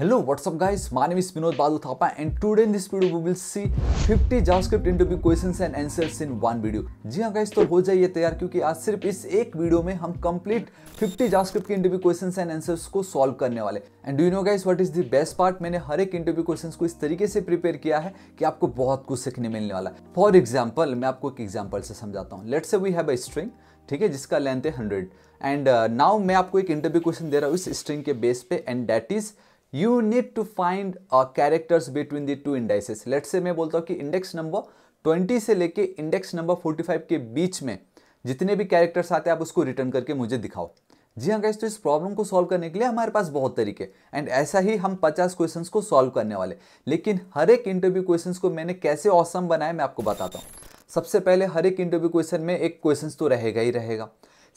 Hello what's up up guys? My name is Vinod Badu Thapa and today in this video we will 50 JavaScript interview questions and answers in one video. जी हाँ guys तो हो जाइए तैयार क्योंकि आज सिर्फ इस एक वीडियो में हम कंप्लीट 50 JavaScript के इंटरव्यू क्वेश्चंस एंड आंसर्स को सॉल्व करने वाले and you know guys what is the best part मैंने हर एक इंटरव्यू क्वेश्चंस को इस तरीके से प्रिपेयर किया है कि आपको बहुत कुछ सीखने मिलने वाला है फॉर एग्जाम्पल मैं आपको एक एग्जाम्पल से समझाता हूँ let say we have a string ठीक है जिसका लेंथ है हंड्रेड एंड नाउ मैं आपको एक इंटरव्यू क्वेश्चन दे रहा हूँ इस स्ट्रिंग के बेस पे and that is you need to find characters between the two indexes let से मैं बोलता हूँ कि इंडेक्स नंबर ट्वेंटी से लेके इंडेक्स नंबर फोर्टी फाइव के बीच में जितने भी कैरेक्टर्स आते हैं आप उसको रिटर्न करके मुझे दिखाओ जी हाँ गैस तो इस प्रॉब्लम को सॉल्व करने के लिए हमारे पास बहुत तरीके एंड ऐसा ही हम 50 क्वेश्चंस को सॉल्व करने वाले लेकिन हर एक इंटरव्यू क्वेश्चंस को मैंने कैसे ऑसम बनाया मैं आपको बताता हूँ सबसे पहले हर एक इंटरव्यू क्वेश्चन में एक क्वेश्चन तो रहेगा ही रहेगा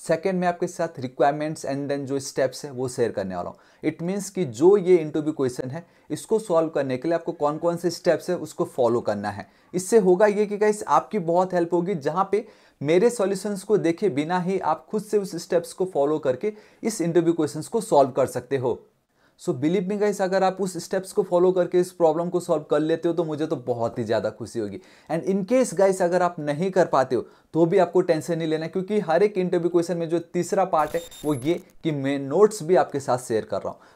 सेकेंड मैं आपके साथ रिक्वायरमेंट्स एंड देन जो स्टेप्स है वो शेयर करने वाला हूँ इट मीन्स कि जो ये इंटरव्यू क्वेश्चन है इसको सॉल्व करने के लिए आपको कौन कौन से स्टेप्स है उसको फॉलो करना है इससे होगा ये कि कहीं आपकी बहुत हेल्प होगी जहाँ पे मेरे सॉल्यूशंस को देखे बिना ही आप खुद से उस स्टेप्स को फॉलो करके इस इंटरव्यू क्वेश्चन को सॉल्व कर सकते हो सो बिलीव मी गाइस अगर आप उस स्टेप्स को फॉलो करके इस प्रॉब्लम को सॉल्व कर लेते हो तो मुझे तो बहुत ही ज़्यादा खुशी होगी एंड इन केस गाइस अगर आप नहीं कर पाते हो तो भी आपको टेंशन नहीं लेना क्योंकि हर एक इंटरव्यू क्वेश्चन में जो तीसरा पार्ट है वो ये कि मैं नोट्स भी आपके साथ शेयर कर रहा हूँ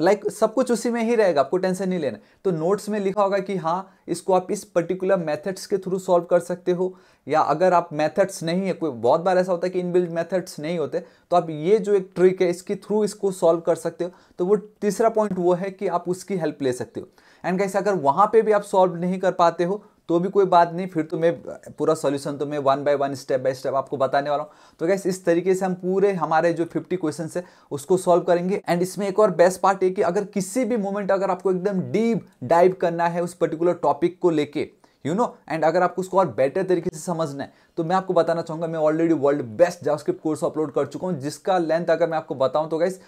लाइक like, सब कुछ उसी में ही रहेगा आपको टेंशन नहीं लेना तो नोट्स में लिखा होगा कि हाँ इसको आप इस पर्टिकुलर मेथड्स के थ्रू सॉल्व कर सकते हो या अगर आप मेथड्स नहीं है कोई बहुत बार ऐसा होता है कि इनबिल्ड मेथड्स नहीं होते तो आप ये जो एक ट्रिक है इसके थ्रू इसको सॉल्व कर सकते हो तो वो तीसरा पॉइंट वो है कि आप उसकी हेल्प ले सकते हो एंड कैसे अगर वहाँ पर भी आप सॉल्व नहीं कर पाते हो तो भी कोई बात नहीं फिर तो मैं पूरा सॉल्यूशन तो मैं one by one step by step आपको बताने वाला हूँ तो गैस इस तरीके से हम पूरे हमारे जो 50 क्वेश्चन है उसको सॉल्व करेंगे एंड इसमें एक और बेस्ट पार्ट है कि अगर किसी भी मोमेंट अगर आपको एकदम डीप डाइव करना है उस पर्टिकुलर टॉपिक को लेके यू नो एंड अगर आपको उसको और बेटर तरीके से समझना है तो मैं आपको बताना चाहूँगा मैं already world best JavaScript course upload कर चुका हूँ जिसका लेंथ अगर मैं आपको बताऊँ तो गाइस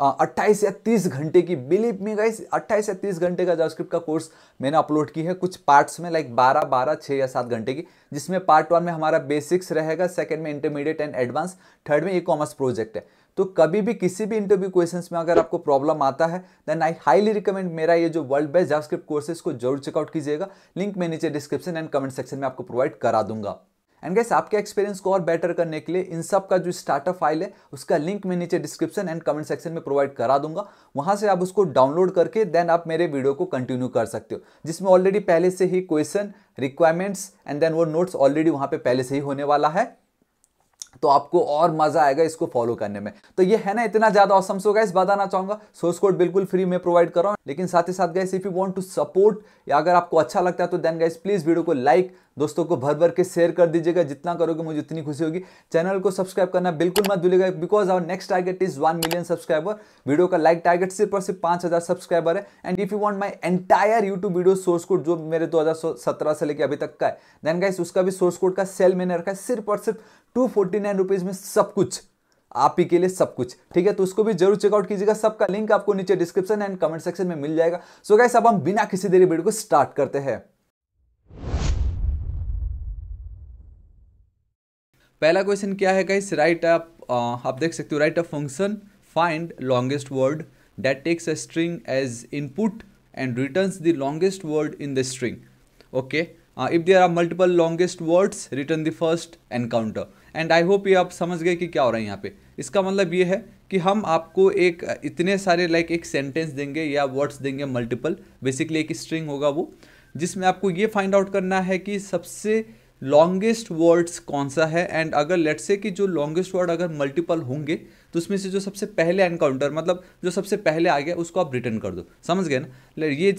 अट्ठाईस या तीस घंटे की बिलीव मी गाइस अट्ठाईस या तीस घंटे का जावास्क्रिप्ट का कोर्स मैंने अपलोड की है कुछ पार्ट्स में लाइक बारह बारह छः या सात घंटे की जिसमें पार्ट वन में हमारा बेसिक्स रहेगा सेकंड में इंटरमीडिएट एंड एडवांस थर्ड में ई कॉमर्स प्रोजेक्ट है तो कभी भी किसी भी इंटरव्यू क्वेश्चन में अगर आपको प्रॉब्लम आता है देन आई हाईली रिकमेंड मेरा ये जो वर्ल्ड बेस्ट जावास्क्रिप्ट कोर्सेज को जरूर चेकआउट कीजिएगा लिंक मैं नीचे डिस्क्रिप्शन एंड कमेंट सेक्शन में आपको प्रोवाइड करा दूंगा एंड गैस आपके एक्सपीरियंस को और बेटर करने के लिए इन सब का जो स्टार्टअप फाइल है उसका लिंक मैं नीचे डिस्क्रिप्शन एंड कमेंट सेक्शन में प्रोवाइड करा दूंगा वहां से आप उसको डाउनलोड करके देन आप मेरे वीडियो को कंटिन्यू कर सकते हो जिसमें ऑलरेडी पहले से ही क्वेश्चन रिक्वायरमेंट्स एंड देन वो नोट्स ऑलरेडी वहां पर पहले से ही होने वाला है तो आपको और मजा आएगा इसको फॉलो करने में तो ये है ना इतना ज्यादा ऑसम सो गैस बताना चाहूंगा सोर्स कोड बिल्कुल फ्री में प्रोवाइड कर रहा हूं लेकिन साथ ही साथ guys if you want to support या अगर आपको अच्छा लगता है तो देन गैस प्लीज वीडियो को लाइक दोस्तों को भर भर के शेयर कर दीजिएगा जितना करोगे मुझे उतनी खुशी होगी चैनल को सब्सक्राइब करना बिल्कुल मत भूलिएगा because our next target is one million subscriber video का लाइक टारगेट सिर्फ और सिर्फ पाँच हज़ार सब्सक्राइबर है and if you want my entire YouTube video source code जो मेरे दो से लेकर अभी तक का है देन गाइस उसका भी सोर्स कोड का सेल मैंने रखा है सिर्फ और सिर्फ टू फोर्टी नाइन में सब कुछ आप ही के लिए सब कुछ ठीक है तो उसको भी जरूर चेकआउट कीजिएगा सबका लिंक आपको नीचे डिस्क्रिप्शन एंड कमेंट सेक्शन में मिल जाएगा सो गाइस अब हम बिना किसी देरी वीडियो को स्टार्ट करते हैं पहला क्वेश्चन क्या है गाइस राइट आप आप देख सकते हो write a function find longest word that takes a string as input and returns the longest word in the string okay if there are multiple longest words return the first encountered and I hope ये आप समझ गए कि क्या हो रहा है यहाँ पे इसका मतलब ये है कि हम आपको एक uh, इतने सारे लाइक एक सेंटेंस देंगे या वर्ड्स देंगे मल्टीपल बेसिकली एक स्ट्रिंग होगा वो जिसमें आपको ये फाइंड आउट करना है कि सबसे लॉन्गेस्ट वर्ड्स कौन सा है एंड अगर लेट्स से कि जो लॉन्गेस्ट वर्ड अगर मल्टीपल होंगे तो उसमें से जो सबसे पहले एनकाउंटर मतलब जो सबसे पहले आ गया उसको आप रिटर्न कर दो समझ गए ना ये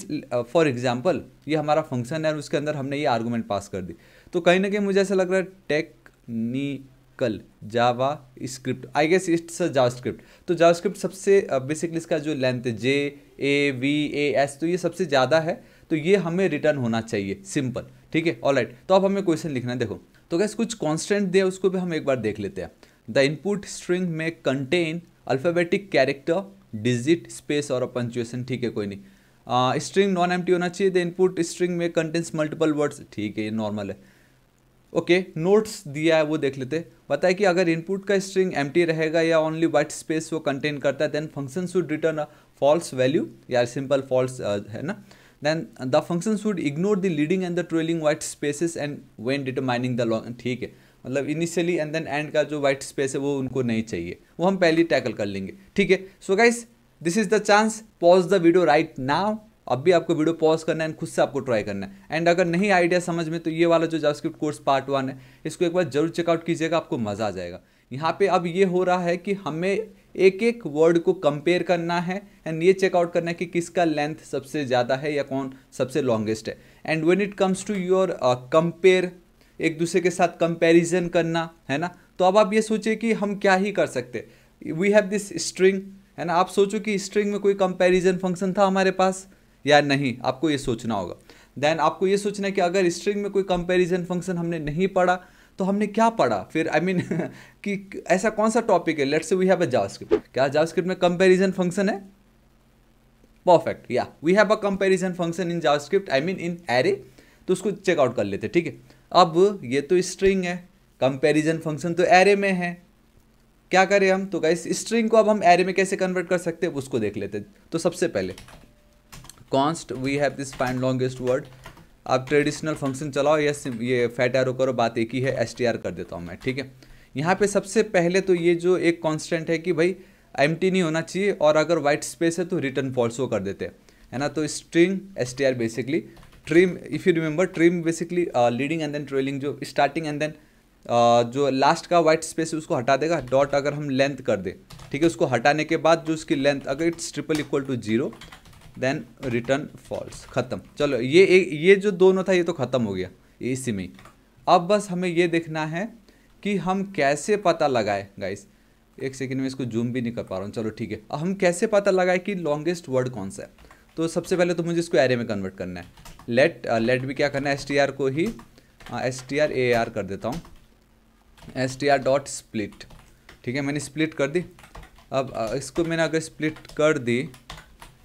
फॉर एग्जाम्पल ये हमारा फंक्शन है और उसके अंदर हमने ये आर्गूमेंट पास कर दी तो कहीं ना कहीं मुझे ऐसा लग रहा है technical JavaScript I guess it's a JavaScript तो जावा स्क्रिप्ट सबसे बेसिकली इसका जो length J A V A S तो ये सबसे ज़्यादा है तो ये हमें रिटर्न होना चाहिए सिंपल ठीक है ऑल राइट तो अब हमें क्वेश्चन लिखना है देखो तो गैस कुछ कॉन्स्टेंट दिया उसको भी हम एक बार देख लेते हैं द इनपुट स्ट्रिंग में contain alphabetic character digit space और पंचुएशन ठीक है कोई नहीं स्ट्रिंग नॉन एम होना चाहिए द इनपुट स्ट्रिंग में कंटेंस मल्टीपल वर्ड्स ठीक है ये नॉर्मल है ओके okay, नोट्स दिया है वो देख लेते बताए कि अगर इनपुट का स्ट्रिंग एम रहेगा या ओनली वाइट स्पेस वो कंटेन करता है then function should return a false value या सिंपल फॉल्स है ना then the function should ignore the leading and the trailing white spaces and when determining the long ठीक है मतलब इनिशियली एंड देन एंड का जो वाइट स्पेस है वो उनको नहीं चाहिए वो हम पहले टैकल कर लेंगे ठीक है so guys this is the chance pause the video right now अब भी आपको वीडियो पॉज करना है एंड खुद से आपको ट्राई करना है एंड अगर नहीं आइडिया समझ में तो ये वाला जो जावास्क्रिप्ट कोर्स पार्ट वन है इसको एक बार जरूर चेकआउट कीजिएगा आपको मज़ा आ जाएगा यहाँ पे अब ये हो रहा है कि हमें एक एक वर्ड को कंपेयर करना है एंड ये चेकआउट करना है कि किसका लेंथ सबसे ज़्यादा है या कौन सबसे लॉन्गेस्ट है and when it comes to your compare एक दूसरे के साथ कंपेरिजन करना है ना तो अब आप ये सोचिए कि हम क्या ही कर सकते वी हैव दिस स्ट्रिंग है ना आप सोचो कि स्ट्रिंग में कोई कंपेरिजन फंक्शन था हमारे पास या नहीं आपको ये सोचना होगा देन आपको ये सोचना है कि अगर स्ट्रिंग में कोई कंपेरिजन फंक्शन हमने नहीं पढ़ा तो हमने क्या पढ़ा फिर आई I मीन mean, कि ऐसा कौन सा टॉपिक है let's we have a JavaScript क्या जावास्क्रिप्ट में कंपैरिजन फंक्शन है परफेक्ट या we have a comparison function in JavaScript I mean in array तो उसको चेकआउट कर लेते ठीक है अब ये तो स्ट्रिंग है कंपैरिजन फंक्शन तो एरे में है क्या करें हम तो गाइस स्ट्रिंग को अब हम एरे में कैसे कन्वर्ट कर सकते हैं उसको देख लेते तो सबसे पहले const we have this find longest word आप ट्रेडिशनल फंक्शन चलाओ या ये फैट एरो करो बात एक ही है एस कर देता हूँ मैं ठीक है यहाँ पे सबसे पहले तो ये जो एक कांस्टेंट है कि भाई एम नहीं होना चाहिए और अगर वाइट स्पेस है तो रिटर्न फॉल्स वो कर देते है ना तो string S basically trim if you remember trim basically leading and then trailing जो स्टार्टिंग एंड देन जो लास्ट का वाइट स्पेस है उसको हटा देगा डॉट अगर हम लेंथ कर दे ठीक है उसको हटाने के बाद जो उसकी लेंथ अगर it's triple equal to zero then return false ख़त्म चलो ये ये जो दोनों था ये तो ख़त्म हो गया इसी में अब बस हमें ये देखना है कि हम कैसे पता लगाए गाइस एक सेकंड में इसको जूम भी नहीं कर पा रहा हूँ चलो ठीक है अब हम कैसे पता लगाए कि लॉन्गेस्ट वर्ड कौन सा है तो सबसे पहले तो मुझे इसको एरे में कन्वर्ट करना है लेट लेट uh, भी क्या करना है एस टी आर को ही S T R A R कर देता हूँ S T R dot split ठीक है मैंने स्प्लिट कर दी अब uh, इसको मैंने अगर स्प्लिट कर दी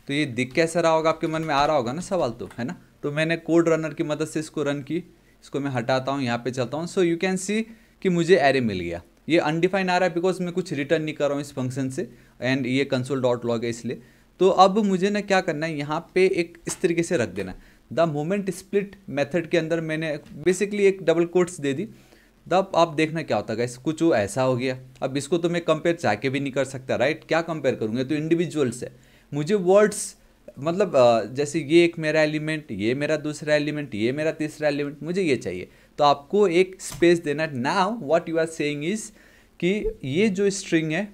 तो ये दिख कैसा रहा होगा आपके मन में आ रहा होगा ना सवाल तो है ना तो मैंने कोड रनर की मदद से इसको रन की इसको मैं हटाता हूँ यहाँ पे चलता हूँ सो यू कैन सी कि मुझे एरे मिल गया ये अनडिफाइन आ रहा है बिकॉज मैं कुछ रिटर्न नहीं कर रहा हूँ इस फंक्शन से एंड ये कंसोल डॉट लॉग है इसलिए तो अब मुझे ना क्या करना है यहाँ पे एक इस तरीके से रख देना द मोमेंट स्प्लिट मेथड के अंदर मैंने बेसिकली एक डबल कोट्स दे दी तब आप देखना क्या होता है कुछ वो तो ऐसा हो गया अब इसको तो मैं कंपेयर चाह भी नहीं कर सकता राइट क्या कंपेयर करूँगा तो इंडिविजुअल्स है मुझे वर्ड्स मतलब जैसे ये एक मेरा एलिमेंट ये मेरा दूसरा एलिमेंट ये मेरा तीसरा एलिमेंट मुझे ये चाहिए तो आपको एक स्पेस देना है now what you are saying is कि ये जो स्ट्रिंग है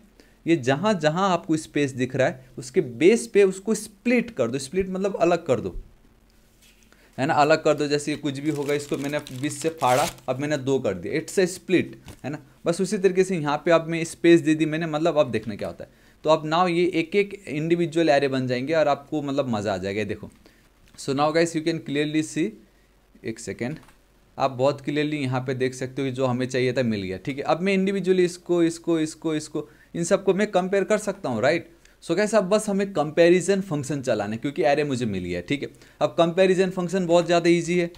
ये जहाँ जहाँ आपको स्पेस दिख रहा है उसके बेस पे उसको स्प्लिट कर दो स्प्लिट मतलब अलग कर दो है ना अलग कर दो जैसे कुछ भी होगा इसको मैंने बीस से फाड़ा अब मैंने दो कर दिया इट्स ए स्प्लिट है ना बस उसी तरीके से यहाँ पे अब मैं स्पेस दे दी मैंने मतलब अब देखना क्या होता है तो अब नाव ये एक एक इंडिविजुअल एरे बन जाएंगे और आपको मतलब मज़ा आ जाएगा देखो so now guys you can clearly see एक सेकेंड आप बहुत क्लियरली यहाँ पे देख सकते हो कि जो हमें चाहिए था मिल गया ठीक है अब मैं इंडिविजुअली इसको इसको इसको इसको इन सबको मैं कंपेयर कर सकता हूँ राइट सो कैसे अब बस हमें कंपेरिजन फंक्शन चलाना है क्योंकि एरे मुझे मिल गया ठीक है अब कंपेरिजन फंक्शन बहुत ज़्यादा ईजी है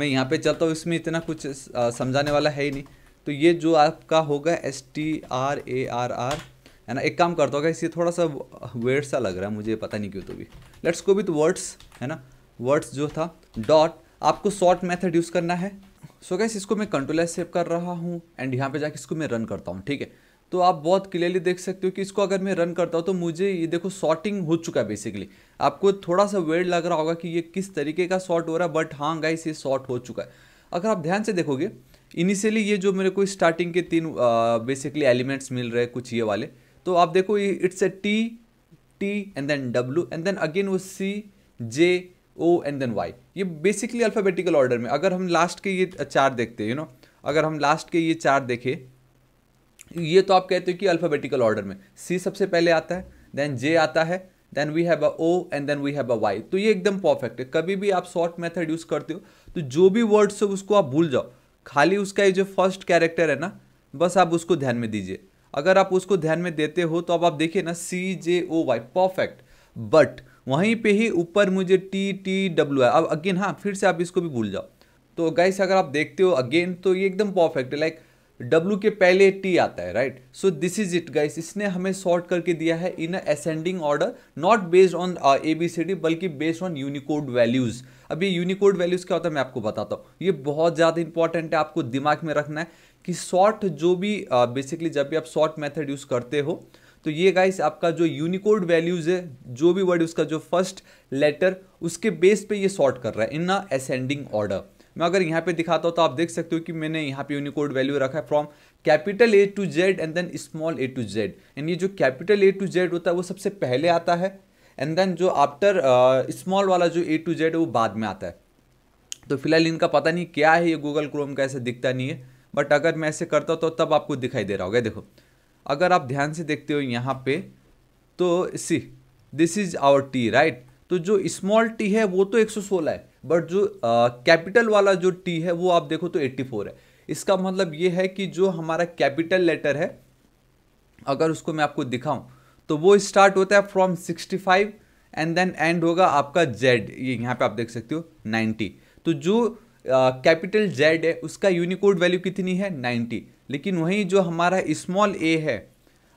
मैं यहाँ पर चलता हूँ इसमें इतना कुछ समझाने वाला है ही नहीं तो ये जो आपका होगा S T R A R R है ना एक काम करता होगा इसे थोड़ा सा वेट सा लग रहा है मुझे पता नहीं क्यों तो भी लेट्स को विथ वर्ड्स है ना वर्ड्स जो था डॉट आपको शॉर्ट मेथड यूज़ करना है सो so गैस इसको मैं कंट्रोल एस सेव कर रहा हूँ एंड यहाँ पे जाके इसको मैं रन करता हूँ ठीक है तो आप बहुत क्लियरली देख सकते हो कि इसको अगर मैं रन करता हूँ तो मुझे ये देखो शॉर्टिंग हो चुका है बेसिकली आपको थोड़ा सा वेड लग रहा होगा कि ये किस तरीके का शॉर्ट हो रहा है बट हाँ गाइस ये शॉर्ट हो चुका है अगर आप ध्यान से देखोगे इनिशियली ये जो मेरे को स्टार्टिंग के तीन बेसिकली एलिमेंट्स मिल रहे हैं कुछ ये वाले तो आप देखो ये it's A T T and then W and then again वो C J O and then Y ये बेसिकली अल्फ़ाबेटिकल ऑर्डर में अगर हम लास्ट के ये चार देखते यू नो अगर हम लास्ट के ये चार देखें ये तो आप कहते हो कि अल्फ़ाबेटिकल ऑर्डर में सी सबसे पहले आता है देन जे आता है then we have a O and then we have a Y तो ये एकदम परफेक्ट है कभी भी आप शॉर्ट मेथड यूज़ करते हो तो जो भी वर्ड्स हो उसको आप भूल जाओ खाली उसका ये जो फर्स्ट कैरेक्टर है ना बस आप उसको ध्यान में दीजिए अगर आप उसको ध्यान में देते हो तो अब आप देखिए ना C J O Y perfect but वहीं पे ही ऊपर मुझे टी टी डब्ल्यू है अब अगेन हाँ फिर से आप इसको भी भूल जाओ तो गाइस अगर आप देखते हो अगेन तो ये एकदम परफेक्ट है लाइक डब्लू के पहले टी आता है right so this is it guys इसने हमें सॉर्ट करके दिया है in ascending order not based on A B C D बल्कि बेस्ड ऑन यूनिकोड वैल्यूज़ अब ये यूनिकोड वैल्यूज़ क्या होता है मैं आपको बताता हूँ ये बहुत ज़्यादा इंपॉर्टेंट है आपको दिमाग में रखना है कि सॉर्ट जो भी बेसिकली uh, जब भी आप सॉर्ट मेथड यूज़ करते हो तो ये गाइस आपका जो यूनिकोड वैल्यूज़ है जो भी वर्ड उसका जो फर्स्ट लेटर उसके बेस पे ये सॉर्ट कर रहा है इन अ असेंडिंग ऑर्डर मैं अगर यहाँ पे दिखाता हूँ तो आप देख सकते हो कि मैंने यहाँ पे यूनिकोड वैल्यू रखा है from capital A to Z and then small A to Z and ये जो कैपिटल ए टू जेड होता है वो सबसे पहले आता है एंड देन जो आफ्टर स्मॉल uh, वाला जो ए टू जेड है वो बाद में आता है तो फिलहाल इनका पता नहीं क्या है ये गूगल क्रोम का ऐसे दिखता नहीं है बट अगर मैं ऐसे करता तो तब आपको दिखाई दे रहा होगा देखो अगर आप ध्यान से देखते हो यहाँ पे तो see this is our T right तो जो स्मॉल टी है वो तो 116 है बट जो कैपिटल uh, वाला जो टी है वो आप देखो तो 84 है इसका मतलब ये है कि जो हमारा कैपिटल लेटर है अगर उसको मैं आपको दिखाऊं तो वो स्टार्ट होता है फ्रॉम 65 एंड देन एंड होगा आपका जेड ये यहाँ पे आप देख सकते हो 90 तो जो कैपिटल uh, जेड है उसका यूनिकोड वैल्यू कितनी है नाइन्टी लेकिन वहीं जो हमारा स्मॉल ए है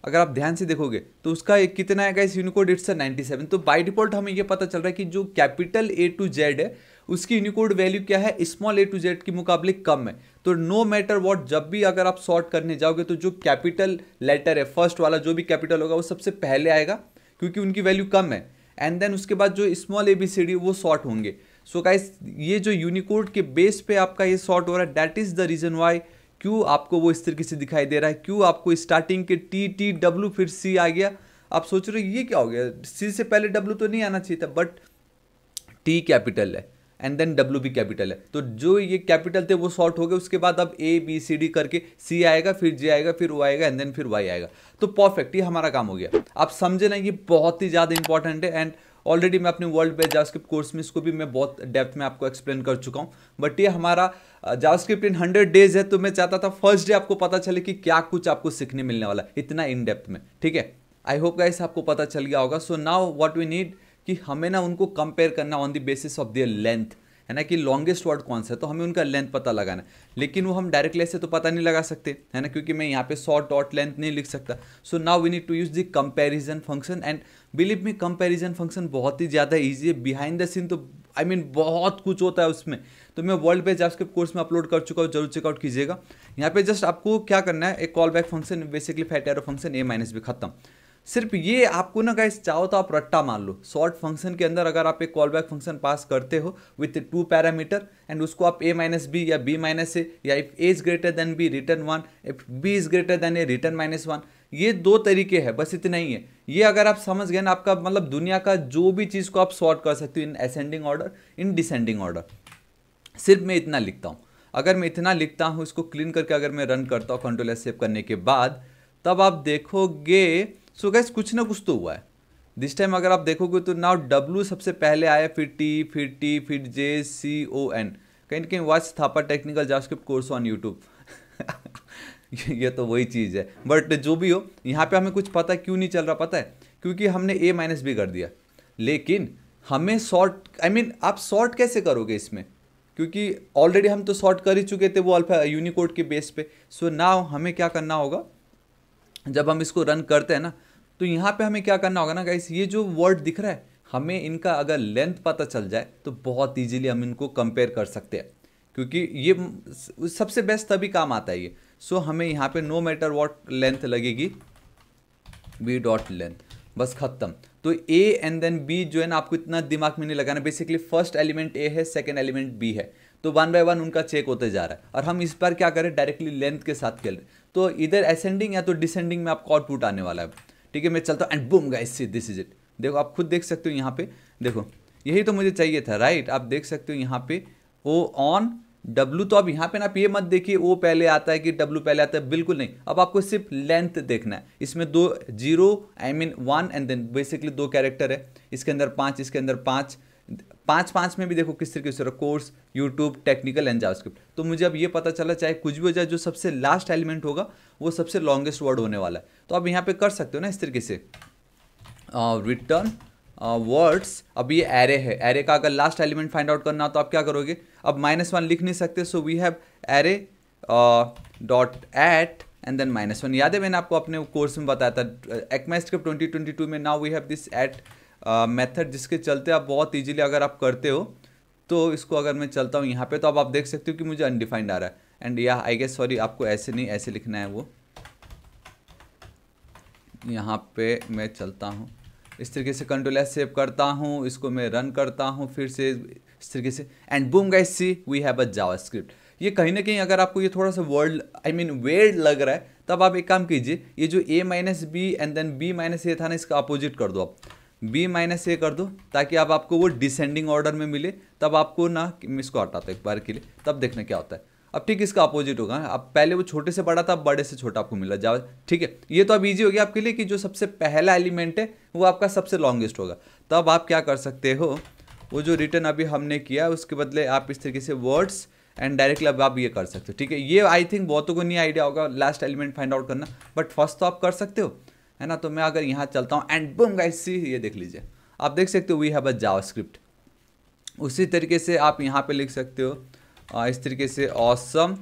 अगर आप ध्यान से देखोगे तो उसका कितना है guys Unicode it's ninety seven तो बाई डिफॉल्ट हमें ये पता चल रहा है कि जो कैपिटल ए टू जेड है उसकी यूनिकोड वैल्यू क्या है स्मॉल ए टू जेड के मुकाबले कम है तो नो मैटर वॉट जब भी अगर आप सॉर्ट करने जाओगे तो जो कैपिटल लेटर है फर्स्ट वाला जो भी कैपिटल होगा वो सबसे पहले आएगा क्योंकि उनकी वैल्यू कम है एंड देन उसके बाद जो small A B C D वो सॉर्ट होंगे सो so गाइस ये जो यूनिकोड के बेस पे आपका ये सॉर्ट हो रहा है that is the reason why क्यों आपको वो इस तरीके से दिखाई दे रहा है क्यों आपको स्टार्टिंग के टी टी डब्ल्यू फिर सी आ गया आप सोच रहे हो ये क्या हो गया सी से पहले डब्ल्यू तो नहीं आना चाहिए था बट टी कैपिटल है एंड देन डब्ल्यू भी कैपिटल है तो जो ये कैपिटल थे वो शॉर्ट हो गए उसके बाद अब ए बी सी डी करके सी आएगा फिर जे आएगा फिर ओ आएगा एंड देन फिर वाई आएगा तो परफेक्ट ये हमारा काम हो गया आप समझे ना ये बहुत ही ज़्यादा इंपॉर्टेंट है एंड ऑलरेडी मैं अपने वर्ल्ड बेस्ट जावास्क्रिप्ट कोर्स में इसको भी मैं बहुत डेप्थ में आपको एक्सप्लेन कर चुका हूँ बट ये हमारा जावास्क्रिप्ट इन हंड्रेड डेज है तो मैं चाहता था फर्स्ट डे आपको पता चले कि क्या कुछ आपको सीखने मिलने वाला है इतना इन डेप्थ में ठीक है आई होप गाइस आपको पता चल गया होगा so now what we need कि हमें ना उनको कंपेयर करना on the basis of their length है ना कि लॉन्गेस्ट वर्ड कौन सा है तो हमें उनका लेंथ पता लगाना है लेकिन वो हम डायरेक्टली ऐसे तो पता नहीं लगा सकते है ना क्योंकि मैं यहाँ पे शॉर्ट डॉट लेंथ नहीं लिख सकता so now we need to use the comparison function and believe में कंपैरिजन फंक्शन बहुत ही ज़्यादा ईजी है बिहाइंड द सीन तो आई I मीन mean, बहुत कुछ होता है उसमें तो मैं वर्ल्ड पे जावास्क्रिप्ट कोर्स में अपलोड कर चुका हूँ जरूर चेकआउट कीजिएगा यहाँ पे जस्ट आपको क्या करना है एक call back function basically fat arrow function A minus भी खत्म सिर्फ ये आपको ना गाइस चाहो तो आप रट्टा मान लो शॉर्ट फंक्शन के अंदर अगर आप एक कॉल बैक फंक्शन पास करते हो विथ टू पैरामीटर एंड उसको आप ए माइनस बी या बी माइनस ए या if A is greater than B return one if B is greater than A return minus one ये दो तरीके हैं बस इतना ही है ये अगर आप समझ गए ना आपका मतलब दुनिया का जो भी चीज़ को आप सॉर्ट कर सकते हो in ascending order in descending order सिर्फ मैं इतना लिखता हूँ अगर मैं इतना लिखता हूँ इसको क्लीन करके अगर मैं रन करता हूँ कंट्रोल सेव करने के बाद तब आप देखोगे सो गैस कुछ ना कुछ तो हुआ है दिस टाइम अगर आप देखोगे तो नाउ डब्ल्यू सबसे पहले आया फिर टी फिर टी फिर जे सी ओ एन कहीं कहीं watch Thapa Technical JavaScript course on YouTube ये तो वही चीज़ है बट जो भी हो यहाँ पे हमें कुछ पता क्यों नहीं चल रहा पता है क्योंकि हमने ए माइनस बी कर दिया लेकिन हमें सॉर्ट आई मीन आप सॉर्ट कैसे करोगे इसमें क्योंकि ऑलरेडी हम तो सॉर्ट कर ही चुके थे वो अल्फा यूनिकोड के बेस पे सो so ना हमें क्या करना होगा जब हम इसको रन करते हैं ना तो यहाँ पे हमें क्या करना होगा ना गाइस ये जो वर्ड दिख रहा है हमें इनका अगर लेंथ पता चल जाए तो बहुत ईजिली हम इनको कंपेयर कर सकते हैं क्योंकि ये सबसे बेस्ट तभी काम आता है ये सो so, हमें यहाँ पे नो मैटर वॉट लेंथ लगेगी बी डॉट लेंथ बस खत्म तो ए एंड देन बी जो है ना आपको इतना दिमाग में नहीं लगाना बेसिकली फर्स्ट एलिमेंट ए है सेकेंड एलिमेंट बी है तो वन बाय वन उनका चेक होते जा रहा है और हम इस बार क्या करें डायरेक्टली लेंथ के साथ खेल रहे तो इधर एसेंडिंग या तो डिसेंडिंग में आपको आउटपुट आने वाला है ठीक है मैं चलता हूँ एंड बुम गाइस दिस इज इट देखो आप खुद देख सकते हो यहाँ पे देखो यही तो मुझे चाहिए था राइट आप देख सकते हो यहाँ पे ओ ऑन डब्लू तो अब यहाँ पे ना आप ये मत देखिए वो पहले आता है कि डब्लू पहले आता है बिल्कुल नहीं अब आपको सिर्फ लेंथ देखना है इसमें दो zero I mean one and then basically दो कैरेक्टर है इसके अंदर पाँच इसके अंदर पाँच पाँच पाँच में भी देखो किस तरीके से course YouTube Technical and JavaScript तो मुझे अब ये पता चला चाहे कुछ भी हो जाए जो सबसे लास्ट एलिमेंट होगा वो सबसे लॉन्गेस्ट वर्ड होने वाला है तो आप यहाँ पे कर सकते हो ना इस तरीके से रिटर्न uh, वर्ड्स अब ये एरे है एरे का अगर लास्ट एलिमेंट फाइंड आउट करना हो तो आप क्या करोगे अब माइनस वन लिख नहीं सकते so we have array dot at and then minus one याद है मैंने आपको अपने कोर्स में बताया था ECMAScript twenty twenty two में now we have this at method जिसके चलते आप बहुत ईजिली अगर आप करते हो तो इसको अगर मैं चलता हूँ यहाँ पे तो अब आप देख सकते हो कि मुझे अनडिफाइंड आ रहा है एंड या आई गेस सॉरी आपको ऐसे नहीं ऐसे लिखना है वो यहाँ पे मैं चलता हूँ इस तरीके से कंट्रोल एस सेव करता हूँ इसको मैं रन करता हूँ फिर से इस तरीके से and boom guys see we have a JavaScript ये कहीं ना कहीं अगर आपको ये थोड़ा सा वर्ल्ड आई मीन वेर्ड लग रहा है तब आप एक काम कीजिए ये जो A minus B and then B minus A था ना इसका अपोजिट कर दो आप बी माइनस ए कर दो ताकि आप आपको वो डिसेंडिंग ऑर्डर में मिले तब आपको ना इसको हटाता एक बार के लिए तब देखना क्या होता है अब ठीक इसका अपोजिट होगा अब पहले वो छोटे से बड़ा था अब बड़े से छोटा आपको मिला जावा ठीक है ये तो अब ईजी हो गया आपके लिए कि जो सबसे पहला एलिमेंट है वो आपका सबसे लॉन्गेस्ट होगा तब आप क्या कर सकते हो वो जो रिटर्न अभी हमने किया उसके बदले आप इस तरीके से वर्ड्स एंड डायरेक्टली अब आप ये कर सकते हो ठीक है ये आई थिंक बहुतों को नहीं आइडिया होगा लास्ट एलिमेंट फाइंड आउट करना बट फर्स्ट तो आप कर सकते हो है ना तो मैं अगर यहाँ चलता हूँ एंड बुम गाइस सी ये देख लीजिए आप देख सकते हो वी हैव अ जावा उसी तरीके से आप यहाँ पे लिख सकते हो इस तरीके से औसम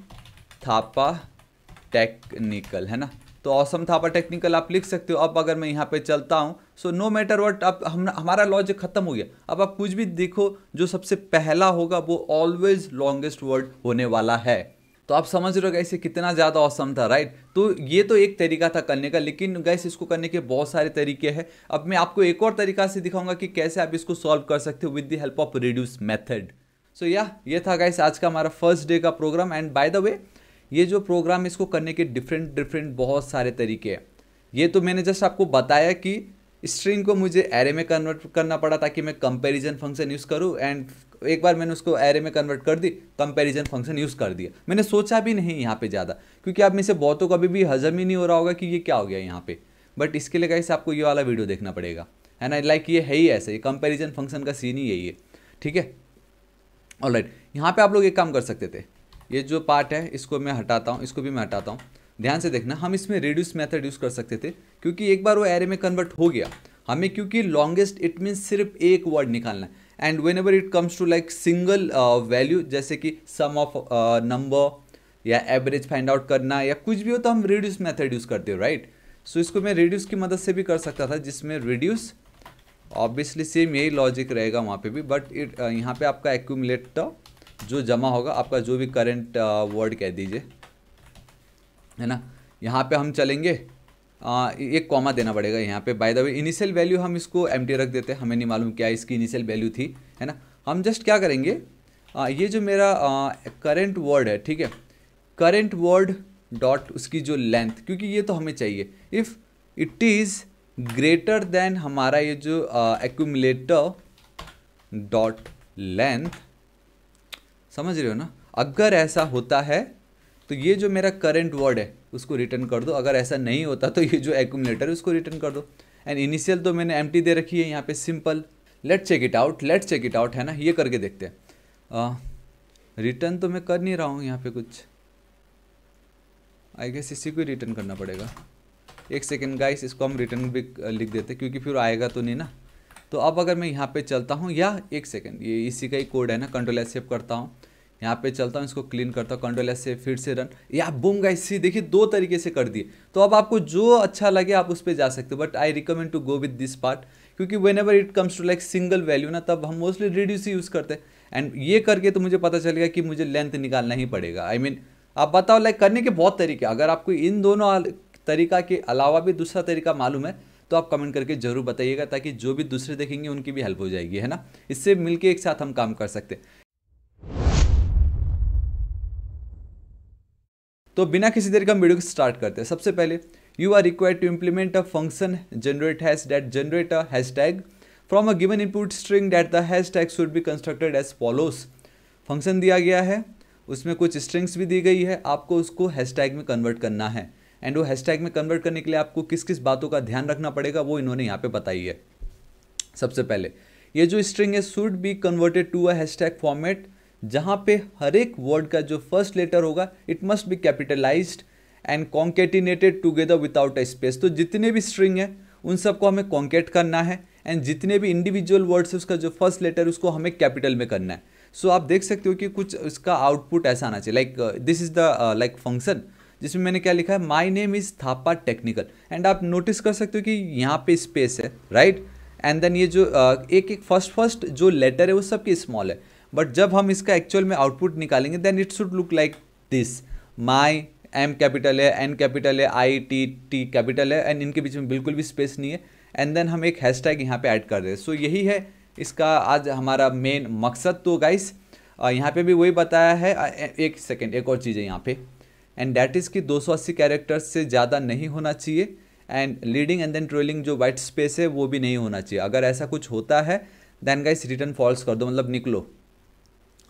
थापा टेक्निकल है ना तो औसम थापा टेक्निकल आप लिख सकते हो अब अगर मैं यहाँ पे चलता हूँ सो नो मैटर वट अब हम हमारा लॉजिक खत्म हो गया अब आप कुछ भी देखो जो सबसे पहला होगा वो ऑलवेज लॉन्गेस्ट वर्ड होने वाला है तो आप समझ रहे हो गैस कितना ज़्यादा औसम था राइट तो ये तो एक तरीका था करने का लेकिन गैस इसको करने के बहुत सारे तरीके हैं अब मैं आपको एक और तरीका से दिखाऊंगा कि कैसे आप इसको सॉल्व कर सकते हो with the help of reduce method so so, या yeah, ये था गाइस आज का हमारा फर्स्ट डे का program and by the way ये जो प्रोग्राम इसको करने के डिफरेंट डिफरेंट बहुत सारे तरीके हैं ये तो मैंने जस्ट आपको बताया कि स्ट्रिंग को मुझे एरे में कन्वर्ट करना पड़ा ताकि मैं कंपैरिजन फंक्शन यूज़ करूँ एंड एक बार मैंने उसको एरे में कन्वर्ट कर दी कंपैरिजन फंक्शन यूज़ कर दिया मैंने सोचा भी नहीं यहाँ पे ज़्यादा क्योंकि आप में से बहुतों को अभी भी हजम ही नहीं हो रहा होगा कि ये क्या हो गया यहाँ पे बट इसके लिए गाइस आपको ये वाला वीडियो देखना पड़ेगा है ना लाइक ये है ही ऐसे ये कंपेरिजन फंक्शन का सीन ही यही है ठीक है और राइट यहाँ पर आप लोग एक काम कर सकते थे ये जो पार्ट है इसको मैं हटाता हूँ इसको भी मैं हटाता हूँ ध्यान से देखना हम इसमें रिड्यूस मेथड यूज़ कर सकते थे क्योंकि एक बार वो एरे में कन्वर्ट हो गया हमें क्योंकि लॉन्गेस्ट इट मीन्स सिर्फ एक वर्ड निकालना है and whenever it comes to like single value जैसे कि सम ऑफ नंबर या एवरेज फाइंड आउट करना या कुछ भी हो तो हम रिड्यूस मेथड यूज़ करते हो राइट सो इसको मैं रिड्यूस की मदद से भी कर सकता था जिसमें रिड्यूस ऑब्वियसली सेम यही लॉजिक रहेगा वहाँ पे भी बट इट यहाँ पे आपका एक्यूमलेट जो जमा होगा आपका जो भी करेंट वर्ड कह दीजिए है ना यहाँ पे हम चलेंगे आ, एक कॉमा देना पड़ेगा यहाँ पे by the way initial value हम इसको एम रख देते हैं हमें नहीं मालूम क्या इसकी इनिशियल वैल्यू थी है ना हम जस्ट क्या करेंगे आ, ये जो मेरा करेंट वर्ड है ठीक है करेंट वर्ड डॉट उसकी जो लेंथ क्योंकि ये तो हमें चाहिए if it is greater than हमारा ये जो एक्यूमलेटर डॉट लेंथ समझ रहे हो ना अगर ऐसा होता है तो ये जो मेरा करेंट वर्ड है उसको रिटर्न कर दो अगर ऐसा नहीं होता तो ये जो एक्यूमलेटर है उसको रिटर्न कर दो एंड इनिशियल तो मैंने एम दे रखी है यहाँ पे simple let check it out let check it out है ना ये करके देखते हैं रिटर्न तो मैं कर नहीं रहा हूँ यहाँ पे कुछ आई गेस इसी को रिटर्न करना पड़ेगा एक सेकेंड गाइस इसको हम रिटर्न भी लिख देते क्योंकि फिर आएगा तो नहीं ना तो अब अगर मैं यहाँ पे चलता हूँ या एक सेकेंड ये इसी का ही कोड है ना कंट्रोल एस सेव करता हूँ यहाँ पे चलता हूँ इसको क्लीन करता हूँ कंट्रोल एस से फिर से रन या बूम गाइस सी देखिए दो तरीके से कर दिए तो अब आपको जो अच्छा लगे आप उस पर जा सकते हो but I recommend to go with this part क्योंकि whenever it comes to like single value ना तब हम मोस्टली रिड्यूस ही यूज़ करते हैं एंड ये करके तो मुझे पता चलेगा कि मुझे लेंथ निकालना ही पड़ेगा आई I मीन mean, आप बताओ लाइक करने के बहुत तरीके अगर आपको इन दोनों तरीका के अलावा भी दूसरा तरीका मालूम है तो आप कमेंट करके ज़रूर बताइएगा ताकि जो भी दूसरे देखेंगे उनकी भी हेल्प हो जाएगी है ना इससे मिलके एक साथ हम काम कर सकते तो बिना किसी देर का वीडियो स्टार्ट करते हैं सबसे पहले you are required to implement a function generate hash that generate a hashtag from a given input string that the hashtag should be constructed as follows function दिया गया है उसमें कुछ strings भी दी गई है आपको उसको हैश टैग में कन्वर्ट करना है एंड वो हैशटैग में कन्वर्ट करने के लिए आपको किस किस बातों का ध्यान रखना पड़ेगा वो इन्होंने यहाँ पे बताई है सबसे पहले ये जो स्ट्रिंग है should be converted to a hashtag format जहाँ पे हर एक वर्ड का जो फर्स्ट लेटर होगा it must be capitalize and concatenated together without a space तो जितने भी स्ट्रिंग है उन सबको हमें कॉन्केट करना है एंड जितने भी इंडिविजुअल वर्ड्स है उसका जो फर्स्ट लेटर है उसको हमें कैपिटल में करना है सो so, आप देख सकते हो कि कुछ इसका आउटपुट ऐसा आना चाहिए like this is the like function जिसमें मैंने क्या लिखा है my name is Thapa technical and आप नोटिस कर सकते हो कि यहाँ पे स्पेस है राइट एंड देन ये जो एक एक फर्स्ट फर्स्ट जो लेटर है वो सबके स्मॉल है बट जब हम इसका एक्चुअल में आउटपुट निकालेंगे then it should look like this my M capital है एन कैपिटल है आई टी टी कैपिटल है एंड इनके बीच में बिल्कुल भी स्पेस नहीं है एंड देन हम एक हैश टैग यहाँ पर ऐड कर रहे हैं सो so, यही है इसका आज हमारा मेन मकसद तो गाइस यहाँ पे भी वही बताया है एक सेकेंड एक और चीज़ है यहाँ पे एंड डैट इज़ कि अस्सी कैरेक्टर्स से ज़्यादा नहीं होना चाहिए and leading and then trailing white वाइट स्पेस है वो भी नहीं होना चाहिए अगर ऐसा कुछ होता है देन गाइस रिटर्न फॉल्स कर दो मतलब निकलो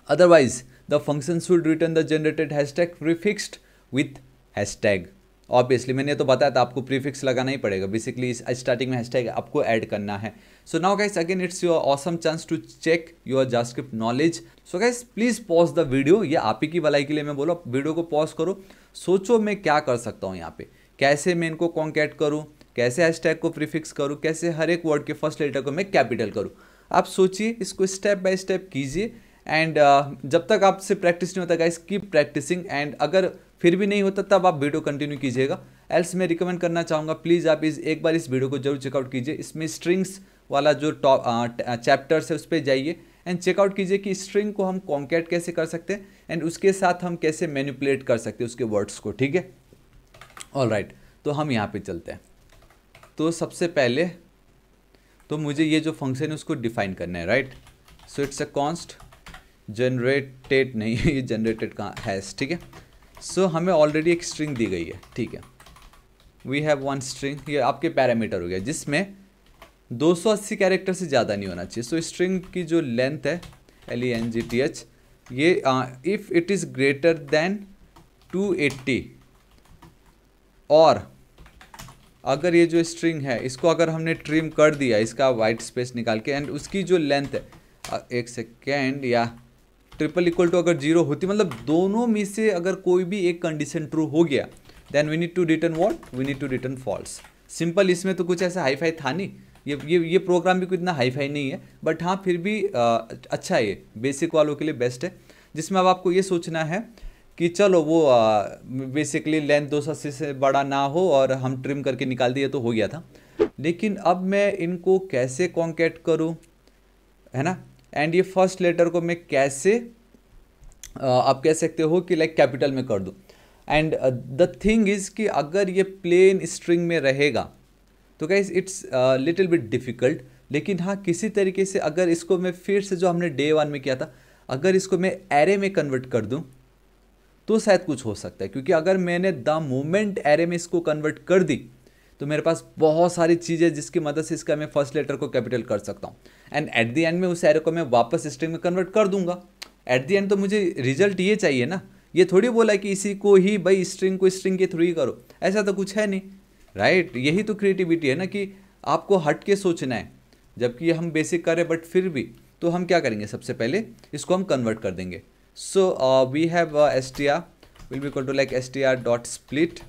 otherwise the function should return the generated hashtag prefixed with hashtag obviously मैंने तो बताया था आपको प्रीफिक्स लगाना ही पड़ेगा बेसिकली इस स्टार्टिंग में हैशटैग आपको ऐड करना है so now guys again it's your awesome chance to check your JavaScript knowledge so guys please pause the video ये आप ही की भलाई के लिए मैं बोला वीडियो को पॉज करो सोचो मैं क्या कर सकता हूँ यहाँ पे कैसे मैं इनको कॉन्कैट करूँ कैसे हैशटैग को प्रीफिक्स करूँ कैसे हर एक वर्ड के फर्स्ट लेटर को मैं कैपिटल करूँ आप सोचिए इसको स्टेप बाय स्टेप कीजिए एंड uh, जब तक आपसे प्रैक्टिस नहीं होता गाइस कीप प्रैक्टिसिंग एंड अगर फिर भी नहीं होता तब आप वीडियो कंटिन्यू कीजिएगा एल्स मैं रिकमेंड करना चाहूँगा प्लीज़ आप इस एक बार इस वीडियो को जरूर चेकआउट कीजिए इसमें स्ट्रिंग्स वाला जो टॉप चैप्टर्स uh, uh, है उस पर जाइए एंड चेकआउट कीजिए कि स्ट्रिंग को हम कॉन्केट कैसे कर सकते हैं एंड उसके साथ हम कैसे मैनिपुलेट कर सकते हैं उसके वर्ड्स को ठीक है ऑल राइट तो हम यहाँ पे चलते हैं तो सबसे पहले तो मुझे ये जो फंक्शन है उसको डिफाइन करना है right so it's a const generated नहीं है ये जनरेटेड कहाँ हैज़ ठीक है सो so, हमें ऑलरेडी एक स्ट्रिंग दी गई है ठीक है वी हैव वन स्ट्रिंग ये आपके पैरामीटर हो गया जिसमें 280 कैरेक्टर से ज़्यादा नहीं होना चाहिए सो so, स्ट्रिंग की जो लेंथ है L E N G T H ये if it is greater than 280 और अगर ये जो स्ट्रिंग है इसको अगर हमने ट्रिम कर दिया इसका वाइट स्पेस निकाल के एंड उसकी जो लेंथ है एक सेकेंड या ट्रिपल इक्वल टू अगर जीरो होती मतलब दोनों में से अगर कोई भी एक कंडीशन ट्रू हो गया then we need to return what we need to return false simple इसमें तो कुछ ऐसा हाईफाई था नहीं ये ये ये प्रोग्राम भी कोई इतना हाईफाई नहीं है बट हाँ फिर भी आ, अच्छा है ये बेसिक वालों के लिए बेस्ट है जिसमें अब आपको ये सोचना है कि चलो वो बेसिकली लेंथ दो सौ से बड़ा ना हो और हम ट्रिम करके निकाल दिए तो हो गया था लेकिन अब मैं इनको कैसे कॉन्केट करूँ है ना एंड ये फर्स्ट लेटर को मैं कैसे आप कह सकते हो कि लाइक कैपिटल में कर दूँ एंड द थिंग इज़ कि अगर ये प्लेन स्ट्रिंग में रहेगा तो guys it's little bit difficult लेकिन हाँ किसी तरीके से अगर इसको मैं फिर से जो हमने डे वन में किया था अगर इसको मैं एरे में कन्वर्ट कर दूँ तो शायद कुछ हो सकता है क्योंकि अगर मैंने द मोमेंट एरे में इसको कन्वर्ट कर दी तो मेरे पास बहुत सारी चीज़ें जिसकी मदद से इसका मैं फर्स्ट लेटर को कैपिटल कर सकता हूँ एंड एट दी एंड में उस एरे को मैं वापस स्ट्रिंग में कन्वर्ट कर दूंगा एट दी एंड तो मुझे रिजल्ट ये चाहिए ना ये थोड़ी बोला कि इसी को ही भाई स्ट्रिंग को स्ट्रिंग के थ्रू ही करो ऐसा तो कुछ है नहीं राइट right? यही तो क्रिएटिविटी है ना कि आपको हट के सोचना है जबकि हम बेसिक करें बट फिर भी तो हम क्या करेंगे सबसे पहले इसको हम कन्वर्ट कर देंगे so we have S T R will be call to like S T R dot split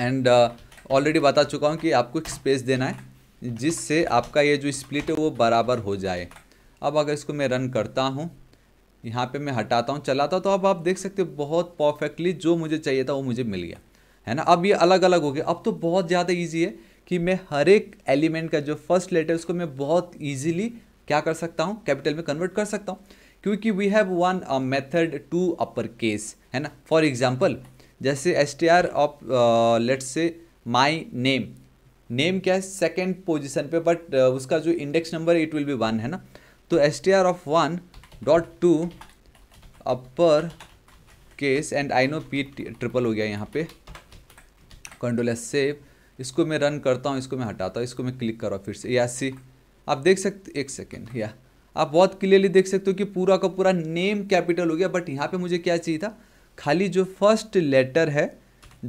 and already uh, बता चुका हूँ कि आपको एक स्पेस देना है जिससे आपका ये जो स्प्लिट है वो बराबर हो जाए अब अगर इसको मैं रन करता हूँ यहाँ पे मैं हटाता हूँ चलाता हूँ तो अब आप देख सकते हो बहुत परफेक्टली जो मुझे चाहिए था वो मुझे मिल गया है ना अब ये अलग अलग हो गया अब तो बहुत ज़्यादा ईजी है कि मैं हर एक एलिमेंट का जो फर्स्ट लेटर उसको मैं बहुत ईजिली क्या कर सकता हूँ कैपिटल में कन्वर्ट कर सकता हूँ क्योंकि वी have one method to upper case है ना फॉर एग्जाम्पल जैसे S T R of let's say my name name क्या है सेकेंड पोजिशन पे बट uh, उसका जो index number it will be one है ना तो S T R of one dot to upper case and I know P triple हो गया यहाँ पे कंडोलेस सेव इसको मैं रन करता हूँ इसको मैं हटाता हूँ इसको मैं क्लिक कर रहा हूँ फिर से या सी आप देख सकते एक सेकेंड या आप बहुत क्लियरली देख सकते हो कि पूरा का पूरा नेम कैपिटल हो गया बट यहाँ पे मुझे क्या चाहिए था खाली जो फर्स्ट लेटर है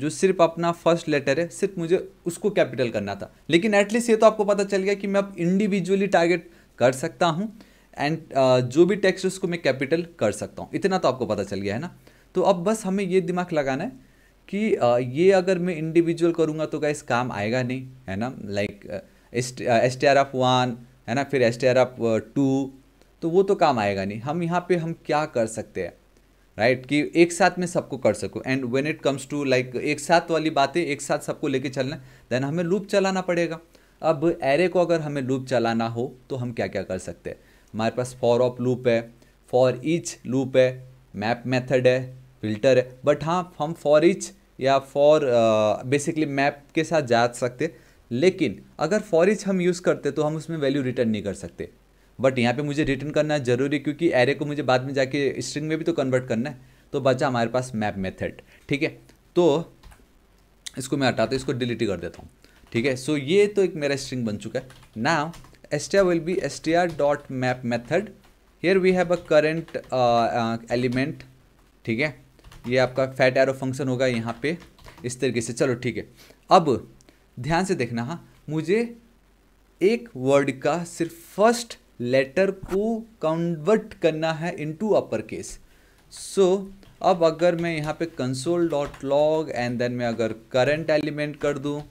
जो सिर्फ अपना फर्स्ट लेटर है सिर्फ मुझे उसको कैपिटल करना था लेकिन एटलीस्ट ये तो आपको पता चल गया कि मैं अब इंडिविजुअली टारगेट कर सकता हूँ एंड uh, जो भी टेक्स्ट उसको मैं कैपिटल कर सकता हूँ इतना तो आपको पता चल गया है ना तो अब बस हमें ये दिमाग लगाना है कि uh, ये अगर मैं इंडिविजुअल करूँगा तो क्या काम आएगा नहीं है ना like S T R F one है ना फिर S T R F two तो वो तो काम आएगा नहीं हम यहाँ पे हम क्या कर सकते हैं राइट right? कि एक साथ में सबको कर सकूँ and when it comes to like एक साथ वाली बातें एक साथ सबको लेके चलना देन हमें लूप चलाना पड़ेगा अब एरे को अगर हमें लूप चलाना हो तो हम क्या क्या कर सकते हैं हमारे पास फॉर ऑफ लूप है फॉर ईच लूप है मैप मेथड है फिल्टर है बट हाँ हम फॉर ईच या फॉर बेसिकली मैप के साथ जा सकते लेकिन अगर फॉर ईच हम यूज़ करते तो हम उसमें वैल्यू रिटर्न नहीं कर सकते बट यहाँ पे मुझे रिटर्न करना जरूरी है क्योंकि एरे को मुझे बाद में जाके स्ट्रिंग में भी तो कन्वर्ट करना है तो बचा हमारे पास मैप मेथड ठीक है तो इसको मैं हटाता हूँ इसको डिलीट कर देता हूँ ठीक है सो ये तो एक मेरा स्ट्रिंग बन चुका है ना S T R will be S T R dot map method here we have a current element ठीक है ये आपका फैट एरो फंक्शन होगा यहाँ पे इस तरीके से चलो ठीक है अब ध्यान से देखना हाँ मुझे एक वर्ड का सिर्फ फर्स्ट लेटर को कन्वर्ट करना है इनटू अपर केस सो अब अगर मैं यहाँ पे console dot log and then मैं अगर करंट एलिमेंट कर दूँ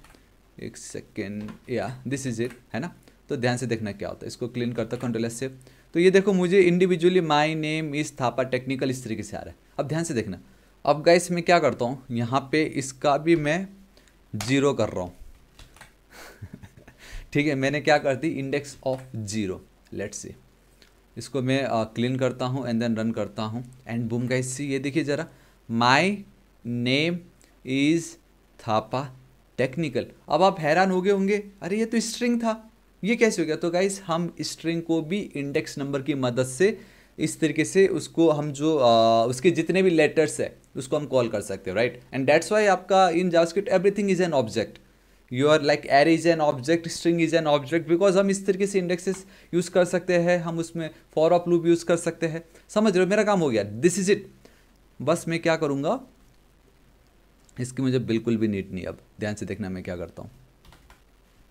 एक सेकेंड या दिस इज इट है ना तो ध्यान से देखना क्या होता है इसको क्लीन करता कंट्रोल से तो ये देखो मुझे इंडिविजुअली माई नेम इस थापा टेक्निकल इस तरीके से आ रहा है अब ध्यान से देखना अब गाइस मैं क्या करता हूँ यहाँ पे इसका भी मैं जीरो कर रहा हूँ ठीक है मैंने क्या कर दी index of zero let's see इसको मैं क्लीन uh, करता हूँ एंड देन रन करता हूँ एंड बूम का सी ये देखिए ज़रा my name is Thapa Technical अब आप हैरान हो गए होंगे अरे ये तो स्ट्रिंग था ये कैसे हो गया तो गाइस हम स्ट्रिंग को भी इंडेक्स नंबर की मदद से इस तरीके से उसको हम जो आ, उसके जितने भी लेटर्स है उसको हम कॉल कर सकते हैं राइट एंड डेट्स वाई आपका in JavaScript everything is an object your like array is an object string is an object because हम इस तरीके से इंडेक्सेस यूज़ कर सकते हैं हम उसमें फॉर ऑफ लूप यूज़ कर सकते हैं समझ रहे हो मेरा काम हो गया दिस इज इट बस मैं क्या करूँगा इसकी मुझे बिल्कुल भी नीट नहीं अब ध्यान से देखना मैं क्या करता हूँ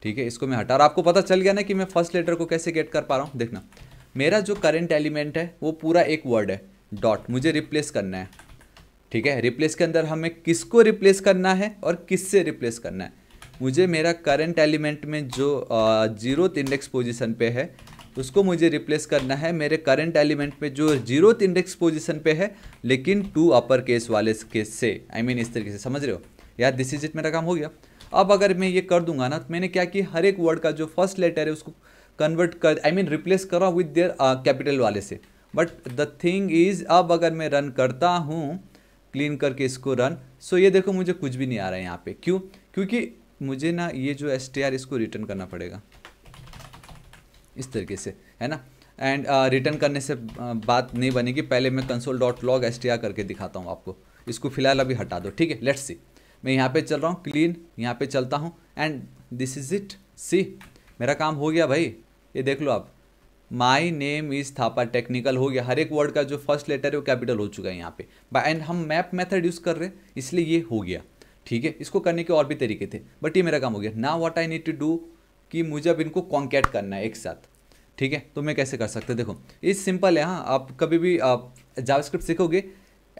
ठीक है इसको मैं हटा रहा आपको पता चल गया ना कि मैं फर्स्ट लेटर को कैसे गेट कर पा रहा हूँ देखना मेरा जो करेंट एलिमेंट है वो पूरा एक वर्ड है डॉट मुझे रिप्लेस करना है ठीक है रिप्लेस के अंदर हमें किसको रिप्लेस करना है और किससे रिप्लेस करना है मुझे मेरा करंट एलिमेंट में जो जीरोथ इंडेक्स पोजीशन पे है उसको मुझे रिप्लेस करना है मेरे करंट एलिमेंट में जो जीरोथ इंडेक्स पोजीशन पे है लेकिन टू अपर केस वाले केस से आई I मीन mean इस तरीके से समझ रहे हो यार दिस इज इट मेरा काम हो गया अब अगर मैं ये कर दूंगा ना तो मैंने क्या कि हर एक वर्ड का जो फर्स्ट लेटर है उसको कन्वर्ट कर आई मीन रिप्लेस करा विद देयर कैपिटल वाले से बट द थिंग इज़ अब अगर मैं रन करता हूँ क्लीन करके इसको रन सो so ये देखो मुझे कुछ भी नहीं आ रहा है यहाँ पे क्यों क्योंकि मुझे ना ये जो एस टी आर इसको रिटर्न करना पड़ेगा इस तरीके से है ना एंड रिटर्न uh, करने से uh, बात नहीं बनेगी पहले मैं console dot log S T R करके दिखाता हूँ आपको इसको फिलहाल अभी हटा दो ठीक है लेट्स सी मैं यहाँ पे चल रहा हूँ क्लीन यहाँ पे चलता हूँ and this is it see मेरा काम हो गया भाई ये देख लो आप my name is Thapa technical हो गया हर एक वर्ड का जो फर्स्ट लेटर है वो कैपिटल हो चुका है यहाँ पे एंड हम मैप मेथड यूज़ कर रहे हैं इसलिए ये हो गया ठीक है इसको करने के और भी तरीके थे बट ये मेरा काम हो गया ना what I need to do कि मुझे अब इनको कॉन्केट करना है एक साथ ठीक है तो मैं कैसे कर सकते देखो ये सिंपल है हाँ आप कभी भी आप जावास्क्रिप्ट सीखोगे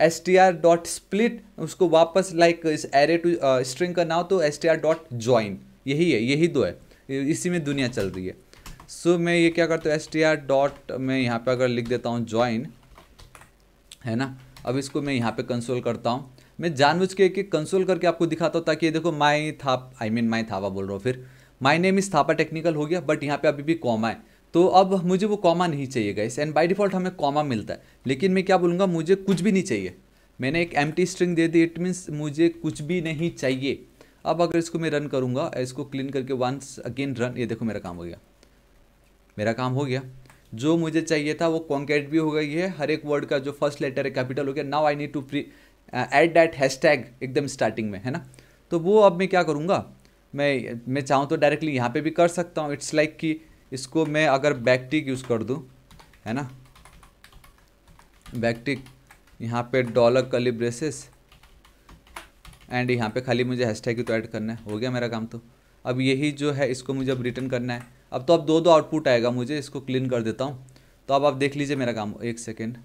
S T R dot split उसको वापस लाइक इस एरे टू स्ट्रिंग का नाव तो S T R dot join यही है यही दो है इसी में दुनिया चल रही है सो so, मैं ये क्या करता हूँ एस टी आर डॉट मैं यहाँ पर अगर लिख देता हूँ ज्वाइन है ना अब इसको मैं यहाँ पे कंसोल करता हूँ मैं जानबूझ के एक कंसोल करके आपको दिखाता हूँ ताकि ये देखो माई था आई मीन माई थावा बोल रहा हूँ फिर my name is Thapa technical हो गया बट यहाँ पे अभी भी कॉमा है तो अब मुझे वो कॉमा नहीं चाहिए गाइस एंड बाई डिफ़ॉल्ट हमें कॉमा मिलता है लेकिन मैं क्या बोलूँगा मुझे कुछ भी नहीं चाहिए मैंने एक एम स्ट्रिंग दे दी इट मीन्स मुझे कुछ भी नहीं चाहिए अब अगर इसको मैं रन करूँगा इसको क्लीन करके वंस अगेन रन ये देखो मेरा काम हो गया मेरा काम हो गया जो मुझे चाहिए था वो कॉन्केट भी हो गई है हर एक वर्ड का जो फर्स्ट लेटर है कैपिटल हो गया now I need to create that hashtag एकदम स्टार्टिंग में है ना तो वो अब मैं क्या करूँगा मैं मैं चाहूँ तो डायरेक्टली यहाँ पे भी कर सकता हूँ इट्स लाइक कि इसको मैं अगर बैकटिक यूज़ कर दूँ है ना बैकटिक यहाँ पे डॉलर कलिब्रेसिस एंड यहाँ पे खाली मुझे हैश ही तो ऐड करना है हो गया मेरा काम तो अब यही जो है इसको मुझे अब रिटर्न करना है अब तो अब दो दो आउटपुट आएगा मुझे इसको क्लीन कर देता हूँ तो अब आप देख लीजिए मेरा काम एक सेकेंड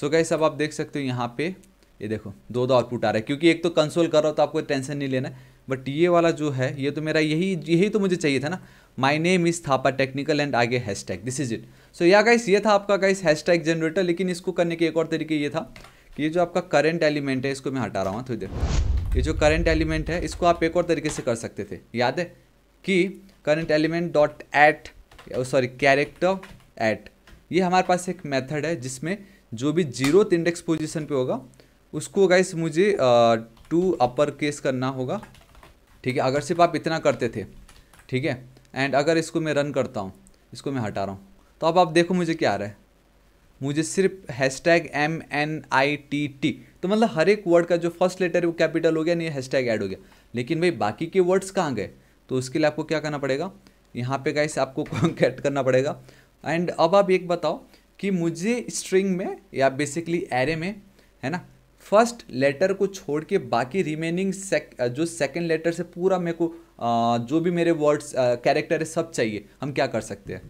सो गाइस अब आप देख सकते हो यहाँ पे ये देखो दो दो आउटपुट आ रहा है क्योंकि एक तो कंसोल कर रहा हो तो आपको टेंशन नहीं लेना बट ये वाला जो है ये तो मेरा यही यही तो मुझे चाहिए था ना my name is Thapa technical and आगे hashtag this is it so या गाइस ये था आपका गाइस हैश टैग जनरेटर लेकिन इसको करने के एक और तरीके ये था कि ये जो आपका करंट एलिमेंट है इसको मैं हटा रहा हूँ हाँ, थोड़ी देर ये जो करंट एलिमेंट है इसको आप एक और तरीके से कर सकते थे याद है कि current element dot at sorry character at ये हमारे पास एक मेथड है जिसमें जो भी जीरो इंडेक्स पोजिशन पर होगा उसको गाइस मुझे टू अपर केस करना होगा ठीक है अगर सिर्फ आप इतना करते थे ठीक है एंड अगर इसको मैं रन करता हूँ इसको मैं हटा रहा हूँ तो अब आप देखो मुझे क्या आ रहा है मुझे सिर्फ hashtag M N I T T तो मतलब हर एक वर्ड का जो फर्स्ट लेटर है वो कैपिटल हो गया नहीं हैश टैग ऐड हो गया लेकिन भाई बाकी के वर्ड्स कहाँ गए तो उसके लिए आपको क्या करना पड़ेगा यहाँ पे गाइस आपको कैट करना पड़ेगा एंड अब आप एक बताओ कि मुझे स्ट्रिंग में या बेसिकली एरे में है ना फर्स्ट लेटर को छोड़ के बाकी रिमेनिंग सेक, जो सेकंड लेटर से पूरा मेरे को जो भी मेरे वर्ड्स कैरेक्टर है सब चाहिए हम क्या कर सकते हैं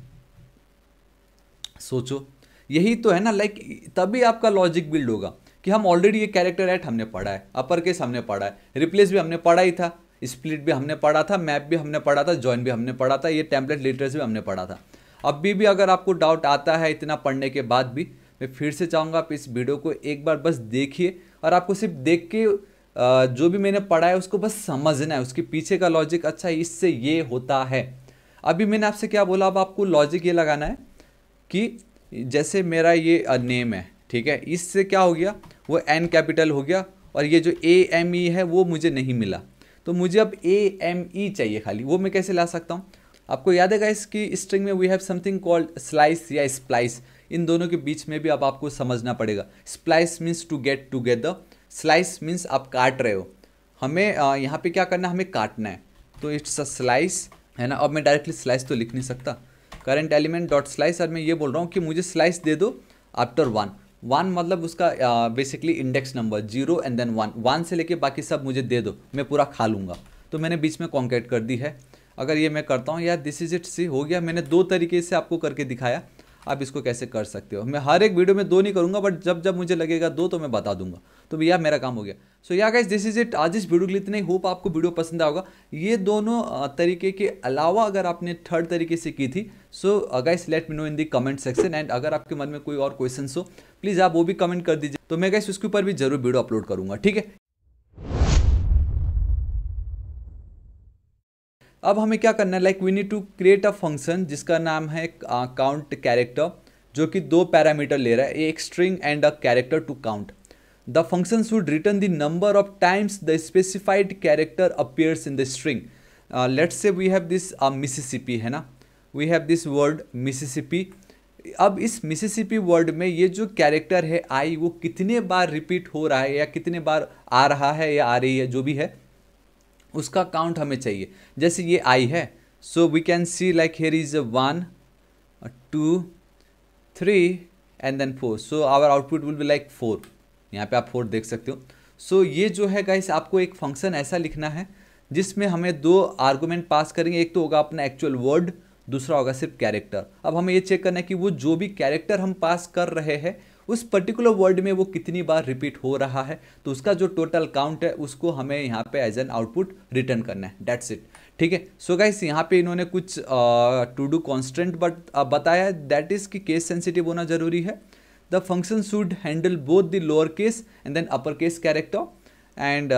सोचो यही तो है ना लाइक तभी आपका लॉजिक बिल्ड होगा कि हम ऑलरेडी ये कैरेक्टर एट हमने पढ़ा है अपर केस हमने पढ़ा है रिप्लेस भी हमने पढ़ा ही था स्प्लिट भी हमने पढ़ा था मैप भी हमने पढ़ा था ज्वाइन भी हमने पढ़ा था ये टेम्पलेट लेटर्स भी हमने पढ़ा था अभी भी अगर आपको डाउट आता है इतना पढ़ने के बाद भी मैं फिर से चाहूँगा आप इस वीडियो को एक बार बस देखिए और आपको सिर्फ देख के जो भी मैंने पढ़ा है उसको बस समझना है उसके पीछे का लॉजिक अच्छा इससे ये होता है अभी मैंने आपसे क्या बोला अब आपको लॉजिक ये लगाना है कि जैसे मेरा ये नेम है ठीक है इससे क्या हो गया वो एन कैपिटल हो गया और ये जो ए एम ई है वो मुझे नहीं मिला तो मुझे अब ए एम ई चाहिए खाली वो मैं कैसे ला सकता हूँ आपको याद है गाइस कि स्ट्रिंग में we have something called slice या स्प्लाइस इन दोनों के बीच में भी अब आपको समझना पड़ेगा splice means to get together slice means आप काट रहे हो हमें यहाँ पे क्या करना है हमें काटना है तो इट्स अ स्लाइस है ना अब मैं डायरेक्टली स्लाइस तो लिख नहीं सकता करेंट एलिमेंट डॉट स्लाइस और मैं ये बोल रहा हूँ कि मुझे स्लाइस दे दो आफ्टर वन वन मतलब उसका basically index number zero and then one one से लेके बाकी सब मुझे दे दो मैं पूरा खा लूँगा तो मैंने बीच में कॉन्केट कर दी है अगर ये मैं करता हूँ यार दिस इज़ इट सी हो गया मैंने दो तरीके से आपको करके दिखाया आप इसको कैसे कर सकते हो मैं हर एक वीडियो में दो नहीं करूंगा बट जब जब मुझे लगेगा दो तो मैं बता दूंगा तो भैया मेरा काम हो गया सो या गाइस दिस इज इट आज इस वीडियो के लिए इतने ही होप आपको वीडियो पसंद आएगा ये दोनों तरीके के अलावा अगर आपने थर्ड तरीके से की थी so guys let me know in the comment section and अगर आपके मन में कोई और क्वेश्चन हो प्लीज़ आप वो भी कमेंट कर दीजिए तो मैं गाइस उसके ऊपर भी जरूर वीडियो अपलोड करूंगा ठीक है अब हमें क्या करना है like we need to create a function जिसका नाम है काउंट कैरेक्टर जो कि दो पैरामीटर ले रहा है एक string and a character to count the function should return the number of times the specified character appears in the string let's say we have this Mississippi है ना we have this word Mississippi अब इस Mississippi word में ये जो character है आई वो कितने बार रिपीट हो रहा है या कितने बार आ रहा है या आ रही है जो भी है उसका काउंट हमें चाहिए जैसे ये आई है so we can see like here is one two three and then four so our output will be like four यहाँ पे आप फोर देख सकते हो सो so, ये जो है गाइस आपको एक फंक्शन ऐसा लिखना है जिसमें हमें दो आर्गूमेंट पास करेंगे एक तो होगा अपना एक्चुअल वर्ड दूसरा होगा सिर्फ कैरेक्टर अब हमें ये चेक करना है कि वो जो भी कैरेक्टर हम पास कर रहे हैं उस पर्टिकुलर वर्ड में वो कितनी बार रिपीट हो रहा है तो उसका जो टोटल काउंट है उसको हमें यहाँ पे एज एन आउटपुट रिटर्न करना है डेट्स इट ठीक है सो गाइस यहाँ पे इन्होंने कुछ टू डू कॉन्स्टेंट बट बताया दैट इज़ कि केस सेंसिटिव होना जरूरी है the function should handle both the lower case and then upper case character and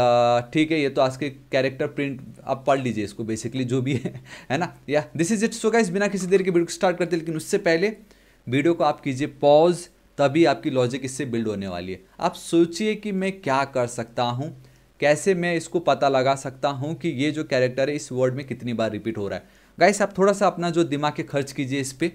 ठीक है ये तो आज के कैरेक्टर प्रिंट आप पढ़ लीजिए इसको बेसिकली जो भी है है ना या this is it so guys बिना किसी देर के वीडियो स्टार्ट करते लेकिन उससे पहले वीडियो को आप कीजिए पॉज तभी आपकी लॉजिक इससे बिल्ड होने वाली है आप सोचिए कि मैं क्या कर सकता हूँ कैसे मैं इसको पता लगा सकता हूँ कि ये जो कैरेक्टर है इस वर्ड में कितनी बार रिपीट हो रहा है गाइस आप थोड़ा सा अपना जो दिमाग के खर्च कीजिए इस पर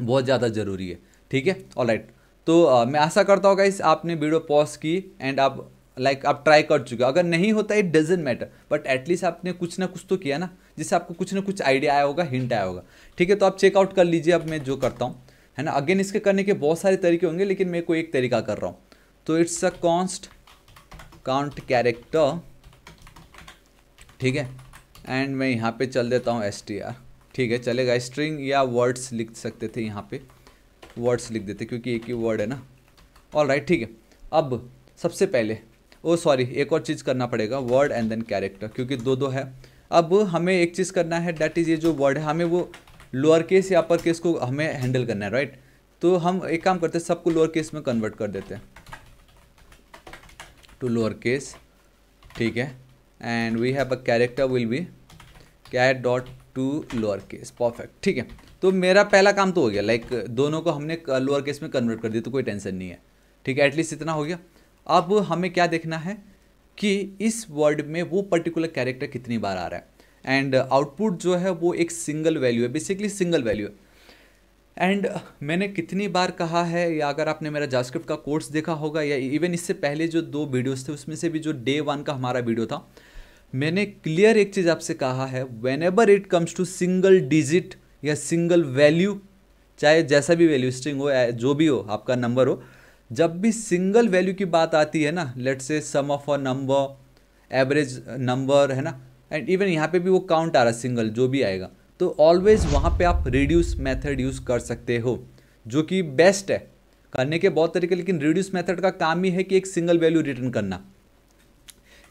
बहुत ज़्यादा ज़रूरी है ठीक है ऑल राइट तो आ, मैं आशा करता हूँ गाइस आपने वीडियो पॉज की एंड आप लाइक like, आप ट्राई कर चुके हो अगर नहीं होता it doesn't matter but at least आपने कुछ ना कुछ तो किया ना जिससे आपको कुछ ना कुछ आइडिया आया होगा हिंट आया होगा ठीक है तो आप चेकआउट कर लीजिए अब मैं जो करता हूँ है ना अगेन इसके करने के बहुत सारे तरीके होंगे लेकिन मैं कोई एक तरीका कर रहा हूँ तो it's a const count character ठीक है एंड मैं यहाँ पे चल देता हूँ एस टी आर ठीक है चलेगा स्ट्रिंग या वर्ड्स लिख सकते थे यहाँ पे वर्ड्स लिख देते क्योंकि एक ही वर्ड है ना ऑल राइट ठीक है अब सबसे पहले ओ सॉरी एक और चीज़ करना पड़ेगा वर्ड एंड देन कैरेक्टर क्योंकि दो दो है अब हमें एक चीज़ करना है डैट इज़ ये जो वर्ड है हमें वो लोअर केस या अपर केस को हमें हैंडल करना है राइट तो हम एक काम करते हैं सबको लोअर केस में कन्वर्ट कर देते हैं टू लोअर केस ठीक है and we have a character will be cat dot to lower case perfect ठीक है तो मेरा पहला काम तो हो गया लाइक like, दोनों को हमने लोअर केस में कन्वर्ट कर दिया तो कोई टेंशन नहीं है ठीक है एटलीस्ट इतना हो गया अब हमें क्या देखना है कि इस वर्ड में वो पर्टिकुलर कैरेक्टर कितनी बार आ रहा है एंड आउटपुट जो है वो एक सिंगल वैल्यू है बेसिकली सिंगल वैल्यू है एंड मैंने कितनी बार कहा है या अगर आपने मेरा जास्क्रिप्ट का कोर्स देखा होगा या इवन इससे पहले जो दो वीडियोस थे उसमें से भी जो डे वन का हमारा वीडियो था मैंने क्लियर एक चीज़ आपसे कहा है whenever it comes to single digit या सिंगल वैल्यू चाहे जैसा भी वैल्यू स्ट्रिंग हो जो भी हो आपका नंबर हो जब भी सिंगल वैल्यू की बात आती है ना let's say sum of a number average number है ना एंड इवन यहाँ पे भी वो काउंट आ रहा है सिंगल जो भी आएगा तो ऑलवेज़ वहाँ पे आप रिड्यूस मेथड यूज़ कर सकते हो जो कि बेस्ट है करने के बहुत तरीके लेकिन रिड्यूस मेथड का काम ही है कि एक सिंगल वैल्यू रिटर्न करना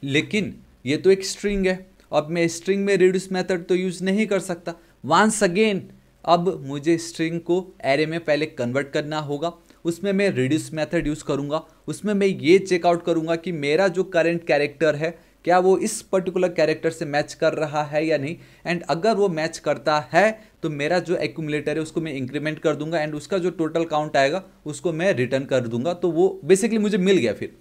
लेकिन ये तो एक स्ट्रिंग है अब मैं स्ट्रिंग में रिड्यूस मेथड तो यूज़ नहीं कर सकता वंस अगेन अब मुझे स्ट्रिंग को एरे में पहले कन्वर्ट करना होगा उसमें मैं रिड्यूस मेथड यूज़ करूँगा उसमें मैं ये चेकआउट करूँगा कि मेरा जो करेंट कैरेक्टर है क्या वो इस पर्टिकुलर कैरेक्टर से मैच कर रहा है या नहीं एंड अगर वो मैच करता है तो मेरा जो एक्यूमुलेटर है उसको मैं इंक्रीमेंट कर दूंगा एंड उसका जो टोटल काउंट आएगा उसको मैं रिटर्न कर दूंगा तो वो बेसिकली मुझे मिल गया फिर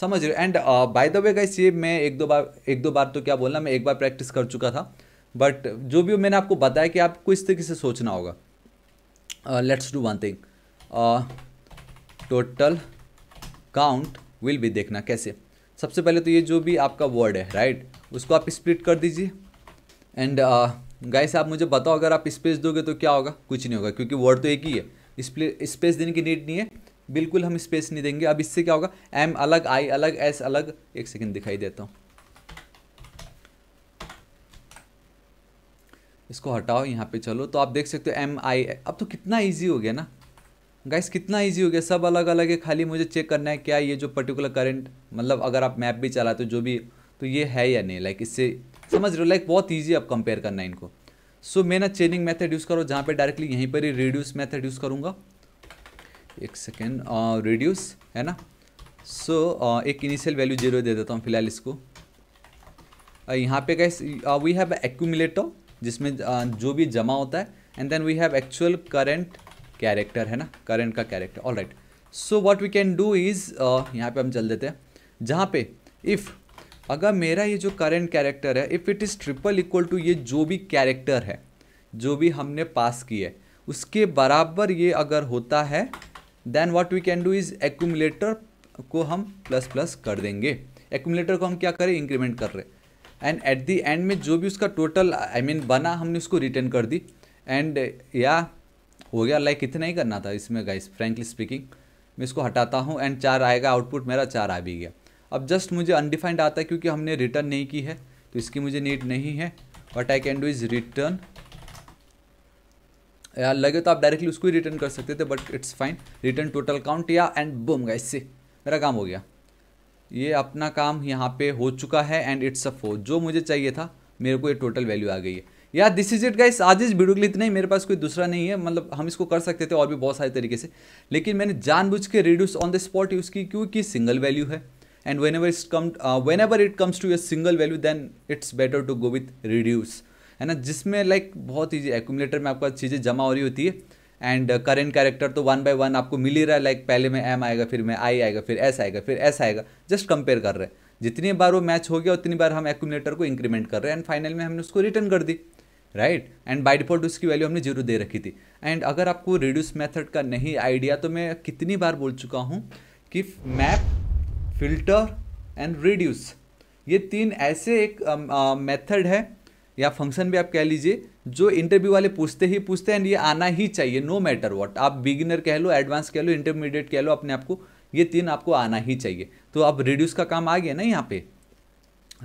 समझ रहे and by the way guys ये मैं एक दो बार एक दो बार तो क्या बोलना मैं एक बार प्रैक्टिस कर चुका था बट जो भी मैंने आपको बताया कि आपको इस तरीके से सोचना होगा let's do one thing total count will भी देखना कैसे सबसे पहले तो ये जो भी आपका वर्ड है राइट उसको आप स्प्लिट कर दीजिए एंड गाइस uh, आप मुझे बताओ अगर आप स्पेस दोगे तो क्या होगा कुछ नहीं होगा क्योंकि वर्ड तो एक ही है स्पेस देने की नीड नहीं है बिल्कुल हम स्पेस नहीं देंगे अब इससे क्या होगा एम अलग आई अलग एस अलग एक सेकेंड दिखाई देता हूँ इसको हटाओ यहाँ पे चलो तो आप देख सकते हो एम आई अब तो कितना इजी हो गया ना गाइस कितना इजी हो गया सब अलग अलग है खाली मुझे चेक करना है क्या ये जो पर्टिकुलर करंट मतलब अगर आप मैप भी चलाते हो जो भी तो ये है या नहीं लाइक इससे समझ रहे हो लाइक बहुत ईजी आप कंपेयर करना है इनको सो मैं ना चेनिंग मेथड यूज़ करो जहाँ पे डायरेक्टली यहीं पर ही रिड्यूस मेथड यूज़ करूँगा एक सेकेंड रिड्यूस है ना सो so, uh, एक इनिशियल वैल्यू जीरो दे देता हूँ फिलहाल इसको uh, यहाँ पे गैस वी हैव एक्यूमिलेटर जिसमें uh, जो भी जमा होता है and then we have actual current character है ना करेंट का character all right so what we can do is यहाँ पे हम चल देते हैं जहाँ पे इफ़ अगर मेरा ये जो करेंट कैरेक्टर है if it is triple equal to ये जो भी कैरेक्टर है जो भी हमने पास किए उसके बराबर ये अगर होता है then what we can do is accumulator को हम प्लस प्लस कर देंगे एक्यूमलेटर को हम क्या करें इंक्रीमेंट कर रहे एंड एट दी एंड में जो भी उसका total I I mean mean, बना हमने उसको रिटर्न कर दी एंड या हो गया लाइक इतना ही करना था इसमें गाइस फ्रेंकली स्पीकिंग मैं इसको हटाता हूँ एंड चार आएगा आउटपुट मेरा चार आ भी गया अब जस्ट मुझे अनडिफाइंड आता है क्योंकि हमने रिटर्न नहीं की है तो इसकी मुझे नीड नहीं है what I can do is return यार लगे तो आप डायरेक्टली उसको ही रिटर्न कर सकते थे but it's fine return total count या एंड बूम गाइस से मेरा काम हो गया ये अपना काम यहाँ पे हो चुका है एंड इट्स अ फोर जो मुझे चाहिए था मेरे को ये टोटल वैल्यू आ गई है या दिस इज इट गाइस आज इस वीडियो के लिए इतना ही मेरे पास कोई दूसरा नहीं है मतलब हम इसको कर सकते थे और भी बहुत सारे तरीके से लेकिन मैंने जानबूझ के reduce on the spot use की क्योंकि सिंगल वैल्यू है and whenever it's come whenever it comes to a single value then it's better to go with reduce है ना जिसमें लाइक बहुत ईजी एक्यूमलेटर में आपका चीज़ें जमा हो रही होती है एंड करेंट कैरेक्टर तो वन बाय वन आपको मिल ही रहा है लाइक पहले में एम आएगा फिर में आई आएगा फिर एस आएगा फिर एस आएगा जस्ट कंपेयर कर रहे हैं जितनी बार वो मैच हो गया उतनी बार हम एकुमलेटर को इंक्रीमेंट कर रहे हैं एंड फाइनल में हमने उसको रिटर्न कर दी राइट एंड बाई डिफॉल्ट उसकी वैल्यू हमने जीरो दे रखी थी एंड अगर आपको रिड्यूस मेथड का नहीं आइडिया तो मैं कितनी बार बोल चुका हूँ कि मैप फिल्टर एंड रिड्यूस ये तीन ऐसे एक मेथड है या फंक्शन भी आप कह लीजिए जो इंटरव्यू वाले पूछते ही पूछते हैं ये आना ही चाहिए नो मैटर वॉट आप बिगिनर कह लो एडवांस कह लो इंटरमीडिएट कह लो अपने आपको ये तीन आपको आना ही चाहिए तो आप रिड्यूस का काम आ गया ना यहाँ पे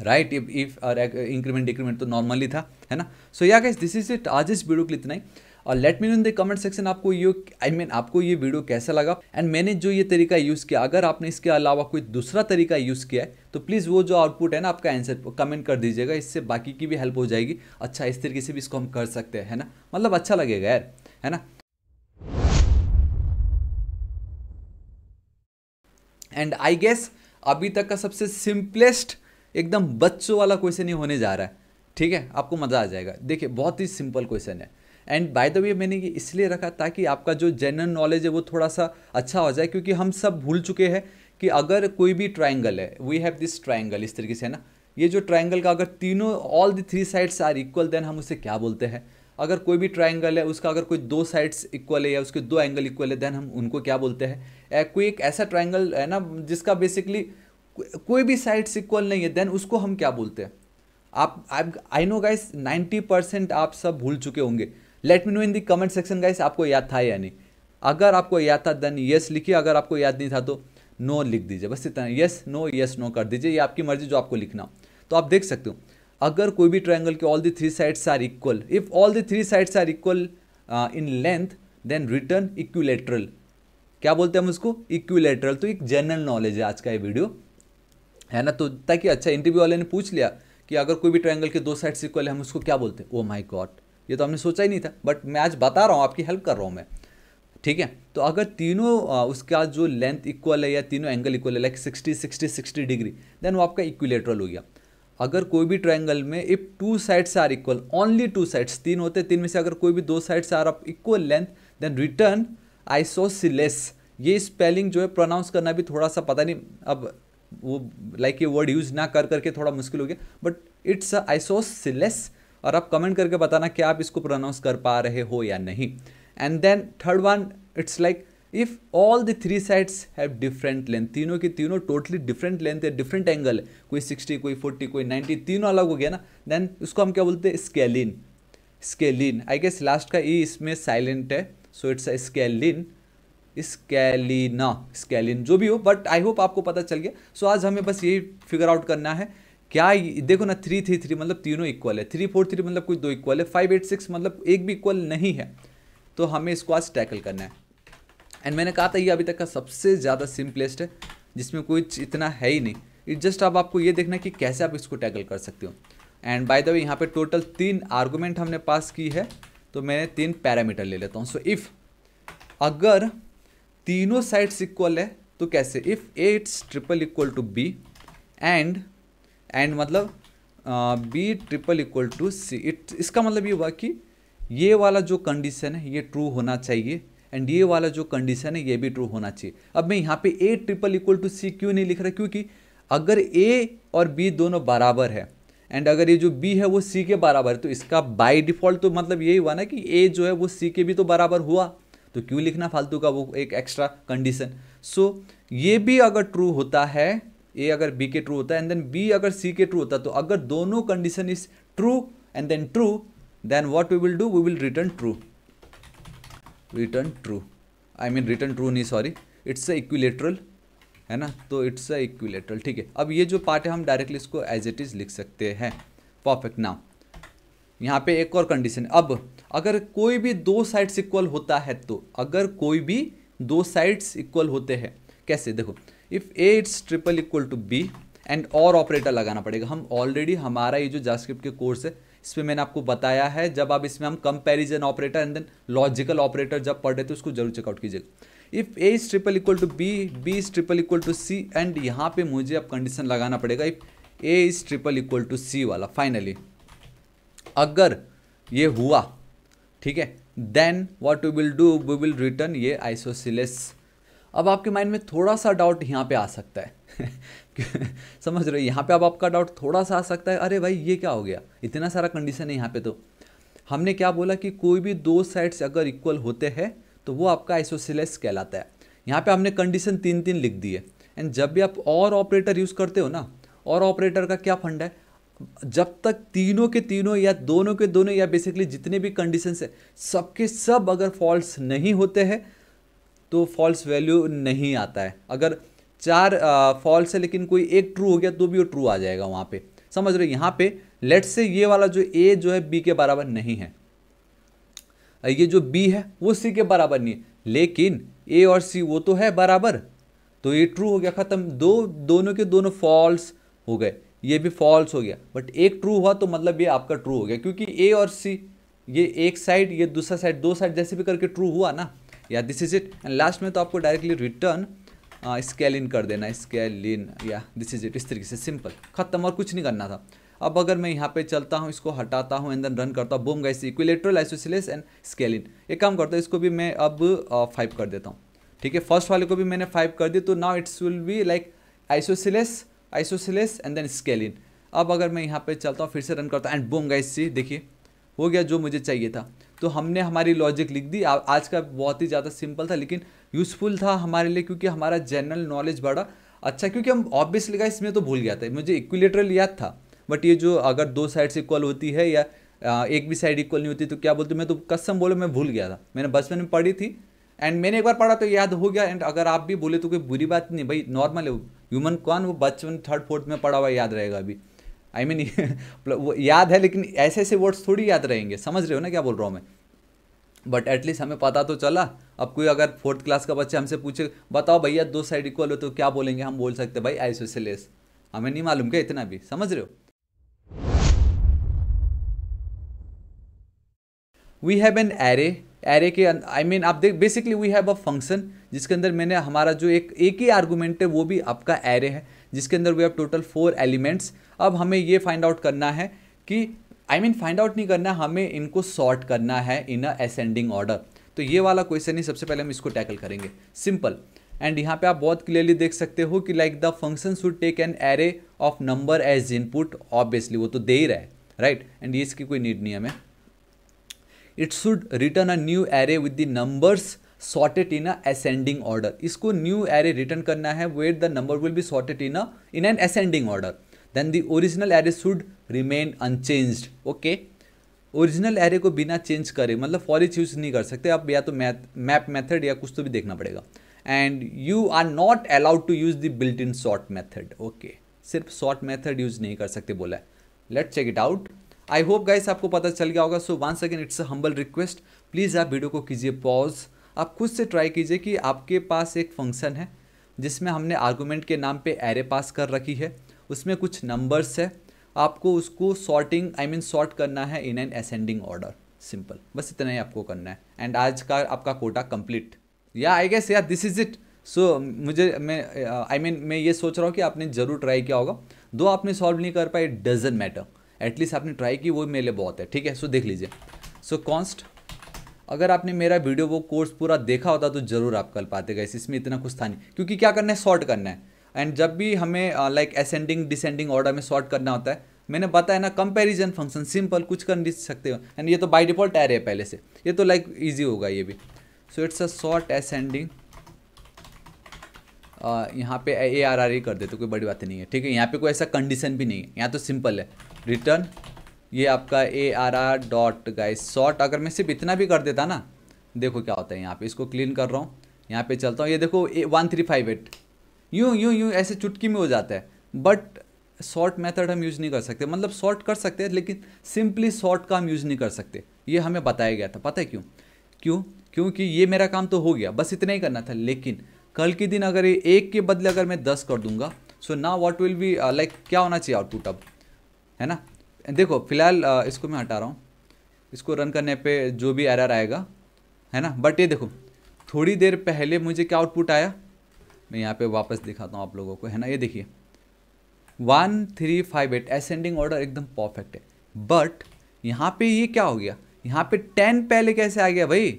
राइट इफ इफ और इंक्रीमेंट डिक्रीमेंट तो नॉर्मली था है ना सो या गाइस दिस इज इट आज इस वीडियो के लिए इतना ही और let me in the comment section आपको ये आई मीन आपको ये वीडियो कैसा लगा एंड मैंने जो ये तरीका यूज़ किया अगर आपने इसके अलावा कोई दूसरा तरीका यूज़ किया है तो प्लीज़ वो जो आउटपुट है ना आपका आंसर कमेंट कर दीजिएगा इससे बाकी की भी हेल्प हो जाएगी अच्छा इस तरीके से भी इसको हम कर सकते हैं है ना मतलब अच्छा लगेगा यार है ना एंड आई गेस अभी तक का सबसे सिंपलेस्ट एकदम बच्चों वाला क्वेश्चन ही होने जा रहा है ठीक है आपको मज़ा आ जाएगा देखिए बहुत ही सिंपल क्वेश्चन है एंड बाय द वे मैंने ये इसलिए रखा ताकि आपका जो जनरल नॉलेज है वो थोड़ा सा अच्छा हो जाए क्योंकि हम सब भूल चुके हैं कि अगर कोई भी ट्राइंगल है वी हैव दिस ट्राइंगल इस तरीके से है ना ये जो ट्राइंगल का अगर तीनों all the three sides are equal then हम उसे क्या बोलते हैं अगर कोई भी ट्राइंगल है उसका अगर कोई दो साइड्स इक्वल है या उसके दो एंगल इक्वल है देन हम उनको क्या बोलते हैं कोई एक ऐसा ट्राइंगल है ना जिसका बेसिकली कोई भी साइड इक्वल नहीं है देन उसको हम क्या बोलते हैं आप आई नो गाइस 90 परसेंट आप सब भूल चुके होंगे let me know in the comment section guys आपको याद था या नहीं अगर आपको याद था देन यस लिखिए अगर आपको याद नहीं था तो नो लिख दीजिए बस इतना यस नो यस नो कर दीजिए ये आपकी मर्जी जो आपको लिखना तो आप देख सकते हो अगर कोई भी ट्राइंगल के all the three sides are equal if all the three sides are equal in length then return equilateral क्या बोलते हैं हम उसको इक्विलेटरल तो एक जनरल नॉलेज है आज का ये वीडियो है ना तो ताकि अच्छा इंटरव्यू वाले ने पूछ लिया कि अगर कोई भी ट्रायंगल के दो साइड से इक्वल है हम उसको क्या बोलते हैं ओ माई गॉड ये तो हमने सोचा ही नहीं था बट मैं आज बता रहा हूँ आपकी हेल्प कर रहा हूँ मैं ठीक है तो अगर तीनों उसका जो लेंथ इक्वल है या तीनों एंगल इक्वल है like sixty sixty sixty degree then वो आपका इक्विलेटरल हो गया अगर कोई भी ट्रायंगल में if two sides are equal only two sides तीन होते तीन में से अगर कोई भी दो साइड्स आर आप equal length then return isosceles ये स्पेलिंग जो है प्रोनाउंस करना भी थोड़ा सा पता नहीं अब वो लाइक ये वर्ड यूज़ ना कर करके थोड़ा मुश्किल हो गया बट इट्स आई सो सिलेस और आप कमेंट करके बताना कि आप इसको प्रोनाउंस कर पा रहे हो या नहीं and then third one it's like if all the three sides have different length तीनों की तीनों टोटली डिफरेंट लेंथ है डिफरेंट एंगल है कोई सिक्सटी कोई फोर्टी कोई नाइन्टी तीनों अलग हो गया ना देन उसको हम क्या बोलते हैं scalene scalene I guess last का ई e इसमें साइलेंट है so it's a scalene scalene scalene जो भी हो बट आई होप आपको पता चल गया सो so, आज हमें बस यही फिगर आउट करना है क्या देखो ना थ्री थ्री थ्री मतलब तीनों इक्वल है थ्री फोर थ्री मतलब कुछ दो इक्वल है फाइव एट सिक्स मतलब एक भी इक्वल नहीं है तो हमें इसको आज टैकल करना है एंड मैंने कहा था ये अभी तक का सबसे ज़्यादा सिंपलेस्ट है जिसमें कुछ इतना है ही नहीं इट जस्ट अब आपको ये देखना है कि कैसे आप इसको टैकल कर सकते हो एंड बाय द वे यहाँ पे टोटल तीन आर्गूमेंट हमने पास की है तो मैंने तीन पैरामीटर ले लेता हूँ सो इफ़ अगर तीनों साइड्स इक्वल है तो कैसे if A it's triple equal to B and and मतलब B triple equal to C it इसका मतलब ये हुआ कि ये वाला जो कंडीशन है ये ट्रू होना चाहिए एंड ये वाला जो कंडीशन है ये भी ट्रू होना चाहिए अब मैं यहाँ पे A triple equal to C क्यों नहीं लिख रहा क्योंकि अगर ए और बी दोनों बराबर है एंड अगर ये जो बी है वो सी के बराबर है तो इसका बाय डिफॉल्ट तो मतलब यही हुआ ना कि ए जो है वो सी के भी तो बराबर हुआ तो क्यों लिखना फालतू का वो एक एक्स्ट्रा कंडीशन सो ये भी अगर ट्रू होता है ए अगर बी के ट्रू होता है एंड देन बी अगर सी के ट्रू होता है तो अगर दोनों condition is true and then true then what we will do we will return true return true I mean return true नहीं सॉरी इट्स अ इक्विलेटरल है ना तो इट्स अ इक्विलेटरल ठीक है अब ये जो पार्ट है हम डायरेक्टली इसको एज इट इज़ लिख सकते हैं परफेक्ट नाउ यहाँ पे एक और कंडीशन अब अगर कोई भी दो साइड्स इक्वल होता है तो अगर कोई भी दो साइड्स इक्वल होते हैं कैसे देखो if A it's triple equal to B and और ऑपरेटर लगाना पड़ेगा हम ऑलरेडी हमारा ये जो जास्क्रिप्ट के कोर्स है इसमें मैंने आपको बताया है जब आप इसमें हम comparison operator and then logical operator जब पढ़ रहे थे उसको जरूर चेकआउट कीजिएगा if A is triple equal to B B is triple equal to C and यहाँ पे मुझे अब कंडीशन लगाना पड़ेगा if A is triple equal to C वाला फाइनली अगर ये हुआ ठीक है then what we will do we will return ये आइसोसिलेस अब आपके माइंड में थोड़ा सा डाउट यहाँ पे आ सकता है समझ रहे हो यहाँ पे अब आपका डाउट थोड़ा सा आ सकता है अरे भाई ये क्या हो गया इतना सारा कंडीशन है यहाँ पे तो हमने क्या बोला कि कोई भी दो साइड्स अगर इक्वल होते हैं तो वो आपका आइसोसिलेस कहलाता है यहाँ पे हमने कंडीशन तीन तीन लिख दी है एंड जब भी आप और ऑपरेटर यूज़ करते हो ना और ऑपरेटर का क्या फंड है जब तक तीनों के तीनों या दोनों के दोनों या बेसिकली जितने भी कंडीशंस है सबके सब अगर फॉल्स नहीं होते हैं तो फॉल्स वैल्यू नहीं आता है अगर चार फॉल्स है लेकिन कोई एक ट्रू हो गया तो भी वो ट्रू आ जाएगा वहाँ पे समझ रहे यहाँ पे लेट्स से ये वाला जो ए जो है बी के बराबर नहीं है ये जो बी है वो सी के बराबर नहीं है लेकिन ए और सी वो तो है बराबर तो ये ट्रू हो गया ख़त्म दो दोनों के दोनों फॉल्स हो गए ये भी फॉल्स हो गया बट एक ट्रू हुआ तो मतलब ये आपका ट्रू हो गया क्योंकि ए और सी ये एक साइड ये दूसरा साइड दो साइड जैसे भी करके ट्रू हुआ ना या this is it and last में तो आपको डायरेक्टली रिटर्न स्केल इन कर देना स्केल इन या दिस इज इट इस तरीके से सिंपल खत्म और कुछ नहीं करना था अब अगर मैं यहाँ पे चलता हूँ इसको हटाता हूँ एंड देन रन करता हूँ boom guys equilateral isosceles and scalene एक काम करता हूँ इसको भी मैं अब फाइव uh, कर देता हूँ ठीक है फर्स्ट वाले को भी मैंने फाइव कर दी तो now it's will be like isosceles isosceles and then scalene अब अगर मैं यहाँ पे चलता हूँ फिर से रन करता हूँ एंड बोम गाइस सी देखिए हो गया जो मुझे चाहिए था तो हमने हमारी लॉजिक लिख दी आज का बहुत ही ज़्यादा सिंपल था लेकिन यूज़फुल था हमारे लिए क्योंकि हमारा जनरल नॉलेज बढ़ा अच्छा क्योंकि हम ऑब्वियसली गाइस में तो भूल गया था मुझे इक्विलेटरल याद था बट ये जो अगर दो साइड से इक्वल होती है या एक भी साइड इक्वल नहीं होती तो क्या बोलते मैं तो कसम बोलो मैं भूल गया था मैंने बचपन में पढ़ी थी एंड मैंने एक बार पढ़ा तो याद हो गया एंड अगर आप भी बोले तो कोई बुरी बात नहीं भाई नॉर्मल है ह्यूमन कौन वो बचपन थर्ड फोर्थ में पढ़ा हुआ याद रहेगा अभी आई I मीन mean, मतलब वो याद है लेकिन ऐसे ऐसे वर्ड्स थोड़ी याद रहेंगे समझ रहे हो ना क्या बोल रहा हूँ मैं बट एटलीस्ट हमें पता तो चला अब कोई अगर फोर्थ क्लास का बच्चा हमसे पूछे बताओ भैया दो साइड इक्वल हो तो क्या बोलेंगे हम बोल सकते भाई ऐसे से लेस हमें नहीं मालूम क्या इतना भी समझ रहे हो we have an array array के आई मीन आप देख basically we have a function जिसके अंदर मैंने हमारा जो एक एक ही आर्गूमेंट है वो भी आपका एरे है जिसके अंदर we have total four elements अब हमें ये फाइंड आउट करना है कि आई मीन फाइंड आउट नहीं करना हमें इनको सॉर्ट करना है इन अ असेंडिंग ऑर्डर तो ये वाला क्वेश्चन ही सबसे पहले हम इसको टैकल करेंगे सिंपल एंड यहाँ पे आप बहुत क्लियरली देख सकते हो कि like the function should take an array of number as input obviously वो तो दे ही रहा है राइट एंड एंड इसकी कोई नीड नहीं हमें it should return a new array with the numbers sorted in a ascending order इसको न्यू एरे रिटर्न करना है wait the number will be sorted in a in an ascending order then the original array should remain unchanged okay original array को बिना change करे मतलब for each use नहीं कर सकते आप या तो मैप मैथड या कुछ तो भी देखना पड़ेगा and you are not allowed to use the built in sort method okay सिर्फ शॉर्ट मैथड यूज नहीं कर सकते बोला है let check it out I hope guys आपको पता चल गया होगा so once again it's a humble request please आप वीडियो को कीजिए पॉज आप खुद से ट्राई कीजिए कि आपके पास एक फंक्शन है जिसमें हमने आर्गूमेंट के नाम पे एरे पास कर रखी है उसमें कुछ नंबर्स है आपको उसको सॉर्टिंग आई मीन सॉर्ट करना है in an ascending order simple बस इतना ही आपको करना है एंड आज का आपका quota complete yeah I guess yeah this is it so मुझे मैं I uh, I mean mean, मैं ये सोच रहा हूँ कि आपने ज़रूर ट्राई किया होगा दो आपने सॉल्व नहीं कर पाए डजेंट मैटर एटलीस्ट आपने ट्राई की वो मेरे लिए बहुत है ठीक है सो देख लीजिए सो कॉन्स्ट अगर आपने मेरा वीडियो वो कोर्स पूरा देखा होता तो ज़रूर आप कर पाते गए इसमें इतना कुछ था नहीं क्योंकि क्या करना है शॉर्ट करना है एंड जब भी हमें लाइक असेंडिंग डिसेंडिंग ऑर्डर में शॉर्ट करना होता है मैंने बताया ना कंपैरिजन फंक्शन सिंपल कुछ कर नहीं सकते हो एंड ये तो बाय डिफॉल्ट आ रहे है पहले से ये तो लाइक like, इजी होगा ये भी so it's a sort ascending यहाँ पे ए आर आर ही कर देते कोई बड़ी बात नहीं है ठीक है यहाँ पे कोई ऐसा कंडीशन भी नहीं है यहाँ तो सिंपल है रिटर्न ये आपका A R R dot guys sort अगर मैं सिर्फ इतना भी कर देता ना देखो क्या होता है यहाँ पे इसको क्लीन कर रहा हूँ यहाँ पे चलता हूँ ये देखो a one three five eight यूँ यूँ यूँ ऐसे चुटकी में हो जाता है बट शॉर्ट मेथड हम यूज़ नहीं कर सकते मतलब शॉर्ट कर सकते हैं लेकिन सिंपली शॉर्ट का हम यूज़ नहीं कर सकते ये हमें बताया गया था पता है क्यों क्यों क्योंकि ये मेरा काम तो हो गया बस इतना ही करना था लेकिन कल के दिन अगर ये एक के बदले अगर मैं दस कर दूंगा सो ना वॉट विल बी लाइक क्या होना चाहिए आउटपुट अब है ना देखो फिलहाल इसको मैं हटा रहा हूँ इसको रन करने पे जो भी एरर आएगा है ना बट ये देखो थोड़ी देर पहले मुझे क्या आउटपुट आया मैं यहाँ पे वापस दिखाता हूँ आप लोगों को है ना ये देखिए one three five eight ascending order एकदम परफेक्ट है बट यहाँ पे ये क्या हो गया यहाँ पे टेन पहले कैसे आ गया भाई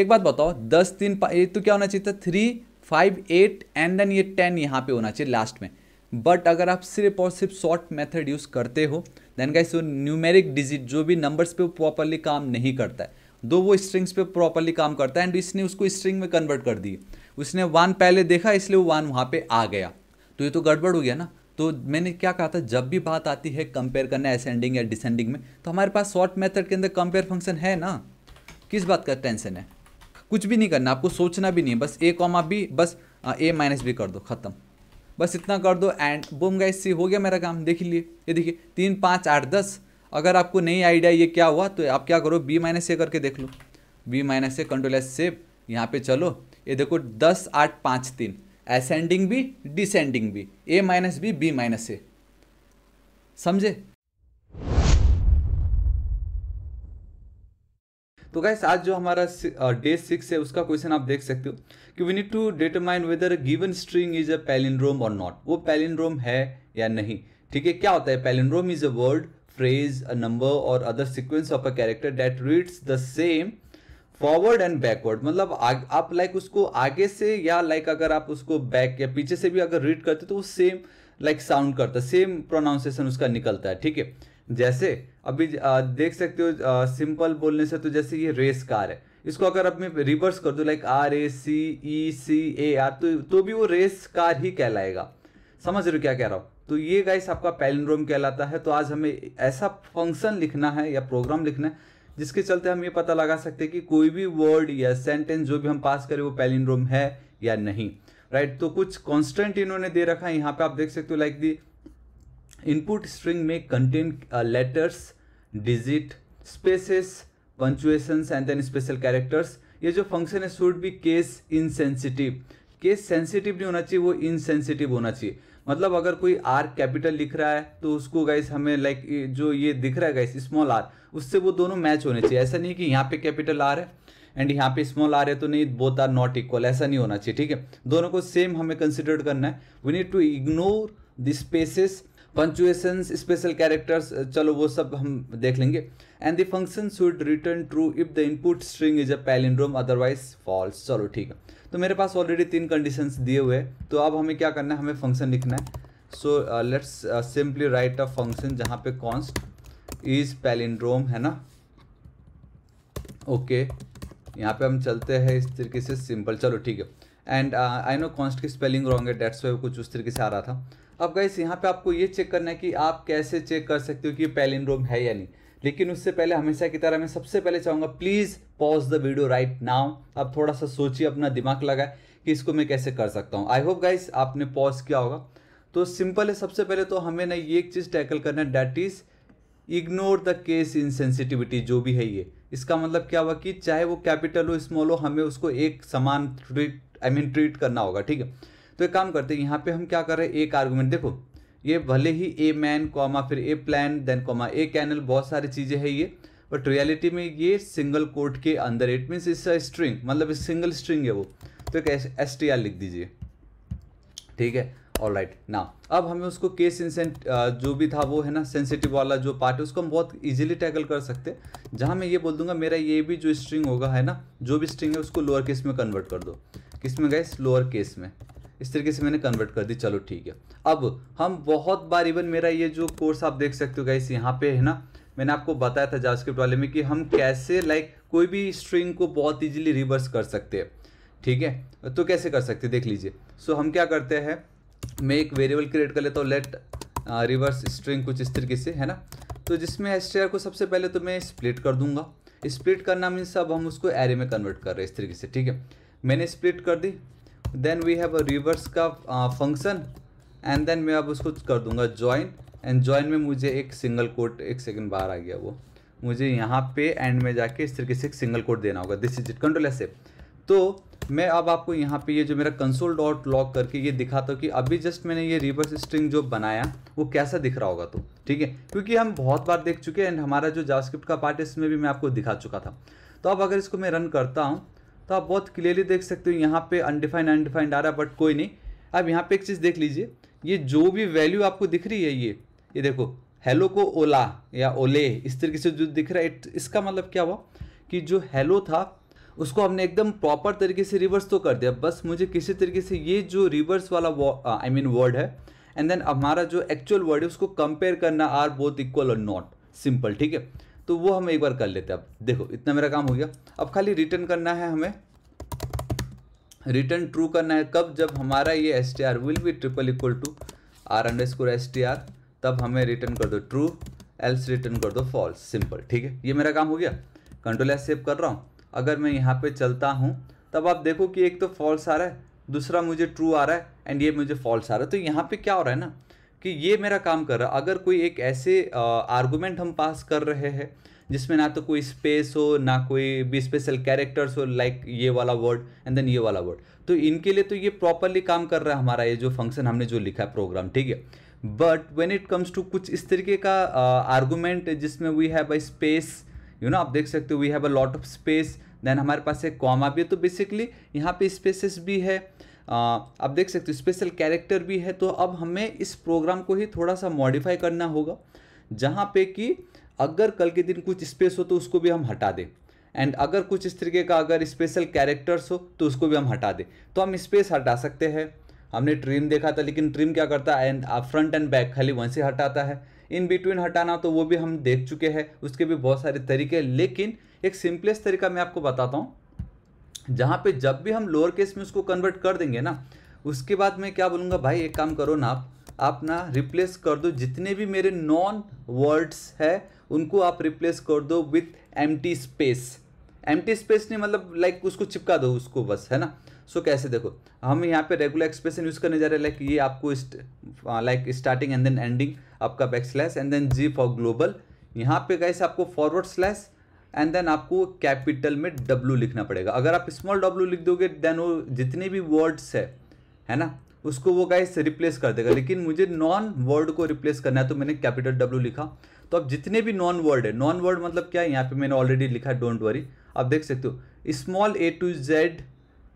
एक बात बताओ दस तीन ये तो क्या होना चाहिए था three five eight and then ये टेन यहाँ पे होना चाहिए लास्ट में बट अगर आप सिर्फ और सिर्फ शॉर्ट मेथड यूज़ करते हो देन गाइस वो न्यूमेरिक डिजिट जो भी नंबर्स पे प्रॉपरली काम नहीं करता है दो वो स्ट्रिंग्स पे प्रॉपरली काम करता है एंड इसने उसको स्ट्रिंग में कन्वर्ट कर दिए उसने वन पहले देखा इसलिए वो वन वहाँ पे आ गया तो ये तो गड़बड़ हो गया ना तो मैंने क्या कहा था जब भी बात आती है कंपेयर करना असेंडिंग या डिसेंडिंग में तो हमारे पास शॉर्ट मेथड के अंदर कंपेयर फंक्शन है ना किस बात का टेंशन है कुछ भी नहीं करना आपको सोचना भी नहीं है बस ए कॉमा बी बस ए माइनस बी कर दो ख़त्म बस इतना कर दो एंड बुम गाइस सी हो गया मेरा काम देख लिए ये देखिए तीन पाँच आठ दस अगर आपको नहीं आइडिया ये क्या हुआ तो आप क्या करो बी माइनस ए करके देख लो b minus a control S save यहाँ पे चलो ये देखो दस आठ पाँच तीन एसेंडिंग भी डिसेंडिंग भी a minus b b minus a समझे तो गाइस आज जो हमारा डे सिक्स uh, है उसका क्वेश्चन आप देख सकते हो कि we need to determine whether given string is a palindrome और नॉट वो पैलिनड्रोम है या नहीं ठीक है क्या होता है palindrome is a word phrase a number और other sequence of a character that reads the same forward and backward मतलब आ, आप लाइक उसको आगे से या लाइक अगर आप उसको बैक या पीछे से भी अगर रीड करते तो वो सेम लाइक साउंड करता है सेम प्रोनाउंसिएशन उसका निकलता है ठीक है जैसे अभी देख सकते हो सिंपल बोलने से तो जैसे ये रेस कार है इसको अगर अब मैं रिवर्स कर दो like R A C E C A R तो तो भी वो रेस कार ही कहलाएगा समझ रहे हो क्या कह रहा हूँ तो ये गाइस आपका पैलिंड्रोम कहलाता है तो आज हमें ऐसा फंक्शन लिखना है या प्रोग्राम लिखना है जिसके चलते हम ये पता लगा सकते हैं कि कोई भी वर्ड या सेंटेंस जो भी हम पास करें वो पैलिंड्रोम है या नहीं राइट तो कुछ कॉन्स्टेंट इन्होंने दे रखा है यहाँ पे आप देख सकते हो लाइक दी इनपुट स्ट्रिंग में content letters digit spaces punctuations and then special characters ये जो फंक्शन है should be case insensitive case sensitive नहीं होना चाहिए वो इनसेंसिटिव होना चाहिए मतलब अगर कोई आर कैपिटल लिख रहा है तो उसको गाइस हमें लाइक जो ये दिख रहा है गाइस स्मॉल आर उससे वो दोनों मैच होने चाहिए ऐसा नहीं कि यहाँ पे कैपिटल आर है एंड यहाँ पे स्मॉल आर है तो नहीं बोथ आर नॉट इक्वल ऐसा नहीं होना चाहिए ठीक है दोनों को सेम हमें कंसिडर करना है we need to ignore the spaces punctuation special characters चलो वो सब हम देख लेंगे and the function should return true if the input string is a palindrome otherwise false चलो ठीक है तो मेरे पास ऑलरेडी तीन कंडीशंस दिए हुए हैं तो अब हमें क्या करना है हमें फंक्शन लिखना है so let's simply write a function जहाँ पे कॉन्स्ट इज पैलिंड्रोम है ना ओके okay. यहाँ पे हम चलते हैं इस तरीके से सिंपल चलो ठीक है एंड आई नो कॉन्स्ट की स्पेलिंग रॉन्ग है डेट्स वे कुछ उस तरीके से आ रहा था अब गाइस यहाँ पे आपको ये चेक करना है कि आप कैसे चेक कर सकते हो कि रोम है या नहीं लेकिन उससे पहले हमेशा की तरह मैं सबसे पहले चाहूँगा please pause the video right now आप थोड़ा सा सोचिए अपना दिमाग लगाए कि इसको मैं कैसे कर सकता हूँ आई होप गाइस आपने पॉज किया होगा तो सिंपल है सबसे पहले तो हमें ना ये एक चीज़ टैकल करना है that is ignore the case insensitivity जो भी है ये इसका मतलब क्या हुआ कि चाहे वो कैपिटल हो स्मॉल हो हमें उसको एक समान ट्रीट आई मीन ट्रीट करना होगा ठीक है तो एक काम करते हैं यहाँ पे हम क्या कर रहे हैं एक आर्गूमेंट देखो ये भले ही ए मैन कॉमा फिर a plan then comma a canal बहुत सारी चीज़ें है ये बट रियलिटी में ये सिंगल कोट के अंदर इट मीन्स मतलब इस स्ट्रिंग मतलब सिंगल स्ट्रिंग है वो तो एक एस टी आर लिख दीजिए ठीक है ऑल राइट ना अब हमें उसको केस इंसेंट जो भी था वो है ना सेंसिटिव वाला जो पार्ट है उसको हम बहुत इजीली टैकल कर सकते हैं जहाँ मैं ये बोल दूंगा मेरा ये भी जो स्ट्रिंग होगा है ना जो भी स्ट्रिंग है उसको लोअर केस में कन्वर्ट कर दो किस में गए लोअर केस में इस तरीके से मैंने कन्वर्ट कर दी चलो ठीक है अब हम बहुत बार इवन मेरा ये जो कोर्स आप देख सकते हो गाइस यहाँ पे है ना मैंने आपको बताया था जावास्क्रिप्ट वाले में कि हम कैसे लाइक कोई भी स्ट्रिंग को बहुत इजीली रिवर्स कर सकते हैं ठीक है तो कैसे कर सकते देख लीजिए सो हम क्या करते हैं मैं एक वेरिएबल क्रिएट कर लेता हूँ लेट रिवर्स स्ट्रिंग कुछ इस तरीके से है ना तो जिसमें एस को सबसे पहले तो मैं स्प्लिट कर दूंगा स्प्लिट करना मीन्स अब हम उसको एरे में कन्वर्ट कर रहे हैं इस तरीके से ठीक है मैंने स्प्लिट कर दी then we have a reverse का फंक्शन एंड देन मैं अब उसको कर दूंगा ज्वाइन एंड ज्वाइन में मुझे एक सिंगल कोट एक सेकंड बाहर आ गया वो मुझे यहाँ पे एंड में जाके इस तरीके से एक सिंगल कोट देना होगा this is it control S तो मैं अब आपको यहाँ पे ये जो मेरा कंसोल डॉट लॉक करके ये दिखाता हूँ कि अभी जस्ट मैंने ये रिवर्स स्ट्रिंग जो बनाया वो कैसा दिख रहा होगा तो ठीक है क्योंकि हम बहुत बार देख चुके हैं एंड हमारा जो जावास्क्रिप्ट का पार्ट है इसमें भी मैं आपको दिखा चुका था तो अब अगर इसको मैं रन करता हूँ तो आप बहुत क्लियरली देख सकते हो यहाँ पे अनडिफाइंड अनडिफाइंड आ रहा है बट कोई नहीं अब यहाँ पे एक चीज़ देख लीजिए ये जो भी वैल्यू आपको दिख रही है ये ये देखो हेलो को ओला या ओले इस तरीके से जो दिख रहा है इसका मतलब क्या हुआ कि जो हेलो था उसको हमने एकदम प्रॉपर तरीके से रिवर्स तो कर दिया बस मुझे किसी तरीके से ये जो रिवर्स वाला आई मीन वर्ड है एंड देन हमारा जो एक्चुअल वर्ड है उसको कंपेयर करना आर बोथ इक्वल और नॉट सिंपल ठीक है तो वो हम एक बार कर लेते हैं अब देखो इतना मेरा काम हो गया अब खाली रिटर्न करना है हमें रिटर्न ट्रू करना है कब जब हमारा ये S T R will be triple equal to R underscore S T R तब हमें रिटर्न कर दो ट्रू एल्स रिटर्न कर दो फॉल्स सिंपल ठीक है ये मेरा काम हो गया कंट्रोल एस सेव कर रहा हूँ अगर मैं यहाँ पे चलता हूँ तब आप देखो कि एक तो फॉल्स आ रहा है दूसरा मुझे ट्रू आ रहा है एंड ये मुझे फॉल्स आ रहा है तो यहाँ पे क्या हो रहा है ना कि ये मेरा काम कर रहा अगर कोई एक ऐसे आर्गूमेंट हम पास कर रहे हैं जिसमें ना तो कोई स्पेस हो ना कोई भी स्पेशल कैरेक्टर्स हो लाइक ये वाला वर्ड एंड देन ये वाला वर्ड तो इनके लिए तो ये प्रॉपरली काम कर रहा है हमारा ये जो फंक्शन हमने जो लिखा है प्रोग्राम ठीक है but when it comes to कुछ इस तरीके का आर्गूमेंट जिसमें we have a space you know आप देख सकते हो we have a lot of space then हमारे पास एक कॉमा भी है तो बेसिकली यहाँ पे स्पेसिस भी है आप देख सकते हो स्पेशल कैरेक्टर भी है तो अब हमें इस प्रोग्राम को ही थोड़ा सा मॉडिफाई करना होगा जहाँ पे कि अगर कल के दिन कुछ स्पेस हो तो उसको भी हम हटा दें एंड अगर कुछ इस तरीके का अगर स्पेशल कैरेक्टर्स हो तो उसको भी हम हटा दें तो हम स्पेस हटा सकते हैं हमने ट्रिम देखा था लेकिन ट्रिम क्या करता है एंड फ्रंट एंड बैक खाली वहीं से हटाता है इन बिटवीन हटाना तो वो भी हम देख चुके हैं उसके भी बहुत सारे तरीके लेकिन एक सिंपलेस्ट तरीका मैं आपको बताता हूँ जहाँ पे जब भी हम लोअर केस में उसको कन्वर्ट कर देंगे ना उसके बाद मैं क्या बोलूँगा भाई एक काम करो ना आप ना रिप्लेस कर दो जितने भी मेरे नॉन वर्ड्स है उनको आप रिप्लेस कर दो with em space em space नहीं मतलब लाइक उसको चिपका दो उसको बस है ना सो so, कैसे देखो हम यहाँ पे रेगुलर एक्सप्रेशन यूज़ करने जा रहे हैं लाइक ये आपको like starting and then ending आपका back slash and then G for global यहाँ पे गए आपको फॉरवर्ड स्लैश एंड देन आपको कैपिटल में डब्लू लिखना पड़ेगा अगर आप स्मॉल डब्लू लिख दोगे देन वो जितने भी वर्ड्स है है ना उसको वो गाइस रिप्लेस कर देगा लेकिन मुझे नॉन वर्ड को रिप्लेस करना है तो मैंने कैपिटल डब्ल्यू लिखा तो अब जितने भी नॉन वर्ड है नॉन वर्ड मतलब क्या है यहाँ पे मैंने ऑलरेडी लिखा है डोंट वरी आप देख सकते हो small A to z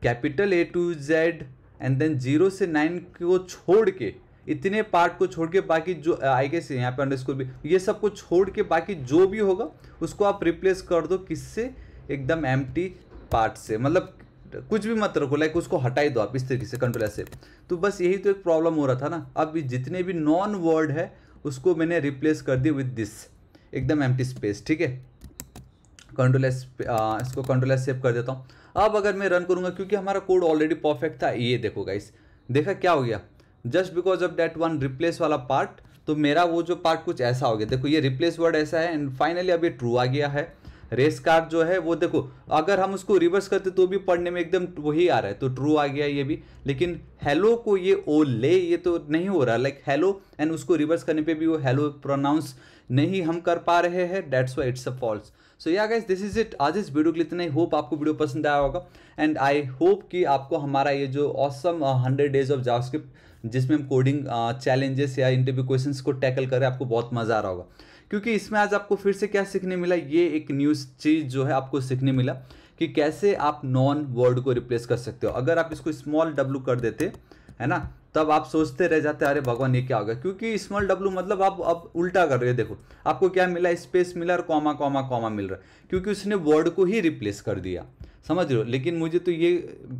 capital A to Z and then zero से नाइन को छोड़ के इतने पार्ट को छोड़ के बाकी जो आई गेस यहाँ पे अंडरस्कोर भी ये सब को छोड़ के बाकी जो भी होगा उसको आप रिप्लेस कर दो किससे एकदम एम पार्ट से मतलब कुछ भी मत रखो लाइक उसको हटाई दो आप इस तरीके से कंट्रोल से तो बस यही तो एक प्रॉब्लम हो रहा था ना अब जितने भी नॉन वर्ड है उसको मैंने रिप्लेस कर दी विद दिस एकदम एम स्पेस ठीक है कंट्रोल एस इसको कंट्रोल एस सेव कर देता हूँ अब अगर मैं रन करूँगा क्योंकि हमारा कोड ऑलरेडी परफेक्ट था ये देखो गाइस देखा क्या हो गया just because of that one replace वाला पार्ट तो मेरा वो जो पार्ट कुछ ऐसा हो गया देखो ये रिप्लेस वर्ड ऐसा है एंड फाइनली अभी ट्रू आ गया है रेस कार्ड जो है वो देखो अगर हम उसको रिवर्स करते तो भी पढ़ने में एकदम वही आ रहा है तो ट्रू आ गया ये भी लेकिन हेलो को ये ओ ले ये तो नहीं हो रहा लाइक हेलो एंड उसको रिवर्स करने पे भी वो हेलो प्रोनाउंस नहीं हम कर पा रहे हैं that's why it's a false so yeah guys this is it आज इस वीडियो के लिए इतना ही होप आपको वीडियो पसंद आया होगा एंड आई होप कि आपको हमारा ये जो awesome hundred days of JavaScript जिसमें हम कोडिंग चैलेंजेस या इंटरव्यू क्वेश्चंस को टैकल करें आपको बहुत मज़ा आ रहा होगा क्योंकि इसमें आज आपको फिर से क्या सीखने मिला ये एक न्यूज़ चीज़ जो है आपको सीखने मिला कि कैसे आप नॉन वर्ड को रिप्लेस कर सकते हो अगर आप इसको स्मॉल डब्लू कर देते है ना तब आप सोचते रह जाते अरे भगवान ये क्या होगा क्योंकि स्मॉल डब्लू मतलब आप अब उल्टा कर रहे हो देखो आपको क्या मिला स्पेस मिला और कॉमा कॉमा कॉमा मिल रहा है क्योंकि उसने वर्ड को ही रिप्लेस कर दिया समझ रहे हो लेकिन मुझे तो ये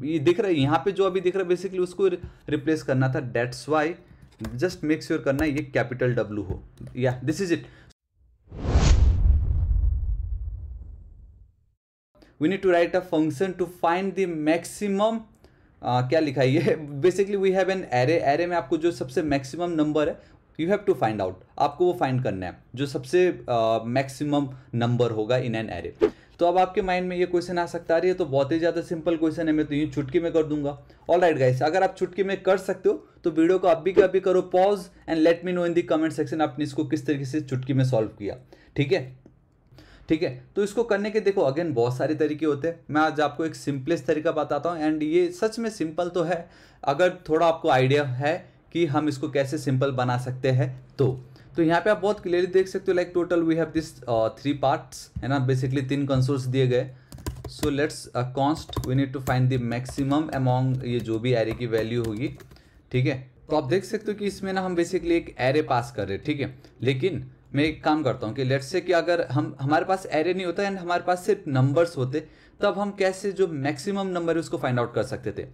ये दिख रहा है यहाँ पे जो अभी दिख रहा है बेसिकली उसको रिप्लेस करना था that's why just make sure करना ये कैपिटल डब्ल्यू हो या this is it we need to write a function to find the maximum क्या लिखा है ये basically we have an array array में आपको जो सबसे मैक्सिमम नंबर है you have to find out आपको वो फाइंड करना है जो सबसे मैक्सिमम uh, नंबर होगा इन एन एरे तो अब आपके माइंड में ये क्वेश्चन आ सकता है तो बहुत ही ज़्यादा सिंपल क्वेश्चन है मैं तो यूँ चुटकी में कर दूंगा ऑल राइट गाइस अगर आप चुटकी में कर सकते हो तो वीडियो को अभी के अभी करो pause and let me know in the comment section आपने इसको किस तरीके से चुटकी में सॉल्व किया ठीक है ठीक है तो इसको करने के देखो अगेन बहुत सारे तरीके होते हैं मैं आज आपको एक सिंपलेस्ट तरीका बताता हूँ एंड ये सच में सिंपल तो है अगर थोड़ा आपको आइडिया है कि हम इसको कैसे सिंपल बना सकते हैं तो तो यहाँ पे आप बहुत क्लियरली देख सकते हो like total we have this three parts है ना बेसिकली तीन कंसोल्स दिए गए so let's const we need to find the maximum amount ये जो भी एरे की वैल्यू होगी ठीक है तो आप देख सकते हो कि इसमें ना हम बेसिकली एक एरे पास कर रहे हैं ठीक है लेकिन मैं एक काम करता हूँ कि लेट्स से कि अगर हम हमारे पास एरे नहीं होता एंड हमारे पास सिर्फ नंबर्स होते तब हम कैसे जो मैक्सिमम नंबर है उसको फाइंड आउट कर सकते थे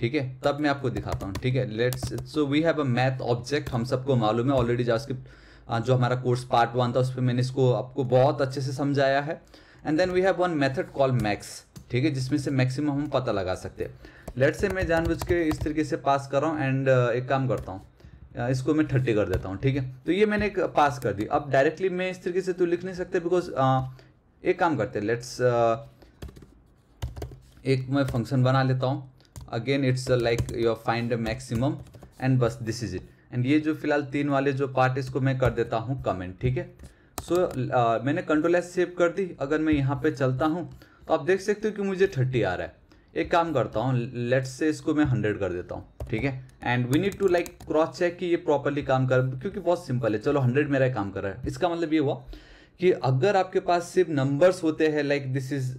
ठीक है तब मैं आपको दिखाता हूँ ठीक है let's so we have a math object हम सबको मालूम है ऑलरेडी जास्क्रिप्ट जो हमारा कोर्स पार्ट वन था उस पर मैंने इसको आपको बहुत अच्छे से समझाया है and then we have one method call max ठीक है जिसमें से मैक्सिमम हम पता लगा सकते हैं लेट से मैं जानबूझ के इस तरीके से पास कर रहा हूँ एंड एक काम करता हूँ इसको मैं थर्टी कर देता हूँ ठीक है तो ये मैंने एक पास कर दी अब डायरेक्टली मैं इस तरीके से तो लिख नहीं सकते बिकॉज एक काम करते हैं लेट्स एक मैं फंक्शन बना लेता हूँ again it's like your find maximum and बस दिस इज इट एंड ये जो फिलहाल तीन वाले जो पार्ट इसको मैं कर देता हूँ कमेंट ठीक है सो मैंने कंट्रोल एस सेव कर दी अगर मैं यहाँ पे चलता हूँ तो आप देख सकते हो कि मुझे थर्टी आ रहा है एक काम करता हूँ लेट्स से इसको मैं हंड्रेड कर देता हूँ ठीक है and we need to like cross check कि ये प्रॉपरली काम कर क्योंकि बहुत सिंपल है चलो हंड्रेड मेरा काम कर रहा है इसका मतलब ये हुआ कि अगर आपके पास सिर्फ नंबर्स होते हैं लाइक दिस इज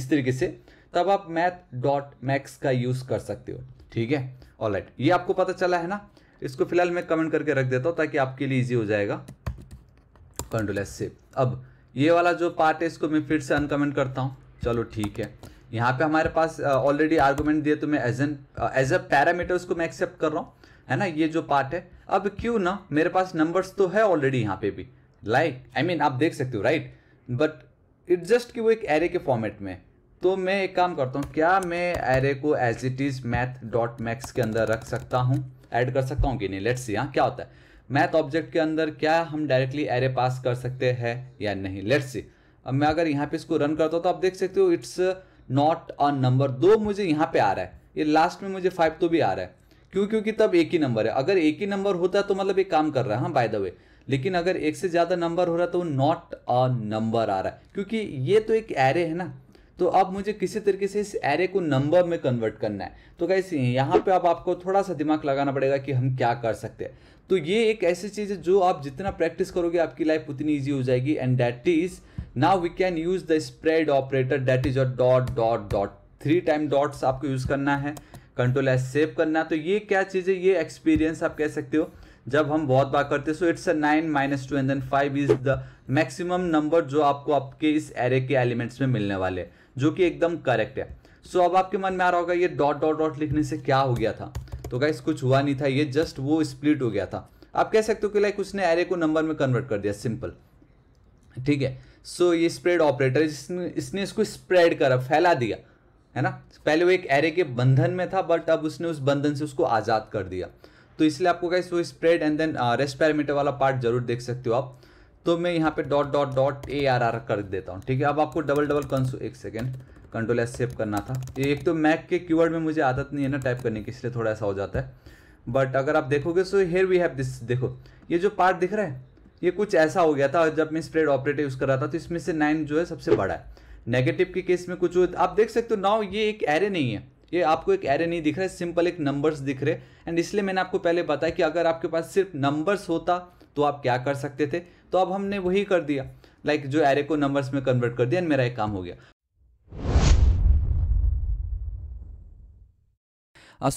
इस तरीके से तब आप मैथ डॉट मैक्स का यूज़ कर सकते हो ठीक है ऑल राइट ये आपको पता चला है ना इसको फिलहाल मैं कमेंट करके रख देता हूँ ताकि आपके लिए ईजी हो जाएगा कंट्रोल एस से अब ये वाला जो पार्ट है इसको मैं फिर से अनकमेंट करता हूँ चलो ठीक है यहाँ पे हमारे पास ऑलरेडी आर्गूमेंट दिए तो मैं as an as a parameter उसको मैं एक्सेप्ट कर रहा हूँ है ना ये जो पार्ट है अब क्यों ना मेरे पास नंबर्स तो है ऑलरेडी यहाँ पे भी लाइक आई मीन आप देख सकते हो राइट बट इट जस्ट कि वो एक एरे के फॉर्मेट में तो मैं एक काम करता हूँ क्या मैं एरे को as it is math dot max के अंदर रख सकता हूँ ऐड कर सकता हूँ कि नहीं लेट्स यहाँ क्या होता है मैथ ऑब्जेक्ट के अंदर क्या हम डायरेक्टली एरे पास कर सकते हैं या नहीं लेट्स सी अब मैं अगर यहाँ पे इसको रन करता हूँ तो आप देख सकते हो इट्स नॉट अ नंबर दो मुझे यहाँ पे आ रहा है ये लास्ट में मुझे फाइव तो भी आ रहा है क्यों क्योंकि तब एक ही नंबर है अगर एक ही नंबर होता तो मतलब एक काम कर रहा है हाँ बाय द वे लेकिन अगर एक से ज़्यादा नंबर हो रहा है तो नॉट अ नंबर आ रहा है क्योंकि ये तो एक एरे है ना तो अब मुझे किसी तरीके से इस एरे को नंबर में कन्वर्ट करना है तो कैसे यहाँ पे अब आपको थोड़ा सा दिमाग लगाना पड़ेगा कि हम क्या कर सकते हैं तो ये एक ऐसी चीज़ है जो आप जितना प्रैक्टिस करोगे आपकी लाइफ उतनी ईजी हो जाएगी and that is now we can use the spread operator that is a dot dot dot three time dots आपको यूज़ करना है कंट्रोल एस सेव करना है तो ये क्या चीज़ है ये एक्सपीरियंस आप कह सकते हो जब हम बहुत बात करते हैं so it's a nine minus two and then five is the maximum number जो आपको आपके इस एरे के एलिमेंट्स में मिलने वाले हैं जो कि एकदम करेक्ट है सो अब आपके मन में आ रहा होगा ये डॉट डॉट डॉट लिखने से क्या हो गया था तो गाइस कुछ हुआ नहीं था ये जस्ट वो स्प्लिट हो गया था आप कह सकते हो कि लाइक उसने एरे को नंबर में कन्वर्ट कर दिया सिंपल ठीक है सो ये स्प्रेड ऑपरेटर इसने इसने इसको स्प्रेड करा फैला दिया है ना पहले वो एक एरे के बंधन में था बट अब उसने उस बंधन से उसको आज़ाद कर दिया तो इसलिए आपको गाइस वो spread and then rest parameter वाला पार्ट जरूर देख सकते हो आप तो मैं यहाँ पे dot dot dot A R R कर देता हूँ ठीक है अब आपको डबल डबल कंसो एक सेकेंड कंट्रोल एस सेव करना था एक तो मैक के क्यूवर्ड में मुझे आदत नहीं है ना टाइप करने की इसलिए थोड़ा ऐसा हो जाता है बट अगर आप देखोगे so here we have this देखो ये जो पार्ट दिख रहा है ये कुछ ऐसा हो गया था जब मैं स्प्रेड ऑपरेटर यूज़ कर रहा था तो इसमें से नाइन जो है सबसे बड़ा है नेगेटिव के केस में कुछ आप देख सकते हो नाउ ये एक एरे नहीं है ये आपको एक एरे नहीं दिख रहा है सिंपल एक नंबर्स दिख रहे एंड इसलिए मैंने आपको पहले बताया कि अगर आपके पास सिर्फ नंबर्स होता तो आप क्या कर सकते थे तो अब हमने वही कर दिया लाइक like, जो एरे को नंबर्स में कन्वर्ट कर दिया एंड मेरा एक काम हो गया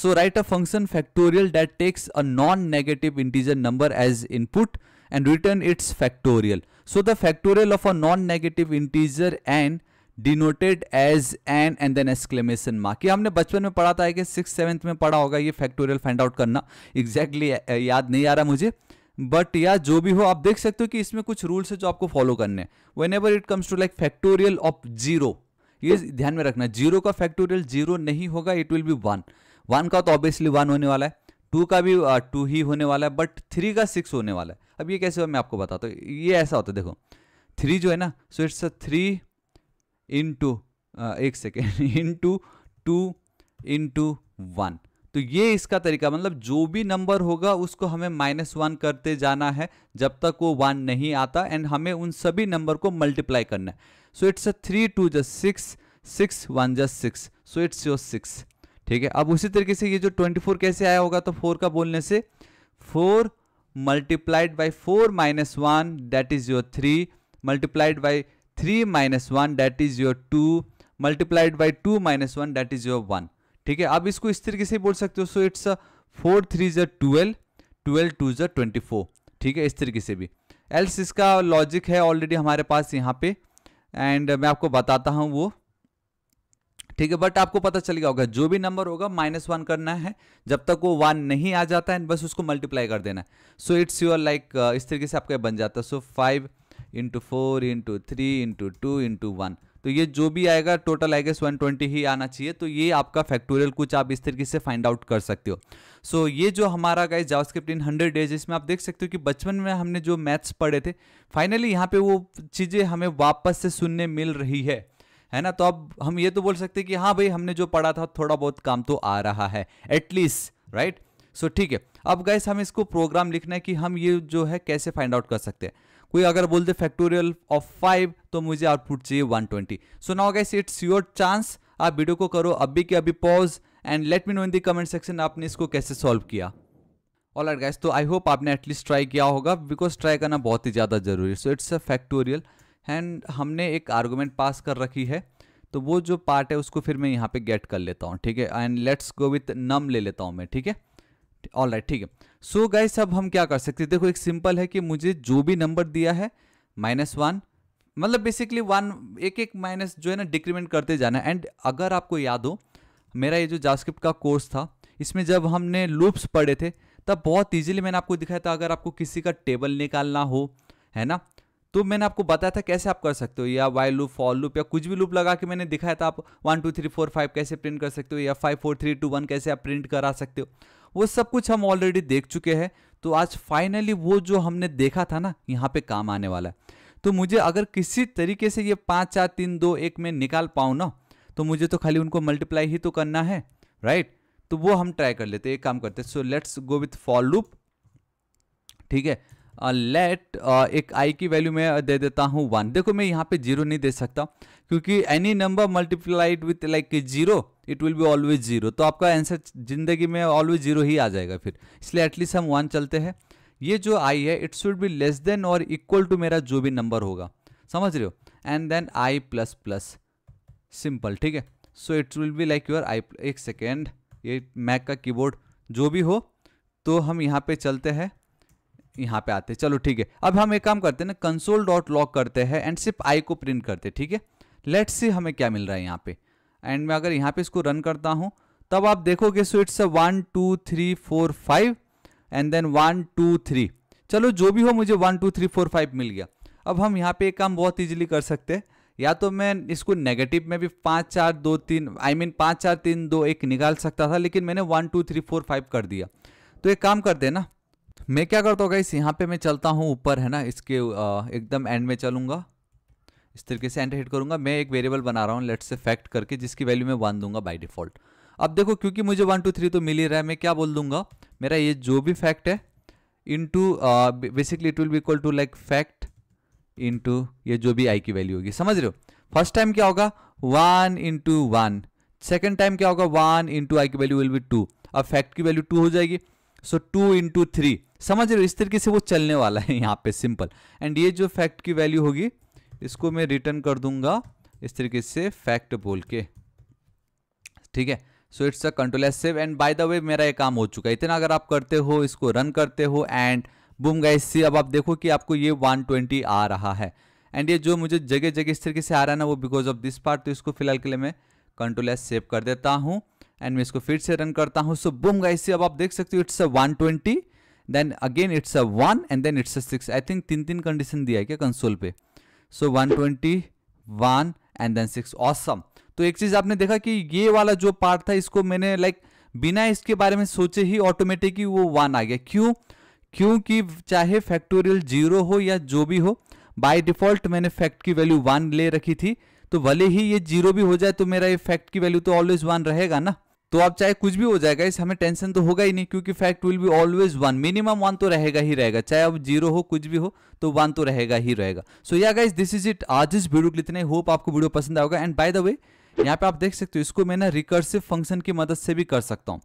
so write a function factorial that takes a non negative integer number as input and return its factorial so the factorial of a non negative integer and denoted as n and then exclamation mark हमने बचपन में पढ़ा था कि six seventh में पढ़ा होगा ये फैक्टोरियल फाइंड आउट करना एग्जैक्टली exactly, uh, याद नहीं आ रहा मुझे बट या जो भी हो आप देख सकते हो कि इसमें कुछ रूल्स है जो आपको फॉलो करने हैं whenever it comes to like factorial of zero ये ध्यान में रखना जीरो का फैक्टोरियल जीरो नहीं होगा it will be one one का तो ऑब्वियसली वन होने वाला है टू का भी टू uh, ही होने वाला है बट थ्री का सिक्स होने वाला है अब ये कैसे हुआ मैं आपको बताता हूँ ये ऐसा होता है देखो थ्री जो है ना so it's a three into एक second into two two one तो ये इसका तरीका मतलब जो भी नंबर होगा उसको हमें माइनस वन करते जाना है जब तक वो वन नहीं आता एंड हमें उन सभी नंबर को मल्टीप्लाई करना है so it's a three two जस सिक्स सिक्स वन जस six so it's your six ठीक है अब उसी तरीके से ये जो ट्वेंटी फोर कैसे आया होगा तो फोर का बोलने से four multiplied by four minus one that is your three multiplied by three minus one that is your two multiplied by two minus one that is your one ठीक है आप इसको इस तरीके से बोल सकते हो सो इट्स फोर थ्री जो ट्वेल्व ट्वेल्व टू ज़ा ट्वेंटी फोर ठीक है इस तरीके से भी एल्स इसका लॉजिक है ऑलरेडी हमारे पास यहाँ पे एंड मैं आपको बताता हूँ वो ठीक है बट आपको पता चल गया होगा जो भी नंबर होगा माइनस वन करना है जब तक वो वन नहीं आ जाता है बस उसको मल्टीप्लाई कर देना है सो इट्स योर लाइक इस तरीके से आपका बन जाता है so five into four into three into two into one तो ये जो भी आएगा टोटल आई गेस 120 ही आना चाहिए तो ये आपका फैक्टोरियल कुछ आप इस तरीके से फाइंड आउट कर सकते हो सो so, ये जो हमारा guys JavaScript in hundred days इसमें आप देख सकते हो कि बचपन में हमने जो मैथ्स पढ़े थे फाइनली यहाँ पे वो चीज़ें हमें वापस से सुनने मिल रही है है ना तो अब हम ये तो बोल सकते कि हाँ भाई हमने जो पढ़ा था थोड़ा बहुत काम तो आ रहा है एटलीस्ट राइट सो ठीक है अब गाइस हम इसको प्रोग्राम लिखना है कि हम ये जो है कैसे फाइंड आउट कर सकते हैं कोई अगर बोल दे फैक्टोरियल ऑफ फाइव तो मुझे आउटपुट चाहिए 120 so now guys it's your chance आप वीडियो को करो अभी के अभी pause and let me know in the comment section आपने इसको कैसे सॉल्व किया ऑल आर गैस तो आई होप आपने एटलीस्ट ट्राई किया होगा बिकॉज ट्राई करना बहुत ही ज़्यादा जरूरी है so it's a factorial and हमने एक आर्गूमेंट पास कर रखी है तो वो जो पार्ट है उसको फिर मैं यहाँ पे गेट कर लेता हूँ ठीक है एंड लेट्स गो विथ नम ले लेता हूँ मैं ठीक है ऑल राइट ठीक है सो गाइस अब हम क्या कर सकते हैं देखो एक सिंपल है कि मुझे जो भी नंबर दिया है माइनस वन मतलब बेसिकली वन एक एक माइनस जो है ना डिक्रीमेंट करते जाना एंड अगर आपको याद हो मेरा ये जो जास्क्रिप्ट का कोर्स था इसमें जब हमने लूप्स पढ़े थे तब बहुत ईजिली मैंने आपको दिखाया था अगर आपको किसी का टेबल निकालना हो है ना तो मैंने आपको बताया था कैसे आप कर सकते हो या वाई लूप फॉल लूप या कुछ भी लूप लगा के मैंने दिखाया था आप one two three four five कैसे प्रिंट कर सकते हो या five four three two one कैसे आप प्रिंट करा सकते हो वो सब कुछ हम ऑलरेडी देख चुके हैं तो आज फाइनली वो जो हमने देखा था ना यहाँ पे काम आने वाला है तो मुझे अगर किसी तरीके से ये पाँच चार तीन दो एक में निकाल पाऊँ ना तो मुझे तो खाली उनको मल्टीप्लाई ही तो करना है राइट तो वो हम ट्राई कर लेते एक काम करते so let's go with for loop ठीक है लेट uh, uh, एक आई की वैल्यू मैं दे देता हूँ वन देखो मैं यहाँ पे जीरो नहीं दे सकता क्योंकि any number multiplied with like zero it will be always zero तो आपका आंसर जिंदगी में ऑलवेज जीरो ही आ जाएगा फिर इसलिए एटलीस्ट हम वन चलते हैं ये जो आई है it should be less than और इक्वल टू मेरा जो भी नंबर होगा समझ रहे हो and then I plus plus simple ठीक है so it will be like your i एक सेकेंड ये मैक का कीबोर्ड जो भी हो तो हम यहाँ पे चलते हैं यहाँ पे आते हैं चलो ठीक है अब हम एक काम करते हैं ना कंसोल डॉट लॉक करते हैं एंड सिर्फ आई को प्रिंट करते हैं ठीक है लेट्स सी हमें क्या मिल रहा है यहाँ पे एंड मैं अगर यहाँ पे इसको रन करता हूँ तब आप देखोगे so it's one two three four five and then one two three चलो जो भी हो मुझे one two three four five मिल गया अब हम यहाँ पे एक काम बहुत इजीली कर सकते हैं या तो मैं इसको नेगेटिव में भी पाँच चार दो तीन आई मीन पाँच चार तीन दो एक निकाल सकता था लेकिन मैंने one two three four five कर दिया तो एक काम करते हैं ना मैं क्या करता हूँ इस यहाँ पे मैं चलता हूँ ऊपर है ना इसके एकदम एंड में चलूँगा इस तरीके से एंटर हिट करूँगा मैं एक वेरिएबल बना रहा हूँ लेट्स से फैक्ट करके जिसकी वैल्यू मैं वन दूंगा बाई डिफ़ॉल्ट अब देखो क्योंकि मुझे वन टू थ्री तो मिल ही रहा है मैं क्या बोल दूंगा मेरा ये जो भी फैक्ट है into basically it will be equal to like fact into ये जो भी आई की वैल्यू होगी समझ रहे हो फर्स्ट टाइम क्या होगा one into one second time क्या होगा वन इंटू आई की वैल्यू विल बी टू अब फैक्ट की वैल्यू टू हो जाएगी सो टू इंटू थ्री समझ रहे हो इस तरीके से वो चलने वाला है यहाँ पे सिंपल एंड ये जो फैक्ट की वैल्यू होगी इसको मैं रिटर्न कर दूंगा इस तरीके से फैक्ट बोल के ठीक है so it's a control S save and by the way मेरा ये काम हो चुका है इतना अगर आप करते हो इसको रन करते हो एंड बूम गाइस सी अब आप देखो कि आपको ये 120 आ रहा है एंड ये जो मुझे जगह जगह इस तरीके से आ रहा है ना वो बिकॉज ऑफ दिस पार्ट तो इसको फिलहाल के लिए मैं कंट्रोल एस सेव कर देता हूँ एंड मैं इसको फिर से रन करता हूँ सो बूम गाइस सी अब आप देख सकते हो it's a one then again it's a one and then it's a six I think तीन तीन कंडीशन दिया है क्या कंसोल पे so one twenty one and then six awesome तो एक चीज आपने देखा कि ये वाला जो पार्ट था इसको मैंने लाइक बिना इसके बारे में सोचे ही ऑटोमेटिक वो वन आ गया क्यों क्योंकि चाहे फैक्टोरियल जीरो हो या जो भी हो बाय डिफॉल्ट मैंने फैक्ट की वैल्यू वन ले रखी थी तो भले ही ये जीरो भी हो जाए तो मेरा ये फैक्ट की वैल्यू तो ऑलवेज वन रहेगा ना तो आप चाहे कुछ भी हो जाएगा इस हमें टेंशन तो होगा ही नहीं क्योंकि fact will be always one minimum one तो रहेगा ही रहेगा चाहे अब जीरो हो कुछ भी हो तो वन तो रहेगा ही रहेगा सो yeah guys this is it आज इस वीडियो के लिए इतने होप आपको वीडियो पसंद आएगा एंड बाय द वे यहाँ पे आप देख सकते हो इसको मैं ना रिकर्सिव फंक्शन की मदद से भी कर सकता हूँ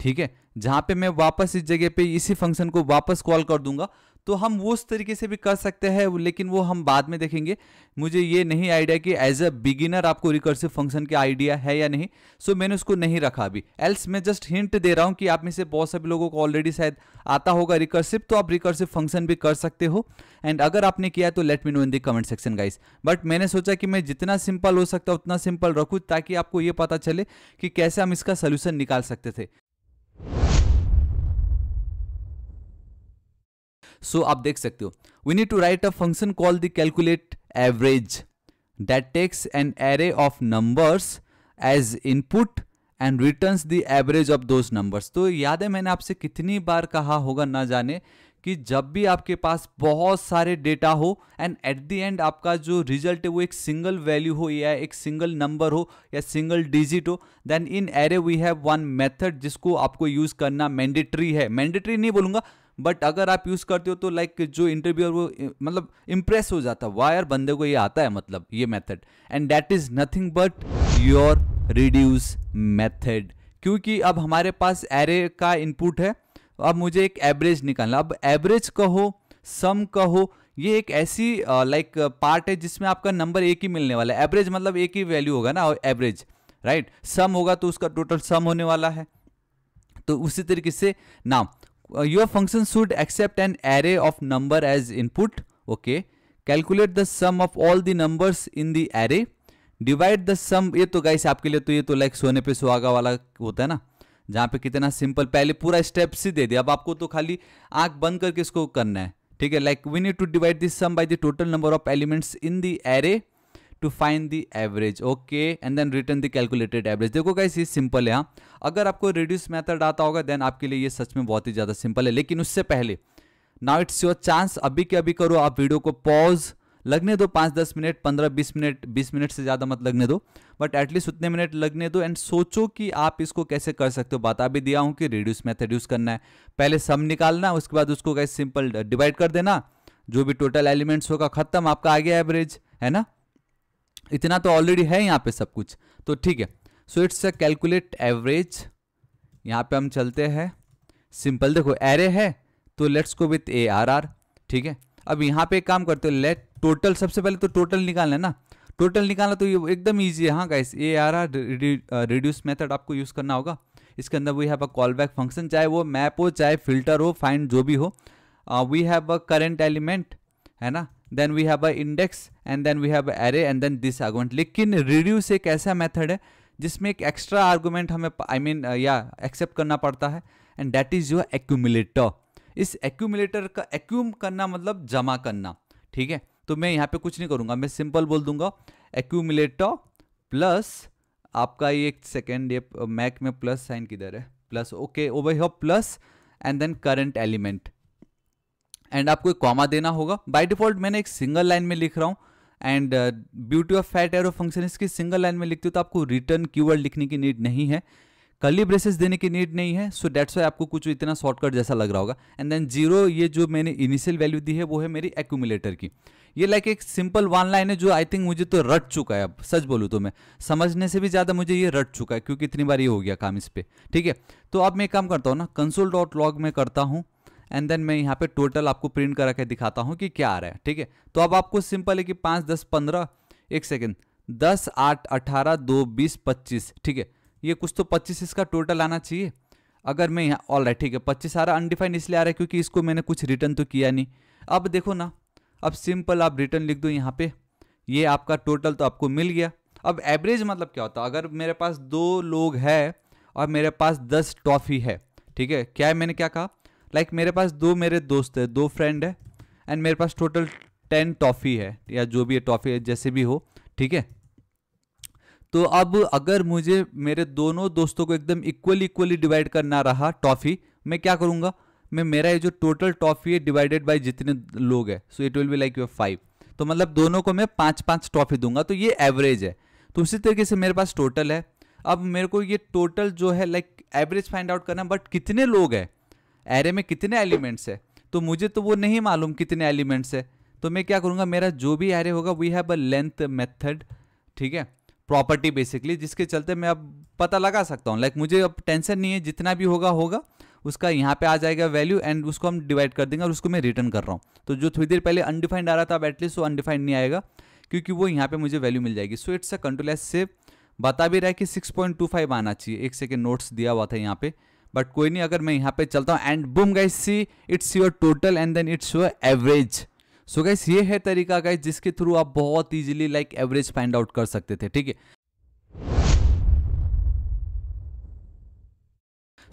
ठीक है जहाँ पे मैं वापस इस जगह पे इसी फंक्शन को वापस कॉल कर दूंगा तो हम वो उस तरीके से भी कर सकते हैं लेकिन वो हम बाद में देखेंगे मुझे ये नहीं आइडिया कि एज अ बिगिनर आपको रिकर्सिव फंक्शन का आइडिया है या नहीं सो so मैंने उसको नहीं रखा अभी एल्स मैं जस्ट हिंट दे रहा हूँ कि आप में से बहुत सभी लोगों को ऑलरेडी शायद आता होगा रिकर्सिव तो आप रिकर्सिव फंक्शन भी कर सकते हो एंड अगर आपने किया तो let me know in the comment section guys but मैंने सोचा कि मैं जितना सिंपल हो सकता उतना सिंपल रखूँ ताकि आपको ये पता चले कि कैसे हम इसका सोल्यूशन निकाल सकते थे सो so, आप देख सकते हो we need to write a function call the calculate average that takes an array of numbers as input and return the average of those numbers तो याद है मैंने आपसे कितनी बार कहा होगा ना जाने कि जब भी आपके पास बहुत सारे डेटा हो एंड एट दी एंड आपका जो रिजल्ट है वो एक सिंगल वैल्यू हो या एक सिंगल नंबर हो या सिंगल डिजिट हो then in array we have one method जिसको आपको यूज़ करना मैंडेटरी है मैंडेटरी नहीं बोलूंगा बट अगर आप यूज़ करते हो तो लाइक जो इंटरव्यूअर वो मतलब इंप्रेस हो जाता है वायर बंदे को ये आता है मतलब ये method and that is nothing but your reduce method क्योंकि अब हमारे पास एरे का इनपुट है अब मुझे एक एवरेज निकालना अब एवरेज कहो सम कहो ये एक ऐसी लाइक पार्ट है जिसमें आपका नंबर एक ही मिलने वाला है एवरेज मतलब एक ही वैल्यू होगा ना एवरेज राइट सम होगा तो उसका टोटल सम होने वाला है तो उसी तरीके से नाम Uh, your function should accept an array of number as input okay calculate the sum of all the numbers in the array divide the sum ये तो गाइस आपके लिए तो ये तो लाइक सोने पे सुहागा वाला होता है ना जहाँ पे कितना सिंपल पहले पूरा स्टेप ही दे दिया अब आपको तो खाली आंख बंद करके इसको करना है ठीक है like we need to divide this sum by the total number of elements in the array to find the average okay and then return the calculated average देखो गाइस ये सिंपल है हाँ अगर आपको रिड्यूस मेथड आता होगा then आपके लिए ये सच में बहुत ही ज़्यादा सिंपल है लेकिन उससे पहले नाउ इट्स योर चांस अभी के अभी करो आप वीडियो को पॉज लगने दो पाँच दस मिनट पंद्रह बीस मिनट बीस मिनट से ज़्यादा मत लगने दो बट एटलीस्ट उतने मिनट लगने दो एंड सोचो कि आप इसको कैसे कर सकते हो बता भी दिया हूँ कि रिड्यूस मेथड यूज़ करना है पहले सम निकालना उसके बाद उसको कैसे सिंपल डिवाइड कर देना जो भी टोटल एलिमेंट्स होगा ख़त्म आपका आ गया एवरेज है ना इतना तो ऑलरेडी है यहाँ पे सब कुछ तो ठीक है so it's a calculate average यहाँ पे हम चलते हैं सिंपल देखो एरे है तो let's go with A R R ठीक है अब यहाँ पे काम करते हो लेट टोटल सबसे पहले तो टोटल निकालना है ना टोटल निकालना तो ये एकदम ईजी है हाँ guys A R R reduce method आपको यूज़ करना होगा इसके अंदर we have a call back function चाहे वो मैप हो चाहे फिल्टर हो फाइंड जो भी हो we have a current element है ना then we have a index and then we have array and then this argument लेकिन रिड्यूस एक ऐसा मेथड है जिसमें एक एक्स्ट्रा आर्गूमेंट हमें आई मीन uh, या एक्सेप्ट करना पड़ता है and that is your accumulator इस एक्यूमुलेटर का एक्यूम करना मतलब जमा करना ठीक है तो मैं यहाँ पे कुछ नहीं करूँगा मैं सिंपल बोल दूंगा एक्यूमुलेटर प्लस आपका ये एक सेकेंड ये मैक uh, में प्लस साइन किधर है plus okay over here plus and then current element and आपको एक कॉमा देना होगा बाय डिफॉल्ट मैंने एक सिंगल लाइन में लिख रहा हूँ and beauty of fat arrow function इसकी सिंगल लाइन में लिखती हूँ तो आपको रिटर्न कीवर्ड लिखने की नीड नहीं है कली ब्रेसेस देने की नीड नहीं है सो डेट्स वाई आपको कुछ इतना शॉर्टकट जैसा लग रहा होगा एंड देन जीरो ये जो मैंने इनिशियल वैल्यू दी है वो है मेरी एक्यूमुलेटर की ये लाइक एक सिंपल वन लाइन है जो आई थिंक मुझे तो रट चुका है अब सच बोलूँ तो मैं समझने से भी ज़्यादा मुझे ये रट चुका है क्योंकि इतनी बार ये हो गया काम इस पर ठीक है तो अब मैं काम करता हूँ ना कंसोल डॉट लॉग में करता हूँ एंड देन मैं यहाँ पे टोटल आपको प्रिंट करा के दिखाता हूँ कि क्या आ रहा है ठीक है तो अब आपको सिंपल है कि पाँच दस पंद्रह एक सेकेंड दस आठ अठारह दो बीस पच्चीस ठीक है ये कुछ तो पच्चीस इसका टोटल आना चाहिए अगर मैं यहाँ ऑल राइट ठीक है पच्चीस आ रहा अनडिफाइंड इसलिए आ रहा है क्योंकि इसको मैंने कुछ रिटर्न तो किया नहीं अब देखो ना अब सिंपल आप रिटर्न लिख दो यहाँ पे ये आपका टोटल तो आपको मिल गया अब एवरेज मतलब क्या होता है अगर मेरे पास दो लोग है और मेरे पास दस टॉफ़ी है ठीक है क्या है मैंने क्या कहा लाइक like, मेरे पास दो मेरे दोस्त है दो फ्रेंड है एंड मेरे पास टोटल टेन टॉफ़ी है या जो भी है टॉफ़ी है जैसे भी हो ठीक है तो अब अगर मुझे मेरे दोनों दोस्तों को एकदम इक्वली इक्वली डिवाइड करना रहा टॉफ़ी मैं क्या करूँगा मैं मेरा ये जो टोटल टॉफ़ी है डिवाइडेड बाई जितने लोग हैं so it will be like your five तो मतलब दोनों को मैं पाँच पाँच टॉफ़ी दूंगा तो ये एवरेज है तो उसी तरीके से मेरे पास टोटल है अब मेरे को ये टोटल जो है लाइक एवरेज फाइंड आउट करना बट कितने लोग हैं एरे में कितने एलिमेंट्स है तो मुझे तो वो नहीं मालूम कितने एलिमेंट्स है तो मैं क्या करूँगा मेरा जो भी एरे होगा we have a length method ठीक है प्रॉपर्टी बेसिकली जिसके चलते मैं अब पता लगा सकता हूँ लाइक मुझे अब टेंशन नहीं है जितना भी होगा होगा उसका यहाँ पे आ जाएगा वैल्यू एंड उसको हम डिवाइड कर देंगे और उसको मैं रिटर्न कर रहा हूँ तो जो थोड़ी देर पहले अनडिफाइंड आ रहा था अब एटलीस्ट वो अनडिफाइंड नहीं आएगा क्योंकि वो यहाँ पे मुझे वैल्यू मिल जाएगी so it's a control S से बता भी रहा है कि 6.25 आना चाहिए एक सेकेंड नोट्स दिया हुआ था यहाँ पे बट कोई नहीं अगर मैं यहाँ पे चलता हूँ एंड बुम guys see it's your total and then it's your average so guys ये है तरीका गाइस जिसके थ्रू आप बहुत easily like average find out कर सकते थे ठीक है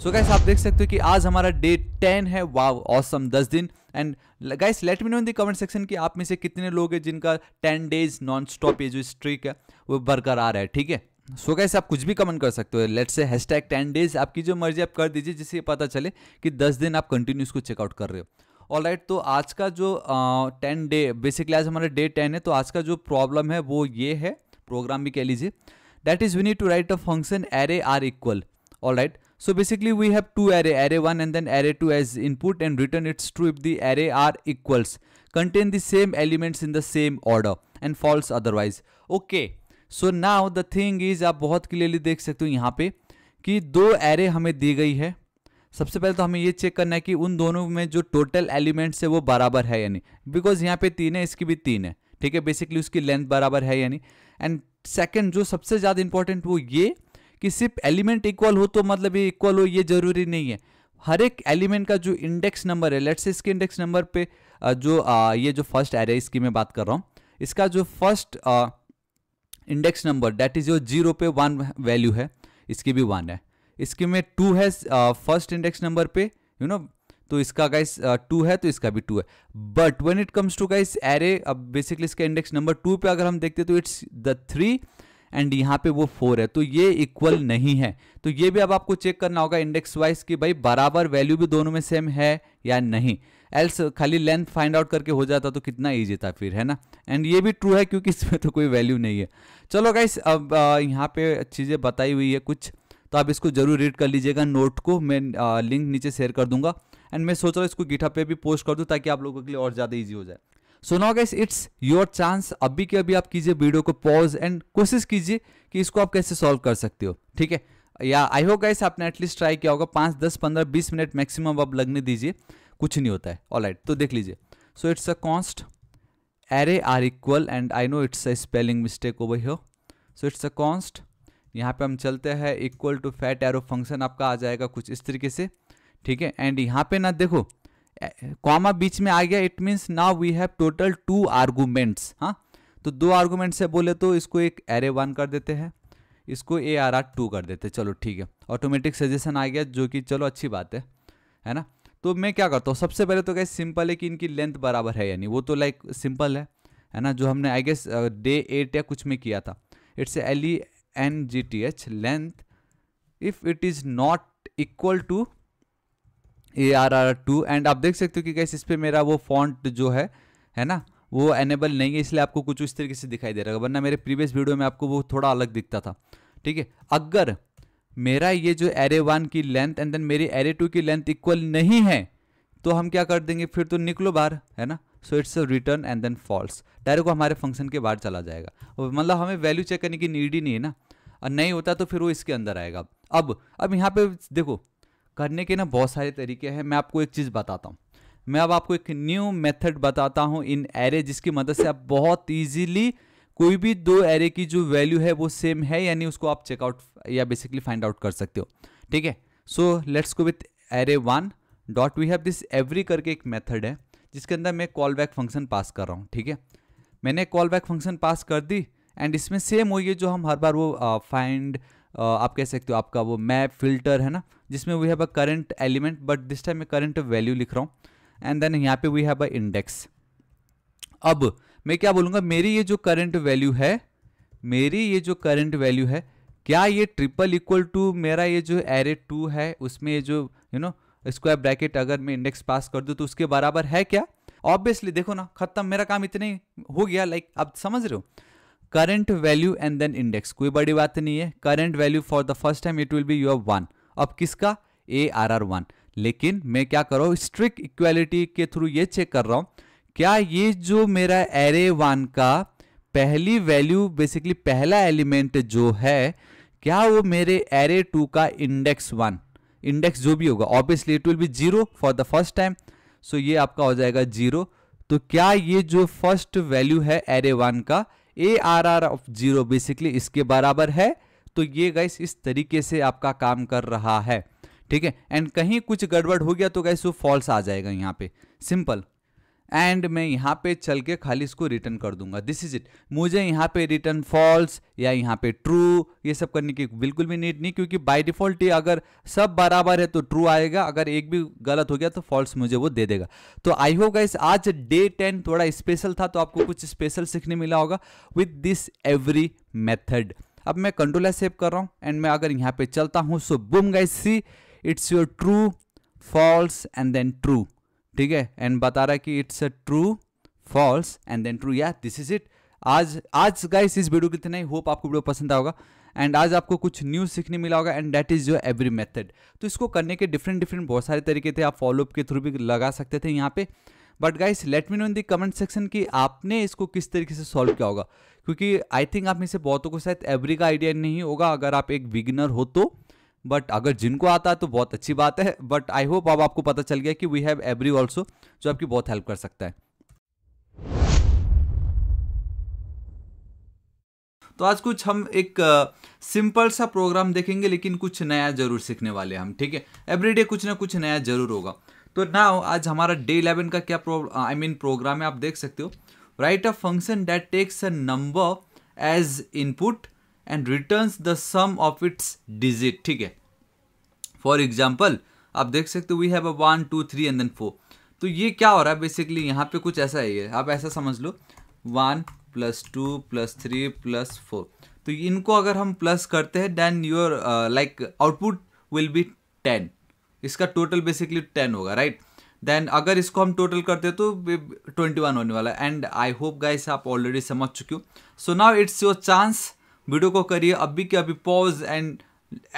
सो गाइस आप देख सकते हो कि आज हमारा डे टेन है वाव ऑसम दस दिन and guys let me know in the comment section कि आप में से कितने लोग हैं जिनका टेन डेज नॉन स्टॉप ये जो स्ट्रीक है वो बरकरार है ठीक है सो कैसे आप कुछ भी कमेंट कर सकते हो लेट्स से हैश टैग टेन डेज आपकी जो मर्जी आप कर दीजिए जिससे पता चले कि दस दिन आप कंटिन्यू इसको चेकआउट कर रहे हो ऑल राइट तो आज का जो टेन डे बेसिकली आज हमारा डे टेन है तो आज का जो प्रॉब्लम है वो ये है प्रोग्राम भी कह लीजिए that is we need to write a function array are equal all right so basically we have two array array one and then array two as input and return it's true if the array are equals contain the same elements in the same order and false otherwise okay so now the thing is आप बहुत clearly देख सकते हो यहाँ पे कि दो array हमें दी गई है सबसे पहले तो हमें ये चेक करना है कि उन दोनों में जो टोटल एलिमेंट्स है वो बराबर है यानी बिकॉज यहाँ पे तीन है इसकी भी तीन है ठीक है बेसिकली उसकी लेंथ बराबर है यानी एंड सेकेंड जो सबसे ज़्यादा इंपॉर्टेंट वो ये कि सिर्फ एलिमेंट इक्वल हो तो मतलब ये इक्वल हो ये जरूरी नहीं है हर एक एलिमेंट का जो इंडेक्स नंबर है लेट्स इसके इंडेक्स नंबर पे जो ये जो फर्स्ट एरे इसकी मैं बात कर रहा हूँ इसका जो first index number that is your zero पे वन वैल्यू है इसकी भी वन है इसके में टू है फर्स्ट इंडेक्स नंबर पे यू you नो know, तो इसका गाइस टू uh, है तो इसका भी टू है but when it comes to guys array अब बेसिकली इसका इंडेक्स नंबर टू पे अगर हम देखते तो इट्स द थ्री एंड यहाँ पे वो फोर है तो ये इक्वल नहीं है तो ये भी अब आपको चेक करना होगा इंडेक्स वाइज कि भाई बराबर वैल्यू भी दोनों में सेम है या नहीं एल्स खाली लेंथ फाइंड आउट करके हो जाता तो कितना ईजी था फिर है ना एंड ये भी ट्रू है क्योंकि इसमें तो कोई वैल्यू नहीं है चलो गाइस अब यहाँ पे चीज़ें बताई हुई है कुछ तो आप इसको जरूर रीड कर लीजिएगा नोट को मैं आ, लिंक नीचे शेयर कर दूंगा एंड मैं सोच रहा हूँ इसको गिठा पे भी पोस्ट कर दूँ ताकि आप लोगों के लिए और ज़्यादा ईजी हो जाए so now guys it's your chance अभी के अभी आप कीजिए वीडियो को पॉज एंड कोशिश कीजिए कि इसको आप कैसे सॉल्व कर सकते हो ठीक है या आई होप गाइस आपने एटलीस्ट ट्राई किया होगा पाँच दस पंद्रह बीस मिनट मैक्सिमम आप लगने दीजिए कुछ नहीं होता है ऑल राइट तो देख लीजिए so it's a const array are equal and I know it's a spelling mistake over here so it's a const यहाँ पे हम चलते हैं equal to fat arrow function आपका आ जाएगा कुछ इस तरीके से ठीक है एंड यहाँ पे ना देखो कॉमा बीच में आ गया it means now we have total two arguments हाँ तो दो आर्गूमेंट्स से बोले तो इसको एक एरे वन कर देते हैं इसको ए आर आर टू कर देते चलो ठीक है ऑटोमेटिक सजेशन आ गया जो कि चलो अच्छी बात है है ना तो मैं क्या करता हूँ सबसे पहले तो कैसे सिंपल है कि इनकी लेंथ बराबर है यानी वो तो लाइक सिंपल है है ना जो हमने आई गेस डे एट या कुछ में किया था it's L E N G T H length if it is not equal to A R R two and आप देख सकते हो कि कैसे इस पर मेरा वो फॉन्ट जो है है ना वो एनेबल नहीं है इसलिए आपको कुछ इस तरीके से दिखाई दे रहा है वरना मेरे प्रीवियस वीडियो में आपको वो थोड़ा अलग दिखता था ठीक है अगर मेरा ये जो एरे वन की लेंथ एंड देन मेरी एरे टू की लेंथ इक्वल नहीं है तो हम क्या कर देंगे फिर तो निकलो बाहर है ना so it's a return and then false direct वो हमारे फंक्शन के बाहर चला जाएगा मतलब हमें वैल्यू चेक करने की नीड ही नहीं है ना और नहीं होता तो फिर वो इसके अंदर आएगा अब अब यहाँ पे देखो करने के ना बहुत सारे तरीके हैं मैं आपको एक चीज़ बताता हूँ मैं अब आपको एक न्यू मेथड बताता हूँ इन एरे जिसकी मदद से आप बहुत ईजीली कोई भी दो एरे की जो वैल्यू है वो सेम है यानी उसको आप चेकआउट या बेसिकली फाइंड आउट कर सकते हो ठीक है so let's go with array one dot we have this every करके एक मेथड है जिसके अंदर मैं कॉल बैक फंक्शन पास कर रहा हूँ ठीक है मैंने कॉल बैक फंक्शन पास कर दी एंड इसमें सेम वही है जो हम हर बार वो फाइंड uh, uh, आप कह सकते हो आपका वो मैप फिल्टर है ना जिसमें we have a current element but this time मैं करंट वैल्यू लिख रहा हूँ एंड देन यहाँ पे वी हैव अ इंडेक्स अब मैं क्या बोलूंगा मेरी ये जो करंट वैल्यू है मेरी ये जो करंट वैल्यू है क्या ये ट्रिपल इक्वल टू मेरा ये जो एरे टू है उसमें ये जो यू नो स्क्वायर ब्रैकेट अगर मैं इंडेक्स पास कर दूँ तो उसके बराबर है क्या ऑब्वियसली देखो ना खत्म मेरा काम इतने हो गया लाइक like, आप समझ रहे हो current value and then index कोई बड़ी बात नहीं है current value for the first time it will be your one अब किसका ए आर आर वन लेकिन मैं क्या कर रहा हूँ स्ट्रिक इक्वालिटी के थ्रू ये चेक कर रहा हूँ क्या ये जो मेरा एरे वन का पहली वैल्यू बेसिकली पहला एलिमेंट जो है क्या वो मेरे एरे टू का इंडेक्स वन इंडेक्स जो भी होगा obviously it will be zero for the first time so ये आपका हो जाएगा जीरो तो क्या ये जो फर्स्ट वैल्यू है एरे वन का A R R of zero basically इसके बराबर है तो ये गैस इस तरीके से आपका काम कर रहा है ठीक है एंड कहीं कुछ गड़बड़ हो गया तो गैस वो फॉल्स आ जाएगा यहाँ पे सिंपल एंड मैं यहाँ पे चल के खाली इसको रिटर्न कर दूंगा दिस इज इट मुझे यहाँ पे रिटर्न फॉल्स या यहाँ पे ट्रू ये सब करने की बिल्कुल भी नीड नहीं क्योंकि बाय डिफॉल्ट ही अगर सब बराबर है तो ट्रू आएगा अगर एक भी गलत हो गया तो फॉल्स मुझे वो दे देगा तो आई होप गाइस आज डे टेन थोड़ा स्पेशल था तो आपको कुछ स्पेशल सीखने मिला होगा विथ दिस एवरी मेथड अब मैं कंट्रोल सेव कर रहा हूँ एंड मैं अगर यहाँ पे चलता हूँ so boom guys see it's your true false and then true ठीक है एंड बता रहा है कि it's a true false and then true या दिस इज इट आज आज गाइस इस वीडियो कितने ही होप आपको वीडियो पसंद आएगा एंड आज आपको कुछ न्यूज़ सीखने मिला होगा and that is your every method तो इसको करने के डिफरेंट डिफरेंट बहुत सारे तरीके थे आप फॉलोअप के थ्रू भी लगा सकते थे यहाँ पे but guys let me know in the comment section कि आपने इसको किस तरीके से सॉल्व किया होगा क्योंकि आई थिंक आप में से बहुतों को शायद एवरी का आइडिया नहीं होगा अगर आप एक बिगिनर हो तो बट अगर जिनको आता है तो बहुत अच्छी बात है बट आई होप अब आपको पता चल गया कि वी हैव एवरी ऑल्सो जो आपकी बहुत हेल्प कर सकता है तो आज कुछ हम एक सिंपल सा प्रोग्राम देखेंगे लेकिन कुछ नया जरूर सीखने वाले हम ठीक है एवरीडे कुछ ना कुछ नया जरूर होगा तो ना आज हमारा डे इलेवन का क्या आई मीन प्रोग्राम है आप देख सकते हो write a function that takes a number as input and return the sum of its digit ठीक है फॉर एग्जाम्पल आप देख सकते हो we have a one two three and then four तो ये क्या हो रहा है बेसिकली यहाँ पे कुछ ऐसा ही है आप ऐसा समझ लो one plus two plus three plus four तो इनको अगर हम प्लस करते हैं then your like output will be ten इसका टोटल बेसिकली टेन होगा राइट देन अगर इसको हम टोटल करते तो ट्वेंटी वन होने वाला एंड आई होप गाइस आप ऑलरेडी समझ चुके हो so now it's your chance video को करिए अभी के अभी pause and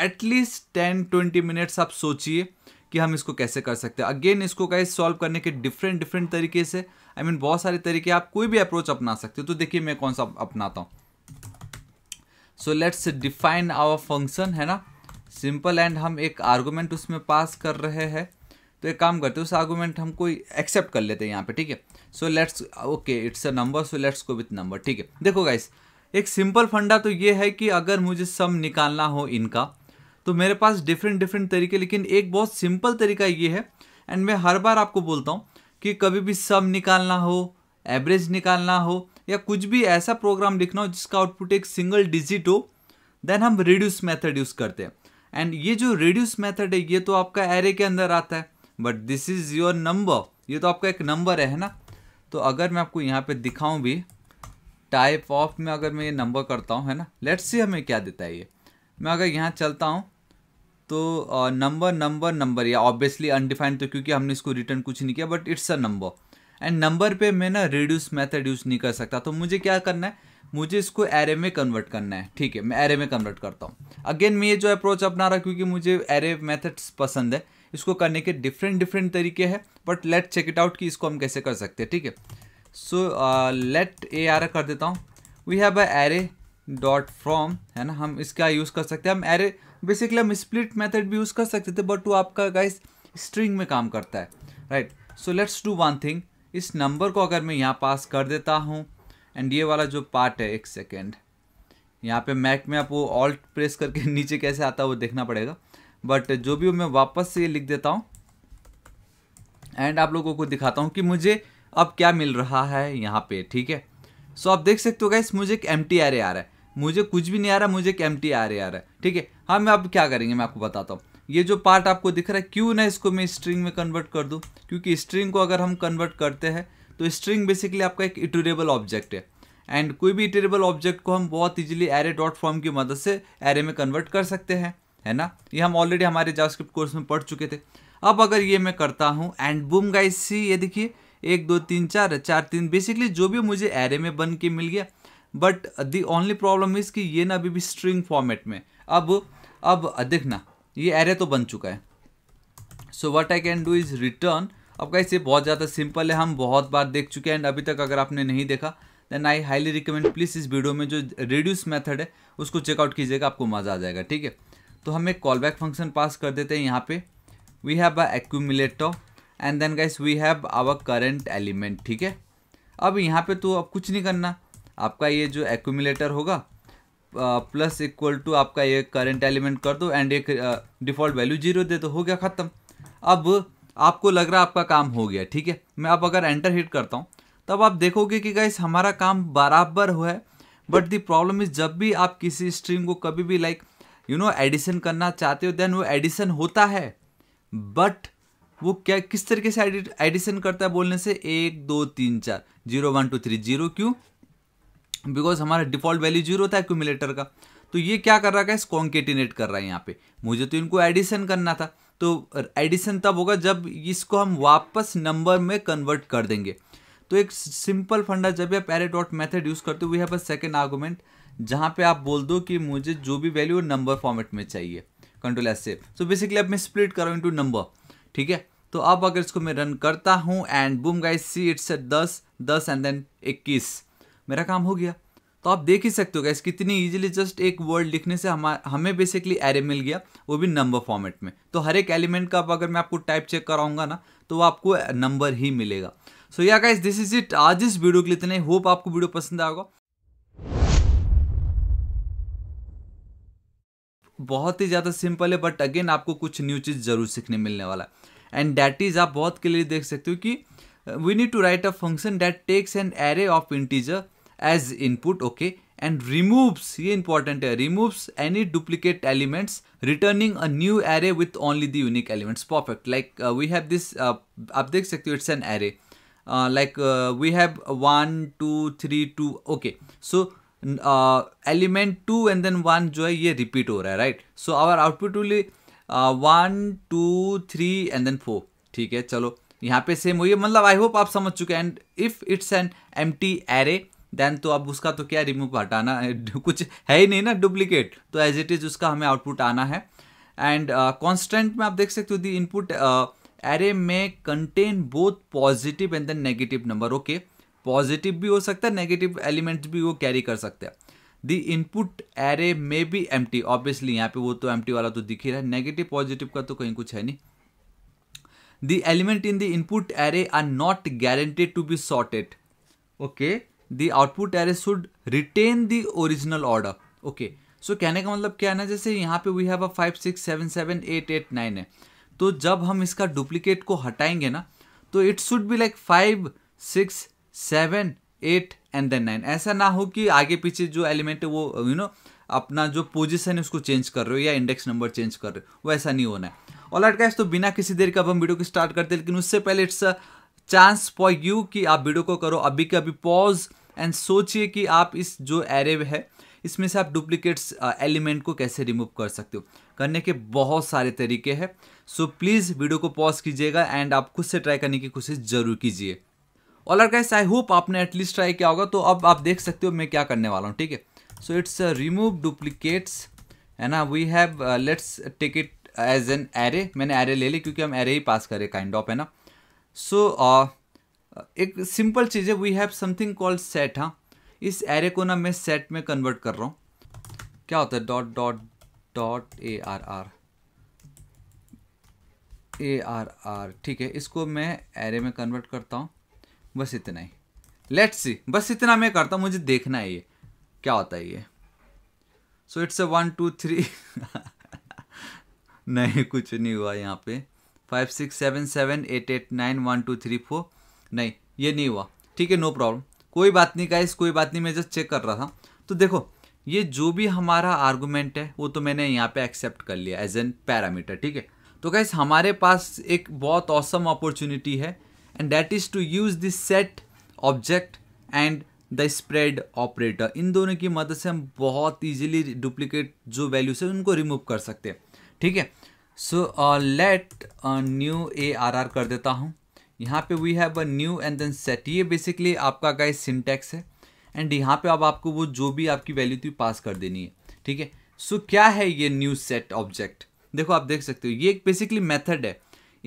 at least ten twenty minutes आप सोचिए कि हम इसको कैसे कर सकते हैं अगेन इसको कैसे सॉल्व करने के डिफरेंट डिफरेंट तरीके से आई I मीन mean, बहुत सारे तरीके आप कोई भी अप्रोच अपना सकते हो तो देखिए मैं कौन सा अपनाता हूँ so let's define our function है ना सिंपल एंड हम एक आर्गूमेंट उसमें पास कर रहे हैं तो एक काम करते हैं उस आर्गूमेंट हम कोई एक्सेप्ट कर लेते हैं यहाँ पे ठीक है so let's okay it's a number so let's go with number ठीक है देखो गाइस एक सिंपल फंडा तो ये है कि अगर मुझे सम निकालना हो इनका तो मेरे पास डिफरेंट डिफरेंट तरीके लेकिन एक बहुत सिंपल तरीका ये है एंड मैं हर बार आपको बोलता हूँ कि कभी भी सम निकालना हो एवरेज निकालना हो या कुछ भी ऐसा प्रोग्राम लिखना हो जिसका आउटपुट एक सिंगल डिजिट हो देन हम रिड्यूस मेथड यूज़ करते हैं एंड ये जो रिड्यूस मेथड है ये तो आपका एरे के अंदर आता है but this is your number ये तो आपका एक नंबर है ना तो अगर मैं आपको यहाँ पे दिखाऊं भी टाइप ऑफ में अगर मैं ये नंबर करता हूँ है ना लेट्स सी हमें क्या देता है ये मैं अगर यहाँ चलता हूँ तो नंबर नंबर नंबर या ऑब्वियसली अनडिफाइंड तो क्योंकि हमने इसको रिटर्न कुछ नहीं किया but it's a number and number पे मैं ना रिड्यूस मेथड यूज़ नहीं कर सकता तो मुझे क्या करना है मुझे इसको एरे में कन्वर्ट करना है ठीक है मैं एरे में कन्वर्ट करता हूँ अगेन मैं ये जो अप्रोच अपना रहा क्योंकि मुझे एरे मेथड्स पसंद है इसको करने के डिफरेंट डिफरेंट तरीके हैं but let check it out कि इसको हम कैसे कर सकते हैं ठीक है सो लेट ए आर कर देता हूँ we have a array dot from है ना हम इसका यूज़ कर सकते हैं हम एरे बेसिकली हम स्प्लिट मेथड भी यूज़ कर सकते थे बट वो आपका गाइस स्ट्रिंग में काम करता है right so let's do one thing इस नंबर को अगर मैं यहाँ पास कर देता हूँ एंड ये वाला जो पार्ट है एक सेकेंड यहाँ पे मैक में आप वो ऑल्ट प्रेस करके नीचे कैसे आता है वो देखना पड़ेगा बट जो भी मैं वापस से लिख देता हूँ एंड आप लोगों को दिखाता हूँ कि मुझे अब क्या मिल रहा है यहाँ पे ठीक है सो आप देख सकते हो गाइस मुझे एक एम टी आ रहा है मुझे कुछ भी नहीं आ रहा मुझे एक एम टी आ रहा है ठीक है हाँ मैं अब क्या करेंगे मैं आपको बताता हूँ ये जो पार्ट आपको दिख रहा है क्यों ना इसको मैं स्ट्रिंग में कन्वर्ट कर दूँ क्योंकि स्ट्रिंग को अगर हम कन्वर्ट करते हैं तो स्ट्रिंग बेसिकली आपका एक इटरेबल ऑब्जेक्ट है एंड कोई भी इटेरेबल ऑब्जेक्ट को हम बहुत इजीली एरे डॉट फॉर्म की मदद से एरे में कन्वर्ट कर सकते हैं है ना ये हम ऑलरेडी हमारे जावास्क्रिप्ट कोर्स में पढ़ चुके थे अब अगर ये मैं करता हूँ एंड बूम गाइस सी ये देखिए एक दो तीन चार चार तीन बेसिकली जो भी मुझे एरे में बन के मिल गया but the only problem is कि ये ना अभी भी स्ट्रिंग फॉर्मेट में अब अब देखना ये एरे तो बन चुका है so what I can do is return अब कैसे बहुत ज़्यादा सिंपल है हम बहुत बार देख चुके हैं एंड अभी तक अगर आपने नहीं देखा then I highly recommend please इस वीडियो में जो रिड्यूस मेथड है उसको चेकआउट कीजिएगा आपको मज़ा आ जाएगा ठीक है तो हम एक कॉल बैक फंक्शन पास कर देते हैं यहाँ पे we have a accumulate and then guys we have our current element ठीक है अब यहाँ पे तो अब कुछ नहीं करना आपका ये जो एक्यूमिलेटर होगा प्लस इक्वल टू आपका ये करंट एलिमेंट कर दो एंड एक डिफ़ॉल्ट वैल्यू जीरो दे दो हो गया ख़त्म अब आपको लग रहा है आपका काम हो गया ठीक है मैं अब अगर एंटर हिट करता हूँ तब आप देखोगे कि गाइस हमारा काम बराबर हुआ है बट दी प्रॉब्लम इज जब भी आप किसी स्ट्रीम को कभी भी लाइक यू नो एडिशन करना चाहते हो देन वो एडिशन होता है बट वो क्या किस तरीके से एडिशन करता है बोलने से एक दो तीन चार zero one two three zero क्यों बिकॉज हमारा डिफॉल्ट वैल्यू जीरो था एक्यूमिलेटर का तो ये क्या कर रहा है इस कॉन्केटिनेट कर रहा है यहाँ पे मुझे तो इनको एडिशन करना था तो एडिशन तब होगा जब इसको हम वापस नंबर में कन्वर्ट कर देंगे तो एक सिंपल फंडा जब आप एरे डॉट मैथड यूज़ करते हो we have a second argument जहाँ पे आप बोल दो कि मुझे जो भी वैल्यू नंबर फॉर्मेट में चाहिए कंट्रोल एस से सो बेसिकली आप मैं स्प्लिट हूँ इंटू नंबर ठीक है तो अब अगर इसको मैं रन करता हूँ and boom guys see it's eight दस दस एंड देन इक्कीस मेरा काम हो गया तो आप देख ही सकते हो गैस कितनी इजीली जस्ट एक वर्ड लिखने से हम हमें बेसिकली एरे मिल गया वो भी नंबर फॉर्मेट में तो हर एक एलिमेंट का अब अगर मैं आपको टाइप चेक कराऊंगा ना तो वो आपको नंबर ही मिलेगा सो या गाइस दिस इज इट आज इस वीडियो के लिए इतने होप आपको वीडियो पसंद आएगा बहुत ही ज़्यादा सिंपल है बट अगेन आपको कुछ न्यू चीज़ ज़रूर सीखने मिलने वाला है एंड डैट इज़ आप बहुत क्लियर देख सकते हो कि we need to write a function that takes an array of integer as input okay and removes ये इंपॉर्टेंट है removes any duplicate elements returning a new array with only the unique elements perfect like we have this आप देख सकते हो it's an array like we have one two three two okay so element two and then one जो है ये repeat हो रहा है right so our output will one two three and then four ठीक है चलो यहाँ पे सेम हुई है मतलब आई होप आप समझ चुके हैं and if it's an empty array then तो अब उसका तो क्या रिमूव हटाना कुछ है ही नहीं ना डुप्लीकेट तो एज इट इज़ उसका हमें आउटपुट आना है एंड कॉन्स्टेंट uh, में आप देख सकते हो दी इनपुट एरे में contain both positive and then negative number okay positive भी हो सकता है नेगेटिव एलिमेंट्स भी वो कैरी कर सकते हैं दी इनपुट एरे में भी एम टी ऑब्वियसली यहाँ पे वो तो एम वाला तो दिख ही रहा है नेगेटिव पॉजिटिव का तो कहीं कुछ है नहीं the element in the input array are not guaranteed to be sorted okay the output array should retain the original order okay so कहने का मतलब क्या है ना जैसे यहाँ पे we have a five six seven seven eight eight nine है तो जब हम इसका डुप्लीकेट को हटाएंगे ना तो it should be like five six seven eight and then nine ऐसा ना हो कि आगे पीछे जो एलिमेंट है वो यू you नो know, अपना जो पोजीशन है उसको चेंज कर रहे हो या इंडेक्स नंबर चेंज कर रहे हो वैसा नहीं होना है और लट गैस तो बिना किसी देर का अब हम वीडियो को स्टार्ट करते हैं लेकिन उससे पहले it's a chance for you कि आप वीडियो को करो अभी के अभी पॉज एंड सोचिए कि आप इस जो एरे है इसमें से आप डुप्लीकेट्स एलिमेंट uh, को कैसे रिमूव कर सकते हो करने के बहुत सारे तरीके हैं सो प्लीज़ वीडियो को पॉज कीजिएगा एंड आप खुद से ट्राई करने की कोशिश ज़रूर कीजिए ऑलर गाइस आई होप आपने एटलीस्ट ट्राई किया होगा तो अब आप देख सकते हो मैं क्या करने वाला हूँ ठीक है सो इट्स रिमूव डुप्लीकेट्स है ना we have let's take it as an array मैंने एरे ले ली क्योंकि हम एरे ही पास करें काइंड ऑफ है ना सो uh, एक सिंपल चीज़ है we have something called set हाँ इस एरे को ना मैं सेट में कन्वर्ट कर रहा हूँ क्या होता है dot dot dot A R R A R R ठीक है इसको मैं एरे में कन्वर्ट करता हूँ बस इतना ही लेट्स सी बस इतना मैं करता हूँ मुझे देखना है ये क्या होता है ये so it's a one two three नहीं कुछ नहीं हुआ यहाँ पे five six seven seven eight eight nine one two three four नहीं ये नहीं हुआ ठीक है नो प्रॉब्लम कोई बात नहीं गाइस कोई बात नहीं मैं जस्ट चेक कर रहा था तो देखो ये जो भी हमारा आर्गूमेंट है वो तो मैंने यहाँ पे एक्सेप्ट कर लिया एज एन पैरामीटर ठीक है तो गाइस हमारे पास एक बहुत औसम अपॉर्चुनिटी है and that is to use the set object and the spread operator इन दोनों की मदद से हम बहुत ईजिली डुप्लीकेट जो वैल्यूज है उनको रिमूव कर सकते हैं ठीक है so let new A R R कर देता हूँ यहाँ पे we have a new and then set ये बेसिकली आपका का सिंटेक्स है एंड यहाँ पे अब आपको वो जो भी आपकी वैल्यू थी पास कर देनी है ठीक है सो क्या है ये न्यू सेट ऑब्जेक्ट देखो आप देख सकते हो ये एक बेसिकली मेथड है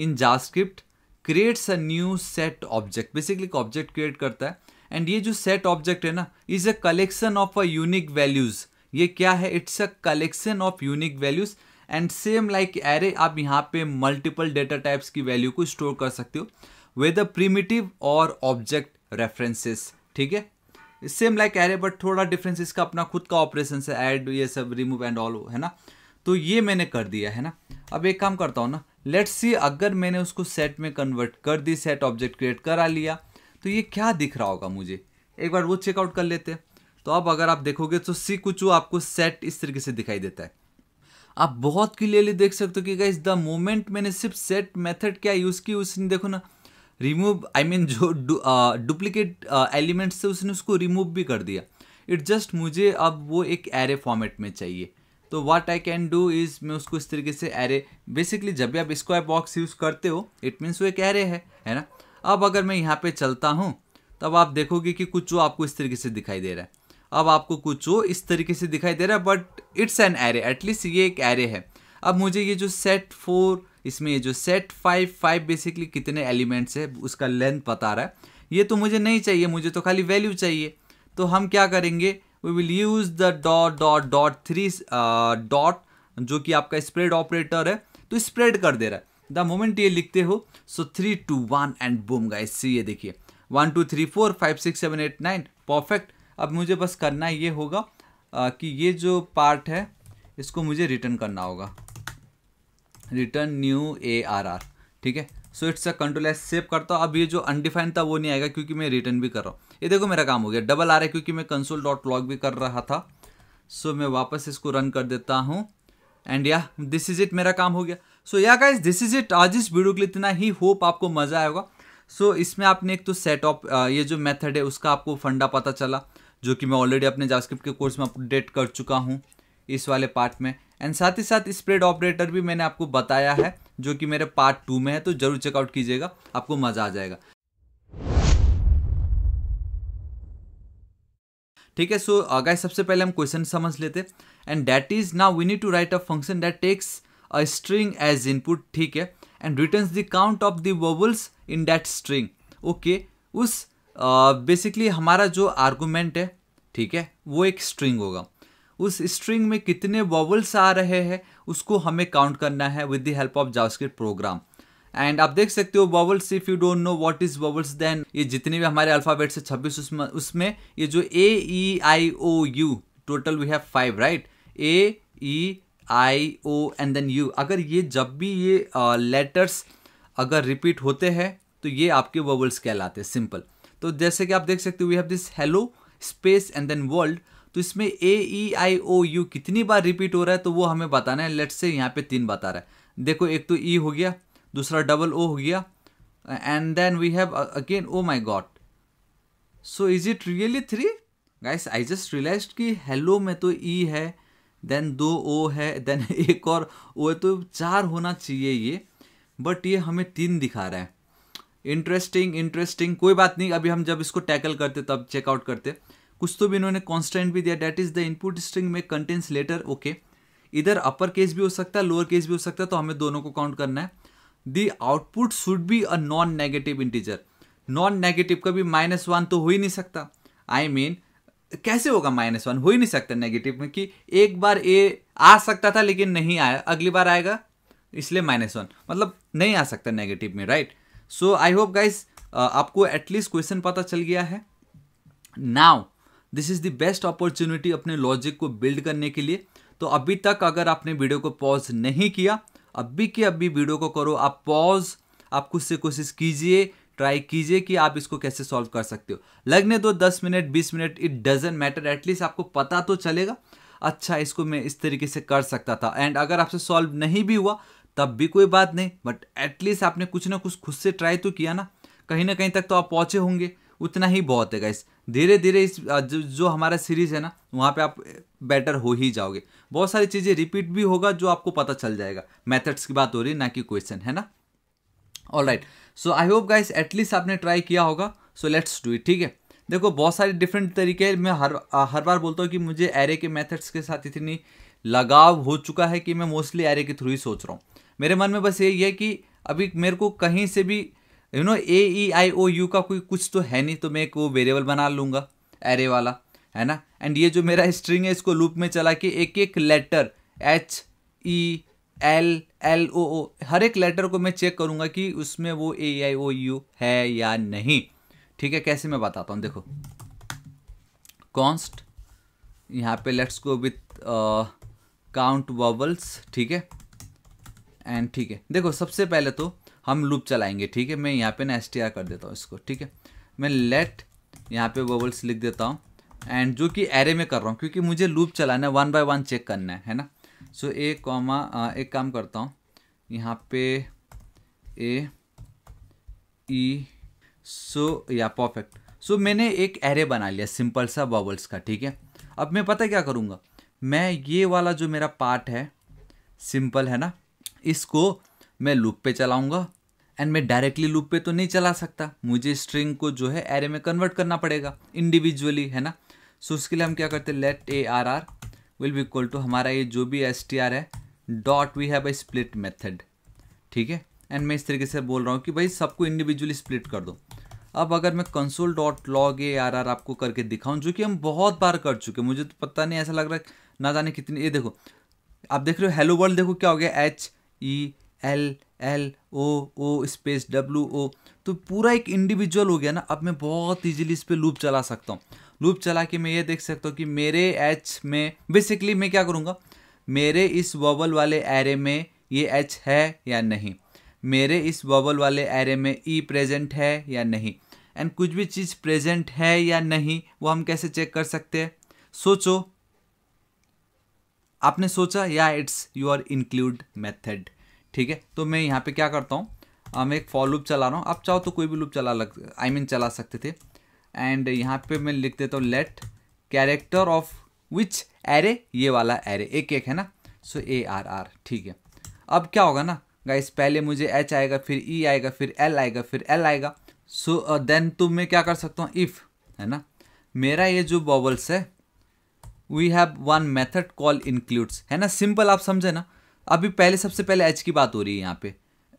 in JavaScript creates a new set object basically object create करता है एंड ये जो सेट ऑब्जेक्ट है ना is a collection of a unique values ये क्या है it's a collection of unique values and same like array आप यहाँ पे मल्टीपल डेटा टाइप्स की वैल्यू को स्टोर कर सकते हो विद अ प्रीमिटिव और ऑब्जेक्ट रेफरेंसेस ठीक है सेम लाइक एरे बट थोड़ा डिफरेंस इसका अपना खुद का ऑपरेशन है एड ये सब रिमूव एंड ऑल है ना तो ये मैंने कर दिया है ना अब एक काम करता हूँ ना लेट्स सी अगर मैंने उसको सेट में कन्वर्ट कर दी सेट ऑब्जेक्ट क्रिएट करा लिया तो ये क्या दिख रहा होगा मुझे एक बार वो चेकआउट कर लेते हैं तो अब अगर आप देखोगे तो सी कुछ आपको सेट इस तरीके से दिखाई देता है आप बहुत क्लियरली देख सकते हो कि गाइज द मोमेंट मैंने सिर्फ सेट मेथड क्या यूज़ की उसने देखो ना रिमूव आई मीन जो डुप्लीकेट एलिमेंट्स थे उसने उसको रिमूव भी कर दिया इट जस्ट मुझे अब वो एक एरे फॉर्मेट में चाहिए तो what I can do is मैं उसको इस तरीके से एरे बेसिकली जब भी आप स्क्वायर बॉक्स यूज़ करते हो इट मीन्स वो एक एरे है है ना अब अगर मैं यहाँ पे चलता हूँ तब आप देखोगे कि कुछ वो आपको इस तरीके से दिखाई दे रहा है अब आपको कुछ वो इस तरीके से दिखाई दे रहा है but it's an array at least ये एक एरे है अब मुझे ये जो सेट फोर इसमें ये जो सेट फाइव फाइव बेसिकली कितने एलिमेंट्स है उसका लेंथ बता रहा है ये तो मुझे नहीं चाहिए मुझे तो खाली वैल्यू चाहिए तो हम क्या करेंगे we will use the dot dot dot three dot जो कि आपका स्प्रेड ऑपरेटर है तो स्प्रेड कर दे रहा है द मोमेंट ये लिखते हो so three two one and boom guys ये देखिए one two three four five six seven eight nine perfect अब मुझे बस करना ये होगा आ, uh, कि ये जो पार्ट है इसको मुझे रिटर्न करना होगा return new A R R ठीक है so it's a control S save करता हूँ अब ये जो अनडिफाइन था वो नहीं आएगा क्योंकि मैं रिटर्न भी कर रहा हूँ ये देखो मेरा काम हो गया डबल आ रहा है क्योंकि मैं कंसोल डॉट लॉग भी कर रहा था सो so, मैं वापस इसको रन कर देता हूँ एंड या दिस इज इट मेरा काम हो गया सो yeah guys this is it आज इस वीडियो के लिए इतना ही होप आपको मज़ा आएगा सो so, इसमें आपने एक तो सेट ऑफ ये जो मेथड है उसका आपको फंडा पता चला जो कि मैं ऑलरेडी अपने जास्क्रिप्ट के कोर्स में अपडेट कर चुका हूँ इस वाले पार्ट में एंड साथ ही साथ स्प्रेड ऑपरेटर भी मैंने आपको बताया है जो कि मेरे पार्ट टू में है तो ज़रूर चेकआउट कीजिएगा आपको मज़ा आ जाएगा ठीक है सो अगर uh, सबसे पहले हम क्वेश्चन समझ लेते and that is now we need to write a function that takes a string as input ठीक है and returns the count of the vowels in that string okay उस बेसिकली uh, हमारा जो आर्गूमेंट है ठीक है वो एक स्ट्रिंग होगा उस स्ट्रिंग में कितने वॉवल्स आ रहे हैं उसको हमें काउंट करना है with the help of JavaScript program and आप देख सकते हो vowels if you don't know what is vowels then ये जितने भी हमारे अल्फ़ाबेट से 26 उसमें उसमें ये जो A E I O U total we have five right A E I O and then U अगर ये जब भी ये लेटर्स uh, अगर रिपीट होते हैं तो ये आपके वॉवल्स कहलाते हैं सिंपल तो जैसे कि आप देख सकते हो we have this hello space and then world तो इसमें ए ई आई ओ यू कितनी बार रिपीट हो रहा है तो वो हमें बताना है लेट्स से यहाँ पे तीन बता रहा है देखो एक तो ई e हो गया दूसरा डबल ओ हो गया and then we have again O my god so is it really three guys I just realise कि हेलो में तो ई e है देन दो ओ है देन एक और ओ है तो चार होना चाहिए ये बट ये हमें तीन दिखा रहा है इंटरेस्टिंग इंटरेस्टिंग कोई बात नहीं अभी हम जब इसको टैकल करते तब चेकआउट करते कुछ तो भी इन्होंने कॉन्स्टेंट भी दिया that is the input string में कंटेंस लेटर ओके इधर अपर केस भी हो सकता है लोअर केस भी हो सकता है तो हमें दोनों को काउंट करना है the output should be a non negative integer non negative का भी माइनस वन तो हो ही नहीं सकता आई I मीन mean, कैसे होगा माइनस वन हो ही नहीं सकता नेगेटिव में कि एक बार ए आ सकता था लेकिन नहीं आया अगली बार आएगा इसलिए माइनस वन मतलब नहीं आ सकता नेगेटिव में right so I hope guys आपको एटलीस्ट क्वेश्चन पता चल गया है now this is the best opportunity अपने लॉजिक को बिल्ड करने के लिए तो अभी तक अगर आपने वीडियो को पॉज नहीं किया अभी के अभी वीडियो को करो आप पॉज आप खुद से कोशिश कीजिए ट्राई कीजिए कि आप इसको कैसे सॉल्व कर सकते हो लगने दो दस मिनट बीस minute it doesn't matter at least आपको पता तो चलेगा अच्छा इसको मैं इस तरीके से कर सकता था एंड अगर आपसे सॉल्व नहीं भी हुआ तब भी कोई बात नहीं बट एटलीस्ट आपने कुछ ना कुछ खुद से ट्राई तो किया ना कहीं ना कहीं तक तो आप पहुँचे होंगे उतना ही बहुत है गाइस धीरे धीरे इस जो, जो हमारा सीरीज़ है ना वहाँ पे आप बेटर हो ही जाओगे बहुत सारी चीज़ें रिपीट भी होगा जो आपको पता चल जाएगा मेथड्स की बात हो रही है ना कि क्वेश्चन है ना all right so I hope guys at least आपने ट्राई किया होगा सो लेट्स डू इट ठीक है देखो बहुत सारे डिफरेंट तरीके मैं हर हर बार बोलता हूँ कि मुझे एरे के मेथड्स के साथ इतनी लगाव हो चुका है कि मैं मोस्टली एरे के थ्रू ही सोच रहा हूँ मेरे मन में बस यही है कि अभी मेरे को कहीं से भी you know A E I O U का कोई कुछ तो है नहीं तो मैं एक वो वेरिएबल बना लूँगा एरे वाला है ना एंड ये जो मेरा स्ट्रिंग है इसको लूप में चला के एक एक letter H E L L O O हर एक लेटर को मैं चेक करूँगा कि उसमें वो ए आई ओ यू है या नहीं ठीक है कैसे मैं बताता हूँ देखो कॉन्स्ट यहाँ पे let's go with count vowels ठीक है एंड ठीक है देखो सबसे पहले तो हम लूप चलाएंगे ठीक है मैं यहाँ पे ना एस कर देता हूँ इसको ठीक है मैं लेट यहाँ पे बबल्स लिख देता हूँ एंड जो कि एरे में कर रहा हूँ क्योंकि मुझे लूप चलाना है वन बाय वन चेक करना है है ना सो ए कॉमा एक काम करता हूँ यहाँ पे ए ई सो या परफेक्ट सो मैंने एक एरे बना लिया सिंपल सा बबल्स का ठीक है अब मैं पता क्या करूँगा मैं ये वाला जो मेरा पार्ट है सिंपल है ना इसको मैं लूप पे चलाऊँगा एंड मैं डायरेक्टली लूप पे तो नहीं चला सकता मुझे स्ट्रिंग को जो है एरे में कन्वर्ट करना पड़ेगा इंडिविजुअली है ना सो so, उसके लिए हम क्या करते हैं let A R R will be equal to हमारा ये जो भी एस टी आर है dot we have a split method ठीक है एंड मैं इस तरीके से बोल रहा हूँ कि भाई सबको इंडिविजुअली स्प्लिट कर दो अब अगर मैं console dot log A R R आपको करके दिखाऊं जो कि हम बहुत बार कर चुके हैं मुझे तो पता नहीं ऐसा लग रहा है ना जाने कितनी ये देखो आप देख रहे हो हेलो वर्ल्ड देखो क्या हो गया H E e L L O O space W O तो पूरा एक इंडिविजुअल हो गया ना अब मैं बहुत ईजिली इस पर लूप चला सकता हूँ लूप चला के मैं ये देख सकता हूँ कि मेरे एच में बेसिकली मैं क्या करूँगा मेरे इस वबल वाले एरे में ये एच है या नहीं मेरे इस वबल वाले एरे में ई e प्रेजेंट है या नहीं एंड कुछ भी चीज़ प्रेजेंट है या नहीं वो हम कैसे चेक कर सकते हैं सोचो आपने सोचा या इट्स योर इंक्लूड मेथड ठीक है तो मैं यहाँ पे क्या करता हूँ मैं एक फॉर लूप चला रहा हूँ आप चाहो तो कोई भी लूप चला लग आई I मीन mean चला सकते थे एंड यहाँ पे मैं लिख देता हूँ let character of which array ये वाला एरे एक एक है ना सो ए आर आर ठीक है अब क्या होगा ना गाइस पहले मुझे एच आएगा फिर ई e आएगा फिर एल आएगा फिर एल आएगा सो देन तो मैं क्या कर सकता हूँ इफ़ है ना मेरा ये जो बॉबल्स है we have one method call includes है ना सिंपल आप समझे ना अभी पहले सबसे पहले एच की बात हो रही है यहाँ पे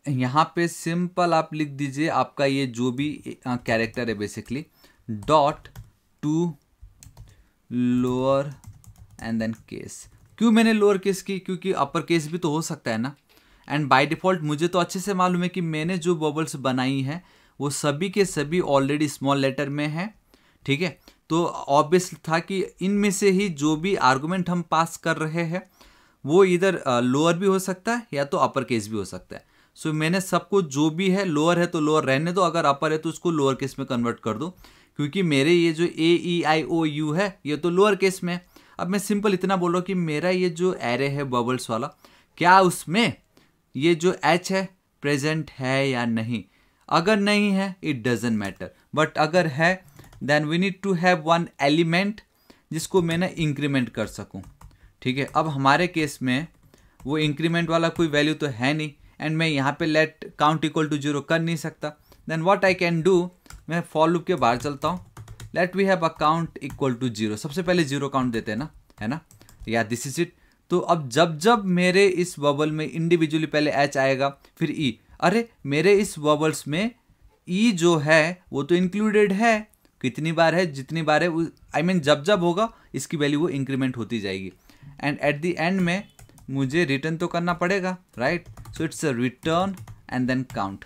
यहाँ पे सिंपल आप लिख दीजिए आपका ये जो भी कैरेक्टर है basically dot to lower and then case क्यों मैंने लोअर केस की क्योंकि अपर केस भी तो हो सकता है ना एंड बाय डिफ़ॉल्ट मुझे तो अच्छे से मालूम है कि मैंने जो बबल्स बनाई हैं वो सभी के सभी ऑलरेडी स्मॉल लेटर में हैं ठीक है तो ऑब्वियस था कि इनमें से ही जो भी आर्गूमेंट हम पास कर रहे हैं वो इधर लोअर भी हो सकता है या तो अपर केस भी हो सकता है सो so, मैंने सबको जो भी है लोअर है तो लोअर रहने दो अगर अपर है तो उसको लोअर केस में कन्वर्ट कर दो क्योंकि मेरे ये जो A E I O you है ये तो लोअर केस में है अब मैं सिंपल इतना बोल रहा हूँ कि मेरा ये जो एरे है बबल्स वाला क्या उसमें ये जो एच है प्रेजेंट है या नहीं अगर नहीं है इट डजेंट मैटर बट अगर है then we need to have one element जिसको मैं ना इंक्रीमेंट कर सकूँ ठीक है अब हमारे केस में वो इंक्रीमेंट वाला कोई वैल्यू तो है नहीं एंड मैं यहाँ पे let count equal to zero कर नहीं सकता then what I can do मैं फॉर लूप के बाहर चलता हूँ let we have a count equal to zero सबसे पहले जीरो काउंट देते हैं ना है ना या दिस इज इट तो अब जब जब मेरे इस बबल में इंडिविजुअली पहले एच आएगा फिर ई e। अरे मेरे इस बबल्स में ई e जो है वो तो इंक्लूडेड है कितनी बार है जितनी बार है आई I मीन mean, जब जब होगा इसकी वैल्यू वो इंक्रीमेंट होती जाएगी एंड एट द एंड में मुझे रिटर्न तो करना पड़ेगा right so it's a return and then count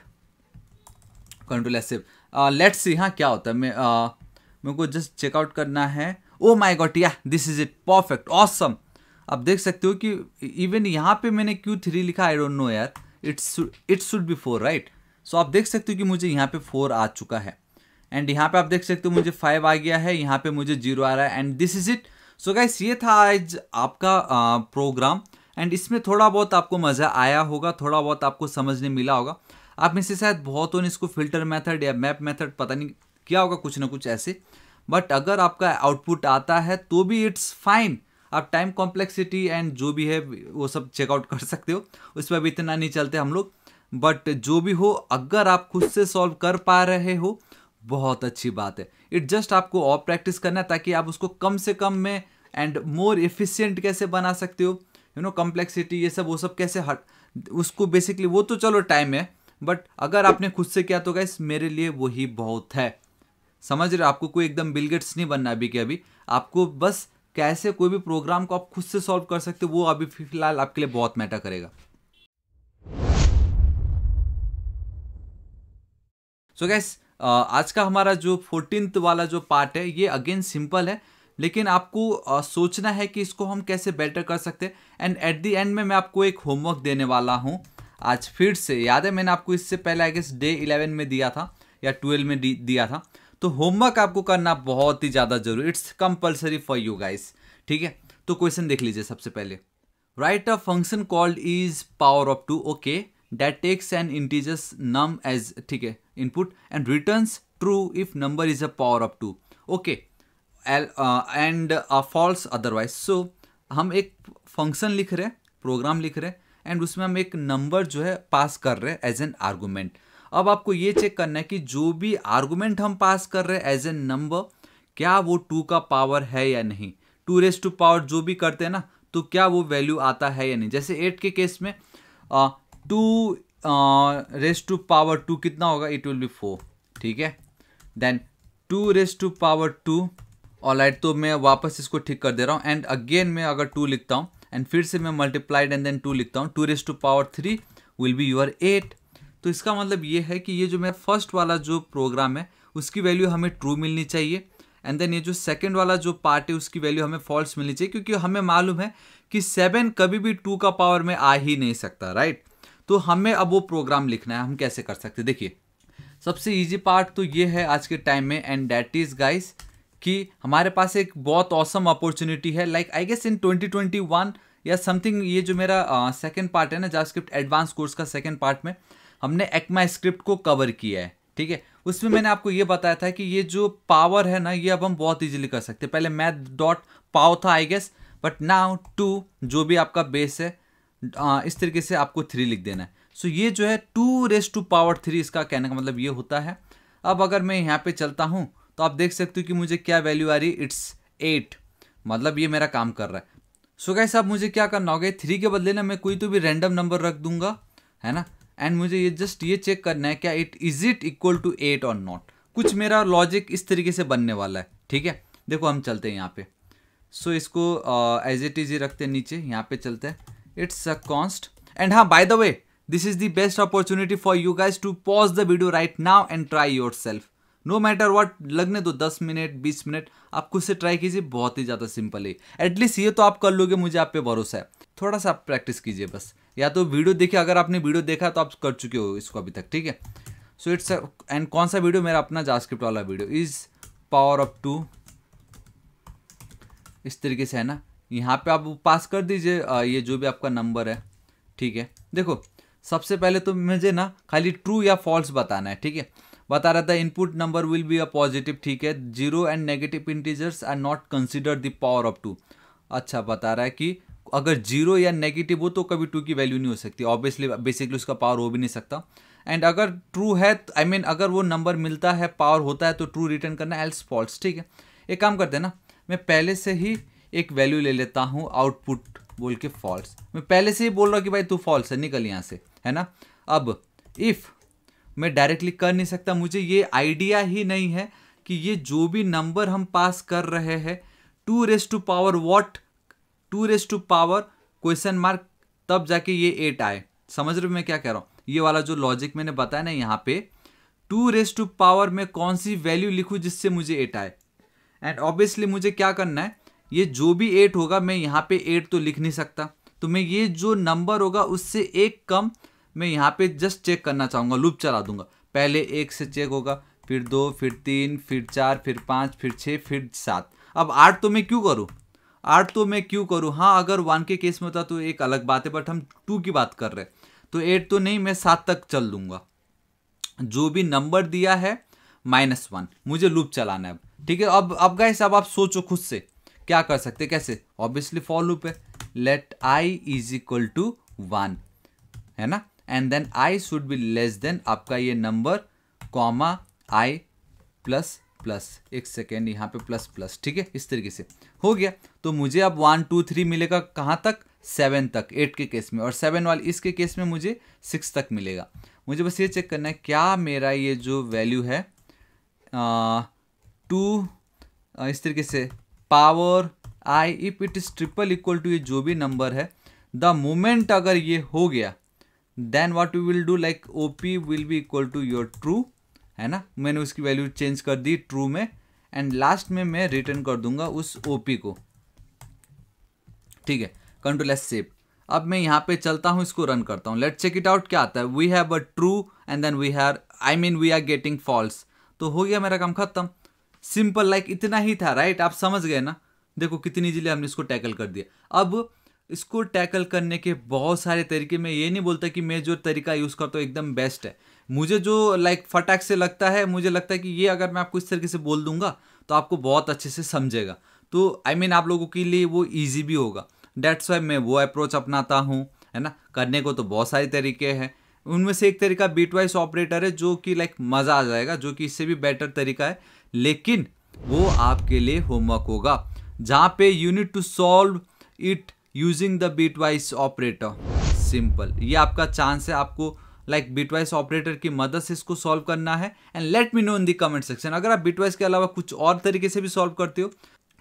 control S F let's see हाँ क्या होता है मैं uh, मेरे को जस्ट चेकआउट करना है oh my god yeah this is it perfect awesome आप देख सकते हो कि इवन यहाँ पे मैंने क्यू थ्री लिखा आई डोंट नो यार it's it's should be four right so आप देख सकते हो कि मुझे यहाँ पे फोर आ चुका है एंड यहाँ पे आप देख सकते हो मुझे फाइव आ गया है यहाँ पे मुझे जीरो आ रहा है and this is it so guys guys ये था आज आपका आ, प्रोग्राम एंड इसमें थोड़ा बहुत आपको मज़ा आया होगा थोड़ा बहुत आपको समझने मिला होगा आप में से शायद बहुतों ने इसको फिल्टर मेथड या मैप मेथड पता नहीं किया होगा कुछ ना कुछ ऐसे बट अगर आपका आउटपुट आता है तो भी इट्स फाइन आप टाइम कॉम्प्लेक्सिटी एंड जो भी है वो सब चेकआउट कर सकते हो उस पर भी इतना नहीं चलते हम लोग बट जो भी हो अगर आप खुद से सॉल्व कर पा रहे हो बहुत अच्छी बात है इट जस्ट आपको और प्रैक्टिस करना है ताकि आप उसको कम से कम में एंड मोर एफिशिएंट कैसे बना सकते हो यू नो कम्प्लेक्सिटी ये सब वो सब कैसे हट उसको बेसिकली वो तो चलो टाइम है बट अगर आपने खुद से किया तो गाइस मेरे लिए वही बहुत है समझ रहे हो आपको कोई एकदम बिलगेट्स नहीं बनना अभी के अभी आपको बस कैसे कोई भी प्रोग्राम को आप खुद से सॉल्व कर सकते हो वो अभी फिलहाल आपके लिए बहुत मैटर करेगा सो so गैस आज का हमारा जो फोर्टीन वाला जो पार्ट है ये अगेन सिंपल है लेकिन आपको सोचना है कि इसको हम कैसे बेटर कर सकते हैं एंड एट दी एंड में मैं आपको एक होमवर्क देने वाला हूँ आज फिर से याद है मैंने आपको इससे पहले आई गेस डे इलेवन में दिया था या ट्वेल्व में दिया था तो होमवर्क आपको करना बहुत ही ज़्यादा जरूरी it's compulsory for you guys ठीक है तो क्वेश्चन देख लीजिए सबसे पहले right a function called is power of two okay that takes an integers num as ठीक है input and returns true if number is a power of 2 okay and false otherwise so हम एक function लिख रहे हैं programme लिख रहे हैं एंड उसमें हम एक नंबर जो है पास कर रहे हैं एज एन आर्गूमेंट अब आपको ये चेक करना है कि जो भी आर्गूमेंट हम पास कर रहे हैं एज एन नंबर क्या वो टू का पावर है या नहीं टू रेस टू पावर जो भी करते हैं ना तो क्या वो वैल्यू आता है या नहीं जैसे एट के केस में two uh, raised to power two कितना होगा इट विल बी फोर ठीक है then two raised to power two eight तो मैं वापस इसको ठीक कर दे रहा हूँ एंड अगेन मैं अगर टू लिखता हूँ एंड फिर से मैं मल्टीप्लाइड एंड देन टू लिखता हूँ two raised to power three will be your eight तो इसका मतलब ये है कि ये जो मेरा फर्स्ट वाला जो प्रोग्राम है उसकी वैल्यू हमें ट्रू मिलनी चाहिए एंड देन ये जो सेकेंड वाला जो पार्ट है उसकी वैल्यू हमें फॉल्स मिलनी चाहिए क्योंकि हमें मालूम है कि सेवन कभी भी टू का पावर में आ ही नहीं सकता राइट तो हमें अब वो प्रोग्राम लिखना है हम कैसे कर सकते देखिए सबसे ईजी पार्ट तो ये है आज के टाइम में एंड डैट इज़ गाइस कि हमारे पास एक बहुत औसम अपॉर्चुनिटी है लाइक आई गेस इन 2021 या समथिंग ये जो मेरा सेकेंड uh, पार्ट है ना जावास्क्रिप्ट एडवांस कोर्स का सेकेंड पार्ट में हमने एक्मा स्क्रिप्ट को कवर किया है ठीक है उसमें मैंने आपको ये बताया था कि ये जो पावर है ना ये अब हम बहुत ईजिली कर सकते पहले मैथ डॉट पाव था I guess but now to जो भी आपका बेस है आ, इस तरीके से आपको थ्री लिख देना है सो so, ये जो है two raise to power three इसका कहने का मतलब ये होता है अब अगर मैं यहाँ पे चलता हूँ तो आप देख सकते हो कि मुझे क्या वैल्यू आ रही इट्स एट मतलब ये मेरा काम कर रहा है सो गैस अब मुझे क्या करना होगा थ्री के बदले ना मैं कोई तो भी रैंडम नंबर रख दूंगा है ना एंड मुझे ये जस्ट ये चेक करना है क्या it is it equal to eight और नॉट कुछ मेरा लॉजिक इस तरीके से बनने वाला है ठीक है देखो हम चलते हैं यहाँ पे सो so, इसको एज इट इज ही रखते हैं नीचे यहाँ पे चलते हैं इट्स अ कॉन्स्ट एंड हाँ by the way this is the best opportunity for you guys to pause the video right now and try yourself no matter what लगने दो दस मिनट बीस मिनट आप खुद से ट्राई कीजिए बहुत ही ज़्यादा सिंपल है एटलीस्ट ये तो आप कर लोगे मुझे आप पे भरोसा है थोड़ा सा आप प्रैक्टिस कीजिए बस या तो वीडियो देखिए अगर आपने वीडियो देखा तो आप कर चुके हो इसको अभी तक ठीक है सो इट्स एंड कौन सा वीडियो मेरा अपना जास्क्रिप्ट वाला video is power of two इस तरीके से है ना यहाँ पे आप पास कर दीजिए ये जो भी आपका नंबर है ठीक है देखो सबसे पहले तो मुझे ना खाली ट्रू या फॉल्स बताना है ठीक है बता रहा था input number will be a positive ठीक है zero and negative integers are not consider the power of two अच्छा बता रहा है कि अगर जीरो या नेगेटिव हो तो कभी टू की वैल्यू नहीं हो सकती ऑब्वियसली बेसिकली उसका पावर हो भी नहीं सकता एंड अगर ट्रू है आई मीन अगर वो नंबर मिलता है पावर होता है तो ट्रू रिटर्न करना एल्स फॉल्स ठीक है एक काम करते हैं ना मैं पहले से ही एक वैल्यू ले लेता हूँ आउटपुट बोल के फॉल्स मैं पहले से ही बोल रहा हूँ कि भाई तू फॉल्स है निकल यहाँ से है ना अब इफ़ मैं डायरेक्टली कर नहीं सकता मुझे ये आइडिया ही नहीं है कि ये जो भी नंबर हम पास कर रहे हैं two raise to power what two raise to power question mark तब जाके ये एट आए समझ रहे मैं क्या कह रहा हूँ ये वाला जो लॉजिक मैंने बताया ना यहाँ पे टू रेस टू पावर में कौन सी वैल्यू लिखूँ जिससे मुझे एट आए एंड ऑब्वियसली मुझे क्या करना है ये जो भी एट होगा मैं यहाँ पे एट तो लिख नहीं सकता तो मैं ये जो नंबर होगा उससे एक कम मैं यहाँ पे जस्ट चेक करना चाहूँगा लूप चला दूंगा पहले एक से चेक होगा फिर दो फिर तीन फिर चार फिर पाँच फिर छः फिर सात अब आठ तो मैं क्यों करूँ आठ तो मैं क्यों करूँ हाँ अगर वन के केस में होता तो एक अलग बात है बट हम टू की बात कर रहे तो एट तो नहीं मैं सात तक चल दूंगा जो भी नंबर दिया है माइनस वन मुझे लूप चलाना है अब ठीक है अब अब गाइस अब आप सोचो खुद से क्या कर सकते कैसे ऑब्वियसली फॉर लूप है let I is equal to one है ना and then I should be less than आपका ये number comma I plus plus एक सेकेंड यहाँ पे प्लस प्लस ठीक है इस तरीके से हो गया तो मुझे अब वन टू थ्री मिलेगा कहाँ तक सेवन तक एट के केस में और सेवन वाले इसके केस में मुझे सिक्स तक मिलेगा मुझे बस ये चेक करना है क्या मेरा ये जो वैल्यू है टू इस तरीके से power I if it is triple equal to ये जो भी नंबर है द मोमेंट अगर ये हो गया then what you will do like O P will be equal to your true है ना मैंने उसकी वैल्यू चेंज कर दी ट्रू में एंड लास्ट में मैं रिटर्न कर दूंगा उस ओ पी को ठीक है कंट्रोल एस सेव अब मैं यहाँ पे चलता हूँ इसको रन करता हूँ लेट चेक इट आउट क्या आता है we have a true and then we have I mean we are getting false तो हो गया मेरा काम खत्म सिंपल लाइक इतना ही था राइट आप समझ गए ना देखो कितनी इजीली हमने इसको टैकल कर दिया अब इसको टैकल करने के बहुत सारे तरीके मैं ये नहीं बोलता कि मैं जो तरीका यूज़ करता हूँ एकदम बेस्ट है मुझे जो लाइक फटाक से लगता है मुझे लगता है कि ये अगर मैं आपको इस तरीके से बोल दूंगा तो आपको बहुत अच्छे से समझेगा तो आई I मीन mean, आप लोगों के लिए वो ईजी भी होगा डेट्स वाई मैं वो अप्रोच अपनाता हूँ है ना करने को तो बहुत सारे तरीके हैं उनमें से एक तरीका बीट वाइस ऑपरेटर है जो कि लाइक मज़ा आ जाएगा जो कि इससे भी बेटर तरीका है लेकिन वो आपके लिए होमवर्क होगा जहाँ पे you need to solve it using the bitwise operator simple ये आपका चांस है आपको लाइक बीटवाइस ऑपरेटर की मदद से इसको सॉल्व करना है and let me know in the comment section अगर आप बीटवाइस के अलावा कुछ और तरीके से भी सॉल्व करते हो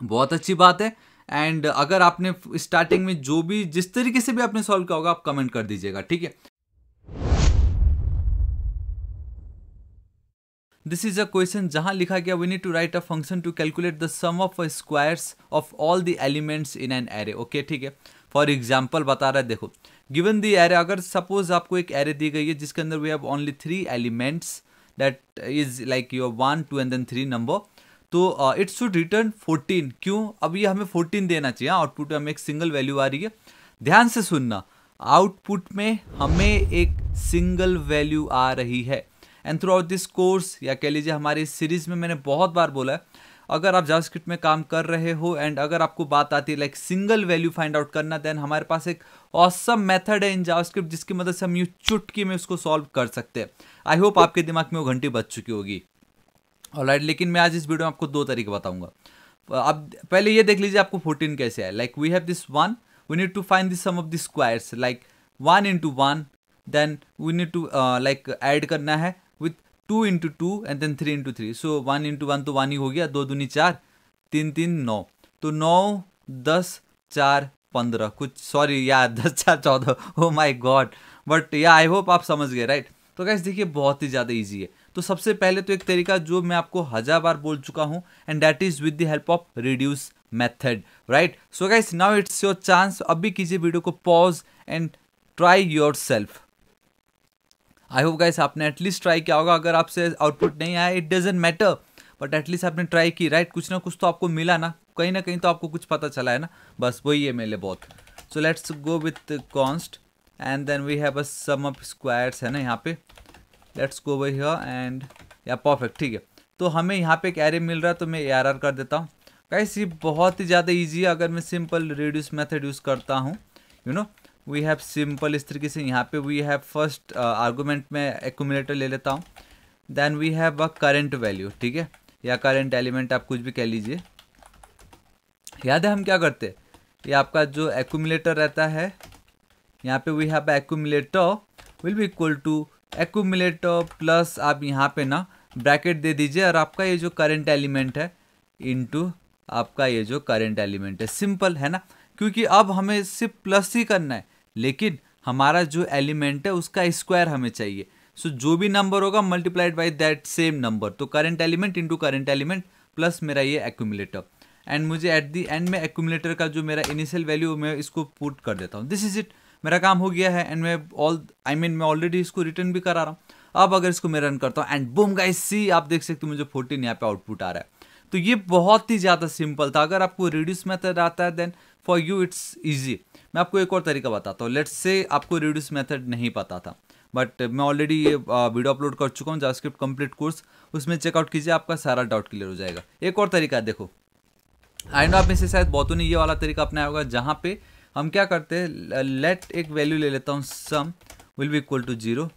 बहुत अच्छी बात है एंड अगर आपने स्टार्टिंग में जो भी जिस तरीके से भी आपने सॉल्व किया होगा आप कमेंट कर दीजिएगा ठीक है दिस इज अ क्वेश्चन जहां लिखा गया we need to write a function to calculate the sum of squares of all the elements in an array okay ठीक है फॉर एग्जाम्पल बता रहा है देखो गिवन दी एरे अगर सपोज आपको एक एरे दी गई है जिसके अंदर we have only three elements that is like your one two and then three number तो इट्स शुड रिटर्न फोर्टीन क्यों अब ये हमें फोर्टीन देना चाहिए आउटपुट हाँ, में हमें एक सिंगल वैल्यू आ रही है ध्यान से सुनना आउटपुट में हमें एक सिंगल वैल्यू आ रही है and throughout this course या कह लीजिए हमारी सीरीज़ में मैंने बहुत बार बोला है अगर आप जावास्क्रिप्ट में काम कर रहे हो एंड अगर आपको बात आती है like single value find out करना देन हमारे पास एक औसम मेथड है इन जावास्क्रिप्ट जिसकी मदद से हम यू चुटकी में उसको सॉल्व कर सकते हैं आई होप आपके दिमाग में वो घंटी बच चुकी होगी और लेकिन मैं आज इस वीडियो में आपको दो तरीके बताऊंगा अब पहले ये देख लीजिए आपको फोर्टीन कैसे है like we have this one we need to find this sum of the squares like one into one then we need to like add करना है with two into two and then three into three so one into one तो one ही हो गया दो दूनी चार तीन तीन नौ तो नौ दस चार पंद्रह कुछ सॉरी या दस चार चौदह ओ माई गॉड बट या आई होप आप समझ गए राइट तो कैसे देखिए बहुत ही ज़्यादा ईजी है तो सबसे पहले तो एक तरीका जो मैं आपको हज़ार बार बोल चुका हूँ and that is with the help of reduce method right so guys now it's your chance अब भी कीजिए वीडियो को pause and try yourself I hope guys आपने एटलीस्ट ट्राई किया होगा अगर आपसे आउटपुट नहीं आया it doesn't matter but at least आपने ट्राई की राइट right? कुछ ना कुछ तो आपको मिला ना कहीं ना कहीं तो आपको कुछ पता चला है ना बस वही है मेरे बहुत so let's go with const and then we have a sum of squares है ना यहाँ पे लेट्स गो वही एंड या परफेक्ट ठीक है तो हमें यहाँ पे एक एरे मिल रहा है तो मैं ए कर देता हूँ गाइस ये बहुत ही ज़्यादा ईजी है अगर मैं सिंपल रिड्यूस मेथड यूज़ करता हूँ you know we have simple इस तरीके से यहाँ पे वी हैव फर्स्ट आर्गूमेंट में एकोमिनेटर ले लेता हूँ then we have a current value ठीक है या करेंट एलिमेंट आप कुछ भी कह लीजिए याद है हम क्या करते ये आपका जो एकुमुलेटर रहता है यहाँ पे we have accumulator will be equal to accumulator plus आप यहाँ पे ना ब्रैकेट दे दीजिए और आपका ये जो करेंट एलिमेंट है इनटू आपका ये जो करेंट एलिमेंट है सिंपल है ना क्योंकि अब हमें सिर्फ प्लस ही करना है लेकिन हमारा जो एलिमेंट है उसका स्क्वायर हमें चाहिए सो so, जो भी नंबर होगा multiplied by that same number तो current element into current element plus मेरा ये एक्यूमुलेटर एंड मुझे एट दी एंड में एक्यूमुलेटर का जो मेरा इनिशियल वैल्यू मैं इसको पुट कर देता हूँ दिस इज इट मेरा काम हो गया है एंड मैं ऑल आई मीन मैं ऑलरेडी इसको रिटर्न भी करा रहा हूँ अब अगर इसको मैं रन करता हूँ एंड बुम गाइस सी आप देख सकते हो मुझे फोर्टीन यहाँ पे आउटपुट आ रहा है तो ये बहुत ही ज़्यादा सिंपल था अगर आपको रिड्यूस मेथड आता है then for you it's easy मैं आपको एक और तरीका बताता हूँ लेट्स से आपको रिड्यूस मेथड नहीं पता था बट मैं ऑलरेडी ये वीडियो अपलोड कर चुका हूँ जावास्क्रिप्ट कंप्लीट कोर्स उसमें चेकआउट कीजिए आपका सारा डाउट क्लियर हो जाएगा एक और तरीका देखो आई नो आप में से शायद बहुतों ने ये वाला तरीका अपनाया होगा जहाँ पे हम क्या करते हैं लेट एक वैल्यू ले लेता हूँ sum will be equal to zero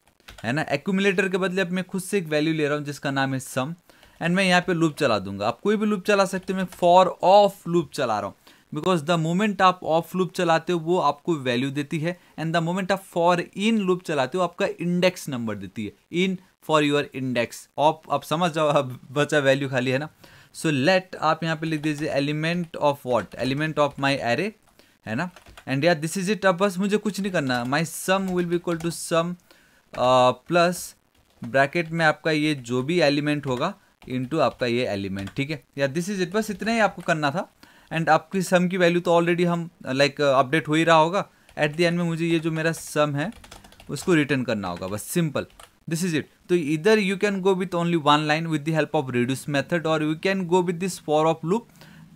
है ना एक्यूमुलेटर के बदले अब मैं खुद से एक वैल्यू ले रहा हूँ जिसका नाम है सम एंड मैं यहाँ पे लूप चला दूंगा आप कोई भी लूप चला सकते हो मैं फॉर ऑफ लूप चला रहा हूँ बिकॉज द मोमेंट आप ऑफ लूप चलाते हो वो आपको वैल्यू देती है एंड द मोमेंट आप फॉर इन लूप चलाते हो आपका इंडेक्स नंबर देती है in for your index of आप समझ जाओ अब बचा वैल्यू खाली है ना सो so लेट आप यहाँ पे लिख दीजिए element of what element of my array है ना एंड यार दिस इज इट अब बस मुझे कुछ नहीं करना my sum will be equal to sum plus bracket में आपका ये जो भी एलिमेंट होगा इनटू आपका ये एलिमेंट ठीक है या दिस इज इट बस इतना ही आपको करना था एंड आपकी सम की वैल्यू तो ऑलरेडी हम लाइक like, अपडेट हो ही रहा होगा एट द एंड में मुझे ये जो मेरा सम है उसको रिटर्न करना होगा बस सिंपल दिस इज इट तो इधर you can go with only one line with the help of reduce method और you can go with this for of loop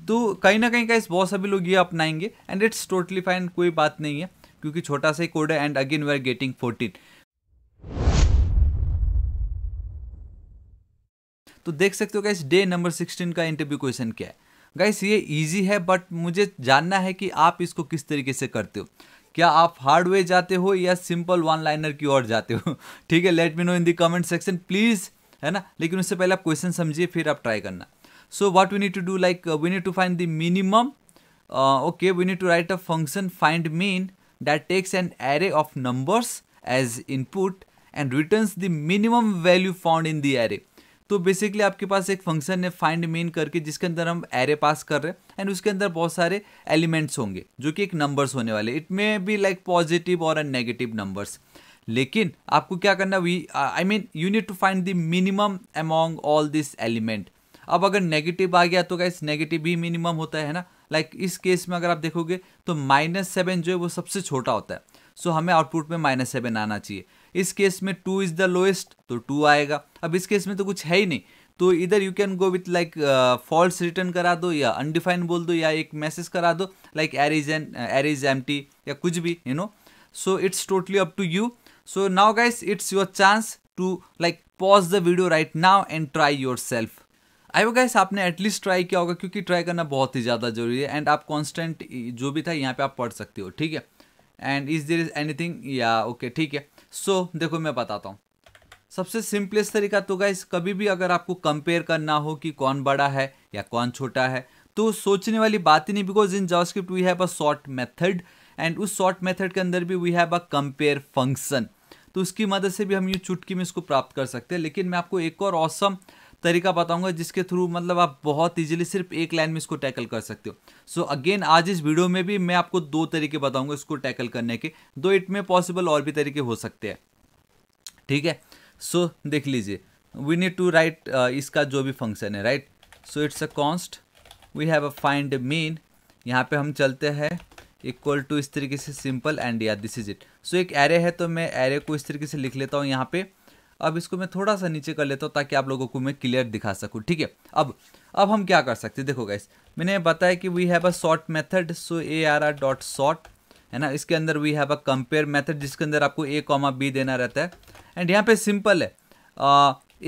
तो कहीं ना कहीं का इस बहुत सभी लोग ये अपनाएंगे एंड इट्स टोटली फाइन कोई बात नहीं है क्योंकि छोटा सा ही कोड है and again we are getting fourteen तो देख सकते हो क्या इस डे नंबर सिक्सटीन का इंटरव्यू क्वेश्चन क्या है गाइस ये इजी है बट मुझे जानना है कि आप इसको किस तरीके से करते हो क्या आप हार्ड वे जाते हो या सिंपल वन लाइनर की ओर जाते हो ठीक है let me know in the comment section please है ना लेकिन उससे पहले आप क्वेश्चन समझिए फिर आप ट्राई करना so what we need to do like we need to find the minimum okay we need to write a function find min that takes an array of numbers as input and return the minimum value found in the array तो basically आपके पास एक function है find main करके जिसके अंदर हम array पास कर रहे हैं एंड उसके अंदर बहुत सारे एलिमेंट्स होंगे जो कि एक नंबर्स होने वाले it may be like positive और नेगेटिव नंबर्स लेकिन आपको क्या करना we I mean you need to find the minimum among all this element अब अगर नेगेटिव आ गया तो क्या नेगेटिव ही मिनिमम होता है ना लाइक like इस केस में अगर आप देखोगे तो माइनस सेवन जो है वो सबसे छोटा होता है सो so, हमें आउटपुट में माइनस सेवन आना चाहिए इस केस में टू इज़ द लोएस्ट तो टू आएगा अब इस केस में तो कुछ है ही नहीं तो इधर you can go with like false return करा दो या अनडिफाइन बोल दो या एक मैसेज करा दो like is an is empty या कुछ भी you know so it's totally up to you so now guys it's your chance to like pause the video right now and try yourself I वो guys आपने at least try किया होगा क्योंकि try करना बहुत ही ज़्यादा जरूरी है एंड आप कॉन्स्टेंट जो भी था यहाँ पे आप पढ़ सकते हो ठीक है and is there is anything या ओके ठीक है सो so, देखो मैं बताता हूँ सबसे सिंपलेस्ट तरीका तो गाइस कभी भी अगर आपको कंपेयर करना हो कि कौन बड़ा है या कौन छोटा है तो सोचने वाली बात ही नहीं because in JavaScript we have a sort method and उस शॉर्ट मेथड के अंदर भी we have a compare function तो उसकी मदद से भी हम ये चुटकी में इसको प्राप्त कर सकते हैं लेकिन मैं आपको एक और ऑसम awesome तरीका बताऊंगा जिसके थ्रू मतलब आप बहुत इजीली सिर्फ एक लाइन में इसको टैकल कर सकते हो सो so अगेन आज इस वीडियो में भी मैं आपको दो तरीके बताऊंगा इसको टैकल करने के दो इट में पॉसिबल और भी तरीके हो सकते हैं ठीक है सो so, देख लीजिए वी नीड टू राइट इसका जो भी फंक्शन है right so it's a const we have a find min यहाँ पे हम चलते हैं इक्वल टू इस तरीके से सिंपल एंड या दिस इज इट सो एक एरे है तो मैं एरे को इस तरीके से लिख लेता हूँ यहाँ पे अब इसको मैं थोड़ा सा नीचे कर लेता हूँ ताकि आप लोगों को मैं क्लियर दिखा सकूँ ठीक है अब अब हम क्या कर सकते हैं देखो गाइस मैंने बताया कि we have a sort method so A R R dot sort है ना इसके अंदर we have a compare method जिसके अंदर आपको ए कॉमा बी देना रहता है एंड यहाँ पे सिंपल है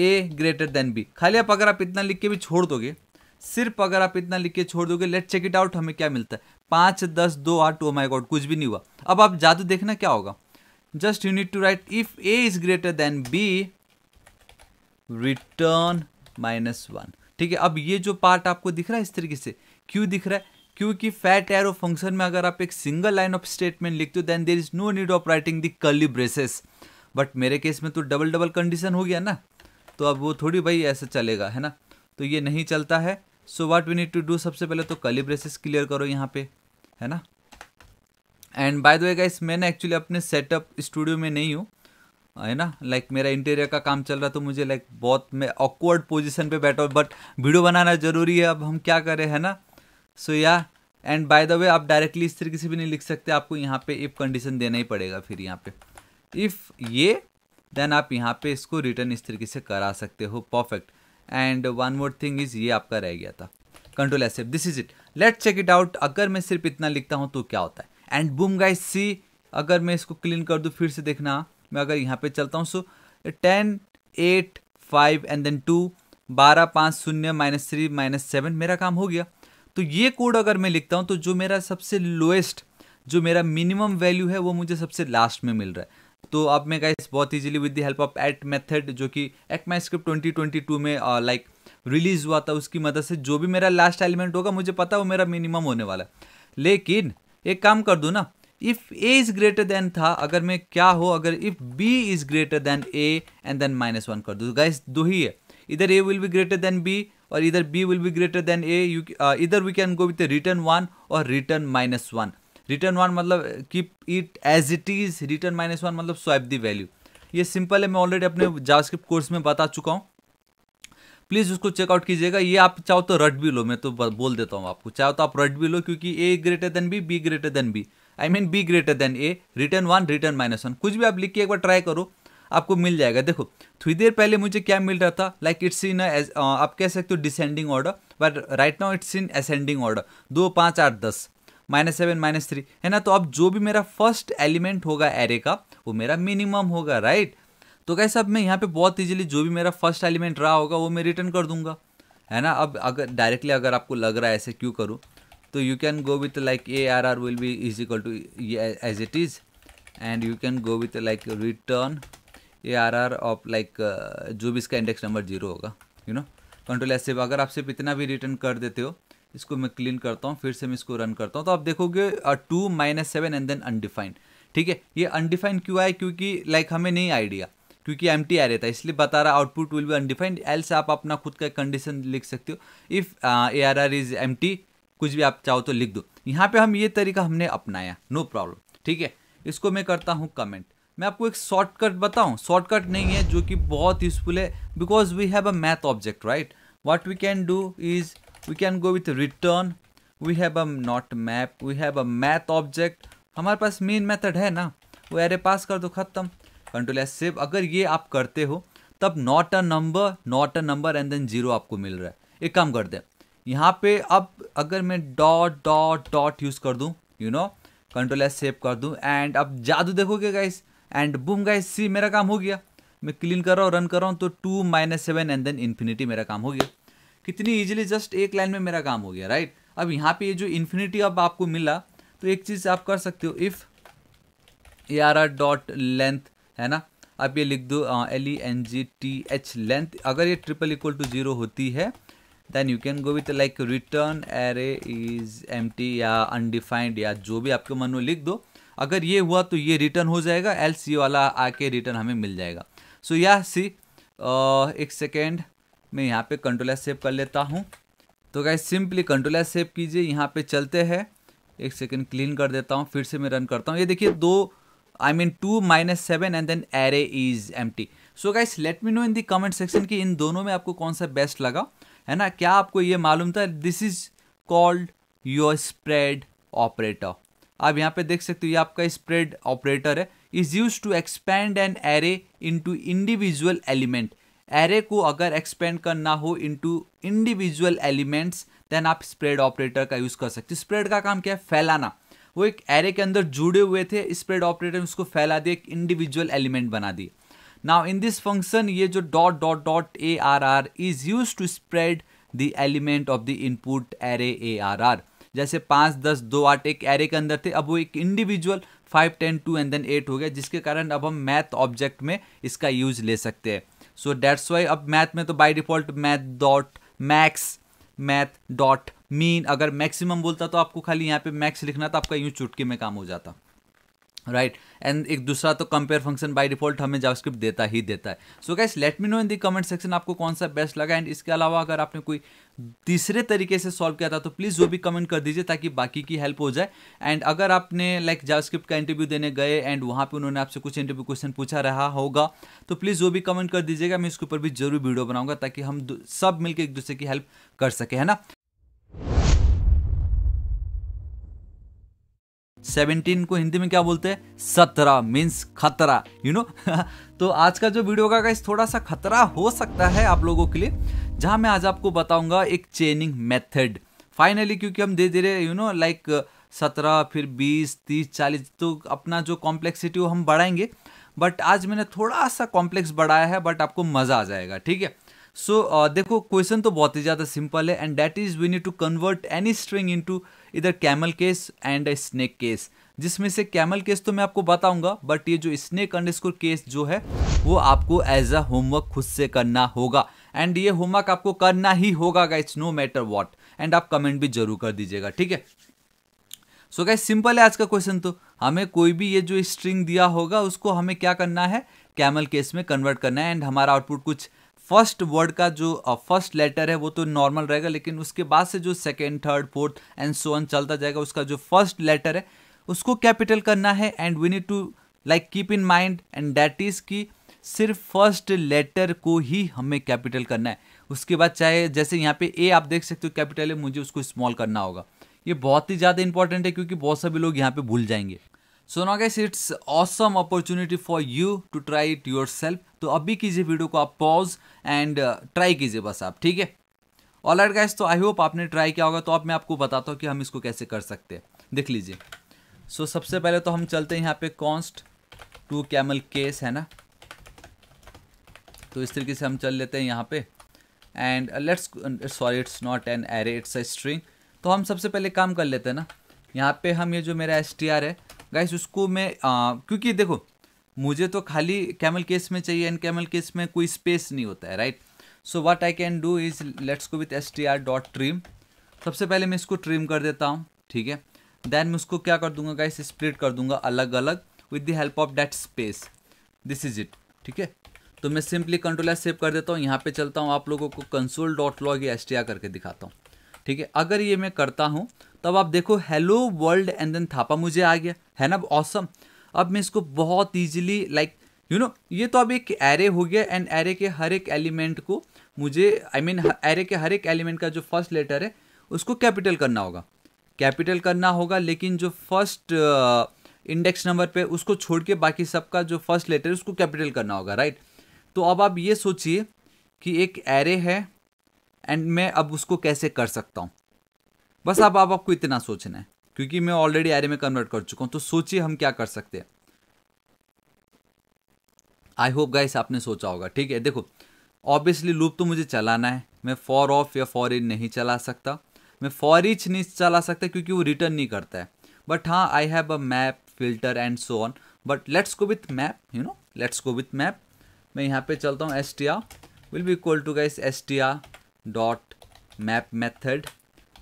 ए ग्रेटर देन बी खाली आप अगर आप इतना लिख के भी छोड़ दोगे सिर्फ अगर आप इतना लिख के छोड़ दोगे लेट चेक इट आउट हमें क्या मिलता है पाँच दस दो आठ ओ माई गॉड कुछ भी नहीं हुआ अब आप जादू देखना क्या होगा just you need to write if a is greater than b return minus one ठीक है अब ये जो पार्ट आपको दिख रहा है इस तरीके से क्यों दिख रहा है क्योंकि फैट एरो फंक्शन में अगर आप एक सिंगल लाइन ऑफ स्टेटमेंट लिखते हो then there is no need of writing the curly braces but मेरे केस में तो डबल डबल कंडीशन हो गया ना तो अब वो थोड़ी भाई ऐसा चलेगा है ना तो ये नहीं चलता है so what we need to do सबसे पहले तो कर्ली ब्रेसेस क्लियर करो यहाँ पे है ना and by the way guys मैंने एक्चुअली अपने सेटअप स्टूडियो में नहीं हूँ है ना लाइक like, मेरा इंटीरियर का काम चल रहा तो मुझे लाइक like, बहुत मैं ऑकवर्ड पोजिशन पर बैठा हुआ बट वीडियो बनाना ज़रूरी है अब हम क्या करें है ना सो या एंड बाय द वे आप डायरेक्टली इस तरीके से भी नहीं लिख सकते आपको यहाँ पे इफ़ कंडीशन देना ही पड़ेगा फिर यहाँ पे इफ़ ये देन आप यहाँ पे इसको रिटर्न इस तरीके से करा सकते हो perfect and one more thing is ये आपका रह गया था control ASAP this is it let check it out अगर मैं सिर्फ इतना लिखता हूँ तो क्या होता है एंड बूम गाइस सी अगर मैं इसको क्लीन कर दूँ फिर से देखना मैं अगर यहाँ पे चलता हूँ so ten eight five and then two बारह पाँच शून्य माइनस थ्री माइनस सेवन मेरा काम हो गया तो ये कोड अगर मैं लिखता हूँ तो जो मेरा सबसे लोएस्ट जो मेरा मिनिमम वैल्यू है वो मुझे सबसे लास्ट में मिल रहा है तो अब मैं गाइस बहुत easily with the help of at method जो कि ECMAScript twenty twenty two में लाइक uh, रिलीज हुआ था उसकी मदद से जो भी मेरा लास्ट एलिमेंट होगा मुझे पता है वो मेरा मिनिमम होने वाला है लेकिन एक काम कर दू ना if A is greater than था अगर मैं क्या हो अगर if B is greater than A and then minus one कर दू गाइस दो ही है इधर A will be greater than B और इधर B will be greater than A you इधर we can go with return one और return minus one return one मतलब keep it as it is return minus one मतलब swipe the value ये simple है मैं already अपने JavaScript course में बता चुका हूँ प्लीज़ उसको चेकआउट कीजिएगा ये आप चाहो तो रट भी लो मैं तो बोल देता हूँ आपको चाहो तो आप रट भी लो क्योंकि A greater than B B greater than B I mean B greater than A return one return minus one कुछ भी आप लिख के एक बार ट्राई करो आपको मिल जाएगा देखो थोड़ी देर पहले मुझे क्या मिल रहा था लाइक इट्स इन एज आप कह सकते हो descending order but right now it's in ascending order दो पाँच आठ दस माइनस सेवन माइनस थ्री है ना तो अब जो भी मेरा फर्स्ट एलिमेंट होगा एरे का वो मेरा मिनिमम होगा राइट right? तो कैसे अब मैं यहाँ पे बहुत ईजिली जो भी मेरा फर्स्ट एलिमेंट रहा होगा वो मैं रिटर्न कर दूंगा है ना अब अगर डायरेक्टली अगर आपको लग रहा है ऐसे क्यों करूँ तो you can go with like A R R will be is equal to as it is and you can go with like return A R R of like जो भी इसका इंडेक्स नंबर जीरो होगा you know control S से अगर आप सिर्फ इतना भी रिटर्न कर देते हो इसको मैं क्लीन करता हूँ फिर से मैं इसको रन करता हूँ तो आप देखोगे two minus seven and then undefined ठीक है ये अनडिफाइंड क्यों आए क्योंकि लाइक like, हमें नहीं आइडिया क्योंकि एम टी आ रहा था इसलिए बता रहा output will be undefined else आप अपना खुद का कंडीशन लिख सकते हो if A R R is empty कुछ भी आप चाहो तो लिख दो यहाँ पे हम ये तरीका हमने अपनाया नो प्रॉब्लम ठीक है इसको मैं करता हूँ कमेंट मैं आपको एक शॉर्टकट बताऊँ शॉर्टकट नहीं है जो कि बहुत यूजफुल है because we have a math object right what we can do is we can go with return we have a not map we have a math object हमारे पास मेन मेथड है ना वो अरे पास कर दो ख़त्म कंट्रोल एस सेव अगर ये आप करते हो तब not a number not a number and then zero आपको मिल रहा है एक काम कर दें यहाँ पे अब अगर मैं डॉट डॉट डॉट यूज़ कर दूँ you know control S save कर दूँ एंड अब जादू देखोगे guys and boom guys see मेरा काम हो गया मैं क्लीन कर रहा हूँ रन कर रहा हूँ तो two minus seven and then infinity मेरा काम हो गया कितनी ईजिली जस्ट एक लाइन में मेरा काम हो गया राइट अब यहाँ पे ये जो इन्फिनिटी अब आपको मिला तो एक चीज़ आप कर सकते हो if A R R dot length है ना अब ये लिख दो L E N G T H length अगर ये ट्रिपल इक्वल टू जीरो होती है then you can go with like return array is एम या अनडिफाइंड या जो भी आपके मन में लिख दो अगर ये हुआ तो ये रिटर्न हो जाएगा एल सी वाला आके रिटर्न हमें मिल जाएगा सो या सी एक सेकेंड मैं यहाँ पे कंट्रोल एस सेव कर लेता हूँ तो क्या सिंपली कंट्रोल एस सेव कीजिए यहाँ पे चलते हैं एक सेकेंड क्लीन कर देता हूँ फिर से मैं रन करता हूँ ये देखिए दो I mean two minus seven and then array is empty so guys let me know in the comment section कि इन दोनों में आपको कौन सा बेस्ट लगा है ना क्या आपको ये मालूम था this is called your spread operator आप यहाँ पे देख सकते हो ये आपका स्प्रेड ऑपरेटर है is use to expand an array to individual element array को अगर एक्सपेंड करना हो टू इंडिविजुअल एलिमेंट्स देन आप स्प्रेड ऑपरेटर का यूज़ कर सकते हो स्प्रेड का काम क्या है फैलाना वो एक एरे के अंदर जुड़े हुए थे स्प्रेड ऑपरेटर ने उसको फैला दिया एक इंडिविजुअल एलिमेंट बना दिया नाउ इन दिस फंक्शन ये जो dot dot dot A R R is use to spread the element of the input array A R R जैसे पाँच दस दो आठ एक एरे के अंदर थे अब वो एक individual five ten two and then eight हो गया जिसके कारण अब हम मैथ ऑब्जेक्ट में इसका यूज ले सकते हैं सो डैट्स वाई अब मैथ में तो by default math dot max math dot min अगर मैक्सिमम बोलता तो आपको खाली यहाँ पे मैक्स लिखना था आपका यूँ चुटके में काम हो जाता राइट right. एंड एक दूसरा तो कंपेयर फंक्शन बाय डिफॉल्ट हमें जावास्क्रिप्ट देता ही देता है so guys let me know in the comment section आपको कौन सा बेस्ट लगा एंड इसके अलावा अगर आपने कोई तीसरे तरीके से सॉल्व किया था तो प्लीज़ वो भी कमेंट कर दीजिए ताकि बाकी की हेल्प हो जाए एंड अगर आपने लाइक like, जावास्क्रिप्ट का इंटरव्यू देने गए एंड वहाँ पर उन्होंने आपसे कुछ इंटरव्यू क्वेश्चन पूछा रहा होगा तो प्लीज़ वो भी कमेंट कर दीजिएगा मैं इसके ऊपर भी जरूर वीडियो बनाऊंगा ताकि हम सब मिलकर एक दूसरे की हेल्प कर सके है ना सेवनटीन को हिंदी में क्या बोलते हैं सत्रह मीन्स खतरा यू नो तो आज का जो वीडियो का इस थोड़ा सा खतरा हो सकता है आप लोगों के लिए जहां मैं आज आपको बताऊंगा एक चेनिंग मेथड फाइनली क्योंकि हम धीरे धीरे यू नो लाइक सत्रह फिर बीस तीस चालीस तो अपना जो कॉम्प्लेक्सिटी वो हम बढ़ाएंगे बट आज मैंने थोड़ा सा कॉम्प्लेक्स बढ़ाया है बट आपको मज़ा आ जाएगा ठीक है सो so, uh, देखो क्वेश्चन तो बहुत ही ज़्यादा सिंपल है and that is we need to convert any string into इधर camel case and snake case जिसमें से कैमल केस तो मैं आपको बताऊंगा बट ये जो स्नेक अंडरस्कोर केस जो है वो आपको एज अ होमवर्क खुद से करना होगा एंड ये होमवर्क आपको करना ही होगा guys no matter what and आप कमेंट भी जरूर कर दीजिएगा ठीक है सो गाइस सिंपल है आज का क्वेश्चन तो हमें कोई भी ये जो स्ट्रिंग दिया होगा उसको हमें क्या करना है कैमल केस में कन्वर्ट करना है एंड हमारा आउटपुट कुछ फर्स्ट वर्ड का जो फर्स्ट लेटर है वो तो नॉर्मल रहेगा लेकिन उसके बाद से जो second third fourth and so on चलता जाएगा उसका जो फर्स्ट लेटर है उसको कैपिटल करना है and we need to like keep in mind and that is की सिर्फ फर्स्ट लेटर को ही हमें कैपिटल करना है उसके बाद चाहे जैसे यहाँ पे ए आप देख सकते हो कैपिटल है मुझे उसको स्मॉल करना होगा ये बहुत ही ज़्यादा इंपॉर्टेंट है क्योंकि बहुत सभी लोग यहाँ पे भूल जाएंगे so no guys it's awesome opportunity for you to try it your तो अभी कीजिए वीडियो को आप पॉज एंड ट्राई कीजिए बस आप ठीक है ऑल आइट गैस तो आई होप आपने ट्राई किया होगा तो अब मैं आपको बताता हूँ कि हम इसको कैसे कर सकते हैं देख लीजिए सो so, सबसे पहले तो हम चलते हैं यहाँ पे कॉन्स्ट टू कैमल केस है ना तो इस तरीके से हम चल लेते हैं यहाँ पे and let's sorry it's not an array it's a string तो हम सबसे पहले काम कर लेते हैं ना यहाँ पे हम ये जो मेरा एस टी आर है गाइस उसको मैं क्योंकि देखो मुझे तो खाली कैमल केस में चाहिए एंड कैमल केस में कोई स्पेस नहीं होता है right so what I can do is let's go with S T R dot trim सबसे पहले मैं इसको ट्रिम कर देता हूँ ठीक है देन मैं उसको क्या कर दूंगा गाइस स्प्लिट कर दूंगा अलग अलग with the help of that space this is it ठीक है तो मैं सिंपली कंट्रोल सेव कर देता हूँ यहाँ पे चलता हूँ आप लोगों को कंसोल डॉट लॉग या एस करके दिखाता हूँ ठीक है अगर ये मैं करता हूँ तब आप देखो hello world and then Thapa मुझे आ गया है ना ऑसम awesome. अब मैं इसको बहुत ईजिली लाइक यू नो ये तो अब एक एरे हो गया एंड एरे के हर एक एलिमेंट को मुझे I I mean mean, array के हर एक एलिमेंट का जो फर्स्ट लेटर है उसको कैपिटल करना होगा कैपिटल करना होगा लेकिन जो फर्स्ट इंडेक्स नंबर पे उसको छोड़ के बाकी सबका जो फर्स्ट लेटर है उसको कैपिटल करना होगा राइट right? तो अब आप ये सोचिए कि एक एरे है एंड मैं अब उसको कैसे कर सकता हूँ बस अब आप आपको इतना सोचना है क्योंकि मैं ऑलरेडी एरे में कन्वर्ट कर चुका हूँ तो सोचिए हम क्या कर सकते हैं आई होप गाइस आपने सोचा होगा ठीक है देखो ऑब्वियसली लूप तो मुझे चलाना है मैं फॉर ऑफ या फॉर इन नहीं चला सकता मैं फॉर इच नहीं चला सकता क्योंकि वो रिटर्न नहीं करता है बट हाँ I have a map filter and so on but let's go with map you know let's go with map मैं यहाँ पे चलता हूँ S T R will be equal to guys S T R dot map method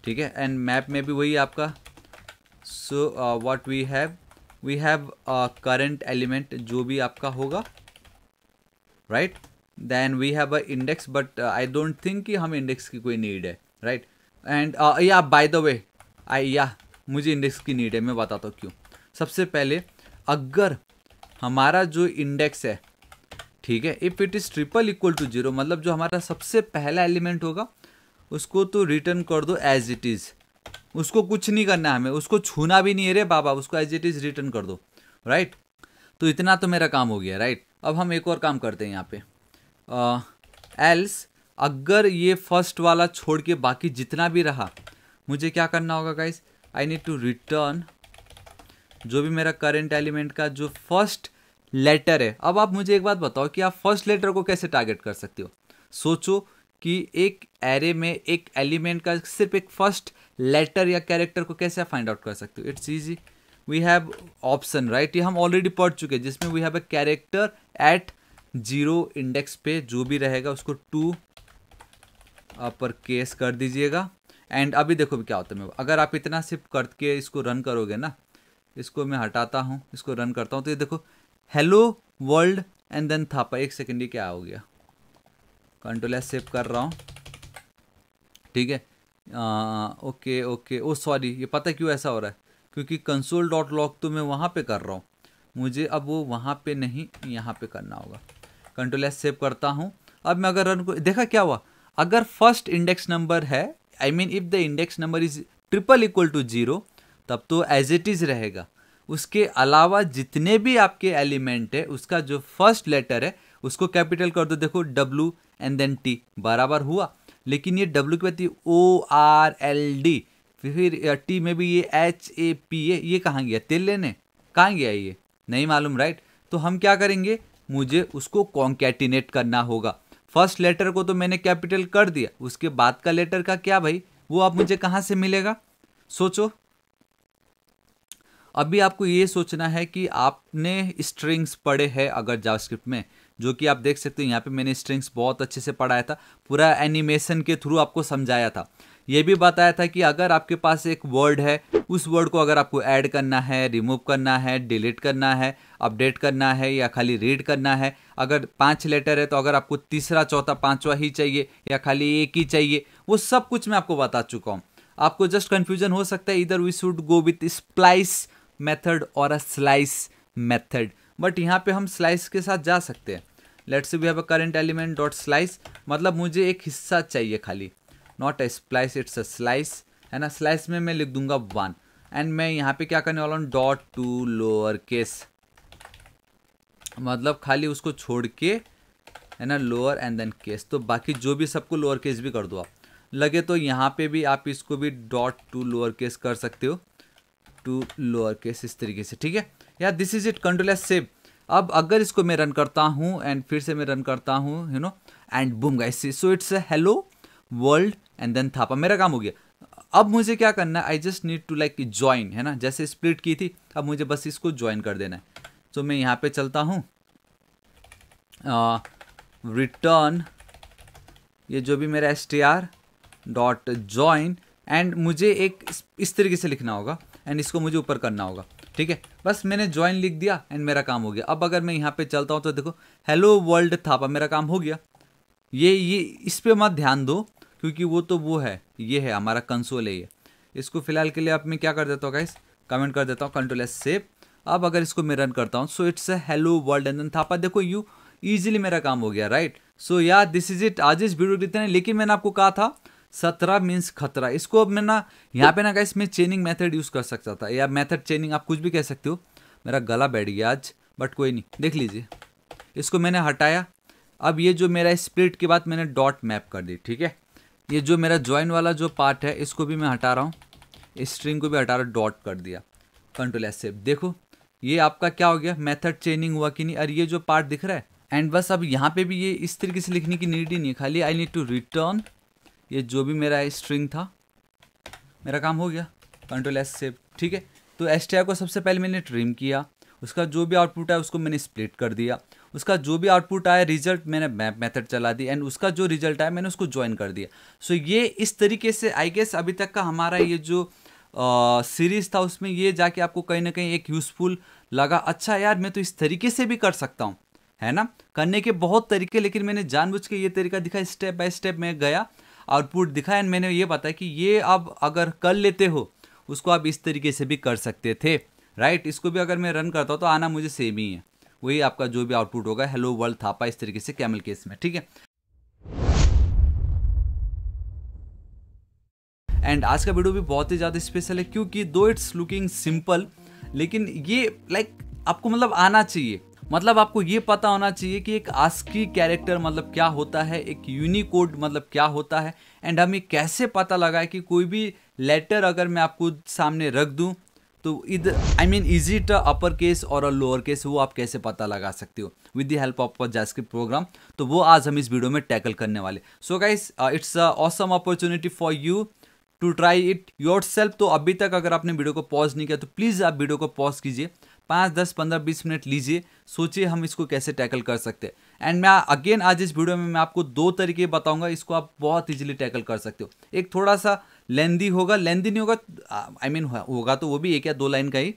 ठीक है and map में भी वही आपका so what we have we have current element जो भी आपका होगा right then we have a index but I don't think कि हम इंडेक्स की कोई नीड है राइट एंड या बाय द वे आई या मुझे इंडेक्स की नीड है मैं बताता हूँ क्यों सबसे पहले अगर हमारा जो इंडेक्स है ठीक है if it is triple equal to zero मतलब जो हमारा सबसे पहला एलिमेंट होगा उसको तो रिटर्न कर दो एज इट इज़ उसको कुछ नहीं करना हमें उसको छूना भी नहीं है रे बाबा उसको एज इट इज़ रिटर्न कर दो राइट तो इतना तो मेरा काम हो गया राइट अब हम एक और काम करते हैं यहाँ पे एल्स अगर ये फर्स्ट वाला छोड़ के बाकी जितना भी रहा मुझे क्या करना होगा guys I need to return जो भी मेरा करेंट एलिमेंट का जो फर्स्ट लेटर है अब आप मुझे एक बात बताओ कि आप फर्स्ट लेटर को कैसे टारगेट कर सकते हो सोचो कि एक एरे में एक एलिमेंट का सिर्फ एक फर्स्ट लेटर या कैरेक्टर को कैसे आप फाइंड आउट कर सकते हो it's easy we have option right ये हम ऑलरेडी पढ़ चुके हैं जिसमें we have a character at zero index पे जो भी रहेगा उसको टू पर केस कर दीजिएगा एंड अभी देखो भी क्या होता है मैं अगर आप इतना सिर्फ करके इसको रन करोगे ना इसको मैं हटाता हूँ इसको रन करता हूँ तो ये देखो hello world and then Thapa एक सेकेंड ये क्या हो गया कंट्रोल एस सेव कर रहा हूँ ठीक है ah, okay okay oh sorry ये पता क्यों ऐसा हो रहा है क्योंकि कंसोल डॉट लॉक तो मैं वहाँ पे कर रहा हूँ मुझे अब वो वहाँ पे नहीं यहाँ पे करना होगा कंट्रोल एस सेव करता हूँ अब मैं अगर रन को देखा क्या हुआ अगर फर्स्ट इंडेक्स नंबर है I mean if the index number is triple equal to zero तब तो एज इट इज़ रहेगा उसके अलावा जितने भी आपके एलिमेंट है उसका जो फर्स्ट लेटर है उसको कैपिटल कर दो देखो W एंड देन टी बराबर हुआ लेकिन ये डब्लू के बाद ओ आर एल डी फिर टी में भी ये एच ए पी A ये कहाँ गया तेल लेने कहाँ गया ये नहीं मालूम राइट तो हम क्या करेंगे मुझे उसको कॉन्कैटिनेट करना होगा फर्स्ट लेटर को तो मैंने कैपिटल कर दिया उसके बाद का लेटर का क्या भाई वो आप मुझे कहाँ से मिलेगा सोचो अभी आपको ये सोचना है कि आपने स्ट्रिंग्स पढ़े हैं अगर जावास्क्रिप्ट में जो कि आप देख सकते हो यहाँ पे मैंने स्ट्रिंग्स बहुत अच्छे से पढ़ाया था पूरा एनिमेशन के थ्रू आपको समझाया था ये भी बताया था कि अगर आपके पास एक वर्ड है उस वर्ड को अगर आपको ऐड करना है रिमूव करना है डिलीट करना है अपडेट करना है या खाली रीड करना है अगर पाँच लेटर है तो अगर आपको तीसरा चौथा पाँचवा ही चाहिए या खाली एक ही चाहिए वो सब कुछ मैं आपको बता चुका हूँ आपको जस्ट कन्फ्यूजन हो सकता है इधर we should go with splice method और अ स्लाइस मेथड बट यहाँ पे हम स्लाइस के साथ जा सकते हैं let's we have a current element dot slice मतलब मुझे एक हिस्सा चाहिए खाली not a splice it's a slice है ना स्लाइस में मैं लिख दूंगा वन एंड मैं यहाँ पे क्या करने वाला हूँ डॉट टू लोअर केस मतलब खाली उसको छोड़ के है ना लोअर एंड देन केस तो बाकी जो भी सबको लोअर केस भी कर दो आप लगे तो यहाँ पे भी आप इसको भी डॉट टू लोअर केस कर सकते हो टू लोअर केस इस तरीके से ठीक है या this is it control S save अब अगर इसको मैं रन करता हूँ एंड फिर से मैं रन करता हूँ यू नो एंड बुम guys so it's hello world and then Thapa मेरा काम हो गया अब मुझे क्या करना है I just need to like join है ना जैसे स्प्लिट की थी अब मुझे बस इसको ज्वाइन कर देना है तो मैं यहाँ पे चलता हूँ रिटर्न ये जो भी मेरा S T R dot join and मुझे एक इस तरीके से लिखना होगा एंड इसको मुझे ऊपर करना होगा ठीक है बस मैंने ज्वाइन लिख दिया एंड मेरा काम हो गया अब अगर मैं यहाँ पे चलता हूँ तो देखो हेलो वर्ल्ड थापा मेरा काम हो गया ये ये इस पर मत ध्यान दो क्योंकि वो तो वो है ये है हमारा कंसोल है ये इसको फिलहाल के लिए आप मैं क्या कर देता हूँ गाइस कमेंट कर देता हूँ कंट्रोल एस सेव अब अगर इसको मैं रन करता हूँ so it's a hello world and Thapa देखो यू ईजिली मेरा काम हो गया राइट सो या दिस इज इट आज इस वीडियो इतना लेकिन मैंने आपको कहा था सत्रह मीन्स खतरा इसको अब मैं ना यहाँ पे ना गाइस मैं चेनिंग मेथड यूज़ कर सकता था या मेथड चेनिंग आप कुछ भी कह सकते हो मेरा गला बैठ गया आज बट कोई नहीं देख लीजिए इसको मैंने हटाया अब ये जो मेरा स्प्लिट के बाद मैंने डॉट मैप कर दी ठीक है ये जो मेरा ज्वाइन वाला जो पार्ट है इसको भी मैं हटा रहा हूँ स्ट्रिंग को भी हटा रहा डॉट कर दिया कंट्रोल एस से देखो ये आपका क्या हो गया मेथड चेनिंग हुआ कि नहीं और ये जो पार्ट दिख रहा है एंड बस अब यहाँ पे भी ये इस तरीके से लिखने की नीड ही नहीं है खाली आई नीड टू रिटर्न ये जो भी मेरा स्ट्रिंग था मेरा काम हो गया कंट्रोल एस से ठीक है तो एस को सबसे पहले मैंने ट्रिम किया उसका जो भी आउटपुट आया उसको मैंने स्प्लिट कर दिया उसका जो भी आउटपुट आया रिजल्ट मैंने मैप मेथड चला दी एंड उसका जो रिजल्ट आया मैंने उसको ज्वाइन कर दिया सो so, ये इस तरीके से आई गेस अभी तक का हमारा ये जो सीरीज़ था उसमें ये जाके आपको कहीं ना कहीं एक यूज़फुल लगा अच्छा यार मैं तो इस तरीके से भी कर सकता हूँ है ना करने के बहुत तरीके लेकिन मैंने जानबूझ के ये तरीका दिखा स्टेप बाय स्टेप मैं गया आउटपुट दिखा एंड मैंने ये बताया कि ये आप अगर कर लेते हो उसको आप इस तरीके से भी कर सकते थे राइट इसको भी अगर मैं रन करता हूँ तो आना मुझे सेम ही है वही आपका जो भी आउटपुट होगा हेलो वर्ल्ड थापा इस तरीके से कैमल केस में ठीक है एंड आज का वीडियो भी बहुत ही ज़्यादा स्पेशल है क्योंकि दो इट्स लुकिंग सिंपल लेकिन ये लाइक like, आपको मतलब आना चाहिए मतलब आपको ये पता होना चाहिए कि एक आस्की कैरेक्टर मतलब क्या होता है एक यूनिकोड मतलब क्या होता है एंड हमें कैसे पता लगा है कि कोई भी लेटर अगर मैं आपको सामने रख दूँ तो इधर I mean is it a upper case और अ लोअर केस वो आप कैसे पता लगा सकते हो with the help of JavaScript program तो वो आज हम इस वीडियो में टैकल करने वाले so guys it's a awesome opportunity for you to try it yourself तो अभी तक अगर आपने वीडियो को पॉज नहीं किया तो प्लीज़ आप वीडियो को पॉज कीजिए पाँच दस पंद्रह बीस मिनट लीजिए सोचिए हम इसको कैसे टैकल कर सकते हैं एंड मैं अगेन आज इस वीडियो में मैं आपको दो तरीके बताऊंगा इसको आप बहुत ईजिली टैकल कर सकते हो एक थोड़ा सा लेंदी होगा लेंदी नहीं होगा आई I मीन mean, होगा तो वो भी एक या दो लाइन का ही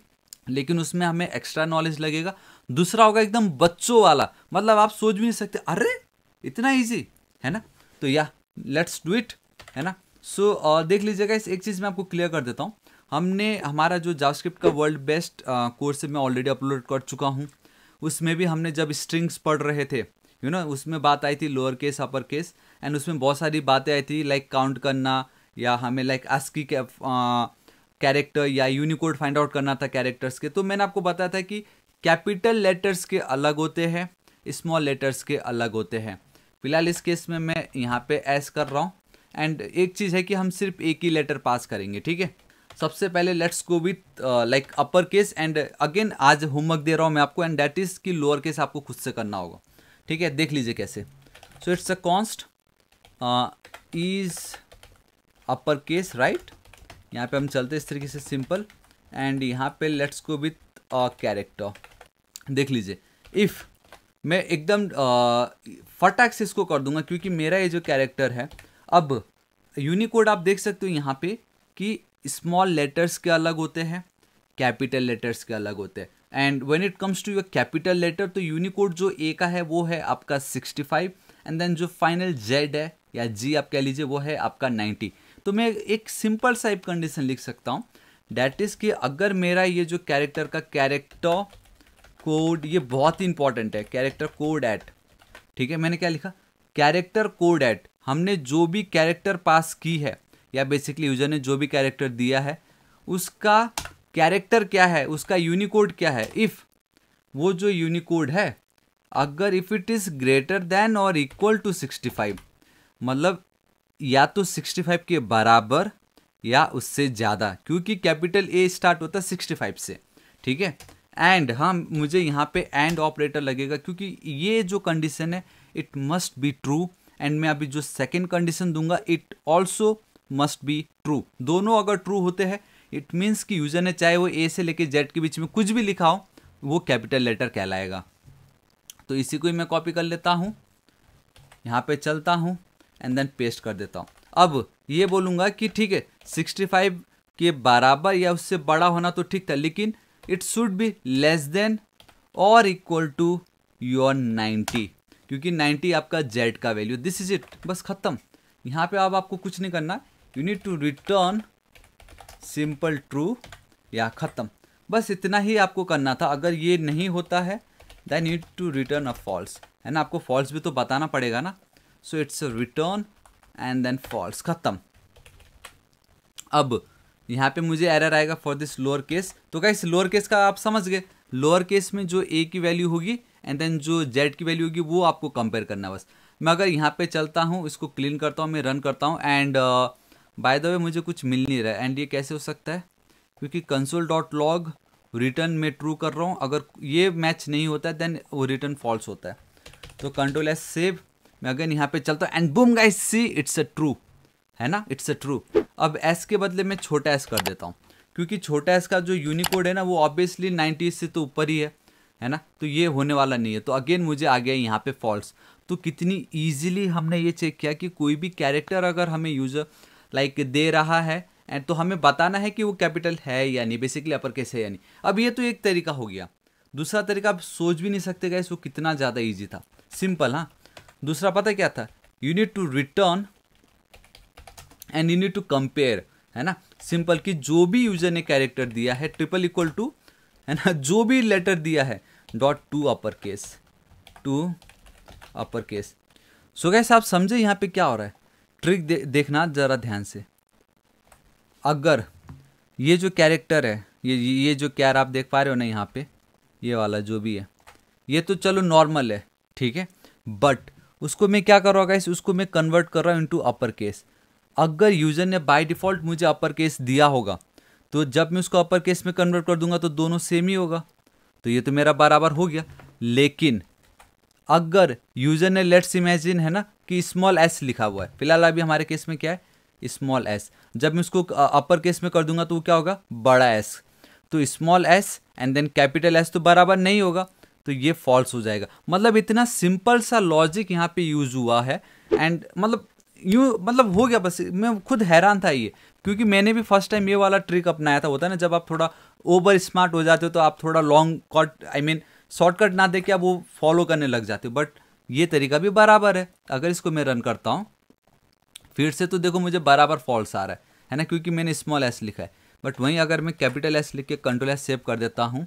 लेकिन उसमें हमें एक्स्ट्रा नॉलेज लगेगा दूसरा होगा एकदम बच्चों वाला मतलब आप सोच भी नहीं सकते अरे इतना ईजी है ना तो या लेट्स डू इट है ना सो so, uh, देख लीजिएगा इस एक चीज़ मैं आपको क्लियर कर देता हूँ हमने हमारा जो जावास्क्रिप्ट का वर्ल्ड बेस्ट कोर्स मैं ऑलरेडी अपलोड कर चुका हूँ उसमें भी हमने जब स्ट्रिंग्स पढ़ रहे थे यू you नो know, उसमें बात आई थी lower case upper case and उसमें बहुत सारी बातें आई थी लाइक like काउंट करना या हमें लाइक अस्की कैरेक्टर या यूनिकोड फाइंड आउट करना था कैरेक्टर्स के तो मैंने आपको बताया था कि कैपिटल लेटर्स के अलग होते हैं स्मॉल लेटर्स के अलग होते हैं फिलहाल इस केस में मैं यहाँ पे एस कर रहा हूँ एंड एक चीज़ है कि हम सिर्फ एक ही लेटर पास करेंगे ठीक है सबसे पहले let's go with like upper case and again आज होमवर्क दे रहा हूँ मैं आपको एंड दैट इज़ कि लोअर केस आपको खुद से करना होगा ठीक है देख लीजिए कैसे so it's a const is upper case right यहाँ पे हम चलते इस तरीके से सिंपल एंड यहाँ पे लेट्स गो विथ कैरेक्टर देख लीजिए इफ़ मैं एकदम uh, फटाक से इसको कर दूंगा क्योंकि मेरा ये जो कैरेक्टर है अब यूनिकोड आप देख सकते हो यहाँ पे कि स्मॉल लेटर्स के अलग होते हैं कैपिटल लेटर्स के अलग होते हैं and when it comes to your capital letter तो यूनिकोड जो ए का है वो है आपका सिक्सटी फाइव एंड देन जो फाइनल जेड है या जी आप कह लीजिए वो है आपका नाइन्टी तो मैं एक सिंपल सा एक कंडीशन लिख सकता हूँ डैट इज़ कि अगर मेरा ये जो कैरेक्टर का कैरेक्टर कोड ये बहुत ही इंपॉर्टेंट है कैरेक्टर कोड एट ठीक है मैंने क्या लिखा कैरेक्टर कोड एट हमने जो भी कैरेक्टर पास की है या बेसिकली यूज़र ने जो भी कैरेक्टर दिया है उसका कैरेक्टर क्या है उसका यूनिकोड क्या है इफ़ वो जो यूनिकोड है अगर if it is greater than और इक्वल टू सिक्सटी फाइव मतलब या तो सिक्सटी फाइव के बराबर या उससे ज़्यादा क्योंकि कैपिटल ए स्टार्ट होता है सिक्सटी फाइव से ठीक है एंड हाँ मुझे यहाँ पे एंड ऑपरेटर लगेगा क्योंकि ये जो कंडीशन है it must be true and मैं अभी जो सेकेंड कंडीशन दूंगा it also must be true दोनों अगर ट्रू होते हैं इट मीन्स कि यूजर ने चाहे वो ए से लेकर जेड के बीच में कुछ भी लिखा हो वो कैपिटल लेटर कहलाएगा तो इसी को ही मैं कॉपी कर लेता हूँ यहाँ पे चलता हूँ एंड देन पेस्ट कर देता हूँ अब ये बोलूँगा कि ठीक है सिक्सटी फाइव के बराबर या उससे बड़ा होना तो ठीक था लेकिन it should be less than और इक्वल टू योर नाइन्टी क्योंकि नाइन्टी आपका जेड का वैल्यू दिस इज इट बस ख़त्म यहाँ पे अब आप आपको कुछ नहीं करना you need to return simple true या ख़त्म बस इतना ही आपको करना था अगर ये नहीं होता है then you to return a false है ना आपको फॉल्स भी तो बताना पड़ेगा ना so it's return and then false ख़त्म अब यहाँ पे मुझे एरर आएगा फॉर दिस लोअर केस तो क्या इस लोअर केस का आप समझ गए लोअर केस में जो ए की वैल्यू होगी एंड देन जो जेड की वैल्यू होगी वो आपको कंपेयर करना बस मैं अगर यहाँ पे चलता हूँ इसको क्लीन करता हूँ मैं रन करता हूँ and uh, by the way मुझे कुछ मिल नहीं रहा है एंड ये कैसे हो सकता है क्योंकि कंसोल डॉट लॉग रिटर्न में ट्रू कर रहा हूँ अगर ये मैच नहीं होता है देन वो रिटर्न फॉल्स होता है तो कंट्रोल एस सेव मैं अगेन यहाँ पे चलता हूँ and boom guys see it's a true है ना इट्स अ ट्रू अब एस के बदले मैं छोटा एस कर देता हूँ क्योंकि छोटा एस का जो यूनिकोड है ना वो ऑब्वियसली नाइन्टी से तो ऊपर ही है है ना तो ये होने वाला नहीं है तो अगेन मुझे आ गया यहाँ पे फॉल्स तो कितनी ईजिली हमने ये चेक किया कि कोई भी कैरेक्टर अगर हमें यूज़र लाइक like, दे रहा है एंड तो हमें बताना है कि वो कैपिटल है या नहीं बेसिकली अपर केस है या नहीं अब ये तो एक तरीका हो गया दूसरा तरीका आप सोच भी नहीं सकते गए वो कितना ज़्यादा ईजी था सिंपल हाँ दूसरा पता क्या था you need to return and you need to compare है ना सिंपल कि जो भी यूजर ने कैरेक्टर दिया है ट्रिपल इक्वल टू है ना जो भी लेटर दिया है dot to upper case to upper case so guys आप समझे यहाँ पे क्या हो रहा है ट्रिक दे, देखना ज़रा ध्यान से अगर ये जो कैरेक्टर है ये ये जो कैर आप देख पा रहे हो ना यहाँ पे ये वाला जो भी है ये तो चलो नॉर्मल है ठीक है बट उसको मैं क्या कर रहा हूँ उसको मैं कन्वर्ट कर रहा हूँ इनटू अपर केस अगर यूज़र ने बाय डिफ़ॉल्ट मुझे अपर केस दिया होगा तो जब मैं उसको अपर केस में कन्वर्ट कर दूंगा तो दोनों सेम ही होगा तो ये तो मेरा बराबर हो गया लेकिन अगर यूज़र ने लेट्स इमेजिन है ना कि स्मॉल एस लिखा हुआ है फिलहाल अभी हमारे केस में क्या है स्मॉल एस जब मैं उसको अपर केस में कर दूंगा तो वो क्या होगा बड़ा एस तो small S and then capital S तो बराबर नहीं होगा तो ये फॉल्स हो जाएगा मतलब इतना सिंपल सा लॉजिक यहाँ पे यूज हुआ है एंड मतलब यू मतलब हो गया बस मैं खुद हैरान था ये क्योंकि मैंने भी फर्स्ट टाइम ये वाला ट्रिक अपनाया था होता है ना जब आप थोड़ा ओवर स्मार्ट हो जाते हो तो आप थोड़ा long cut I mean shortcut ना दे के आप वो फॉलो करने लग जाते हो बट ये तरीका भी बराबर है अगर इसको मैं रन करता हूँ फिर से तो देखो मुझे बराबर फॉल्स आ रहा है है ना क्योंकि मैंने स्मॉल एस लिखा है बट वहीं अगर मैं कैपिटल एस लिख के कंट्रोल एस सेव कर देता हूँ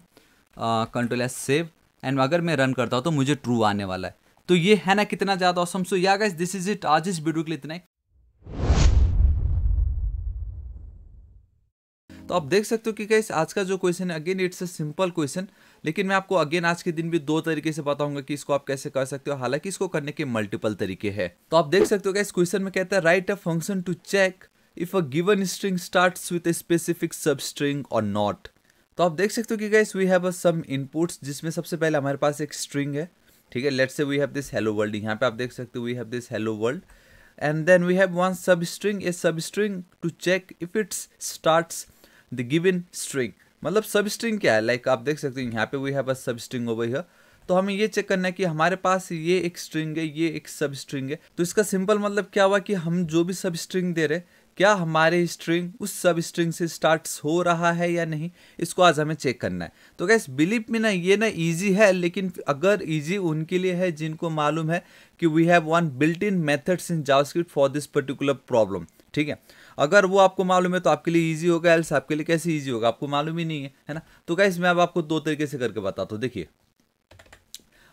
कंट्रोल एस सेव एंड अगर मैं रन करता हूँ तो मुझे ट्रू आने वाला है तो ये है ना कितना ज़्यादा औसम सो या गाइस दिस इज इट आज इस वीडियो के लिए इतना ही तो आप देख सकते हो कि गाइस आज का जो क्वेश्चन है again it's a simple question लेकिन मैं आपको अगेन आज के दिन भी दो तरीके से बताऊंगा कि इसको आप कैसे कर सकते हो हालांकि इसको करने के मल्टीपल तरीके हैं तो आप देख सकते हो इस क्वेश्चन में कहता है write a function to check if a given string start with a specific sub string और नॉट तो आप देख सकते हो कि guys we have a some inputs जिसमें सबसे पहले हमारे पास एक स्ट्रिंग है ठीक है let's say we have this hello world यहाँ पे आप देख सकते हो we have this hello world and then we have one sub string a sub string to check if it's starts the given string मतलब सब स्ट्रिंग क्या है like like, आप देख सकते हो यहाँ पे वी हैव अ सब स्ट्रिंग ओवर हियर तो हमें ये चेक करना है कि हमारे पास ये एक स्ट्रिंग है ये एक सब स्ट्रिंग है तो इसका सिंपल मतलब क्या हुआ कि हम जो भी सब स्ट्रिंग दे रहे क्या हमारे स्ट्रिंग उस सब स्ट्रिंग से स्टार्ट हो रहा है या नहीं इसको आज हमें चेक करना है तो गैस बिलीव में ना ये ना इजी है लेकिन अगर इजी उनके लिए है जिनको मालूम है कि we have one built in methods in JavaScript for this particular problem ठीक है अगर वो आपको मालूम है तो आपके लिए ईजी होगा एल्स आपके लिए कैसे ईजी होगा आपको मालूम ही नहीं है है ना तो गाइस मैं अब आपको दो तरीके से करके बताता हूँ देखिए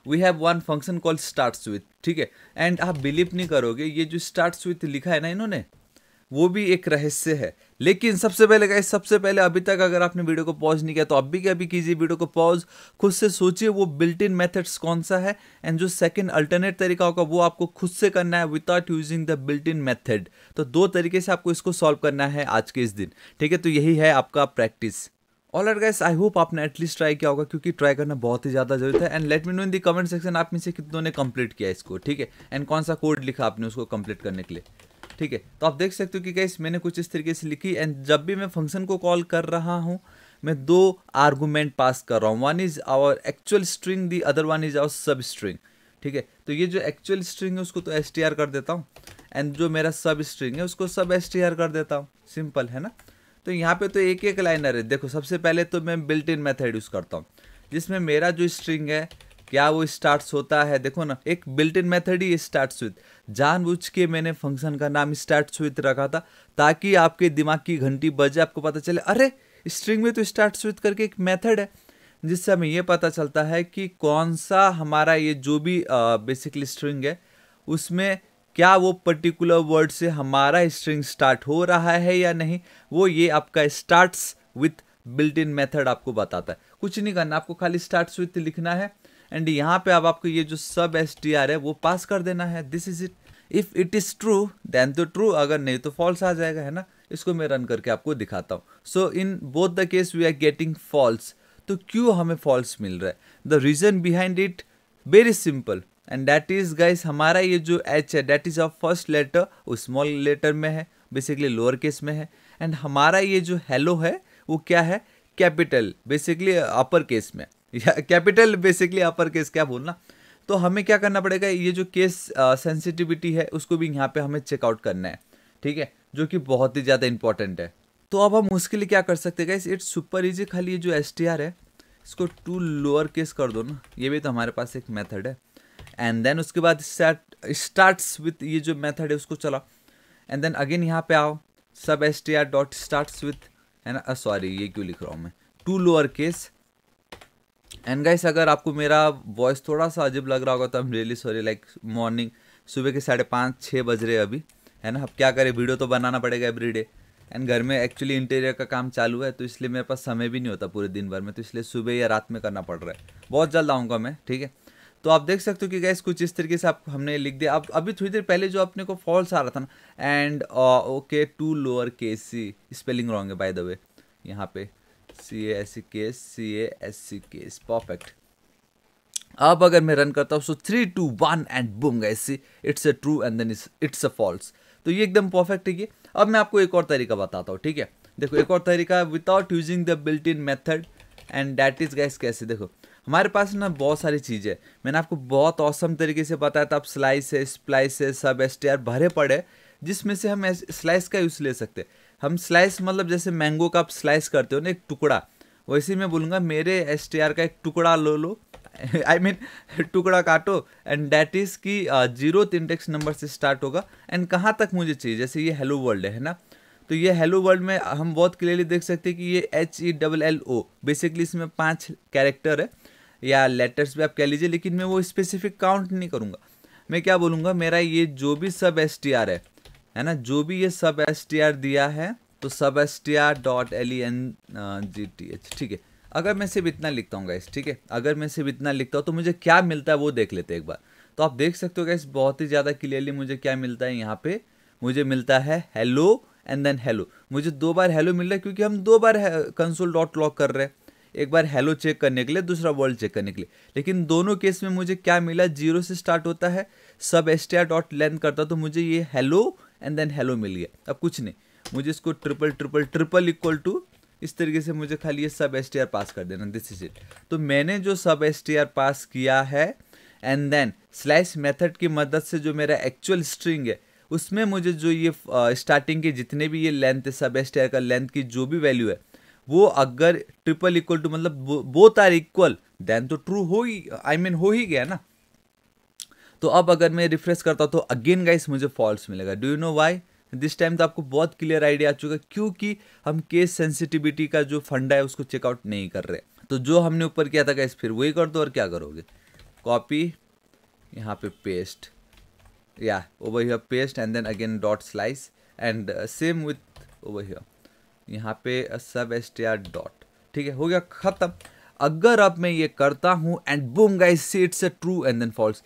we have one function call start with ठीक है एंड आप बिलीव नहीं करोगे ये जो स्टार्ट विथ लिखा है ना इन्होंने वो भी एक रहस्य है लेकिन सबसे पहले गाइस सबसे पहले अभी तक अगर आपने वीडियो को पॉज नहीं किया तो अभी के अभी कीजिए वीडियो को पॉज खुद से सोचिए वो बिल्ट इन मेथड्स कौन सा है एंड जो सेकंड अल्टरनेट तरीका होगा वो आपको खुद से करना है without using the built in method तो दो तरीके से आपको इसको सॉल्व करना है आज के इस दिन ठीक है तो यही है आपका practice all are guys I hope आपने एटलीस्ट ट्राई किया होगा क्योंकि ट्राई करना बहुत ही ज़्यादा जरूरत है and let me know in the comment section आप में से कितनों ने कंप्लीट किया इसको ठीक है एंड कौन सा कोड लिखा आपने उसको कंप्लीट करने के लिए ठीक है तो आप देख सकते हो कि गैस मैंने कुछ इस तरीके से लिखी एंड जब भी मैं फंक्शन को कॉल कर रहा हूँ मैं दो आर्गूमेंट पास कर रहा हूँ one is our actual string the other one is our sub string ठीक है तो ये जो एक्चुअल स्ट्रिंग है उसको तो एस कर देता हूँ एंड जो मेरा सब स्ट्रिंग है उसको सब एस कर देता हूँ सिंपल है ना तो यहाँ पे तो एक एक लाइनर है देखो सबसे पहले तो मैं बिल्ट इन मेथड यूज़ करता हूँ जिसमें मेरा जो स्ट्रिंग है क्या वो स्टार्ट होता है देखो ना एक बिल्ट इन मेथड ही स्टार्ट विथ जान के मैंने फंक्शन का नाम स्टार्ट विथ रखा था ताकि आपके दिमाग की घंटी बजे आपको पता चले अरे स्ट्रिंग में तो स्टार्ट विथ करके एक मेथड है जिससे हमें ये पता चलता है कि कौन सा हमारा ये जो भी बेसिकली स्ट्रिंग है उसमें क्या वो पर्टिकुलर वर्ड से हमारा स्ट्रिंग स्टार्ट हो रहा है या नहीं वो ये आपका starts with built in method आपको बताता है कुछ नहीं करना आपको खाली स्टार्ट्स विथ लिखना है एंड यहाँ पे अब आपको ये जो सब एस टी आर है वो पास कर देना है this is it if it is true then तो ट्रू अगर नहीं तो फॉल्स आ जाएगा है ना इसको मैं रन करके आपको दिखाता हूँ so in both the case we are getting false तो क्यों हमें फॉल्स मिल रहा है the reason behind it very simple and that is guys हमारा ये जो एच है that is a first letter वो स्मॉल लेटर में है बेसिकली लोअर केस में है एंड हमारा ये जो हेलो है वो क्या है कैपिटल बेसिकली अपर केस में या कैपिटल बेसिकली अपर केस क्या बोलना तो हमें क्या करना पड़ेगा ये जो केस सेंसिटिविटी है उसको भी यहाँ पे हमें चेकआउट करना है ठीक है जो कि बहुत ही ज़्यादा इंपॉर्टेंट है तो अब हम उसके लिए क्या कर सकते हैं इट्स सुपर इजी खाली ये जो एस है इसको टू लोअर केस कर दो ना ये भी तो हमारे पास एक मेथड है एंड देन उसके बाद स्टार्ट्स विथ ये जो मेथड है उसको चलाओ एंड देन अगेन यहाँ पे आओ sub S T R dot start with है ना सॉरी ah, ये क्यों लिख रहा हूँ मैं to lower case and guys अगर आपको मेरा वॉइस थोड़ा सा अजीब लग रहा होगा तो हम रियली सॉरी लाइक मॉर्निंग सुबह के साढ़े पाँच छः बज रहे अभी है ना अब क्या करें वीडियो तो बनाना पड़ेगा एवरी डे एंड घर में एक्चुअली इंटीरियर का काम चालू है तो इसलिए मेरे पास समय भी नहीं होता पूरे दिन भर में तो इसलिए सुबह या रात में करना पड़ रहा है बहुत जल्द आऊँगा मैं ठीक है तो आप देख सकते हो कि गैस कुछ इस तरीके से आप हमने लिख दिया अब अभी थोड़ी देर पहले जो अपने को फॉल्स आ रहा था ना एंड ओके टू लोअर के सी स्पेलिंग रॉन्ग है बाय द वे यहाँ पे C A S C case C A S C case perfect अब अगर मैं रन करता हूँ so three two one and boom see it's a true and then it's a false तो ये एकदम परफेक्ट है ये अब मैं आपको एक और तरीका बताता हूँ ठीक है देखो एक और तरीका without using the built in method and that is guys कैसे देखो हमारे पास ना बहुत सारी चीज़ें मैंने आपको बहुत औसम तरीके से बताया था आप स्लाइस है स्प्लाइस है सब एस भरे पड़े जिसमें से हम स्लाइस का यूज़ ले सकते हैं हम स्लाइस मतलब जैसे मैंगो का आप स्लाइस करते हो ना एक टुकड़ा वैसे मैं बोलूँगा मेरे एस का एक टुकड़ा लो लो आई मीन टुकड़ा काटो एंड डैट इज़ की जीरो इंडेक्स नंबर से स्टार्ट होगा एंड कहाँ तक मुझे चाहिए जैसे ये हेलो वर्ल्ड है ना तो ये हेलो वर्ल्ड में हम बहुत क्लियरली देख सकते हैं कि ये H E double L O basically इसमें पाँच कैरेक्टर है या लेटर्स भी आप कह लीजिए लेकिन मैं वो स्पेसिफिक काउंट नहीं करूँगा मैं क्या बोलूँगा मेरा ये जो भी सब एस टी आर है है ना जो भी ये सब एस टी आर दिया है तो sub S T R dot L E N G T H ठीक है अगर मैं सिर्फ इतना लिखता हूँ गाइस ठीक है अगर मैं सिर्फ इतना लिखता हूँ तो मुझे क्या मिलता है वो देख लेते एक बार तो आप देख सकते हो गाइस बहुत ही ज़्यादा क्लियरली मुझे क्या मिलता है यहाँ पे मुझे मिलता है हेलो एंड देन हेलो मुझे दो बार हेलो मिल रहा है क्योंकि हम दो बार कंसोल डॉट लॉक कर रहे हैं एक बार हेलो चेक करने के लिए दूसरा वर्ल्ड चेक करने के लिए लेकिन दोनों केस में मुझे क्या मिला जीरो से स्टार्ट होता है sub S T R dot length करता तो मुझे ये हेलो एंड देन हेलो मिल गया अब कुछ नहीं मुझे इसको triple triple triple equal to इस तरीके से मुझे खाली ये सब एस पास कर देना दिस इज इट तो मैंने जो सब एस पास किया है एंड देन स्लैश मेथड की मदद से जो मेरा एक्चुअल स्ट्रिंग है उसमें मुझे जो ये स्टार्टिंग uh, के जितने भी ये लेंथ है सब एस का लेंथ की जो भी वैल्यू है वो अगर ट्रिपल इक्वल टू मतलब बोथ आर इक्वल देन तो ट्रू हो ही आई I मीन mean, हो ही गया ना तो अब अगर मैं रिफ्रेश करता हूँ तो अगेन गाइस मुझे फॉल्स मिलेगा do you know why this time तो आपको बहुत क्लियर आइडिया आ चुका है क्योंकि हम केस सेंसिटिविटी का जो फंडा है उसको चेकआउट नहीं कर रहे तो जो हमने ऊपर किया था गाइस फिर वही कर दो और क्या करोगे कॉपी यहाँ पे पेस्ट या over here paste and then again dot slice and same with over here यहाँ पे सब एस टी आर डॉट ठीक है हो गया ख़त्म अगर अब मैं ये करता हूँ and boom guys see it's a true and then false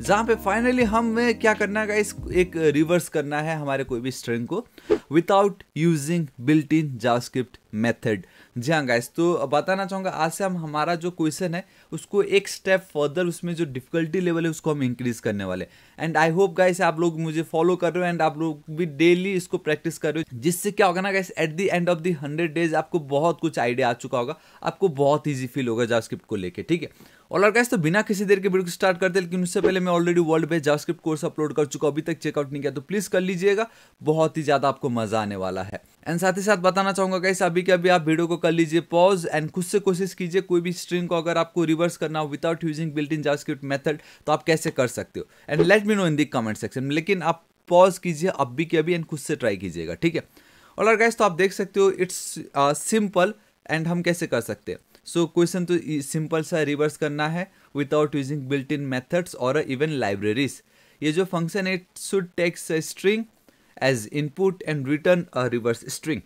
जहाँ पे फाइनली हमें क्या करना है इस एक रिवर्स uh, करना है हमारे कोई भी स्ट्रिंग को without using built in JavaScript method जी हाँ गाइस तो बताना चाहूँगा आज से हम हमारा जो क्वेश्चन है उसको एक स्टेप फर्दर उसमें जो डिफिकल्टी लेवल है उसको हम इंक्रीज करने वाले एंड आई होप गाइस आप लोग मुझे फॉलो कर रहे हो एंड आप लोग भी डेली इसको प्रैक्टिस कर रहे हो जिससे क्या होगा ना guys at the end of the hundred days आपको बहुत कुछ आइडिया आ चुका होगा आपको बहुत ईजी फील होगा जावास्क्रिप्ट को लेकर ठीक है और गैस तो बिना किसी देर के वीडियो को स्टार्ट करते लेकिन उससे पहले मैं already world best JavaScript course upload कर चुका अभी तक चेकआउट नहीं किया तो प्लीज़ कर लीजिएगा बहुत ही ज़्यादा आपको मज़ा आने वाला है एंड साथ ही साथ बताना चाहूंगा कैसे अभी के अभी आप वीडियो को कर लीजिए पॉज एंड खुद से कोशिश कीजिए कोई भी स्ट्रिंग को अगर आपको रिवर्स करना हो without using built in JavaScript method तो आप कैसे कर सकते हो and let me know in the comment section लेकिन आप पॉज कीजिए अब भी के अभी एंड खुद से ट्राई कीजिएगा ठीक है और गैस तो आप देख सकते हो इट्स सिंपल एंड हम कैसे कर सकते हैं सो क्वेश्चन तो सिंपल e, सा रिवर्स करना है without using built in methods और इवन लाइब्रेरीज ये जो फंक्शन है it should takes a string as input and return a reverse string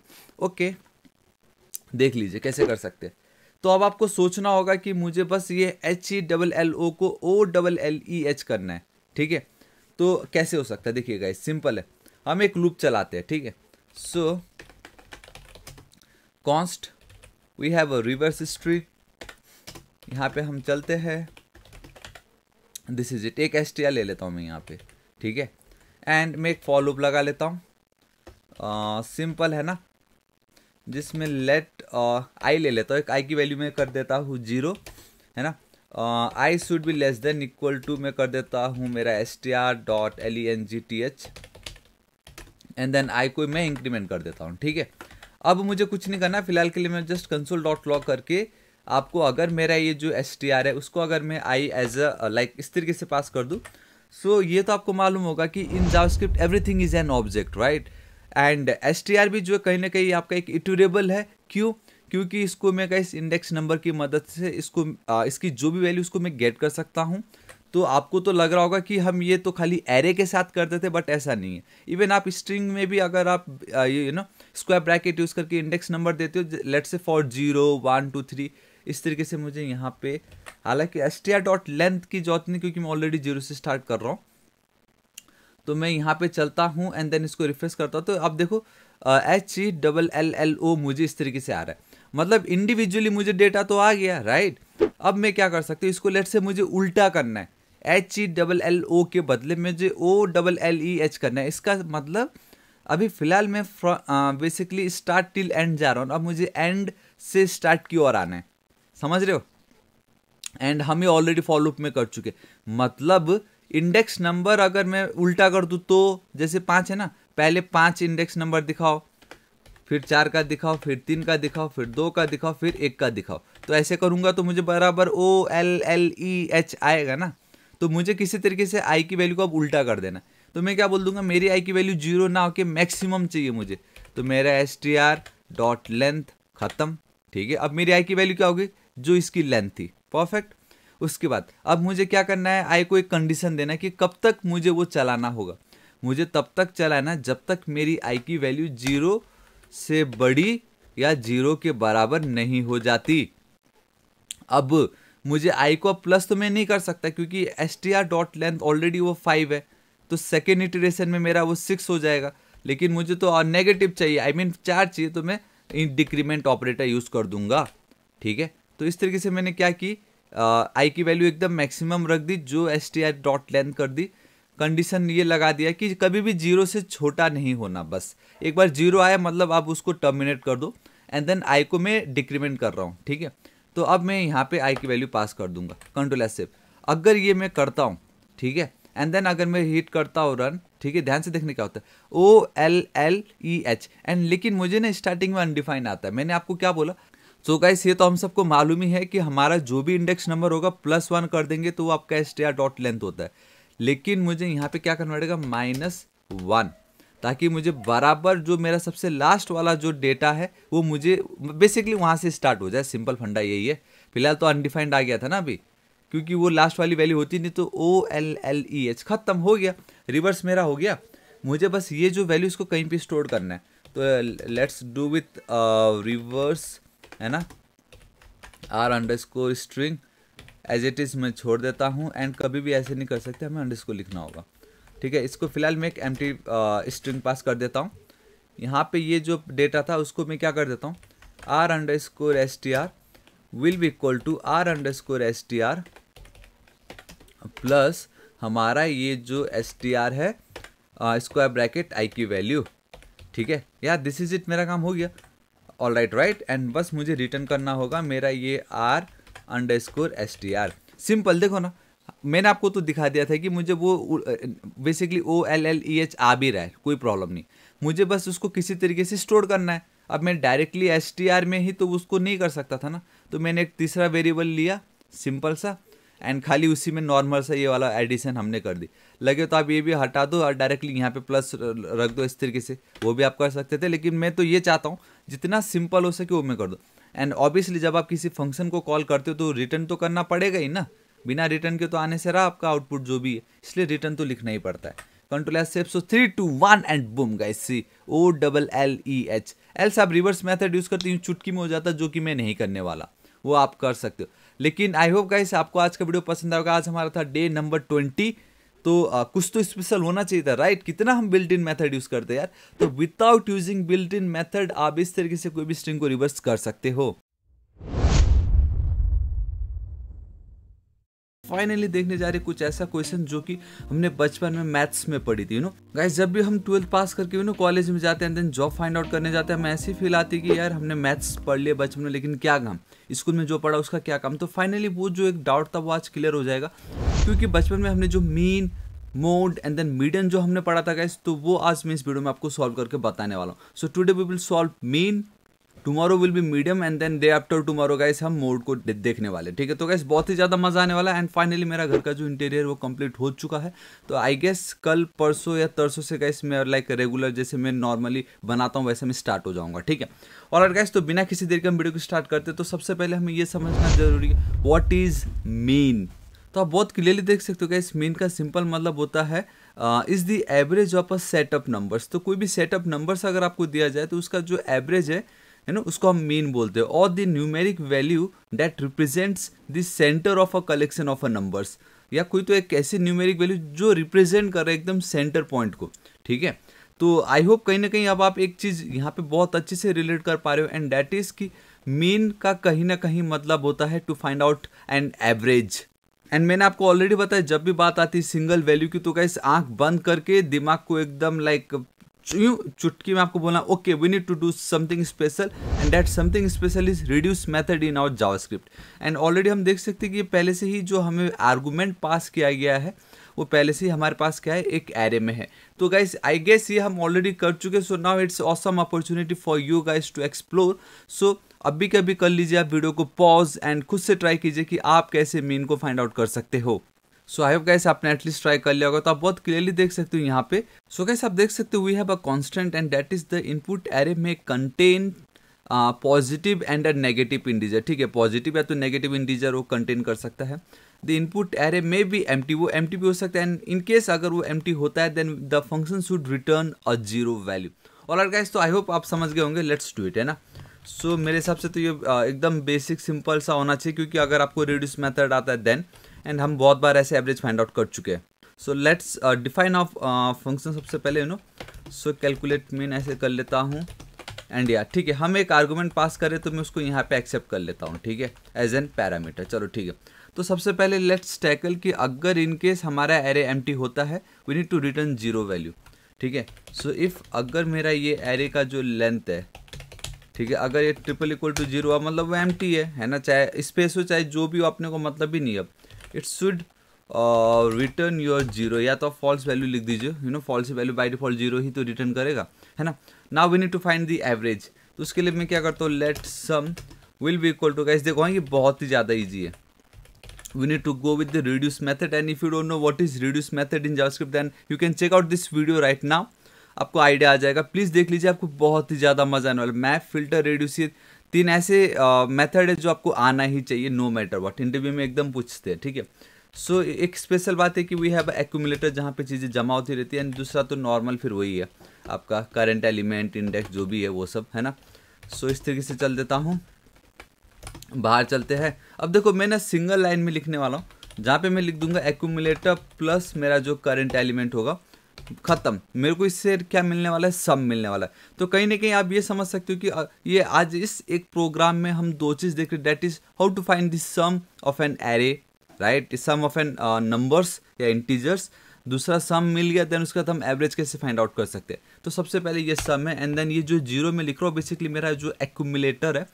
okay देख लीजिए कैसे कर सकते हैं तो अब आपको सोचना होगा कि मुझे बस ये H E double L O को O double L E H करना है ठीक है तो कैसे हो सकता है देखिएगा सिंपल है हम एक लूप चलाते हैं ठीक है so const we have a reverse history यहाँ पे हम चलते हैं दिस इज इट एक एस टी ले लेता हूँ मैं यहाँ पे ठीक है एंड मैं एक फॉलो अप लगा लेता हूँ सिंपल है ना जिसमें लेट आई ले लेता हूँ एक आई की वैल्यू मैं कर देता हूँ जीरो है ना I should be less than equal to मैं कर देता हूँ मेरा S T R dot L E N G T H and then I को मैं इंक्रीमेंट कर देता हूँ ठीक है अब मुझे कुछ नहीं करना फिलहाल के लिए मैं जस्ट कंसोल डॉट लॉग करके आपको अगर मेरा ये जो एस है उसको अगर मैं आई एज अ लाइक इस तरीके से पास कर दूँ सो so, ये तो आपको मालूम होगा कि in script everything is an object right and S भी जो कहीं ना कहीं आपका एक इटोरेबल है क्यों क्योंकि इसको मैं इस इंडेक्स नंबर की मदद से इसको आ, uh, इसकी जो भी वैल्यू उसको मैं गेट कर सकता हूँ तो आपको तो लग रहा होगा कि हम ये तो खाली एरे के साथ करते थे बट ऐसा नहीं है इवन आप स्ट्रिंग में भी अगर आप you uh, know you know, square bracket use करके इंडेक्स नंबर देते हो let say for zero one two three इस तरीके से मुझे यहाँ पे हालांकि S T R dot length की जरूरत नहीं क्योंकि मैं ऑलरेडी जीरो से स्टार्ट कर रहा हूँ तो मैं यहाँ पे चलता हूँ एंड देन इसको रिफ्रेश करता हूँ तो आप देखो H E double L L O मुझे इस तरीके से आ रहा है मतलब इंडिविजुअली मुझे डेटा तो आ गया राइट अब मैं क्या कर सकती हूँ इसको लेट से मुझे उल्टा करना है H E double L O के बदले मुझे O double L E H करना है इसका मतलब अभी फ़िलहाल मैं बेसिकली स्टार्ट टिल एंड जा रहा हूँ अब मुझे एंड से स्टार्ट की ओर आना है समझ रहे हो एंड हम ही ऑलरेडी फॉलोअप में कर चुके मतलब इंडेक्स नंबर अगर मैं उल्टा कर दूँ तो जैसे पाँच है ना पहले पाँच इंडेक्स नंबर दिखाओ फिर चार का दिखाओ फिर तीन का दिखाओ फिर दो का दिखाओ फिर एक का दिखाओ तो ऐसे करूँगा तो मुझे बराबर O L L E H आएगा ना तो मुझे किसी तरीके से आई की वैल्यू को अब उल्टा कर देना तो मैं क्या बोल दूंगा मेरी आई की वैल्यू जीरो ना होके मैक्सिमम चाहिए मुझे तो मेरा S T R dot length ख़त्म ठीक है अब मेरी आई की वैल्यू क्या होगी जो इसकी लेंथ थी परफेक्ट उसके बाद अब मुझे क्या करना है आई को एक कंडीशन देना है कि कब तक मुझे वो चलाना होगा मुझे तब तक चलाना जब तक मेरी आई की वैल्यू जीरो से बड़ी या जीरो के बराबर नहीं हो जाती अब मुझे आई को प्लस तो मैं नहीं कर सकता क्योंकि S T R dot length already वो फाइव है तो सेकेंड इटरेशन में मेरा वो सिक्स हो जाएगा लेकिन मुझे तो नेगेटिव चाहिए आई I मीन mean, चार चाहिए तो मैं डिक्रीमेंट ऑपरेटर यूज़ कर दूंगा ठीक है तो इस तरीके से मैंने क्या की आई की वैल्यू एकदम मैक्सिमम रख दी जो S T R dot length कर दी कंडीशन ये लगा दिया कि कभी भी जीरो से छोटा नहीं होना बस एक बार जीरो आया मतलब आप उसको टर्मिनेट कर दो एंड देन आई को मैं डिक्रीमेंट कर रहा हूँ ठीक है तो अब मैं यहाँ पे आई की वैल्यू पास कर दूंगा कंट्रोल एस अगर ये मैं करता हूँ ठीक है एंड देन अगर मैं हिट करता हूँ रन ठीक है ध्यान से देखने क्या होता है O L L E H and लेकिन मुझे ना स्टार्टिंग में अनडिफाइंड आता है मैंने आपको क्या बोला सो so गाइस ये तो हम सबको मालूम ही है कि हमारा जो भी इंडेक्स नंबर होगा प्लस वन कर देंगे तो वो आपका स्टेयर डॉट लेंथ होता है लेकिन मुझे यहाँ पे क्या करना पड़ेगा माइनस वन ताकि मुझे बराबर जो मेरा सबसे लास्ट वाला जो डेटा है वो मुझे बेसिकली वहाँ से स्टार्ट हो जाए सिंपल फंडा यही है फिलहाल तो अनडिफाइंड आ गया था ना अभी क्योंकि वो लास्ट वाली वैल्यू होती नहीं तो O L L E H खत्म हो गया रिवर्स मेरा हो गया मुझे बस ये जो वैल्यू इसको कहीं पे स्टोर करना है तो लेट्स डू विथ रिवर्स है ना R underscore string as it is मैं छोड़ देता हूँ एंड कभी भी ऐसे नहीं कर सकते हमें अंडर स्कोर लिखना होगा ठीक है इसको फिलहाल मैं एक एम टी स्ट्रिंग पास कर देता हूँ यहाँ पे ये जो डेटा था उसको मैं क्या कर देता हूँ R underscore S T R will be equal to R underscore S T R plus हमारा ये जो एस टी आर है स्क्वायर ब्रैकेट आई की वैल्यू ठीक है यार दिस इज इट मेरा काम हो गया ऑल राइट राइट एंड बस मुझे रिटर्न करना होगा मेरा ये R underscore S T R simple देखो ना मैंने आपको तो दिखा दिया था कि मुझे वो basically O L L E H आ भी रहा है कोई प्रॉब्लम नहीं मुझे बस उसको किसी तरीके से स्टोर करना है अब मैं डायरेक्टली एस टी आर में ही तो उसको नहीं कर सकता था ना तो मैंने एक तीसरा वेरिएबल लिया सिंपल सा एंड खाली उसी में नॉर्मल सा ये वाला एडिशन हमने कर दी लगे तो आप ये भी हटा दो और डायरेक्टली यहाँ पे प्लस रख दो इस तरीके से वो भी आप कर सकते थे लेकिन मैं तो ये चाहता हूँ जितना सिंपल हो सके वो मैं कर दो एंड ऑब्वियसली जब आप किसी फंक्शन को कॉल करते हो तो रिटर्न तो करना पड़ेगा ही ना बिना रिटर्न के तो आने से रहा आपका आउटपुट जो भी है इसलिए रिटर्न तो लिखना ही पड़ता है control S save so three two one and बुम guys see O double L E H else आप रिवर्स मेथड यूज़ करते हैं चुटकी में हो जाता जो कि मैं नहीं करने वाला वो आप कर सकते हो लेकिन आई होप गाइस आपको आज का वीडियो पसंद आएगा आज हमारा था डे नंबर ट्वेंटी तो आ, कुछ तो स्पेशल होना चाहिए था राइट कितना हम बिल्ट इन मेथड यूज़ करते हैं यार तो without using built in method आप इस तरीके से कोई भी स्ट्रिंग को रिवर्स कर सकते हो फाइनली देखने जा रहे कुछ ऐसा क्वेश्चन जो कि हमने बचपन में मैथ्स में पढ़ी थी यू नो गाइस जब भी हम ट्वेल्थ पास करके यू नो कॉलेज में जाते हैं देन जॉब फाइंड आउट करने जाते हैं हमें ऐसी फील आती कि यार हमने मैथ्स पढ़ लिया बचपन में लेकिन क्या काम स्कूल में जो पढ़ा उसका क्या काम तो फाइनली वो जो एक डाउट था वो आज क्लियर हो जाएगा क्योंकि बचपन में हमने जो mean mode and then median जो हमने पढ़ा था गाइस तो वो आज मैं इस वीडियो में आपको सॉल्व करके बताने वाला हूँ so today we will solve mean tomorrow will be medium and then day after tomorrow guys हम मोड को देखने वाले ठीक है तो गाइस बहुत ही ज़्यादा मजा आने वाला है एंड फाइनली मेरा घर का जो इंटीरियर वो कंप्लीट हो चुका है तो आई गेस कल परसों या तरसों से गाइस मैं लाइक रेगुलर जैसे मैं नॉर्मली बनाता हूँ वैसे मैं स्टार्ट हो जाऊँगा ठीक है और अगर गाइस तो बिना किसी देर के हम वीडियो को स्टार्ट करते तो सबसे पहले हमें यह समझना जरूरी है वॉट इज़ मीन तो आप बहुत क्लियरली देख सकते हो इस मीन का सिंपल मतलब होता है is the average of a set of numbers तो कोई भी सेटअप नंबर्स अगर आपको दिया जाए तो उसका जो एवरेज है है ना उसको हम मीन बोलते हैं और the numeric value that represents the center of a collection of a numbers या कोई तो एक ऐसी न्यूमेरिक वैल्यू जो रिप्रेजेंट कर रहा है एकदम सेंटर पॉइंट को ठीक है तो आई होप कहीं ना कहीं अब आप एक चीज़ यहाँ पे बहुत अच्छे से रिलेट कर पा रहे हो एंड दैट इज़ कि मीन का कहीं ना कहीं मतलब होता है to find out and average and मैंने आपको ऑलरेडी बताया जब भी बात आती है सिंगल वैल्यू की तो कैसे आंख बंद करके दिमाग को एकदम लाइक चुटकी में आपको बोलना okay we need to do something special and that something special is reduce method in our JavaScript and already हम देख सकते हैं कि पहले से ही जो हमें आर्गूमेंट पास किया गया है वो पहले से ही हमारे पास क्या है एक एरे में है तो गाइज आई गेस ये हम ऑलरेडी कर चुके so now it's awesome opportunity for you guys to explore so अभी कभी कर लीजिए आप वीडियो को पॉज एंड खुद से ट्राई कीजिए कि आप कैसे मीन को फाइंड आउट कर सकते हो सो आई होप गाइस आपने एटलीस्ट ट्राई कर लिया होगा तो आप बहुत क्लियरली देख सकते हो यहाँ पे सो so आप देख सकते हो we have a constant and that is the input array में contain positive and a negative integer ठीक है पॉजिटिव या तो नेगेटिव इंटीजर वो कंटेन कर सकता है द इनपुट एरे में भी एम वो एम भी हो सकता है एंड इन केस अगर वो एम होता है then the function should return a zero value और अगर गाइस तो आई होप आप समझ गए होंगे लेट्स डू इट है ना सो so, मेरे हिसाब से तो ये uh, एकदम बेसिक सिंपल सा होना चाहिए क्योंकि अगर आपको रिड्यूस मेथड आता है देन एंड हम बहुत बार ऐसे एवरेज फाइंड आउट कर चुके हैं so let's define of function सबसे पहले you know so calculate mean ऐसे कर लेता हूँ एंड या ठीक है हम एक आर्गूमेंट पास करें तो मैं उसको यहाँ पे एक्सेप्ट कर लेता हूँ ठीक है एज एन पैरामीटर चलो ठीक है तो सबसे पहले लेट्स टैकल कि अगर इनकेस हमारा एरे एम होता है we need to return zero value ठीक है सो इफ़ अगर मेरा ये एरे का जो लेंथ है ठीक है अगर ये ट्रिपल इक्वल टू जीरो मतलब वो एम है है ना चाहे स्पेस हो चाहे जो भी हो अपने को मतलब भी नहीं अब it should return your zero या तो आप फॉल्स वैल्यू लिख दीजिए you know false value by default zero ही तो रिटर्न करेगा है ना now we need to find the average तो उसके लिए मैं क्या करता हूँ let sum will be equal to कैस देखो हाँ, ये बहुत ही ज़्यादा ईजी है we need to go with the reduce method and if you don't know what is reduce method in javascript then you can check out this video right now आपको idea आ जाएगा प्लीज़ देख लीजिए आपको बहुत ही ज़्यादा मजा आने वाला मैप फिल्टर रेड्यूसियर तीन ऐसे मेथड uh, है जो आपको आना ही चाहिए नो मैटर वॉट इंटरव्यू में एकदम पूछते हैं ठीक है सो so, एक स्पेशल बात है कि वी हैव एक्यूमुलेटर जहाँ पे चीज़ें जमा होती रहती है एंड दूसरा तो नॉर्मल फिर वही है आपका करंट एलिमेंट इंडेक्स जो भी है वो सब है ना सो so, इस तरीके से चल देता हूँ बाहर चलते हैं अब देखो मैं ना सिंगल लाइन में लिखने वाला हूँ जहाँ पे मैं लिख दूंगा एक्यूमुलेटर प्लस मेरा जो करंट एलिमेंट होगा ख़त्म मेरे को इससे क्या मिलने वाला है सब मिलने वाला है तो कहीं ना कहीं आप ये समझ सकते हो कि ये आज इस एक प्रोग्राम में हम दो चीज़ देख रहे that is how to find this sum of an array right sum of an numbers या इंटीजर्स दूसरा सम मिल गया देन उसके बाद हम एवरेज कैसे फाइंड आउट कर सकते हैं तो सबसे पहले ये सम है एंड देन ये जो जीरो में लिख रहा हूँ बेसिकली मेरा जो एक्यूमुलेटर है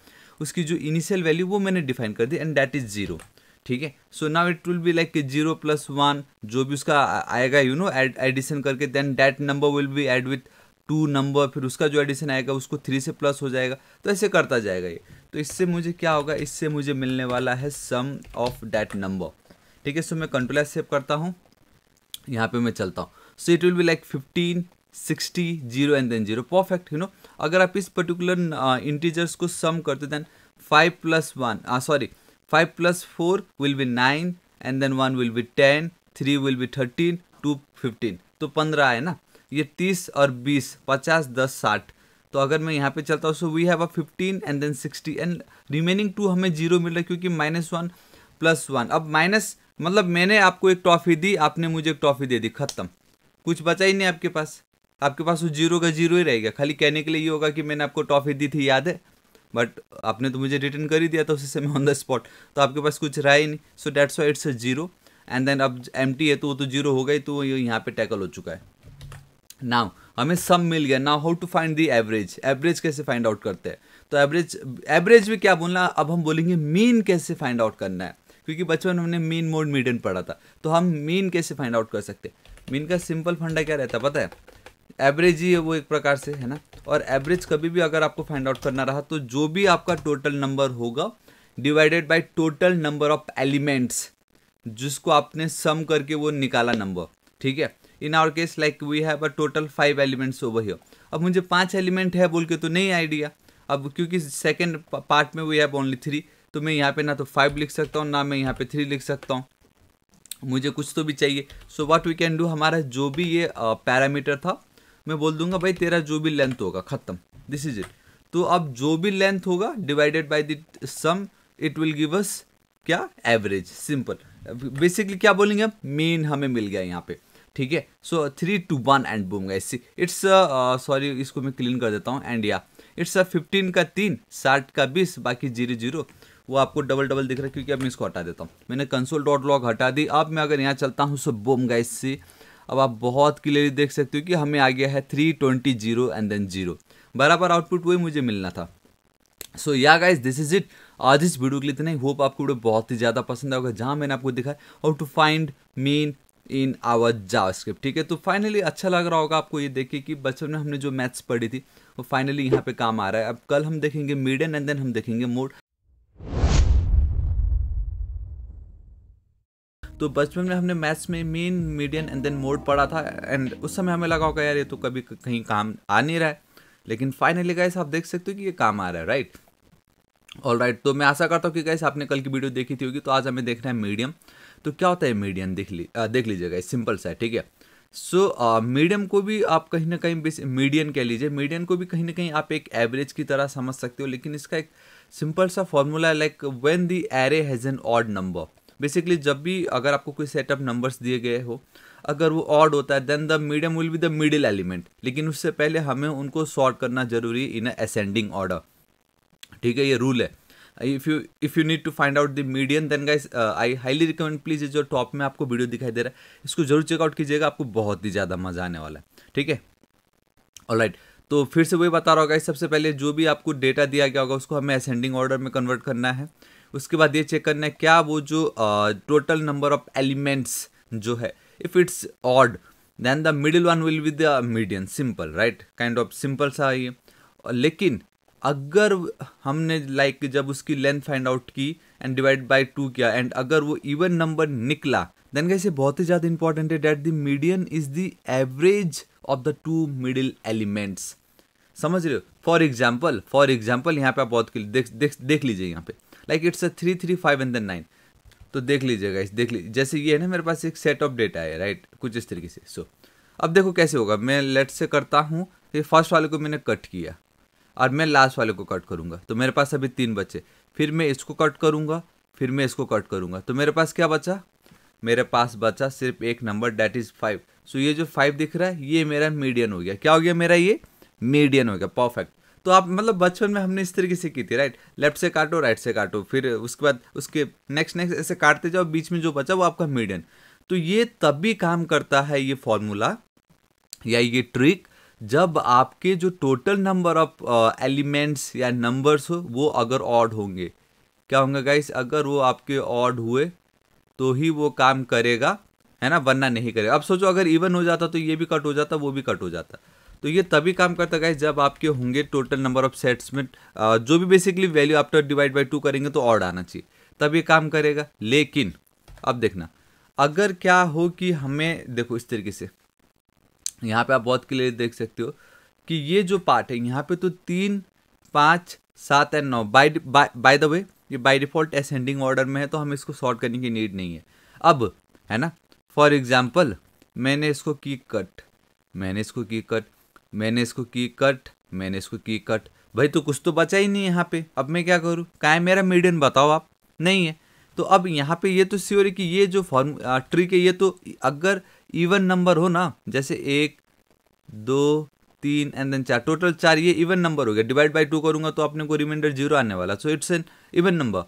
उसकी जो इनिशियल वैल्यू वो मैंने डिफाइन कर दी एंड दैट इज़ जीरो ठीक है so now it will be like zero plus one जो भी उसका आएगा यू नो एडिशन करके then that number will be add with to number फिर उसका जो एडिशन आएगा उसको थ्री से प्लस हो जाएगा तो ऐसे करता जाएगा ये तो इससे मुझे क्या होगा इससे मुझे मिलने वाला है सम ऑफ डैट नंबर ठीक है सो मैं कंट्रोल एस सेव करता हूँ यहाँ पे मैं चलता हूँ so it will be like fifteen sixty zero and then zero perfect you know अगर आप इस पर्टिकुलर इंटीजर्स uh, को सम करते then five plus one sorry 5 plus 4 will be 9 and then 1 will be 10 3 will be 13 2 15 तो 15 है ना ये 30 और 20 50 10 60 तो अगर मैं यहाँ पे चलता हूँ so we have a 15 and then 60 and remaining two हमें जीरो मिल रहा है क्योंकि माइनस वन प्लस वन अब माइनस मतलब मैंने आपको एक ट्रॉफी दी आपने मुझे एक ट्रॉफी दे दी खत्म कुछ बचा ही नहीं आपके पास आपके पास वो जीरो का जीरो ही रहेगा खाली कहने के लिए ये होगा कि मैंने आपको ट्रॉफी दी थी याद है बट आपने तो मुझे रिटर्न कर ही दिया था उसी समय ऑन द स्पॉट तो आपके पास कुछ रहा ही नहीं so that's why it's a zero and then अब एम है तो वो तो जीरो हो गई तो यहाँ पे टैकल हो चुका है नाउ हमें सम मिल गया now how to find the average average कैसे फाइंड आउट करते हैं तो एवरेज एवरेज में क्या बोलना अब हम बोलेंगे मीन कैसे फाइंड आउट करना है क्योंकि बचपन हमने मीन मोड मीडियन पढ़ा था तो हम मीन कैसे फाइंड आउट कर सकते हैं मीन का सिंपल फंडा क्या रहता है पता है एवरेज ही है वो एक प्रकार से है ना और एवरेज कभी भी अगर आपको फाइंड आउट करना रहा तो जो भी आपका टोटल नंबर होगा divided by total number of elements जिसको आपने सम करके वो निकाला नंबर ठीक है in our case like we have a total five elements over here अब मुझे पांच एलिमेंट है बोल के तो नहीं आइडिया अब क्योंकि सेकेंड पार्ट में वी हैव ओनली थ्री तो मैं यहाँ पे ना तो फाइव लिख सकता हूँ ना मैं यहाँ पे थ्री लिख सकता हूँ मुझे कुछ तो भी चाहिए so what we can do हमारा जो भी ये पैरामीटर था मैं बोल दूंगा भाई तेरा जो भी लेंथ होगा ख़त्म दिस इज इट तो अब जो भी लेंथ होगा divided by the sum it will give us क्या एवरेज सिंपल बेसिकली क्या बोलेंगे अब मेन हमें मिल गया यहाँ पे ठीक है so three two one and boom guys it's sorry इसको मैं क्लीन कर देता हूँ एंड या इट्स फिफ्टीन का तीन साठ का बीस बाकी जीरो जीरो वो आपको डबल डबल दिख रहा है क्योंकि अब मैं इसको हटा देता हूँ मैंने कंसोल डॉट लॉग हटा दी अब मैं अगर यहाँ चलता हूँ सो बोम गाइस सी अब आप बहुत क्लियरली देख सकते हो कि हमें आ गया है three twenty zero and then zero बराबर आउटपुट वही मुझे मिलना था सो yeah guys this is it आज इस वीडियो के लिए इतना ही होप आपको वीडियो बहुत ही ज़्यादा पसंद आएगा जहाँ मैंने आपको दिखाया how to find mean in our JavaScript ठीक है तो फाइनली अच्छा लग रहा होगा आपको ये देखिए कि बचपन में हमने जो मैथ्स पढ़ी थी वो फाइनली यहाँ पे काम आ रहा है अब कल हम देखेंगे मीडियन एंड देन हम देखेंगे मोड तो बचपन में हमने मैथ्स में mean median and then mode पढ़ा था एंड उस समय हमें लगा होगा यार ये तो कभी कहीं काम आ नहीं रहा है लेकिन फाइनली गाइस आप देख सकते हो कि ये काम आ रहा है राइट ऑल राइट तो मैं आशा करता हूँ कि गाइस आपने कल की वीडियो देखी थी होगी तो आज हमें देखना है मीडियम तो क्या होता है मीडियम देख ली देख लीजिएगा सिंपल सा है ठीक है सो मीडियम को भी आप कहीं ना कहीं मीडियन कह लीजिए मीडियम को भी कहीं ना कहीं आप एक एवरेज की तरह समझ सकते हो लेकिन इसका एक सिंपल सा फॉर्मूला है like when the array has an odd number basically जब भी अगर आपको कोई सेटअप नंबर्स दिए गए हो अगर वो ऑड होता है then the medium will be the middle element लेकिन उससे पहले हमें उनको सॉर्ट करना जरूरी इन असेंडिंग ऑर्डर ठीक है ये रूल है if you if you need to find out the medium then guys I highly recommend please जो टॉप में आपको वीडियो दिखाई दे रहा है इसको जरूर चेकआउट कीजिएगा आपको बहुत ही ज़्यादा मजा आने वाला है ठीक है और राइट तो फिर से वही बता रहा होगा सबसे पहले जो भी आपको डेटा दिया गया होगा उसको हमें असेंडिंग ऑर्डर में कन्वर्ट करना है उसके बाद ये चेक करना है क्या वो जो टोटल नंबर ऑफ एलिमेंट्स जो है if it's odd then the middle one will be the median simple right kind of simple सा है ये लेकिन अगर हमने लाइक like, जब उसकी लेंथ फाइंड आउट की एंड डिवाइड बाय टू किया एंड अगर वो इवन नंबर निकला देन कैसे बहुत ही ज़्यादा इंपॉर्टेंट है that the median is the average of the two middle elements समझ रहे हो फॉर एग्जाम्पल फॉर एग्जाम्पल यहाँ पे आप बहुत देख देख देख लीजिए यहाँ पे like it's a three three five and then nine तो देख लीजिएगा इस देख लीजिए जैसे ये है ना मेरे पास एक सेट ऑफ डेटा है राइट कुछ इस तरीके से सो so, अब देखो कैसे होगा मैं लेट से करता हूँ ये फर्स्ट वाले को मैंने कट किया और मैं लास्ट वाले को कट करूँगा तो मेरे पास अभी तीन बचे फिर मैं इसको कट करूँगा फिर मैं इसको कट करूँगा तो मेरे पास क्या बचा मेरे पास बचा सिर्फ एक number that is five so ये जो फाइव दिख रहा है ये मेरा मीडियन हो गया क्या हो गया मेरा ये मीडियन हो गया परफेक्ट तो आप मतलब बचपन में हमने इस तरीके से की थी राइट लेफ्ट से काटो राइट से काटो फिर उसके बाद उसके नेक्स्ट नेक्स्ट ऐसे काटते जाओ बीच में जो बचा वो आपका मीडियन तो ये तब भी काम करता है ये फॉर्मूला या ये ट्रिक जब आपके जो टोटल नंबर ऑफ एलिमेंट्स या नंबर्स हो वो अगर ऑड होंगे क्या होंगे गाइस अगर वो आपके ऑड हुए तो ही वो काम करेगा है ना वरना नहीं करेगा अब सोचो अगर इवन हो जाता तो ये भी कट हो जाता वो भी कट हो जाता तो ये तभी काम करता है जब आपके होंगे टोटल नंबर ऑफ सेट्स में जो भी बेसिकली वैल्यू आप डिवाइड बाई टू करेंगे तो ऑड आना चाहिए तब ये काम करेगा लेकिन अब देखना अगर क्या हो कि हमें देखो इस तरीके से यहाँ पे आप बहुत क्लियर देख सकते हो कि ये जो पार्ट है यहाँ पे तो तीन पाँच सात एंड नौ बाय बाय द वे ये बाय डिफॉल्ट असेंडिंग ऑर्डर में है तो हम इसको सॉर्ट करने की नीड नहीं है अब है ना फॉर एग्जाम्पल मैंने इसको की कट मैंने इसको की कट मैंने इसको की कट मैंने इसको की कट भाई तो कुछ तो बचा ही नहीं यहाँ पे अब मैं क्या करूँ का है मेरा मीडियन बताओ आप नहीं है तो अब यहाँ पे ये तो सियोर है कि ये जो फॉर्म ट्रिक है ये तो अगर इवन नंबर हो ना जैसे एक दो तीन एंड देन चार टोटल चार ये इवन नंबर हो गया डिवाइड बाई टू करूंगा तो अपने को रिमाइंडर जीरो आने वाला so it's an even number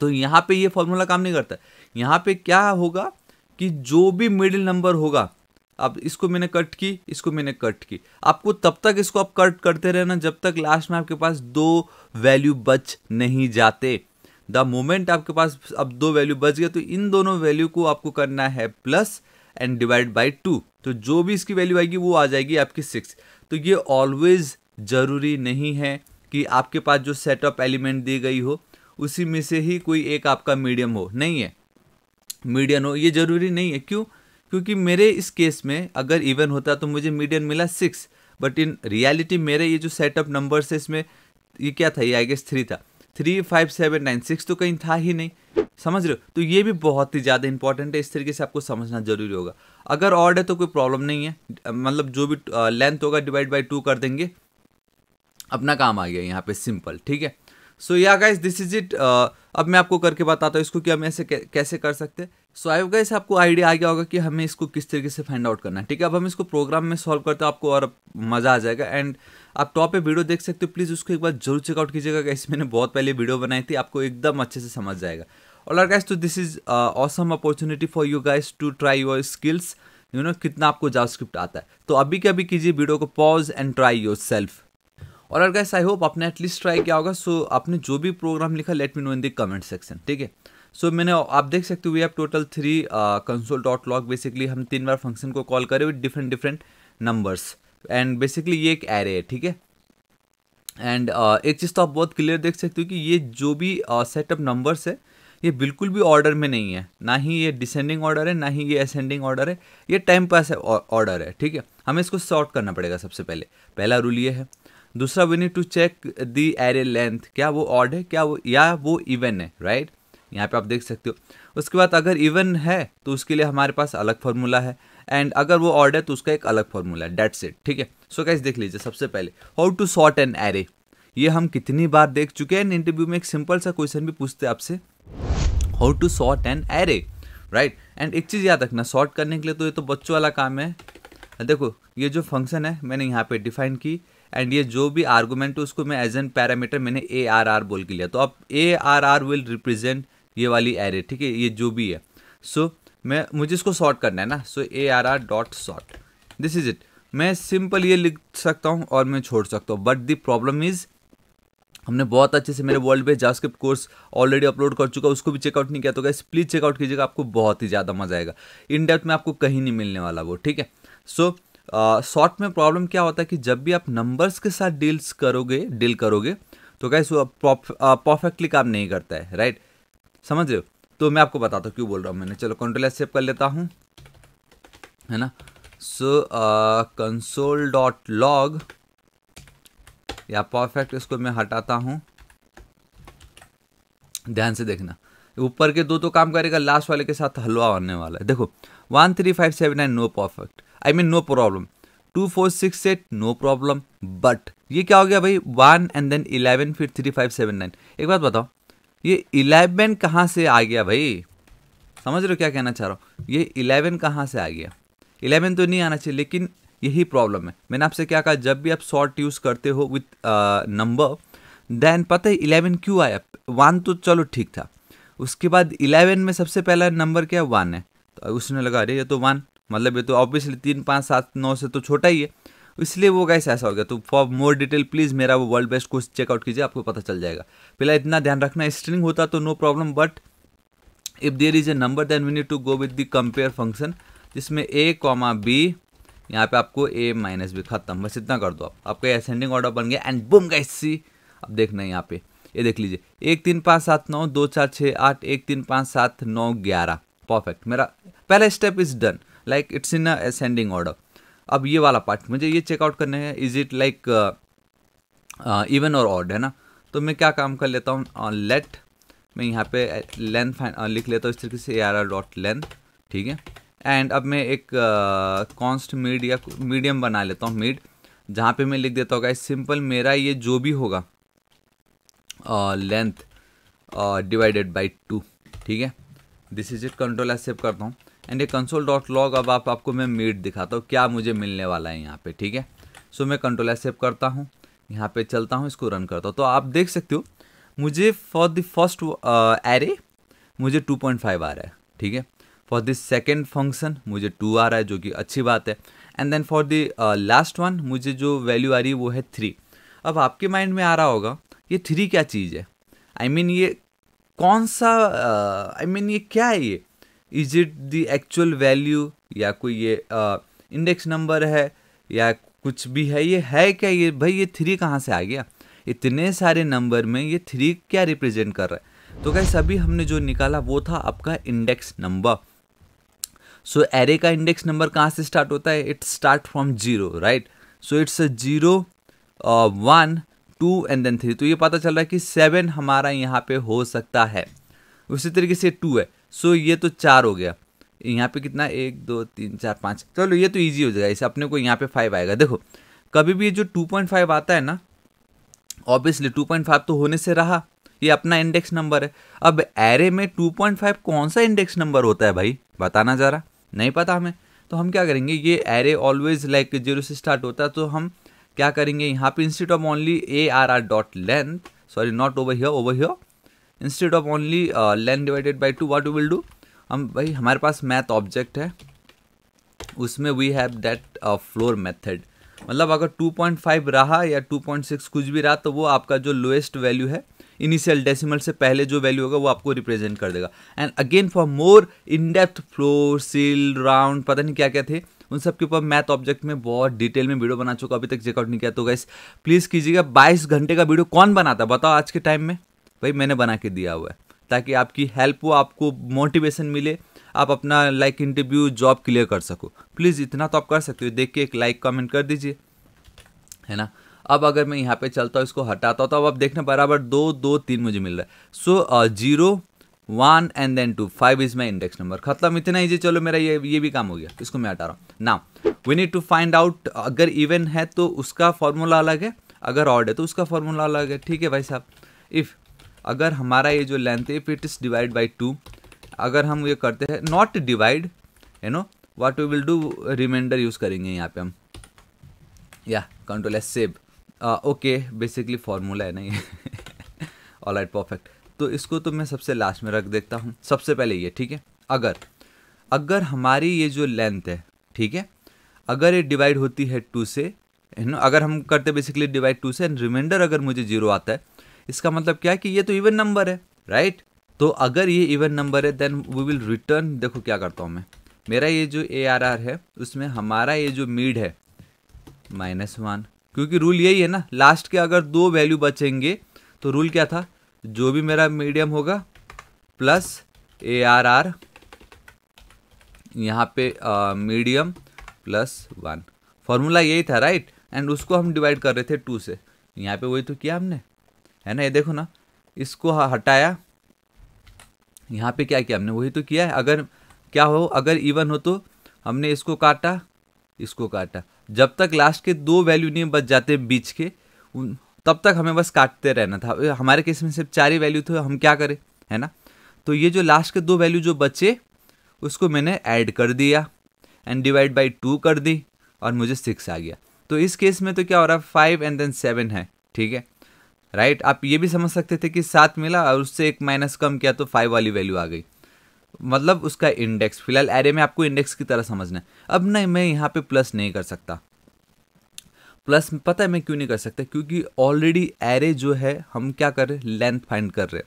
तो यहाँ पे ये फॉर्मूला काम नहीं करता यहाँ पे क्या होगा कि जो भी मिडिल नंबर होगा अब इसको मैंने कट की इसको मैंने कट की आपको तब तक इसको आप कट करते रहना जब तक लास्ट में आपके पास दो वैल्यू बच नहीं जाते द मोमेंट आपके पास अब दो वैल्यू बच गया तो इन दोनों वैल्यू को आपको करना है plus and divide by two तो जो भी इसकी वैल्यू आएगी वो आ जाएगी आपकी सिक्स तो ये ऑलवेज ज़रूरी नहीं है कि आपके पास जो सेटअप एलिमेंट दी गई हो उसी में से ही कोई एक आपका मीडियम हो नहीं है मीडियम हो ये ज़रूरी नहीं है क्यों क्योंकि मेरे इस केस में अगर इवन होता तो मुझे मीडियन मिला सिक्स बट इन रियलिटी मेरे ये जो सेटअप नंबर्स है इसमें ये क्या था ये आई गेस थ्री था three five seven nine six तो कहीं था ही नहीं समझ रहे हो तो ये भी बहुत ही ज़्यादा इंपॉर्टेंट है इस तरीके से आपको समझना जरूरी होगा अगर ऑर्ड है तो कोई प्रॉब्लम नहीं है मतलब जो भी लेंथ होगा डिवाइड बाई टू कर देंगे अपना काम आ गया यहाँ पे सिंपल ठीक है सो या गाइस दिस इज इट अब मैं आपको करके बताता हूँ इसको कि हम ऐसे कैसे कर सकते हैं सो आई गाइस आपको आइडिया आ गया होगा कि हमें इसको किस तरीके से फाइंड आउट करना है ठीक है अब हम इसको प्रोग्राम में सॉल्व करते हैं आपको और मज़ा आ जाएगा एंड आप टॉप पे वीडियो देख सकते हो प्लीज़ उसको एक बार जरूर चेकआउट कीजिएगा कैसे मैंने बहुत पहले वीडियो बनाई थी आपको एकदम अच्छे से समझ जाएगा और गाइस तो this is awesome opportunity for you guys to try your skills you know कितना आपको जावास्क्रिप्ट आता है तो अभी के अभी कीजिए वीडियो को pause and try yourself और अगर गैस आई होप आपने एटलीस्ट ट्राई किया होगा सो so आपने जो भी प्रोग्राम लिखा let me know in the comment section ठीक है सो so, मैंने आप देख सकते हो we have total three console dot log basically हम तीन बार फंक्शन को कॉल करें with different different numbers and basically ये एक एरे है ठीक है एंड uh, एक चीज़ तो आप बहुत क्लियर देख सकते हो कि ये जो भी सेटअप uh, नंबर्स है ये बिल्कुल भी ऑर्डर में नहीं है ना ही ये डिसेंडिंग ऑर्डर है ना ही ये असेंडिंग ऑर्डर है ये टाइम पास ऑर्डर है ठीक है हमें इसको सॉर्ट करना पड़ेगा सबसे पहले पहला रूल ये है दूसरा we need to check the array length क्या वो ऑर्ड है क्या वो या वो इवन है राइट right? यहाँ पे आप देख सकते हो उसके बाद अगर इवन है तो उसके लिए हमारे पास अलग फार्मूला है एंड अगर वो ऑर्ड है तो उसका एक अलग फार्मूला है डेट्स इट ठीक है सो कैसे देख लीजिए सबसे पहले how to sort an array ये हम कितनी बार देख चुके हैं इंटरव्यू में एक सिंपल सा क्वेश्चन भी पूछते आपसे how to sort an array right and एक चीज़ याद रखना सॉर्ट करने के लिए तो ये तो बच्चों वाला काम है देखो ये जो फंक्शन है मैंने यहाँ पे डिफाइन की एंड ये जो भी आर्गूमेंट है उसको मैं एज एन पैरामीटर मैंने ए आर आर बोल के लिया तो अब A R R will represent ये वाली एरे ठीक है ये जो भी है सो so, मैं मुझे इसको सॉर्ट करना है ना so A R R dot sort this is it मैं सिंपल ये लिख सकता हूँ और मैं छोड़ सकता हूँ बट दी प्रॉब्लम इज़ हमने बहुत अच्छे से मेरे वर्ल्ड पे जावास्क्रिप्ट कोर्स ऑलरेडी अपलोड कर चुका उसको भी चेकआउट नहीं किया तो गैस प्लीज़ चेकआउट कीजिएगा आपको बहुत ही ज़्यादा मजा आएगा इन डेप्थ में आपको कहीं नहीं मिलने वाला वो ठीक है सो शॉर्ट में प्रॉब्लम क्या होता है कि जब भी आप नंबर्स के साथ डील्स करोगे डील करोगे तो गैस वो परफेक्टली काम नहीं करता है राइट right? समझ रहे हो तो मैं आपको बताता हूँ क्यों बोल रहा हूँ मैंने चलो कंट्रोल एस सेव कर लेता हूँ है ना सो कंसोल डॉट लॉग या परफेक्ट इसको मैं हटाता हूँ ध्यान से देखना ऊपर के दो तो काम करेगा लास्ट वाले के साथ हलवा होने वाला है देखो one three five seven nine no perfect I mean no problem two four six eight no problem but ये क्या हो गया भाई वन एंड देन इलेवन फिर थ्री फाइव सेवन नाइन एक बात बताओ ये इलेवन कहाँ से आ गया भाई समझ रहे हो क्या कहना चाह रहा हूँ ये इलेवन कहाँ से आ गया इलेवन तो नहीं आना चाहिए लेकिन यही प्रॉब्लम है मैंने आपसे क्या कहा जब भी आप शॉर्ट यूज़ करते हो विथ नंबर देन पता है इलेवन क्यों आया वन तो चलो ठीक था उसके बाद इलेवन में सबसे पहला नंबर क्या वन है तो उसने लगा अरे ये तो वन मतलब ये तो ऑब्वियसली तीन पाँच सात नौ से तो छोटा ही है इसलिए वो गैस ऐसा हो गया तो फॉर मोर डिटेल प्लीज़ मेरा वो वर्ल्ड बेस्ट कोर्स चेकआउट कीजिए आपको पता चल जाएगा पहला इतना ध्यान रखना स्ट्रिंग होता तो no problem but if there is a number then we need to go with the compare function जिसमें ए कॉमा बी यहाँ पे आपको ए माइनस बी खत्म बस इतना कर दो आप आपका असेंडिंग ऑर्डर बन गया एंड बुम गैस सी अब देखना यहाँ पे ये देख लीजिए एक तीन पाँच सात नौ दो चार छः आठ एक तीन पाँच सात नौ ग्यारह परफेक्ट मेरा पहला step is done like it's in ascending order अब ये वाला पार्ट मुझे ये चेकआउट करने है इज इट लाइक इवन और ऑड है ना तो मैं क्या काम कर लेता हूँ लेट uh, मैं यहाँ पे लेंथ uh, uh, लिख लेता हूँ इस तरीके से A R R dot length ठीक है एंड अब मैं एक कॉन्स्ट मीड या मीडियम बना लेता हूँ मीड जहाँ पे मैं लिख देता होगा सिंपल मेरा ये जो भी होगा लेंथ डिवाइडेड बाई टू ठीक है this is it control accept करता हूँ एंड ये कंसोल डॉट लॉग अब आप, आपको मैं मीट दिखाता हूँ क्या मुझे मिलने वाला है यहाँ पे ठीक है सो मैं कंट्रोल एस सेव करता हूँ यहाँ पे चलता हूँ इसको रन करता हूँ तो आप देख सकते हो मुझे फॉर द फर्स्ट एरे मुझे 2.5 आ रहा है ठीक है फॉर द सेकेंड फंक्शन मुझे टू आ रहा है जो कि अच्छी बात है and then for the last one मुझे जो वैल्यू आ रही है वो है थ्री अब आपके माइंड में आ रहा होगा ये थ्री क्या चीज़ है आई I मीन mean, ये कौन सा I uh, mean I mean, ये क्या है ये is it the actual value या कोई ये इंडेक्स नंबर है या कुछ भी है ये है क्या ये भाई ये थ्री कहाँ से आ गया इतने सारे नंबर में ये थ्री क्या रिप्रेजेंट कर रहा है तो क्या सभी हमने जो निकाला वो था आपका इंडेक्स नंबर सो एरे का इंडेक्स नंबर कहाँ से स्टार्ट होता है it start from zero right so it's a zero one two and then three तो ये पता चल रहा है कि सेवन हमारा यहाँ पे हो सकता है उसी तरीके से टू है सो ये तो चार हो गया यहाँ पे कितना एक दो तीन चार पाँच चलो ये तो ईजी हो जाएगा इसे अपने को यहाँ पे फाइव आएगा देखो कभी भी ये जो टू पॉइंट फाइव आता है ना ऑब्वियसली टू पॉइंट फाइव तो होने से रहा ये अपना इंडेक्स नंबर है अब एरे में टू पॉइंट फाइव कौन सा इंडेक्स नंबर होता है भाई बताना ज़रा नहीं पता हमें तो हम क्या करेंगे ये एरे ऑलवेज लाइक जीरो से स्टार्ट होता है तो हम क्या करेंगे यहाँ पे instead of only A R R dot length sorry not over here over here instead of only len divided by two what you will do हम भाई हमारे पास मैथ ऑब्जेक्ट है उसमें we have that floor method मतलब अगर 2.5 रहा या 2.6 कुछ भी रहा तो वो आपका जो लोएस्ट वैल्यू है इनिशियल डेसिमल से पहले जो वैल्यू होगा वो आपको रिप्रेजेंट कर देगा and again for more in depth floor ceil round पता नहीं क्या क्या थे उन सब के ऊपर मैथ ऑब्जेक्ट में बहुत डिटेल में वीडियो बना चुका अभी तक चेकआउट नहीं किया तो गैस प्लीज़ कीजिएगा 22 घंटे का वीडियो कौन बनाता बताओ आज के टाइम में भाई मैंने बना के दिया हुआ है ताकि आपकी हेल्प हो आपको मोटिवेशन मिले आप अपना लाइक इंटरव्यू जॉब क्लियर कर सको प्लीज़ इतना तो आप कर सकते हो देख के एक लाइक कमेंट कर दीजिए है ना अब अगर मैं यहाँ पे चलता हूँ इसको हटाता हूँ तो अब आप देखना बराबर दो दो तीन मुझे मिल रहा है so zero one and then two five is my index number खत्म इतना ही जी चलो मेरा ये ये भी काम हो गया इसको मैं हटा रहा हूँ ना we need to find out अगर इवन है तो उसका फॉर्मूला अलग है अगर ऑर्ड है तो उसका फॉर्मूला अलग है ठीक है भाई साहब इफ़ अगर हमारा ये जो लेंथ है if it is divide by two अगर हम ये करते हैं not divide you know what we will do remainder use करेंगे यहाँ पे हम या control S save okay basically formula है ना ये ऑल आइट परफेक्ट तो इसको तो मैं सबसे लास्ट में रख देता हूँ सबसे पहले ये ठीक है अगर अगर हमारी ये जो लेंथ है ठीक है अगर ये डिवाइड होती है टू से यू नो अगर हम करते बेसिकली डिवाइड टू से एंड रिमाइंडर अगर मुझे जीरो आता है इसका मतलब क्या है कि ये तो इवन नंबर है राइट तो अगर ये इवन नंबर है देन वी विल रिटर्न देखो क्या करता हूँ मैं मेरा ये जो ए आर आर है उसमें हमारा ये जो मीड है माइनस वन क्योंकि रूल यही है ना लास्ट के अगर दो वैल्यू बचेंगे तो रूल क्या था जो भी मेरा मीडियम होगा प्लस ए आर आर यहाँ पे मीडियम प्लस वन फॉर्मूला यही था राइट एंड उसको हम डिवाइड कर रहे थे टू से यहाँ पे वही तो किया हमने है ना ये देखो ना इसको हटाया यहाँ पे क्या किया हमने वही तो किया है अगर क्या हो अगर इवन हो तो हमने इसको काटा इसको काटा जब तक लास्ट के दो वैल्यू नहीं बच जाते बीच के उन तब तक हमें बस काटते रहना था हमारे केस में सिर्फ चार ही वैल्यू थे हम क्या करें है ना तो ये जो लास्ट के दो वैल्यू जो बचे उसको मैंने ऐड कर दिया एंड डिवाइड बाई टू कर दी और मुझे सिक्स आ गया तो इस केस में तो क्या हो रहा है फाइव एंड देन सेवन है ठीक है राइट आप ये भी समझ सकते थे कि सात मिला और उससे एक माइनस कम किया तो फाइव वाली वैल्यू आ गई मतलब उसका इंडेक्स फिलहाल एरे में आपको इंडेक्स की तरह समझना है अब नहीं मैं यहाँ पे प्लस नहीं कर सकता प्लस पता है मैं क्यों नहीं कर सकता क्योंकि ऑलरेडी एरे जो है हम क्या कर रहे हैं लेंथ फाइंड कर रहे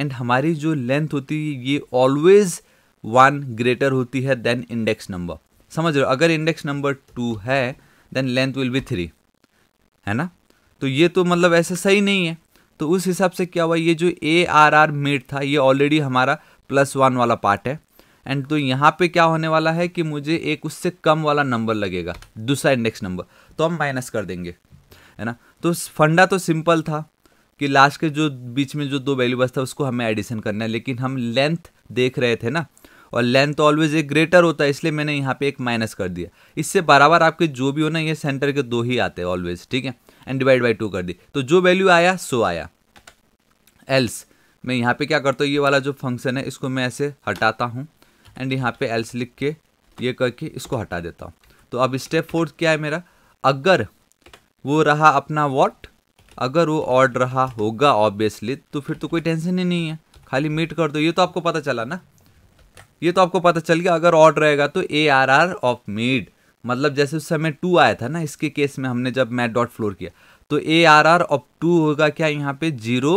एंड हमारी जो लेंथ होती है ये ऑलवेज वन ग्रेटर होती है देन इंडेक्स नंबर समझ रहे हो अगर इंडेक्स नंबर टू है then length will be three है ना तो ये तो मतलब ऐसा सही नहीं है तो उस हिसाब से क्या हुआ ये जो ए आर आर मेड था ये ऑलरेडी हमारा प्लस वन वाला पार्ट है एंड तो यहाँ पे क्या होने वाला है कि मुझे एक उससे कम वाला नंबर लगेगा दूसरा इंडेक्स नंबर तो हम माइनस कर देंगे है ना तो फंडा तो सिंपल था कि लास्ट के जो बीच में जो दो वैल्यू बस था उसको हमें एडिशन करना है लेकिन हम लेंथ देख रहे थे ना और लेंथ ऑलवेज तो एक ग्रेटर होता है इसलिए मैंने यहाँ पे एक माइनस कर दिया इससे बराबर आपके जो भी हो ना ये सेंटर के दो ही आते हैं ऑलवेज ठीक है एंड डिवाइड बाई टू कर दी तो जो वैल्यू आया सो आया एल्स मैं यहाँ पे क्या करता हूँ ये वाला जो फंक्शन है इसको मैं ऐसे हटाता हूँ एंड यहाँ पे एल्स लिख के ये करके इसको हटा देता हूँ तो अब स्टेप फोर्थ क्या है मेरा अगर वो रहा अपना वॉट अगर वो ऑर्ड रहा होगा ऑब्वियसली तो फिर तो कोई टेंशन ही नहीं है खाली मीट कर दो ये तो आपको पता चला ना ये तो आपको पता चल गया अगर ऑर्ड रहेगा तो A R R of mid मतलब जैसे उस समय टू आया था ना इसके केस में हमने जब मैट डॉट फ्लोर किया तो A R R of two होगा क्या यहाँ पे zero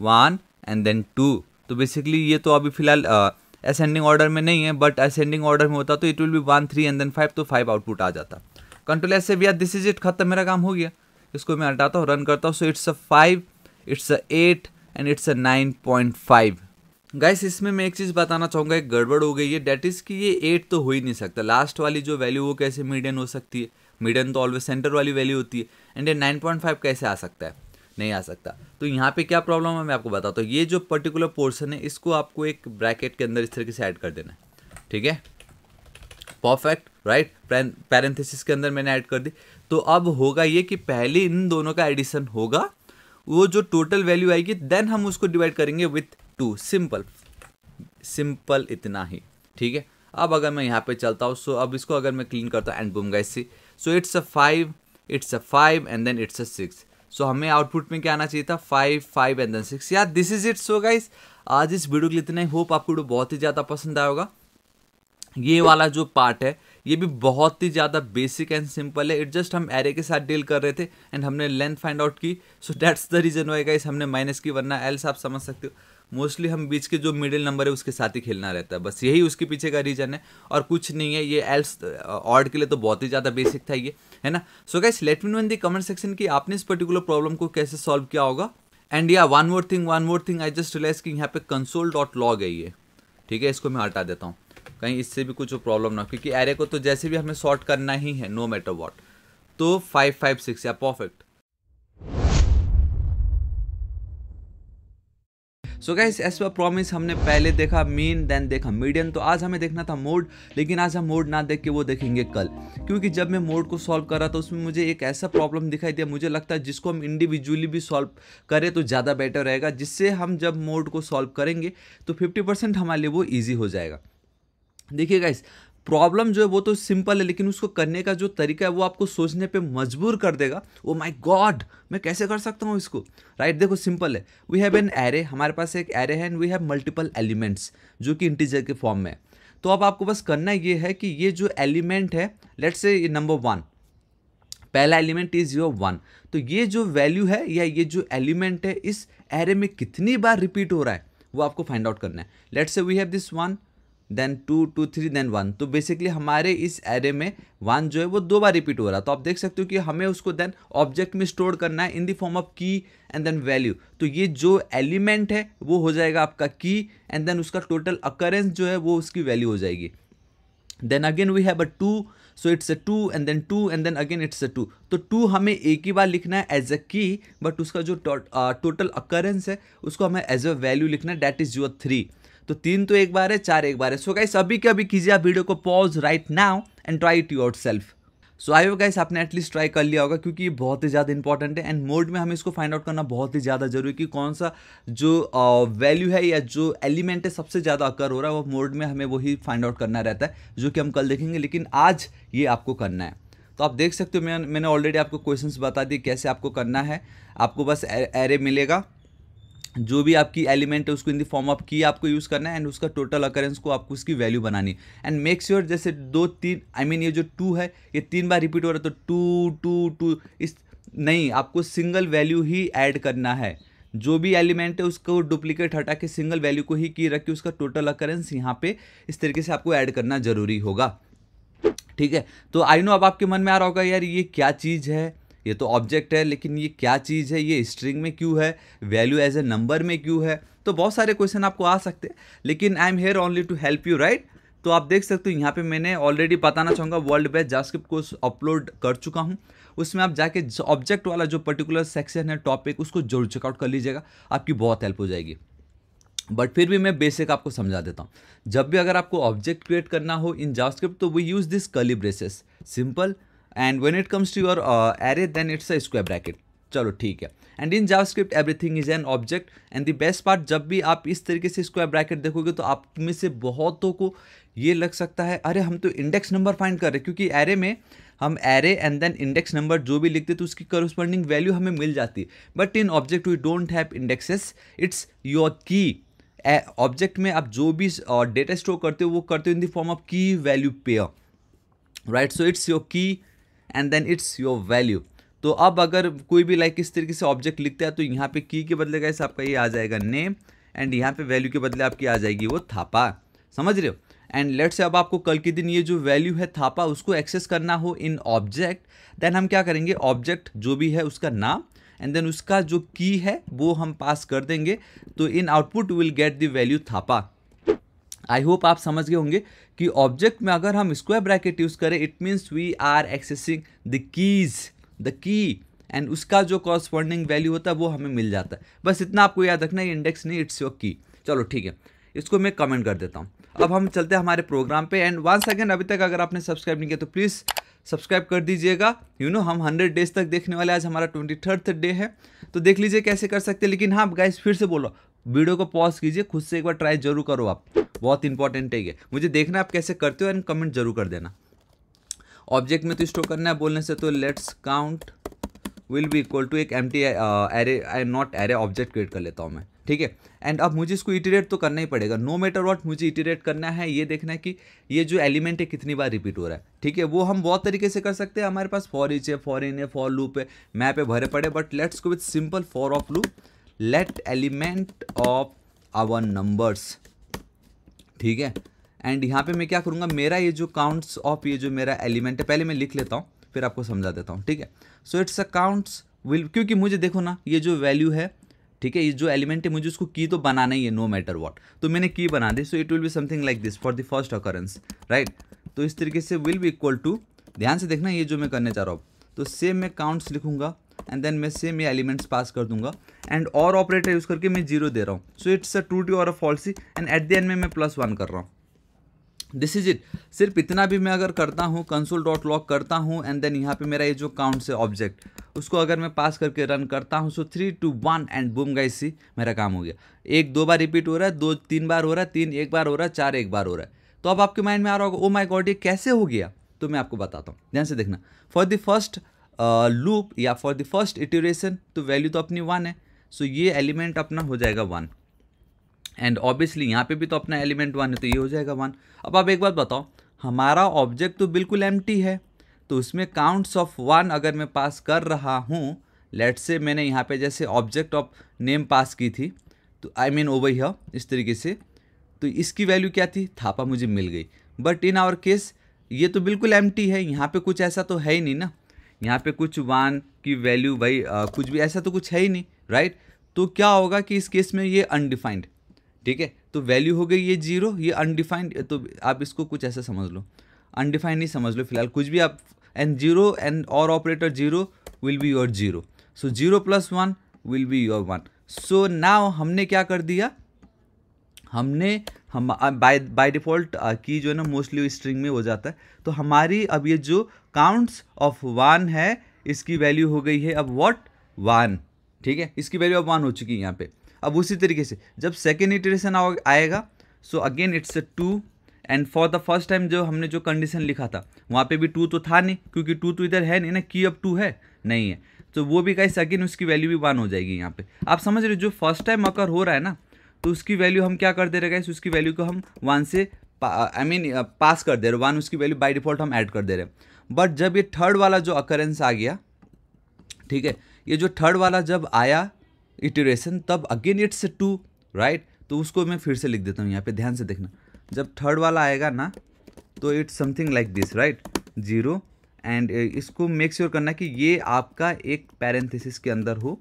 one and then two तो बेसिकली ये तो अभी फिलहाल असेंडिंग ऑर्डर में नहीं है बट असेंडिंग ऑर्डर में होता तो it will be one three and then five तो फाइव आउटपुट आ जाता कंट्रोल एस भी दिस इज इट खत्म मेरा काम हो गया इसको मैं हटाता हूँ रन करता हूँ so it's a five it's a eight and it's a nine point five guys इसमें मैं एक चीज़ बताना चाहूँगा एक गड़बड़ हो गई है डेट इज़ कि ये एट तो हो ही नहीं सकता लास्ट वाली जो वैल्यू वो कैसे मीडियन हो सकती है मीडियन तो ऑलवेज सेंटर वाली वैल्यू होती है एंड ये नाइन पॉइंट फाइव कैसे आ सकता है नहीं आ सकता तो यहाँ पे क्या प्रॉब्लम है मैं आपको बताता हूँ ये जो पर्टिकुलर पोर्सन है इसको आपको एक ब्रैकेट के अंदर इस तरीके से ऐड कर देना है ठीक है परफेक्ट राइट पैरेंथिस के अंदर मैंने ऐड कर दी तो अब होगा ये कि पहले इन दोनों का एडिशन होगा वो जो टोटल वैल्यू आएगी देन हम उसको डिवाइड करेंगे विथ टू सिंपल सिंपल इतना ही ठीक है अब अगर मैं यहाँ पे चलता हूँ सो अब इसको अगर मैं क्लीन करता हूँ and boom guys see so it's a five it's a five and then it's a six so हमें आउटपुट में क्या आना चाहिए था five five and then six या this is it so guys आज इस वीडियो के लिए इतना ही होप आपको वीडियो बहुत ही ज़्यादा पसंद आया होगा ये वाला जो पार्ट है ये भी बहुत ही ज़्यादा बेसिक एंड सिंपल है इट जस्ट हम एरे के साथ डील कर रहे थे एंड हमने लेंथ फाइंड आउट की so that's the reason why guys हमने माइनस की वरना एल्स आप समझ सकते हो मोस्टली हम बीच के जो मिडिल नंबर है उसके साथ ही खेलना रहता है बस यही उसके पीछे का रीजन है और कुछ नहीं है ये एल्स ऑर्ड के लिए तो बहुत ही ज़्यादा बेसिक था ये है ना so guys let me know in the comment section कि आपने इस पर्टिकुलर प्रॉब्लम को कैसे सॉल्व किया होगा एंड या one more thing one more thing I just realize कि यहाँ पे कंसोल डॉट लॉग है ये ठीक है इसको मैं हटा देता हूँ कहीं इससे भी कुछ प्रॉब्लम ना हो क्योंकि एरे को तो जैसे भी हमें सॉर्ट करना ही है नो मैटर वॉट तो फाइव फाइव सिक्स या perfect so guys as per promise हमने पहले देखा मेन देन देखा मीडियम तो आज हमें देखना था मोड लेकिन आज हम मोड ना देख के वो देखेंगे कल क्योंकि जब मैं मोड को सॉल्व कर रहा था उसमें मुझे एक ऐसा प्रॉब्लम दिखाई दिया मुझे लगता है जिसको हम इंडिविजुअली भी सॉल्व करें तो ज़्यादा बेटर रहेगा जिससे हम जब मोड को सॉल्व करेंगे तो फिफ्टी हमारे लिए वो ईजी हो जाएगा देखिए गाइस प्रॉब्लम जो है वो तो सिंपल है लेकिन उसको करने का जो तरीका है वो आपको सोचने पे मजबूर कर देगा वो माय गॉड मैं कैसे कर सकता हूँ इसको राइट right? देखो सिंपल है वी हैव एन एरे हमारे पास एक एरे है and we have multiple elements जो कि इंटीजर के फॉर्म में है तो अब आपको बस करना ये है कि ये जो एलिमेंट है लेट से नंबर वन पहला एलिमेंट इज़ योर वन तो ये जो वैल्यू है या ये जो एलिमेंट है इस एरे में कितनी बार रिपीट हो रहा है वो आपको फाइंड आउट करना है let say we have this one then two two three then one तो बेसिकली हमारे इस एरे में वन जो है वो दो बार रिपीट हो रहा है तो आप देख सकते हो कि हमें उसको देन ऑब्जेक्ट में स्टोर करना है in the form of key and then value तो ये जो एलिमेंट है वो हो जाएगा आपका की एंड देन उसका टोटल अकरेंस जो है वो उसकी वैल्यू हो जाएगी then again we have a two so it's a two and then two and then again it's a two तो टू हमें एक ही बार लिखना है एज अ की बट उसका जो टोटल अकरेंस uh, है उसको हमें एज अ वैल्यू लिखना है डैट इज़ योर थ्री तो तीन तो एक बार है चार एक बार है सो गाइस अभी के अभी कीजिए आप वीडियो को pause right now and try it yourself so I hope guys आपने एटलीस्ट ट्राई कर लिया होगा क्योंकि ये बहुत ही ज़्यादा इंपॉर्टेंट है एंड मोड में हमें इसको फाइंड आउट करना बहुत ही ज़्यादा जरूरी है कि कौन सा जो वैल्यू uh, है या जो एलिमेंट है सबसे ज़्यादा अकर हो रहा है वो मोड में हमें वही फाइंड आउट करना रहता है जो कि हम कल देखेंगे लेकिन आज ये आपको करना है तो आप देख सकते हो मैं मैंने ऑलरेडी आपको क्वेश्चंस बता दिए कैसे आपको करना है आपको बस एरे मिलेगा जो भी आपकी एलिमेंट है उसको इन द फॉर्म ऑफ की आपको यूज़ करना है एंड उसका टोटल अकरेंस को आपको उसकी वैल्यू बनानी एंड मेक श्योर जैसे दो तीन आई I मीन mean ये जो टू है ये तीन बार रिपीट हो रहा है तो टू टू टू इस नहीं आपको सिंगल वैल्यू ही ऐड करना है जो भी एलिमेंट है उसको डुप्लीकेट हटा के सिंगल वैल्यू को ही की रख के उसका टोटल अकरेंस यहाँ पे इस तरीके से आपको ऐड करना ज़रूरी होगा ठीक है तो आई नो अब आपके मन में आ रहा होगा यार ये क्या चीज़ है ये तो ऑब्जेक्ट है लेकिन ये क्या चीज़ है ये स्ट्रिंग में क्यों है वैल्यू एज ए नंबर में क्यों है तो बहुत सारे क्वेश्चन आपको आ सकते हैं लेकिन I am here only to help you right तो आप देख सकते हो यहाँ पे मैंने ऑलरेडी बताना चाहूँगा world best JavaScript course upload कर चुका हूँ उसमें आप जाके ऑब्जेक्ट वाला जो पर्टिकुलर सेक्शन है टॉपिक उसको जरूर चेकआउट कर लीजिएगा आपकी बहुत हेल्प हो जाएगी बट फिर भी मैं बेसिक आपको समझा देता हूँ जब भी अगर आपको ऑब्जेक्ट क्रिएट करना हो इन जास्क्रिप्ट तो we use this curly braces simple and when it comes to your array then it's a square bracket चलो ठीक है and in JavaScript everything is an object and the best part जब भी आप इस तरीके से स्क्वायर ब्रैकेट देखोगे तो आप में से बहुतों को ये लग सकता है अरे हम तो इंडेक्स नंबर फाइंड कर रहे हैं क्योंकि एरे में हम array and then index number जो भी लिखते तो उसकी करस्पॉन्डिंग वैल्यू हमें मिल जाती है but in object we don't have indexes it's your key object में आप जो भी डेटा uh, स्टोर करते हो वो करते हो in the form of key value pair right so it's your key and then it's your value तो अब अगर कोई भी लाइक इस तरीके से ऑब्जेक्ट लिखता है तो यहाँ पे की के बदले गए आपका ये आ जाएगा नेम एंड यहाँ पे वैल्यू के बदले आपकी आ जाएगी वो थापा समझ रहे हो एंड लेट्स से अब आपको कल के दिन ये जो वैल्यू है थापा उसको एक्सेस करना हो इन ऑब्जेक्ट देन हम क्या करेंगे ऑब्जेक्ट जो भी है उसका नाम एंड देन उसका जो की है वो हम पास कर देंगे तो in output will get the value थापा आई होप आप समझ गए होंगे कि ऑब्जेक्ट में अगर हम स्क्वायर ब्रैकेट यूज़ करें it means we are accessing the keys the key and उसका जो कॉरस्पॉन्डिंग वैल्यू होता है वो हमें मिल जाता है बस इतना आपको याद रखना है इंडेक्स नहीं इट्स योर की चलो ठीक है इसको मैं कमेंट कर देता हूँ अब हम चलते हैं हमारे प्रोग्राम पे एंड वन सेकेंड अभी तक अगर आपने सब्सक्राइब नहीं किया तो प्लीज़ सब्सक्राइब कर दीजिएगा यू नो हम हंड्रेड डेज तक देखने वाले आज हमारा ट्वेंटी थर्थ डे है तो देख लीजिए कैसे कर सकते हैं लेकिन हाँ गाइस फिर से बोलो वीडियो को पॉज कीजिए खुद से एक बार ट्राई जरूर करो आप बहुत इंपॉर्टेंट है ये मुझे देखना आप कैसे करते हो एंड कमेंट जरूर कर देना ऑब्जेक्ट में तो स्टोर करना है बोलने से तो let's count will be equal to एक empty array I not array object create कर लेता हूँ मैं ठीक है एंड अब मुझे इसको इटरेट तो करना ही पड़ेगा नो मैटर वॉट मुझे इटरेट करना है ये देखना है कि ये जो एलिमेंट है कितनी बार रिपीट हो रहा है ठीक है वो हम बहुत तरीके से कर सकते हैं हमारे पास फॉर इच है फॉर इन है फॉर लूप है मैप है भरे पड़े but let's go with simple for of loop let element of our numbers ठीक है एंड यहाँ पे मैं क्या करूँगा मेरा ये जो काउंट्स ऑफ ये जो मेरा एलिमेंट है पहले मैं लिख लेता हूँ फिर आपको समझा देता हूँ ठीक है so it's a counts will क्योंकि मुझे देखो ना ये जो वैल्यू है ठीक है ये जो एलिमेंट है मुझे उसको की तो बनाना ही है नो मैटर वॉट तो मैंने की बना दी so it will be something like this for the first occurrence right तो इस तरीके से विल भी इक्वल टू ध्यान से देखना ये जो मैं करने चाह रहा हूँ तो सेम मैं काउंट्स लिखूंगा एंड देन मैं सेम ये एलिमेंट्स पास कर दूंगा एंड और ऑपरेटर यूज़ करके मैं जीरो दे रहा हूँ so it's a two or a falsy and at the end में मैं प्लस वन कर रहा हूँ दिस इज इट सिर्फ इतना भी मैं अगर करता हूँ कंसोल डॉट लॉक करता हूँ एंड देन यहाँ पे मेरा ये जो काउंट से ऑब्जेक्ट उसको अगर मैं पास करके रन करता हूँ so three two one and boom guys see मेरा काम हो गया एक दो बार रिपीट हो रहा है दो तीन बार हो रहा है तीन एक बार हो रहा है चार एक बार हो रहा है तो अब आपके माइंड में आ रहा होगा ओ माई गॉड ये कैसे हो गया तो मैं आपको बताता हूँ ध्यान से देखना फॉर द फर्स्ट लूप या फॉर द फर्स्ट इटरेशन तो वैल्यू तो अपनी वन है सो so ये एलिमेंट अपना हो जाएगा वन एंड ऑब्वियसली यहाँ पे भी तो अपना एलिमेंट वन है तो ये हो जाएगा वन अब आप एक बात बताओ हमारा ऑब्जेक्ट तो बिल्कुल एम है तो उसमें काउंट्स ऑफ वन अगर मैं पास कर रहा हूँ लेट से मैंने यहाँ पे जैसे ऑब्जेक्ट ऑफ नेम पास की थी तो आई मीन ओवर हियर इस तरीके से तो इसकी वैल्यू क्या थी थापा मुझे मिल गई बट इन आवर केस ये तो बिल्कुल एम है यहाँ पे कुछ ऐसा तो है ही नहीं ना यहाँ पे कुछ वन की वैल्यू भाई आ, कुछ भी ऐसा तो कुछ है ही नहीं राइट तो क्या होगा कि इस केस में ये अनडिफाइंड ठीक है तो वैल्यू हो गई ये जीरो ये अनडिफाइंड तो आप इसको कुछ ऐसा समझ लो अनडिफाइंड नहीं समझ लो फिलहाल कुछ भी आप एंड जीरो एंड और operator zero will be your zero so zero plus one will be your one so now हमने क्या कर दिया हमने हम बाय बाय डिफ़ॉल्ट की जो है ना मोस्टली स्ट्रिंग में हो जाता है तो हमारी अब ये जो काउंट्स ऑफ वन है इसकी वैल्यू हो गई है अब वॉट वन ठीक है इसकी वैल्यू अब वन हो चुकी है यहाँ पे अब उसी तरीके से जब सेकेंड इटरेशन आएगा so again it's a two and for the first time जो हमने जो कंडीशन लिखा था वहाँ पे भी टू तो था नहीं क्योंकि टू तो इधर है नहीं ना की अब टू है नहीं है तो वो भी कहीं अगेन उसकी वैल्यू भी वन हो जाएगी यहाँ पे आप समझ रहे हो जो फर्स्ट टाइम अकर हो रहा है ना तो उसकी वैल्यू हम क्या कर दे रहे गाइस उसकी वैल्यू को हम वन से आई मीन पास कर दे रहे वन उसकी वैल्यू बाई डिफॉल्ट हम ऐड कर दे रहे हैं बट जब ये थर्ड वाला जो अकरेंस आ गया ठीक है ये जो थर्ड वाला जब आया इटरेशन तब अगेन इट्स टू राइट तो उसको मैं फिर से लिख देता हूँ यहाँ पे ध्यान से देखना जब थर्ड वाला आएगा ना तो it's something like this right zero and इसको मेक श्योर sure करना कि ये आपका एक पैरेंथिस के अंदर हो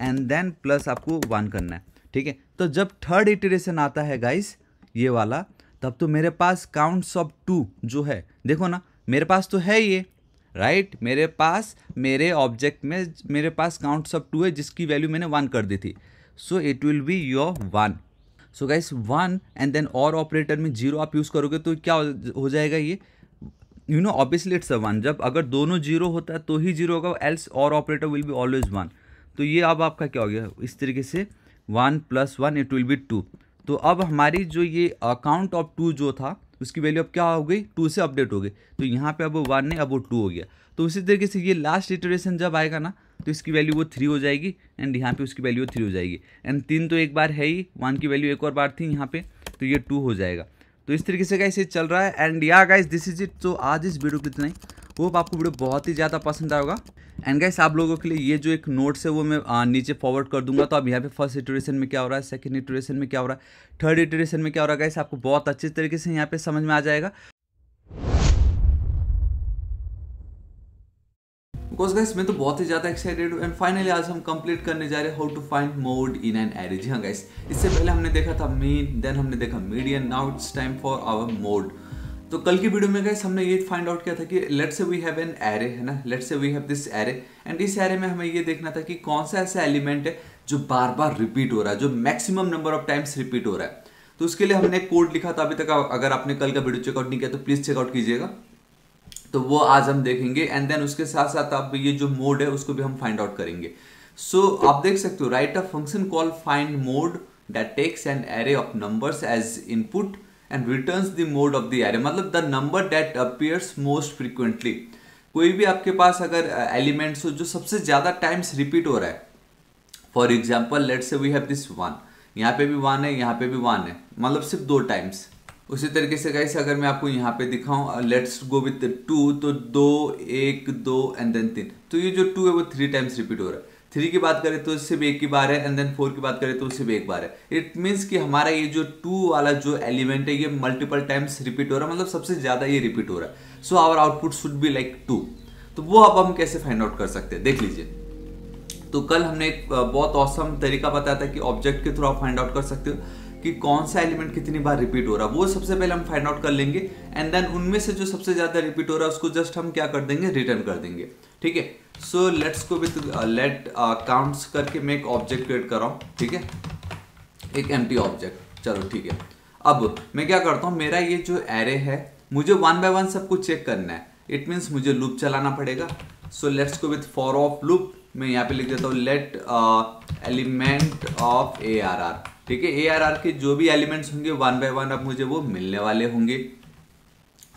एंड देन प्लस आपको वन करना है ठीक है तो जब थर्ड इटरेशन आता है गाइस ये वाला तब तो मेरे पास काउंट्स ऑफ टू जो है देखो ना मेरे पास तो है ये राइट right? मेरे पास मेरे ऑब्जेक्ट में मेरे पास काउंट सब टू है जिसकी वैल्यू मैंने वन कर दी थी so it will be your one so guys one and then or operator में जीरो आप यूज़ करोगे तो क्या हो जाएगा ये you know obviously it's a one जब अगर दोनों जीरो होता है तो ही जीरो होगा else or operator will be always one तो ये अब आपका क्या हो गया इस तरीके से one plus one it will be two तो अब हमारी जो ये अकाउंट ऑफ टू जो था उसकी वैल्यू अब क्या हो गई टू से अपडेट हो गई तो यहाँ पे अब वो वन है अब वो टू हो गया तो उसी तरीके से ये लास्ट इटरेशन जब आएगा ना तो इसकी वैल्यू वो थ्री हो जाएगी एंड यहाँ पे उसकी वैल्यू थ्री हो जाएगी एंड तीन तो एक बार है ही वन की वैल्यू एक और बार थी यहाँ पे तो ये टू हो जाएगा तो इस तरीके से गाइस ये चल रहा है एंड या गाइस दिस इज इट तो आज इस वीडियो को इतना ही वो आपको वीडियो बहुत ही ज़्यादा पसंद आएगा एंड गाइस आप लोगों के लिए ये जो एक नोट्स है वो मैं आ, नीचे फॉरवर्ड कर दूंगा तो अब यहाँ पे फर्स्ट इटरेशन में क्या हो रहा है सेकंड इटरेशन में क्या हो रहा है थर्ड इटरेशन में क्या हो रहा है गाइस आपको बहुत अच्छे तरीके से यहाँ पे समझ में आ जाएगा बिकॉज गाइस मैं तो बहुत ही ज़्यादा एक्साइटेड हूँ एंड फाइनली आज हम कंप्लीट करने जा रहे हैं how to find mode in an array जी हाँ गाइस इससे पहले हमने देखा था मेन देन हमने देखा median now it's time for our mode तो कल की वीडियो में गैस हमने ये फाइंड आउट किया था कि late say we have an array है ना let's say we have this array and इस एरे में हमें ये देखना था कि कौन सा ऐसा एलिमेंट है जो बार बार रिपीट हो रहा है जो maximum number of times repeat हो रहा है तो उसके लिए हमने कोड लिखा था अभी तक अगर आपने कल का वीडियो चेकआउट नहीं किया तो प्लीज़ चेकआउट कीजिएगा तो वो आज हम देखेंगे एंड देन उसके साथ साथ आप ये जो मोड है उसको भी हम फाइंड आउट करेंगे सो so, आप देख सकते हो write a function call find mode that takes an array of numbers as input and returns the mode of the array मतलब the number that appears most frequently कोई भी आपके पास अगर एलिमेंट्स हो जो सबसे ज़्यादा टाइम्स रिपीट हो रहा है for example let's say we have this one यहाँ पे भी वन है यहाँ पे भी वन है मतलब सिर्फ दो टाइम्स उसी तरीके से गाइस अगर मैं आपको यहाँ पे दिखाऊँ लेट्स गो विथ टू तो दो एक दो एंड देन तीन तो ये जो टू है वो थ्री टाइम्स रिपीट हो रहा है थ्री की बात करें तो सिर्फ एक ही बार है एंड देन फोर की बात करें तो सिर्फ एक बार है इट मीन्स कि हमारा ये जो टू वाला जो एलिमेंट है ये मल्टीपल टाइम्स रिपीट हो रहा है मतलब सबसे ज़्यादा ये रिपीट हो रहा है so our output should be like two तो वो अब हम कैसे फाइंड आउट कर सकते हैं देख लीजिए तो कल हमने एक बहुत औसम तरीका बताया था कि ऑब्जेक्ट के थ्रू आप फाइंड आउट कर सकते हो कि कौन सा एलिमेंट कितनी बार रिपीट हो रहा है वो सबसे पहले हम फाइंड आउट कर लेंगे एंड देन उनमें से जो सबसे ज़्यादा रिपीट हो रहा है उसको जस्ट हम क्या कर देंगे रिटर्न कर देंगे ठीक है so let's go with let counts करके मैं एक ऑब्जेक्ट क्रिएट कर रहा हूँ ठीक है एक एम ऑब्जेक्ट चलो ठीक है अब मैं क्या करता हूँ मेरा ये जो एरे है मुझे वन बाय वन सब कुछ चेक करना है इट मीन्स मुझे लूप चलाना पड़ेगा so let's go with for of loop मैं यहाँ पे लिख देता हूँ let element of A R R ठीक है ए आर आर के जो भी एलिमेंट्स होंगे वन बाय वन अब मुझे वो मिलने वाले होंगे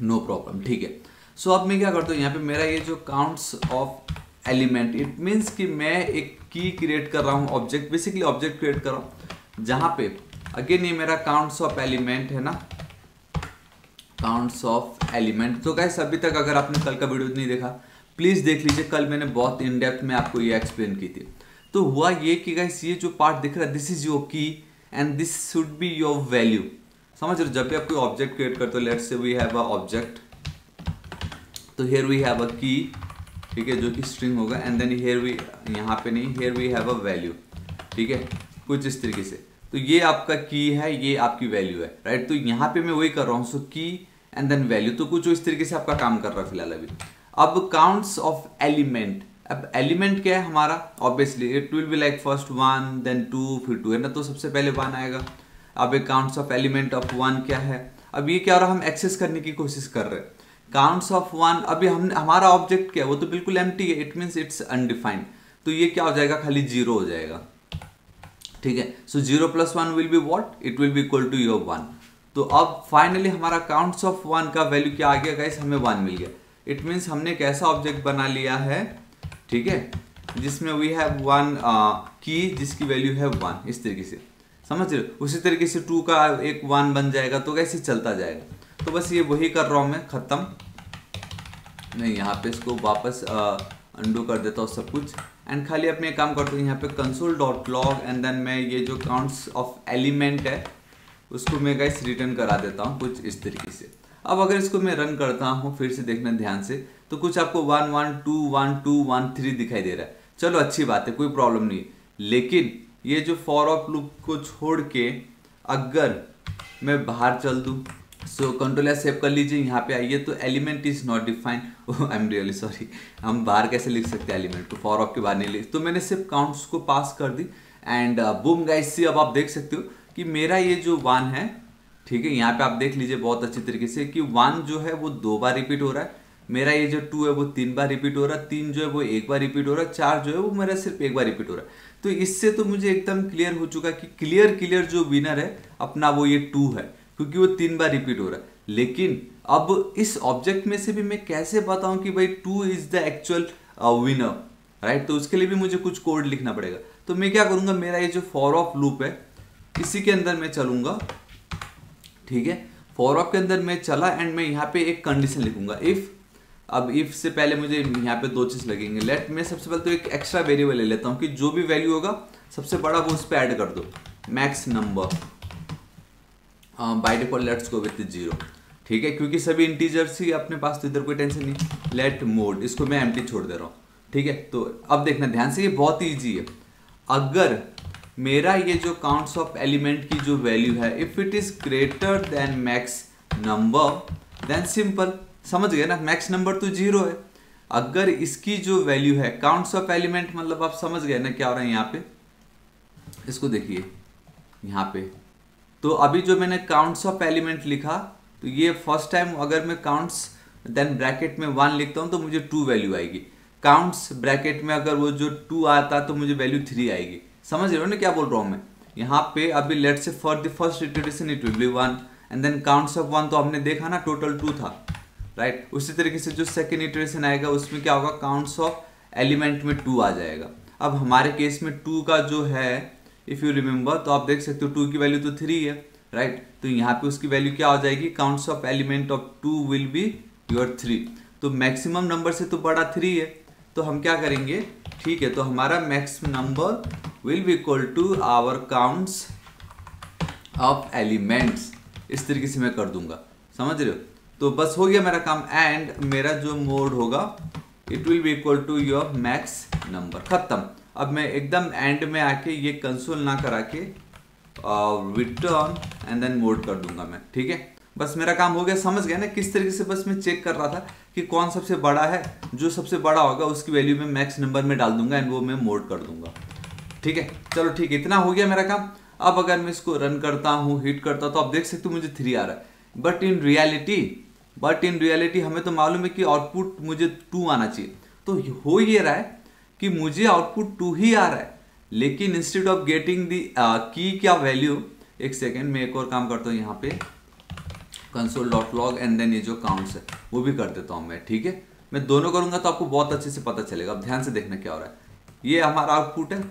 नो प्रॉब्लम ठीक है सो अब मैं क्या करता हूँ यहाँ पे मेरा ये जो counts of element it means कि मैं एक की क्रिएट कर रहा हूँ ऑब्जेक्ट बेसिकली ऑब्जेक्ट क्रिएट कर रहा हूँ जहाँ पे अगेन ये मेरा काउंट्स ऑफ एलिमेंट है ना काउंट्स ऑफ एलिमेंट तो गाइस अभी तक अगर आपने कल का वीडियो नहीं देखा प्लीज़ देख लीजिए कल मैंने बहुत इन डेप्थ में आपको ये एक्सप्लेन की थी तो हुआ ये कि गाइस ये जो पार्ट दिख रहा है this is your key and this should be your value समझ रहे जब भी आप कोई ऑब्जेक्ट क्रिएट करते हो let's say we have a object तो here we have a key ठीक है जो कि स्ट्रिंग होगा एंड देन हेयर वी यहाँ पे नहीं here we have a value ठीक है कुछ इस तरीके से तो ये आपका की है ये आपकी वैल्यू है राइट तो यहाँ पे मैं वही कर रहा हूँ सो की एंड देन वैल्यू तो कुछ इस तरीके से आपका काम कर रहा है फिलहाल अभी अब काउंट्स ऑफ एलिमेंट अब एलिमेंट क्या है हमारा obviously it will be like first one then two फिर टू है ना तो सबसे पहले वन आएगा अब counts of element of one क्या है अब ये क्या हो रहा है हम एक्सेस करने की कोशिश कर रहे हैं काउंट्स ऑफ वन अभी हम हमारा ऑब्जेक्ट क्या है वो तो बिल्कुल एम है इट मीन्स इट्स अनडिफाइंड तो ये क्या हो जाएगा खाली जीरो हो जाएगा ठीक है so zero plus one will be what it will be equal to your one तो अब फाइनली हमारा काउंट्स ऑफ वन का वैल्यू क्या आ गया गाइस हमें वन मिल गया इट मीन्स हमने एक ऐसा ऑब्जेक्ट बना लिया है ठीक है जिसमें वी हैव वन की जिसकी वैल्यू है वन इस तरीके से समझ रहे उसी तरीके से टू का एक वन बन जाएगा तो कैसे चलता जाएगा तो बस ये वही कर रहा हूँ मैं ख़त्म नहीं यहाँ पे इसको वापस अंडू कर देता हूँ सब कुछ एंड खाली अपने एक काम करता हूँ यहाँ पे console dot log and then मैं ये जो काउंट्स ऑफ एलिमेंट है उसको मैं गाइस रिटर्न करा देता हूँ कुछ इस तरीके से अब अगर इसको मैं रन करता हूँ फिर से देखना ध्यान से तो कुछ आपको one one two one two one three दिखाई दे रहा है चलो अच्छी बात है कोई प्रॉब्लम नहीं लेकिन ये जो फॉर ऑफ लूप को छोड़ के अगर मैं बाहर चल दूँ सो कंट्रोल या सेव कर लीजिए यहाँ पे आइए तो element is not defined I am really sorry हम बाहर कैसे लिख सकते हैं एलिमेंट को फॉर ऑफ के बाहर नहीं लिख तो मैंने सिर्फ काउंट्स को पास कर दी एंड बूम गाइस से अब आप देख सकते हो कि मेरा ये जो वन है ठीक है यहाँ पे आप देख लीजिए बहुत अच्छी तरीके से कि वन जो है वो दो बार रिपीट हो रहा है मेरा ये जो टू है वो तीन बार रिपीट हो रहा है तीन जो है वो एक बार रिपीट हो रहा है चार जो है वो मेरा सिर्फ एक बार रिपीट हो रहा है तो इससे तो मुझे एकदम क्लियर हो चुका कि क्लियर क्लियर जो विनर है अपना वो ये टू है क्योंकि वो तीन बार रिपीट हो रहा है लेकिन अब इस ऑब्जेक्ट में से भी मैं कैसे बताऊं कि भाई two is the actual winner right तो उसके लिए भी मुझे कुछ कोड लिखना पड़ेगा तो मैं क्या करूंगा मेरा ये जो फॉर ऑफ लूप है इसी के अंदर मैं चलूंगा ठीक है फॉर ऑफ के अंदर मैं चला एंड मैं यहाँ पे एक कंडीशन लिखूंगा इफ अब इफ से पहले मुझे यहाँ पे दो चीज लगेंगे लेट मैं सबसे पहले तो एक एक्स्ट्रा वेरिएबल ले लेता हूँ कि जो भी वैल्यू होगा सबसे बड़ा वो उस पर ऐड कर दो max number by default let's go with zero ठीक है क्योंकि सभी इंटीजर्स ही अपने पास तो इधर कोई टेंशन नहीं लेट मोड इसको मैं एम छोड़ दे रहा हूँ ठीक है तो अब देखना ध्यान से ये बहुत ईजी है अगर मेरा ये जो काउंट्स ऑफ एलिमेंट की जो वैल्यू है if it is greater than max number then simple समझ गए ना मैक्स नंबर तो जीरो है अगर इसकी जो वैल्यू है काउंट्स ऑफ एलिमेंट मतलब आप समझ गए ना क्या हो रहा है यहाँ पे इसको देखिए यहाँ पे तो अभी जो मैंने काउंट्स ऑफ एलिमेंट लिखा तो ये फर्स्ट टाइम अगर मैं काउंट्स देन ब्रैकेट में वन लिखता हूँ तो मुझे टू वैल्यू आएगी काउंट्स ब्रैकेट में अगर वो जो टू आता तो मुझे वैल्यू थ्री आएगी समझ रहे हो ना क्या बोल रहा हूँ मैं यहाँ पे अभी let's say for the first iteration it will be one and then counts of one तो हमने देखा ना टोटल टू था राइट right? उसी तरीके से जो सेकेंड इटरेशन आएगा उसमें क्या होगा काउंट्स ऑफ एलिमेंट में टू आ जाएगा अब हमारे केस में टू का जो है इफ़ यू रिमेंबर तो आप देख सकते हो टू की वैल्यू तो थ्री है राइट right? तो यहाँ पे उसकी वैल्यू क्या हो जाएगी counts of element of two will be your three तो मैक्सिमम नंबर से तो बड़ा थ्री है तो हम क्या करेंगे ठीक है तो हमारा max number will be equal to our counts of elements इस तरीके से मैं कर दूंगा समझ रहे हो तो बस हो गया मेरा काम एंड मेरा जो मोड होगा it will be equal to your max number खत्म अब मैं एकदम एंड में आके ये कंसोल ना करा के विटर्न एंड देन मोड कर दूंगा मैं ठीक है बस मेरा काम हो गया समझ गया ना किस तरीके से बस मैं चेक कर रहा था कि कौन सबसे बड़ा है जो सबसे बड़ा होगा उसकी वैल्यू मैं मैक्स नंबर में डाल दूंगा एंड वो मैं मोड कर दूंगा ठीक है चलो ठीक है इतना हो गया मेरा काम अब अगर मैं इसको रन करता हूँ हिट करता तो आप देख सकते हो मुझे थ्री आ रहा है but in reality but in reality हमें तो मालूम है कि आउटपुट मुझे टू आना चाहिए तो हो ये रहा है कि मुझे आउटपुट टू ही आ रहा है लेकिन इंस्टेड ऑफ गेटिंग दी की क्या वैल्यू एक सेकेंड मैं एक और काम करता हूँ यहाँ पे console dot log and then ये जो काउंट्स है वो भी कर देता हूँ मैं ठीक है मैं दोनों करूंगा तो आपको बहुत अच्छे से पता चलेगा अब ध्यान से देखना क्या हो रहा है ये हमारा आउटपुट है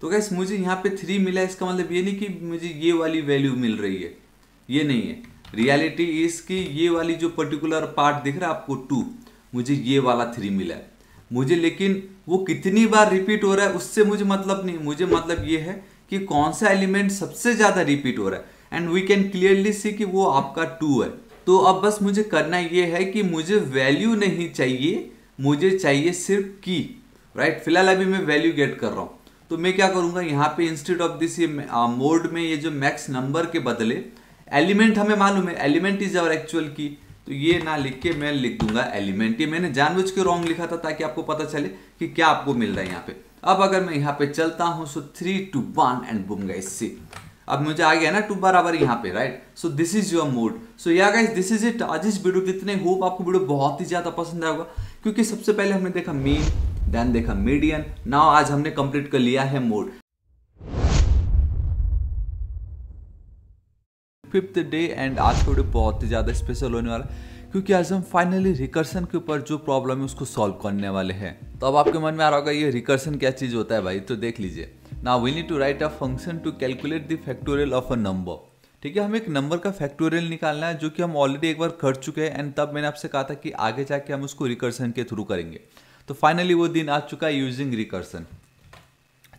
तो गैस मुझे यहाँ पे थ्री मिला है इसका मतलब ये नहीं कि मुझे ये वाली वैल्यू मिल रही है ये नहीं है रियलिटी इसकी ये वाली जो पर्टिकुलर पार्ट दिख रहा है आपको टू मुझे ये वाला थ्री मिला है मुझे लेकिन वो कितनी बार रिपीट हो रहा है उससे मुझे मतलब नहीं मुझे मतलब ये है कि कौन सा एलिमेंट सबसे ज़्यादा रिपीट हो रहा है and we can clearly see कि वो आपका टू है तो अब बस मुझे करना ये है कि मुझे वैल्यू नहीं चाहिए मुझे चाहिए सिर्फ की राइट right? फिलहाल अभी मैं वैल्यू गेट कर रहा हूँ तो मैं क्या करूँगा यहाँ पे इंस्टेड ऑफ दिस ये मोड में ये जो मैक्स नंबर के बदले एलिमेंट हमें मालूम है एलिमेंट इज आवर एक्चुअल की तो ये ना लिख के मैं लिख दूंगा एलिमेंट ये मैंने जानबूझ के रॉन्ग लिखा था ताकि आपको पता चले कि क्या आपको मिल रहा है यहाँ पे अब अगर मैं यहाँ पे चलता हूँ so three two one and बुम गाइस सी अब मुझे आ गया ना टू बराबर यहाँ पे right so this is your mode so या गाइस दिस इज इट आज इस वीडियो कितने होप आपको वीडियो बहुत ही ज़्यादा पसंद आएगा क्योंकि सबसे पहले हमने देखा मीन देन देखा मीडियन नाउ आज हमने कंप्लीट कर लिया है मोड फिफ्थ डे एंड आज का वीडियो बहुत ही ज़्यादा स्पेशल होने वाला है क्योंकि आज हम फाइनली रिकर्सन के ऊपर जो प्रॉब्लम है उसको सॉल्व करने वाले हैं तो अब आपके मन में आ रहा होगा ये रिकर्सन क्या चीज़ होता है भाई तो देख लीजिए ना we need to write a function to calculate the factorial of a number ठीक है हम एक नंबर का फैक्टोरियल निकालना है जो कि हम ऑलरेडी एक बार कर चुके हैं एंड तब मैंने आपसे कहा था कि आगे जाके हम उसको रिकर्सन के थ्रू करेंगे तो फाइनली वो दिन आ चुका है यूजिंग रिकर्सन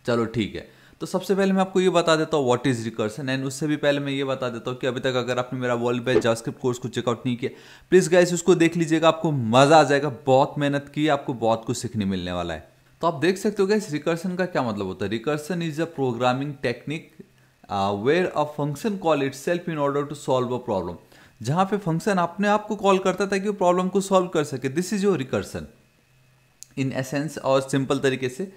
चलो ठीक है तो सबसे पहले मैं आपको ये बता देता हूँ व्हाट इज़ रिकर्सन एंड उससे भी पहले मैं ये बता देता हूँ कि अभी तक अगर आपने मेरा वर्ल्ड बेस्ट जावास्क्रिप्ट कोर्स को चेकआउट नहीं किया प्लीज़ गाइस उसको देख लीजिएगा आपको मज़ा आ जाएगा बहुत मेहनत की आपको बहुत कुछ सीखने मिलने वाला है तो आप देख सकते हो गाइस रिकर्सन का क्या मतलब होता है recursion is a programming technique where a function call itself in order to solve a problem जहां पे फंक्शन अपने आप को कॉल करता था कि वो प्रॉब्लम को सॉल्व कर सके this is your recursion in essence और सिंपल तरीके से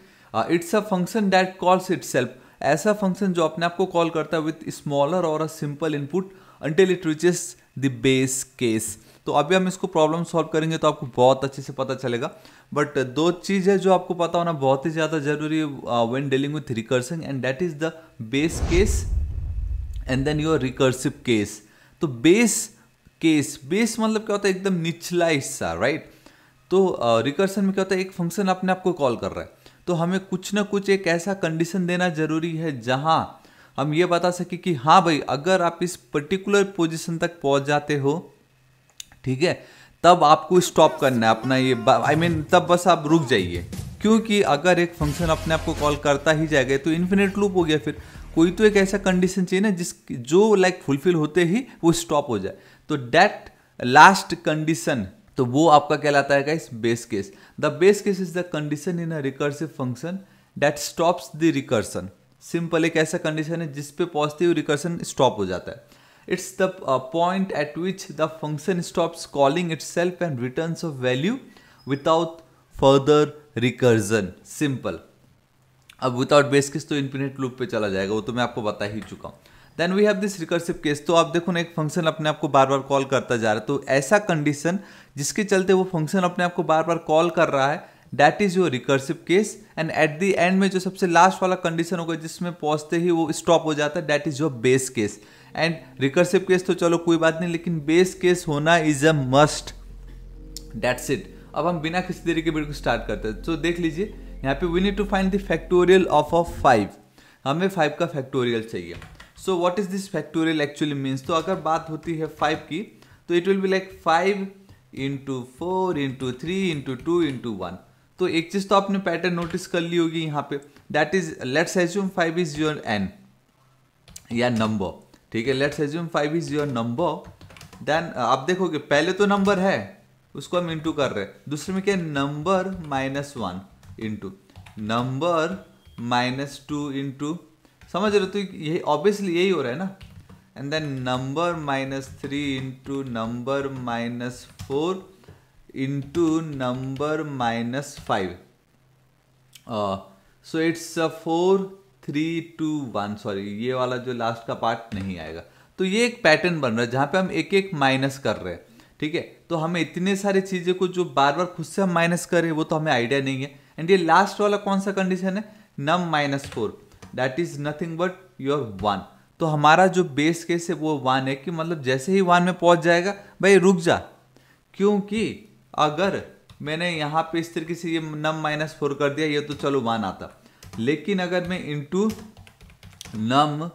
it's a function that calls itself ऐसा फंक्शन जो अपने आप को कॉल करता है with smaller or a simple input until it reaches the base case तो अभी हम इसको प्रॉब्लम सॉल्व करेंगे तो आपको बहुत अच्छे से पता चलेगा बट uh, दो चीज़ है जो आपको पता होना बहुत ही ज़्यादा जरूरी है when dealing with recursing and that is the base case and then your recursive case तो बेस केस बेस मतलब क्या होता है एकदम निचला हिस्सा राइट तो रिकर्सन uh, में क्या होता है एक फंक्शन अपने आप को कॉल कर रहा है तो हमें कुछ ना कुछ एक ऐसा कंडीशन देना ज़रूरी है जहाँ हम ये बता सकें कि हाँ भाई अगर आप इस पर्टिकुलर पोजीशन तक पहुँच जाते हो ठीक है तब आपको स्टॉप करना है अपना ये आई I मीन mean, तब बस आप रुक जाइए क्योंकि अगर एक फंक्शन अपने आप को कॉल करता ही जाएगा तो इन्फिनेट लूप हो गया फिर कोई तो एक ऐसा कंडीशन चाहिए ना जिस जो लाइक like फुलफिल होते ही वो स्टॉप हो जाए तो डैट लास्ट कंडीशन तो वो आपका कहलाता है guys base case the base case is the condition in a recursive function that stops the recursion simple एक ऐसा कंडीशन है जिसपे पॉजिटिव रिकर्सन स्टॉप हो जाता है it's the point at which the function stops calling itself and return of value without further recursion simple अब without base case तो infinite loop पे चला जाएगा वो तो मैं आपको बता ही चुका हूँ then we have this recursive case तो आप देखो ना एक फंक्शन अपने आप को बार बार कॉल करता जा रहा है तो ऐसा कंडीशन जिसके चलते वो फंक्शन अपने आप को बार बार कॉल कर रहा है that is your recursive case and at the end में जो सबसे लास्ट वाला कंडीशन होगा जिसमें पहुंचते ही वो स्टॉप हो जाता है that is your base case and recursive case तो चलो कोई बात नहीं लेकिन बेस केस होना is a must that's it अब हम बिना किसी तरीके बिल्कुल स्टार्ट करते हैं तो देख लीजिए यहाँ पे we need to find the factorial of of five हमें फाइव का फैक्टोरियल चाहिए so what is this factorial actually means तो अगर बात होती है फाइव की तो it will be like five into four into three into two into one तो एक चीज़ तो आपने पैटर्न नोटिस कर ली होगी यहाँ पे that is let's assume five is your N या नंबर ठीक है let's assume five is your number then आप देखोगे पहले तो नंबर है उसको हम इंटू कर रहे हैं दूसरे में क्या number minus one into number minus two into समझ रहे हो तो यही ऑब्वियसली यही हो रहा है ना and then number minus three into number minus four into number minus five so it's a four three two one sorry ये वाला जो लास्ट का पार्ट नहीं आएगा तो ये एक पैटर्न बन रहा है जहां पे हम एक एक माइनस कर रहे हैं ठीक है तो हमें इतने सारे चीज़ें को जो बार बार खुद से हम माइनस कर रहे हैं वो तो हमें आइडिया नहीं है एंड ये लास्ट वाला कौन सा कंडीशन है num minus four that is nothing but your one तो हमारा जो बेस केस है वो वन है कि मतलब जैसे ही वन में पहुंच जाएगा भाई रुक जा क्योंकि अगर मैंने यहाँ पे इस तरीके से ये नम माइनस फोर कर दिया ये तो चलो वन आता लेकिन अगर मैं इंटू नम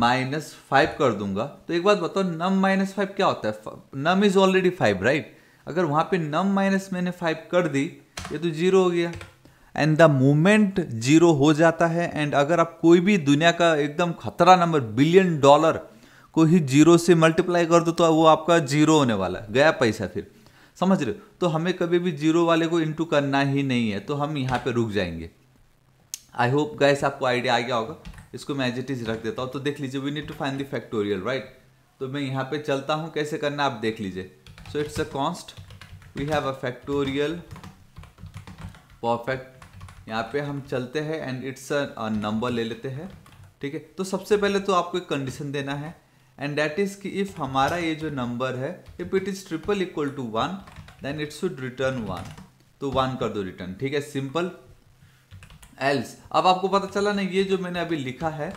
माइनस फाइव कर दूंगा तो एक बात बताओ नम माइनस फाइव क्या होता है num is already five right अगर वहाँ पे नम माइनस मैंने फाइव कर दी ये तो जीरो हो गया एंड द मोमेंट जीरो हो जाता है एंड अगर आप कोई भी दुनिया का एकदम खतरा नंबर बिलियन डॉलर को ही जीरो से मल्टीप्लाई कर दो तो वो आपका जीरो होने वाला है गया पैसा फिर समझ रहे हो तो हमें कभी भी जीरो वाले को इंटू करना ही नहीं है तो हम यहाँ पे रुक जाएंगे आई होप गैस आपको आइडिया आ गया होगा इसको मैं एज इट इज रख देता हूँ तो देख लीजिए we need to find the factorial right तो मैं यहाँ पे चलता हूँ कैसे करना आप देख लीजिए so it's a const we have a factorial perfect यहाँ पे हम चलते हैं एंड इट्स अ नंबर ले लेते हैं ठीक है तो सबसे पहले तो आपको एक कंडीशन देना है एंड दैट इज़ कि इफ़ हमारा ये जो नंबर है if it is triple equal to one then it should return one तो वन कर दो रिटर्न ठीक है सिंपल एल्स अब आपको पता चला ना ये जो मैंने अभी लिखा है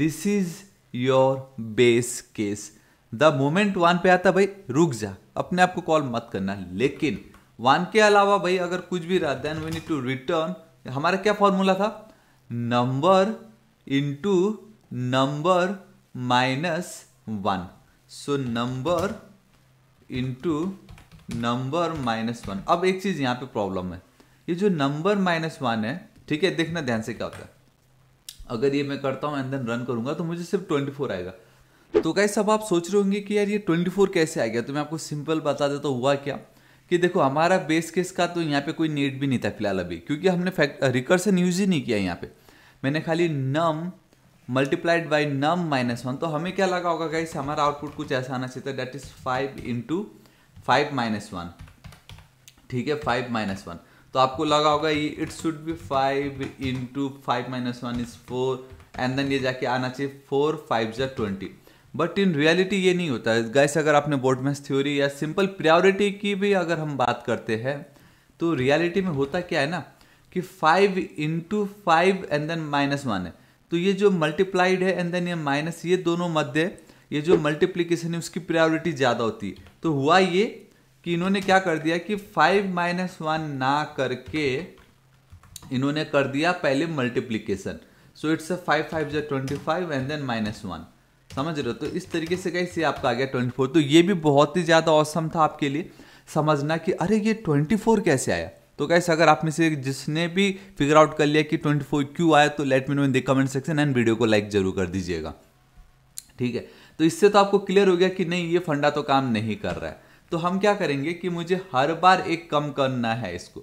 this is your base case the moment one पे आता भाई रुक जा अपने आप को कॉल मत करना लेकिन वन के अलावा भाई अगर कुछ भी रहा then we need to return हमारा क्या फॉर्मूला था number into number minus one so number into number minus one अब एक चीज यहाँ पे प्रॉब्लम है ये जो नंबर माइनस वन है ठीक है देखना ध्यान से क्या होता है अगर ये मैं करता हूं एंड देन रन करूंगा तो मुझे सिर्फ ट्वेंटी फोर आएगा तो कैसे सब आप सोच रहे होंगे कि यार ये ट्वेंटी फोर कैसे आ गया तो मैं आपको सिंपल बता देता तो हुआ क्या कि देखो हमारा बेस केस का तो यहाँ पे कोई नीड भी नहीं था फिलहाल अभी क्योंकि हमने रिकर्सन यूज ही नहीं किया यहाँ पे मैंने खाली num multiplied by num minus one तो हमें क्या लगा होगा गाइस हमारा आउटपुट कुछ ऐसा आना चाहिए that is five into five minus one ठीक है फाइव माइनस वन तो आपको लगा होगा ये it should be five into five minus one is four and then ये जाके आना चाहिए फोर फाइव जो ट्वेंटी बट इन रियलिटी ये नहीं होता है गाइस अगर आपने बोर्डमेंस थ्योरी या सिंपल प्रायोरिटी की भी अगर हम बात करते हैं तो रियलिटी में होता क्या है ना कि five into five and then minus one है तो ये जो मल्टीप्लाइड है एंड देन ये माइनस ये दोनों मध्य ये जो मल्टीप्लीकेशन है उसकी प्रायोरिटी ज़्यादा होती है तो हुआ ये कि इन्होंने क्या कर दिया कि फाइव माइनस वन ना करके इन्होंने कर दिया पहले multiplication so it's a five five जो twenty five and then minus one समझ रहे हो तो इस तरीके से कैसे आपका आ गया ट्वेंटी फोर तो ये भी बहुत ही ज़्यादा औसम था आपके लिए समझना कि अरे ये ट्वेंटी फोर कैसे आया तो कैसे अगर आप में से जिसने भी फिगर आउट कर लिया कि ट्वेंटी फोर क्यू आया तो let me know in the comment section and video को लाइक जरूर कर दीजिएगा ठीक है तो इससे तो आपको क्लियर हो गया कि नहीं ये फंडा तो काम नहीं कर रहा है तो हम क्या करेंगे कि मुझे हर बार एक कम करना है इसको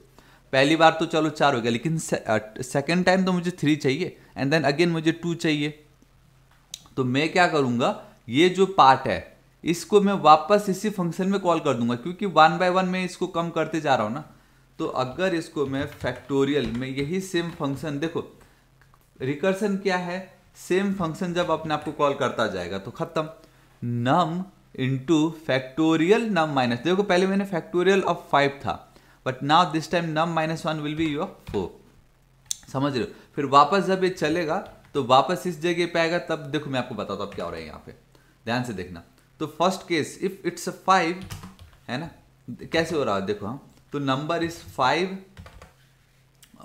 पहली बार तो चलो चार हो गया लेकिन सेकेंड टाइम तो मुझे थ्री चाहिए एंड देन अगेन मुझे टू चाहिए तो मैं क्या करूँगा ये जो पार्ट है इसको मैं वापस इसी फंक्शन में कॉल कर दूंगा क्योंकि वन बाय वन मैं इसको कम करते जा रहा हूं ना तो अगर इसको मैं फैक्टोरियल में यही सेम फंक्शन देखो रिकर्सन क्या है सेम फंक्शन जब अपने आप को कॉल करता जाएगा तो खत्म num into factorial num minus देखो पहले मैंने फैक्टोरियल ऑफ फाइव था but now this time num minus one will be your four समझ रहे हो फिर वापस जब ये चलेगा तो वापस इस जगह पे आएगा तब देखो मैं आपको बताता हूँ क्या हो रहा है यहाँ पे ध्यान से देखना तो first case if it's a five है ना कैसे हो रहा है देखो हम हाँ। तो नंबर इज फाइव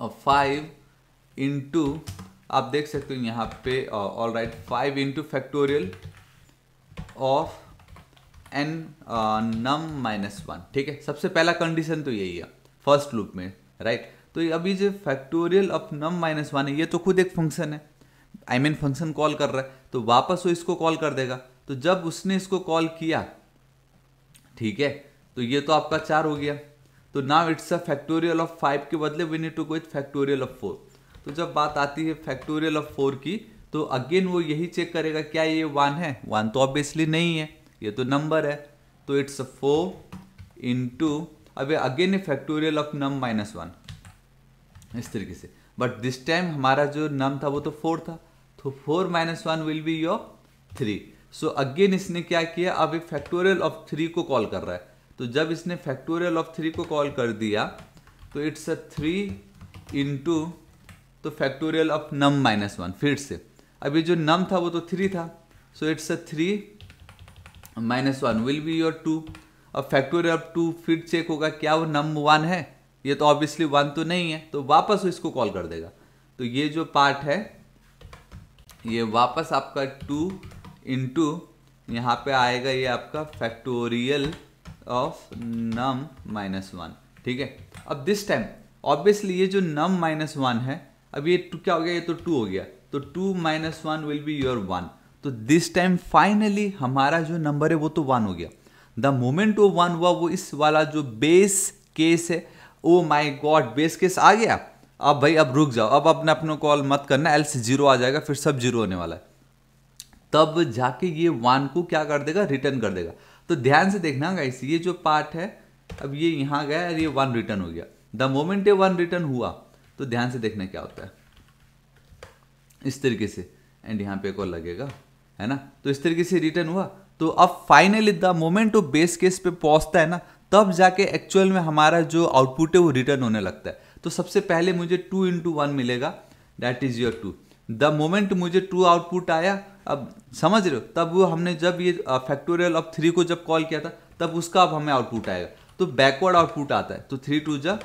और फाइव इंटू आप देख सकते हो यहाँ पे all right five into factorial of N num minus one ठीक है सबसे पहला कंडीशन तो यही है फर्स्ट लूप में राइट right? तो अभी जो factorial of num minus one है ये तो खुद एक फंक्शन है आई मीन फंक्शन कॉल कर रहा है तो वापस वो इसको कॉल कर देगा तो जब उसने इसको कॉल किया ठीक है तो ये तो आपका चार हो गया तो now it's a factorial of five के बदले वी नीड टू गो इथ फैक्टोरियल ऑफ फोर तो जब बात आती है फैक्टोरियल ऑफ फोर की तो अगेन वो यही चेक करेगा क्या ये वन है वन तो ऑब्वियसली नहीं है ये तो नंबर है तो इट्स फोर टू अब again a factorial of num minus one इस तरीके से बट दिस टाइम हमारा जो नम था वो तो फोर था तो four minus one will be your three so again इसने क्या किया अब ये फैक्टोरियल ऑफ थ्री को कॉल कर रहा है तो जब इसने फैक्टोरियल ऑफ थ्री को कॉल कर दिया तो इट्स अ थ्री इंटू तो factorial of num minus one फिर से अभी जो नम था वो तो थ्री था so it's a three minus one will be your two अब फैक्टोरियल ऑफ टू फिर चेक होगा क्या वो नम वन है ये तो ऑब्वियसली वन तो नहीं है तो वापस वो इसको कॉल कर देगा तो ये जो पार्ट है ये वापस आपका टू इंटू यहाँ पे आएगा ये आपका factorial of num minus one ठीक है अब दिस टाइम ऑब्वियसली ये जो नम माइनस वन है अब ये क्या हो गया ये तो टू हो गया तो two minus one will be your one तो दिस टाइम फाइनली हमारा जो नंबर है वो तो वन हो गया द मोमेंट वो वन हुआ वो इस वाला जो बेस केस है oh my god base case आ गया अब भाई अब रुक जाओ अब अपने अपने कॉल मत करना एल्स जीरो आ जाएगा फिर सब जीरो होने वाला है तब जाके ये वन को क्या कर देगा रिटर्न कर देगा तो ध्यान से देखना गाइस ये जो पार्ट है अब ये यहाँ गया और ये वन रिटर्न हो गया द मोमेंट ये वन रिटर्न हुआ तो ध्यान से देखना क्या होता है इस तरीके से एंड यहाँ पे एक और लगेगा है ना तो इस तरीके से रिटर्न हुआ तो अब फाइनली द मोमेंट वो बेस केस पे पहुंचता है ना तब जाके एक्चुअल में हमारा जो आउटपुट है वो रिटर्न होने लगता है तो सबसे पहले मुझे टू इंटू वन मिलेगा that is your two the moment मुझे टू आउटपुट आया अब समझ रहे हो तब वो हमने जब ये फैक्टोरियल ऑफ थ्री को जब कॉल किया था तब उसका अब हमें आउटपुट आएगा तो बैकवर्ड आउटपुट आता है तो थ्री टू जब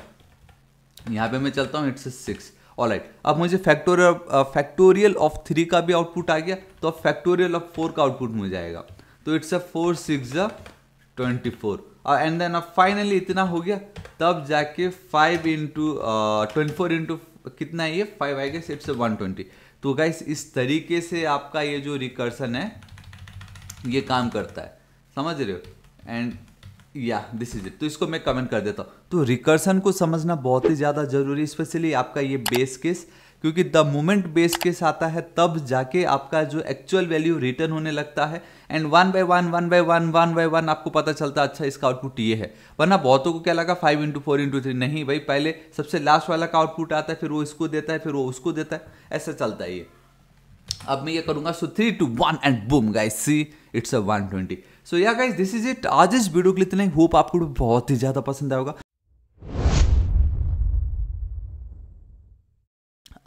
यहाँ पे मैं चलता हूँ इट्स सिक्स ऑल अब मुझे फैक्टोरियल फैक्टोरियल ऑफ थ्री का भी आउटपुट आ गया तो अब फैक्टोरियल ऑफ फोर का आउटपुट मुझे आएगा तो इट्स अ फोर सिक्स ज ट्वेंटी फोर एंड देन अब फाइनली इतना हो गया तब जाके five into twenty four into कितना है ये फाइव आएगा इट्स वन ट्वेंटी तो गाइस इस तरीके से आपका ये जो रिकर्सन है ये काम करता है समझ रहे हो एंड या दिस इज इट तो इसको मैं कमेंट कर देता हूँ तो रिकर्सन को समझना बहुत ही ज़्यादा जरूरी स्पेशली आपका ये बेस केस क्योंकि द मोमेंट बेस केस आता है तब जाके आपका जो एक्चुअल वैल्यू रिटर्न होने लगता है and one by one one by one one by one आपको पता चलता अच्छा इसका आउटपुट ये है वरना बहुतों को क्या लगा five into four into three नहीं भाई पहले सबसे लास्ट वाला का आउटपुट आता है फिर वो इसको देता है फिर वो उसको देता है ऐसा चलता है ये अब मैं ये करूंगा so three two one and boom guys see it's a one twenty so या गाइस दिस इज इट आज इस वीडियो के लिए इतना ही होप आपको बहुत ही ज़्यादा पसंद आएगा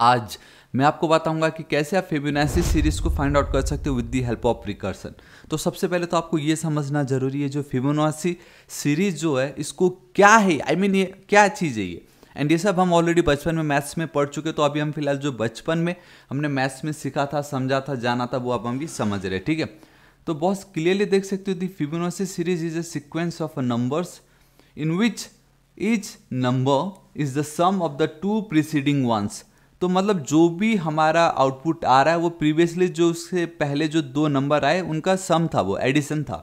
आज मैं आपको बताऊंगा कि कैसे आप फेबोनाची सीरीज को फाइंड आउट कर सकते हो with the help of recursion तो सबसे पहले तो आपको ये समझना जरूरी है जो फेबोनाची सीरीज जो है इसको क्या है आई I मीन mean ये क्या चीज़ है ये एंड ये सब हम ऑलरेडी बचपन में मैथ्स में पढ़ चुके तो अभी हम फिलहाल जो बचपन में हमने मैथ्स में सीखा था समझा था जाना था वो अब हम भी समझ रहे ठीक है तो बहुत क्लियरली देख सकते हो the Fibonacci series is a sequence of numbers in which each number is the sum of the two preceding ones तो मतलब जो भी हमारा आउटपुट आ रहा है वो प्रीवियसली जो उससे पहले जो दो नंबर आए उनका सम था वो एडिशन था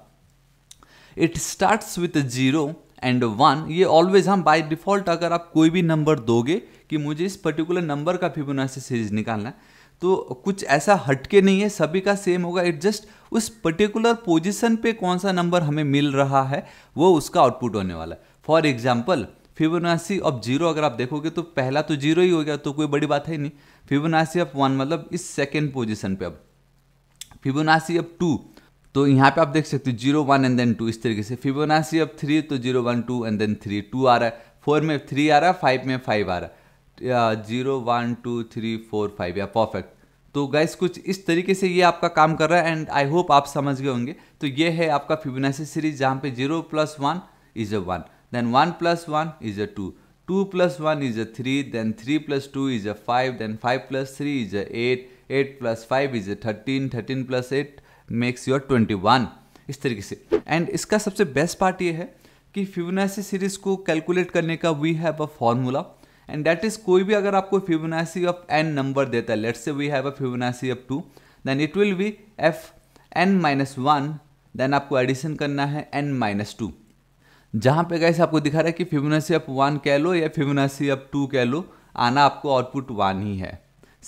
it starts with zero and one ये ऑलवेज हम बाय डिफ़ॉल्ट अगर आप कोई भी नंबर दोगे कि मुझे इस पर्टिकुलर नंबर का फिबोनाची सीरीज निकालना है तो कुछ ऐसा हटके नहीं है सभी का सेम होगा इट जस्ट उस पर्टिकुलर पोजिशन पे कौन सा नंबर हमें मिल रहा है वो उसका आउटपुट होने वाला है for example Fibonacci of zero अगर आप देखोगे तो पहला तो जीरो ही हो गया तो कोई बड़ी बात है नहीं फिबोनाची ऑफ वन मतलब इस सेकेंड पोजिशन पे अब फिबोनाची ऑफ टू तो यहाँ पे आप देख सकते हो zero one and then two इस तरीके से फिबोनाची अब थ्री तो zero one two and then three two आ रहा है फोर में थ्री आ रहा है फाइव में फाइव आ रहा है zero one two three four five या परफेक्ट तो गैस कुछ इस तरीके से ये आपका काम कर रहा है एंड आई होप आप समझ गए होंगे तो ये है आपका फिबोनाची सीरीज जहाँ पे zero plus one is a one then 1 plus 1 is a 2. 2 plus 1 is a 3, then 3 plus 2 is a 5, then 5 plus 3 is a 8, 8 plus 5 is a 13, 13 plus 8 makes your 21. इस तरीके से एंड इसका सबसे बेस्ट पार्ट ये है कि फिबोनाची सीरीज को calculate करने का we have a formula and that is कोई भी अगर आपको फिबोनाची ऑफ एन नंबर देता है let's say we have a Fibonacci of two then it will be F N minus one then आपको एडिशन करना है एन माइनस टू जहाँ पे गैस आपको दिखा रहा है कि फिबोनाची अप वन कह लो या फिबोनाची अप टू कह लो आना आपको आउटपुट वन ही है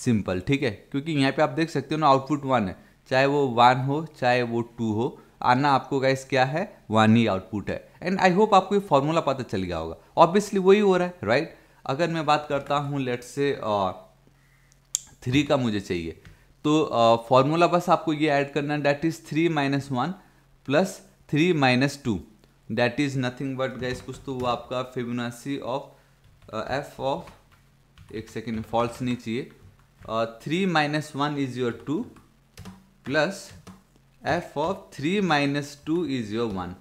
सिंपल ठीक है क्योंकि यहाँ पे आप देख सकते हो ना आउटपुट वन है चाहे वो वन हो चाहे वो टू हो आना आपको गैस क्या है वन ही आउटपुट है एंड आई होप आपको ये फॉर्मूला पता चल गया होगा ऑब्वियसली वही हो रहा है राइट right? अगर मैं बात करता हूँ लेट से थ्री का मुझे चाहिए तो फॉर्मूला uh, बस आपको ये ऐड करना है that is three minus one plus three minus two that is nothing but guys कुछ तो वो आपका फिबोनाची ऑफ एफ ऑफ एक सेकेंड फॉल्स नहीं चाहिए three minus one is your two plus F of three minus two is your one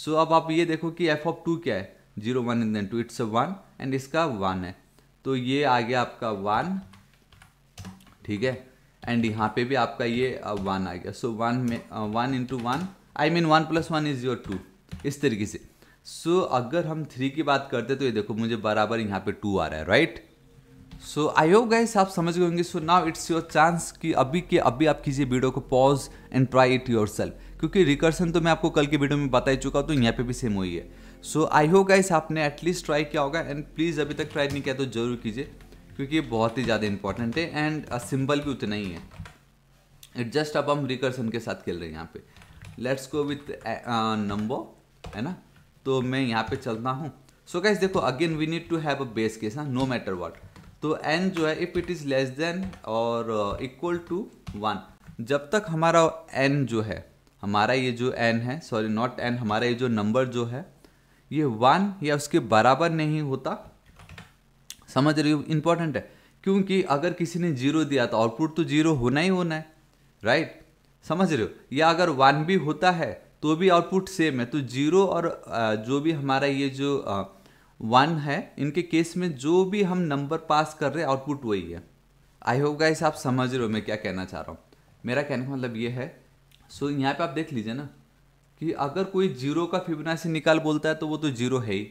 so अब आप ये देखो कि एफ ऑफ टू क्या है zero one in two it's one and इसका वन है तो ये आ गया आपका वन ठीक है एंड यहाँ पे भी आपका ये वन uh, आ गया सो वन में one into one I mean one plus one is your two इस तरीके से सो so, अगर हम थ्री की बात करते तो ये देखो मुझे बराबर यहाँ पे टू आ रहा है right so I hope guys आप समझ गए होंगे so now it's your chance कि अभी के अभी आप कीजिए वीडियो को pause and try it your क्योंकि रिकर्सन तो मैं आपको कल के वीडियो में बता ही चुका हूँ तो यहाँ पे भी सेम हुई है सो आई होप गाइस आपने एटलीस्ट ट्राई किया होगा एंड प्लीज़ अभी तक ट्राई नहीं किया तो जरूर कीजिए क्योंकि ये बहुत ही ज़्यादा इंपॉर्टेंट है एंड सिंपल भी उतना ही है इट जस्ट अब हम रिकर्सन के साथ खेल रहे हैं यहाँ पे लेट्स गो विथ नंबर है ना तो मैं यहाँ पे चलता हूँ सो गाइज देखो again we need to have a base case ना नो मैटर वॉट तो एन जो है if it is less than और इक्वल टू वन जब तक हमारा एन जो है हमारा ये जो एन है सॉरी नॉट एन हमारा ये जो नंबर जो है ये वन या उसके बराबर नहीं होता समझ रही हो इम्पॉर्टेंट है क्योंकि अगर किसी ने जीरो दिया तो आउटपुट तो जीरो होना ही होना है राइट समझ रहे हो या अगर वन भी होता है तो भी आउटपुट सेम है तो जीरो और जो भी हमारा ये जो वन है इनके केस में जो भी हम नंबर पास कर रहे हैं आउटपुट वही है आई होप गाइस आप समझ रहे हो मैं क्या कहना चाह रहा हूँ मेरा कहने का मतलब ये है सो so, यहाँ पे आप देख लीजिए ना कि अगर कोई जीरो का से निकाल बोलता है तो वो तो जीरो है ही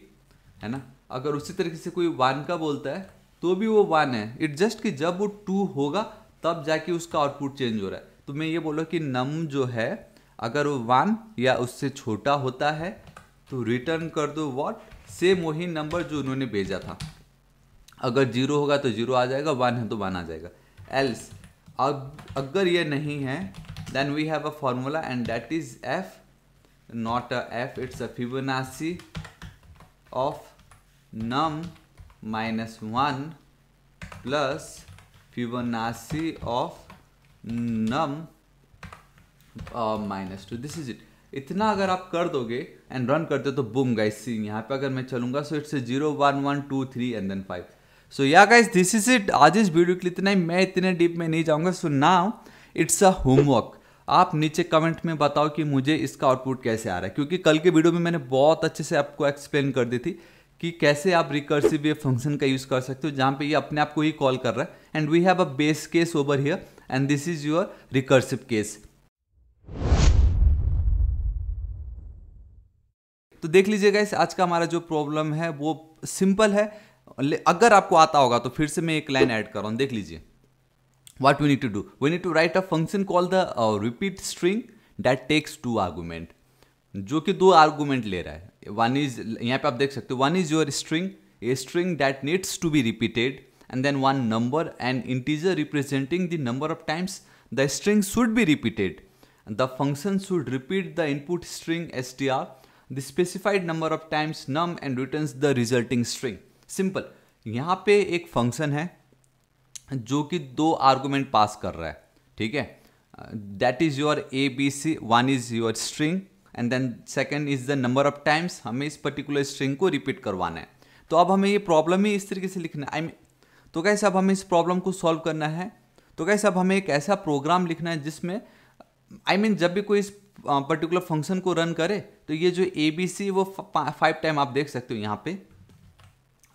है ना अगर उसी तरीके से कोई वन का बोलता है तो भी वो वन है इट जस्ट कि जब वो टू होगा तब जाके उसका आउटपुट चेंज हो रहा है तो मैं ये बोला कि नम जो है अगर वो वन या उससे छोटा होता है तो रिटर्न कर दो वॉट सेम वही नंबर जो उन्होंने भेजा था अगर जीरो होगा तो जीरो आ जाएगा वन है तो वन आ जाएगा एल्स अब अगर ये नहीं है then we have a formula and that is F not a F it's a Fibonacci of num minus one plus Fibonacci of num minus two this is it इतना अगर आप कर दोगे एंड रन करते हो तो बुम गाइस सी यहाँ पे अगर मैं चलूंगा so it's zero one one two three and then five so या गाइस दिस इज इट आज इस वीडियो के लिए इतना ही मैं इतने डीप में नहीं जाऊँगा so now it's a homework आप नीचे कमेंट में बताओ कि मुझे इसका आउटपुट कैसे आ रहा है क्योंकि कल के वीडियो में मैंने बहुत अच्छे से आपको एक्सप्लेन कर दी थी कि कैसे आप रिकर्सिव ये फंक्शन का यूज़ कर सकते हो जहाँ पे ये अपने आप को ही कॉल कर रहा है and we have a base case over here and this is your recursive case तो देख लीजिएगा इस आज का हमारा जो प्रॉब्लम है वो सिंपल है अगर आपको आता होगा तो फिर से मैं एक लाइन ऐड कर रहा हूं देख लीजिए what we need to do we need to write a function call the repeat string that takes two argument जो कि दो आर्गूमेंट ले रहा है वन इज यहाँ पे आप देख सकते हो one is your string a string that needs to be repeated and then one number and integer representing the number of times the string should be repeated The function should repeat the input string str the specified number of times num and returns the resulting string. Simple. यहाँ पे एक function है जो कि दो argument pass कर रहा है ठीक है that is your A B C one is your string and then second is the number of times हमें इस पर्टिकुलर स्ट्रिंग को रिपीट करवाना है तो अब हमें ये प्रॉब्लम ही इस तरीके से लिखना है आई मीन तो कैसे अब हमें इस प्रॉब्लम को सॉल्व करना है तो कैसे अब हमें एक ऐसा प्रोग्राम लिखना है जिसमें आई I मीन mean, जब भी कोई इस पर्टिकुलर फंक्शन को रन करे तो ये जो ए बी सी वो फाइव टाइम आप देख सकते हो यहाँ पे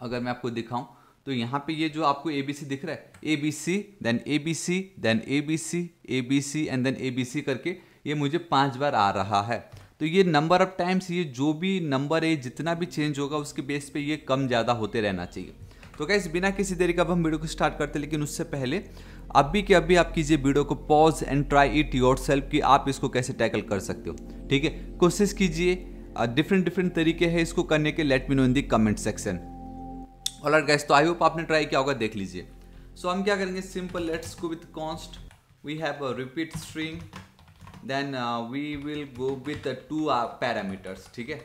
अगर मैं आपको दिखाऊं तो यहाँ पे ये जो आपको ए बी सी दिख रहा है A B C then A B C then A B C A B C and then A B C करके ये मुझे पाँच बार आ रहा है तो ये नंबर ऑफ टाइम्स ये जो भी नंबर है जितना भी चेंज होगा उसके बेस पे ये कम ज़्यादा होते रहना चाहिए तो क्या बिना किसी देरी का अब हम वीडियो को स्टार्ट करते लेकिन उससे पहले अभी के अभी आप कीजिए वीडियो को pause and try it yourself कि आप इसको कैसे टैकल कर सकते हो ठीक है कोशिश कीजिए डिफरेंट डिफरेंट तरीके हैं इसको करने के let me know in the comment section और गैस तो आई होप आपने ट्राई किया होगा देख लीजिए सो so, हम क्या करेंगे simple let's go with const we have a repeat string then we will go with two parameters ठीक है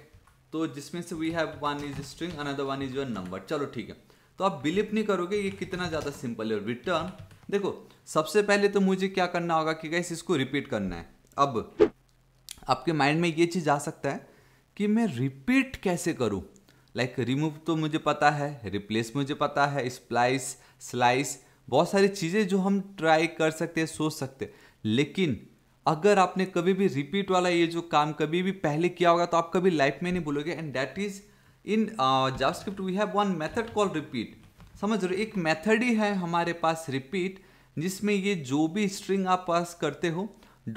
तो जिसमें से we have one is string another one is your number चलो ठीक है तो आप बिलीव नहीं करोगे ये कितना ज़्यादा सिंपल है रिटर्न देखो सबसे पहले तो मुझे क्या करना होगा कि गैस इसको रिपीट करना है अब आपके माइंड में ये चीज़ आ सकता है कि मैं रिपीट कैसे करूँ लाइक रिमूव तो मुझे पता है रिप्लेस मुझे पता है स्प्लाइस स्लाइस बहुत सारी चीज़ें जो हम ट्राई कर सकते हैं सोच सकते हैं लेकिन अगर आपने कभी भी रिपीट वाला ये जो काम कभी भी पहले किया होगा तो आप कभी लाइफ में नहीं बोलोगे and that is in JavaScript we have one method call repeat समझ रहे हो एक मेथड ही है हमारे पास रिपीट जिसमें ये जो भी स्ट्रिंग आप पास करते हो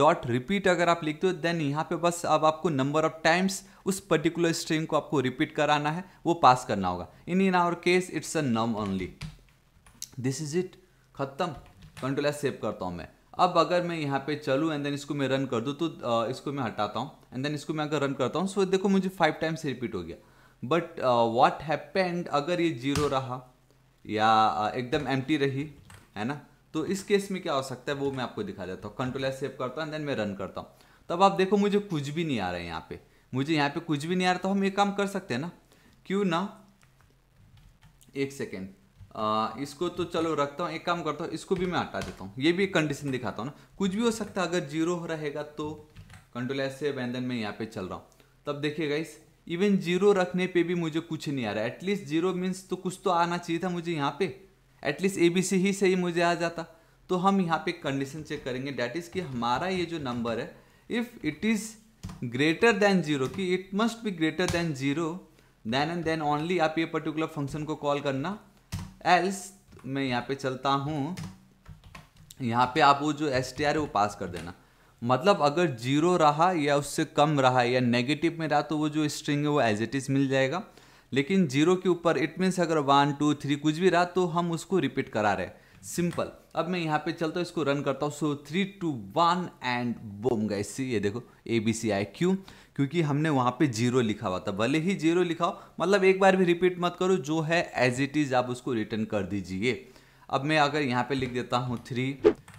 डॉट रिपीट अगर आप लिखते हो देन यहाँ पे बस अब आपको नंबर ऑफ टाइम्स उस पर्टिकुलर स्ट्रिंग को आपको रिपीट कराना है वो पास करना होगा in in our case it's a num only this is it खत्म कंट्रोल एस सेव करता हूँ मैं अब अगर मैं यहाँ पे चलूँ एंड देन इसको मैं रन कर दूँ तो इसको मैं हटाता हूँ एंड देन इसको मैं अगर रन करता हूँ सो देखो मुझे फाइव टाइम्स रिपीट हो गया बट वॉट हैपेंड अगर ये जीरो रहा या एकदम एम रही है ना तो इस केस में क्या हो सकता है वो मैं आपको दिखा देता हूँ कंट्रोल एस सेव करता हूँ देन मैं रन करता हूँ तब आप देखो मुझे कुछ भी नहीं आ रहा है यहाँ पे मुझे यहाँ पे कुछ भी नहीं आ रहा तो हम ये काम कर सकते हैं ना क्यों ना एक सेकेंड इसको तो चलो रखता हूँ एक काम करता हूँ इसको भी मैं हटा देता हूँ ये भी एक कंडीशन दिखाता हूँ ना कुछ भी हो सकता है अगर जीरो रहेगा तो control S save and then मैं यहाँ पे चल रहा हूँ तब देखिएगा इस इवन जीरो रखने पे भी मुझे कुछ नहीं आ रहा एटलीस्ट जीरो मीन्स तो कुछ तो आना चाहिए था मुझे यहाँ पे एटलीस्ट ए बी सी ही सही मुझे आ जाता तो हम यहाँ पे कंडीशन चेक करेंगे डैट इज़ कि हमारा ये जो नंबर है if it is greater than zero कि it must be greater than zero then and then only आप ये पर्टिकुलर फंक्शन को कॉल करना एल्स मैं यहाँ पे चलता हूँ यहाँ पे आप वो जो एस टी आर है वो पास कर देना मतलब अगर जीरो रहा या उससे कम रहा या नेगेटिव में रहा तो वो जो स्ट्रिंग है वो एज इट इज़ मिल जाएगा लेकिन जीरो के ऊपर इट मीन्स अगर वन टू थ्री कुछ भी रहा तो हम उसको रिपीट करा रहे हैं सिंपल अब मैं यहाँ पे चलता हूँ इसको रन करता हूँ so three two one and boom guys see ये देखो ए बी सी आई क्यू क्योंकि हमने वहाँ पे जीरो लिखा हुआ था भले ही जीरो लिखा हो मतलब एक बार भी रिपीट मत करो जो है एज इट इज़ आप उसको रिटर्न कर दीजिए अब मैं अगर यहाँ पे लिख देता हूँ थ्री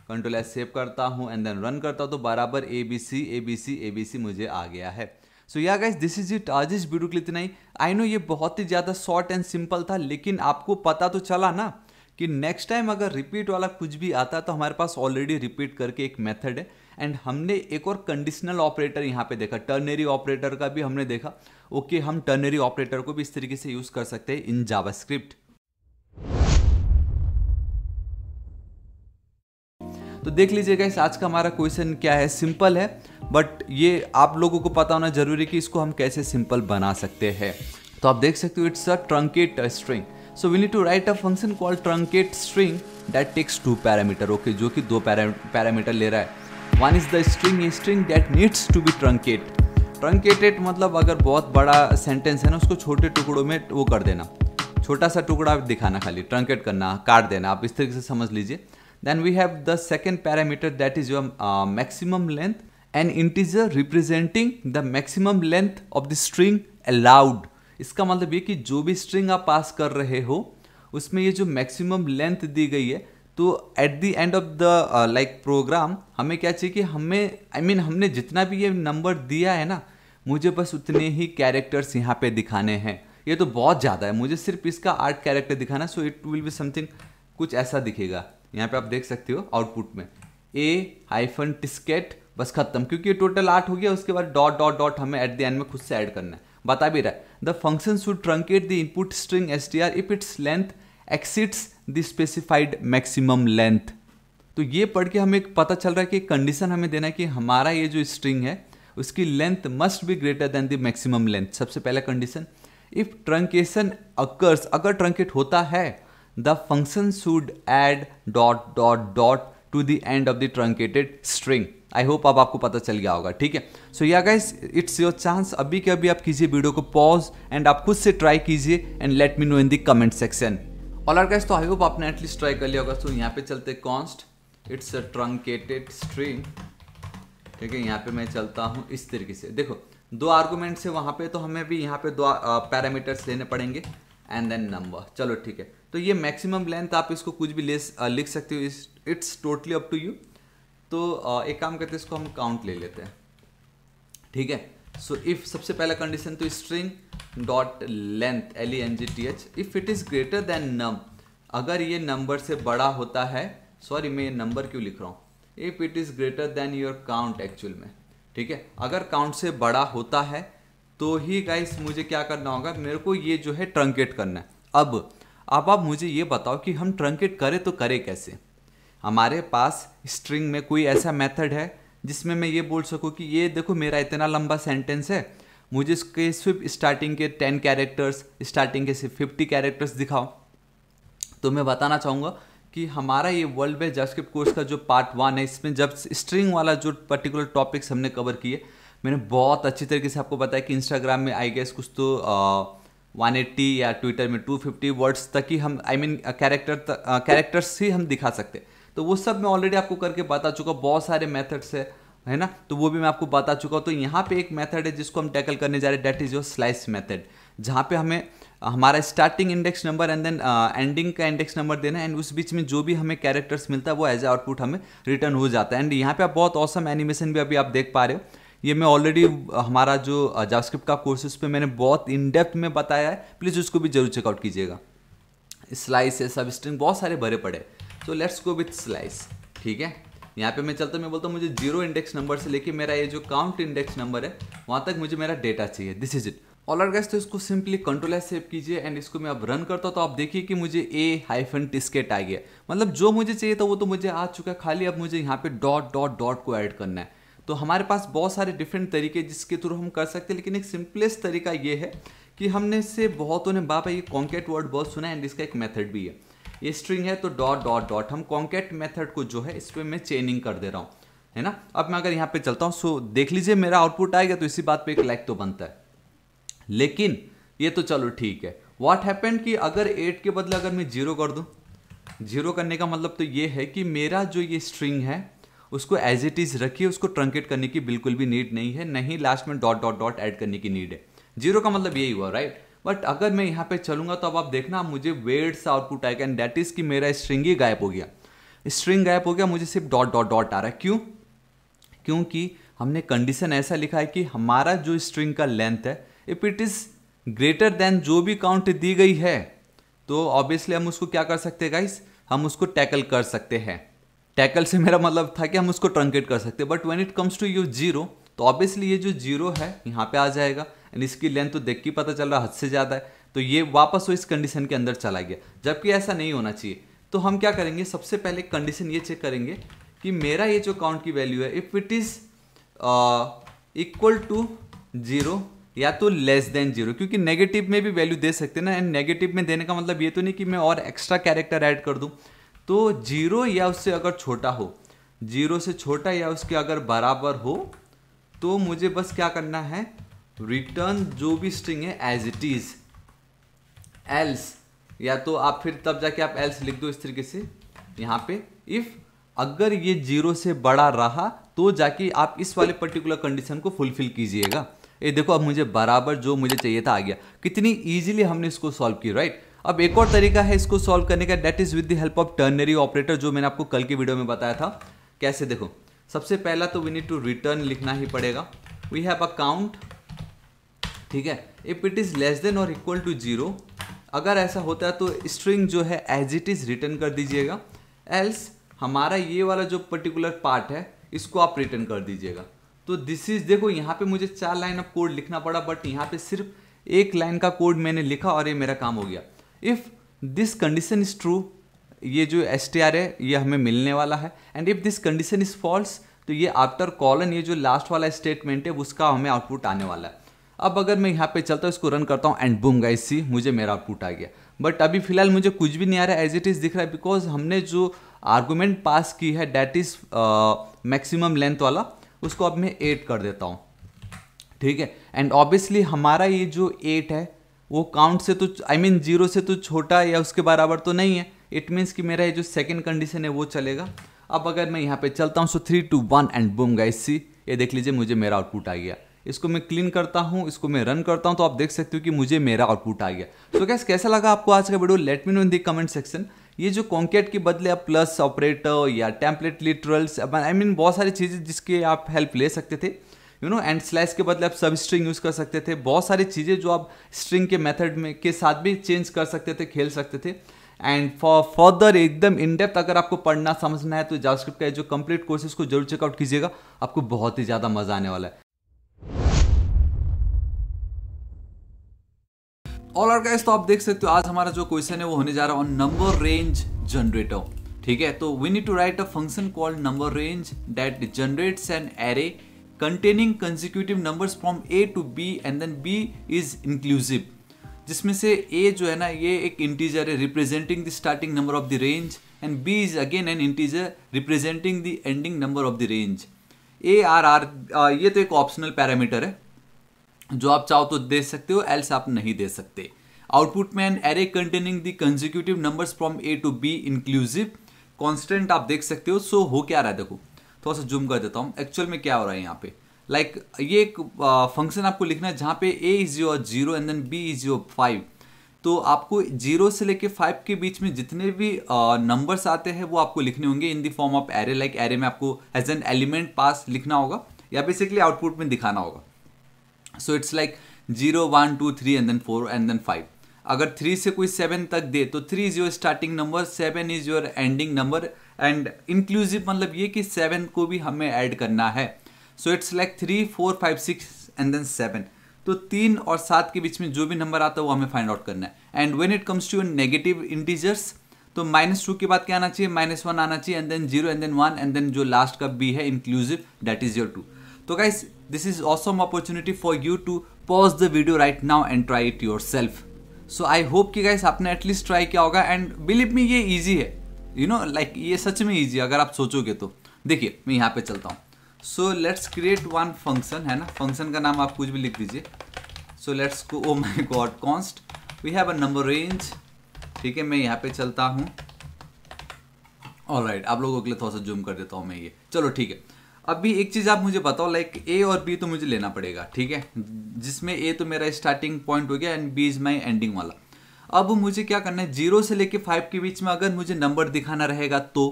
कंट्रोल एस सेव करता हूँ एंड देन रन करता हूँ तो बराबर A B C A B C A B C मुझे आ गया है so yeah guys this is it आज इस वीडियो के लिए इतना ही आई नो ये बहुत ही ज़्यादा शॉर्ट एंड सिंपल था लेकिन आपको पता तो चला ना कि नेक्स्ट टाइम अगर रिपीट वाला कुछ भी आता है तो हमारे पास ऑलरेडी रिपीट करके एक मेथड है एंड हमने एक और कंडीशनल ऑपरेटर यहाँ पे देखा टर्नरी ऑपरेटर का भी हमने देखा ओके okay, हम टर्नरी ऑपरेटर को भी इस तरीके से यूज़ कर सकते हैं इन जावास्क्रिप्ट तो देख लीजिएगा इस आज का हमारा क्वेश्चन क्या है सिंपल है बट ये आप लोगों को पता होना जरूरी कि इसको हम कैसे सिंपल बना सकते हैं तो आप देख सकते हो it's a truncate string so we need to write a function call truncate string that takes two parameter okay जो कि दो पैरामीटर ले रहा है one is the string string that needs to be truncate truncated मतलब अगर बहुत बड़ा सेंटेंस है ना उसको छोटे टुकड़ों में वो कर देना छोटा सा टुकड़ा दिखाना खाली ट्रंकेट करना काट देना आप इस तरीके से समझ लीजिए Then we have the second parameter that is your uh, maximum length. An integer representing the maximum length of the string allowed. इसका मतलब ये कि जो भी स्ट्रिंग आप पास कर रहे हो उसमें ये जो मैक्सिमम लेंथ दी गई है तो at the end of the like program हमें क्या चाहिए कि हमें आई I मीन mean, हमने जितना भी ये नंबर दिया है ना मुझे बस उतने ही कैरेक्टर्स यहाँ पे दिखाने हैं ये तो बहुत ज़्यादा है मुझे सिर्फ इसका आठ कैरेक्टर दिखाना so it will be something कुछ ऐसा दिखेगा यहाँ पे आप देख सकते हो आउटपुट में ए हाइफन टिस्केट बस खत्म क्योंकि ये टोटल आठ हो गया उसके बाद डॉट डॉट डॉट हमें एट द एंड में खुद से ऐड करना है बता भी रहा है the function should truncate the input string S T R if it's length exceeds the specified maximum length तो ये पढ़ के हमें पता चल रहा है कि कंडीशन हमें देना है कि हमारा ये जो स्ट्रिंग है उसकी length must be greater than the maximum length सबसे पहला कंडीशन इफ ट्रंकेशन अकर्स अगर ट्रंकेट होता है the function should add dot dot dot to the end of the truncated string I hope अब आपको पता चल गया होगा ठीक है सो या गाइस इट्स योर चांस अभी के अभी आप कीजिए वीडियो को पॉज एंड आप खुद से ट्राई कीजिए and let me know in the comment section all guys तो आई होप आपने एटलीस्ट ट्राई कर लिया होगा तो यहाँ पे चलते const it's a truncated string ठीक है यहाँ पे मैं चलता हूँ इस तरीके से देखो दो आर्गूमेंट्स है वहाँ पे तो हमें भी यहाँ पे दो पैरामीटर्स लेने पड़ेंगे एंड देन नंबर चलो ठीक है तो ये मैक्सिमम लेंथ आप इसको कुछ भी ले लिख सकते हो it's totally up to you तो एक काम करते हैं इसको हम काउंट ले लेते हैं ठीक है सो इफ सबसे पहला कंडीशन तो string dot length L E N G T H if it is greater than num अगर ये नंबर से बड़ा होता है सॉरी मैं ये नंबर क्यों लिख रहा हूँ if it is greater than your count actual में ठीक है अगर काउंट से बड़ा होता है तो ही गाइस मुझे क्या करना होगा मेरे को ये जो है ट्रंकेट करना है अब अब आप मुझे ये बताओ कि हम ट्रंकेट करें तो करें कैसे हमारे पास स्ट्रिंग में कोई ऐसा मेथड है जिसमें मैं ये बोल सकूँ कि ये देखो मेरा इतना लंबा सेंटेंस है मुझे इसके सिर्फ स्टार्टिंग के टेन कैरेक्टर्स स्टार्टिंग के सिर्फ फिफ्टी कैरेक्टर्स दिखाओ तो मैं बताना चाहूँगा कि हमारा ये वर्ल्ड बेस्ट जावास्क्रिप्ट कोर्स का जो पार्ट वन है इसमें जब स्ट्रिंग वाला जो पर्टिकुलर टॉपिक्स हमने कवर किए मैंने बहुत अच्छी तरीके से आपको बताया कि इंस्टाग्राम में आई गेस कुछ तो वन एट्टी या ट्विटर में टू फिफ्टी वर्ड्स तक ही हम आई मीन कैरेक्टर कैरेक्टर्स ही हम दिखा सकते तो वो सब मैं ऑलरेडी आपको करके बता चुका हूँ बहुत सारे मेथड्स है है ना तो वो भी मैं आपको बता चुका हूँ तो यहाँ पे एक मेथड है जिसको हम टैकल करने जा रहे हैं that is your slice method जहाँ पे हमें हमारा starting index number and then ending का इंडेक्स नंबर देना है एंड उस बीच में जो भी हमें कैरेक्टर्स मिलता है वो एज ए आउटपुट हमें रिटर्न हो जाता है एंड यहाँ पे आप बहुत औसम awesome एनिमेशन भी अभी आप देख पा रहे हो ये मैं ऑलरेडी हमारा जो जावास्क्रिप्ट का कोर्स उस पर मैंने बहुत इन डेप्थ में बताया है प्लीज़ उसको भी जरूर चेकआउट कीजिएगा स्लाइस है सब स्ट्रिंग बहुत सारे भरे पड़े so let's go with slice ठीक है यहाँ पे मैं चलता मैं बोलता हूँ मुझे जीरो इंडेक्स नंबर से लेके मेरा ये जो काउंट इंडेक्स नंबर है वहाँ तक मुझे मेरा डेटा चाहिए this is it all are guys तो इसको सिंपली कंट्रोल है सेव कीजिए एंड इसको मैं अब रन करता हूँ तो आप देखिए कि मुझे ए हाइफन टिस्केट आ गया मतलब जो मुझे चाहिए था वो तो मुझे आ चुका है खाली अब मुझे यहाँ पे डॉट डॉट डॉट को ऐड करना है तो हमारे पास बहुत सारे डिफरेंट तरीके जिसके थ्रू हम कर सकते हैं लेकिन एक सिंपलेस्ट तरीका ये है कि हमने से बहुतों ने बाप ये कॉन्केट वर्ड बहुत सुना है एंड इसका एक मेथड भी है ये स्ट्रिंग है तो डॉट डॉट डॉट हम कॉन्केट मेथड को जो है इस पर मैं चेनिंग कर दे रहा हूँ है ना अब मैं अगर यहाँ पे चलता हूँ सो देख लीजिए मेरा आउटपुट आएगा तो इसी बात पर एक लाइक तो बनता है लेकिन ये तो चलो ठीक है वॉट हैपन कि अगर एट के बदले अगर मैं जीरो कर दूँ जीरो करने का मतलब तो ये है कि मेरा जो ये स्ट्रिंग है उसको एज इट इज़ रखिए उसको ट्रंकेट करने की बिल्कुल भी नीड नहीं है नहीं लास्ट में डॉट डॉट डॉट ऐड करने की नीड है जीरो का मतलब यही हुआ राइट बट अगर मैं यहाँ पे चलूंगा तो अब आप देखना मुझे वेड सा आउटपुट आएगा एंड दैट इज़ कि मेरा स्ट्रिंग ही गायब हो गया स्ट्रिंग गायब हो गया मुझे सिर्फ डॉट डॉट डॉट आ रहा है क्यों क्योंकि हमने कंडीशन ऐसा लिखा है कि हमारा जो स्ट्रिंग का लेंथ है if it is greater than जो भी काउंट दी गई है तो ऑब्वियसली हम उसको क्या कर सकते हैं गाइस हम उसको टैकल कर सकते हैं टैकल से मेरा मतलब था कि हम उसको ट्रंकेट कर सकते but when it comes to you zero तो ऑब्वियसली ये जो जीरो है यहाँ पे आ जाएगा एंड इसकी लेंथ तो देख के पता चल रहा है हद से ज़्यादा है तो ये वापस वो इस कंडीशन के अंदर चला गया जबकि ऐसा नहीं होना चाहिए तो हम क्या करेंगे सबसे पहले कंडीशन ये चेक करेंगे कि मेरा ये जो काउंट की वैल्यू है if it is equal to zero या तो लेस देन जीरो क्योंकि नेगेटिव में भी वैल्यू दे सकते हैं ना एंड नेगेटिव में देने का मतलब ये तो नहीं कि मैं और एक्स्ट्रा कैरेक्टर ऐड कर दूँ तो जीरो या उससे अगर छोटा हो जीरो से छोटा या उसके अगर बराबर हो तो मुझे बस क्या करना है रिटर्न जो भी स्ट्रिंग है एज इट इज एल्स या तो आप फिर तब जाके आप एल्स लिख दो इस तरीके से यहाँ पे इफ़ अगर ये जीरो से बड़ा रहा तो जाके आप इस वाले पर्टिकुलर कंडीशन को फुलफिल कीजिएगा ये देखो अब मुझे बराबर जो मुझे चाहिए था आ गया कितनी ईजिली हमने इसको सॉल्व की राइट अब एक और तरीका है इसको सॉल्व करने का that is with the help of ternary operator जो मैंने आपको कल की वीडियो में बताया था कैसे देखो सबसे पहला तो वी नीड टू रिटर्न लिखना ही पड़ेगा वी हैव अकाउंट ठीक है if it is less than और इक्वल टू जीरो अगर ऐसा होता है तो स्ट्रिंग जो है एज इट इज रिटर्न कर दीजिएगा एल्स हमारा ये वाला जो पर्टिकुलर पार्ट है इसको आप रिटर्न कर दीजिएगा तो दिस इज देखो यहाँ पे मुझे चार लाइन ऑफ कोड लिखना पड़ा बट यहाँ पे सिर्फ एक लाइन का कोड मैंने लिखा और ये मेरा काम हो गया if this condition is true ये जो एस टी आर है ये हमें मिलने वाला है and if this condition is false तो ये आफ्टर कॉलन ये जो लास्ट वाला स्टेटमेंट है उसका हमें आउटपुट आने वाला है अब अगर मैं यहाँ पे चलता हूँ इसको रन करता हूँ एंड बूम गाइस सी मुझे मेरा आउटपुट आ गया बट अभी फिलहाल मुझे कुछ भी नहीं आ रहा है एज इट इज़ दिख रहा है बिकॉज हमने जो आर्गूमेंट पास की है डैट इज़ मैक्सिमम लेंथ वाला उसको अब मैं एट कर देता हूँ ठीक है एंड ऑब्वियसली हमारा ये जो एट है वो काउंट से तो आई मीन जीरो से तो छोटा या उसके बराबर तो नहीं है इट मीन्स कि मेरा ये जो सेकेंड कंडीशन है वो चलेगा अब अगर मैं यहाँ पे चलता हूँ so three two one and boom guys see ये देख लीजिए मुझे मेरा आउटपुट आ गया इसको मैं क्लीन करता हूँ इसको मैं रन करता हूँ तो आप देख सकते हो कि मुझे मेरा आउटपुट आ गया तो गैस कैसा लगा आपको आज का video let me know in the comment section ये जो कॉन्केट के बदले आप प्लस ऑपरेटर या टैंपलेट लिटरल्स आई मीन बहुत सारी चीज़ें जिसके आप हेल्प ले सकते थे यू नो एंड स्लैस के बदले आप सब स्ट्रिंग यूज़ कर सकते थे बहुत सारी चीज़ें जो आप स्ट्रिंग के मेथड में के साथ भी चेंज कर सकते थे खेल सकते थे एंड फॉर फर्दर एकदम इन डेप्थ अगर आपको पढ़ना समझना है तो जावास्क्रिप्ट का जो कंप्लीट कोर्स है उसको जरूर चेकआउट कीजिएगा आपको बहुत ही ज़्यादा मज़ा आने वाला है ऑल और गाइस तो आप देख सकते हो आज हमारा जो क्वेश्चन है वो होने जा रहा है ऑन नंबर रेंज जनरेटर ठीक है तो we need to write a function called number range that generates an array containing consecutive number from A to B and then B is inclusive जिसमें से ए जो है ना ये एक इंटीजर है representing the starting number of the range and B is again an integer representing the ending number of the range A R R ये तो एक ऑप्शनल पैरामीटर है जो आप चाहो तो दे सकते हो एल्स आप नहीं दे सकते आउटपुट में an array containing the consecutive numbers from A to B inclusive constant आप देख सकते हो सो हो क्या रहा है देखो थोड़ा सा जूम कर देता हूँ एक्चुअल में क्या हो रहा है यहाँ पे लाइक like, ये एक फंक्शन आपको लिखना है जहाँ पे A is your zero and then B is your five तो आपको जीरो से लेके फाइव के बीच में जितने भी नंबर्स आते हैं वो आपको लिखने होंगे in the form of array like array में आपको एज एन एलिमेंट पास लिखना होगा या बेसिकली आउटपुट में दिखाना होगा so it's like zero one two three and then four and then five अगर थ्री से कोई सेवन तक दे तो three is your starting number seven is your ending number and inclusive मतलब ये कि सेवन को भी हमें ऐड करना है so it's like three four five six and then seven तो तीन और सात के बीच में जो भी नंबर आता है वो हमें फाइंड आउट करना है and when it comes to negative integers तो माइनस टू के बाद क्या आना चाहिए माइनस वन आना चाहिए and then zero and then one and then जो लास्ट का बी है inclusive that is your two तो guys this is awesome opportunity for you to pause the video right now and try it yourself so I hope कि guys आपने at least try किया होगा and believe मी ये easy है you know like ये सच में easy अगर आप सोचोगे तो देखिए मैं यहाँ पे चलता हूँ so let's create one function है ना फंक्शन का नाम आप कुछ भी लिख दीजिए so let's oh my god const we have a number range ठीक है मैं यहाँ पे चलता हूँ ऑल राइट आप लोगों के लिए थोड़ा सा जूम कर देता हूँ मैं ये चलो ठीक है अभी एक चीज़ आप मुझे बताओ लाइक ए और बी तो मुझे लेना पड़ेगा ठीक है जिसमें ए तो मेरा स्टार्टिंग पॉइंट हो गया and b is my ending वाला अब मुझे क्या करना है जीरो से लेके फाइव के बीच में अगर मुझे नंबर दिखाना रहेगा तो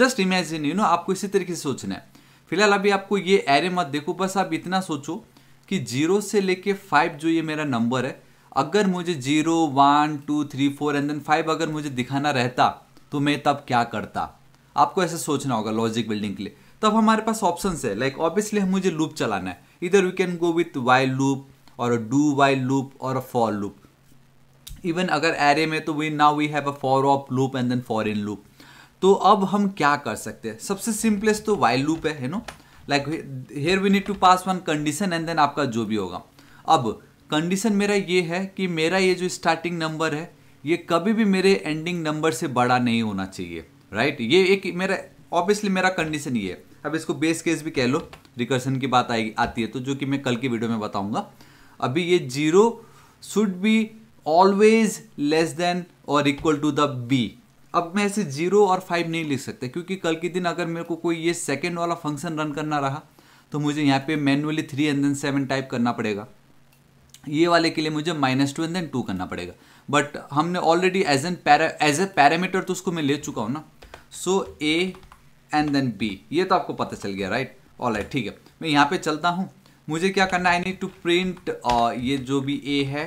जस्ट इमेजिन यू नो आपको इसी तरीके से सोचना है फिलहाल अभी आपको ये एरे मत देखो बस आप इतना सोचो कि जीरो से लेके फाइव जो ये मेरा नंबर है अगर मुझे zero one two three four and then five अगर मुझे दिखाना रहता तो मैं तब क्या करता आपको ऐसे सोचना होगा लॉजिक बिल्डिंग के लिए तब हमारे पास ऑप्शन है लाइक ऑब्वियसली मुझे लूप चलाना है इधर we can go with while loop और डू वाई लूप और फॉर लूप इवन अगर एरे में तो we now we have a for of loop and then for in loop तो अब हम क्या कर सकते हैं सबसे सिंपलेस्ट तो वाइल लूप है है no like here we need to pass one condition and then आपका जो भी होगा अब कंडीशन मेरा ये है कि मेरा ये जो स्टार्टिंग नंबर है ये कभी भी मेरे एंडिंग नंबर से बड़ा नहीं होना चाहिए राइट right? ये एक मेरा ऑब्वियसली मेरा कंडीशन ये है अब इसको बेस केस भी कह लो रिकर्सन की बात आएगी आती है तो जो कि मैं कल की वीडियो में बताऊंगा अभी ये zero should be always less than और इक्वल टू द बी अब मैं ऐसे जीरो और फाइव नहीं लिख सकता क्योंकि कल के दिन अगर मेरे को कोई ये सेकेंड वाला फंक्शन रन करना रहा तो मुझे यहाँ पे manually three and then seven type करना पड़ेगा ये वाले के लिए मुझे minus two and then two करना पड़ेगा बट हमने already as an para as a parameter तो उसको मैं ले चुका हूँ ना so a and then b ये तो आपको पता चल गया राइट ऑल राइट ठीक है मैं यहाँ पे चलता हूँ मुझे क्या करना है आई नीड टू प्रिंट ये जो भी ए है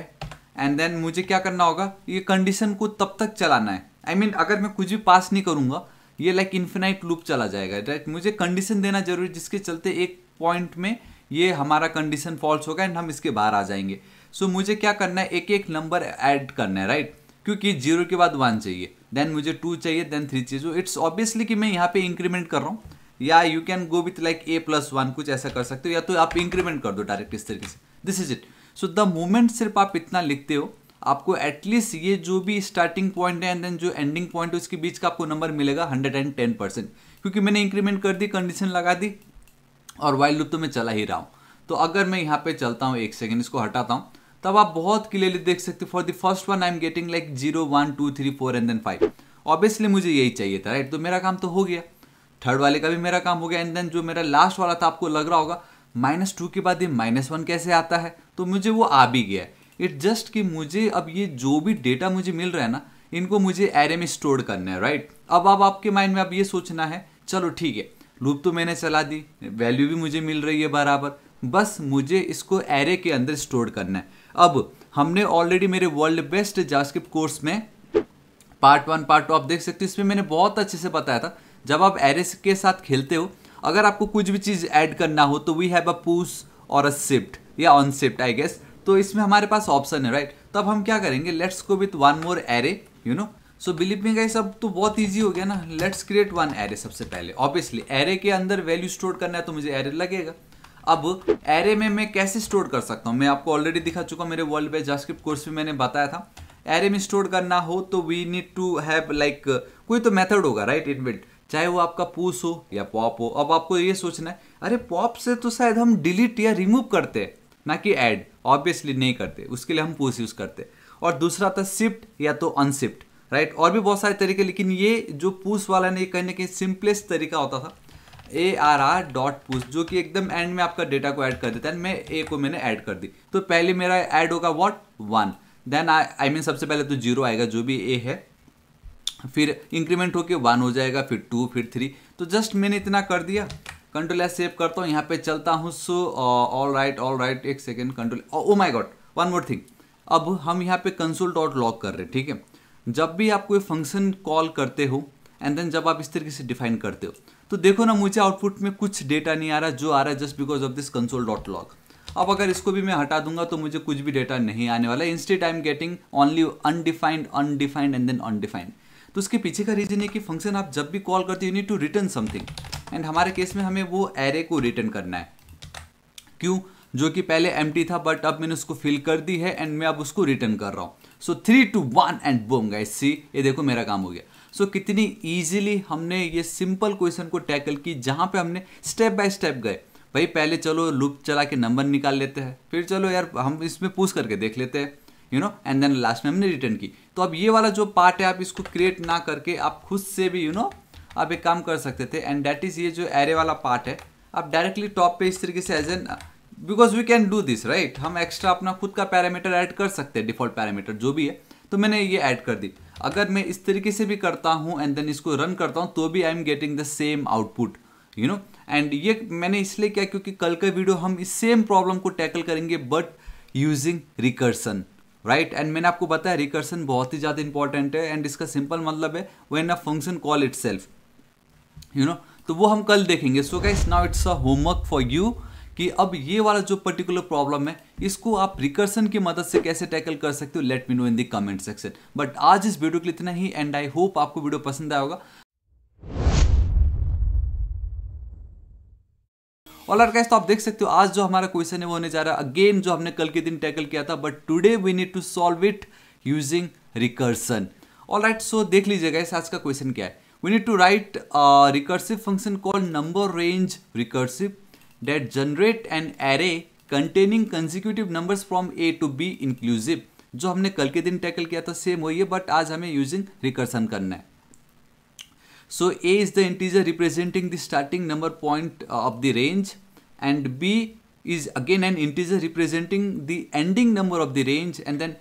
एंड देन मुझे क्या करना होगा ये कंडीशन को तब तक चलाना है आई I मीन mean, अगर मैं कुछ भी पास नहीं करूँगा ये लाइक इन्फिनाइट लूप चला जाएगा राइट मुझे कंडीशन देना जरूरी जिसके चलते एक पॉइंट में ये हमारा कंडीशन फॉल्स होगा एंड हम इसके बाहर आ जाएंगे सो so, मुझे क्या करना है एक एक नंबर ऐड करना है राइट क्योंकि जीरो के बाद वन चाहिए देन मुझे टू चाहिए देन थ्री चाहिए इट्स ऑब्वियसली कि मैं यहाँ पे इंक्रीमेंट कर रहा हूँ या you can go with like a plus one कुछ ऐसा कर सकते हो या तो आप इंक्रीमेंट कर दो डायरेक्ट इस तरीके से this is it so the moment सिर्फ आप इतना लिखते हो आपको एटलीस्ट ये जो भी स्टार्टिंग पॉइंट है एंड देन जो एंडिंग पॉइंट है उसके बीच का आपको नंबर मिलेगा हंड्रेड एंड टेन परसेंट क्योंकि मैंने इंक्रीमेंट कर दी कंडीशन लगा दी और वाइल लूप तो मैं चला ही रहा हूँ तो अगर मैं यहाँ पे चलता हूँ एक सेकेंड इसको हटाता हूँ तब आप बहुत क्लियरली देख सकते for the first one I am getting like zero one two three four and then five obviously मुझे यही चाहिए था राइट तो मेरा काम तो हो गया थर्ड वाले का भी मेरा काम हो गया एंड देन जो मेरा लास्ट वाला था आपको लग रहा होगा माइनस टू के बाद ये माइनस वन कैसे आता है तो मुझे वो आ भी गया इट जस्ट कि मुझे अब ये जो भी डेटा मुझे मिल रहा है ना इनको मुझे एरे में स्टोर करना है राइट अब अब आपके माइंड में अब ये सोचना है चलो ठीक है लूप तो मैंने चला दी वैल्यू भी मुझे मिल रही है बराबर बस मुझे इसको एरे के अंदर स्टोर करना है अब हमने ऑलरेडी मेरे वर्ल्ड बेस्ट जास्किप कोर्स में पार्ट वन पार्ट टू आप देख सकते हो इसमें मैंने बहुत अच्छे से बताया था जब आप एरे के साथ खेलते हो अगर आपको कुछ भी चीज़ ऐड करना हो तो वी हैव अ पुश और अ शिफ्ट या ऑन शिफ्ट आई गेस तो इसमें हमारे पास ऑप्शन है राइट तो अब हम क्या करेंगे let's go with one more array you know so believe me guys सब तो बहुत ईजी हो गया ना लेट्स क्रिएट वन एरे सबसे पहले ऑब्वियसली एरे के अंदर वैल्यू स्टोर करना है तो मुझे एरे लगेगा अब एरे में मैं कैसे स्टोर कर सकता हूँ मैं आपको ऑलरेडी दिखा चुका मेरे वर्ल्ड बेस्ट जास्क्रिप्ट कोर्स में मैंने बताया था एरे में स्टोर करना हो तो we need to have like कोई तो मेथड होगा राइट इनबिल्ट चाहे वो आपका पूस हो या पॉप हो अब आपको ये सोचना है अरे पॉप से तो शायद हम डिलीट या रिमूव करते हैं ना कि ऐड ऑब्वियसली नहीं करते उसके लिए हम पुश यूज़ करते और दूसरा था शिफ्ट या तो अनशिफ्ट राइट और भी बहुत सारे तरीके लेकिन ये जो पुश वाला नहीं कहने के कहीं ना कहीं सिंपलेस्ट तरीका होता था A R R dot push जो कि एकदम एंड में आपका डेटा को ऐड कर देता है मैं ए को मैंने ऐड कर दी तो पहले मेरा ऐड होगा what one then I mean सबसे पहले तो जीरो आएगा जो भी ए है फिर इंक्रीमेंट होके वन हो जाएगा फिर टू फिर थ्री तो जस्ट मैंने इतना कर दिया कंट्रोल एस सेव करता हूँ यहाँ पे चलता हूँ so all right all right एक second control oh my god one more thing अब हम यहाँ पे कंसोल डॉट लॉग कर रहे हैं ठीक है जब भी आप कोई फंक्शन कॉल करते हो एंड देन जब आप इस तरीके से डिफाइन करते हो तो देखो ना मुझे आउटपुट में कुछ डेटा नहीं आ रहा जो आ रहा है just because of this console dot log अब अगर इसको भी मैं हटा दूंगा तो मुझे कुछ भी डेटा नहीं आने वाला है instead I am getting only undefined undefined and then undefined तो उसके पीछे का रीज़न है कि फंक्शन आप जब भी कॉल करते हो need to return something and हमारे केस में हमें वो एरे को रिटर्न करना है क्यों जो कि पहले एम था बट अब मैंने उसको फिल कर दी है एंड मैं अब उसको रिटर्न कर रहा हूँ so three two one and boom guys see ये देखो मेरा काम हो गया सो so, कितनी ईजिली हमने ये सिंपल क्वेश्चन को टैकल की जहाँ पे हमने स्टेप बाय स्टेप गए भाई पहले चलो लुप चला के नंबर निकाल लेते हैं फिर चलो यार हम इसमें पूछ करके देख लेते हैं you know and then last में हमने रिटर्न की तो अब ये वाला जो पार्ट है आप इसको क्रिएट ना करके आप खुद से भी यू you नो know, आप एक काम कर सकते थे एंड डैट इज़ ये जो एरे वाला पार्ट है आप डायरेक्टली टॉप पे इस तरीके से as an because we can do this right हम एक्स्ट्रा अपना खुद का पैरामीटर ऐड कर सकते हैं डिफॉल्ट पैरामीटर जो भी है तो मैंने ये ऐड कर दी अगर मैं इस तरीके से भी करता हूँ एंड देन इसको रन करता हूँ तो भी I am getting the same output you know and ये मैंने इसलिए किया क्योंकि कल का वीडियो हम इस सेम प्रॉब्लम को टैकल करेंगे but using recursion right and मैंने आपको बताया रिकर्सन बहुत ही ज़्यादा इंपॉर्टेंट है एंड इसका सिंपल मतलब है when a function call itself you know तो वो हम कल देखेंगे so guys now it's a homework for you कि अब ये वाला जो पर्टिकुलर प्रॉब्लम है इसको आप रिकर्सन की मदद से कैसे टैकल कर सकते हो let me know in the comment section but आज इस वीडियो के लिए इतना ही एंड आई होप आपको वीडियो पसंद आया होगा और लड़का तो आप देख सकते हो आज जो हमारा क्वेश्चन है वो होने जा रहा है अगेन जो हमने कल के दिन टैकल किया था but today we need to solve it using recursion all right so देख लीजिएगा इस आज का क्वेश्चन क्या है we need to write recursive function call number range recursive that generate an array containing consecutive number from A to B inclusive जो हमने कल के दिन टैकल किया था सेम वही है बट आज हमें यूजिंग रिकर्सन करना है so A is the integer representing the starting number point of the range and b is again an integer representing the ending number of the range and then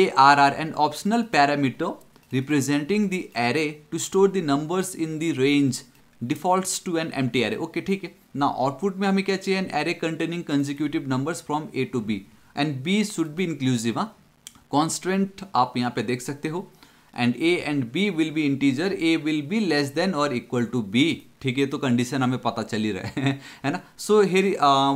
arr an optional parameter representing the array to store the numbers in the range defaults to an empty array okay theek hai now output mein hame kya chahiye an array containing consecutive numbers from a to b and b should be inclusive Constant constraint aap yahan pe dekh sakte and a and b will be integer a will be less than or equal to b ठीक है तो condition हमें पता चल ही रहे है ना so here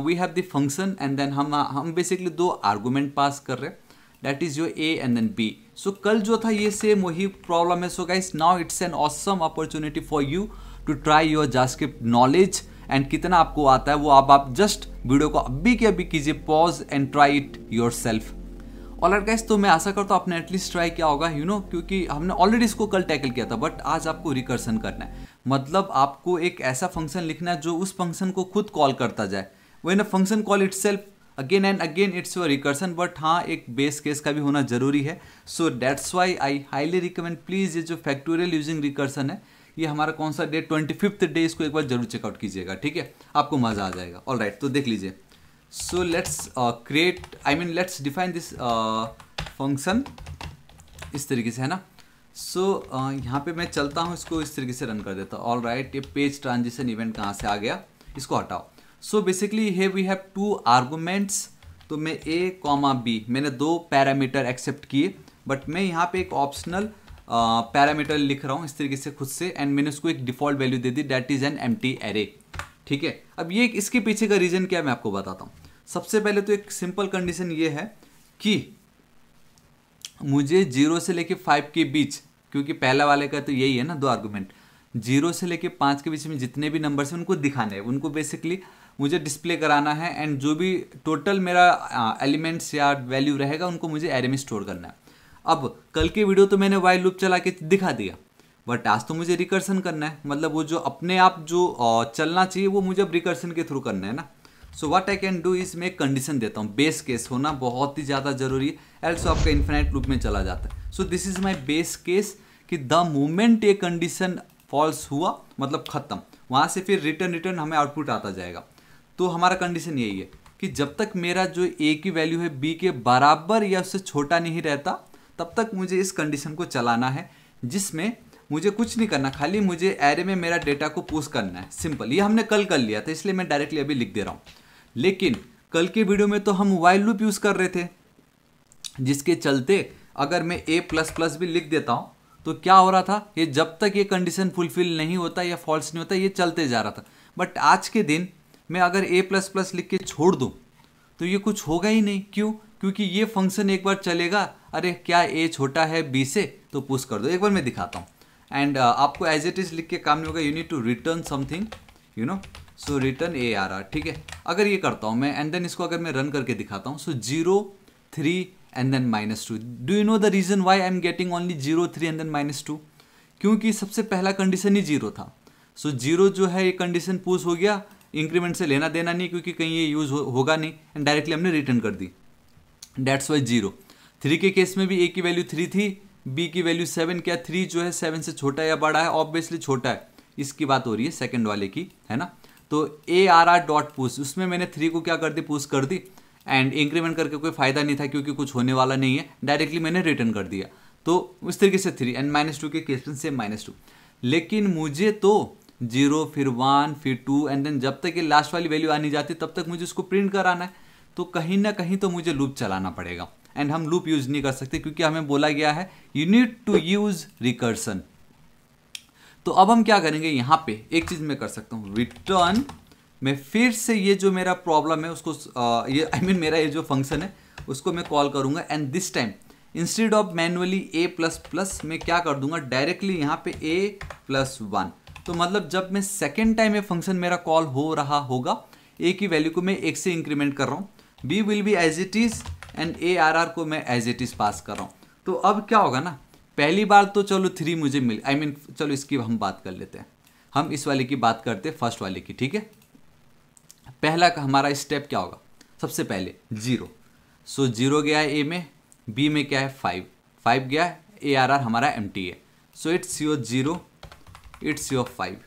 we have the function and then हम हम बेसिकली दो आर्गूमेंट पास कर रहे हैं that is your a and then b so कल जो था ये सेम वही प्रॉब्लम है so guys now it's an awesome opportunity for you to try your JavaScript knowledge and कितना आपको आता है वो आप आप जस्ट वीडियो को अभी के अभी कीजिए pause and try it yourself और गाइस तो मैं आशा करता हूँ आपने एटलीस्ट ट्राई किया होगा यू you नो know, क्योंकि हमने ऑलरेडी इसको कल टैकल किया था बट आज आपको रिकर्सन करना है मतलब आपको एक ऐसा फंक्शन लिखना है जो उस फंक्शन को खुद कॉल करता जाए when a function call its self again and again it's your recursion but हाँ एक बेस केस का भी होना जरूरी है so that's why I highly recommend please ये जो फैक्टोरियल यूजिंग रिकर्सन है ये हमारा कौन सा डे ट्वेंटी फिफ्थ डे इसको एक बार जरूर चेकआउट कीजिएगा ठीक है आपको मज़ा आ जाएगा ऑल राइट right, तो देख लीजिए so let's create I mean let's define this function इस तरीके से है ना सो so, uh, यहाँ पे मैं चलता हूँ इसको इस तरीके से रन कर देता हूँ ऑल राइट ये पेज ट्रांजिशन इवेंट कहाँ से आ गया इसको हटाओ so basically hey we have two arguments तो मैं ए कॉमा बी मैंने दो पैरामीटर एक्सेप्ट किए बट मैं यहाँ पे एक ऑप्शनल पैरामीटर uh, लिख रहा हूँ इस तरीके से खुद से एंड मैंने उसको एक डिफॉल्ट वैल्यू दे दी that is an empty array ठीक है अब ये इसके पीछे का रीज़न क्या है मैं आपको बताता हूँ सबसे पहले तो एक सिंपल कंडीशन ये है कि मुझे जीरो से लेके फाइव के बीच क्योंकि पहला वाले का तो यही है ना दो आर्गूमेंट जीरो से लेके पाँच के बीच में जितने भी नंबर्स हैं उनको दिखाने हैं उनको बेसिकली मुझे डिस्प्ले कराना है एंड जो भी टोटल मेरा एलिमेंट्स या वैल्यू रहेगा उनको मुझे एरे में स्टोर करना है अब कल की वीडियो तो मैंने वाइल लूप चला के दिखा दिया बट आज तो मुझे रिकर्सन करना है मतलब वो जो अपने आप जो चलना चाहिए वो मुझे अब रिकर्सन के थ्रू करना है ना so what I can do is मैं कंडीशन देता हूँ बेस केस होना बहुत ही ज़्यादा ज़रूरी है एल्सो तो आपका इन्फिनाइट लूप में चला जाता है so this is my base case कि द मोमेंट ये कंडीशन फॉल्स हुआ मतलब ख़त्म वहाँ से फिर रिटर्न रिटर्न हमें आउटपुट आता जाएगा तो हमारा कंडीशन यही है कि जब तक मेरा जो ए की वैल्यू है बी के बराबर या उससे छोटा नहीं रहता तब तक मुझे इस कंडीशन को चलाना है जिसमें मुझे कुछ नहीं करना खाली मुझे एरे में मेरा डेटा को पोस्ट करना है सिंपल ये हमने कल कर लिया था इसलिए मैं डायरेक्टली अभी लिख दे रहा हूँ लेकिन कल के वीडियो में तो हम वाइल लूप यूज़ कर रहे थे जिसके चलते अगर मैं ए प्लस प्लस भी लिख देता हूँ तो क्या हो रहा था ये जब तक ये कंडीशन फुलफिल नहीं होता या फॉल्स नहीं होता ये चलते जा रहा था बट आज के दिन मैं अगर ए प्लस प्लस लिख के छोड़ दूँ तो ये कुछ होगा ही नहीं क्यों क्योंकि ये फंक्शन एक बार चलेगा अरे क्या ए छोटा है बी से तो पुश कर दो एक बार मैं दिखाता हूँ एंड uh, आपको एज इट इज़ लिख के काम नहीं होगा you need to return something you know so return a आ रहा ठीक है अगर ये करता हूँ मैं एंड देन इसको अगर मैं रन करके दिखाता हूँ so zero three and then minus two do you know the reason why I am getting only zero three and then minus two क्योंकि सबसे पहला कंडीशन ही जीरो था सो so, जीरो जो है ये कंडीशन पूज हो गया इंक्रीमेंट से लेना देना नहीं क्योंकि कहीं ये यूज़ हो, होगा नहीं एंड डायरेक्टली हमने रिटर्न कर दी डेट्स वाई जीरो थ्री के केस में भी ए की वैल्यू थ्री थी बी की वैल्यू सेवन क्या थ्री जो है सेवन से छोटा या बड़ा है ऑब्वियसली छोटा है इसकी बात हो रही है सेकेंड वाले की है ना तो ए आर आर डॉट पूज उसमें मैंने थ्री को क्या कर दी पूज कर दी एंड इंक्रीमेंट करके कोई फ़ायदा नहीं था क्योंकि कुछ होने वाला नहीं है डायरेक्टली मैंने रिटर्न कर दिया तो उस तरीके से थ्री एंड माइनस टू के क्वेश्चन से माइनस टू लेकिन मुझे तो जीरो फिर वन फिर टू एंड देन जब तक ये लास्ट वाली वैल्यू आनी जाती तब तक मुझे उसको प्रिंट कराना है तो कहीं ना कहीं तो मुझे लूप चलाना पड़ेगा एंड हम लूप यूज़ नहीं कर सकते क्योंकि हमें बोला गया है you need to use recursion तो अब हम क्या करेंगे यहाँ पे एक चीज़ मैं कर सकता हूँ रिटर्न मैं फिर से ये जो मेरा प्रॉब्लम है उसको ये आई I मीन mean, मेरा ये जो फंक्शन है उसको मैं कॉल करूँगा and this time instead of manually a plus plus मैं क्या कर दूंगा डायरेक्टली यहाँ पे ए प्लस वन तो मतलब जब मैं सेकेंड टाइम ये फंक्शन मेरा कॉल हो रहा होगा ए की वैल्यू को मैं एक से इंक्रीमेंट कर रहा हूँ b will be as it is and A R R को मैं एज इट इज़ पास कर रहा हूँ तो अब क्या होगा ना पहली बार तो चलो थ्री मुझे मिल आई I मीन mean, चलो इसकी हम बात कर लेते हैं हम इस वाले की बात करते हैं फर्स्ट वाले की ठीक है पहला का हमारा स्टेप क्या होगा सबसे पहले जीरो सो so, जीरो गया है ए में बी में क्या है फाइव फाइव गया है ए आर आर हमारा एम टी है so it's your zero it's your five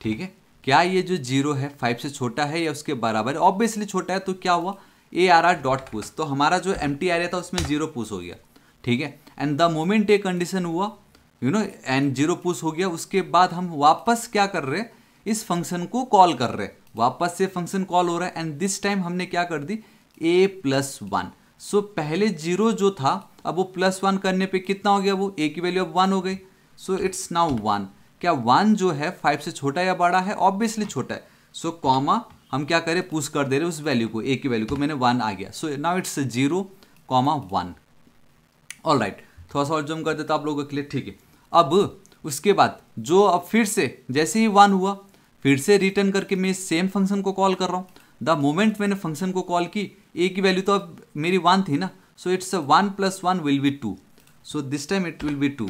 ठीक है क्या ये जो जीरो है फाइव से छोटा है या उसके बराबर ऑब्वियसली छोटा है तो क्या हुआ ए आर आर डॉट पुस तो हमारा जो एम टी रहा था उसमें जीरो पुस हो गया ठीक है and the moment a condition हुआ you know and zero push हो गया उसके बाद हम वापस क्या कर रहे हैं इस फंक्शन को कॉल कर रहे हैं वापस से फंक्शन कॉल हो रहा है एंड दिस टाइम हमने क्या कर दी ए प्लस वन सो पहले जीरो जो था अब वो प्लस वन करने पे कितना हो गया वो ए की वैल्यू अब वन हो गई सो इट्स नाउ वन क्या वन जो है फाइव से छोटा या बड़ा है ऑब्वियसली छोटा है सो so, कॉमा हम क्या करें पुश कर दे रहे उस वैल्यू को ए की वैल्यू को मैंने वन आ गया so now it's zero comma one all right थोड़ा सा और जम कर देता आप लोगों के लिए ठीक है अब उसके बाद जो अब फिर से जैसे ही वन हुआ फिर से रिटर्न करके मैं सेम फंक्शन को कॉल कर रहा हूँ द मोमेंट मैंने फंक्शन को कॉल की ए की वैल्यू तो अब मेरी वन थी ना so it's one plus one will be two so this time it will be two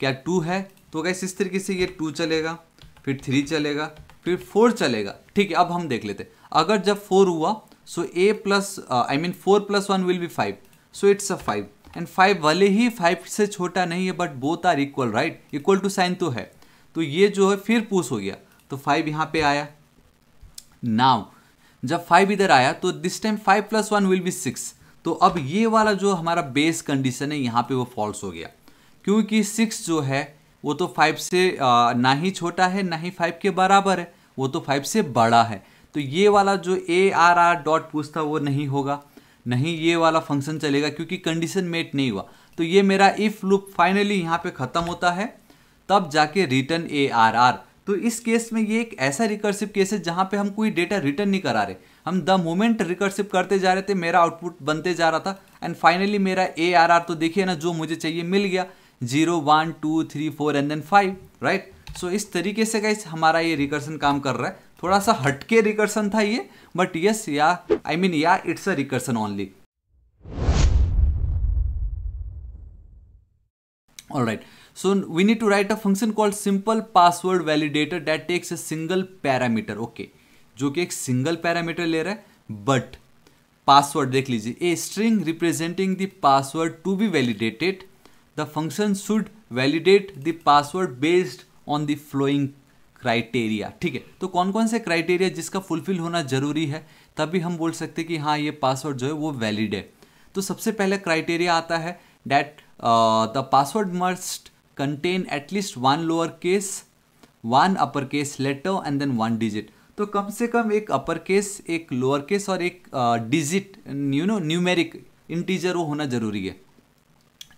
क्या टू है तो कैसे इस तरीके से ये टू चलेगा फिर थ्री चलेगा फिर फोर चलेगा ठीक है अब हम देख लेते अगर जब फोर हुआ so a plus I mean four plus one will be five so it's a five and five भले ही फाइव से छोटा नहीं है but both are equal right equal to sign तो है तो ये जो है फिर पूछ हो गया तो फाइव यहां पे आया नाउ जब फाइव इधर आया तो this time five plus one will be six तो अब ये वाला जो हमारा बेस कंडीशन है यहां पे वो फॉल्स हो गया क्योंकि सिक्स जो है वो तो फाइव से आ, ना ही छोटा है ना ही फाइव के बराबर है वो तो फाइव से बड़ा है तो ये वाला जो ए आर आर डॉट पूछता वो नहीं होगा नहीं ये वाला फंक्शन चलेगा क्योंकि कंडीशन मेट नहीं हुआ तो ये मेरा इफ़ लूप फाइनली यहाँ पे ख़त्म होता है तब जाके रिटर्न ए आर आर तो इस केस में ये एक ऐसा रिकर्सिव केस है जहाँ पे हम कोई डेटा रिटर्न नहीं करा रहे हम द मोमेंट रिकर्सिव करते जा रहे थे मेरा आउटपुट बनते जा रहा था एंड फाइनली मेरा ए आर आर तो देखिए ना जो मुझे चाहिए मिल गया zero one two three four and then five right so इस तरीके से गाइस हमारा ये रिकर्सन काम कर रहा है थोड़ा सा हटके रिकर्सन था ये but yes yeah I mean yeah it's a recursion only right So we need to write a function called simple password validator that takes a single parameter. Okay, जो कि एक single parameter ले रहा है but password देख लीजिए a string representing the password to be validated. The function should validate the password based on the flowing criteria ठीक है तो कौन कौन से क्राइटेरिया जिसका फुलफिल होना जरूरी है तभी हम बोल सकते हैं कि हाँ ये पासवर्ड जो है वो वैलिड है तो सबसे पहले क्राइटेरिया आता है that the password must contain at least one lower case one upper case letter and then one digit तो कम से कम एक अपर केस एक लोअर केस और एक digit you know numeric integer वो होना ज़रूरी है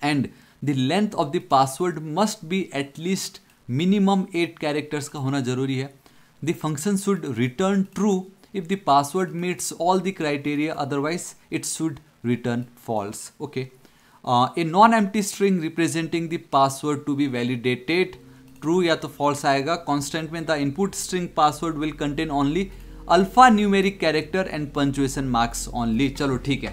and the length of the password must be at least minimum eight characters का होना ज़रूरी है the function should return true if the password meets all the criteria otherwise it should return false okay a non empty string representing the password to be validated true या तो false आएगा constant में the input string password will contain only alpha numeric character and punctuation marks only चलो ठीक है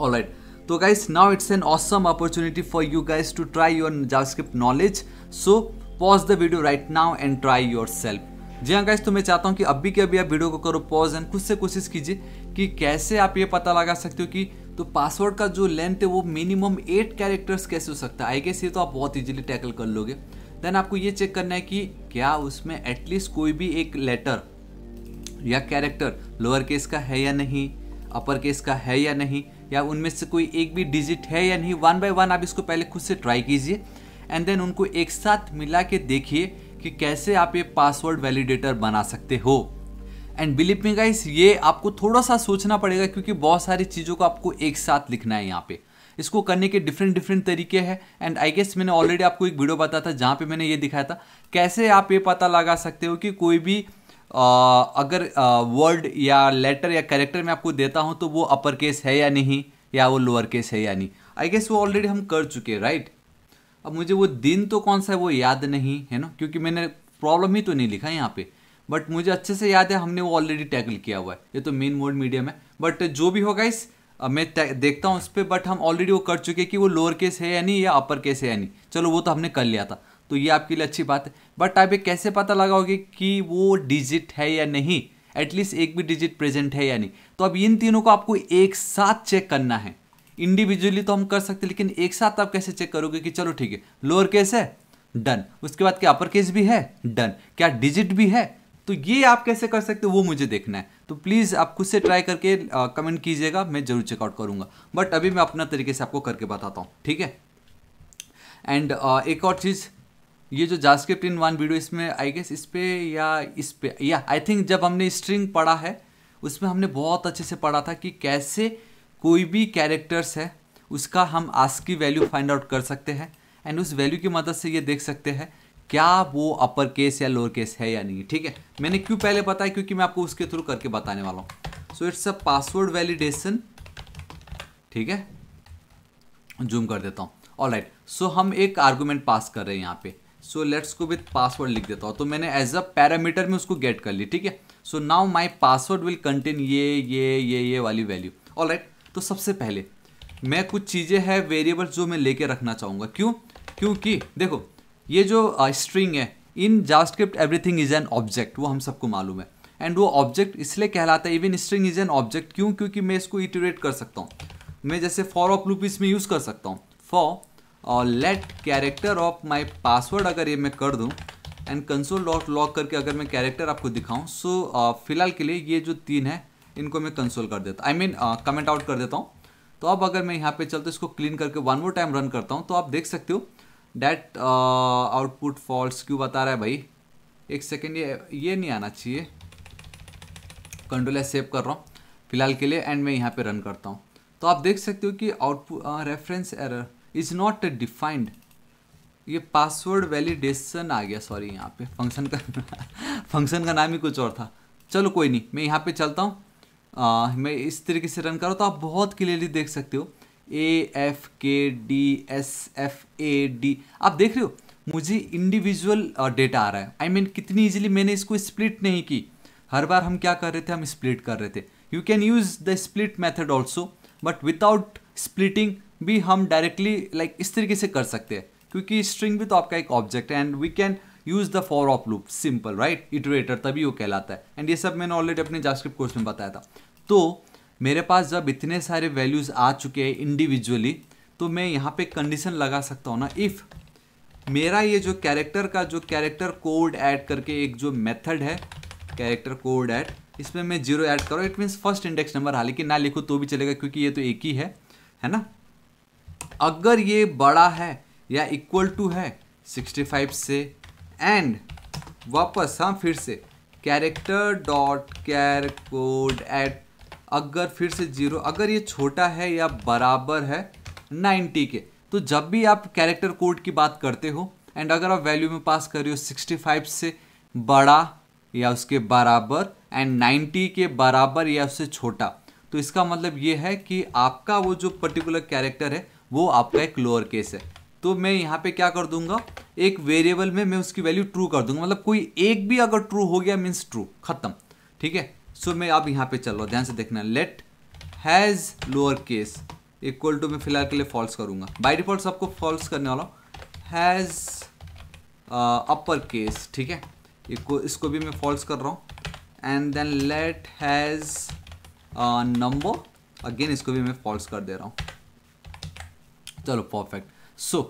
all right तो guys now it's an awesome opportunity for you guys to try your JavaScript knowledge so pause the video right now and try yourself जी हाँ guys तो मैं चाहता हूँ कि अभी के अभी आप वीडियो को करो पॉज एंड खुद से कोशिश कीजिए कि कैसे आप ये पता लगा सकते हो कि तो पासवर्ड का जो लेंथ है वो मिनिमम एट कैरेक्टर्स कैसे हो सकता है आई गेस ये तो आप बहुत इजीली टैकल कर लोगे देन आपको ये चेक करना है कि क्या उसमें एटलीस्ट कोई भी एक लेटर या कैरेक्टर लोअर केस का है या नहीं अपर केस का है या नहीं या उनमें से कोई एक भी डिजिट है या नहीं वन बाय वन आप इसको पहले खुद से ट्राई कीजिए एंड देन उनको एक साथ मिला के देखिए कि कैसे आप ये पासवर्ड वैलिडेटर बना सकते हो एंड बिलीव मी गाइस ये आपको थोड़ा सा सोचना पड़ेगा क्योंकि बहुत सारी चीज़ों को आपको एक साथ लिखना है यहाँ पे इसको करने के डिफरेंट डिफरेंट तरीके हैं एंड आई गेस मैंने ऑलरेडी आपको एक वीडियो बताया था जहाँ पे मैंने ये दिखाया था कैसे आप ये पता लगा सकते हो कि कोई भी आ, अगर वर्ड या लेटर या कैरेक्टर मैं आपको देता हूँ तो वो अपर केस है या नहीं या वो लोअर केस है या नहीं आई गेस वो ऑलरेडी हम कर चुके हैं राइट अब मुझे वो दिन तो कौन सा है वो याद नहीं है ना क्योंकि मैंने प्रॉब्लम ही तो नहीं लिखा यहाँ पर बट मुझे अच्छे से याद है हमने वो ऑलरेडी टैकल किया हुआ है ये तो मेन मोड मीडियम है बट जो भी होगा इस मैं देखता हूँ उस पर बट हम ऑलरेडी वो कर चुके हैं कि वो लोअर केस है या नहीं या अपर केस है या नहीं चलो वो तो हमने कर लिया था तो ये आपके लिए अच्छी बात है बट आप ये कैसे पता लगाओगे कि वो डिजिट है या नहीं एटलीस्ट एक भी डिजिट प्रेजेंट है या नहीं तो अब इन तीनों को आपको एक साथ चेक करना है इंडिविजुअली तो हम कर सकते लेकिन एक साथ आप कैसे चेक करोगे कि चलो ठीक है लोअर केस है डन उसके बाद क्या अपर केस भी है डन क्या डिजिट भी है तो ये आप कैसे कर सकते हो वो मुझे देखना है तो प्लीज़ आप खुद से ट्राई करके कमेंट कीजिएगा मैं ज़रूर चेकआउट करूँगा बट अभी मैं अपना तरीके से आपको करके बताता हूँ ठीक है एंड uh, एक और चीज़ ये जो जास्क्रिप्ट इन वन वीडियो इसमें आई गेस इस पर या इस पर या आई थिंक जब हमने स्ट्रिंग पढ़ा है उसमें हमने बहुत अच्छे से पढ़ा था कि कैसे कोई भी कैरेक्टर्स है उसका हम आस्की की वैल्यू फाइंड आउट कर सकते हैं एंड उस वैल्यू की मदद से ये देख सकते हैं क्या वो अपर केस या लोअर केस है या नहीं ठीक है मैंने क्यों पहले बताया क्योंकि मैं आपको उसके थ्रू करके बताने वाला हूं so it's a password validation ठीक है जूम कर देता हूं ऑल राइट सो हम एक आर्गूमेंट पास कर रहे हैं यहां पे so let's go with password लिख देता हूं तो मैंने एज अ पैरामीटर में उसको गेट कर ली ठीक है so now my password will contain ये ये ये ये वाली वैल्यू ऑल राइट तो सबसे पहले मैं कुछ चीज़ें है वेरिएबल्स जो मैं लेके रखना चाहूंगा क्यों क्योंकि देखो ये जो स्ट्रिंग है in JavaScript everything is an object वो हम सबको मालूम है एंड वो ऑब्जेक्ट इसलिए कहलाता है even string is an object क्यों क्योंकि मैं इसको इटरेट कर सकता हूँ मैं जैसे फॉर ऑफ लूप इसमें यूज़ कर सकता हूँ फॉर और let character of my password अगर ये मैं कर दूँ एंड कंसोल डॉट लॉक करके अगर मैं कैरेक्टर आपको दिखाऊँ सो so, फिलहाल के लिए ये जो तीन है इनको मैं कंसोल कर देता आई मीन कमेंट आउट कर देता हूँ तो अब अगर मैं यहाँ पे चलते इसको क्लीन करके वन मोर टाइम रन करता हूँ तो आप देख सकते हो डैट आउटपुट फॉल्स क्यों बता रहा है भाई एक सेकेंड ये ये नहीं आना चाहिए कंट्रोल सेव कर रहा हूँ फिलहाल के लिए एंड मैं यहाँ पे रन करता हूँ तो आप देख सकते हो कि output reference error is not defined ये पासवर्ड वैलिडेशन आ गया सॉरी यहाँ पे फंक्शन का फंक्शन का नाम ही कुछ और था चलो कोई नहीं मैं यहाँ पे चलता हूँ uh, मैं इस तरीके से रन हूँ तो आप बहुत क्लियरली देख सकते हो A F K D S F A D आप देख रहे हो मुझे इंडिविजुअल डेटा आ रहा है आई I मीन mean, कितनी इजीली मैंने इसको स्प्लिट नहीं की हर बार हम क्या कर रहे थे हम स्प्लिट कर रहे थे you can use the split method also but without splitting भी हम डायरेक्टली लाइक like, इस तरीके से कर सकते हैं क्योंकि स्ट्रिंग भी तो आपका एक ऑब्जेक्ट है and we can use the for of loop simple right iterator तभी वो कहलाता है एंड ये सब मैंने ऑलरेडी अपने जास्क्रिप्ट कोर्स में बताया था तो मेरे पास जब इतने सारे वैल्यूज़ आ चुके हैं इंडिविजुअली तो मैं यहाँ पे कंडीशन लगा सकता हूँ ना इफ़ मेरा ये जो कैरेक्टर का जो कैरेक्टर कोड ऐड करके एक जो मेथड है कैरेक्टर कोड ऐड इसमें मैं जीरो ऐड करूँ it means first index number हालांकि ना लिखो तो भी चलेगा क्योंकि ये तो एक ही है है ना अगर ये बड़ा है या इक्वल टू है 65 से एंड वापस हम हाँ, फिर से character dot char code at अगर फिर से जीरो अगर ये छोटा है या बराबर है नाइन्टी के तो जब भी आप कैरेक्टर कोड की बात करते हो एंड अगर आप वैल्यू में पास कर रहे हो सिक्सटी फाइव से बड़ा या उसके बराबर एंड नाइन्टी के बराबर या उससे छोटा तो इसका मतलब ये है कि आपका वो जो पर्टिकुलर कैरेक्टर है वो आपका एक लोअर केस है तो मैं यहाँ पे क्या कर दूंगा एक वेरिएबल में मैं उसकी वैल्यू ट्रू कर दूंगा मतलब कोई एक भी अगर ट्रू हो गया मीन्स ट्रू खत्म ठीक है सो मैं आप यहाँ पे चल रहा ध्यान से देखना let has lower case equal to मैं फिलहाल के लिए फॉल्स करूंगा बाई डिफॉल्ट सबको फॉल्स करने वाला हैज़ अपर केस ठीक है इसको इसको भी मैं फॉल्स कर रहा हूँ and then let has number again इसको भी मैं फॉल्स कर दे रहा हूँ चलो परफेक्ट सो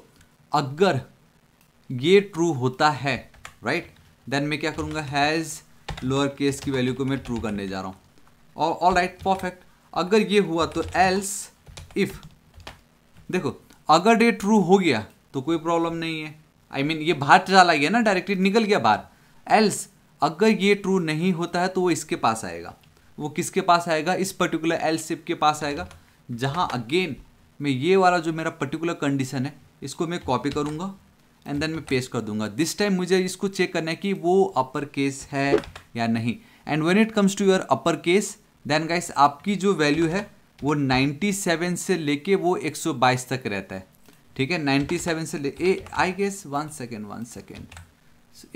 अगर ये ट्रू होता है राइट right? देन मैं क्या करूँगा हैज़ लोअर केस की वैल्यू को मैं ट्रू करने जा रहा हूँ और ऑल राइट परफेक्ट अगर ये हुआ तो एल्स इफ़ देखो अगर ये ट्रू हो गया तो कोई प्रॉब्लम नहीं है आई I मीन mean, ये बाहर चला गया ना डायरेक्टली निकल गया बाहर एल्स अगर ये ट्रू नहीं होता है तो वो इसके पास आएगा वो किसके पास आएगा इस पर्टिकुलर एल सिप के पास आएगा जहाँ अगेन मैं ये वाला जो मेरा पर्टिकुलर कंडीशन है इसको मैं कॉपी करूँगा एंड देन मैं पेस्ट कर दूंगा दिस टाइम मुझे इसको चेक करना है कि वो अपर केस है या नहीं and when it comes to your upper case then guys आपकी जो वैल्यू है वो 97 से लेके वो 122 तक रहता है ठीक है 97 से ले A I guess one second one second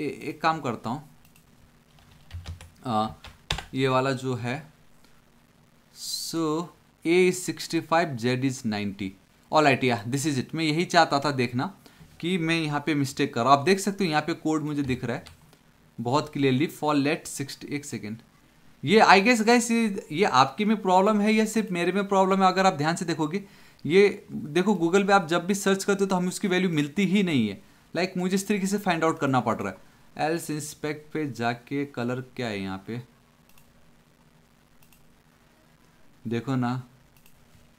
एक काम करता हूँ ये वाला जो है so A is sixty five Z is ninety all idea this is it मैं यही चाहता था देखना कि मैं यहाँ पे मिस्टेक कर रहा हूँ आप देख सकते हो यहाँ पे कोड मुझे दिख रहा है बहुत क्लियरली फॉर लेट सिक्सटी एक सेकेंड ये आई गेस गैस ये आपकी में प्रॉब्लम है या सिर्फ मेरे में प्रॉब्लम है अगर आप ध्यान से देखोगे ये देखो गूगल पे आप जब भी सर्च करते हो तो हमें उसकी वैल्यू मिलती ही नहीं है लाइक like, मुझे इस तरीके से फाइंड आउट करना पड़ रहा है एल्स इंस्पेक्ट पे जाके कलर क्या है यहाँ पे देखो ना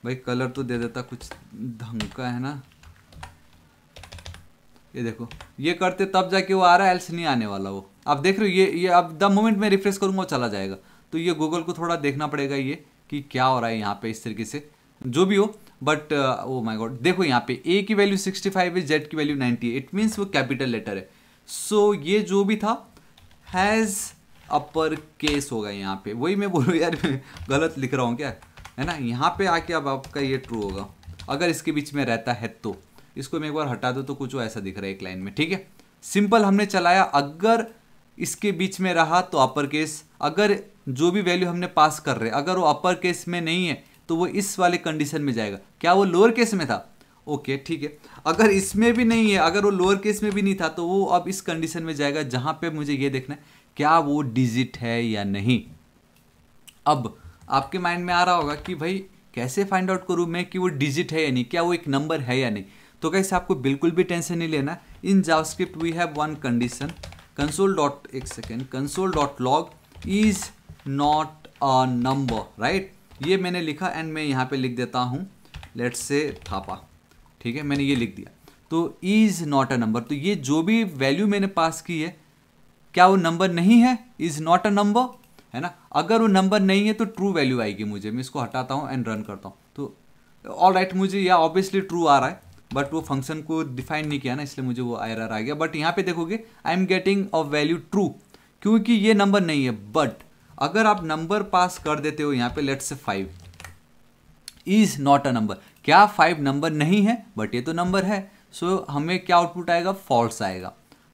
भाई कलर तो दे देता कुछ धमका है ना ये देखो ये करते तब जाके वो आ रहा है एल्स नहीं आने वाला वो आप देख रहे हो ये ये अब द मोमेंट मैं रिफ्रेश करूँगा वो चला जाएगा तो ये गूगल को थोड़ा देखना पड़ेगा ये कि क्या हो रहा है यहाँ पे इस तरीके से जो भी हो बट ओ माय गॉड देखो यहाँ पे ए की वैल्यू 65 है जेड की वैल्यू 90 है इट मीन्स वो कैपिटल लेटर है सो so, ये जो भी था हैज़ अपर केस होगा यहाँ पे वही मैं बोलूँ यार मैं गलत लिख रहा हूँ क्या है ना यहाँ पे आके अब आपका ये ट्रू होगा अगर इसके बीच में रहता है तो इसको मैं एक बार हटा दो तो कुछ ऐसा दिख रहा है एक लाइन में ठीक है सिंपल हमने चलाया अगर इसके बीच में रहा तो अपर केस अगर जो भी वैल्यू हमने पास कर रहे अगर वो अपर केस में नहीं है तो वो इस वाले कंडीशन में जाएगा क्या वो लोअर केस में था ओके ठीक है अगर इसमें भी नहीं है अगर वो लोअर केस में भी नहीं था तो वो अब इस कंडीशन में जाएगा जहां पे मुझे ये देखना है क्या वो डिजिट है या नहीं अब आपके माइंड में आ रहा होगा कि भाई कैसे फाइंड आउट करूँ मैं कि वो डिजिट है या नहीं क्या वो एक नंबर है या नहीं तो कैसे आपको बिल्कुल भी टेंशन नहीं लेना in JavaScript we have one condition console dot एक second console dot log is not a number right ये मैंने लिखा एंड मैं यहाँ पे लिख देता हूँ लेट्स से थापा ठीक है मैंने ये लिख दिया तो इज नॉट अ नंबर तो ये जो भी वैल्यू मैंने पास की है क्या वो नंबर नहीं है इज नॉट अ नंबर है ना अगर वो नंबर नहीं है तो ट्रू वैल्यू आएगी मुझे मैं इसको हटाता हूँ एंड रन करता हूँ तो ऑल राइट right, मुझे यह ऑब्वियसली ट्रू आ रहा है बट वो फंक्शन को डिफाइन नहीं किया ना इसलिए मुझे वो आई आ गया बट यहाँ पे देखोगे I am getting a value true क्योंकि ये नंबर नहीं है बट अगर आप नंबर पास कर देते हो यहाँ पे let's say five is not a number क्या फाइव नंबर नहीं है बट ये तो नंबर है सो so, हमें क्या आउटपुट आएगा फॉल्स आएगा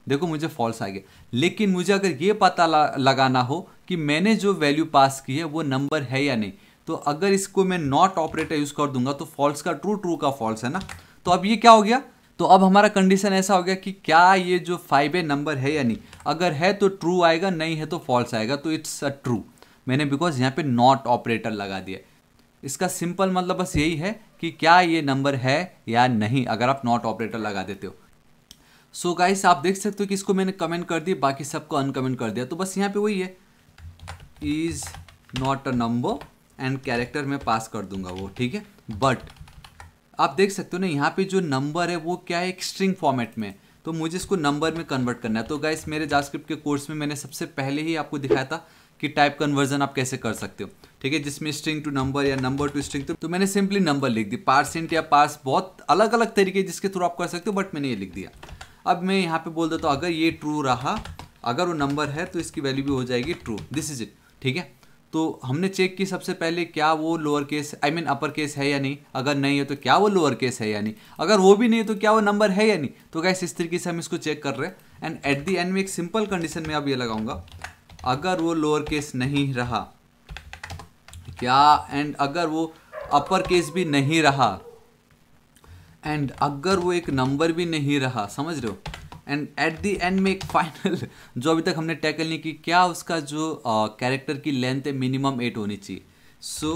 देखो मुझे फॉल्स आ गया लेकिन मुझे अगर ये पता लगाना हो कि मैंने जो वैल्यू पास की है वो नंबर है या नहीं तो अगर इसको मैं नॉट ऑपरेटर यूज़ कर दूंगा तो फॉल्स का ट्रू ट्रू का फॉल्स है ना तो अब ये क्या हो गया तो अब हमारा कंडीशन ऐसा हो गया कि क्या ये जो फाइव ए नंबर है या नहीं अगर है तो ट्रू आएगा नहीं है तो फॉल्स आएगा तो इट्स अ ट्रू मैंने बिकॉज यहाँ पे नॉट ऑपरेटर लगा दिया इसका सिंपल मतलब बस यही है कि क्या ये नंबर है या नहीं अगर आप नॉट ऑपरेटर लगा देते हो सो so गाइस आप देख सकते हो कि इसको मैंने कमेंट कर दिया बाकी सबको अनकमेंट कर दिया तो बस यहाँ पे वही है is not a number and character मैं पास कर दूंगा वो ठीक है बट आप देख सकते हो ना यहाँ पे जो नंबर है वो क्या है एक स्ट्रिंग फॉर्मेट में तो मुझे इसको नंबर में कन्वर्ट करना है तो गाइस मेरे जास्क्रिप्ट के कोर्स में मैंने सबसे पहले ही आपको दिखाया था कि टाइप कन्वर्जन आप कैसे कर सकते हो ठीक है जिसमें स्ट्रिंग टू नंबर या नंबर टू स्ट्रिंग तो मैंने सिंपली नंबर लिख दी पार्सेंट या पार्स बहुत अलग अलग तरीके जिसके थ्रू आप कर सकते हो बट मैंने ये लिख दिया अब मैं यहाँ पे बोल देता हूँ अगर ये ट्रू रहा अगर वो नंबर है तो इसकी वैल्यू भी हो जाएगी ट्रू दिस इज इट ठीक है तो हमने चेक की सबसे पहले क्या वो lower case I mean upper case है या नहीं अगर नहीं है तो क्या वो लोअर केस है या नहीं अगर वो भी नहीं तो क्या वो नंबर है या नहीं तो गैस इस तरीके से हम इसको चेक कर रहे हैं एंड एट दी एंड में एक सिंपल कंडीशन में अब ये लगाऊंगा अगर वो लोअर केस नहीं रहा क्या एंड अगर वो अपर केस भी नहीं रहा एंड अगर वो एक नंबर भी नहीं रहा समझ रहे हो एंड एट दी एंड में एक फाइनल जो अभी तक हमने टैकल नहीं की क्या उसका जो कैरेक्टर uh, की लेंथ है मिनिमम एट होनी चाहिए so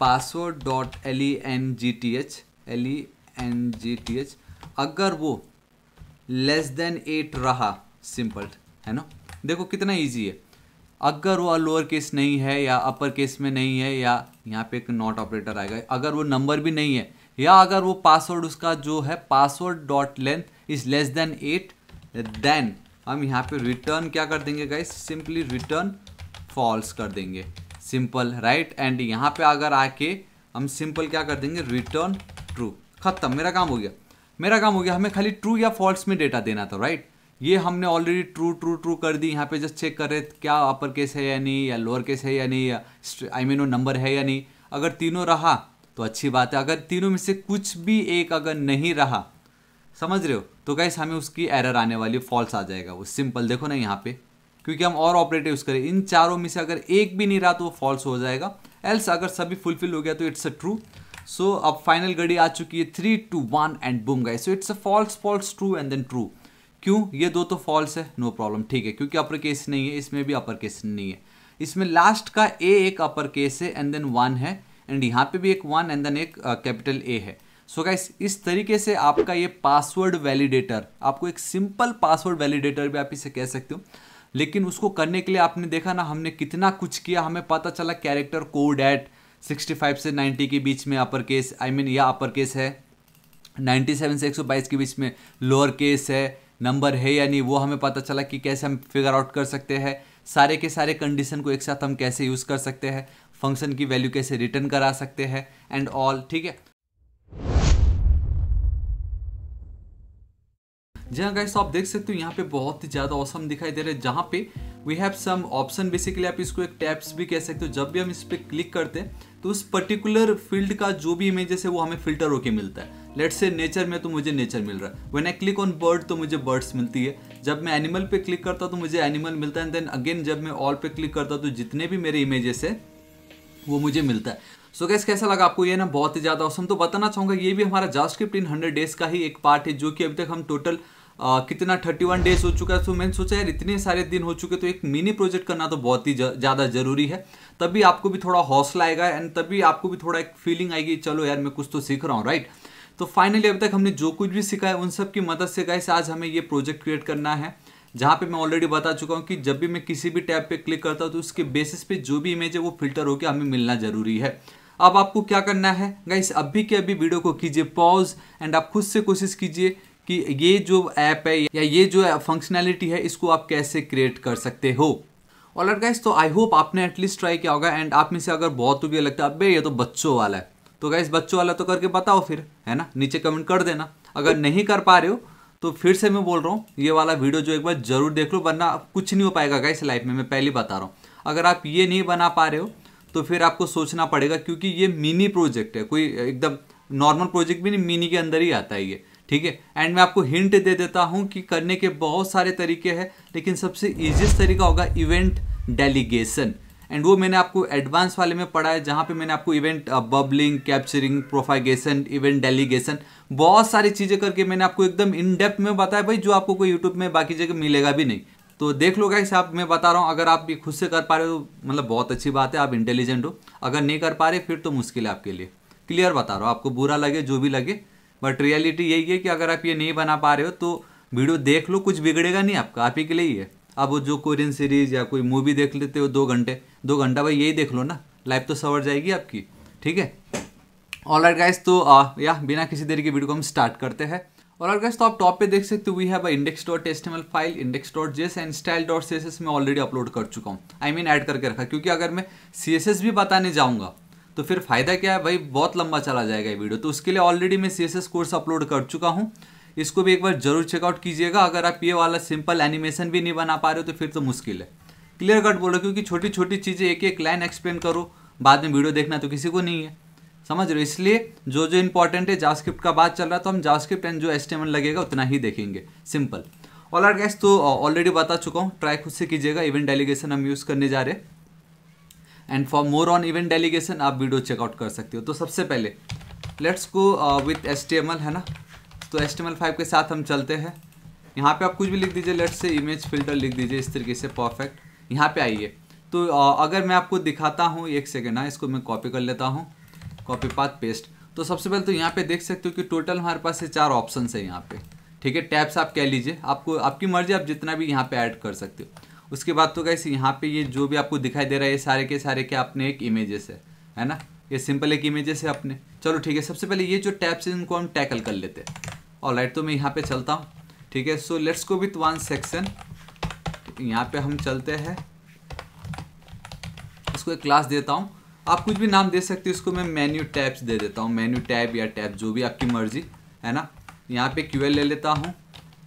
password dot L E N G T H L E N G T H अगर वो लेस देन एट रहा सिंपल है ना देखो कितना ईजी है अगर वो लोअर केस नहीं है या अपर केस में नहीं है या यहाँ पे एक नॉट ऑपरेटर आएगा अगर वो नंबर भी नहीं है या अगर वो पासवर्ड उसका जो है password dot length is less than eight then हम यहाँ पे रिटर्न क्या कर देंगे गाइस सिंपली रिटर्न फॉल्स कर देंगे सिंपल राइट एंड यहाँ पे अगर आके हम सिंपल क्या कर देंगे रिटर्न ट्रू खत्म मेरा काम हो गया मेरा काम हो गया हमें खाली ट्रू या फॉल्स में डेटा देना था राइट ये हमने ऑलरेडी ट्रू ट्रू ट्रू कर दी यहाँ पे जस्ट चेक कर रहे क्या अपर केस है या नहीं या लोअर केस है या नहीं या आई मीन वो नंबर है या नहीं अगर तीनों रहा तो अच्छी बात है अगर तीनों में से कुछ भी एक अगर नहीं रहा समझ रहे हो तो गाइस हमें उसकी एरर आने वाली फॉल्स आ जाएगा वो सिंपल देखो ना यहाँ पे क्योंकि हम और यूज़ करें इन चारों में से अगर एक भी नहीं रहा तो वो फॉल्स हो जाएगा एल्स अगर सभी फुलफिल हो गया तो इट्स अ ट्रू सो अब फाइनल घड़ी आ चुकी है three two one and boom guys so it's a false false true and then true क्यों ये दो तो फॉल्स है नो प्रॉब्लम ठीक है क्योंकि अपर केस नहीं है इसमें भी अपर केस नहीं है इसमें लास्ट का ए एक अपर केस है एंड देन वन है एंड यहाँ पे भी एक वन एंड देन एक कैपिटल uh, ए है सो गाइस इस तरीके से आपका ये पासवर्ड वैलिडेटर आपको एक सिंपल पासवर्ड वैलिडेटर भी आप इसे कह सकते हो लेकिन उसको करने के लिए आपने देखा ना हमने कितना कुछ किया हमें पता चला कैरेक्टर कोड एट 65 से 90 के बीच में upper case I I mean mean, या अपर केस है 97 से 122 के बीच में लोअर केस है नंबर है या नहीं वो हमें पता चला कि कैसे हम फिगर आउट कर सकते हैं सारे के सारे कंडीशन को एक साथ हम कैसे यूज़ कर सकते हैं फंक्शन की वैल्यू कैसे रिटर्न करा सकते हैं एंड ऑल ठीक है जी हाँ गाइस तो आप देख सकते हो यहाँ पे बहुत ही ज़्यादा औसम दिखाई दे रहे हैं जहाँ पे we have some option basically आप इसको एक टैप्स भी कह सकते हो जब भी हम इस पर क्लिक करते हैं तो उस पर्टिकुलर फील्ड का जो भी इमेजेस है वो हमें फिल्टर होके मिलता है लेट से नेचर में तो मुझे नेचर मिल रहा है when I click on bird तो मुझे बर्ड्स मिलती है जब मैं एनिमल पे क्लिक करता हूँ तो मुझे एनिमल मिलता है एंड देन अगेन जब मैं ऑल पे क्लिक करता हूँ तो जितने भी मेरे इमेजेस है वो मुझे मिलता है सो गैस कैसा लगा आपको ये ना बहुत ही ज़्यादा औसम तो बताना चाहूँगा ये भी हमारा जास्क्रिप्ट इन हंड्रेड डेज का ही एक पार्ट है जो कि अभी तक हम टोटल आ, कितना थर्टी वन डेज हो चुका है तो मैंने सोचा यार इतने सारे दिन हो चुके तो एक मिनी प्रोजेक्ट करना तो बहुत ही ज़्यादा ज़रूरी है तभी आपको भी थोड़ा हौसला आएगा एंड तभी आपको भी थोड़ा एक फीलिंग आएगी चलो यार मैं कुछ तो सीख रहा हूँ राइट तो फाइनली अभी तक हमने जो कुछ भी सीखा है उन सब की मदद से गए आज हमें ये प्रोजेक्ट क्रिएट करना है जहाँ पे मैं ऑलरेडी बता चुका हूँ कि जब भी मैं किसी भी टैब पे क्लिक करता हूँ तो उसके बेसिस पे जो भी इमेज है वो फिल्टर होकर हमें मिलना ज़रूरी है अब आपको क्या करना है गाइस अभी के अभी वीडियो को कीजिए पॉज एंड आप खुद से कोशिश कीजिए कि ये जो ऐप है या ये जो फंक्शनैलिटी है इसको आप कैसे क्रिएट कर सकते हो ऑलर गाइस तो आई होप आपने एटलीस्ट ट्राई किया होगा एंड आप में से अगर बहुत भी लगता है अब ये तो बच्चों वाला है तो गाइस बच्चों वाला तो करके बताओ फिर है ना नीचे कमेंट कर देना अगर नहीं कर पा रहे हो तो फिर से मैं बोल रहा हूँ ये वाला वीडियो जो एक बार जरूर देख लो वरना कुछ नहीं हो पाएगा गाइस लाइफ में मैं पहले बता रहा हूँ अगर आप ये नहीं बना पा रहे हो तो फिर आपको सोचना पड़ेगा क्योंकि ये मिनी प्रोजेक्ट है कोई एकदम नॉर्मल प्रोजेक्ट भी नहीं मिनी के अंदर ही आता है ये ठीक है एंड मैं आपको हिंट दे देता हूँ कि करने के बहुत सारे तरीके हैं लेकिन सबसे ईजिएस्ट तरीका होगा इवेंट डेलीगेशन एंड वो मैंने आपको एडवांस वाले में पढ़ा है जहाँ पे मैंने आपको event bubbling capturing propagation event delegation बहुत सारी चीज़ें करके मैंने आपको एकदम इन डेप्थ में बताया भाई जो आपको कोई यूट्यूब में बाकी जगह मिलेगा भी नहीं तो देख लो गाइस आप मैं बता रहा हूँ अगर आप ये खुद से कर पा रहे हो तो मतलब बहुत अच्छी बात है आप इंटेलिजेंट हो अगर नहीं कर पा रहे फिर तो मुश्किल है आपके लिए क्लियर बता रहा हूँ आपको बुरा लगे जो भी लगे बट रियलिटी यही है कि अगर आप ये नहीं बना पा रहे हो तो वीडियो देख लो कुछ बिगड़ेगा नहीं आपका आप ही के लिए ही है अब जो कोरियन सीरीज़ या कोई मूवी देख लेते हो दो घंटे दो घंटा भाई यही देख लो ना लाइफ तो सवर जाएगी आपकी ठीक है ऑल राइट गाइज तो आ, या बिना किसी देरी के वीडियो को हम स्टार्ट करते हैं और अगर तो आप टॉप पे देख सकते हो we have index dot HTML file index dot JS and style dot C S में ऑलरेडी अपलोड कर चुका हूँ आई मीन ऐड करके रखा क्योंकि अगर मैं सी एस एस भी बताने जाऊँगा तो फिर फ़ायदा क्या है भाई बहुत लंबा चला जाएगा ये वीडियो तो उसके लिए ऑलरेडी मैं C S S course upload कर चुका हूँ इसको भी एक बार जरूर चेकआउट कीजिएगा अगर आप ये वाला सिंपल एनिमेशन भी नहीं बना पा रहे हो तो फिर तो मुश्किल है क्लियर कट बोलो क्योंकि छोटी छोटी चीज़ें एक एक लाइन एक्सप्लेन करो बाद में वीडियो देखना तो किसी को नहीं है समझ रहे हो इसलिए जो जो इंपॉर्टेंट है जावास्क्रिप्ट का बात चल रहा है तो हम जावास्क्रिप्ट एंड जो एस लगेगा उतना ही देखेंगे सिंपल ऑल आर गैस तो ऑलरेडी uh, बता चुका हूँ ट्राई खुद से कीजिएगा इवेंट डेलीगेशन हम यूज़ करने जा रहे हैं and for more on event delegation आप वीडियो चेकआउट कर सकते हो तो सबसे पहले लेट्स गो विथ एस है ना तो एस फाइव के साथ हम चलते हैं यहाँ पे आप कुछ भी लिख दीजिए लेट्स से इमेज फिल्टर लिख दीजिए इस तरीके से परफेक्ट यहाँ पे आइए तो uh, अगर मैं आपको दिखाता हूँ एक सेकेंड ना हाँ, इसको मैं कॉपी कर लेता हूँ कॉपी पाथ पेस्ट तो सबसे पहले तो यहाँ पे देख सकते हो कि टोटल हमारे पास ये चार ऑप्शन है यहाँ पे ठीक है टैप्स आप कह लीजिए आपको आपकी मर्जी आप जितना भी यहाँ पे ऐड कर सकते हो उसके बाद तो कैसे यहाँ पे ये जो भी आपको दिखाई दे रहा है ये सारे के सारे के अपने एक इमेजेस है है ना ये सिंपल एक इमेजेस है अपने चलो ठीक है सबसे पहले ये जो टैप्स है इनको हम टैकल कर लेते हैं और लाइट तो मैं यहाँ पे चलता हूँ ठीक है so let's go with one section यहाँ पे हम चलते हैं इसको एक क्लास देता हूँ आप कुछ भी नाम दे सकते हो इसको मैं मेन्यू टैब्स दे देता हूँ मेन्यू टैब या टैब जो भी आपकी मर्जी है ना यहाँ पे क्यू ले लेता हूँ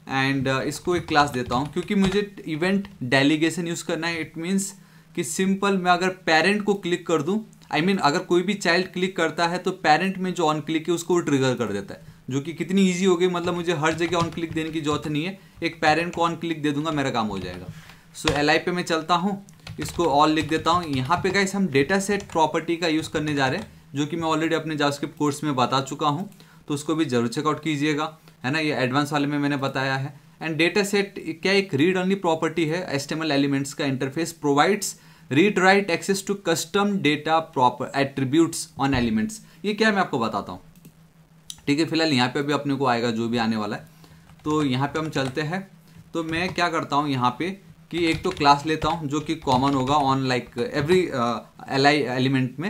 एंड uh, इसको एक क्लास देता हूँ क्योंकि मुझे इवेंट डेलीगेशन यूज़ करना है इट मीन्स कि सिंपल मैं अगर पेरेंट को क्लिक कर दूँ आई I मीन mean, अगर कोई भी चाइल्ड क्लिक करता है तो पेरेंट में जो ऑन क्लिक है उसको ट्रिगर कर देता है जो कि कितनी ईजी हो गई मतलब मुझे हर जगह ऑन क्लिक देने की जरूरत नहीं है एक पेरेंट को ऑन क्लिक दे दूंगा मेरा काम हो जाएगा सो so, एल पे मैं चलता हूँ इसको ऑल लिख देता हूँ यहाँ पे गाइस हम डेटा सेट प्रॉपर्टी का यूज़ करने जा रहे हैं जो कि मैं ऑलरेडी अपने जावास्क्रिप्ट कोर्स में बता चुका हूँ तो उसको भी जरूर चेकआउट कीजिएगा है ना ये एडवांस वाले में मैंने बताया है एंड डेटा सेट क्या एक रीड ऑनली प्रॉपर्टी है एस्टेमल एलिमेंट्स का interface provides read write access to custom data proper attributes on elements ये क्या है मैं आपको बताता हूँ ठीक है फिलहाल यहाँ पे अभी अपने को आएगा जो भी आने वाला है तो यहाँ पे हम चलते हैं तो मैं क्या करता हूँ यहाँ पे कि एक तो क्लास लेता हूँ जो कि कॉमन होगा on like every L element में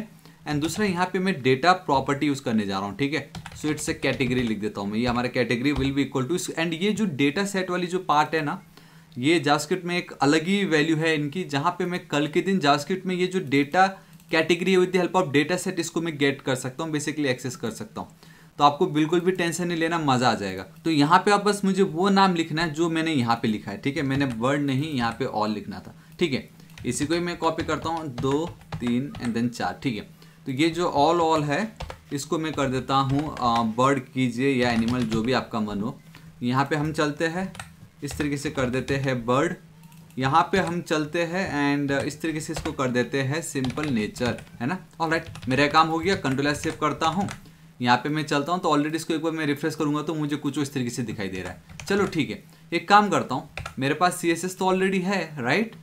एंड दूसरा यहाँ पे मैं डेटा प्रॉपर्टी यूज़ करने जा रहा हूँ ठीक है सो इट्स ए कैटेगरी लिख देता हूँ मैं ये हमारा category will be equal to and ये जो डेटा सेट वाली जो पार्ट है ना ये जास्किट में एक अलग ही वैल्यू है इनकी जहाँ पे मैं कल के दिन जास्किट में ये जो डेटा कैटेगरी है with the help of data set इसको मैं गेट कर सकता हूँ बेसिकली एक्सेस कर सकता हूँ तो आपको बिल्कुल भी टेंशन नहीं लेना मज़ा आ जाएगा तो यहाँ पे आप बस मुझे वो नाम लिखना है जो मैंने यहाँ पे लिखा है ठीक है मैंने वर्ड नहीं यहाँ पे ऑल लिखना था ठीक है इसी को ही मैं कॉपी करता हूँ दो तीन एंड देन चार ठीक है तो ये जो ऑल ऑल है इसको मैं कर देता हूँ बर्ड कीजिए या एनिमल जो भी आपका मन हो यहाँ पे हम चलते हैं इस तरीके से कर देते हैं बर्ड यहाँ पे हम चलते हैं एंड इस तरीके से इसको कर देते हैं सिंपल नेचर है ना ऑल राइट मेरा काम हो गया कंट्रोल सेव करता हूँ यहाँ पे मैं चलता हूँ तो ऑलरेडी इसको एक बार मैं रिफ्रेश करूँगा तो मुझे कुछ इस तरीके से दिखाई दे रहा है चलो ठीक है एक काम करता हूँ मेरे पास सी तो ऑलरेडी है राइट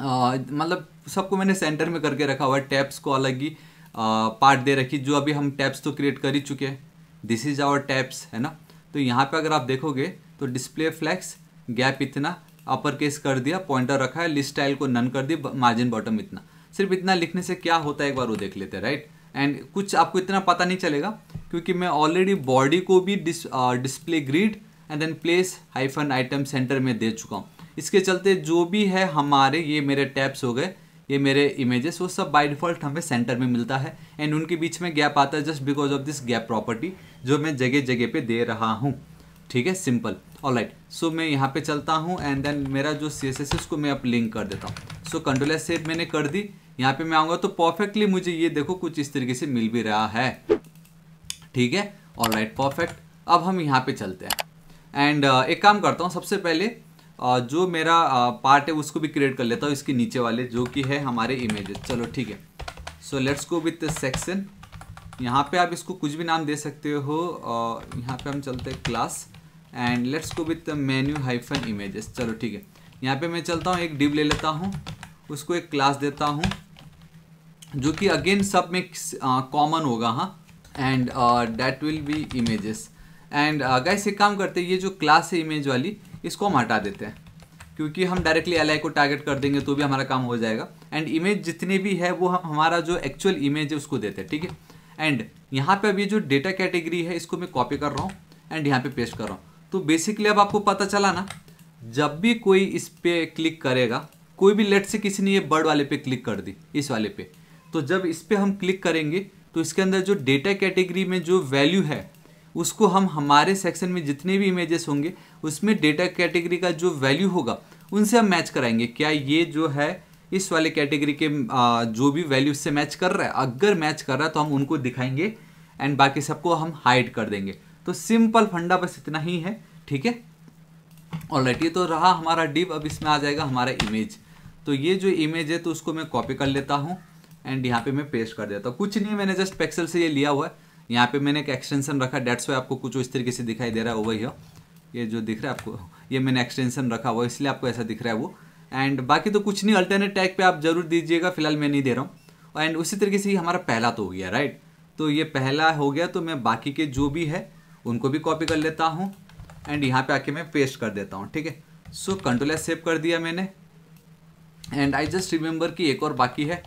मतलब सबको मैंने सेंटर में करके रखा हुआ है टैप्स को अलग ही पार्ट दे रखी जो अभी हम टैप्स तो क्रिएट कर ही चुके हैं दिस इज़ आवर टैप्स है ना तो यहाँ पे अगर आप देखोगे तो डिस्प्ले फ्लैक्स गैप इतना अपर केस कर दिया पॉइंटर रखा है लिस्ट स्टाइल को नन कर दिया मार्जिन बॉटम इतना सिर्फ इतना लिखने से क्या होता है एक बार वो देख लेते हैं राइट एंड कुछ आपको इतना पता नहीं चलेगा क्योंकि मैं ऑलरेडी बॉडी को भी dis display grid and then place hyphen item center में दे चुका हूँ इसके चलते जो भी है हमारे ये मेरे टैब्स हो गए ये मेरे इमेजेस वो सब बाय डिफ़ॉल्ट हमें सेंटर में मिलता है एंड उनके बीच में गैप आता है just because of this gap property जो मैं जगह जगह पे दे रहा हूँ ठीक है सिंपल ऑल राइट सो मैं यहाँ पे चलता हूँ एंड देन मेरा जो सी एस एस उसको मैं अब लिंक कर देता हूँ सो कंट्रोल एस सेव मैंने कर दी यहाँ पे मैं आऊँगा तो परफेक्टली मुझे ये देखो कुछ इस तरीके से मिल भी रहा है ठीक है ऑल राइट परफेक्ट अब हम यहाँ पे चलते हैं एंड uh, एक काम करता हूँ सबसे पहले uh, जो मेरा पार्ट uh, है उसको भी क्रिएट कर लेता हूँ इसके नीचे वाले जो कि है हमारे इमेज चलो ठीक है so let's go with section यहाँ पे आप इसको कुछ भी नाम दे सकते हो uh, यहाँ पे हम चलते हैं class and let's go with menu hyphen images चलो ठीक है यहाँ पे मैं चलता हूँ एक डिव ले लेता हूँ उसको एक क्लास देता हूँ जो कि अगेन सब में कॉमन होगा हाँ and that will be images and guys एक काम करते हैं ये जो क्लास है इमेज वाली इसको हम हटा देते हैं क्योंकि हम डायरेक्टली एल को टारगेट कर देंगे तो भी हमारा काम हो जाएगा एंड इमेज जितने भी है वो हम हमारा जो एक्चुअल इमेज है उसको देते हैं ठीक है एंड यहाँ पे अभी जो डेटा कैटेगरी है इसको मैं कॉपी कर रहा हूँ एंड यहाँ पे पेस्ट कर रहा हूँ तो बेसिकली अब आपको पता चला ना जब भी कोई इस पर क्लिक करेगा कोई भी लेट से किसी ने ये बर्ड वाले पे क्लिक कर दी इस वाले पे तो जब इस पर हम क्लिक करेंगे तो इसके अंदर जो डेटा कैटेगरी में जो वैल्यू है उसको हम हमारे सेक्शन में जितने भी इमेजेस होंगे उसमें डेटा कैटेगरी का जो वैल्यू होगा उनसे हम मैच कराएंगे क्या ये जो है इस वाले कैटेगरी के जो भी वैल्यू से मैच कर रहा है अगर मैच कर रहा है तो हम उनको दिखाएंगे एंड बाकी सबको हम हाइड कर देंगे तो सिंपल फंडा बस इतना ही है ठीक है और ये तो रहा हमारा डिप अब इसमें आ जाएगा हमारा इमेज तो ये जो इमेज है तो उसको मैं कॉपी कर लेता हूँ एंड यहाँ पे मैं पेस्ट कर देता हूँ कुछ नहीं मैंने जस्ट पेक्सल से ये लिया हुआ है यहाँ पे मैंने एक एक्सटेंशन रखा डेट्स वाई आपको कुछ इस तरीके से दिखाई दे रहा है वही हो ये जो दिख रहा है आपको ये मैंने एक्सटेंशन रखा हुआ इसलिए आपको ऐसा दिख रहा है वो एंड बाकी तो कुछ नहीं अल्टरनेट टैग पे आप जरूर दीजिएगा फिलहाल मैं नहीं दे रहा हूँ एंड उसी तरीके से ही हमारा पहला तो हो गया राइट तो ये पहला हो गया तो मैं बाकी के जो भी है उनको भी कॉपी कर लेता हूँ एंड यहाँ पे आके मैं पेस्ट कर देता हूँ ठीक है सो कंट्रोल एस सेव कर दिया मैंने एंड आई जस्ट रिमेंबर कि एक और बाकी है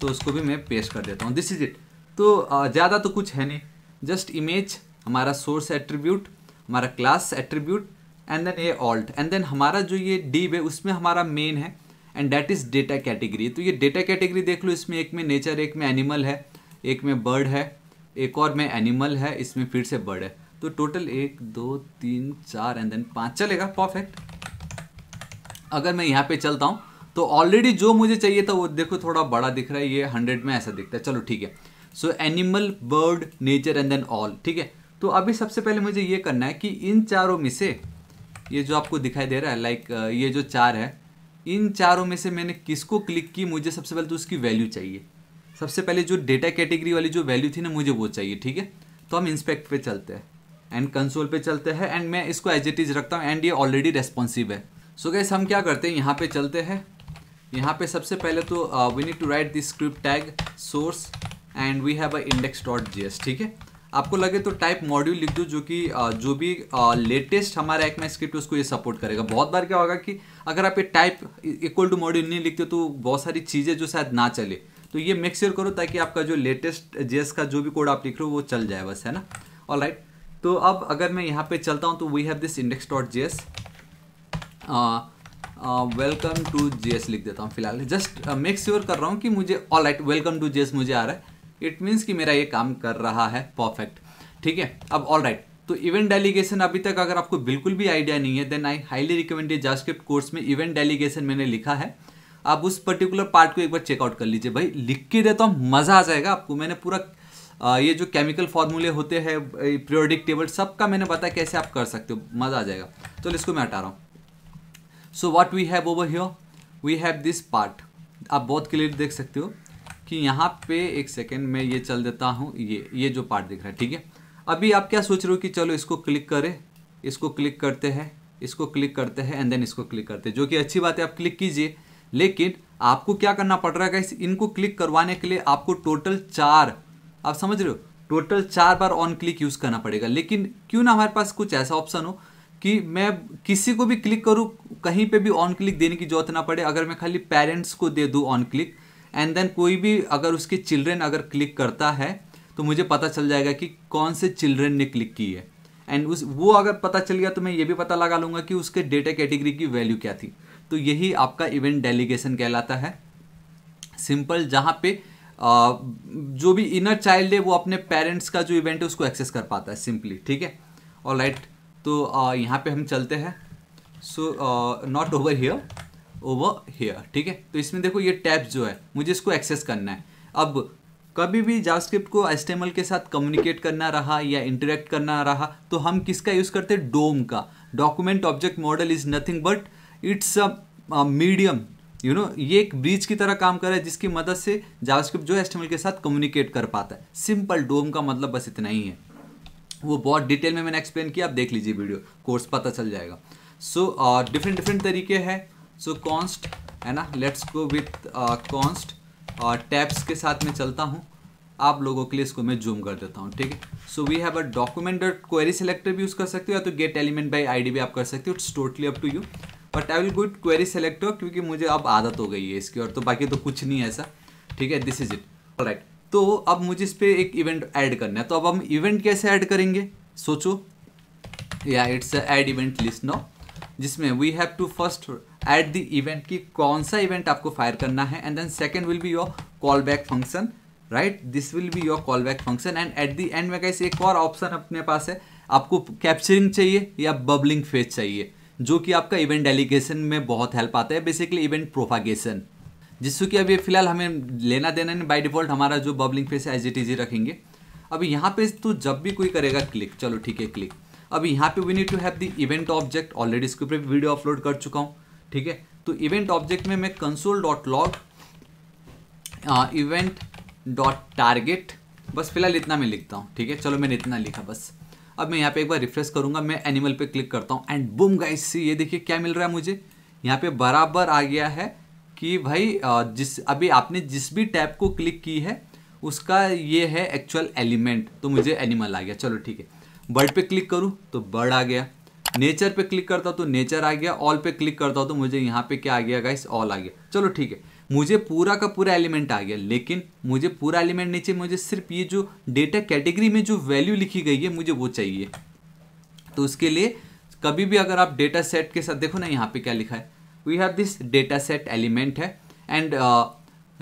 तो उसको भी मैं पेस्ट कर देता हूँ दिस इज इट तो ज़्यादा तो कुछ है नहीं जस्ट इमेज हमारा सोर्स एट्रीब्यूट हमारा class attribute and then A alt and then हमारा जो ये डीब है उसमें हमारा मेन है and that is data category तो ये डेटा कैटेगरी देख लो इसमें एक में नेचर एक में एनिमल है एक में बर्ड है एक और में एनिमल है इसमें फिर से बर्ड है तो टोटल एक दो तीन चार एंड देन पांच चलेगा परफेक्ट अगर मैं यहाँ पे चलता हूँ तो ऑलरेडी जो मुझे चाहिए था वो देखो थोड़ा बड़ा दिख रहा है ये हंड्रेड में ऐसा दिखता है चलो ठीक है so animal bird nature and then all ठीक है तो अभी सबसे पहले मुझे ये करना है कि इन चारों में से ये जो आपको दिखाई दे रहा है लाइक ये जो चार है इन चारों में से मैंने किसको क्लिक की मुझे सबसे पहले तो उसकी वैल्यू चाहिए सबसे पहले जो डेटा कैटेगरी वाली जो वैल्यू थी ना मुझे वो चाहिए ठीक है तो हम इंस्पेक्ट पे चलते हैं एंड कंसोल पे चलते हैं एंड मैं इसको एज इट इज रखता हूँ एंड ये ऑलरेडी रेस्पॉन्सिव है सो so गैस हम क्या करते हैं यहाँ पे चलते हैं यहाँ पे सबसे पहले तो we need to write this script tag source and we have a index dot ji S ठीक है आपको लगे तो टाइप मॉड्यूल लिख दो जो कि uh, जो भी लेटेस्ट uh, हमारा एक मैं स्क्रिप्ट उसको ये सपोर्ट करेगा बहुत बार क्या होगा कि अगर आप ये टाइप इक्वल टू मॉड्यूल नहीं लिखते तो बहुत सारी चीज़ें जो शायद ना चले तो ये मेक करो ताकि आपका जो लेटेस्ट जेस uh, का जो भी कोड आप लिख रहे हो वो चल जाए बस है ना ऑल राइट right. तो अब अगर मैं यहाँ पे चलता हूँ तो we have this index dot ji S welcome to G लिख देता हूँ फिलहाल जस्ट मेक श्योर कर रहा हूँ कि मुझे all right welcome to G मुझे आ रहा है इट मीन्स कि मेरा ये काम कर रहा है परफेक्ट ठीक है अब ऑल राइट right. तो इवेंट डेलीगेशन अभी तक अगर आपको बिल्कुल भी आइडिया नहीं है then I highly recommended JavaScript course में इवेंट डेलीगेशन मैंने लिखा है आप उस पर्टिकुलर पार्ट को एक बार चेकआउट कर लीजिए भाई लिख के देता हूँ मज़ा आ जाएगा आपको मैंने पूरा ये जो केमिकल फॉर्मूले होते हैं प्रियोडिक टेबल सबका मैंने बताया कैसे आप कर सकते हो मज़ा आ जाएगा चलो तो इसको मैं हटा रहा हूँ so what we have over here we have this part आप बहुत क्लियर देख सकते हो कि यहाँ पे एक सेकेंड मैं ये चल देता हूँ ये ये जो पार्ट दिख रहा है ठीक है अभी आप क्या सोच रहे हो कि चलो इसको क्लिक करें इसको क्लिक करते हैं इसको क्लिक करते हैं एंड देन इसको क्लिक करते हैं जो कि अच्छी बात है आप क्लिक कीजिए लेकिन आपको क्या करना पड़ रहा है इस इनको क्लिक करवाने के लिए आपको टोटल चार आप समझ रहे हो टोटल चार बार ऑन क्लिक यूज़ करना पड़ेगा लेकिन क्यों ना हमारे पास कुछ ऐसा ऑप्शन हो कि मैं किसी को भी क्लिक करूँ कहीं पे भी ऑन क्लिक देने की जरूरत ना पड़े अगर मैं खाली पेरेंट्स को दे दूँ ऑन क्लिक एंड देन कोई भी अगर उसके चिल्ड्रेन अगर क्लिक करता है तो मुझे पता चल जाएगा कि कौन से चिल्ड्रेन ने क्लिक की है एंड उस वो अगर पता चल गया तो मैं ये भी पता लगा लूँगा कि उसके डेटा कैटेगरी की वैल्यू क्या थी तो यही आपका इवेंट डेलीगेशन कहलाता है सिंपल जहाँ पे जो भी इनर चाइल्ड है वो अपने पेरेंट्स का जो इवेंट है उसको एक्सेस कर पाता है सिंपली ठीक है और राइट तो यहाँ पे हम चलते हैं so not over here over here ठीक है तो इसमें देखो ये टैब जो है मुझे इसको एक्सेस करना है अब कभी भी जावास्क्रिप्ट को एस्टेमल के साथ कम्युनिकेट करना रहा या इंटरेक्ट करना रहा तो हम किसका यूज़ करते हैं डोम का document object model is nothing but it's a medium you know ये एक ब्रिज की तरह काम कर रहा है जिसकी मदद से जावास्क्रिप्ट जो एस्टिमल के साथ कम्युनिकेट कर पाता है सिंपल डोम का मतलब बस इतना ही है वो बहुत डिटेल में मैंने एक्सप्लेन किया आप देख लीजिए वीडियो कोर्स पता चल जाएगा सो डिफरेंट डिफरेंट तरीके हैं सो कॉन्स्ट है ना लेट्स गो विथ कॉन्स्ट और टैप्स के साथ मैं चलता हूँ आप लोगों के लिए इसको मैं जूम कर देता हूँ ठीक है so we have a document dot query selector भी यूज़ कर सकते हो या तो गेट एलिमेंट बाई डी भी आप कर सकते हो it's totally up to you but I will go query selector क्योंकि मुझे अब आदत हो गई है इसकी और तो बाकी तो कुछ नहीं है ऐसा ठीक है दिस इज इट राइट तो अब मुझे इस पर एक इवेंट ऐड करना है तो अब हम इवेंट कैसे ऐड करेंगे सोचो या it's add event listener जिसमें we have to first add the event कि कौन सा इवेंट आपको फायर करना है and then second will be your call back function right this will be your call back function and at the end में कैसे एक और ऑप्शन अपने पास है आपको कैप्चरिंग चाहिए या बबलिंग फेज चाहिए जो कि आपका इवेंट डेलीगेशन में बहुत हेल्प आता है बेसिकली इवेंट प्रोफागेशन जिससे कि अभी फिलहाल हमें लेना देना नहीं बाई डिफ़ॉल्ट हमारा जो बबलिंग फेस है एज रखेंगे अब यहाँ पे तो जब भी कोई करेगा क्लिक चलो ठीक है क्लिक अब यहाँ पे we need to have the event object already इसके ऊपर वीडियो अपलोड कर चुका हूँ ठीक है तो इवेंट ऑब्जेक्ट में मैं console dot log event dot target बस फिलहाल इतना मैं लिखता हूँ ठीक है चलो मैंने इतना लिखा बस अब मैं यहाँ पे एक बार रिफ्रेश करूँगा मैं एनिमल पे क्लिक करता हूँ एंड बुम गाइस से ये देखिए क्या मिल रहा है मुझे यहाँ पे बराबर आ गया है कि भाई जिस अभी आपने जिस भी टैब को क्लिक की है उसका ये है एक्चुअल एलिमेंट तो मुझे एनिमल आ गया चलो ठीक है बर्ड पे क्लिक करूँ तो बर्ड आ गया नेचर पे क्लिक करता हूँ तो नेचर आ गया ऑल पे क्लिक करता हूँ तो मुझे यहाँ पे क्या आ गया गाइस ऑल आ गया चलो ठीक है मुझे पूरा का पूरा एलिमेंट आ गया लेकिन मुझे पूरा एलिमेंट नीचे मुझे सिर्फ ये जो डेटा कैटेगरी में जो वैल्यू लिखी गई है मुझे वो चाहिए तो उसके लिए कभी भी अगर आप डेटा सेट के साथ देखो ना यहाँ पे क्या लिखा है we have this dataset element है and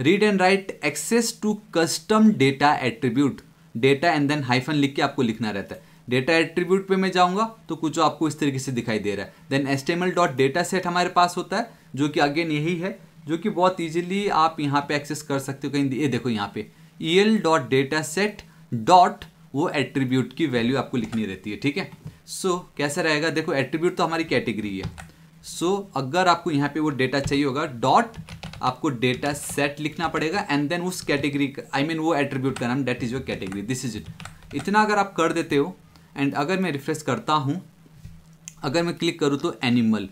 read and write access to custom data attribute data and then hyphen लिख के आपको लिखना रहता है डेटा एट्रीब्यूट पे मैं जाऊंगा तो कुछ आपको इस तरीके से दिखाई दे रहा है देन एस्टेमल डॉट डेटा सेट हमारे पास होता है जो कि अगेन यही है जो कि बहुत ईजिली आप यहाँ पे एक्सेस कर सकते हो कहीं ये देखो यहाँ पे E L dot dataset dot वो एट्रीब्यूट की वैल्यू आपको लिखनी रहती है ठीक है सो so, कैसे रहेगा देखो एट्रीब्यूट तो हमारी कैटेगरी है सो so, अगर आपको यहाँ पे वो डेटा चाहिए होगा डॉट आपको डेटा सेट लिखना पड़ेगा एंड देन उस कैटेगरी का आई मीन वो एट्रीब्यूट का नाम that is your category this is it इतना अगर आप कर देते हो एंड अगर मैं रिफ्रेश करता हूँ अगर मैं क्लिक करूँ तो animal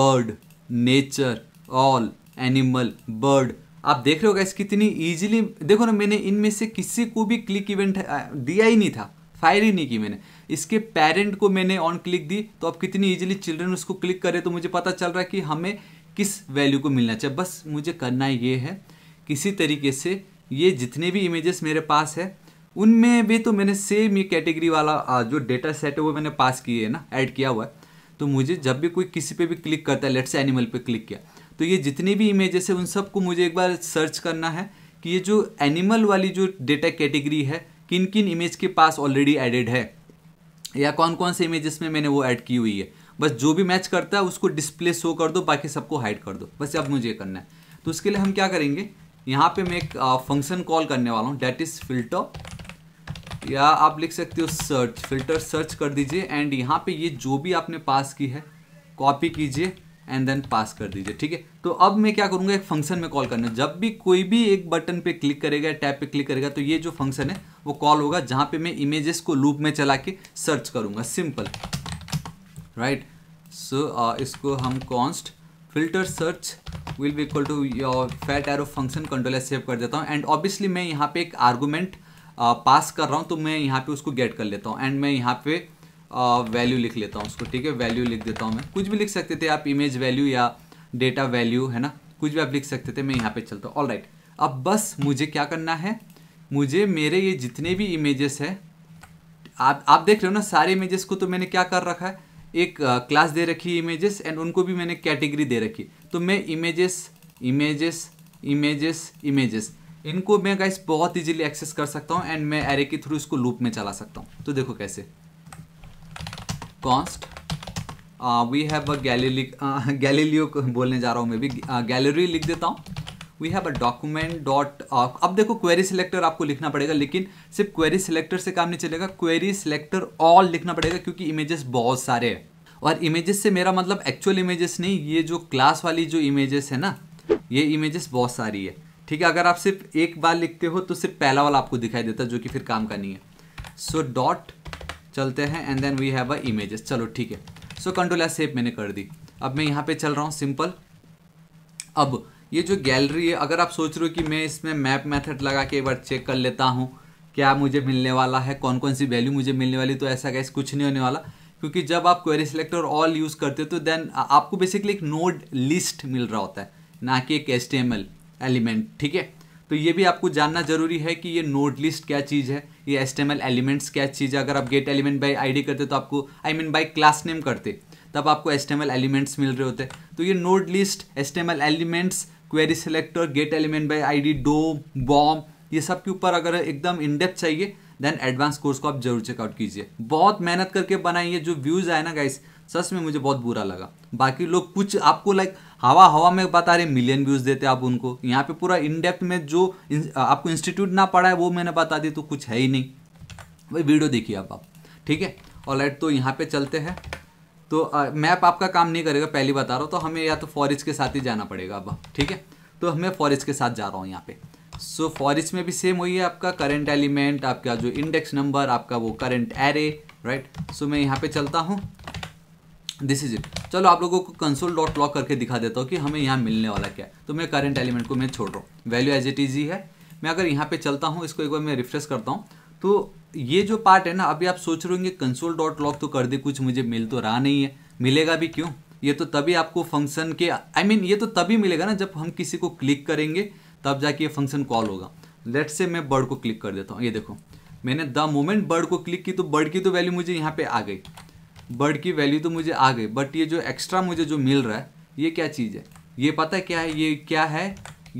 bird nature all animal bird आप देख रहे हो गैस कितनी ईजिली देखो ना मैंने इनमें से किसी को भी क्लिक इवेंट दिया ही नहीं था फायर ही नहीं की मैंने इसके पेरेंट को मैंने ऑन क्लिक दी तो आप कितनी ईजिली चिल्ड्रन उसको क्लिक करें तो मुझे पता चल रहा है कि हमें किस वैल्यू को मिलना चाहिए बस मुझे करना ये है किसी तरीके से ये जितने भी इमेजेस मेरे पास है उनमें भी तो मैंने सेम ये कैटेगरी वाला जो डेटा सेट है वो मैंने पास किए है ना ऐड किया हुआ है तो मुझे जब भी कोई किसी पे भी क्लिक करता है लेट्स एनिमल पे क्लिक किया तो ये जितनी भी इमेजेस है उन सबको मुझे एक बार सर्च करना है कि ये जो एनिमल वाली जो डेटा कैटेगरी है किन किन इमेज के पास ऑलरेडी एडेड है या कौन कौन से इमेजेस में मैंने वो ऐड की हुई है बस जो भी मैच करता है उसको डिस्प्ले शो कर दो बाकी सबको हाइड कर दो बस अब मुझे करना है तो उसके लिए हम क्या करेंगे यहाँ पे मैं एक फंक्शन कॉल करने वाला हूँ डैट इज़ फिल्टर या आप लिख सकते हो सर्च फिल्टर सर्च कर दीजिए एंड यहाँ पे ये जो भी आपने पास की है कॉपी कीजिए एंड देन पास कर दीजिए ठीक है तो अब मैं क्या करूंगा एक फंक्शन में कॉल करना जब भी कोई भी एक बटन पे क्लिक करेगा टैप पे क्लिक करेगा तो ये जो फंक्शन है वो कॉल होगा जहां पे मैं इमेजेस को लूप में चला के सर्च करूंगा सिंपल राइट सो इसको हम const filter search will be equal to fat arrow function control save कर देता हूँ एंड ऑब्वियसली मैं यहाँ पे एक आर्गूमेंट पास uh, कर रहा हूँ तो मैं यहाँ पे उसको गेट कर लेता हूँ एंड मैं यहाँ पे वैल्यू लिख लेता हूँ उसको ठीक है वैल्यू लिख देता हूँ मैं कुछ भी लिख सकते थे आप इमेज वैल्यू या डेटा वैल्यू है ना कुछ भी आप लिख सकते थे मैं यहाँ पे चलता हूँ ऑल राइट अब बस मुझे क्या करना है मुझे मेरे ये जितने भी इमेजेस है आप आप देख रहे हो ना सारे इमेजेस को तो मैंने क्या कर रखा है एक क्लास दे रखी इमेजेस एंड उनको भी मैंने कैटेगरी दे रखी तो मैं इमेजेस इमेजेस इमेजेस इमेजेस इनको मैं गाइस बहुत इजीली एक्सेस कर सकता हूँ एंड मैं एरे के थ्रू इसको लूप में चला सकता हूँ तो देखो कैसे const we have a Galilee Galileo बोलने जा रहा हूँ मैं भी गैलरी लिख देता हूँ we have a document dot अब देखो क्वेरी सिलेक्टर आपको लिखना पड़ेगा लेकिन सिर्फ क्वेरी सिलेक्टर से काम नहीं चलेगा क्वेरी सिलेक्टर ऑल लिखना पड़ेगा क्योंकि इमेजेस बहुत सारे हैं और इमेजेस से मेरा मतलब एक्चुअल इमेजेस नहीं ये जो क्लास वाली जो इमेजेस है ना ये इमेजेस बहुत सारी है ठीक है अगर आप सिर्फ एक बार लिखते हो तो सिर्फ पहला वाला आपको दिखाई देता है जो कि फिर काम का नहीं है सो डॉट चलते हैं and then we have a images चलो ठीक है सो कंट्रोल एस सेप मैंने कर दी अब मैं यहाँ पे चल रहा हूँ सिंपल अब ये जो गैलरी है अगर आप सोच रहे हो कि मैं इसमें मैप मेथड लगा के एक बार चेक कर लेता हूँ क्या मुझे मिलने वाला है कौन कौन सी वैल्यू मुझे मिलने वाली तो ऐसा कैसे कुछ नहीं होने वाला क्योंकि जब आप क्वेरी सिलेक्टर ऑल यूज़ करते हो तो देन आपको बेसिकली एक नोड लिस्ट मिल रहा होता है ना कि एक एस एलिमेंट ठीक है तो ये भी आपको जानना जरूरी है कि ये नोड लिस्ट क्या चीज़ है ये एस एलिमेंट्स क्या चीज़ है अगर आप गेट एलिमेंट बाई आई करते तो आपको I mean by class name करते तब आपको एस एलिमेंट्स मिल रहे होते तो ये node list S elements query selector get element by I D DOM ये सब के ऊपर अगर एकदम इनडेप्थ चाहिए देन एडवांस कोर्स को आप जरूर चेकआउट कीजिए बहुत मेहनत करके बनाइए जो व्यूज़ आए ना गाइस सच में मुझे बहुत बुरा लगा बाकी लोग कुछ आपको लाइक like, हवा हवा में बता रहे मिलियन व्यूज़ देते आप उनको यहाँ पे पूरा इन डेप्थ में जो आपको इंस्टीट्यूट ना पढ़ा है वो मैंने बता दी तो कुछ है ही नहीं भाई वीडियो देखिए आप आप ठीक है और लाइट तो यहाँ पे चलते हैं तो मैप आपका काम नहीं करेगा पहली बता रहा हूँ तो हमें या तो फॉरेस्ट के साथ ही जाना पड़ेगा अब ठीक है तो हमें फॉरेस्ट के साथ जा रहा हूँ यहाँ पे सो so, फॉरेस्ट में भी सेम वही है आपका करंट एलिमेंट आपका जो इंडेक्स नंबर आपका वो करंट एरे राइट सो मैं यहाँ पे चलता हूँ दिस इज इट चलो आप लोगों को कंसोल डॉट लॉक करके दिखा देता हूँ कि हमें यहाँ मिलने वाला क्या है तो मैं करंट एलिमेंट को मैं छोड़ रहा हूँ वैल्यू एज इट इज ही है मैं अगर यहाँ पे चलता हूँ इसको एक बार मैं रिफ्रेश करता हूँ तो ये जो पार्ट है ना अभी आप सोच रहे होंगे कंसोल डॉट लॉक तो कर दे कुछ मुझे मिल तो रहा नहीं है मिलेगा भी क्यों ये तो तभी आपको फंक्शन के आई I मीन mean, ये तो तभी मिलेगा ना जब हम किसी को क्लिक करेंगे तब जाके ये फंक्शन कॉल होगा लेट से मैं बर्ड को क्लिक कर देता हूँ ये देखो मैंने द मोमेंट बर्ड को क्लिक की तो बर्ड की तो वैल्यू मुझे यहाँ पे आ गई बर्ड की वैल्यू तो मुझे आ गई बट ये जो एक्स्ट्रा मुझे जो मिल रहा है ये क्या चीज़ है ये पता है क्या है ये क्या है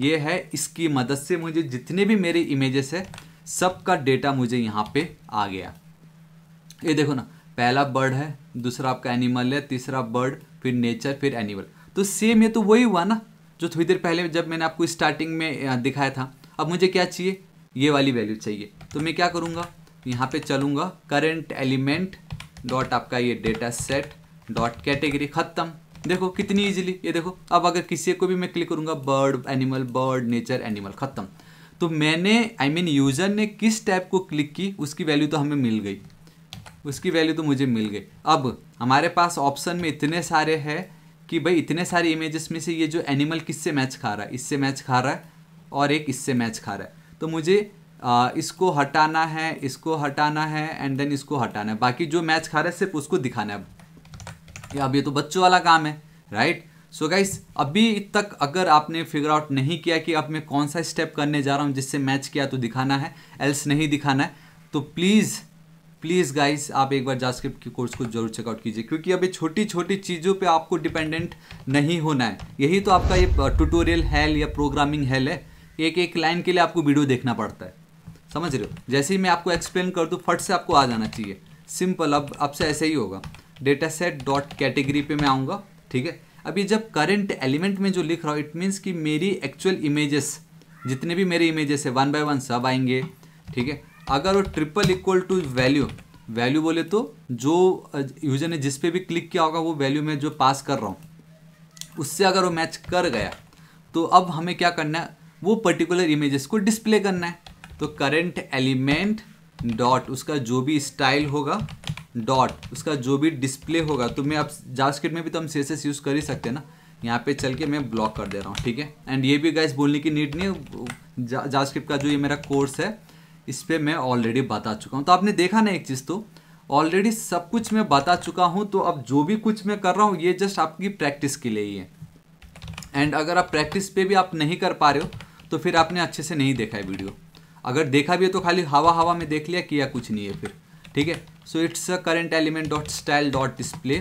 ये है इसकी मदद से मुझे जितने भी मेरे इमेजेस है सबका डेटा मुझे यहाँ पे आ गया ये देखो ना पहला बर्ड है दूसरा आपका एनिमल है तीसरा बर्ड फिर नेचर फिर एनिमल तो सेम ये तो वही हुआ ना जो थोड़ी देर पहले जब मैंने आपको स्टार्टिंग में दिखाया था अब मुझे क्या चाहिए ये वाली वैल्यू चाहिए तो मैं क्या करूँगा यहाँ पे चलूँगा करेंट एलिमेंट डॉट आपका ये डेटा सेट डॉट कैटेगरी ख़त्म देखो कितनी इजीली ये देखो अब अगर किसी को भी मैं क्लिक करूँगा bird animal bird nature animal ख़त्म तो मैंने आई मीन यूज़र ने किस टैब को क्लिक की उसकी वैल्यू तो हमें मिल गई उसकी वैल्यू तो मुझे मिल गई अब हमारे पास ऑप्शन में इतने सारे हैं कि भाई इतने सारे इमेजेस में से ये जो एनिमल किससे मैच खा रहा है इससे मैच खा रहा है और एक इससे मैच खा रहा है तो मुझे इसको हटाना है इसको हटाना है एंड देन इसको हटाना है बाकी जो मैच खा रहा है सिर्फ उसको दिखाना है अब ये तो बच्चों वाला काम है राइट सो गाइस अभी तक अगर आपने फिगर आउट नहीं किया कि अब मैं कौन सा स्टेप करने जा रहा हूँ जिससे मैच किया तो दिखाना है एल्स नहीं दिखाना है तो प्लीज़ प्लीज़ गाइस आप एक बार जास्क्रिप्ट के कोर्स को जरूर चेकआउट कीजिए क्योंकि अभी छोटी छोटी चीज़ों पे आपको डिपेंडेंट नहीं होना है यही तो आपका ये ट्यूटोरियल uh, हेल या प्रोग्रामिंग हेल है एक एक लाइन के लिए आपको वीडियो देखना पड़ता है समझ रहे हो जैसे ही मैं आपको एक्सप्लेन कर दूँ फट से आपको आ जाना चाहिए सिंपल अब आपसे ऐसे ही होगा डेटा सेट डॉट कैटेगरी पे मैं आऊँगा ठीक है अभी जब करंट एलिमेंट में जो लिख रहा हूँ इट मीन्स कि मेरी एक्चुअल इमेजेस जितने भी मेरे इमेजेस है वन बाय वन सब आएंगे ठीक है अगर वो triple equal to value value बोले तो जो यूजर ने जिस पे भी क्लिक किया होगा वो वैल्यू मैं जो पास कर रहा हूँ उससे अगर वो मैच कर गया तो अब हमें क्या करना है वो पर्टिकुलर इमेजेस को डिस्प्ले करना है तो करेंट एलिमेंट डॉट उसका जो भी स्टाइल होगा डॉट उसका जो भी डिस्प्ले होगा तो मैं अब जावास्क्रिप्ट में भी तो हम सी यूज़ कर ही सकते हैं ना यहाँ पे चल के मैं ब्लॉक कर दे रहा हूँ ठीक है एंड ये भी गैस बोलने की नीड नहीं जा, का जो ये मेरा कोर्स है इस पर मैं ऑलरेडी बता चुका हूँ तो आपने देखा ना एक चीज़ तो ऑलरेडी सब कुछ मैं बता चुका हूँ तो अब जो भी कुछ मैं कर रहा हूँ ये जस्ट आपकी प्रैक्टिस के लिए ही है एंड अगर आप प्रैक्टिस पे भी आप नहीं कर पा रहे हो तो फिर आपने अच्छे से नहीं देखा है वीडियो अगर देखा भी है तो खाली हवा हवा में देख लिया किया कुछ नहीं है फिर ठीक है so it's a current element dot style dot display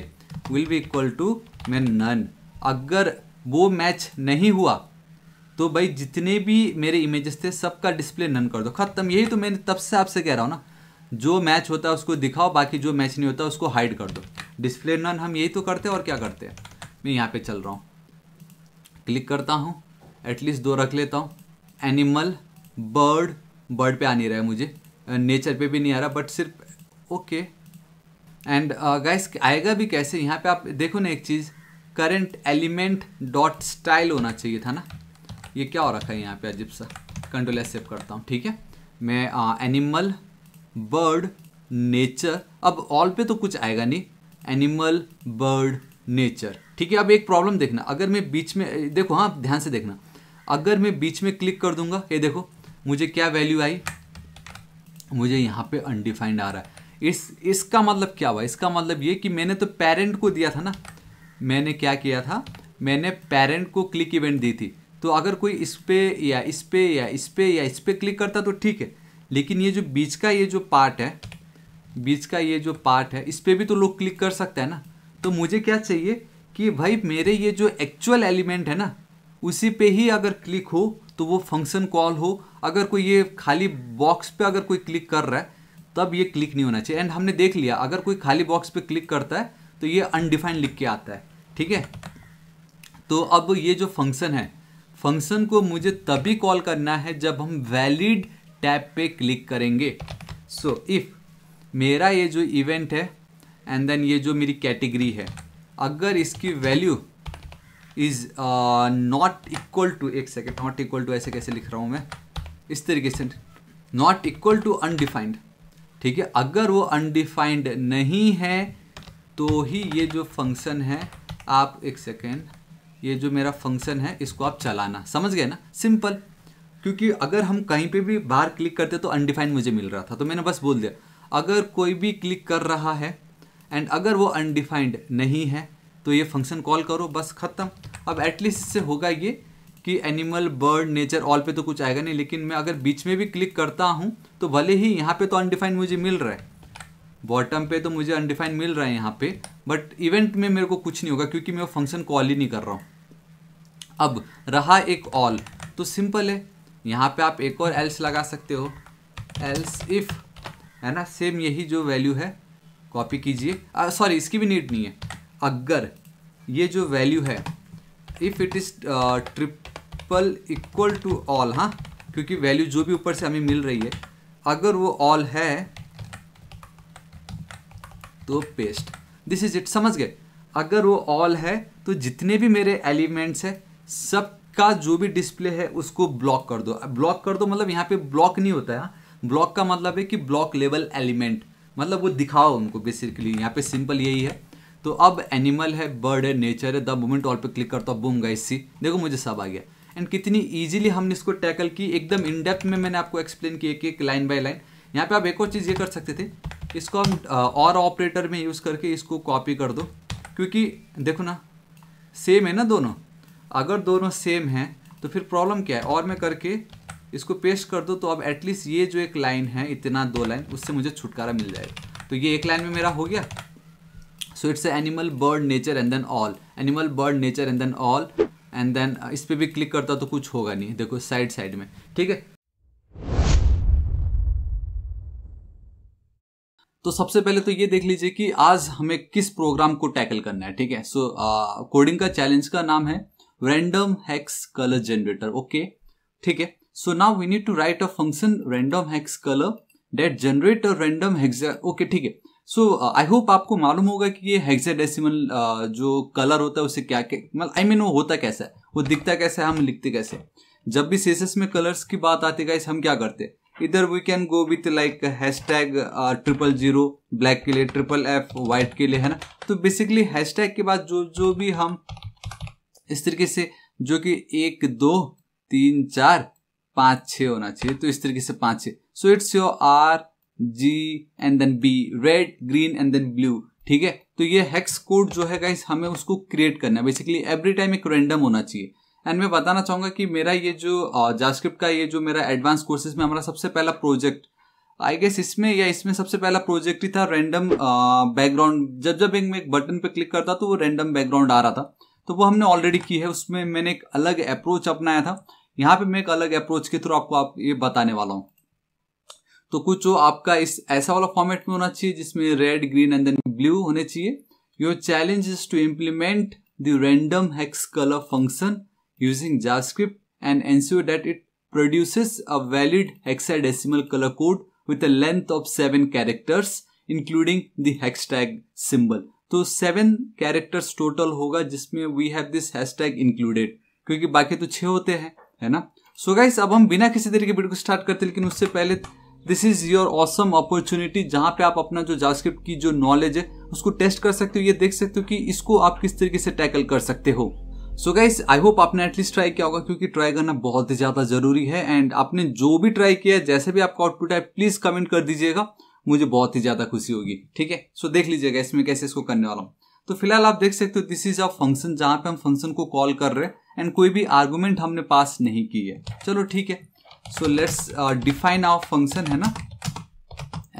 will be equal to man none अगर वो मैच नहीं हुआ तो भाई जितने भी मेरे इमेजेस थे सबका डिस्प्ले नन कर दो ख़त्म यही तो मैंने तब से आपसे कह रहा हूँ ना जो मैच होता है उसको दिखाओ बाकी जो मैच नहीं होता उसको हाइड कर दो डिस्प्ले नन हम यही तो करते हैं और क्या करते हैं मैं यहाँ पे चल रहा हूँ क्लिक करता हूँ एटलीस्ट दो रख लेता हूँ एनिमल बर्ड बर्ड पे आ नहीं रहा है मुझे नेचर पे भी नहीं आ रहा बट सिर्फ ओके एंड गाइस आएगा भी कैसे यहाँ पे आप देखो ना एक चीज़ करंट एलिमेंट डॉट स्टाइल होना चाहिए था ना ये क्या हो रखा है यहाँ पे अजीब सा कंट्रोल एक्सेप्ट करता हूँ ठीक है मैं एनिमल बर्ड नेचर अब ऑल पे तो कुछ आएगा नहीं एनिमल बर्ड नेचर ठीक है अब एक प्रॉब्लम देखना अगर मैं बीच में देखो हाँ ध्यान से देखना अगर मैं बीच में क्लिक कर दूंगा ये देखो मुझे क्या वैल्यू आई मुझे यहाँ पे अनडिफाइंड आ रहा है इस इसका मतलब क्या हुआ इसका मतलब ये कि मैंने तो पेरेंट को दिया था ना मैंने क्या किया था मैंने पेरेंट को क्लिक इवेंट दी थी तो अगर कोई इस पर या इस पर या इस पर या इस पर क्लिक करता तो ठीक है लेकिन ये जो बीच का ये जो पार्ट है बीच का ये जो पार्ट है इस पर भी तो लोग क्लिक कर सकते हैं ना तो मुझे क्या चाहिए कि भाई मेरे ये जो एक्चुअल एलिमेंट है ना उसी पे ही अगर क्लिक हो तो वो फंक्शन कॉल हो अगर कोई ये खाली बॉक्स पे अगर कोई क्लिक कर रहा है तब ये क्लिक नहीं होना चाहिए एंड हमने देख लिया अगर कोई खाली बॉक्स पे क्लिक करता है तो ये अनडिफाइंड लिख के आता है ठीक है तो अब ये जो फंक्शन है फंक्शन को मुझे तभी कॉल करना है जब हम वैलिड टैप पे क्लिक करेंगे सो so, इफ़ मेरा ये जो इवेंट है एंड देन ये जो मेरी कैटेगरी है अगर इसकी value is not equal to एक सेकेंड नॉट इक्वल टू ऐसे कैसे लिख रहा हूँ मैं इस तरीके से नॉट इक्वल टू अनडिफाइंड ठीक है अगर वो अनडिफाइंड नहीं है तो ही ये जो फंक्शन है आप एक सेकेंड ये जो मेरा फंक्शन है इसको आप चलाना समझ गए ना सिंपल क्योंकि अगर हम कहीं पे भी बाहर क्लिक करते तो अनडिफाइंड मुझे मिल रहा था तो मैंने बस बोल दिया अगर कोई भी क्लिक कर रहा है एंड अगर वो अनडिफाइंड नहीं है तो ये फंक्शन कॉल करो बस ख़त्म अब एटलीस्ट इससे होगा ये कि एनिमल बर्ड नेचर ऑल पे तो कुछ आएगा नहीं लेकिन मैं अगर बीच में भी क्लिक करता हूँ तो भले ही यहाँ पे तो अनडिफाइंड मुझे मिल रहा है बॉटम पे तो मुझे अनडिफाइंड मिल रहा है यहाँ पे बट इवेंट में मेरे को कुछ नहीं होगा क्योंकि मैं फंक्शन कॉल ही नहीं कर रहा हूँ अब रहा एक ऑल तो सिंपल है यहाँ पे आप एक और एल्स लगा सकते हो एल्स इफ़ है ना सेम यही जो वैल्यू है कॉपी कीजिए सॉरी इसकी भी नीड नहीं है अगर ये जो वैल्यू है if it is triple equal to all हाँ क्योंकि वैल्यू जो भी ऊपर से हमें मिल रही है अगर वो ऑल है तो पेस्ट दिस इज इट समझ गए अगर वो ऑल है तो जितने भी मेरे एलिमेंट्स हैं सबका जो भी डिस्प्ले है उसको ब्लॉक कर दो ब्लॉक कर दो मतलब यहाँ पे ब्लॉक नहीं होता है हाँ. ब्लॉक का मतलब है कि ब्लॉक लेवल एलिमेंट मतलब वो दिखाओ उनको बेसिकली यहाँ पे सिंपल यही है तो अब एनिमल है बर्ड है नेचर है द मोमेंट ऑल पे क्लिक करता हूँ बूम गाइस सी देखो मुझे सब आ गया एंड कितनी ईजिली हमने इसको टैकल की एकदम इन डेप्थ में मैंने आपको एक्सप्लेन किया कि एक लाइन बाय लाइन यहाँ पे आप एक और चीज़ ये कर सकते थे इसको हम और ऑपरेटर में यूज़ करके इसको कॉपी कर दो क्योंकि देखो ना सेम है ना दोनों अगर दोनों सेम हैं तो फिर प्रॉब्लम क्या है और मैं करके इसको पेस्ट कर दो तो अब एटलीस्ट ये जो एक लाइन है इतना दो लाइन उससे मुझे छुटकारा मिल जाएगा तो ये एक लाइन में मेरा हो गया so it's animal bird nature and then all animal bird nature and then all and then इस पर भी क्लिक करता तो कुछ होगा नहीं देखो साइड साइड में ठीक है तो सबसे पहले तो ये देख लीजिए कि आज हमें किस प्रोग्राम को टैकल करना है ठीक है सो कोडिंग uh, का चैलेंज का नाम है random hex colour generator okay ठीक है so now we need to write a function random hex colour that generate a random hexa okay ठीक है सो आई होप आपको मालूम होगा कि ये हेक्साडेसिमल uh, जो कलर होता है उसे क्या मतलब आई मीन वो होता कैसा है वो दिखता कैसा है हम लिखते कैसे जब भी सेसेस में कलर्स की बात आती गाइस हम क्या करते इधर we can go with like hashtag triple zero black के लिए ट्रिपल एफ वाइट के लिए है ना तो बेसिकली हैश टैग के बाद जो जो भी हम इस तरीके से जो कि एक दो तीन चार पाँच छ होना चाहिए तो इस तरीके से पाँच छः so it's your R G and then B red green and then blue ठीक है तो ये हेक्स कोड जो है गाइस हमें उसको क्रिएट करना है बेसिकली एवरी टाइम एक रेंडम होना चाहिए एंड मैं बताना चाहूंगा कि मेरा ये जो जास्क्रिप्ट का ये जो मेरा एडवांस कोर्सेज में हमारा सबसे पहला प्रोजेक्ट आई गेस इसमें या इसमें सबसे पहला प्रोजेक्ट ही था रैंडम बैकग्राउंड जब जब एक मैं एक बटन पे क्लिक करता तो वो रैंडम बैकग्राउंड आ रहा था तो वो हमने ऑलरेडी की है उसमें मैंने एक अलग अप्रोच अपनाया था यहाँ पे मैं एक अलग अप्रोच के थ्रू आपको आप ये बताने वाला हूँ तो कुछ जो आपका इस ऐसा वाला फॉर्मेट में होना चाहिए जिसमें red green and then blue होने चाहिए your challenge is to implement the random hex colour function using JavaScript and ensure that it produces a valid hexadecimal colour code with a length of seven characters including the hashtag symbol तो seven characters total होगा जिसमें we have this hashtag included क्योंकि बाकी तो छह होते हैं है ना सो so गाइस अब हम बिना किसी तरीके वीडियो को स्टार्ट करते लेकिन उससे पहले this is your awesome opportunity जहाँ पे आप अपना जो जावास्क्रिप्ट की जो नॉलेज है उसको टेस्ट कर सकते हो ये देख सकते हो कि इसको आप किस तरीके से टैकल कर सकते हो सो गाइस आई होप आपने एटलीस्ट ट्राई किया होगा क्योंकि ट्राई करना बहुत ही ज़्यादा जरूरी है एंड आपने जो भी ट्राई किया है जैसे भी आपका आउटपुट है प्लीज़ कमेंट कर दीजिएगा मुझे बहुत ही ज़्यादा खुशी होगी ठीक है सो देख लीजिएगा इसमें कैसे इसको करने वाला हूँ तो फिलहाल आप देख सकते हो दिस इज अ फंक्शन जहां पे हम फंक्शन को कॉल कर रहे हैं एंड कोई भी आर्गूमेंट हमने पास नहीं की है चलो ठीक है so let's define our function है ना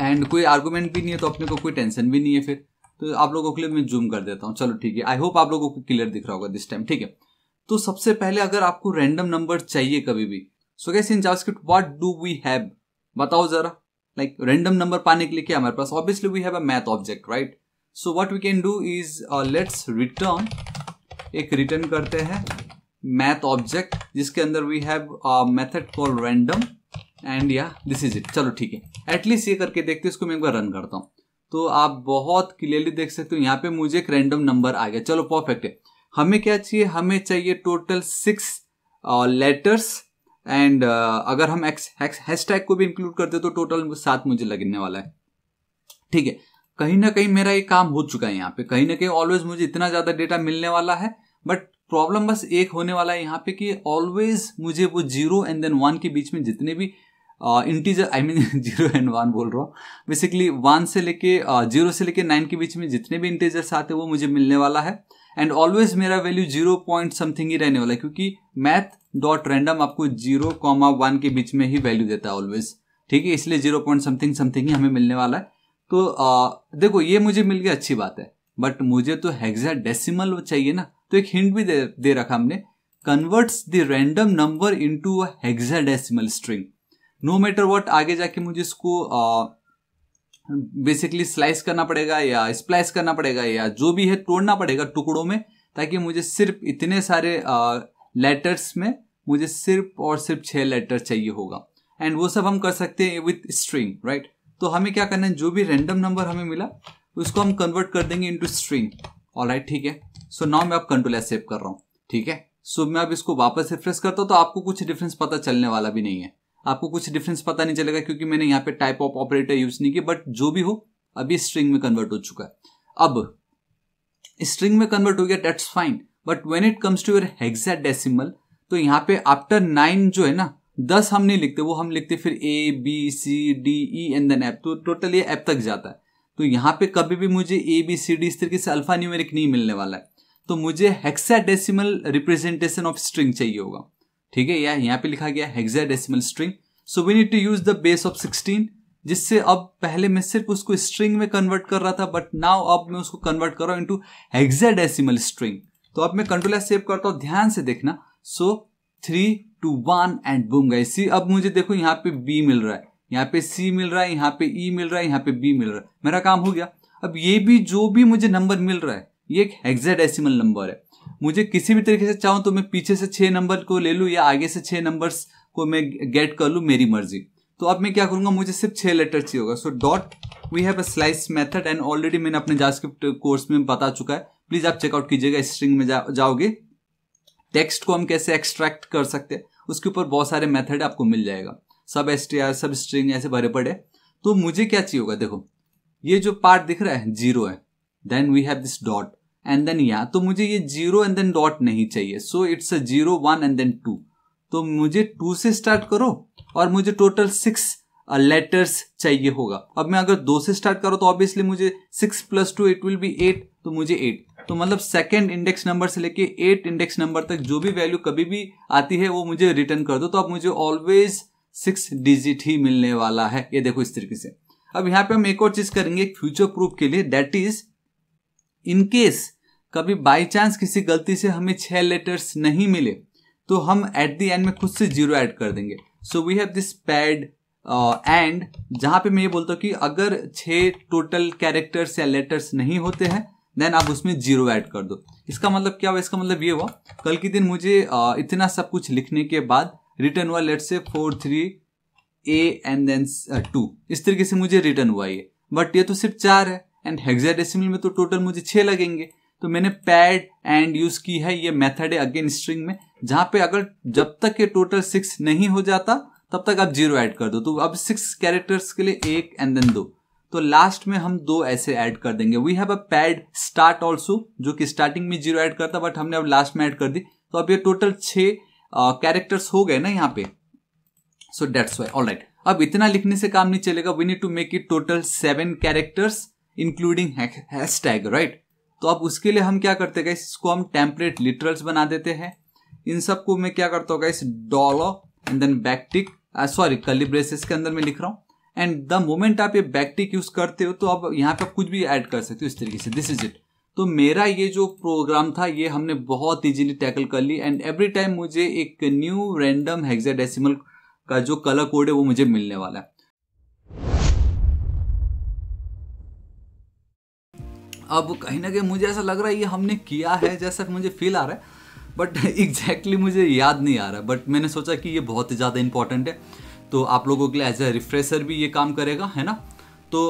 एंड कोई आर्गूमेंट भी नहीं है तो अपने को कोई टेंशन भी नहीं है फिर तो आप लोगों के लिए मैं जूम कर देता हूँ चलो ठीक है आई होप आप लोगों को क्लियर दिख रहा होगा दिस टाइम ठीक है तो सबसे पहले अगर आपको रैंडम नंबर चाहिए कभी भी so guess in JavaScript what do we have बताओ जरा लाइक रैंडम नंबर पाने के लिए क्या हमारे पास obviously we have a math object right so what we can do is let's return एक रिटर्न करते हैं मैथ ऑब्जेक्ट जिसके अंदर we have method call random and या दिस इज इट चलो ठीक है एटलीस्ट ये करके देखते हैं इसको मैं एक बार रन करता हूँ तो आप बहुत क्लियरली देख सकते हो यहाँ पे मुझे एक रैंडम नंबर आ गया चलो परफेक्ट है हमें क्या चाहिए हमें चाहिए टोटल सिक्स लेटर्स एंड अगर हम एक्स हैश टैग को भी इंक्लूड करते तो टोटल सात मुझे लगने वाला है ठीक है कहीं ना कहीं मेरा ये काम हो चुका है यहाँ पे कहीं ना कहीं ऑलवेज मुझे इतना ज्यादा डेटा मिलने वाला है बट प्रॉब्लम बस एक होने वाला है यहाँ पे कि ऑलवेज मुझे वो जीरो एंड देन वन के बीच में जितने भी integer I mean zero and one बोल रहा हूँ बेसिकली वन से लेके जीरो uh, से लेके नाइन के बीच में जितने भी इंटीजर्स आते हैं वो मुझे मिलने वाला है एंड ऑलवेज मेरा वैल्यू जीरो पॉइंट समथिंग ही रहने वाला है क्योंकि मैथ डॉट रैंडम आपको जीरो कॉमा वन के बीच में ही वैल्यू देता है ऑलवेज ठीक है इसलिए जीरो पॉइंट समथिंग समथिंग ही हमें मिलने वाला है तो uh, देखो ये मुझे मिल गया अच्छी बात है बट मुझे तो हेग्जा डेसिमल चाहिए ना तो एक हिंट भी दे, दे रखा हमने converts the random number into a hexadecimal string no matter what आगे जाके मुझे इसको बेसिकली स्लाइस करना पड़ेगा या स्प्लाइस करना पड़ेगा या जो भी है तोड़ना पड़ेगा टुकड़ों में ताकि मुझे सिर्फ इतने सारे लेटर्स में मुझे सिर्फ और सिर्फ छह लेटर चाहिए होगा एंड वो सब हम कर सकते हैं विथ स्ट्रिंग राइट तो हमें क्या करना है जो भी रैंडम नंबर हमें मिला उसको हम कन्वर्ट कर देंगे इंटू स्ट्रिंग ऑल राइट ठीक है सो नाउ मैं अब कंट्रोल एस सेव कर रहा हूँ ठीक है सो मैं अब इसको वापस रिफ्रेश करता हूँ तो आपको कुछ डिफरेंस पता चलने वाला भी नहीं है आपको कुछ डिफरेंस पता नहीं चलेगा क्योंकि मैंने यहाँ पे टाइप ऑफ ऑपरेटर यूज नहीं किया बट जो भी हो अभी स्ट्रिंग में कन्वर्ट हो चुका है अब स्ट्रिंग में कन्वर्ट हो गया that's fine but when it comes to your hexadecimal तो यहाँ पे आफ्टर नाइन जो है ना दस हम नहीं लिखते वो हम लिखते फिर A B C D E and then F तो टोटल ये ऐप तक जाता है तो यहाँ पे कभी भी मुझे ए बी सी डी इस तरीके से अल्फा न्यूमेरिक नहीं मिलने वाला है तो मुझे हेक्साडेसिमल रिप्रेजेंटेशन ऑफ स्ट्रिंग चाहिए होगा ठीक है या यहाँ पे लिखा गया hexadecimal string so we need to use the base of sixteen जिससे अब पहले मैं सिर्फ उसको स्ट्रिंग में कन्वर्ट कर रहा था बट नाउ अब मैं उसको कन्वर्ट कर रहा हूं इंटू हेक्साडेसिमल स्ट्रिंग तो अब मैं कंट्रोल सेव करता हूँ ध्यान से देखना so three two one and boom गए सी अब मुझे देखो यहाँ पे बी मिल रहा है यहाँ पे सी मिल रहा है यहाँ पे ई e मिल रहा है यहाँ पे बी मिल रहा है मेरा काम हो गया अब ये भी जो भी मुझे नंबर मिल रहा है ये एक हेक्साडेसिमल नंबर है मुझे किसी भी तरीके से चाहूँ तो मैं पीछे से छः नंबर को ले लूँ या आगे से छः नंबर्स को मैं गेट कर लूँ मेरी मर्जी तो अब मैं क्या करूँगा मुझे सिर्फ छः लेटर चाहिए होगा so dot we have a slice method and already मैंने अपने जास्क्रिप्ट कोर्स में बता चुका है प्लीज़ आप चेकआउट कीजिएगा इस स्ट्रिंग में जा, जाओगे टेक्स्ट को हम कैसे एक्सट्रैक्ट कर सकते हैं उसके ऊपर बहुत सारे मेथड आपको मिल जाएगा सब S T R substring ऐसे भरे पड़े तो मुझे क्या चाहिए होगा देखो ये जो पार्ट दिख रहा है जीरो है then we have this dot and then या तो मुझे ये जीरो एंड देन डॉट नहीं चाहिए so it's a zero one and then two तो मुझे टू से स्टार्ट करो और मुझे टोटल सिक्स लेटर्स चाहिए होगा अब मैं अगर दो से स्टार्ट करो तो ऑब्वियसली मुझे six plus two it will be eight तो मुझे एट तो मतलब सेकेंड इंडेक्स नंबर से लेके एट इंडेक्स नंबर तक जो भी वैल्यू कभी भी आती है वो मुझे रिटर्न कर दो तो अब मुझे ऑलवेज सिक्स डिजिट ही मिलने वाला है ये देखो इस तरीके से अब यहाँ पे हम एक और चीज करेंगे फ्यूचर प्रूफ के लिए दैट इज इनकेस कभी बाई चांस किसी गलती से हमें छः लेटर्स नहीं मिले तो हम एट दी एंड में खुद से जीरो ऐड कर देंगे so we have this pad and जहाँ पे मैं ये बोलता हूँ कि अगर छः टोटल कैरेक्टर्स या लेटर्स नहीं होते हैं देन आप उसमें जीरो ऐड कर दो इसका मतलब क्या हुआ इसका मतलब ये हुआ कल के दिन मुझे uh, इतना सब कुछ लिखने के बाद रिटर्न हुआ लेट से four three a and then two इस तरीके से मुझे रिटर्न हुआ ये बट ये तो सिर्फ चार है एंड हेक्साडेसिमल में तो टोटल मुझे छः लगेंगे तो मैंने पैड एंड यूज की है ये मेथड है अगेन स्ट्रिंग में जहां पे अगर जब तक ये टोटल सिक्स नहीं हो जाता तब तक आप जीरो ऐड कर दो तो अब सिक्स कैरेक्टर्स के लिए एक एंड देन दो तो लास्ट में हम दो ऐसे ऐड कर देंगे we have a pad start also जो कि स्टार्टिंग में जीरो ऐड करता बट हमने अब लास्ट में ऐड कर दी तो अब ये टोटल छः कैरेक्टर्स हो गए ना यहाँ पे so that's why all right अब इतना लिखने से काम नहीं चलेगा we need to make it total seven characters including hash tag right तो अब उसके लिए हम क्या करते हैं इसको हम टेम्पलेट लिटरल्स बना देते हैं इन को मैं क्या करता हूँ इस dollar and then backtick sorry curly braces के अंदर मैं लिख रहा हूँ एंड द मोमेंट आप ये बैक्टिक यूज करते हो तो आप यहाँ पे कुछ भी ऐड कर सकते हो इस तरीके से दिस इज इट तो मेरा ये जो प्रोग्राम था ये हमने बहुत इजीली टैकल कर ली एंड एवरी टाइम मुझे एक न्यू रैंडम हेक्साडेसिमल का जो कलर कोड है वो मुझे मिलने वाला है अब कहीं ना कहीं मुझे ऐसा लग रहा है ये हमने किया है जैसा मुझे फील आ रहा है बट एग्जैक्टली मुझे याद नहीं आ रहा बट मैंने सोचा कि ये बहुत ही ज़्यादा इंपॉर्टेंट है तो आप लोगों के लिए एज ए रिफ्रेशर भी ये काम करेगा है ना तो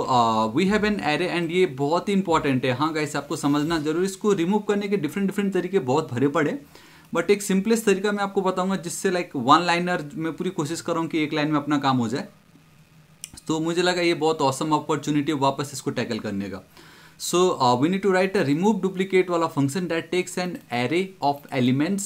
we have an array and ये बहुत ही इंपॉर्टेंट है हाँ गाइस आपको समझना जरूरी इसको रिमूव करने के डिफरेंट डिफरेंट तरीके बहुत भरे पड़े बट एक सिंपलेस्ट तरीका मैं आपको बताऊंगा जिससे लाइक वन लाइनर मैं पूरी कोशिश कर रहा हूँ कि एक लाइन में अपना काम हो जाए तो मुझे लगा ये बहुत औसम अपॉर्चुनिटी है वापस इसको टैकल करने का So uh, we need to write a remove duplicate wala function that takes an array of elements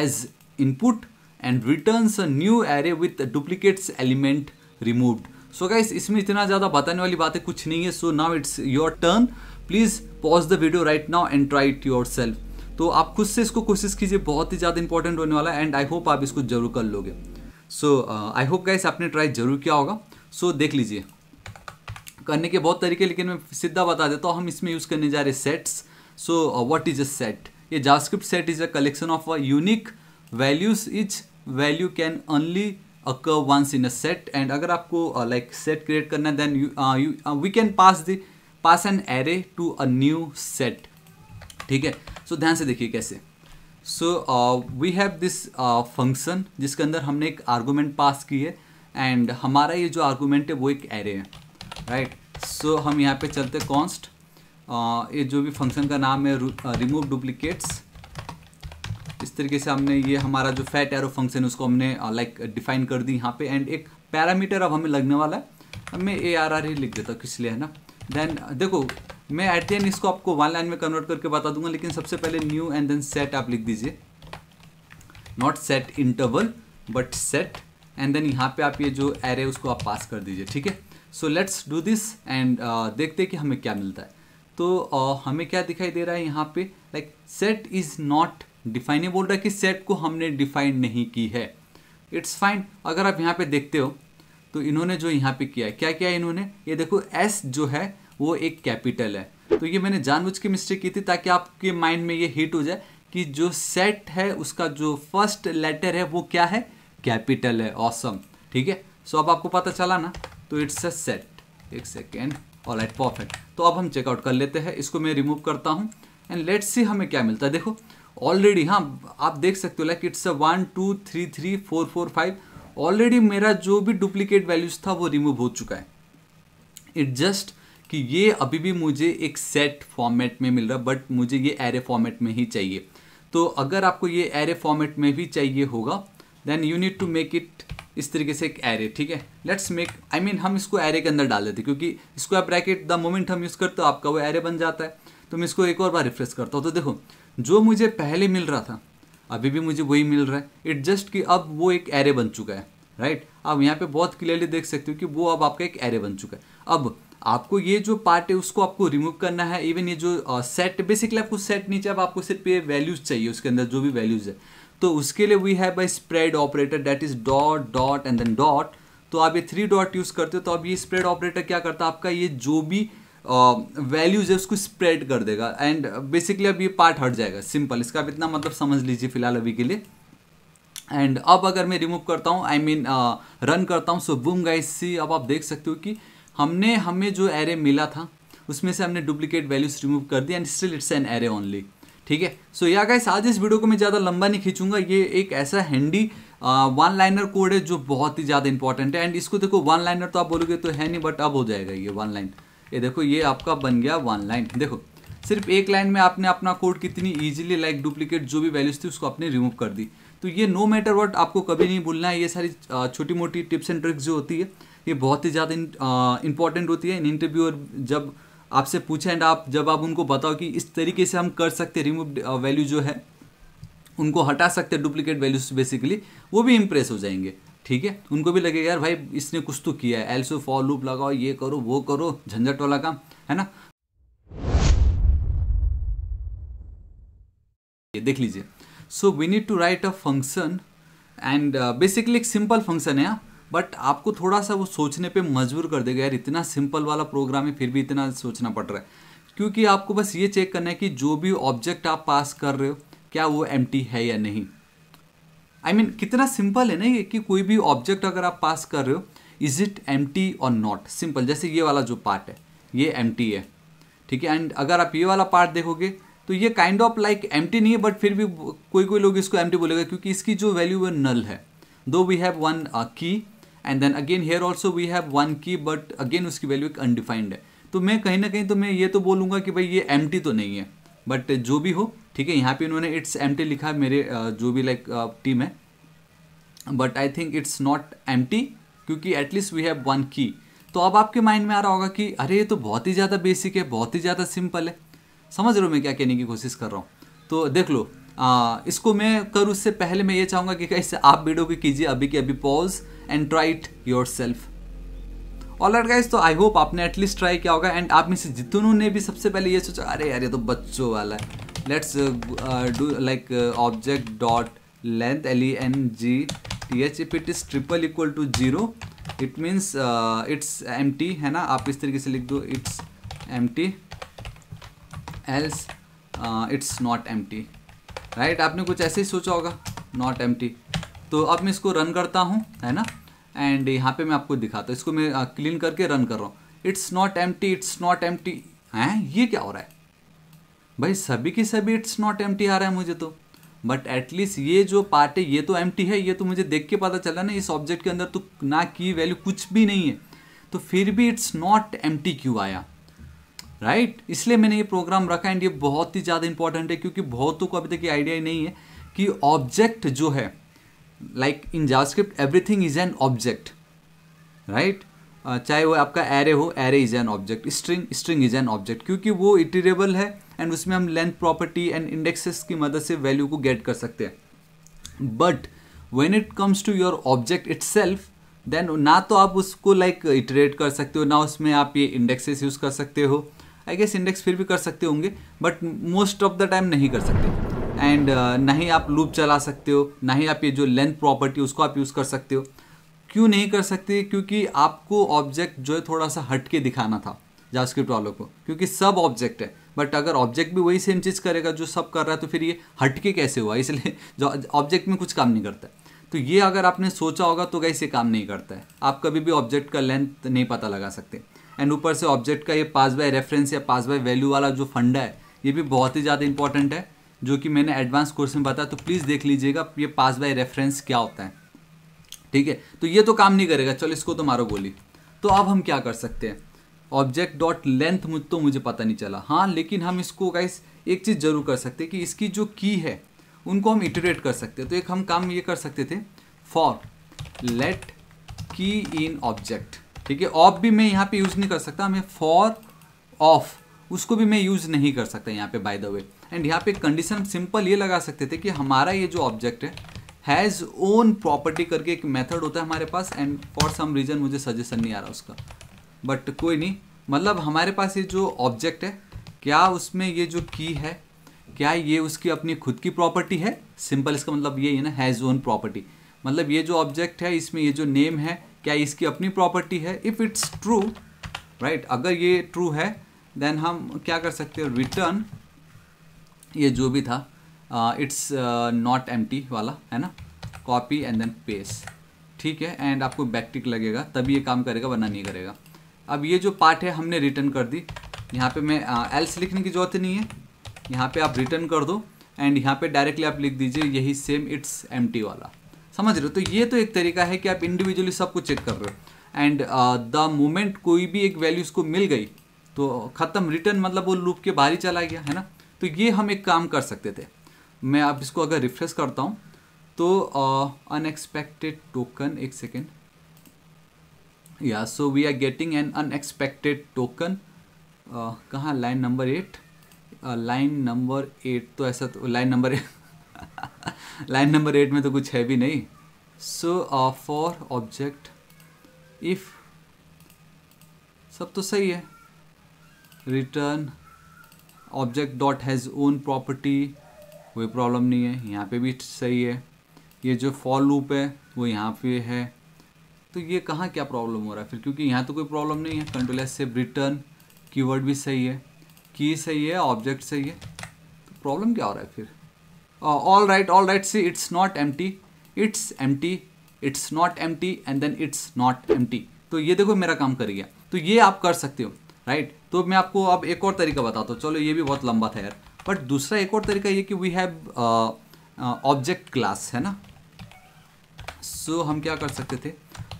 as input and returns a new array with duplicates element removed. so guys इसमें इतना ज़्यादा बताने वाली बातें कुछ नहीं है so now it's your turn please pause the video right now and try it yourself तो आप खुद से इसको कोशिश कीजिए बहुत ही ज़्यादा इंपॉर्टेंट होने वाला है एंड आई होप आप इसको जरूर कर लोगे सो आई होप गाइस आपने ट्राई जरूर किया होगा सो so, देख लीजिए करने के बहुत तरीके लेकिन मैं सीधा बता देता हूँ हम इसमें यूज़ करने जा रहे sets so what is a set ये JavaScript set is a collection of a unique values each value can only occur once in a set and अगर आपको लाइक सेट क्रिएट करना है then we can pass the pass an array to a new set ठीक है so ध्यान से देखिए कैसे so we have this function जिसके अंदर हमने एक आर्गूमेंट पास की है एंड हमारा ये जो आर्गूमेंट है वो एक एरे है राइट सो so, हम यहाँ पे चलते कॉन्स्ट uh, ये जो भी फंक्शन का नाम है रिमूव डुप्लीकेट्स uh, इस तरीके से हमने ये हमारा जो फैट एरो फंक्शन उसको हमने लाइक uh, डिफाइन like, कर दी यहाँ पे एंड एक पैरामीटर अब हमें लगने वाला है मैं ए आर आर ही लिख देता हूँ किस लिए है ना देन uh, देखो मैं एट दिन एंड इसको आपको वन लाइन में कन्वर्ट करके बता दूंगा लेकिन सबसे पहले न्यू एंड देन सेट आप लिख दीजिए not set interval but set and then यहाँ पे आप ये जो एरे उसको आप पास कर दीजिए ठीक है so let's do this and देखते कि हमें क्या मिलता है तो uh, हमें क्या दिखाई दे रहा है यहाँ पे like set is not define बोल रहा है कि सेट को हमने डिफाइन नहीं की है इट्स फाइन अगर आप यहाँ पे देखते हो तो इन्होंने जो यहाँ पे किया है क्या किया है इन्होंने ये देखो एस जो है वो एक कैपिटल है तो ये मैंने जानबूझ के मिस्टेक की थी ताकि आपके माइंड में ये हिट हो जाए कि जो सेट है उसका जो फर्स्ट लेटर है वो क्या है कैपिटल है ऑसम awesome, ठीक है सो so, अब आपको पता चला ना तो इट्स अ सेट एक सेकेंड ऑल राइट परफेक्ट तो अब हम चेकआउट कर लेते हैं इसको मैं रिमूव करता हूँ एंड लेट्स सी हमें क्या मिलता है देखो ऑलरेडी हाँ आप देख सकते हो like it's a one two three three four four five already मेरा जो भी डुप्लीकेट वैल्यूज था वो रिमूव हो चुका है इट जस्ट कि ये अभी भी मुझे एक सेट फॉर्मेट में मिल रहा बट मुझे ये एरे फॉर्मेट में ही चाहिए तो अगर आपको ये एरे फॉर्मेट में भी चाहिए होगा then you need to make it इस तरीके से एक एरे ठीक है लेट्स मेक आई मीन हम इसको एरे के अंदर डाल देते क्योंकि स्क्वायर ब्रैकेट द मोमेंट हम यूज़ करते हो आपका वो एरे बन जाता है तो मैं इसको एक और बार रिफ्रेश करता हूँ तो देखो जो मुझे पहले मिल रहा था अभी भी मुझे वही मिल रहा है इट जस्ट कि अब वो एक एरे बन चुका है राइट आप यहाँ पे बहुत क्लियरली देख सकते हो कि वो अब आपका एक एरे बन चुका है अब आपको ये जो पार्ट है उसको आपको रिमूव करना है इवन ये जो सेट बेसिकली आपको सेट नीचे अब आपको सिर्फ ये वैल्यूज़ चाहिए उसके अंदर जो भी वैल्यूज़ है तो उसके लिए we have a spread operator that is dot dot and then dot तो आप ये थ्री डॉट यूज़ करते हो तो अब ये स्प्रेड ऑपरेटर क्या करता है आपका ये जो भी वैल्यूज uh, है उसको स्प्रेड कर देगा एंड बेसिकली अब ये पार्ट हट जाएगा सिंपल इसका आप इतना मतलब समझ लीजिए फिलहाल अभी के लिए एंड अब अगर मैं रिमूव करता हूँ आई मीन रन करता हूँ सो बूम गाइस सी अब आप देख सकते हो कि हमने हमें जो एरे मिला था उसमें से हमने डुप्लीकेट वैल्यूज रिमूव कर दी and still it's an array only ठीक है सो या गाइस आज इस वीडियो को मैं ज़्यादा लंबा नहीं खींचूंगा ये एक ऐसा हैंडी वन लाइनर कोड है जो बहुत ही ज़्यादा इंपॉर्टेंट है एंड इसको देखो वन लाइनर तो आप बोलोगे तो है नहीं बट अब हो जाएगा ये वन लाइन ये देखो ये आपका बन गया वन लाइन देखो सिर्फ एक लाइन में आपने अपना कोड कितनी ईजिली लाइक डुप्लीकेट जो भी वैल्यूज थी उसको आपने रिमूव कर दी तो ये नो मैटर वट आपको कभी नहीं भूलना है ये सारी छोटी मोटी टिप्स एंड ट्रिक्स जो होती है ये बहुत ही ज़्यादा इंपॉर्टेंट होती है इन और जब आपसे पूछें एंड आप जब आप उनको बताओ कि इस तरीके से हम कर सकते रिमूव वैल्यू uh, जो है उनको हटा सकते डुप्लीकेट वैल्यूज बेसिकली वो भी इम्प्रेस हो जाएंगे ठीक है उनको भी लगेगा यार भाई इसने कुछ तो किया है एल्सो फॉर लूप लगाओ ये करो वो करो झंझट वाला काम है ना ये देख लीजिए so we need to write a function and basically एक सिंपल फंक्शन है हाँ। बट आपको थोड़ा सा वो सोचने पे मजबूर कर देगा यार इतना सिंपल वाला प्रोग्राम है फिर भी इतना सोचना पड़ रहा है क्योंकि आपको बस ये चेक करना है कि जो भी ऑब्जेक्ट आप पास कर रहे हो क्या वो एम है या नहीं आई I मीन mean, कितना सिंपल है ना ये कि कोई भी ऑब्जेक्ट अगर आप पास कर रहे हो इज इट एम और नॉट सिंपल जैसे ये वाला जो पार्ट है ये एम है ठीक है एंड अगर आप ये वाला पार्ट देखोगे तो ये काइंड ऑफ लाइक एम नहीं है बट फिर भी कोई कोई लोग इसको एम बोलेगा क्योंकि इसकी जो वैल्यू वो नल है दो we have one key and then again here also we have one key but again उसकी वैल्यू एक अनडिफाइंड है तो मैं कहीं ना कहीं तो मैं ये तो बोलूँगा कि भाई ये एम तो नहीं है बट जो भी हो ठीक है यहाँ पे इन्होंने इट्स एम लिखा है मेरे जो भी लाइक टीम है but I think it's not एम क्योंकि at least we have one key तो अब आपके माइंड में आ रहा होगा कि अरे ये तो बहुत ही ज़्यादा बेसिक है बहुत ही ज़्यादा सिंपल है समझ रहे हो मैं क्या कहने की कोशिश कर रहा हूँ तो देख लो आ, इसको मैं करूँ उससे पहले मैं ये चाहूँगा कि कैसे आप वीडियो को कीजिए अभी के अभी pause and try it yourself all are guys तो आई होप आपने एटलीस्ट ट्राई किया होगा एंड आप में से जितनों ने भी सबसे पहले ये सोचा अरे यार ये तो बच्चों वाला है let's do like object dot length L E N G T H if it is triple equal to zero it means it's empty है ना आप इस तरीके से लिख दो it's empty else it's not empty right आपने कुछ ऐसे ही सोचा होगा नॉट एम टी तो अब मैं इसको रन करता हूँ है ना एंड यहाँ पे मैं आपको दिखाता हूँ इसको मैं क्लीन करके रन कर रहा हूँ इट्स नॉट एम इट्स नॉट एम टी हैं ये क्या हो रहा है भाई सभी की सभी इट्स नॉट एम आ रहा है मुझे तो बट एटलीस्ट ये जो पार्ट है ये तो एम है ये तो मुझे देख के पता चला ना इस ऑब्जेक्ट के अंदर तो ना की वैल्यू कुछ भी नहीं है तो फिर भी इट्स नॉट एम क्यों आया राइट right? इसलिए मैंने ये प्रोग्राम रखा एंड ये बहुत ही ज़्यादा इंपॉर्टेंट है क्योंकि बहुतों को अभी तक ये आइडिया ही नहीं है कि ऑब्जेक्ट जो है like in JavaScript everything is an object right चाहे वो आपका एरे हो array is an object string string is an object क्योंकि वो इटरेबल है एंड उसमें हम लेंथ प्रॉपर्टी एंड इंडेक्सेस की मदद से वैल्यू को गेट कर सकते हैं but when it comes to your object itself then ना तो आप उसको लाइक like, इटरेट कर सकते हो ना उसमें आप ये इंडेक्सेस यूज़ कर सकते हो आई गेस इंडेक्स फिर भी कर सकते होंगे but most of the time नहीं कर सकते एंड ना ही आप लूप चला सकते हो ना ही आप ये जो लेंथ प्रॉपर्टी उसको आप यूज़ कर सकते हो क्यों नहीं कर सकते क्योंकि आपको ऑब्जेक्ट जो है थोड़ा सा हट के दिखाना था जावास्क्रिप्ट वालों को क्योंकि सब ऑब्जेक्ट है बट अगर ऑब्जेक्ट भी वही सेम चीज़ करेगा जो सब कर रहा है तो फिर ये हट के कैसे हुआ इसलिए जो ऑब्जेक्ट में कुछ काम नहीं करता है तो ये अगर आपने सोचा होगा तो कैसे काम नहीं करता है आप कभी भी ऑब्जेक्ट का लेंथ नहीं पता लगा सकते एंड ऊपर से ऑब्जेक्ट का ये पास बाय रेफरेंस या पास बाय वैल्यू वाला जो फंडा है ये भी बहुत ही ज़्यादा इंपॉर्टेंट है जो कि मैंने एडवांस कोर्स में बताया तो प्लीज़ देख लीजिएगा ये पास बाय रेफरेंस क्या होता है ठीक है तो ये तो काम नहीं करेगा चलो इसको तो मारो गोली तो अब हम क्या कर सकते हैं ऑब्जेक्ट डॉट लेंथ मुझ तो मुझे पता नहीं चला हाँ लेकिन हम इसको गाइस एक चीज़ ज़रूर कर सकते हैं कि इसकी जो की है उनको हम इटरेट कर सकते हैं तो एक हम काम ये कर सकते थे फॉर लेट की इन ऑब्जेक्ट ठीक है ऑफ भी मैं यहाँ पे यूज़ नहीं कर सकता हमें फॉर ऑफ उसको भी मैं यूज़ नहीं कर सकता यहाँ पे बाय द वे एंड यहाँ पे कंडीशन सिंपल ये लगा सकते थे कि हमारा ये जो ऑब्जेक्ट है हैज़ ओन प्रॉपर्टी करके एक मेथड होता है हमारे पास एंड फॉर सम रीज़न मुझे सजेशन नहीं आ रहा उसका बट कोई नहीं मतलब हमारे पास ये जो ऑब्जेक्ट है क्या उसमें ये जो की है क्या ये उसकी अपनी खुद की प्रॉपर्टी है सिंपल इसका मतलब ये है ना हैज़ ओन प्रॉपर्टी मतलब ये जो ऑब्जेक्ट है इसमें ये जो नेम है क्या इसकी अपनी प्रॉपर्टी है इफ़ इट्स ट्रू राइट अगर ये ट्रू है देन हम क्या कर सकते हैं रिटर्न ये जो भी था इट्स नॉट एम वाला है ना कॉपी एंड देन पेस्ट ठीक है एंड आपको बैक्टिक लगेगा तभी ये काम करेगा वरना नहीं करेगा अब ये जो पार्ट है हमने रिटर्न कर दी यहाँ पे मैं एल्स लिखने की जरूरत नहीं है यहाँ पे आप रिटर्न कर दो एंड यहाँ पे डायरेक्टली आप लिख दीजिए यही सेम इट्स एम वाला समझ रहे हो तो ये तो एक तरीका है कि आप इंडिविजुअली सबको चेक कर रहे हो एंड द मोमेंट कोई भी एक वैल्यू उसको मिल गई तो ख़त्म रिटर्न मतलब वो लूप के बाहर ही चला गया है ना तो ये हम एक काम कर सकते थे मैं आप इसको अगर रिफ्रेश करता हूँ तो अनएक्सपेक्टेड टोकन एक सेकेंड या so we are getting an unexpected token कहाँ line number eight line number eight तो ऐसा तो line number line number eight में तो कुछ है भी नहीं सो फॉर ऑब्जेक्ट इफ सब तो सही है return object dot has own property कोई प्रॉब्लम नहीं है यहाँ पे भी सही है ये जो फॉल लूप है वो यहाँ पे है तो ये कहाँ क्या प्रॉब्लम हो रहा है फिर क्योंकि यहाँ तो कोई प्रॉब्लम नहीं है कंट्रोल एस से रिटर्न कीवर्ड भी सही है की सही है ऑब्जेक्ट सही है तो प्रॉब्लम क्या हो रहा है फिर all right all right see it's not empty it's empty it's not empty and then it's not empty तो ये देखो मेरा काम कर गया तो ये आप कर सकते हो राइट right? तो मैं आपको अब एक और तरीका बताता हूँ चलो ये भी बहुत लंबा था यार बट दूसरा एक और तरीका ये कि वी हैव ऑब्जेक्ट क्लास है ना सो so, हम क्या कर सकते थे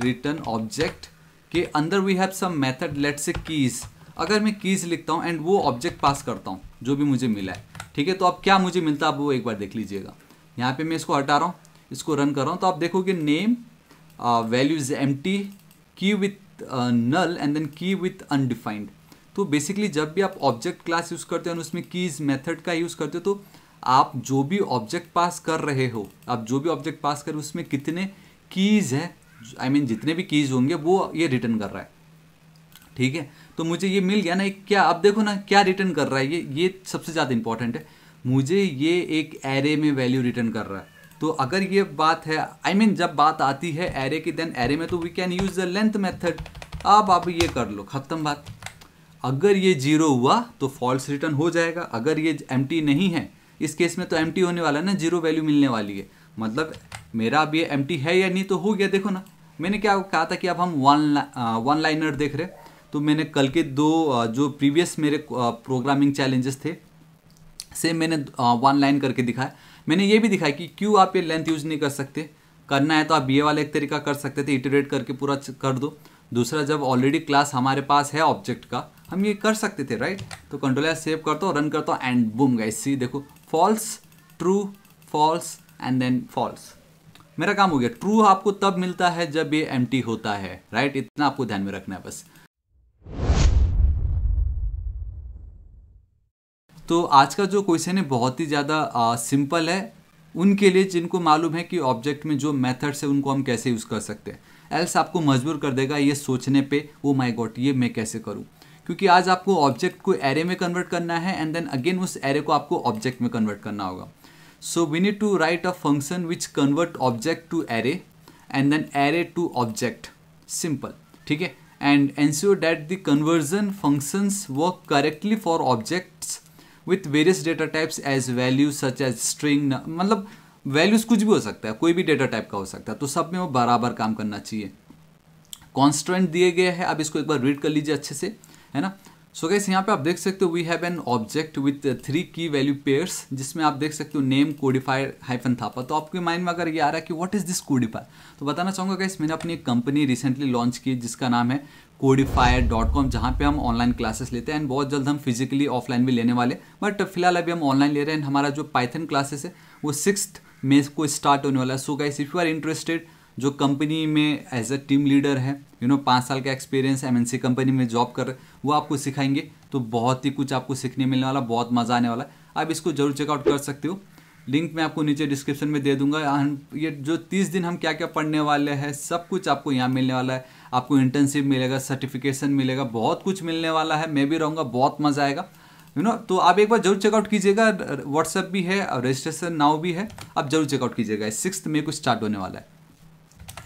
रिटर्न ऑब्जेक्ट के अंदर we have some method let's a keys अगर मैं कीज़ लिखता हूँ एंड वो ऑब्जेक्ट पास करता हूँ जो भी मुझे मिला है ठीक है तो अब क्या मुझे मिलता है आप वो एक बार देख लीजिएगा यहाँ पे मैं इसको हटा रहा हूँ इसको रन कर रहा हूँ तो आप देखोगे name values empty key with null and then key with undefined तो बेसिकली जब भी आप ऑब्जेक्ट क्लास यूज़ करते हो उसमें कीज़ मेथड का यूज़ करते हो तो आप जो भी ऑब्जेक्ट पास कर रहे हो आप जो भी ऑब्जेक्ट पास कर उसमें कितने कीज़ है आई I मीन mean, जितने भी कीज़ होंगे वो ये रिटर्न कर रहा है ठीक है तो मुझे ये मिल गया ना एक क्या आप देखो ना क्या रिटर्न कर रहा है ये ये सबसे ज़्यादा इंपॉर्टेंट है मुझे ये एक एरे में वैल्यू रिटर्न कर रहा है तो अगर ये बात है आई I मीन mean, जब बात आती है एरे की देन एरे में तो we can use the length method अब आप ये कर लो ख़त्म बात अगर ये जीरो हुआ तो फॉल्स रिटर्न हो जाएगा अगर ये एम नहीं है इस केस में तो एम होने वाला है ना जीरो वैल्यू मिलने वाली है मतलब मेरा अब ये एम है या नहीं तो हो गया देखो ना मैंने क्या कहा था कि अब हम वन वन लाइनर देख रहे तो मैंने कल के दो जो प्रीवियस मेरे प्रोग्रामिंग चैलेंजेस थे से मैंने वन लाइन करके दिखाया मैंने ये भी दिखाया कि क्यों आप ये लेंथ यूज़ नहीं कर सकते करना है तो आप ये वाला एक तरीका कर सकते थे इटरेट करके पूरा कर दो दूसरा जब ऑलरेडी क्लास हमारे पास है ऑब्जेक्ट का हम ये कर सकते थे राइट तो कंट्रोल एस सेव करता हूँ रन करता हूँ एंड बूम गाइस सी देखो false true false and then false मेरा काम हो गया ट्रू आपको तब मिलता है जब ये एम होता है राइट इतना आपको ध्यान में रखना है बस तो आज का जो क्वेश्चन है बहुत ही ज़्यादा सिंपल है उनके लिए जिनको मालूम है कि ऑब्जेक्ट में जो मेथड्स है उनको हम कैसे यूज़ कर सकते हैं एल्स आपको मजबूर कर देगा ये सोचने पे वो माई गॉड ये मैं कैसे करूँ क्योंकि आज आपको ऑब्जेक्ट को एरे में कन्वर्ट करना है एंड देन अगेन उस एरे को आपको ऑब्जेक्ट में कन्वर्ट करना होगा so we need to write a function which convert object to array and then array to object simple ठीक है and ensure that the conversion functions work correctly for objects with various data types as value such as string मतलब values कुछ भी हो सकता है कोई भी डेटा टाइप का हो सकता है तो सब में वो बराबर काम करना चाहिए कॉन्स्टेंट दिए गए हैं आप इसको एक बार रीड कर लीजिए अच्छे से है ना सो गैस यहाँ पे आप देख सकते हो we have an object with three key value pairs जिसमें आप देख सकते हो नेम कोडिफायर हाइफन थापा तो आपके माइंड में अगर ये आ रहा है कि व्हाट इज़ दिस कोडिफायर तो बताना चाहूँगा गैस मैंने अपनी एक कंपनी रिसेंटली लॉन्च की जिसका नाम है कोडिफायर डॉट कॉम जहाँ पर हम ऑनलाइन क्लासेस लेते हैं एंड बहुत जल्द हम फिजिकली ऑफलाइन भी लेने वाले बट फिलहाल अभी हम ऑनलाइन ले रहे हैं हमारा जो पाइथन क्लासेस है वो सिक्स मे को स्टार्ट होने वाला है so guys if you are interested जो कंपनी में एज अ टीम लीडर है यू नो पाँच साल का एक्सपीरियंस एम कंपनी में जॉब कर रहे वो आपको सिखाएंगे तो बहुत ही कुछ आपको सीखने मिलने वाला बहुत मज़ा आने वाला है आप इसको जरूर चेकआउट कर सकते हो लिंक मैं आपको नीचे डिस्क्रिप्शन में दे दूंगा ये जो तीस दिन हम क्या क्या पढ़ने वाले हैं सब कुछ आपको यहाँ मिलने वाला है आपको इंटर्नशिप मिलेगा सर्टिफिकेशन मिलेगा बहुत कुछ मिलने वाला है मैं भी रहूँगा बहुत मज़ा आएगा यू नो तो आप एक बार जरूर चेकआउट कीजिएगा व्हाट्सअप भी है और रजिस्ट्रेशन नाउ भी है आप जरूर चेकआउट कीजिएगा सिक्स मे को स्टार्ट होने वाला है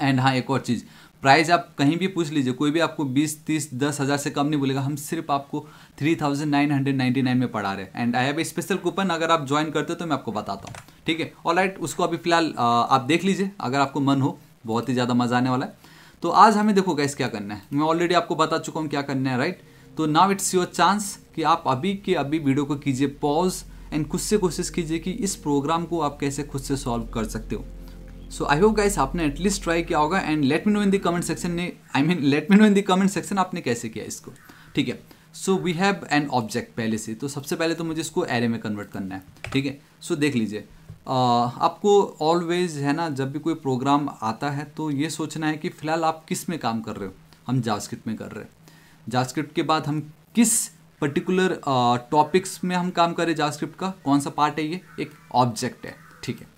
एंड हाँ एक और चीज़ प्राइस आप कहीं भी पूछ लीजिए कोई भी आपको बीस तीस दस हज़ार से कम नहीं बोलेगा हम सिर्फ आपको three thousand nine hundred ninety nine में पढ़ा रहे हैं and I have special coupon अगर आप ज्वाइन करते हो तो मैं आपको बताता हूँ ठीक है ऑल राइट उसको अभी फिलहाल आप देख लीजिए अगर आपको मन हो बहुत ही ज़्यादा मज़ा आने वाला है तो आज हमें देखो गैस क्या करना है मैं ऑलरेडी आपको बता चुका हूँ क्या करना है राइट तो नाव इट्स योर चांस कि आप अभी के अभी वीडियो को कीजिए पॉज एंड खुद से कोशिश कीजिए कि इस प्रोग्राम को आप कैसे खुद से सॉल्व कर सकते हो सो आई होप गाइस आपने एटलीस्ट ट्राई किया होगा and let me know in the comment section ने I mean let me know in the comment section आपने कैसे किया इसको ठीक है so we have an object पहले से तो सबसे पहले तो मुझे इसको एरे में कन्वर्ट करना है ठीक है सो देख लीजिए आपको ऑलवेज है ना जब भी कोई प्रोग्राम आता है तो ये सोचना है कि फ़िलहाल आप किस में काम कर रहे हो हम जावास्क्रिप्ट में कर रहे हैं जास्क्रिप्ट के बाद हम किस पर्टिकुलर टॉपिक्स uh, में हम काम कर रहे हैं जास्क्रिप्ट का कौन सा पार्ट है ये एक ऑब्जेक्ट है ठीक है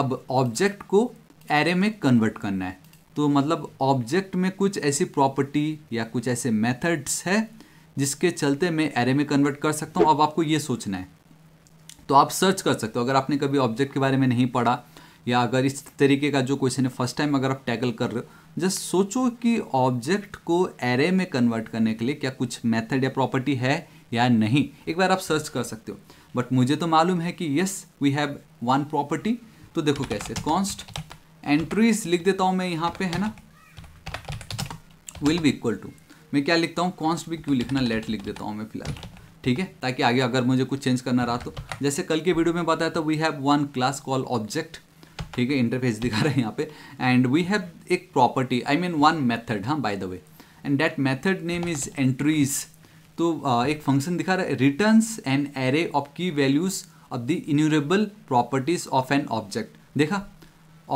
अब ऑब्जेक्ट को एरे में कन्वर्ट करना है तो मतलब ऑब्जेक्ट में कुछ ऐसी प्रॉपर्टी या कुछ ऐसे मेथड्स है जिसके चलते मैं एरे में कन्वर्ट कर सकता हूँ अब आपको ये सोचना है तो आप सर्च कर सकते हो अगर आपने कभी ऑब्जेक्ट के बारे में नहीं पढ़ा या अगर इस तरीके का जो क्वेश्चन है फर्स्ट टाइम अगर आप टैकल कर रहे हो जस्ट सोचो कि ऑब्जेक्ट को एरे में कन्वर्ट करने के लिए क्या कुछ मेथड या प्रॉपर्टी है या नहीं एक बार आप सर्च कर सकते हो बट मुझे तो मालूम है कि yes we have one property तो देखो कैसे कॉन्स्ट एंट्रीज लिख देता हूँ मैं यहाँ पे है ना विल भी इक्वल टू मैं क्या लिखता हूँ कॉन्स्ट भी क्यों लिखना लेट लिख देता हूँ मैं फिलहाल ठीक है ताकि आगे अगर मुझे कुछ चेंज करना रहा तो जैसे कल के वीडियो में बताया था we have one class call object ठीक है इंटरफेस दिखा रहे हैं यहाँ पे एंड वी हैव एक property I mean one method हाँ by the way and that method name is entries तो एक फंक्शन दिखा रहा है returns and array of key values of the enumerable properties of an object देखा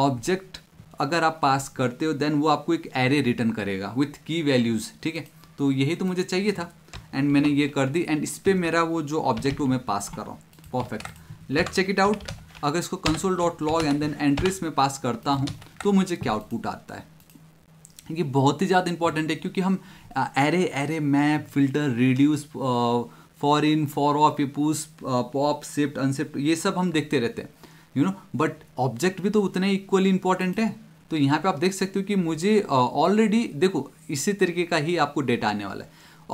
object अगर आप पास करते हो देन वो आपको एक एरे रिटर्न करेगा विथ की वैल्यूज़ ठीक है तो यही तो मुझे चाहिए था एंड मैंने ये कर दी एंड इस पर मेरा वो जो ऑब्जेक्ट वो मैं पास कर रहा हूँ perfect let check it out अगर इसको console dot log and then entries में पास करता हूँ तो मुझे क्या आउटपुट आता है ये बहुत ही ज़्यादा इंपॉर्टेंट है क्योंकि हम array array map filter reduce for in for of push pop shift unshift ये सब हम देखते रहते हैं यू नो बट ऑब्जेक्ट भी तो उतने इक्वली इंपॉर्टेंट है तो यहाँ पे आप देख सकते हो कि मुझे ऑलरेडी uh, देखो इसी तरीके का ही आपको डेटा आने वाला है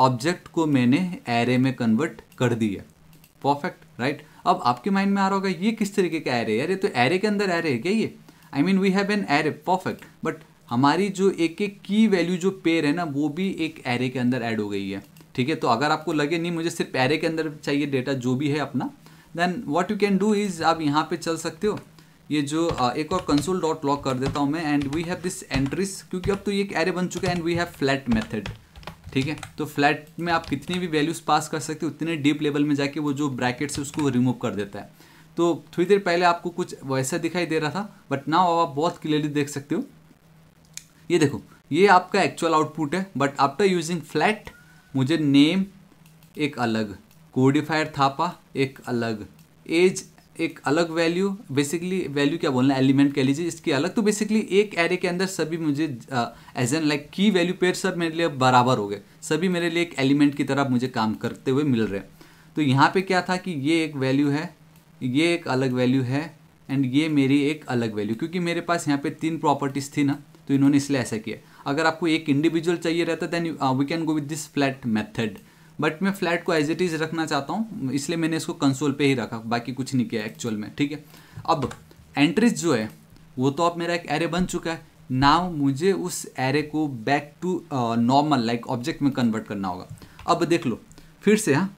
ऑब्जेक्ट को मैंने एरे में कन्वर्ट कर दिया परफेक्ट राइट अब आपके माइंड में आ रहा होगा ये किस तरीके का एरे है यार ये तो एरे के अंदर एरे है क्या ये I mean we have an array perfect but हमारी जो एक एक की वैल्यू जो पेयर है ना वो भी एक एरे के अंदर ऐड हो गई है ठीक है तो अगर आपको लगे नहीं मुझे सिर्फ एरे के अंदर चाहिए डेटा जो भी है अपना then what you can do is आप यहाँ पे चल सकते हो ये जो एक और कंसोल डॉट लॉक कर देता हूँ मैं and we have this entries क्योंकि अब तो ये एक एरे बन चुका है and we have flat method ठीक है तो फ्लैट में आप कितनी भी वैल्यूज़ पास कर सकते हो उतने डीप लेवल में जाके वो जो ब्रैकेट है उसको रिमूव कर देता है तो थोड़ी देर पहले आपको कुछ वैसा दिखाई दे रहा था बट नाउ आप बहुत क्लियरली देख सकते हो ये देखो ये आपका एक्चुअल आउटपुट है बट आफ्टर यूजिंग फ्लैट मुझे नेम एक अलग कोडिफायर थापा एक अलग एज एक अलग वैल्यू बेसिकली वैल्यू क्या बोलना एलिमेंट कह लीजिए इसकी अलग तो बेसिकली एक एरे के अंदर सभी मुझे as an like key value pair सब मेरे लिए बराबर हो गए सभी मेरे लिए एक एलिमेंट की तरह मुझे काम करते हुए मिल रहे हैं तो यहाँ पे क्या था कि ये एक वैल्यू है ये एक अलग वैल्यू है एंड ये मेरी एक अलग वैल्यू क्योंकि मेरे पास यहाँ पे तीन प्रॉपर्टीज़ थी ना तो इन्होंने इसलिए ऐसा किया अगर आपको एक इंडिविजुअल चाहिए रहता then we can go with this flat method but मैं फ्लैट को एज इट इज़ रखना चाहता हूँ इसलिए मैंने इसको कंसोल पे ही रखा बाकी कुछ नहीं किया एक्चुअल में ठीक है अब एंट्रीज जो है वो तो अब मेरा एक एरे बन चुका है नाव मुझे उस एरे को back to normal like object में कन्वर्ट करना होगा अब देख लो फिर से हाँ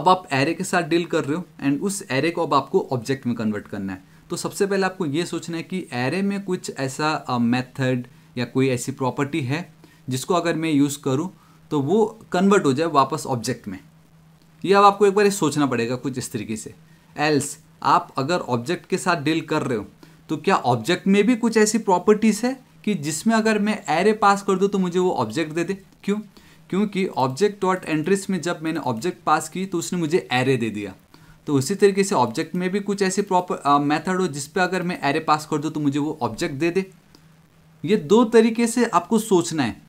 अब आप एरे के साथ डील कर रहे हो एंड उस एरे को अब आपको ऑब्जेक्ट में कन्वर्ट करना है तो सबसे पहले आपको ये सोचना है कि एरे में कुछ ऐसा मेथड uh, या कोई ऐसी प्रॉपर्टी है जिसको अगर मैं यूज़ करूँ तो वो कन्वर्ट हो जाए वापस ऑब्जेक्ट में ये अब आपको एक बार सोचना पड़ेगा कुछ इस तरीके से एल्स आप अगर ऑब्जेक्ट के साथ डील कर रहे हो तो क्या ऑब्जेक्ट में भी कुछ ऐसी प्रॉपर्टीज़ है कि जिसमें अगर मैं एरे पास कर दूँ तो मुझे वो ऑब्जेक्ट दे दे क्यों क्योंकि ऑब्जेक्ट डॉट एंट्रीज में जब मैंने ऑब्जेक्ट पास की तो उसने मुझे एरे दे दिया तो उसी तरीके से ऑब्जेक्ट में भी कुछ ऐसे प्रॉपर मेथड हो जिस पर अगर मैं एरे पास कर दूँ तो मुझे वो ऑब्जेक्ट दे दे ये दो तरीके से आपको सोचना है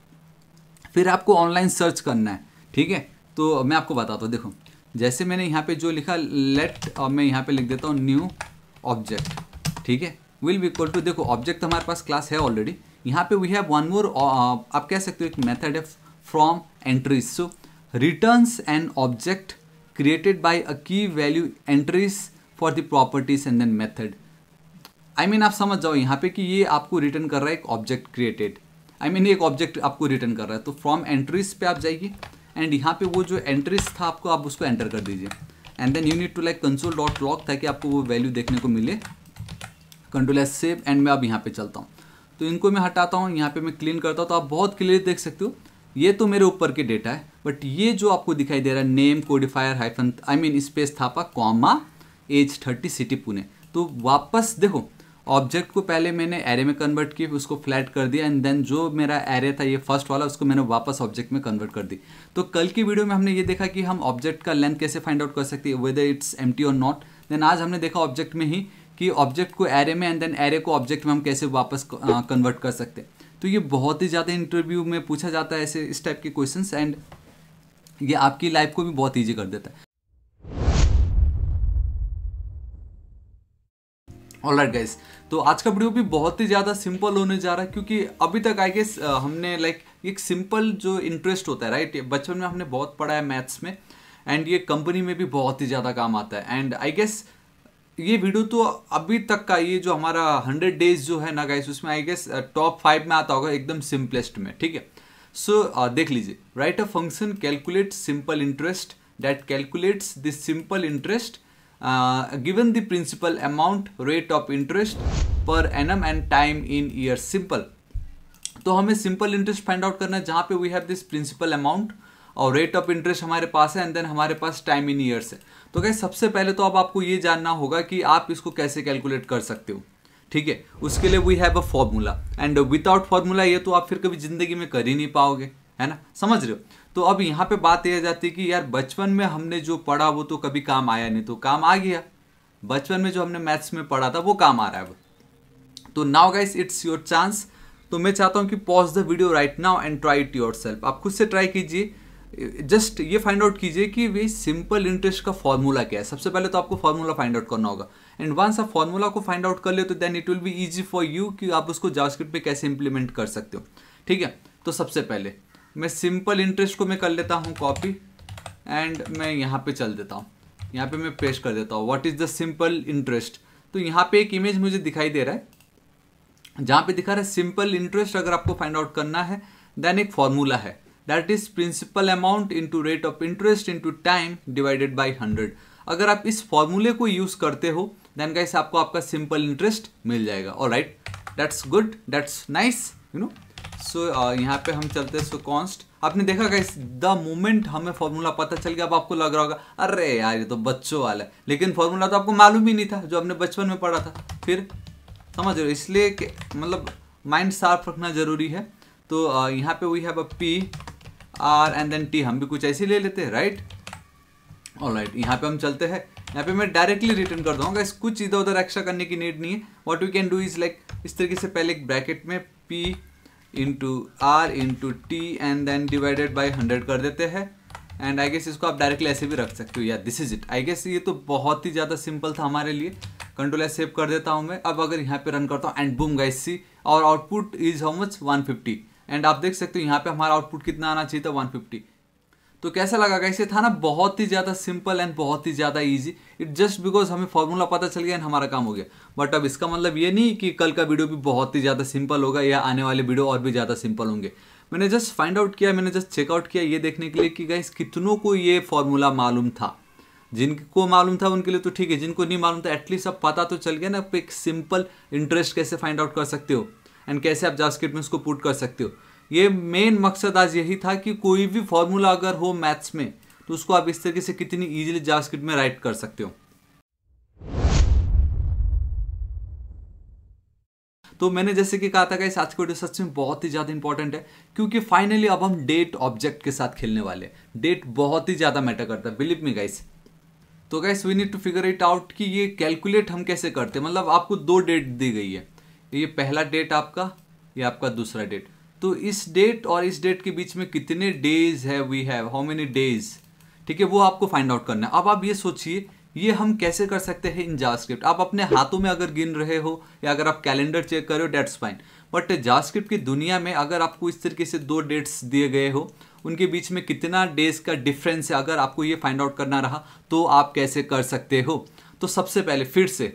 फिर आपको ऑनलाइन सर्च करना है ठीक है तो मैं आपको बताता हूँ देखो जैसे मैंने यहाँ पे जो लिखा लेट और मैं यहाँ पे लिख देता हूँ न्यू ऑब्जेक्ट ठीक है विल बी इक्वल टू देखो ऑब्जेक्ट हमारे पास क्लास है ऑलरेडी यहाँ पे वी हैव वन मोर आप कह सकते हो एक मेथड है from entries so returns an object created by a key value entries for the properties and then method I mean आप समझ जाओ यहाँ पे कि ये आपको रिटर्न कर रहा है एक ऑब्जेक्ट क्रिएटेड आई मीन एक ऑब्जेक्ट आपको रिटर्न कर रहा है तो फ्रॉम एंट्रीज पे आप जाइए एंड यहाँ पे वो जो एंट्रीज था आपको आप उसको एंटर कर दीजिए and then you need to like console dot log ताकि आपको वो वैल्यू देखने को मिले कंट्रोल एस सेव एंड मैं अब यहाँ पे चलता हूँ तो इनको मैं हटाता हूँ यहाँ पे मैं क्लीन करता हूँ तो आप बहुत क्लियर देख सकते हो ये तो मेरे ऊपर के डेटा है बट ये जो आपको दिखाई दे रहा है name codifier hyphen I mean space Thapa comma age thirty city Pune तो वापस देखो ऑब्जेक्ट को पहले मैंने एरे में कन्वर्ट की उसको फ्लैट कर दिया एंड देन जो मेरा एरे था ये फर्स्ट वाला उसको मैंने वापस ऑब्जेक्ट में कन्वर्ट कर दी तो कल की वीडियो में हमने ये देखा कि हम ऑब्जेक्ट का लेंथ कैसे फाइंड आउट कर सकते हैं वेदर इट्स एम और नॉट देन आज हमने देखा ऑब्जेक्ट में ही कि ऑब्जेक्ट को एरे में एंड देन एरे को ऑब्जेक्ट में हम कैसे वापस कन्वर्ट कर सकते हैं तो ये बहुत ही ज़्यादा इंटरव्यू में पूछा जाता है ऐसे इस टाइप के क्वेश्चंस एंड ये आपकी लाइफ को भी बहुत ईजी कर देता है ऑल राइट गाइस तो आज का वीडियो भी बहुत ही ज़्यादा सिंपल होने जा रहा है क्योंकि अभी तक आई गेस हमने लाइक एक सिंपल जो इंटरेस्ट होता है राइट बचपन में हमने बहुत पढ़ा है मैथ्स में एंड ये कंपनी में भी बहुत ही ज़्यादा काम आता है एंड आई गेस ये वीडियो तो अभी तक का ये जो हमारा हंड्रेड डेज जो है ना गाइस उसमें आई गेस टॉप फाइव में आता होगा एकदम सिंपलेस्ट में ठीक है सो so, देख लीजिए write a function calculate simple interest that calculates this simple interest given uh, given the principal amount rate of interest per annum and time in year simple तो हमें सिंपल इंटरेस्ट फाइंड आउट करना है जहाँ पे we have this principal amount और rate of interest हमारे पास है एंड देन हमारे पास टाइम इन ईयर्स है तो क्या सबसे पहले तो अब आपको ये जानना होगा कि आप इसको कैसे कैलकुलेट कर सकते हो ठीक है उसके लिए we have a formula and without formula ये तो आप फिर कभी ज़िंदगी में कर ही नहीं पाओगे है ना समझ रहे हो तो अब यहाँ पे बात यह जाती है कि यार बचपन में हमने जो पढ़ा वो तो कभी काम आया नहीं तो काम आ गया बचपन में जो हमने मैथ्स में पढ़ा था वो काम आ रहा है वो तो now guys it's your chance तो मैं चाहता हूँ कि pause the video right now and try it yourself आप खुद से ट्राई कीजिए जस्ट ये फाइंड आउट कीजिए कि वे सिंपल इंटरेस्ट का फॉर्मूला क्या है सबसे पहले तो आपको फॉर्मूला फाइंड आउट करना होगा एंड वंस आप फॉर्मूला को फाइंड आउट कर ले तो then it will be easy for you कि आप उसको जावास्क्रिप्ट में कैसे इंप्लीमेंट कर सकते हो ठीक है तो सबसे पहले मैं सिंपल इंटरेस्ट को मैं कर लेता हूँ कॉपी एंड मैं यहाँ पे चल देता हूँ यहाँ पे मैं पेश कर देता हूँ what is the simple interest तो यहाँ पे एक इमेज मुझे दिखाई दे रहा है जहाँ पे दिखा रहा है सिंपल इंटरेस्ट अगर आपको फाइंड आउट करना है देन एक फॉर्मूला है that is principal amount into rate of interest into time divided by hundred अगर आप इस फॉर्मूले को यूज़ करते हो देन गाइस आपको आपका सिंपल इंटरेस्ट मिल जाएगा और right that's good that's nice you know so so, uh, यहाँ पे हम चलते हैं सो कॉन्स्ट आपने देखा गाइस द मोमेंट हमें फॉर्मूला पता चल गया अब आपको लग रहा होगा अरे यार ये तो बच्चों वाला है लेकिन फॉर्मूला तो आपको मालूम ही नहीं था जो हमने बचपन में पढ़ा था फिर समझ रहे हो इसलिए मतलब माइंड शार्प रखना ज़रूरी है तो uh, यहाँ पे we have a P R and then T हम भी कुछ ऐसे ले लेते हैं राइट और राइट यहाँ पे हम चलते हैं यहाँ पे मैं डायरेक्टली रिटर्न कर दूँगा इस कुछ इधर उधर एक्स्ट्रा करने की नीड नहीं है what you can do is like इस तरीके से पहले एक ब्रैकेट में P into R into T and then divided by hundred कर देते हैं एंड आई गेस इसको आप डायरेक्टली ऐसे भी रख सकते हो या this is it I guess ये तो बहुत ही ज़्यादा सिंपल था हमारे लिए कंट्रोल एस सेव कर देता हूँ मैं अब अगर यहाँ पे रन करता हूँ एंड बूम गाइस सी और output is how much 150 and आप देख सकते हो यहाँ पे हमारा आउटपुट कितना आना चाहिए था 150 तो कैसा लगा गाइस ये था ना बहुत ही ज़्यादा सिंपल एंड बहुत ही ज़्यादा इजी इट जस्ट बिकॉज हमें फॉर्मूला पता चल गया एंड हमारा काम हो गया बट अब इसका मतलब ये नहीं कि कल का वीडियो भी बहुत ही ज़्यादा सिंपल होगा या आने वाले वीडियो और भी ज़्यादा सिंपल होंगे मैंने जस्ट फाइंड आउट किया मैंने जस्ट चेकआउट किया ये देखने के लिए कि गाइस कितनों को ये फॉर्मूला मालूम था जिनको मालूम था उनके लिए तो ठीक है जिनको नहीं मालूम था एटलीस्ट अब पता तो चल गया ना आप एक सिंपल इंटरेस्ट कैसे फाइंड आउट कर सकते हो एंड कैसे आप जास्केट में उसको पुट कर सकते हो ये मेन मकसद आज यही था कि कोई भी फॉर्मूला अगर हो मैथ्स में तो उसको आप इस तरीके से कितनी ईजिली जावास्क्रिप्ट में राइट कर सकते हो तो मैंने जैसे कि कहा था कि आज का वीडियो सच में बहुत ही ज़्यादा इंपॉर्टेंट है क्योंकि फाइनली अब हम डेट ऑब्जेक्ट के साथ खेलने वाले हैं डेट बहुत ही ज़्यादा मैटर करता है बिलीव मी गाइस तो guys we need to figure it out कि ये कैलकुलेट हम कैसे करते हैं मतलब आपको दो डेट दी गई है ये पहला डेट आपका ये आपका दूसरा डेट तो इस डेट और इस डेट के बीच में कितने डेज है we have how many days ठीक है वो आपको फाइंड आउट करना है अब आप ये सोचिए ये हम कैसे कर सकते हैं इन जास्क्रिप्ट आप अपने हाथों में अगर गिन रहे हो या अगर आप कैलेंडर चेक कर रहे हो डेट्स फाइन बट जास्क्रिप्ट की दुनिया में अगर आपको इस तरीके से दो डेट्स दिए गए हो उनके बीच में कितना डेज का डिफरेंस है अगर आपको ये फाइंड आउट करना रहा तो आप कैसे कर सकते हो तो सबसे पहले फिर से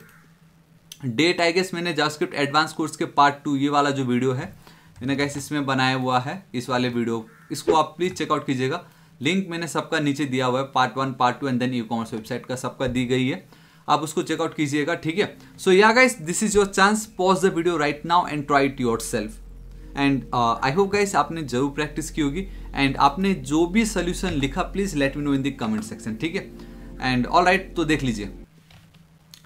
डेट आई गेस मैंने जास्क्रिप्ट एडवांस कोर्स के पार्ट टू ये वाला जो वीडियो है मैंने कैसे इसमें बनाया हुआ है इस वाले वीडियो इसको आप प्लीज़ चेकआउट कीजिएगा लिंक मैंने सबका नीचे दिया हुआ है part one part two and then e commerce website का सबका दी गई है आप उसको चेकआउट कीजिएगा ठीक है सो या guys this is your chance pause the video right now and try it yourself and I hope guys आपने जरूर प्रैक्टिस की होगी एंड आपने जो भी सोल्यूशन लिखा please let me know in the comment section ठीक है एंड ऑल राइट तो देख लीजिए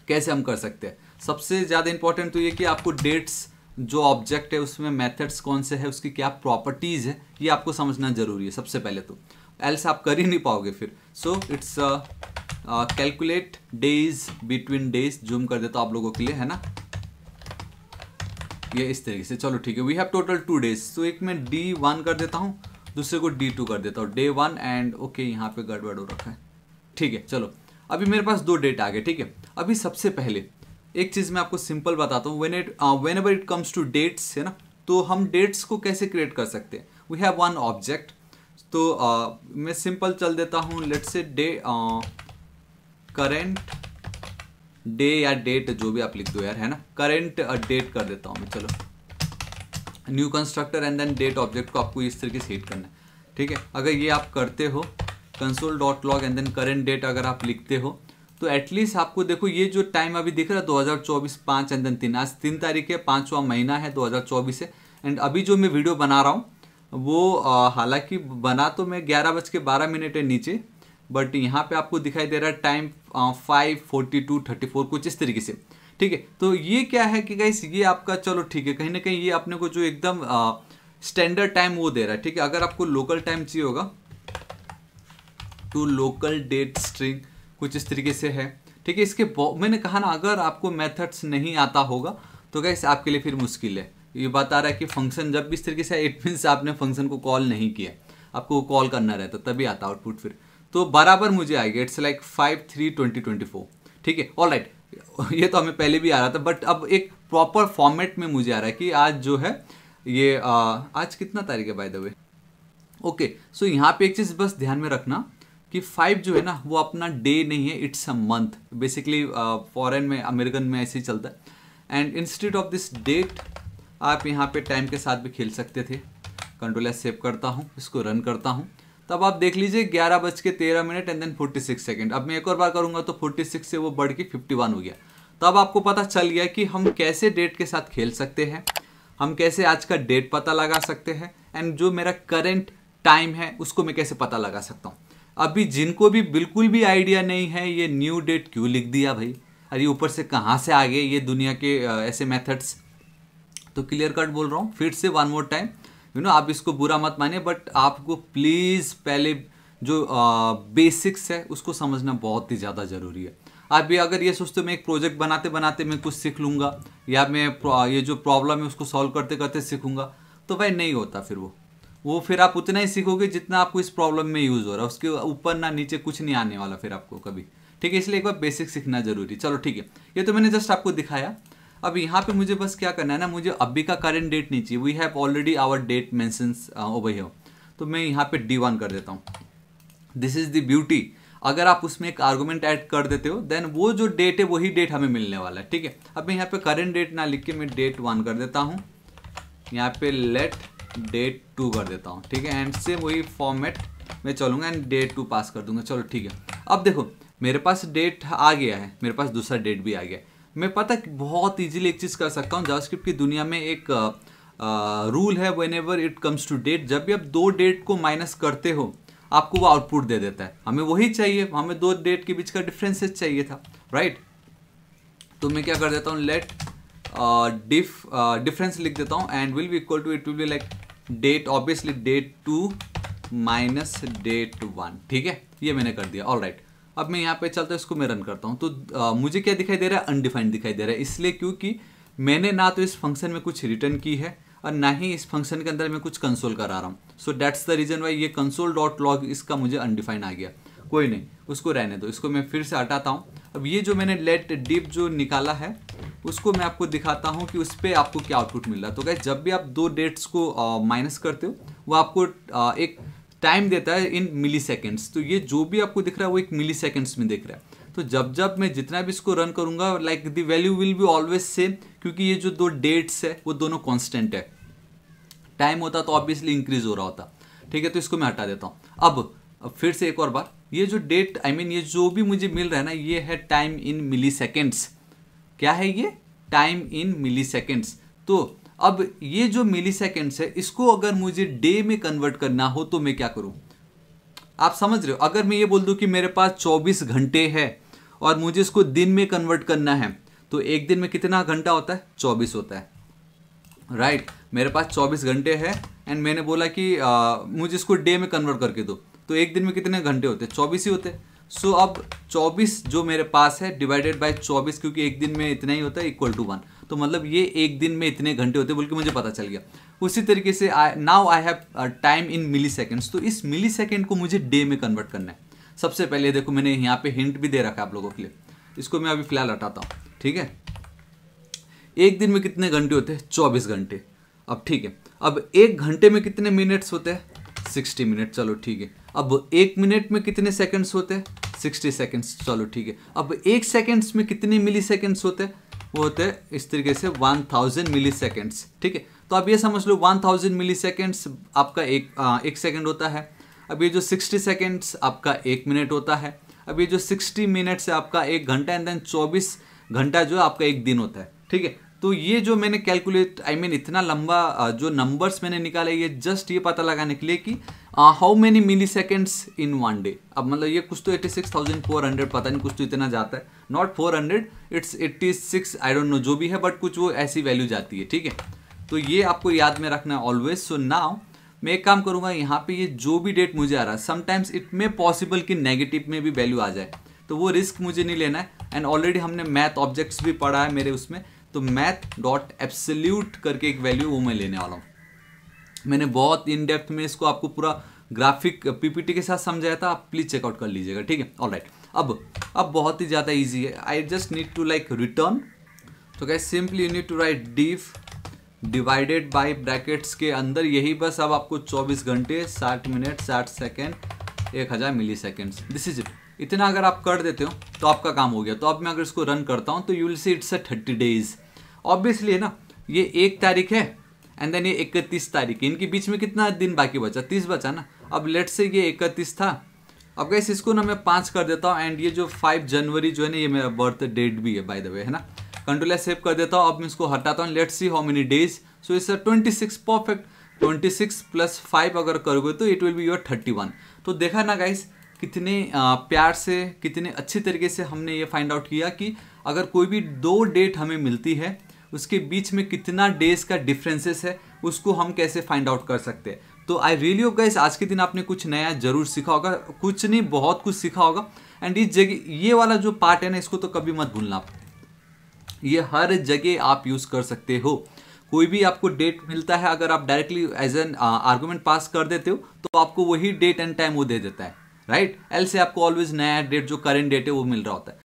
कैसे हम कर सकते हैं सबसे ज़्यादा इंपॉर्टेंट तो ये कि आपको डेट्स जो ऑब्जेक्ट है उसमें मेथड्स कौन से है उसकी क्या प्रॉपर्टीज़ है ये आपको समझना ज़रूरी है सबसे पहले तो एल्स आप कर ही नहीं पाओगे फिर so it's calculate days between days zoom कर देता हूँ आप लोगों के लिए है ना ये इस तरीके से चलो ठीक है we have total two days तो एक मैं डी वन कर देता हूँ दूसरे को डी टू कर देता हूँ डे वन एंड ओके यहाँ पे गड़बड़ हो रखा है ठीक है चलो अभी मेरे पास दो डेट आ गए ठीक है अभी सबसे पहले एक चीज़ मैं आपको सिंपल बताता हूँ when it whenever it comes to dates है ना तो हम डेट्स को कैसे क्रिएट कर सकते हैं वी हैव वन ऑब्जेक्ट तो uh, मैं सिंपल चल देता हूँ let say day current day या डेट जो भी आप लिख दो यार है ना करेंट डेट uh, कर देता हूँ मैं चलो new constructor and then date object को आपको इस तरीके से हीट करना है ठीक है अगर ये आप करते हो console dot log and then current date अगर आप लिखते हो तो एटलीस्ट आपको देखो ये जो टाइम अभी दिख रहा है दो हज़ार चौबीस पांच एंड तीन आज तीन तारीख है पांचवा महीना है दो हज़ार चौबीस है एंड अभी जो मैं वीडियो बना रहा हूँ वो हालांकि बना तो मैं ग्यारह बज के बारह मिनट है नीचे बट यहाँ पे आपको दिखाई दे रहा है time five forty two thirty four कुछ इस तरीके से ठीक है तो ये क्या है कि गाइस ये आपका चलो ठीक है कहीं ना कहीं ये अपने को जो एकदम स्टैंडर्ड टाइम वो दे रहा है ठीक है अगर आपको लोकल टाइम चाहिए होगा टू लोकल डेट स्ट्रिंग कुछ इस तरीके से है ठीक है इसके मैंने कहा ना अगर आपको मेथड्स नहीं आता होगा तो क्या आपके लिए फिर मुश्किल है ये बात आ रहा है कि फंक्शन जब भी इस तरीके से इट मीन्स आपने फंक्शन को कॉल नहीं किया आपको कॉल करना रहता तभी आता आउटपुट फिर तो बराबर मुझे आएगा it's like five three twenty twenty four ठीक है ऑल राइट ये तो हमें पहले भी आ रहा था बट अब एक प्रॉपर फॉर्मेट में मुझे आ रहा है कि आज जो है ये आ, आज कितना तारीख है by the way okay so यहाँ पे एक चीज़ बस ध्यान में रखना कि फाइव जो है ना वो अपना डे नहीं है it's a month basically foreign में अमेरिकन में ऐसे ही चलता है and institute of this date आप यहाँ पे टाइम के साथ भी खेल सकते थे कंट्रोल एस सेव करता हूँ इसको रन करता हूँ तब आप देख लीजिए ग्यारह बज के तेरह minute and then forty six second अब मैं एक और बार करूँगा तो फोर्टी सिक्स से वो बढ़ के फिफ्टी वन हो गया तब आपको पता चल गया कि हम कैसे डेट के साथ खेल सकते हैं हम कैसे आज का डेट पता लगा सकते हैं एंड जो मेरा करेंट टाइम है उसको मैं कैसे पता लगा सकता हूँ अभी जिनको भी बिल्कुल भी आइडिया नहीं है ये न्यू डेट क्यों लिख दिया भाई अरे ऊपर से कहाँ से आ गए ये दुनिया के ऐसे मेथड्स तो क्लियर कट बोल रहा हूँ फिर से one more time you know आप इसको बुरा मत मानिए बट आपको प्लीज़ पहले जो बेसिक्स है उसको समझना बहुत ही ज़्यादा ज़रूरी है आप भी अगर ये सोचते हो मैं एक प्रोजेक्ट बनाते बनाते मैं कुछ सीख लूँगा या मैं ये जो प्रॉब्लम है उसको सॉल्व करते करते सीखूँगा तो भाई नहीं होता फिर वो वो फिर आप उतना ही सीखोगे जितना आपको इस प्रॉब्लम में यूज़ हो रहा है उसके ऊपर ना नीचे कुछ नहीं आने वाला फिर आपको कभी ठीक है इसलिए एक बार बेसिक सीखना जरूरी चलो ठीक है ये तो मैंने जस्ट आपको दिखाया अब यहाँ पे मुझे बस क्या करना है ना मुझे अभी का करेंट डेट नहीं चाहिए we have already our date मैं ओवर तो मैं यहाँ पे डी वन कर देता हूँ दिस इज़ द ब्यूटी अगर आप उसमें एक आर्गूमेंट ऐड कर देते हो देन वो जो डेट है वही डेट हमें मिलने वाला है ठीक है अब मैं यहाँ पे करेंट डेट ना लिख के मैं डेट वन कर देता हूँ यहाँ पे लेट डेट टू कर देता हूँ ठीक है एंड से वही फॉर्मेट मैं चलूँगा एंड डेट टू पास कर दूंगा चलो ठीक है अब देखो मेरे पास डेट आ गया है मेरे पास दूसरा डेट भी आ गया है मैं पता बहुत इजीली एक चीज़ कर सकता हूँ जावास्क्रिप्ट की दुनिया में एक रूल है whenever it comes to date जब भी आप दो डेट को माइनस करते हो आपको वो आउटपुट दे देता है हमें वही चाहिए हमें दो डेट के बीच का डिफ्रेंसेस चाहिए था राइट तो मैं क्या कर देता हूँ लेट डिफ डिफरेंस लिख देता हूँ and will be equal to it will be like date obviously date two minus date one ठीक है ये मैंने कर दिया ऑल राइट right. अब मैं यहाँ पे चलता हूँ इसको मैं रन करता हूँ तो आ, मुझे क्या दिखाई दे रहा है अनडिफाइंड दिखाई दे रहा है इसलिए क्योंकि मैंने ना तो इस फंक्शन में कुछ रिटर्न की है और ना ही इस फंक्शन के अंदर मैं कुछ कंसोल करा रहा हूँ so that's the reason why ये कंसोल डॉट लॉग इसका मुझे अनडिफाइंड आ गया कोई नहीं उसको रहने दो इसको मैं फिर से हटाता हूँ अब ये जो मैंने लेट डिप जो निकाला है उसको मैं आपको दिखाता हूँ कि उस पर आपको क्या आउटपुट मिल रहा है तो गैस जब भी आप दो डेट्स को माइनस करते हो वो आपको आ, एक टाइम देता है इन मिली सेकेंड्स तो ये जो भी आपको दिख रहा है वो एक मिली सेकेंड्स में दिख रहा है तो जब जब मैं जितना भी इसको रन करूँगा like the value will be always same क्योंकि ये जो दो डेट्स है वो दोनों कॉन्स्टेंट है टाइम होता तो ऑब्वियसली इंक्रीज हो रहा होता ठीक है तो इसको मैं हटा देता हूँ अब, अब फिर से एक और बार ये जो डेट आई मीन ये जो भी मुझे मिल रहा है ना ये है टाइम इन मिली क्या है ये टाइम इन मिली तो अब ये जो मिली है इसको अगर मुझे डे में कन्वर्ट करना हो तो मैं क्या करूँ आप समझ रहे हो अगर मैं ये बोल दूँ कि मेरे पास चौबीस घंटे है और मुझे इसको दिन में कन्वर्ट करना है तो एक दिन में कितना घंटा होता है चौबीस होता है राइट right. मेरे पास चौबीस घंटे है एंड मैंने बोला कि आ, मुझे इसको डे में कन्वर्ट करके दो तो एक दिन में कितने घंटे होते चौबीस ही होते सो so, अब 24 जो मेरे पास है डिवाइडेड बाय 24 क्योंकि एक दिन में इतना ही होता है इक्वल टू वन तो मतलब ये एक दिन में इतने घंटे होते बोल के मुझे पता चल गया उसी तरीके से I now I have time in milliseconds तो इस मिली सेकेंड को मुझे डे में कन्वर्ट करना है सबसे पहले देखो मैंने यहाँ पे हिंट भी दे रखा है आप लोगों के लिए इसको मैं अभी फिलहाल हटाता हूँ ठीक है एक दिन में कितने घंटे होते हैं चौबीस घंटे अब ठीक है अब एक घंटे में कितने मिनट्स होते हैं सिक्सटी मिनट चलो ठीक है अब एक मिनट में कितने सेकंड्स होते हैं सिक्सटी सेकंड्स चलो ठीक है अब एक सेकंड्स में कितने मिली सेकेंड्स होते हैं वो होते हैं इस तरीके से वन थाउजेंड मिली सेकेंड्स ठीक है तो अब ये समझ लो वन थाउजेंड मिली सेकेंड्स आपका एक आ, एक सेकेंड होता है अब ये जो सिक्सटी सेकेंड्स आपका एक मिनट होता है अब ये जो सिक्सटी मिनट्स है आपका एक घंटा एंड देन चौबीस घंटा जो है आपका एक दिन होता है ठीक है तो ये जो मैंने कैलकुलेट आई मीन इतना लंबा जो नंबर्स मैंने निकाले ये जस्ट ये पता लगाने के लिए कि how many milliseconds in one day अब मतलब ये कुछ तो 86,400 सिक्स थाउजेंड फोर हंड्रेड पता नहीं कुछ तो इतना जाता है not four hundred it's eighty six I don't know जो भी है बट कुछ वो ऐसी वैल्यू जाती है ठीक है तो ये आपको याद में रखना है ऑलवेज सो नाव मैं एक काम करूँगा यहाँ पे ये जो भी डेट मुझे आ रहा है समटाइम्स इट मे पॉसिबल कि नेगेटिव में भी वैल्यू आ जाए तो वो रिस्क मुझे नहीं लेना है एंड ऑलरेडी हमने मैथ ऑब्जेक्ट्स भी पढ़ा है मेरे उसमें तो मैथ डॉट एप्सल्यूट करके एक वैल्यू वो मैं लेने वाला हूँ मैंने बहुत इन डेप्थ में इसको आपको पूरा ग्राफिक पीपीटी के साथ समझाया था आप प्लीज़ चेकआउट कर लीजिएगा ठीक है ऑल राइट अब अब बहुत ही ज़्यादा ईजी है I just need to like return तो क्या simply you need to write diff divided by brackets के अंदर यही बस अब आपको 24 घंटे 60 मिनट 60 सेकेंड एक हज़ार मिली सेकेंड्स दिस इज इतना अगर आप कर देते हो तो आपका काम हो गया तो अब मैं अगर इसको रन करता हूँ तो you will see it's a thirty days obviously है ना ये एक तारीख है एंड देन ये इकतीस तारीख है इनके बीच में कितना दिन बाकी बचा तीस बचा ना अब लेट से ये इकतीस था अब गैस इसको ना मैं पाँच कर देता हूँ एंड ये जो फाइव जनवरी जो है ना ये मेरा बर्थ डेट भी है बाय द वे है ना कंट्रोल सेव कर देता हूँ अब मैं इसको हटाता हूँ let see how many days so is twenty six perfect twenty six plus five अगर करोगे तो it will be your thirty one तो देखा ना गाइस कितने प्यार से कितने अच्छे तरीके से हमने ये फाइंड आउट किया कि अगर कोई भी दो डेट हमें मिलती है उसके बीच में कितना डेज का डिफरेंसेस है उसको हम कैसे फाइंड आउट कर सकते हैं तो आई रियली होप गाइस आज के दिन आपने कुछ नया जरूर सीखा होगा कुछ नहीं बहुत कुछ सीखा होगा एंड इस जगह ये वाला जो पार्ट है ना इसको तो कभी मत भूलना ये हर जगह आप यूज़ कर सकते हो कोई भी आपको डेट मिलता है अगर आप directly as an argument pass कर देते हो तो आपको वही डेट एंड टाइम वो दे देता है राइट right? एल से आपको ऑलवेज नया डेट जो करेंट डेट है वो मिल रहा होता है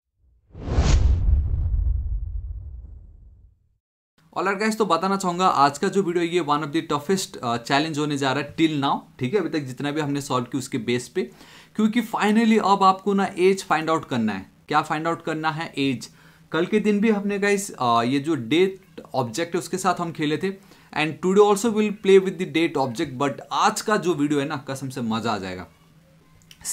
और गाइस तो बताना चाहूंगा आज का जो वीडियो ये one of the toughest challenge होने जा रहा है टिल नाउ ठीक है अभी तक जितना भी हमने सॉल्व किया उसके बेस पे क्योंकि फाइनली अब आपको ना एज फाइंड आउट करना है क्या फाइंड आउट करना है एज कल के दिन भी हमने गाइस uh, ये जो डेट ऑब्जेक्ट है उसके साथ हम खेले थे and today also will play with the date object but आज का जो वीडियो है ना कसम से मज़ा आ जाएगा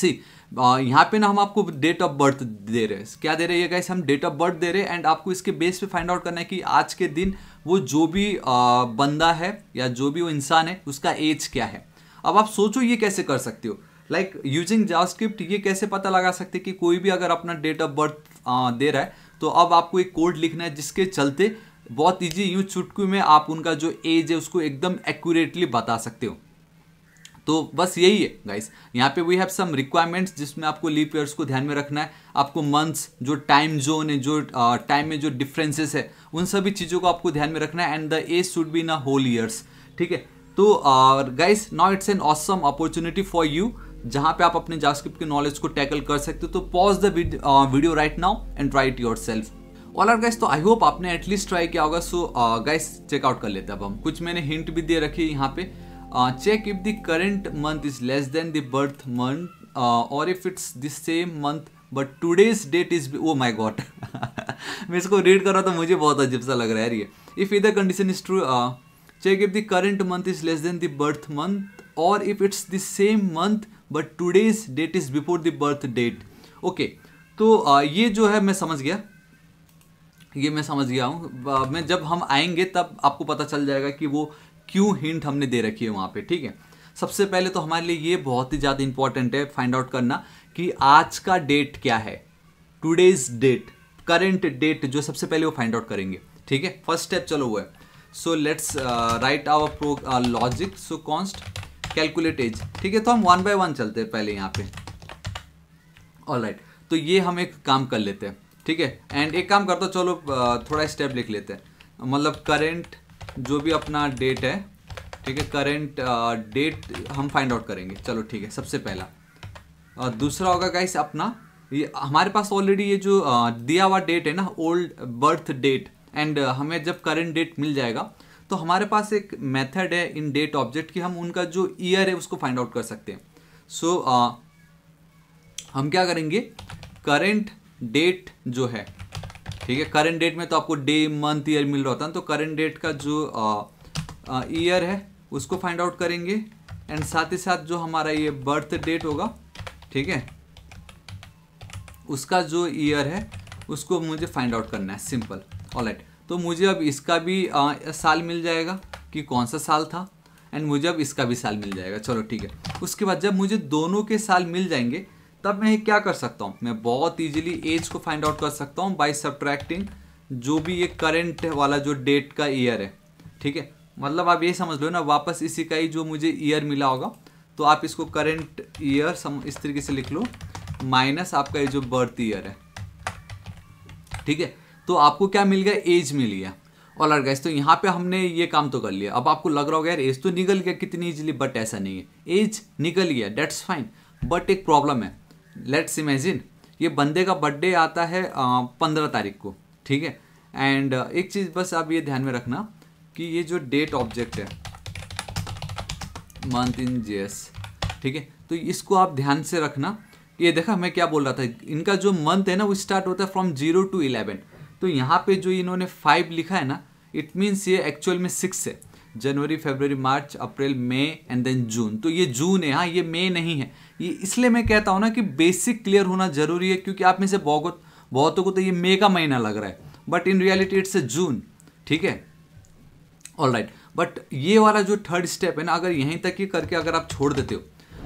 सी uh, यहाँ पे ना हम आपको डेट ऑफ बर्थ दे रहे हैं क्या दे रहे हैं ये गाइस हम डेट ऑफ बर्थ दे रहे हैं एंड आपको इसके बेस पे फाइंड आउट करना है कि आज के दिन वो जो भी बंदा है या जो भी वो इंसान है उसका एज क्या है अब आप सोचो ये कैसे कर सकते हो लाइक यूजिंग जावास्क्रिप्ट ये कैसे पता लगा सकते कि कोई भी अगर अपना डेट ऑफ बर्थ दे रहा है तो अब आपको एक कोड लिखना है जिसके चलते बहुत ईजी यूँ चुटकी में आप उनका जो एज है उसको एकदम एक्यूरेटली बता सकते हो तो बस यही है गाइस यहाँ पे वी हैव सम रिक्वायरमेंट्स जिसमें आपको लीप ईयर्स को ध्यान में रखना है आपको मंथ्स जो टाइम जोन है जो टाइम में जो डिफरेंसेस है उन सभी चीज़ों को आपको ध्यान में रखना है and the age should be in a whole years ठीक है तो guys now it's an awesome opportunity for you जहाँ पे आप अपने जावास्क्रिप्ट के नॉलेज को टैकल कर सकते हो तो pause the video right now and try it yourself all are guys तो आई होप आपने एटलीस्ट ट्राई किया होगा सो गाइस चेकआउट कर लेते हैं अब हम कुछ मैंने हिंट भी दे रखी है यहाँ पे check if the current month is less than the birth month और if it's the same month but today's date is oh my god मैं इसको रीड कर रहा था मुझे बहुत अजीब सा लग रहा है ये इफ़ इधर condition is true check if the current month is less than the birth month और if it's the same month but today's date is before the birth date okay तो uh, ये जो है मैं समझ गया ये मैं समझ गया हूँ uh, मैं जब हम आएंगे तब आपको पता चल जाएगा कि वो क्यों हिंट हमने दे रखी है वहाँ पे ठीक है सबसे पहले तो हमारे लिए ये बहुत ही ज़्यादा इंपॉर्टेंट है फाइंड आउट करना कि आज का डेट क्या है टूडेज डेट करेंट डेट जो सबसे पहले वो फाइंड आउट करेंगे ठीक है फर्स्ट स्टेप चलो वो है so let's write our pro logic so const calculate age ठीक है तो हम वन बाय वन चलते हैं पहले यहाँ पे ऑल राइट right. तो ये हम एक काम कर लेते हैं ठीक है एंड एक काम करते चलो uh, थोड़ा स्टेप लिख लेते हैं मतलब करेंट जो भी अपना डेट है ठीक है करेंट डेट uh, हम फाइंड आउट करेंगे चलो ठीक है सबसे पहला आ, uh, दूसरा होगा गाइस अपना ये हमारे पास ऑलरेडी ये जो आ, uh, दिया हुआ डेट है ना ओल्ड बर्थ डेट एंड हमें जब करेंट डेट मिल जाएगा तो हमारे पास एक मेथड है इन डेट ऑब्जेक्ट कि हम उनका जो ईयर है उसको फाइंड आउट कर सकते हैं सो so, हम क्या करेंगे करेंट डेट जो है ठीक है करंट डेट में तो आपको डे मंथ ईयर मिल रहा होता है तो करंट डेट का जो ईयर है उसको फाइंड आउट करेंगे एंड साथ ही साथ जो हमारा ये बर्थ डेट होगा ठीक है उसका जो ईयर है उसको मुझे फाइंड आउट करना है सिंपल ऑल राइट तो मुझे अब इसका भी आ, साल मिल जाएगा कि कौन सा साल था एंड मुझे अब इसका भी साल मिल जाएगा चलो ठीक है उसके बाद जब मुझे दोनों के साल मिल जाएंगे तब मैं क्या कर सकता हूँ मैं बहुत ईजिली एज को फाइंड आउट कर सकता हूँ बाई सब्ट्रैक्टिंग जो भी ये करेंट वाला जो डेट का ईयर है ठीक है मतलब आप ये समझ लो ना वापस इसी का ही जो मुझे ईयर मिला होगा तो आप इसको करेंट ईयर सम इस तरीके से लिख लो माइनस आपका ये जो बर्थ ईयर है ठीक है तो आपको क्या मिल गया एज मिल गया और लड़ गए तो यहाँ पे हमने ये काम तो कर लिया अब आपको लग रहा होगा यार एज तो निकल गया कितनी इजीली बट ऐसा नहीं है एज निकल गया डेट्स फाइन बट एक प्रॉब्लम है लेट्स इमेजिन ये बंदे का बर्थडे आता है पंद्रह तारीख को ठीक है एंड एक चीज़ बस आप ये ध्यान में रखना कि ये जो डेट ऑब्जेक्ट है मंथ इन जे ठीक है तो इसको आप ध्यान से रखना ये देखा मैं क्या बोल रहा था इनका जो मंथ है ना वो स्टार्ट होता है फ्रॉम जीरो टू इलेवन तो यहाँ पे जो इन्होंने फाइव लिखा है ना इट मीन्स ये एक्चुअल में सिक्स है January February March April May and then June तो ये जून है हाँ ये मई नहीं है ये इसलिए मैं कहता हूँ ना कि बेसिक क्लियर होना जरूरी है क्योंकि आप में से बहुत बहुतों को तो ये मे का महीना लग रहा है but in reality it's June ठीक है ऑल राइट बट ये वाला जो थर्ड स्टेप है ना अगर यहीं तक ही करके अगर आप छोड़ देते हो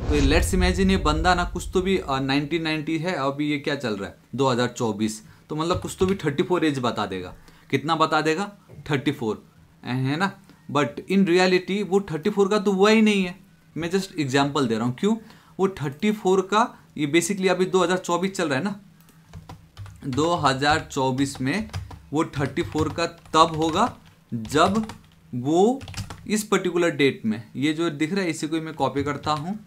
तो लेट्स इमेजिन ये बंदा ना कुछ तो भी नाइनटीन नाइनटी है अभी ये क्या चल रहा है दो तो मतलब कुछ तो भी थर्टी एज बता देगा कितना बता देगा थर्टी है ना बट इन रियलिटी वो 34 का तो हुआ ही नहीं है मैं जस्ट एग्जाम्पल दे रहा हूँ क्यों वो थर्टी फोर का ये बेसिकली अभी दो हज़ार चौबीस चल रहा है ना दो हज़ार चौबीस में वो थर्टी फोर का तब होगा जब वो इस पर्टिकुलर डेट में ये जो दिख रहा है इसी को मैं कॉपी करता हूँ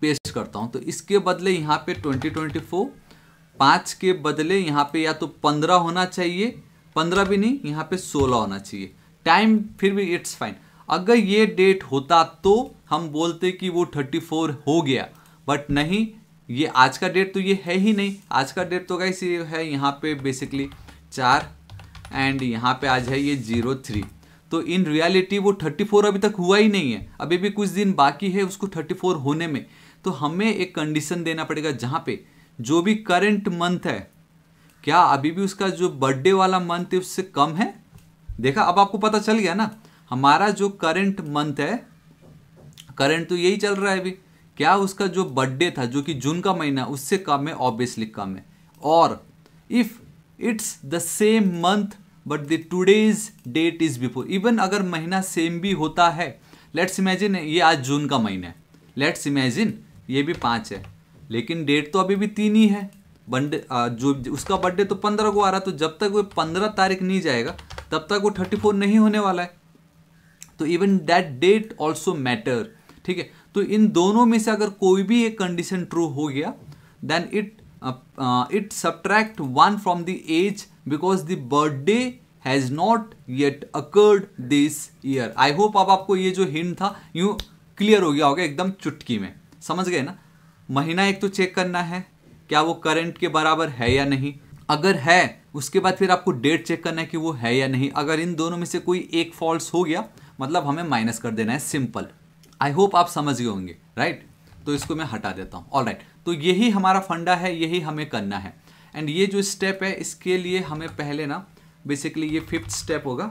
पेस्ट करता हूँ तो इसके बदले यहाँ पे ट्वेंटी ट्वेंटी फोर पाँच के बदले यहाँ पे या तो पंद्रह होना चाहिए पंद्रह भी नहीं यहाँ पे सोलह होना चाहिए टाइम फिर भी इट्स फाइन अगर ये डेट होता तो हम बोलते कि वो थर्टी फोर हो गया बट नहीं ये आज का डेट तो ये है ही नहीं आज का डेट तो कैसे ये है यहाँ पे बेसिकली चार एंड यहाँ पे आज है ये जीरो थ्री तो इन रियलिटी वो थर्टी फोर अभी तक हुआ ही नहीं है अभी भी कुछ दिन बाकी है उसको थर्टी फोर होने में तो हमें एक कंडीशन देना पड़ेगा जहाँ पे जो भी करेंट मंथ है क्या अभी भी उसका जो बर्थडे वाला मंथ है उससे कम है देखा अब आपको पता चल गया ना हमारा जो करंट मंथ है करंट तो यही चल रहा है अभी क्या उसका जो बर्थडे था जो कि जून का महीना उससे कम है ऑब्वियसली कम है और if it's the same month but the today's date is before even अगर महीना सेम भी होता है लेट्स इमेजिन ये आज जून का महीना है लेट्स इमेजिन ये भी पाँच है लेकिन डेट तो अभी भी तीन ही है बर्थडे जो उसका बर्थडे तो पंद्रह को आ रहा है तो जब तक वो पंद्रह तारीख नहीं जाएगा तब तक वो थर्टी फोर नहीं होने वाला है तो even that date also matter ठीक है तो इन दोनों में से अगर कोई भी एक कंडीशन ट्रू हो गया then it it subtract one from the age because the birthday has not yet occurred this year I hope अब आपको ये जो हिंट था यू क्लियर हो गया होगा एकदम चुटकी में समझ गए ना महीना एक तो चेक करना है क्या वो करंट के बराबर है या नहीं अगर है उसके बाद फिर आपको डेट चेक करना है कि वो है या नहीं अगर इन दोनों में से कोई एक फॉल्स हो गया मतलब हमें माइनस कर देना है सिंपल आई होप आप समझ गए होंगे राइट तो इसको मैं हटा देता हूँ ऑल राइट तो यही हमारा फंडा है यही हमें करना है एंड ये जो स्टेप है इसके लिए हमें पहले ना बेसिकली ये फिफ्थ स्टेप होगा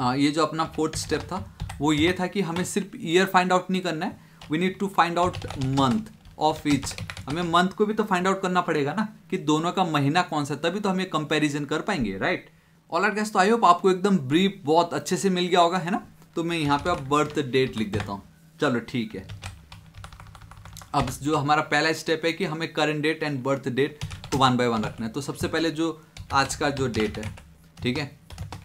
आ, हाँ, ये जो अपना फोर्थ स्टेप था वो ये था कि हमें सिर्फ ईयर फाइंड आउट नहीं करना है we need to find out month of each हमें मंथ को भी तो फाइंड आउट करना पड़ेगा ना कि दोनों का महीना कौन सा तभी तो हम ये कंपेरिजन कर पाएंगे राइट ऑल गैस तो आई होप आपको एकदम ब्रीफ बहुत अच्छे से मिल गया होगा है ना तो मैं यहाँ पे अब बर्थ डेट लिख देता हूँ चलो ठीक है अब जो हमारा पहला स्टेप है कि हमें current date and birth date को वन बाय वन रखना है तो सबसे पहले जो आज का जो डेट है ठीक है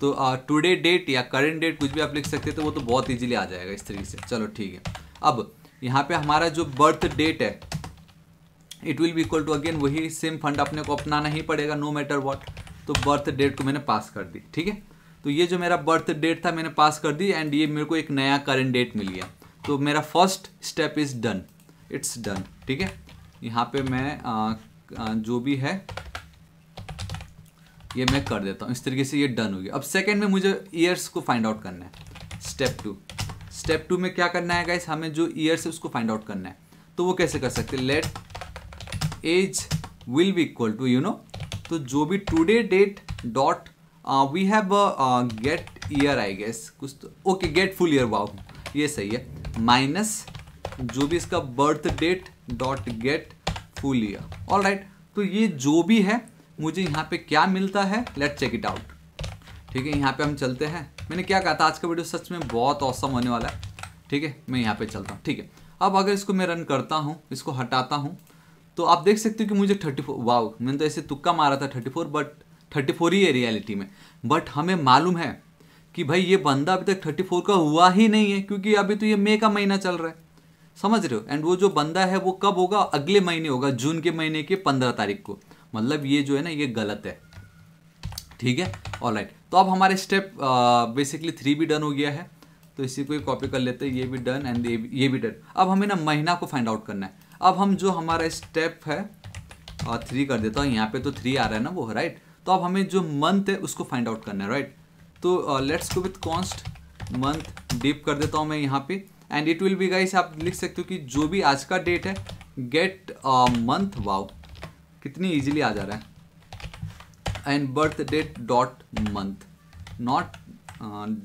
तो टुडे डेट या करंट डेट कुछ भी आप लिख सकते हैं तो वो तो बहुत ईजिली आ जाएगा इस तरीके से चलो ठीक है अब यहाँ पे हमारा जो बर्थ डेट है इट विल भी इक्वल टू अगेन वही सेम फंड अपने को अपनाना ही पड़ेगा नो मैटर वॉट तो बर्थ डेट को मैंने पास कर दी ठीक है तो ये जो मेरा बर्थ डेट था मैंने पास कर दी एंड ये मेरे को एक नया करेंट डेट मिल गया तो मेरा first step is done it's done ठीक है यहाँ पे मैं आ, आ, जो भी है ये मैं कर देता हूँ इस तरीके से ये डन हो गया अब सेकेंड में मुझे ईयर्स को फाइंड आउट करना है स्टेप टू स्टेप टू में क्या करना है गाइस हमें जो ईयर्स है उसको फाइंड आउट करना है तो वो कैसे कर सकते let age will be equal to you know तो जो भी today date dot we have get year I guess कुछ तो okay get full year wow ये सही है माइनस जो भी इसका birth date dot get full year all right तो ये जो भी है मुझे यहाँ पे क्या मिलता है लेट चेक इट आउट ठीक है यहाँ पे हम चलते हैं मैंने क्या कहा था आज का वीडियो सच में बहुत औसम होने वाला है ठीक है मैं यहाँ पे चलता हूँ ठीक है अब अगर इसको मैं रन करता हूँ इसको हटाता हूँ तो आप देख सकते हो कि मुझे थर्टी फोर वाव मैंने तो ऐसे तुक्का मारा था thirty four but thirty four ही है रियलिटी में बट हमें मालूम है कि भाई ये बंदा अभी तक थर्टी फोर का हुआ ही नहीं है क्योंकि अभी तो ये मई का महीना चल रहा है समझ रहे हो एंड वो जो बंदा है वो कब होगा अगले महीने होगा जून के महीने के पंद्रह तारीख को मतलब ये जो है ना ये गलत है ठीक है ऑल राइट तो अब हमारे स्टेप बेसिकली थ्री भी डन हो गया है तो इसी को कॉपी कर लेते हैं ये भी डन एंड ये भी डन अब हमें ना महीना को फाइंड आउट करना है अब हम जो हमारा स्टेप है और थ्री कर देता हूँ यहाँ पे तो थ्री आ रहा है ना वो राइट तो अब हमें जो मंथ है उसको फाइंड आउट करना है राइट तो let's go with const month डीप कर देता हूँ मैं यहाँ पे and it will be guys आप लिख सकते हो कि जो भी आज का डेट है गेट मंथ वाओ कितनी इजीली आ जा रहा है and birth date dot month not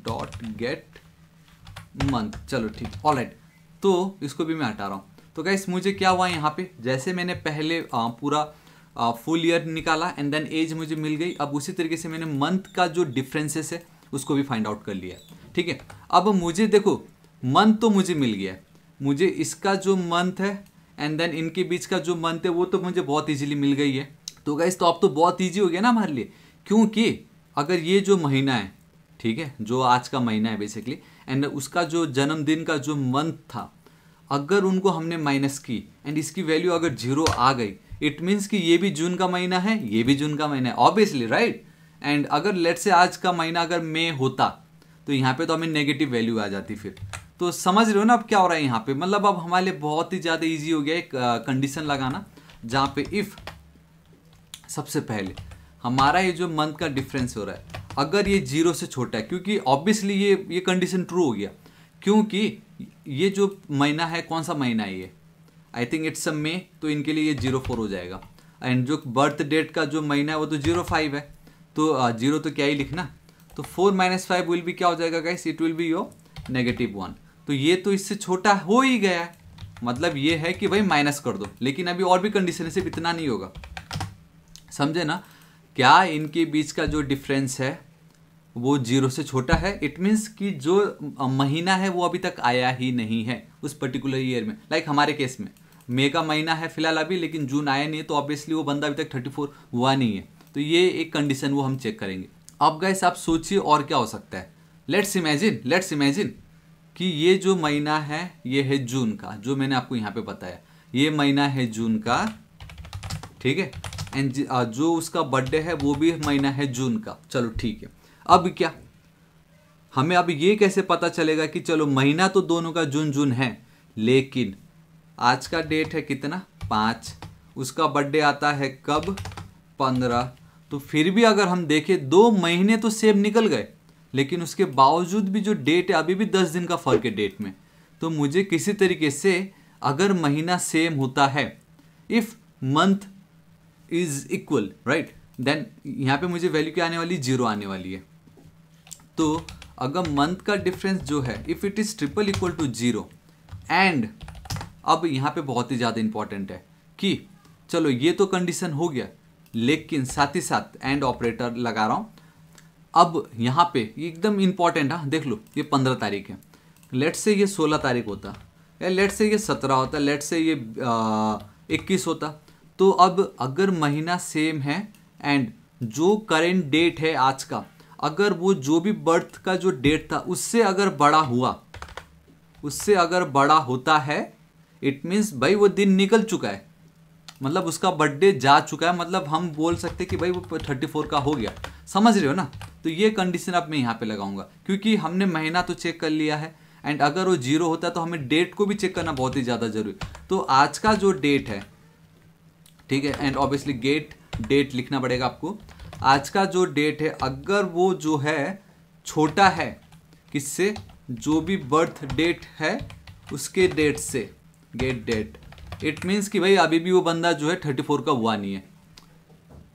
dot get month चलो ठीक ऑल राइट तो इसको भी मैं हटा रहा हूँ तो गैस मुझे क्या हुआ यहाँ पे जैसे मैंने पहले आ, पूरा आ, फुल ईयर निकाला एंड देन एज मुझे मिल गई अब उसी तरीके से मैंने मंथ का जो डिफ्रेंसेस है उसको भी फाइंड आउट कर लिया ठीक है अब मुझे देखो मंथ तो मुझे मिल गया मुझे इसका जो मंथ है एंड देन इनके बीच का जो मंथ है वो तो मुझे बहुत ईजिली मिल गई है तो गैस तो अब तो बहुत ईजी हो गया ना हमारे लिए क्योंकि अगर ये जो महीना है ठीक है जो आज का महीना है बेसिकली एंड उसका जो जन्मदिन का जो मंथ था अगर उनको हमने माइनस की एंड इसकी वैल्यू अगर जीरो आ गई इट मीन्स कि ये भी जून का महीना है ये भी जून का महीना है ऑब्वियसली राइट एंड अगर लेट से आज का महीना अगर मे होता तो यहाँ पे तो हमें नेगेटिव वैल्यू आ जाती फिर तो समझ रहे हो ना अब क्या हो रहा है यहाँ पे मतलब अब हमारे लिए बहुत ही ज़्यादा ईजी हो गया एक कंडीशन लगाना जहाँ पे इफ़ सबसे पहले हमारा ये जो मंथ का डिफरेंस हो रहा है अगर ये जीरो से छोटा है क्योंकि ऑब्वियसली ये ये कंडीशन ट्रू हो गया क्योंकि ये जो महीना है कौन सा महीना है ये आई थिंक इट्स अ मे तो इनके लिए ये जीरो फोर हो जाएगा एंड जो बर्थ डेट का जो महीना है वो तो जीरो फाइव है तो जीरो तो क्या ही लिखना तो फोर माइनस फाइव विल भी क्या हो जाएगा guys it will be your negative one तो ये तो इससे छोटा हो ही गया है मतलब ये है कि भाई माइनस कर दो लेकिन अभी और भी कंडीशन सिर्फ इतना नहीं होगा समझे ना क्या इनके बीच का जो डिफरेंस है वो जीरो से छोटा है इट मीन्स कि जो महीना है वो अभी तक आया ही नहीं है उस पर्टिकुलर ईयर में लाइक like हमारे केस में मे का महीना है फिलहाल अभी लेकिन जून आया नहीं है तो ऑब्वियसली वो बंदा अभी तक थर्टी फोर हुआ नहीं है तो ये एक कंडीशन वो हम चेक करेंगे अब गैस आप सोचिए और क्या हो सकता है लेट्स इमेजिन लेट्स इमेजिन कि ये जो महीना है ये है जून का जो मैंने आपको यहाँ पे बताया ये महीना है जून का ठीक है एंड जो उसका बर्थडे है वो भी महीना है जून का चलो ठीक है अब क्या हमें अब ये कैसे पता चलेगा कि चलो महीना तो दोनों का जून जून है लेकिन आज का डेट है कितना पाँच उसका बर्थडे आता है कब पंद्रह तो फिर भी अगर हम देखें दो महीने तो सेम निकल गए लेकिन उसके बावजूद भी जो डेट है अभी भी दस दिन का फ़र्क है डेट में तो मुझे किसी तरीके से अगर महीना सेम होता है if month is equal right then यहाँ पे मुझे वैल्यू क्या आने वाली जीरो आने वाली है तो अगर मंथ का डिफरेंस जो है if it is triple equal to zero and अब यहाँ पे बहुत ही ज़्यादा इम्पॉर्टेंट है कि चलो ये तो कंडीशन हो गया लेकिन साथ ही साथ एंड ऑपरेटर लगा रहा हूँ अब यहाँ पे एकदम इम्पॉर्टेंट है देख लो ये पंद्रह तारीख है लेट से ये सोलह तारीख होता या लेट से ये सत्रह होता लेट से ये इक्कीस होता तो अब अगर महीना सेम है एंड जो करेंट डेट है आज का अगर वो जो भी बर्थ का जो डेट था उससे अगर बड़ा हुआ उससे अगर बड़ा होता है इट मीन्स भाई वो दिन निकल चुका है मतलब उसका बर्थडे जा चुका है मतलब हम बोल सकते कि भाई वो थर्टी फोर का हो गया समझ रहे हो ना तो ये कंडीशन आप मैं यहाँ पे लगाऊंगा क्योंकि हमने महीना तो चेक कर लिया है एंड अगर वो जीरो होता है तो हमें डेट को भी चेक करना बहुत ही ज़्यादा ज़रूरी तो आज का जो डेट है ठीक है एंड ऑब्वियसली गेट डेट लिखना पड़ेगा आपको आज का जो डेट है अगर वो जो है छोटा है किससे जो भी बर्थ डेट है उसके डेट से गेट डेट इट मीन्स कि भाई अभी भी वो बंदा जो है थर्टी फोर का हुआ नहीं है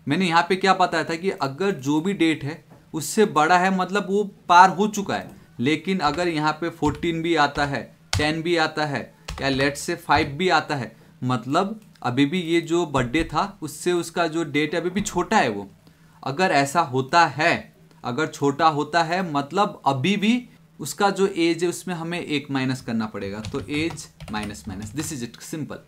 मैंने यहाँ पे क्या बताया था कि अगर जो भी डेट है उससे बड़ा है मतलब वो पार हो चुका है लेकिन अगर यहाँ पे फोर्टीन भी आता है टेन भी आता है या लेट से फाइव भी आता है मतलब अभी भी ये जो बर्थडे था उससे उसका जो डेट अभी भी छोटा है वो अगर ऐसा होता है अगर छोटा होता है मतलब अभी भी उसका जो एज है उसमें हमें एक माइनस करना पड़ेगा तो age minus minus this is it simple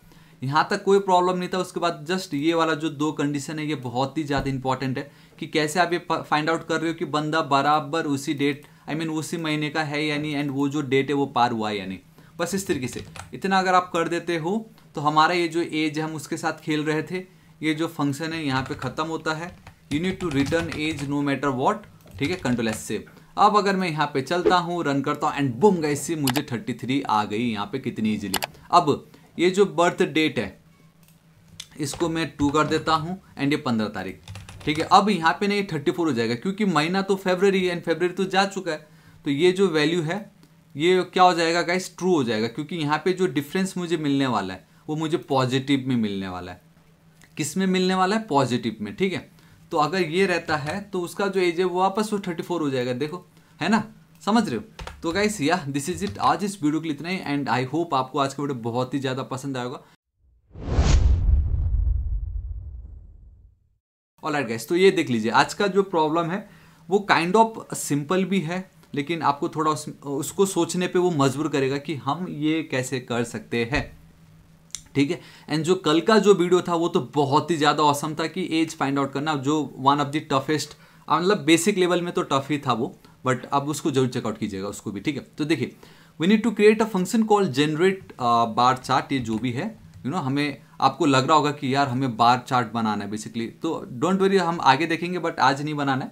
यहाँ तक कोई प्रॉब्लम नहीं था उसके बाद जस्ट ये वाला जो दो कंडीशन है ये बहुत ही ज़्यादा इंपॉर्टेंट है कि कैसे आप ये फाइंड आउट कर रहे हो कि बंदा बराबर उसी date I I mean mean, उसी महीने का है यानी एंड वो जो डेट है वो पार हुआ है यानी बस इस तरीके से इतना अगर आप कर देते हो तो हमारा ये जो एज हम उसके साथ खेल रहे थे ये जो फंक्शन है यहाँ पे ख़त्म होता है you need to return age no matter what ठीक है कंट्रोल एस से अब अगर मैं यहाँ पे चलता हूँ रन करता हूँ एंड बुम गई से मुझे थर्टी थ्री आ गई यहाँ पे कितनी इजीली अब ये जो बर्थ डेट है इसको मैं टू कर देता हूँ एंड ये पंद्रह तारीख ठीक है अब यहाँ पे नहीं थर्टी फोर हो जाएगा क्योंकि महीना तो फेबररी है एंड फेबररी तो जा चुका है तो ये जो वैल्यू है ये क्या हो जाएगा गाइस ट्रू हो जाएगा क्योंकि यहाँ पे जो डिफरेंस मुझे मिलने वाला है वो मुझे पॉजिटिव में मिलने वाला है किस में मिलने वाला है पॉजिटिव में ठीक है तो अगर ये रहता है तो उसका जो एज है वो वापस वो थर्टी फोर हो जाएगा देखो है ना समझ रहे हो तो गाइस या दिस इज इट आज इस वीडियो के लिए इतना ही एंड आई होप आपको आज का वीडियो बहुत ही ज़्यादा पसंद आएगा और गैस तो ये देख लीजिए आज का जो प्रॉब्लम है वो काइंड ऑफ सिंपल भी है लेकिन आपको थोड़ा उस, उसको सोचने पे वो मजबूर करेगा कि हम ये कैसे कर सकते हैं ठीक है एंड जो कल का जो वीडियो था वो तो बहुत ही ज़्यादा औसम था कि एज फाइंड आउट करना जो वन ऑफ द टफेस्ट मतलब बेसिक लेवल में तो टफ ही था वो बट आप उसको जरूर चेकआउट कीजिएगा उसको भी ठीक है तो देखिए we need to create a function call generate bar chart ये जो भी है यू you नो know, हमें आपको लग रहा होगा कि यार हमें बार चार्ट बनाना है बेसिकली तो डोंट वरी हम आगे देखेंगे बट आज नहीं बनाना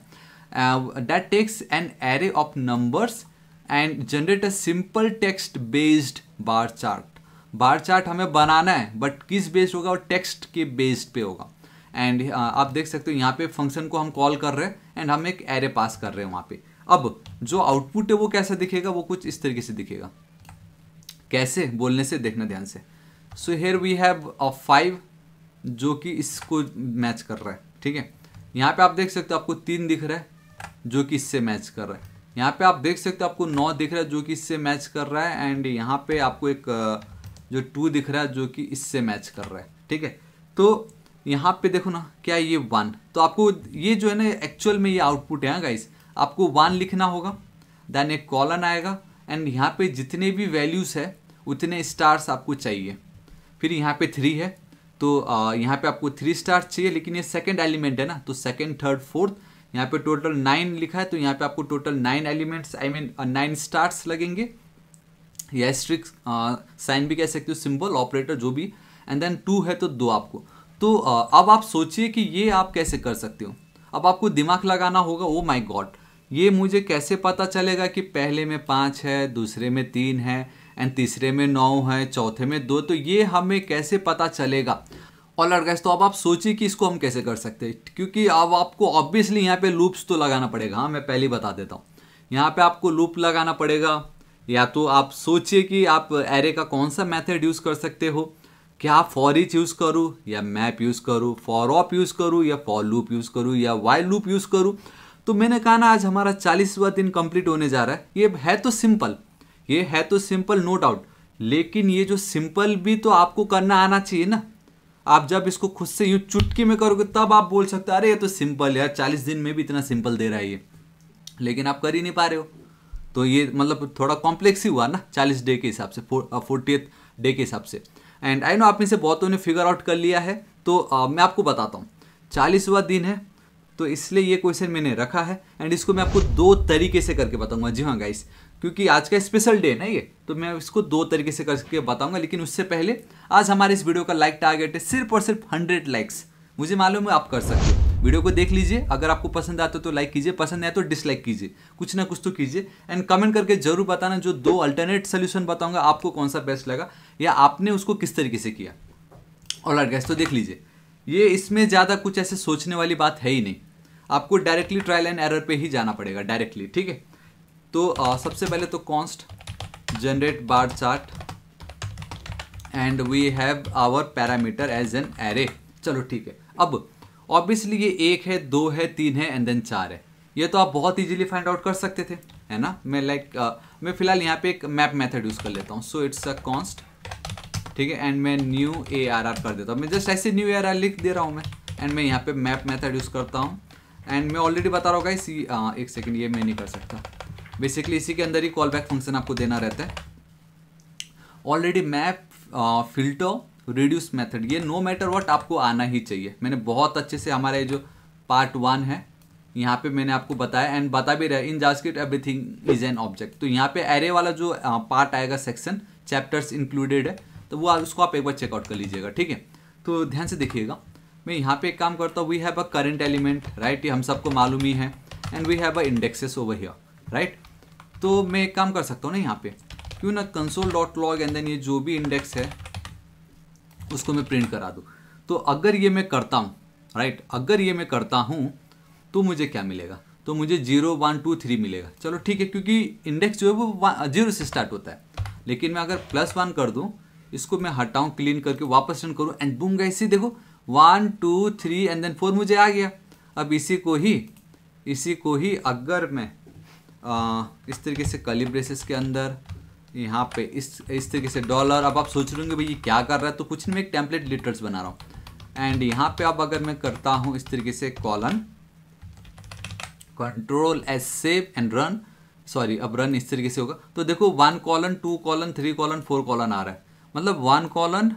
है that takes an array of numbers and generate a simple text based bar chart bar chart हमें बनाना है बट किस बेस्ड होगा और टेक्स्ट के बेस्ड पे होगा एंड uh, आप देख सकते हो यहाँ पे फंक्शन को हम कॉल कर रहे हैं एंड हम एक एरे पास कर रहे हैं वहाँ पे अब जो आउटपुट है वो कैसा दिखेगा वो कुछ इस तरीके से दिखेगा कैसे बोलने से देखना ध्यान से so here we have a five जो कि इसको मैच कर रहा है ठीक है यहाँ पे आप देख सकते हो आपको तीन दिख रहा है जो कि इससे मैच कर रहा है यहाँ पे आप देख सकते हो आपको नौ दिख रहा है जो कि इससे मैच कर रहा है एंड यहाँ पे आपको एक uh, जो टू दिख रहा है जो कि इससे मैच कर रहा है ठीक है तो यहाँ पे देखो ना क्या ये वन तो आपको ये जो है ना एक्चुअल में ये आउटपुट है गाइस हाँ आपको वन लिखना होगा देन एक कॉलन आएगा एंड यहाँ पे जितने भी वैल्यूज़ है उतने स्टार्स आपको चाहिए फिर यहाँ पे थ्री है तो यहाँ पे आपको थ्री स्टार्स चाहिए लेकिन ये सेकेंड एलिमेंट है ना तो सेकेंड थर्ड फोर्थ यहाँ पे टोटल नाइन लिखा है तो यहाँ पे आपको total nine elements I mean nine stars लगेंगे या स्ट्रिक साइन भी कह सकते हो सिंबल ऑपरेटर जो भी एंड देन टू है तो दो आपको तो uh, अब आप सोचिए कि ये आप कैसे कर सकते हो अब आपको दिमाग लगाना होगा ओ माई गॉड ये मुझे कैसे पता चलेगा कि पहले में पाँच है दूसरे में तीन है एंड तीसरे में नौ है चौथे में दो तो ये हमें कैसे पता चलेगा और लड़का तो अब आप सोचिए कि इसको हम कैसे कर सकते हैं क्योंकि अब आपको ऑब्वियसली यहाँ पे लूप्स तो लगाना पड़ेगा हाँ मैं पहले ही बता देता हूँ यहाँ पे आपको लूप लगाना पड़ेगा या तो आप सोचिए कि आप एरे का कौन सा मेथड यूज़ कर सकते हो क्या आप फॉर इच यूज़ करूँ या मैप यूज़ करूँ फॉर ऑप यूज़ करूँ या फॉर लूप यूज़ करूँ या वाई लूप यूज़ करूँ तो मैंने कहा ना आज हमारा चालीसवा दिन कंप्लीट होने जा रहा है ये है तो सिंपल ये है तो सिंपल नो डाउट लेकिन ये जो सिंपल भी तो आपको करना आना चाहिए ना आप जब इसको खुद से यूँ चुटकी में करोगे तब आप बोल सकते अरे ये तो सिंपल यार चालीस दिन में भी इतना सिंपल दे रहा है ये लेकिन आप कर ही नहीं पा रहे हो तो ये मतलब थोड़ा कॉम्प्लेक्स ही हुआ ना चालीस डे के हिसाब से फोर्टी डे के हिसाब से एंड आई नो आप में से बहुतों ने फिगर आउट कर लिया है तो आ, मैं आपको बताता हूँ चालीसवा दिन है तो इसलिए ये क्वेश्चन मैंने रखा है एंड इसको मैं आपको दो तरीके से करके बताऊंगा जी हाँ गाइस क्योंकि आज का स्पेशल डे है ना ये तो मैं इसको दो तरीके से करके बताऊंगा लेकिन उससे पहले आज हमारे इस वीडियो का लाइक टारगेट है सिर्फ और सिर्फ हंड्रेड लाइक्स मुझे मालूम है आप कर सकते हो वीडियो को देख लीजिए अगर आपको पसंद आता तो लाइक कीजिए पसंद आए तो डिसलाइक कीजिए कुछ ना कुछ तो कीजिए एंड कमेंट करके जरूर बताना जो दो अल्टरनेट सोल्यूशन बताऊंगा आपको कौन सा बेस्ट लगा या आपने उसको किस तरीके से किया और गैस तो देख लीजिए ये इसमें ज़्यादा कुछ ऐसे सोचने वाली बात है ही नहीं आपको डायरेक्टली ट्रायल एंड एरर पे ही जाना पड़ेगा डायरेक्टली ठीक है तो आ, सबसे पहले तो const generate bar chart and we have our parameter as an array चलो ठीक है अब ऑब्वियसली ये एक है दो है तीन है एंड देन चार है ये तो आप बहुत इजीली फाइंड आउट कर सकते थे है ना मैं लाइक like, uh, मैं फिलहाल यहाँ पे एक मैप मेथड यूज़ कर लेता हूँ सो इट्स अ कॉन्स्ट ठीक है एंड मैं न्यू ए आर आर कर देता हूँ मैं जस्ट ऐसे न्यू ए आर आर लिख दे रहा हूँ मैं एंड मैं यहाँ पे मैप मेथड यूज़ करता हूँ एंड मैं ऑलरेडी बता रहा हूँ uh, एक सेकेंड ये मैं नहीं कर सकता बेसिकली इसी के अंदर ही कॉल बैक फंक्शन आपको देना रहता है already map filter reduce method ये नो मैटर वॉट आपको आना ही चाहिए मैंने बहुत अच्छे से हमारा ये जो पार्ट वन है यहाँ पे मैंने आपको बताया एंड बता भी रहा in every everything is an object तो यहाँ पे एरे वाला जो पार्ट आएगा सेक्शन चैप्टर्स इंक्लूडेड है तो वो उसको आप एक बार चेकआउट कर लीजिएगा ठीक है तो ध्यान से देखिएगा मैं यहाँ पे एक काम करता हूँ we have a current element right ये हम सबको मालूम ही है and we have a indexes over here right तो मैं एक काम कर सकता हूँ ना यहाँ पे क्यों ना console dot log and then ये जो भी इंडेक्स है उसको मैं प्रिंट करा दूँ तो अगर ये मैं करता हूँ राइट अगर ये मैं करता हूँ तो मुझे क्या मिलेगा तो मुझे जीरो वन टू थ्री मिलेगा चलो ठीक है क्योंकि इंडेक्स जो है वो जीरो से स्टार्ट होता है लेकिन मैं अगर प्लस वन कर दूँ इसको मैं हटाऊँ क्लीन करके वापस रन करूँ एंड बूम इसी देखो one two three and then four मुझे आ गया अब इसी को ही इसी को ही अगर मैं आ, इस तरीके से कलिब्रेसेस के अंदर यहाँ पे इस इस तरीके से डॉलर अब आप सोच रहे होंगे भाई ये क्या कर रहा है तो कुछ नहीं मैं एक टेम्पलेट लिटर्स बना रहा हूँ एंड यहाँ पे अब अगर मैं करता हूँ इस तरीके से colon control S save and run sorry अब रन इस तरीके से होगा तो देखो one colon two colon three colon four colon आ रहा है मतलब one colon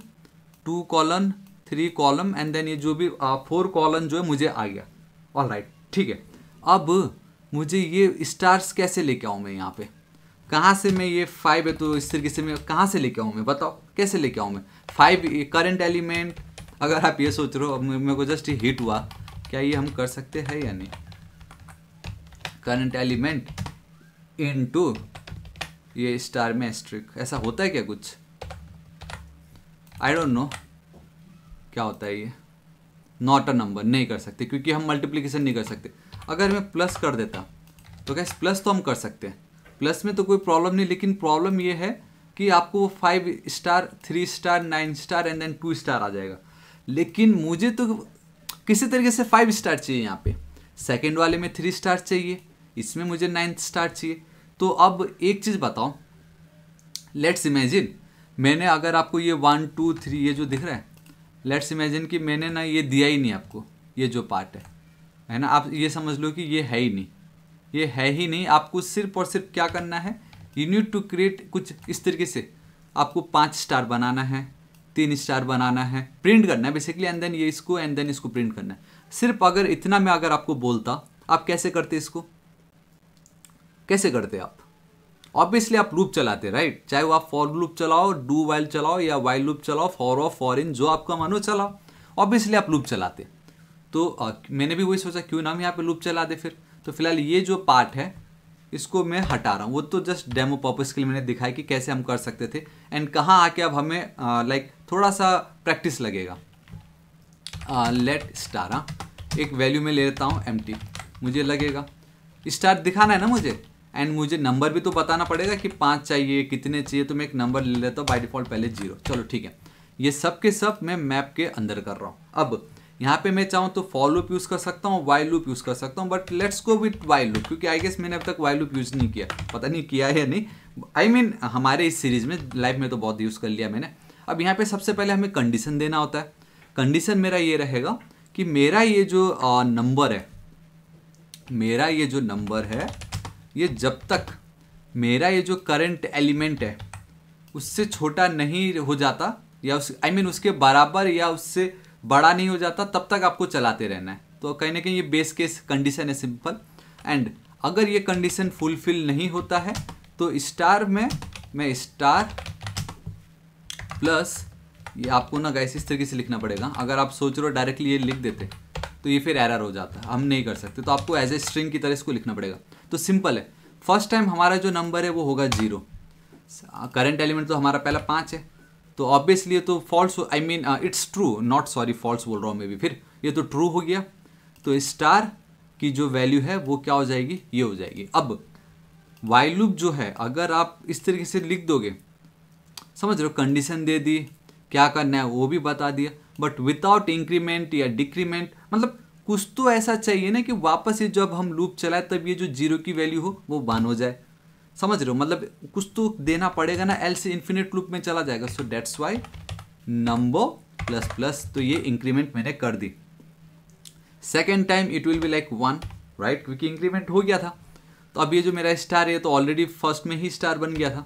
two colon three column and then ये जो भी फोर कॉलन जो है मुझे आ गया ऑल राइट ठीक है अब मुझे ये स्टार्स कैसे लेके आऊँ मैं यहाँ पे कहाँ से मैं ये फाइव है तो इस तरीके से मैं कहाँ से लेके आऊँ मैं बताओ कैसे लेके आऊँ मैं फाइव करंट एलिमेंट अगर आप ये सोच रहे हो अब मेरे को जस्ट हिट हुआ क्या ये हम कर सकते हैं या नहीं करंट एलिमेंट इन टू ये स्टार में स्ट्रिक ऐसा होता है क्या कुछ आई डोंट नो क्या होता है ये नॉट अ नंबर नहीं कर सकते क्योंकि हम मल्टीप्लीकेशन नहीं कर सकते अगर मैं प्लस कर देता तो कैसे प्लस तो हम कर सकते हैं प्लस में तो कोई प्रॉब्लम नहीं लेकिन प्रॉब्लम ये है कि आपको वो five star three star nine star and then two star आ जाएगा लेकिन मुझे तो किसी तरीके से फाइव स्टार चाहिए यहाँ पे सेकेंड वाले में थ्री स्टार चाहिए इसमें मुझे नाइन्थ स्टार चाहिए तो अब एक चीज़ बताओ लेट्स इमेजिन मैंने अगर आपको ये वन टू थ्री ये जो दिख रहा है लेट्स इमेजिन कि मैंने ना ये दिया ही नहीं आपको ये जो पार्ट है है ना आप ये समझ लो कि ये है ही नहीं ये है ही नहीं आपको सिर्फ और सिर्फ क्या करना है यू नीड टू क्रिएट कुछ इस तरीके से आपको पाँच स्टार बनाना है तीन स्टार बनाना है प्रिंट करना है बेसिकली एंड देन ये इसको एंड देन इसको प्रिंट करना है सिर्फ अगर इतना मैं अगर आपको बोलता आप कैसे करते इसको कैसे करते आप ऑब्वियसली आप लूप चलाते राइट चाहे वो आप फॉर लूप चलाओ डू वाइल चलाओ या वाइल लूप चलाओ फॉर ऑफ फॉर इन जो आपका मानो चलाओ ऑब्वियसली आप लूप चलाते तो आ, मैंने भी वही सोचा क्यों ना हम यहाँ पे लूप चला दे फिर तो फिलहाल ये जो पार्ट है इसको मैं हटा रहा हूँ वो तो जस्ट डेमो पर्पज़ के लिए मैंने दिखाया कि कैसे हम कर सकते थे एंड कहाँ आके अब हमें लाइक थोड़ा सा प्रैक्टिस लगेगा लेट स्टारा हाँ। एक वैल्यू में ले लेता हूँ एम मुझे लगेगा स्टार दिखाना है ना मुझे एंड मुझे नंबर भी तो बताना पड़ेगा कि पाँच चाहिए कितने चाहिए तो मैं एक नंबर ले लेता हूँ बाई डिफ़ॉल्ट पहले जीरो चलो ठीक है ये सब के सब मैं मैप के अंदर कर रहा हूँ अब यहाँ पे मैं चाहूँ तो फॉर लूप यूज़ कर सकता हूँ वाई लूप यूज़ कर सकता हूँ but let's go with while loop क्योंकि आई गेस मैंने अब तक वाई लूप यूज़ नहीं किया पता नहीं किया है नहीं आई I मीन mean, हमारे इस सीरीज़ में लाइफ में तो बहुत यूज़ कर लिया मैंने अब यहाँ पे सबसे पहले हमें कंडीशन देना होता है कंडीशन मेरा ये रहेगा कि मेरा ये जो नंबर है मेरा ये जो नंबर है ये जब तक मेरा ये जो करंट एलिमेंट है उससे छोटा नहीं हो जाता या उस आई I मीन mean, उसके बराबर या उससे बड़ा नहीं हो जाता तब तक आपको चलाते रहना है तो कहीं ना कहीं ये बेस केस कंडीशन है सिंपल एंड अगर ये कंडीशन फुलफिल नहीं होता है तो स्टार में मैं स्टार प्लस ये आपको ना गैस इस तरीके से लिखना पड़ेगा अगर आप सोच रहे हो डायरेक्टली ये लिख देते तो ये फिर एरर हो जाता है हम नहीं कर सकते तो आपको एज ए स्ट्रिंग की तरह इसको लिखना पड़ेगा तो सिंपल है फर्स्ट टाइम हमारा जो नंबर है वो होगा जीरो करंट एलिमेंट तो हमारा पहला पाँच है तो ऑब्वियसली ये तो false I mean it's true not sorry false बोल रहा हूँ मैं भी फिर ये तो ट्रू हो गया तो स्टार की जो वैल्यू है वो क्या हो जाएगी ये हो जाएगी अब वाई लूप जो है अगर आप इस तरीके से लिख दोगे समझ रहे हो कंडीशन दे दी क्या करना है वो भी बता दिया बट विदाउट इंक्रीमेंट या डिक्रीमेंट मतलब कुछ तो ऐसा चाहिए ना कि वापस ये जब हम लूप चलाए तब ये जो जीरो की वैल्यू हो वो वन हो जाए समझ रहे हो मतलब कुछ तो देना पड़ेगा ना एल से इन्फिनेट लूप में चला जाएगा so that's while number plus plus तो ये इंक्रीमेंट मैंने कर दी second time it will be like one right क्योंकि इंक्रीमेंट हो गया था तो अब ये जो मेरा स्टार है तो ऑलरेडी फर्स्ट में ही स्टार बन गया था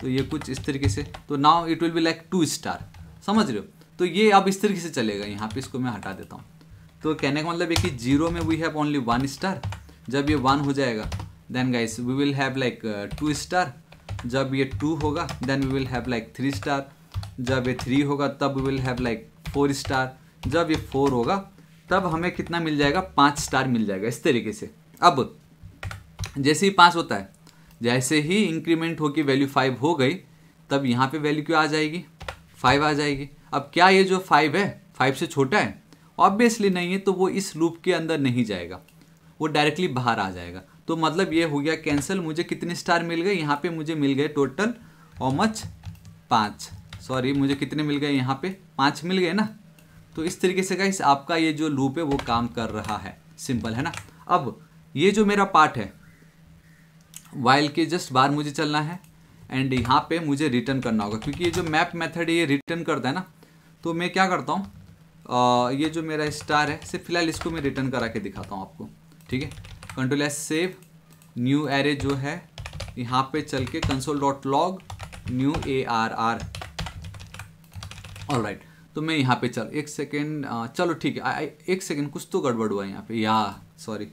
तो ये कुछ इस तरीके से तो now it will be like two star समझ रहे हो तो ये अब इस तरीके से चलेगा यहाँ पे इसको मैं हटा देता हूँ तो कहने का मतलब है कि जीरो में we have only one star जब ये वन हो जाएगा then guys we will have like two star जब ये टू होगा then we will have like three star जब ये थ्री होगा तब we will have like four star जब ये फोर होगा तब हमें कितना मिल जाएगा पाँच स्टार मिल जाएगा इस तरीके से अब जैसे ही पाँच होता है जैसे ही इंक्रीमेंट होकर वैल्यू फाइव हो गई तब यहाँ पे वैल्यू क्यों आ जाएगी फाइव आ जाएगी अब क्या ये जो फाइव है फाइव से छोटा है ऑब्वियसली नहीं है तो वो इस लूप के अंदर नहीं जाएगा वो डायरेक्टली बाहर आ जाएगा तो मतलब ये हो गया कैंसिल मुझे कितने स्टार मिल गए यहाँ पे मुझे मिल गए टोटल और मच पाँच सॉरी मुझे कितने मिल गए यहाँ पे पाँच मिल गए ना तो इस तरीके से गाइस आपका ये जो लूप है वो काम कर रहा है सिंपल है ना अब ये जो मेरा पार्ट है वाइल के जस्ट बाहर मुझे चलना है एंड यहाँ पे मुझे रिटर्न करना होगा क्योंकि ये जो मैप मेथड है ये रिटर्न करता है ना तो मैं क्या करता हूँ ये जो मेरा स्टार है सिर्फ फिलहाल इसको मैं रिटर्न करा के दिखाता हूँ आपको ठीक है control S save new array जो है यहाँ पे चल के console dot log new A R R all right तो मैं यहाँ पे चल एक सेकेंड चलो ठीक है एक सेकेंड कुछ तो गड़बड़ हुआ यहाँ पे या सॉरी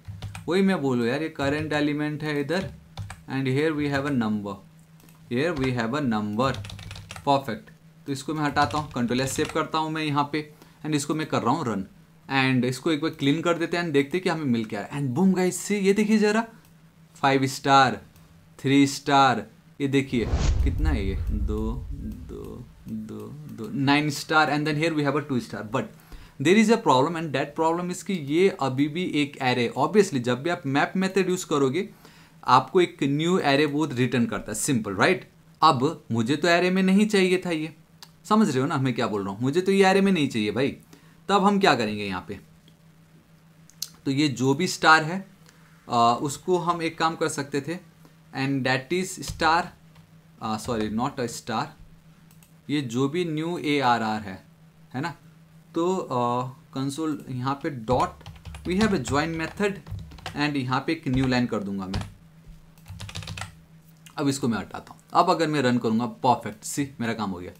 वही मैं बोलूँ यार ये करेंट एलिमेंट है इधर and here we have a number here we have a number perfect तो इसको मैं हटाता हूँ कंट्रोल एस सेव करता हूँ मैं यहाँ पे एंड इसको मैं कर रहा हूँ रन एंड इसको एक बार क्लीन कर देते हैं एंड देखते हैं कि हमें मिल क्या रहा है एंड बूम गाइस से ये देखिए ज़रा फाइव स्टार थ्री स्टार ये देखिए कितना है ये दो दो दो दो nine star and then here we have a two star but there is a problem and that problem is कि ये अभी भी एक एरे ऑब्वियसली जब भी आप मैप मेथड यूज़ करोगे आपको एक न्यू एरे वो रिटर्न करता है सिंपल राइट अब मुझे तो एरे में नहीं चाहिए था ये समझ रहे हो ना मैं क्या बोल रहा हूँ मुझे तो ये एरे में नहीं चाहिए भाई तब हम क्या करेंगे यहाँ पे तो ये जो भी स्टार है आ, उसको हम एक काम कर सकते थे and that is star sorry not a star ये जो भी न्यू ए आर आर है है ना तो कंसोल uh, यहाँ पे dot we have a join method and यहाँ पे एक न्यू लाइन कर दूंगा मैं अब इसको मैं हटाता हूँ अब अगर मैं रन करूँगा परफेक्ट सी मेरा काम हो गया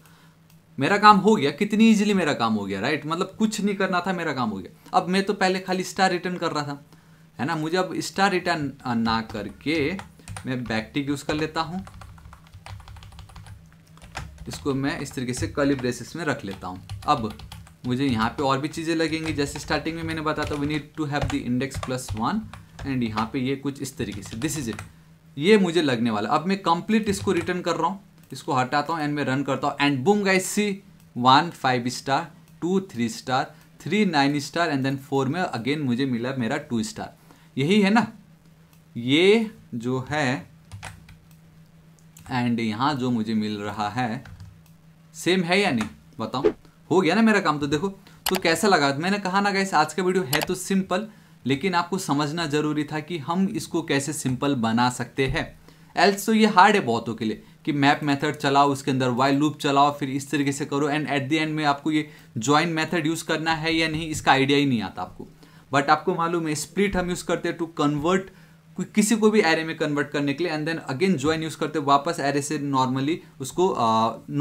मेरा काम हो गया कितनी इजीली मेरा काम हो गया राइट मतलब कुछ नहीं करना था मेरा काम हो गया अब मैं तो पहले खाली स्टार रिटर्न कर रहा था है ना मुझे अब स्टार रिटर्न ना करके मैं बैकटिक यूज़ कर लेता हूँ इसको मैं इस तरीके से कली ब्रेसिस में रख लेता हूँ अब मुझे यहाँ पे और भी चीज़ें लगेंगी जैसे स्टार्टिंग में मैंने बताया था we need to have the index plus one and यहाँ पे ये कुछ इस तरीके से दिस इज इट ये मुझे लगने वाला अब मैं कंप्लीट इसको रिटर्न कर रहा हूँ इसको हटाता हूँ एंड में रन करता हूँ एंड बुम guys see one five star two three star three nine star and then four में अगेन मुझे मिला मेरा टू स्टार यही है ना ये जो है एंड यहाँ जो मुझे मिल रहा है सेम है या नहीं बताओ हो गया ना मेरा काम तो देखो तो कैसा लगा मैंने कहा ना गाइस आज का वीडियो है तो सिंपल लेकिन आपको समझना ज़रूरी था कि हम इसको कैसे सिंपल बना सकते हैं एल्स तो ये हार्ड है बहुतों के लिए कि मैप मेथड चलाओ उसके अंदर वाइल लूप चलाओ फिर इस तरीके से करो एंड एट द एंड में आपको ये ज्वाइन मेथड यूज़ करना है या नहीं इसका आइडिया ही नहीं आता आपको बट आपको मालूम है स्प्लिट हम यूज़ करते हैं टू कन्वर्ट किसी को भी एरे में कन्वर्ट करने के लिए and then again join use करते वापस एरे से नॉर्मली उसको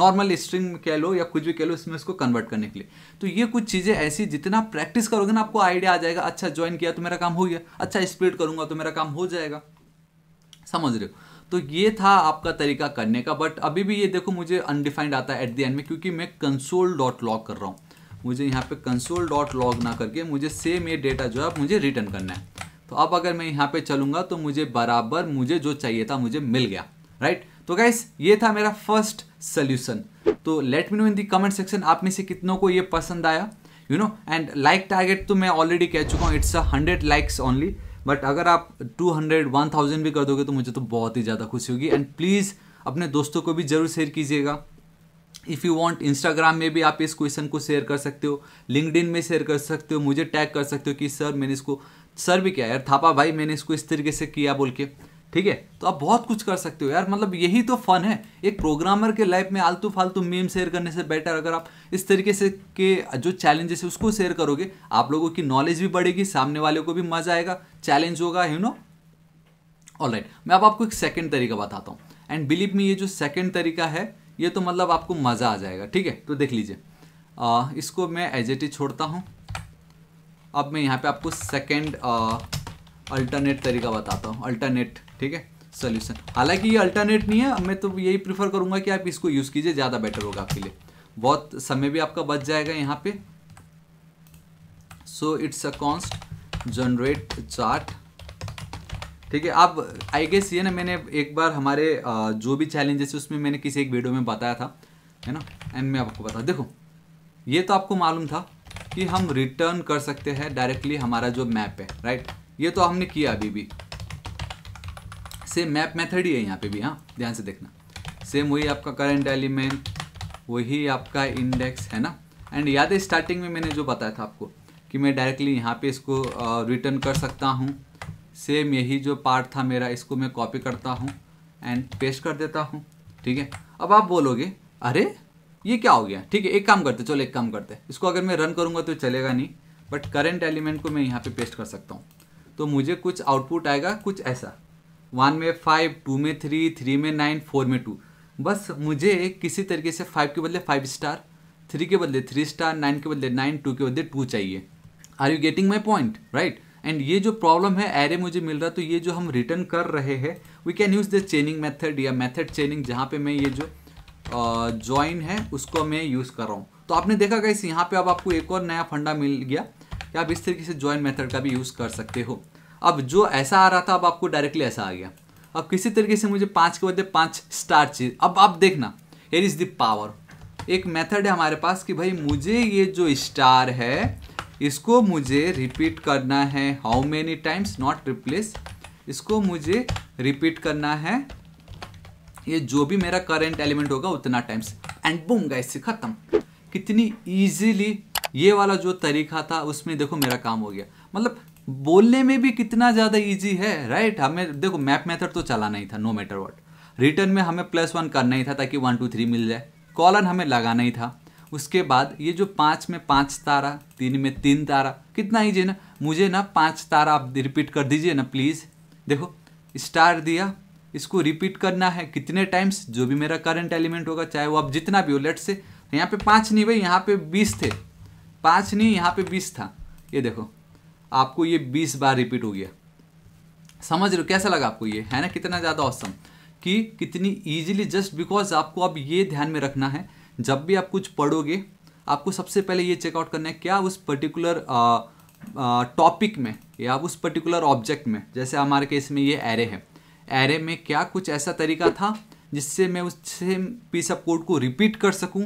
नॉर्मल स्ट्रिंग कह लो या कुछ भी कह लो इसमें उसको कन्वर्ट करने के लिए तो ये कुछ चीज़ें ऐसी जितना प्रैक्टिस करोगे ना आपको आइडिया आ जाएगा अच्छा ज्वाइन किया तो मेरा काम हो गया अच्छा स्प्लिट करूँगा तो मेरा काम हो जाएगा समझ रहे हो तो ये था आपका तरीका करने का बट अभी भी ये देखो मुझे अनडिफाइंड आता है एट द एंड में क्योंकि मैं कंसोल डॉट लॉग कर रहा हूँ मुझे यहाँ पे कंसोल डॉट लॉग ना करके मुझे सेम ये डेटा जो है मुझे रिटर्न करना है तो अब अगर मैं यहाँ पे चलूंगा तो मुझे बराबर मुझे जो चाहिए था मुझे मिल गया राइट तो गाइस ये था मेरा फर्स्ट सोल्यूशन तो let me know in the comment section आप में से कितनों को ये पसंद आया you know and like target तो मैं ऑलरेडी कह चुका हूँ it's a hundred likes only but अगर आप टू हंड्रेड वन थाउजेंड भी कर दोगे तो मुझे तो बहुत ही ज़्यादा खुशी होगी एंड प्लीज़ अपने दोस्तों को भी ज़रूर शेयर कीजिएगा इफ़ यू वॉन्ट इंस्टाग्राम में भी आप इस क्वेश्चन को शेयर कर सकते हो लिंकड में शेयर कर सकते हो मुझे टैग कर सकते हो कि सर मैंने इसको सर भी क्या यार थापा भाई मैंने इसको इस तरीके से किया बोल के ठीक है तो आप बहुत कुछ कर सकते हो यार मतलब यही तो फन है एक प्रोग्रामर के लाइफ में आलतू फालतू मीम शेयर करने से बेटर अगर आप इस तरीके से के जो चैलेंजेस है उसको शेयर करोगे आप लोगों की नॉलेज भी बढ़ेगी सामने वाले को भी मजा आएगा चैलेंज होगा यू नो ऑल राइट मैं अब आपको एक सेकेंड तरीका बताता हूँ एंड बिलीव में ये जो सेकेंड तरीका है ये तो मतलब आपको मज़ा आ जाएगा ठीक है तो देख लीजिए इसको मैं एज छोड़ता हूँ अब मैं यहाँ पे आपको सेकेंड अल्टरनेट तरीका बताता हूँ अल्टरनेट ठीक है सोल्यूशन हालांकि ये अल्टरनेट नहीं है मैं तो यही प्रीफर करूंगा कि आप इसको यूज़ कीजिए ज़्यादा बेटर होगा आपके लिए बहुत समय भी आपका बच जाएगा यहाँ पे so it's a const generate chart ठीक है आप आई गेस ये ना मैंने एक बार हमारे जो भी चैलेंजेस उसमें मैंने किसी एक वीडियो में बताया था है ना एंड मैं आपको बता देखो ये तो आपको मालूम था कि हम रिटर्न कर सकते हैं डायरेक्टली हमारा जो मैप है राइट ये तो हमने किया अभी भी सेम मैप मेथड ही है यहाँ पे भी हाँ ध्यान से देखना सेम वही आपका करंट एलिमेंट वही आपका इंडेक्स है ना एंड याद है स्टार्टिंग में मैंने जो बताया था आपको कि मैं डायरेक्टली यहाँ पे इसको रिटर्न कर सकता हूँ सेम यही जो पार्ट था मेरा इसको मैं कॉपी करता हूँ एंड पेस्ट कर देता हूँ ठीक है अब आप बोलोगे अरे ये क्या हो गया ठीक है एक काम करते चलो एक काम करते इसको अगर मैं रन करूँगा तो चलेगा नहीं बट करेंट एलिमेंट को मैं यहाँ पे पेस्ट कर सकता हूँ तो मुझे कुछ आउटपुट आएगा कुछ ऐसा वन में फाइव टू में थ्री थ्री में नाइन फोर में टू बस मुझे किसी तरीके से फाइव के बदले फाइव स्टार थ्री के बदले थ्री स्टार नाइन के बदले नाइन टू के बदले टू चाहिए are you getting my point right and ये जो प्रॉब्लम है एरे मुझे मिल रहा है तो ये जो हम रिटर्न कर रहे हैं we can use the chaining method या मेथड चेनिंग जहाँ पे मैं ये जो ज्वाइन है उसको मैं यूज़ कर रहा हूँ तो आपने देखा गया इस यहाँ पे अब आपको एक और नया फंडा मिल गया कि आप इस तरीके से ज्वाइन मेथड का भी यूज़ कर सकते हो अब जो ऐसा आ रहा था अब आपको डायरेक्टली ऐसा आ गया अब किसी तरीके से मुझे पाँच के बदले पाँच स्टार चाहिए अब आप देखना हेर इज़ द पावर एक मेथड है हमारे पास कि भाई मुझे ये जो स्टार है इसको मुझे रिपीट करना है how many times not replace इसको मुझे रिपीट करना है ये जो भी मेरा करेंट एलिमेंट होगा उतना टाइम्स एंड बूम गाइस से ख़त्म कितनी इजीली ये वाला जो तरीका था उसमें देखो मेरा काम हो गया मतलब बोलने में भी कितना ज़्यादा ईजी है राइट हमें देखो मैप मेथड तो चलाना ही था नो मैटर वॉट रिटर्न में हमें प्लस वन करना ही था ताकि वन टू थ्री मिल जाए कॉलन हमें लगाना ही था उसके बाद ये जो पाँच में पाँच तारा तीन में तीन तारा कितना ईजी ना मुझे ना पाँच तारा आप रिपीट कर दीजिए ना प्लीज़ देखो स्टार दिया इसको रिपीट करना है कितने टाइम्स जो भी मेरा करंट एलिमेंट होगा चाहे वो आप जितना भी हो लेट से यहाँ पे पाँच नहीं भाई यहाँ पे बीस थे पाँच नहीं यहाँ पे बीस था ये देखो आपको ये बीस बार रिपीट हो गया समझ रहे हो कैसा लगा आपको ये है ना कितना ज़्यादा औसम कि कितनी ईजिली जस्ट बिकॉज आपको अब ये ध्यान में रखना है जब भी आप कुछ पढ़ोगे आपको सबसे पहले ये चेकआउट करना है क्या उस पर्टिकुलर टॉपिक में या उस पर्टिकुलर ऑब्जेक्ट में जैसे हमारे केस में ये एरे है एरे में क्या कुछ ऐसा तरीका था जिससे मैं उस सेम पीस ऑफ कोड को रिपीट कर सकूं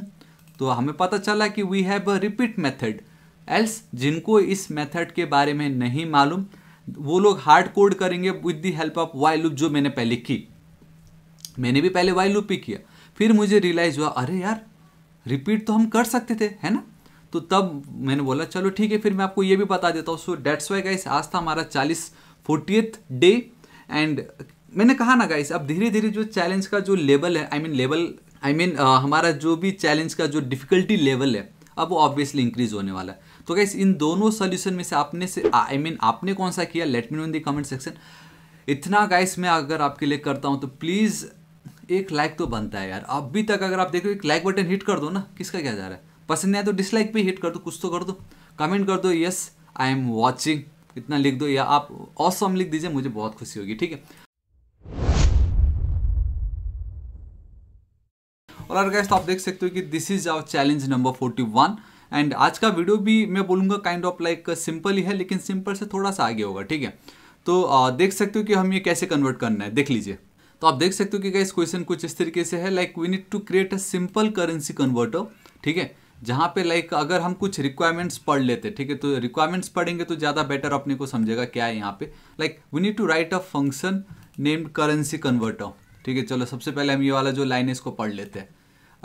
तो हमें पता चला कि we have a repeat method else जिनको इस मेथड के बारे में नहीं मालूम वो लोग हार्ड कोड करेंगे with the help of while loop जो मैंने पहले की मैंने भी पहले वाई लुप ही किया फिर मुझे रियलाइज हुआ अरे यार रिपीट तो हम कर सकते थे है ना तो तब मैंने बोला चलो ठीक है फिर मैं आपको ये भी बता देता हूँ सो डेट्स वाई गाइस आज था हमारा चालीस फोर्टीथ डे एंड मैंने कहा ना गाइस अब धीरे धीरे जो चैलेंज का जो लेवल है I mean level I mean हमारा जो भी चैलेंज का जो डिफिकल्टी लेवल है अब वो ऑब्वियसली इंक्रीज होने वाला है तो गैस इन दोनों सोल्यूशन में से आपने से आई I मीन mean, आपने कौन सा किया let me know in the comment section इतना गाइस मैं अगर आपके लिए करता हूँ तो प्लीज़ एक लाइक तो बनता है यार अभी तक अगर आप देखो एक लाइक बटन हिट कर दो ना किसका क्या जा रहा है पसंद नहीं आया तो डिसलाइक भी हिट कर दो कुछ तो कर दो कमेंट कर दो यस आई एम वॉचिंग इतना लिख दो या आप ऑसम लिख दीजिए मुझे बहुत खुशी होगी ठीक है और अगर तो आप देख सकते हो कि this is our challenge number forty one and आज का वीडियो भी मैं बोलूँगा काइंड ऑफ लाइक सिंपल ही है लेकिन सिंपल से थोड़ा सा आगे होगा ठीक है तो आ, देख सकते हो कि हम ये कैसे कन्वर्ट करना है देख लीजिए तो आप देख सकते हो कि इस क्वेश्चन कुछ इस तरीके से है like we need to create a simple currency converter ठीक है जहाँ पे लाइक अगर हम कुछ रिक्वायरमेंट्स पढ़ लेते ठीक है तो रिक्वायरमेंट्स पढ़ेंगे तो ज़्यादा बेटर अपने को समझेगा क्या है यहाँ पे like we need to write a function named currency converter ठीक है चलो सबसे पहले हम ये वाला जो लाइन है इसको पढ़ लेते हैं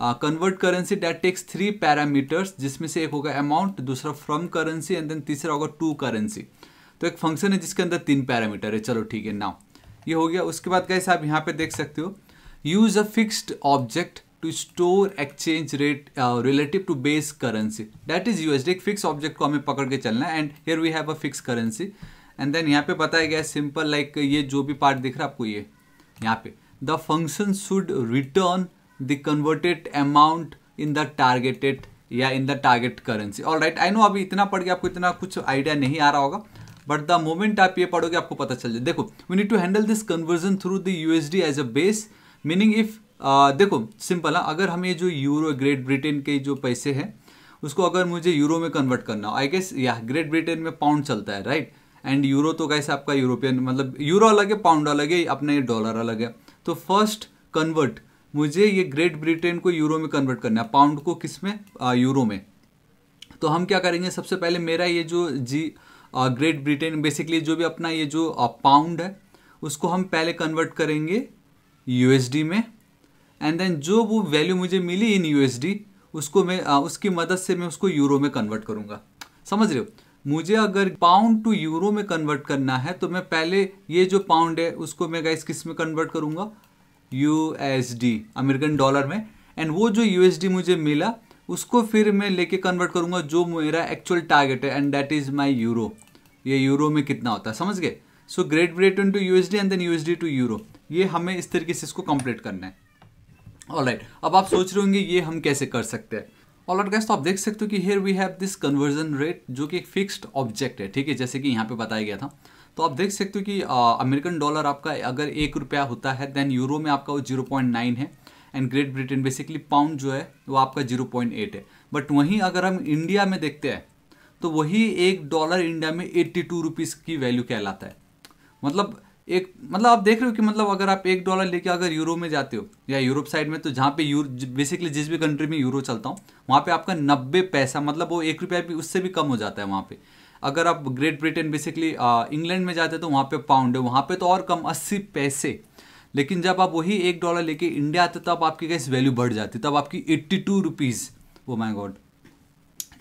convert currency that takes three parameters जिसमें से एक होगा अमाउंट दूसरा फ्रॉम करेंसी एंड देन तीसरा होगा टू करेंसी तो एक फंक्शन है जिसके अंदर तीन पैरामीटर है चलो ठीक है नाउ ये हो गया उसके बाद कैसे आप यहाँ पे देख सकते हो use a fixed object to store exchange rate relative to base currency that is USD एक फिक्स ऑब्जेक्ट को हमें पकड़ के चलना है and here we have a fix currency and then यहाँ पे बताया गया सिंपल लाइक like ये जो भी पार्ट दिख रहा है आपको ये यहाँ पे the function should return the converted amount in the targeted या इन द टारगेट करेंसी और राइट आई नो अभी इतना पढ़ के आपको इतना कुछ आइडिया नहीं आ रहा होगा बट द मोमेंट आप ये पढ़ोगे आपको पता चल जाए देखो we need to handle this conversion through the U S D as a base meaning if देखो सिंपल है हाँ, अगर हम ये जो यूरो ग्रेट ब्रिटेन के जो पैसे हैं उसको अगर मुझे यूरो में कन्वर्ट करना हो आई गेस या ग्रेट ब्रिटेन में पाउंड चलता है राइट एंड यूरो तो कैसे आपका यूरोपियन मतलब यूरो अलग है पाउंड अलग है अपना ये डॉलर अलग है तो फर्स्ट कन्वर्ट मुझे ये ग्रेट ब्रिटेन को यूरो में कन्वर्ट करना है पाउंड को किस में आ, यूरो में तो हम क्या करेंगे सबसे पहले मेरा ये जो जी आ, ग्रेट ब्रिटेन बेसिकली जो भी अपना ये जो आ, पाउंड है उसको हम पहले कन्वर्ट करेंगे यूएसडी में एंड देन जो वो वैल्यू मुझे मिली इन यूएसडी उसको मैं आ, उसकी मदद से मैं उसको यूरो में कन्वर्ट करूँगा समझ रहे हो मुझे अगर पाउंड टू यूरो में कन्वर्ट करना है तो मैं पहले ये जो पाउंड है उसको मैं गाइस किस में कन्वर्ट करूंगा यू अमेरिकन डॉलर में एंड वो जो यू मुझे मिला उसको फिर मैं लेके कन्वर्ट करूँगा जो मेरा एक्चुअल टारगेट है and that is my euro ये यूरो में कितना होता है समझ गए so Great Britain to U and then U S D to euro ये हमें इस तरीके से इसको कंप्लीट करना है ऑल right. अब आप सोच रहे होंगे ये हम कैसे कर सकते हैं ऑल राइट गैस तो आप देख सकते हो कि here we have this conversion rate जो कि एक फिक्स्ड ऑब्जेक्ट है ठीक है जैसे कि यहाँ पे बताया गया था तो आप देख सकते हो कि अमेरिकन डॉलर आपका अगर एक रुपया होता है देन यूरो में आपका वो जीरो पॉइंट नाइन है and Great Britain basically pound जो है वो आपका जीरो पॉइंट एट है बट वहीं अगर हम इंडिया में देखते हैं तो वही एक डॉलर इंडिया में एट्टी टू रुपीज़ की वैल्यू कहलाता है मतलब एक मतलब आप देख रहे हो कि मतलब अगर आप एक डॉलर लेके अगर यूरो में जाते हो या यूरोप साइड में तो जहाँ पे यूरो बेसिकली जिस भी कंट्री में यूरो चलता हूँ वहाँ पे आपका नब्बे पैसा मतलब वो एक रुपया भी उससे भी कम हो जाता है वहाँ पे अगर आप ग्रेट ब्रिटेन बेसिकली इंग्लैंड में जाते तो वहाँ पे पाउंड है वहाँ पे तो और कम अस्सी पैसे लेकिन जब आप वही एक डॉलर लेके इंडिया आते तब आपकी गैस वैल्यू बढ़ जाती तब आपकी एट्टी टू रुपीज़ वो माई गॉड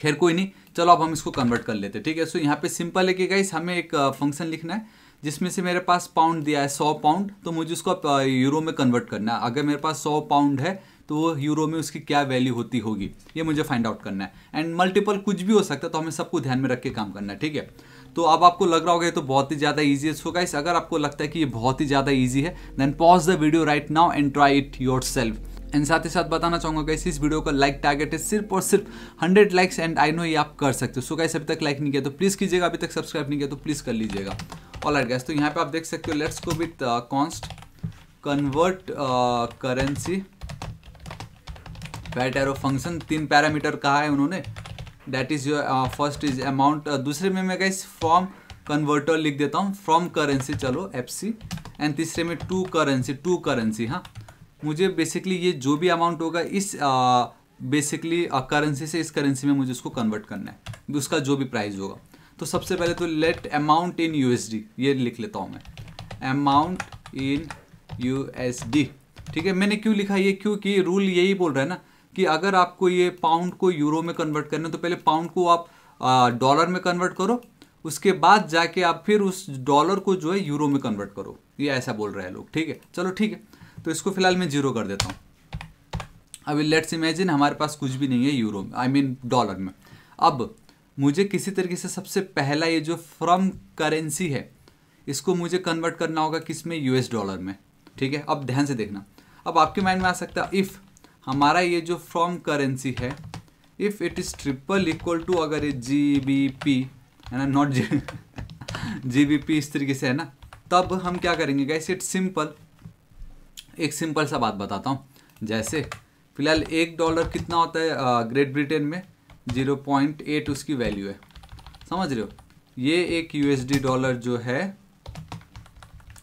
खैर कोई नहीं चलो अब हम इसको कन्वर्ट कर लेते हैं ठीक है सो यहाँ पे सिंपल है कि गाइस हमें एक फंक्शन लिखना है जिसमें से मेरे पास पाउंड दिया है सौ पाउंड तो मुझे उसको यूरो में कन्वर्ट करना है अगर मेरे पास सौ पाउंड है तो वो यूरो में उसकी क्या वैल्यू होती होगी ये मुझे फाइंड आउट करना है एंड मल्टीपल कुछ भी हो सकता है तो हमें सबको ध्यान में रख के काम करना है ठीक है तो अब आपको लग रहा होगा ये तो बहुत ही ज़्यादा ईजी है सो गाइस अगर आपको लगता है कि ये बहुत ही ज़्यादा ईजी है then pause the video right now and try it yourself and साथ ही साथ बताना चाहूंगा कैसे इस वीडियो का लाइक टारगेट है सिर्फ और सिर्फ 100 लाइक्स एंड आई नो ये आप कर सकते हो सो गाइस अभी तक लाइक नहीं किया तो प्लीज़ कीजिएगा अभी तक सब्सक्राइब नहीं किया तो प्लीज़ कर लीजिएगा ऑल राइट गैस तो यहाँ पे आप देख सकते हो let's go with const convert currency wait arrow function तीन पैरामीटर कहा है उन्होंने that is your first is amount दूसरे में मैं कहीं फॉर्म कन्वर्टर लिख देता हूँ फ्रॉम करेंसी चलो एफ सी एंड तीसरे में टू करेंसी टू करेंसी हाँ मुझे बेसिकली ये जो भी अमाउंट होगा इस बेसिकली uh, करेंसी uh, से इस करेंसी में मुझे उसको कन्वर्ट करना है उसका जो भी प्राइस होगा तो सबसे पहले तो लेट अमाउंट इन यू ये लिख लेता हूँ मैं अमाउंट इन यू ठीक है मैंने क्यों लिखा ये क्योंकि रूल यही बोल रहा है ना कि अगर आपको ये पाउंड को यूरो में कन्वर्ट करना है तो पहले पाउंड को आप डॉलर में कन्वर्ट करो उसके बाद जाके आप फिर उस डॉलर को जो है यूरो में कन्वर्ट करो ये ऐसा बोल रहे हैं लोग ठीक है चलो ठीक है तो इसको फिलहाल मैं जीरो कर देता हूँ अभी लेट्स इमेजिन हमारे पास कुछ भी नहीं है यूरो में आई मीन डॉलर में अब मुझे किसी तरीके से सबसे पहला ये जो फ्रॉम करेंसी है इसको मुझे कन्वर्ट करना होगा किस में यूएस डॉलर में ठीक है अब ध्यान से देखना अब आपके माइंड में आ सकता है इफ़ हमारा ये जो फ्रॉम करेंसी है if it is triple equal to अगर ये जी बी पी है ना not G G B P इस तरीके से है ना तब हम क्या करेंगे गैस इट सिंपल एक सिंपल सा बात बताता हूँ जैसे फिलहाल एक डॉलर कितना होता है ग्रेट ब्रिटेन में जीरो पॉइंट एट उसकी वैल्यू है समझ रहे हो ये एक यू डॉलर जो है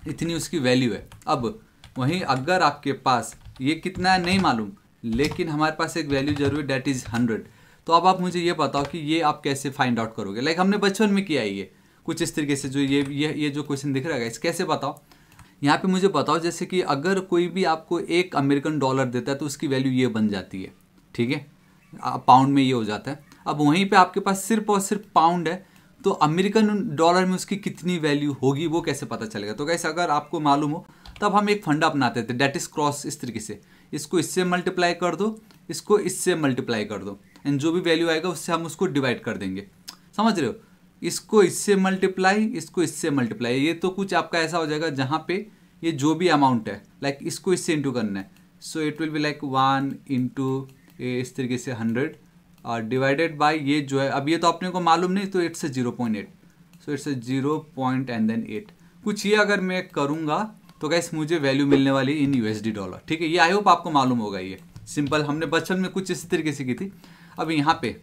इतनी उसकी वैल्यू है अब वहीं अगर आपके पास ये कितना है नहीं मालूम लेकिन हमारे पास एक वैल्यू जरूरी डेट इज़ हंड्रेड तो अब आप मुझे ये बताओ कि ये आप कैसे फाइंड आउट करोगे लाइक हमने बचपन में किया है ये कुछ इस तरीके से जो ये ये ये जो क्वेश्चन दिख रहा है इस कैसे बताओ यहाँ पे मुझे बताओ जैसे कि अगर कोई भी आपको एक अमेरिकन डॉलर देता है तो उसकी वैल्यू ये बन जाती है ठीक है पाउंड में ये हो जाता है अब वहीं पे आपके पास सिर्फ और सिर्फ पाउंड है तो अमेरिकन डॉलर में उसकी कितनी वैल्यू होगी वो कैसे पता चलेगा तो कैसे अगर आपको मालूम हो तब हम एक फंडा अपनाते थे डेट इज़ क्रॉस इस तरीके से इसको इससे मल्टीप्लाई कर दो इसको इससे मल्टीप्लाई कर दो एंड जो भी वैल्यू आएगा उससे हम उसको डिवाइड कर देंगे समझ रहे हो इसको इससे मल्टीप्लाई इसको इससे मल्टीप्लाई ये तो कुछ आपका ऐसा हो जाएगा जहाँ पे ये जो भी अमाउंट है लाइक like इसको इससे इंटू करना है so it will be like one into इस तरीके से हंड्रेड और डिवाइडेड बाय ये जो है अब ये तो अपने को मालूम नहीं तो it's a zero point eight so it's a zero point and then eight कुछ ये अगर मैं करूँगा तो गैस मुझे वैल्यू मिलने वाली इन यूएसडी डॉलर ठीक है ये आई होप आपको मालूम होगा ये सिंपल हमने बचपन में कुछ इसी तरीके से की थी अब यहाँ पे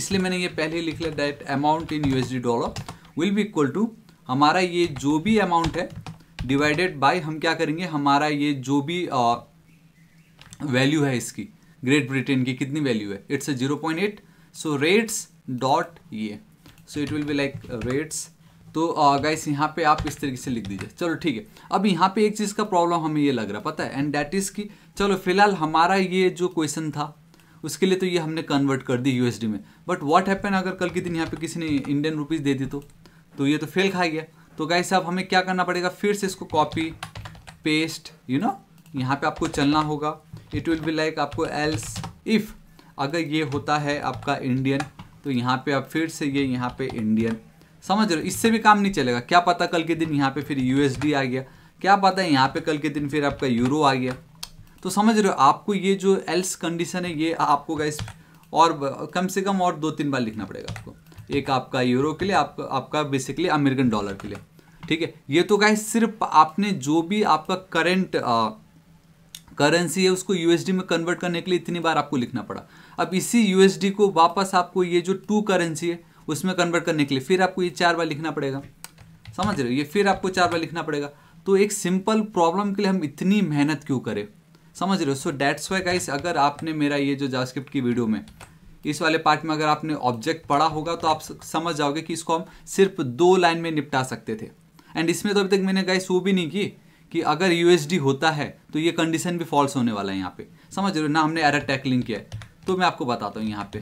इसलिए मैंने ये पहले लिख लिया that amount in USD dollar will be equal to हमारा ये जो भी अमाउंट है डिवाइडेड बाय हम क्या करेंगे हमारा ये जो भी वैल्यू है इसकी ग्रेट ब्रिटेन की कितनी वैल्यू है it's zero point eight so rates dot ये so it will be like rates तो गाइस यहाँ पे आप इस तरीके से लिख दीजिए चलो ठीक है अब यहाँ पे एक चीज़ का प्रॉब्लम हमें ये लग रहा पता है एंड डैट इज़ कि चलो फिलहाल हमारा ये जो क्वेश्चन था उसके लिए तो ये हमने कन्वर्ट कर दी यूएसडी में बट व्हाट हैपन अगर कल के दिन यहाँ पे किसी ने इंडियन रुपीज़ दे दी तो तो ये तो फेल खा गया तो गाइस साहब हमें क्या करना पड़ेगा फिर से इसको कॉपी पेस्ट यू नो यहाँ पे आपको चलना होगा इट विल बी लाइक आपको एल्स इफ़ अगर ये होता है आपका इंडियन तो यहाँ पे आप फिर से ये यहाँ पे इंडियन समझ रहे हो इससे भी काम नहीं चलेगा क्या पता कल के दिन यहाँ पे फिर यूएसडी आ गया क्या पता है यहाँ पे कल के दिन फिर आपका यूरो आ गया तो समझ रहे हो आपको ये जो एल्स कंडीशन है ये आपको गाइस और कम से कम और दो तीन बार लिखना पड़ेगा आपको एक आपका यूरो के लिए आपका आपका बेसिकली अमेरिकन डॉलर के लिए ठीक है ये तो गाइस सिर्फ आपने जो भी आपका करेंट करेंसी है उसको यूएसडी में कन्वर्ट करने के लिए इतनी बार आपको लिखना पड़ा अब इसी यूएसडी को वापस आपको ये जो टू करेंसी है उसमें कन्वर्ट करने के लिए फिर आपको ये चार बार लिखना पड़ेगा समझ रहे हो ये फिर आपको चार बार लिखना पड़ेगा तो एक सिंपल प्रॉब्लम के लिए हम इतनी मेहनत क्यों करें समझ रहे हो सो डैट्स वाई गाइस अगर आपने मेरा ये जो जावास्क्रिप्ट की वीडियो में इस वाले पार्ट में अगर आपने ऑब्जेक्ट पढ़ा होगा तो आप समझ जाओगे कि इसको हम सिर्फ दो लाइन में निपटा सकते थे एंड इसमें तो अभी तक मैंने गाइस वो भी नहीं की कि अगर यूएसडी होता है तो ये कंडीशन भी फॉल्स होने वाला है यहाँ पे समझ रहे हो ना हमने एरर टैकलिंग किया है तो मैं आपको बताता हूँ यहाँ पे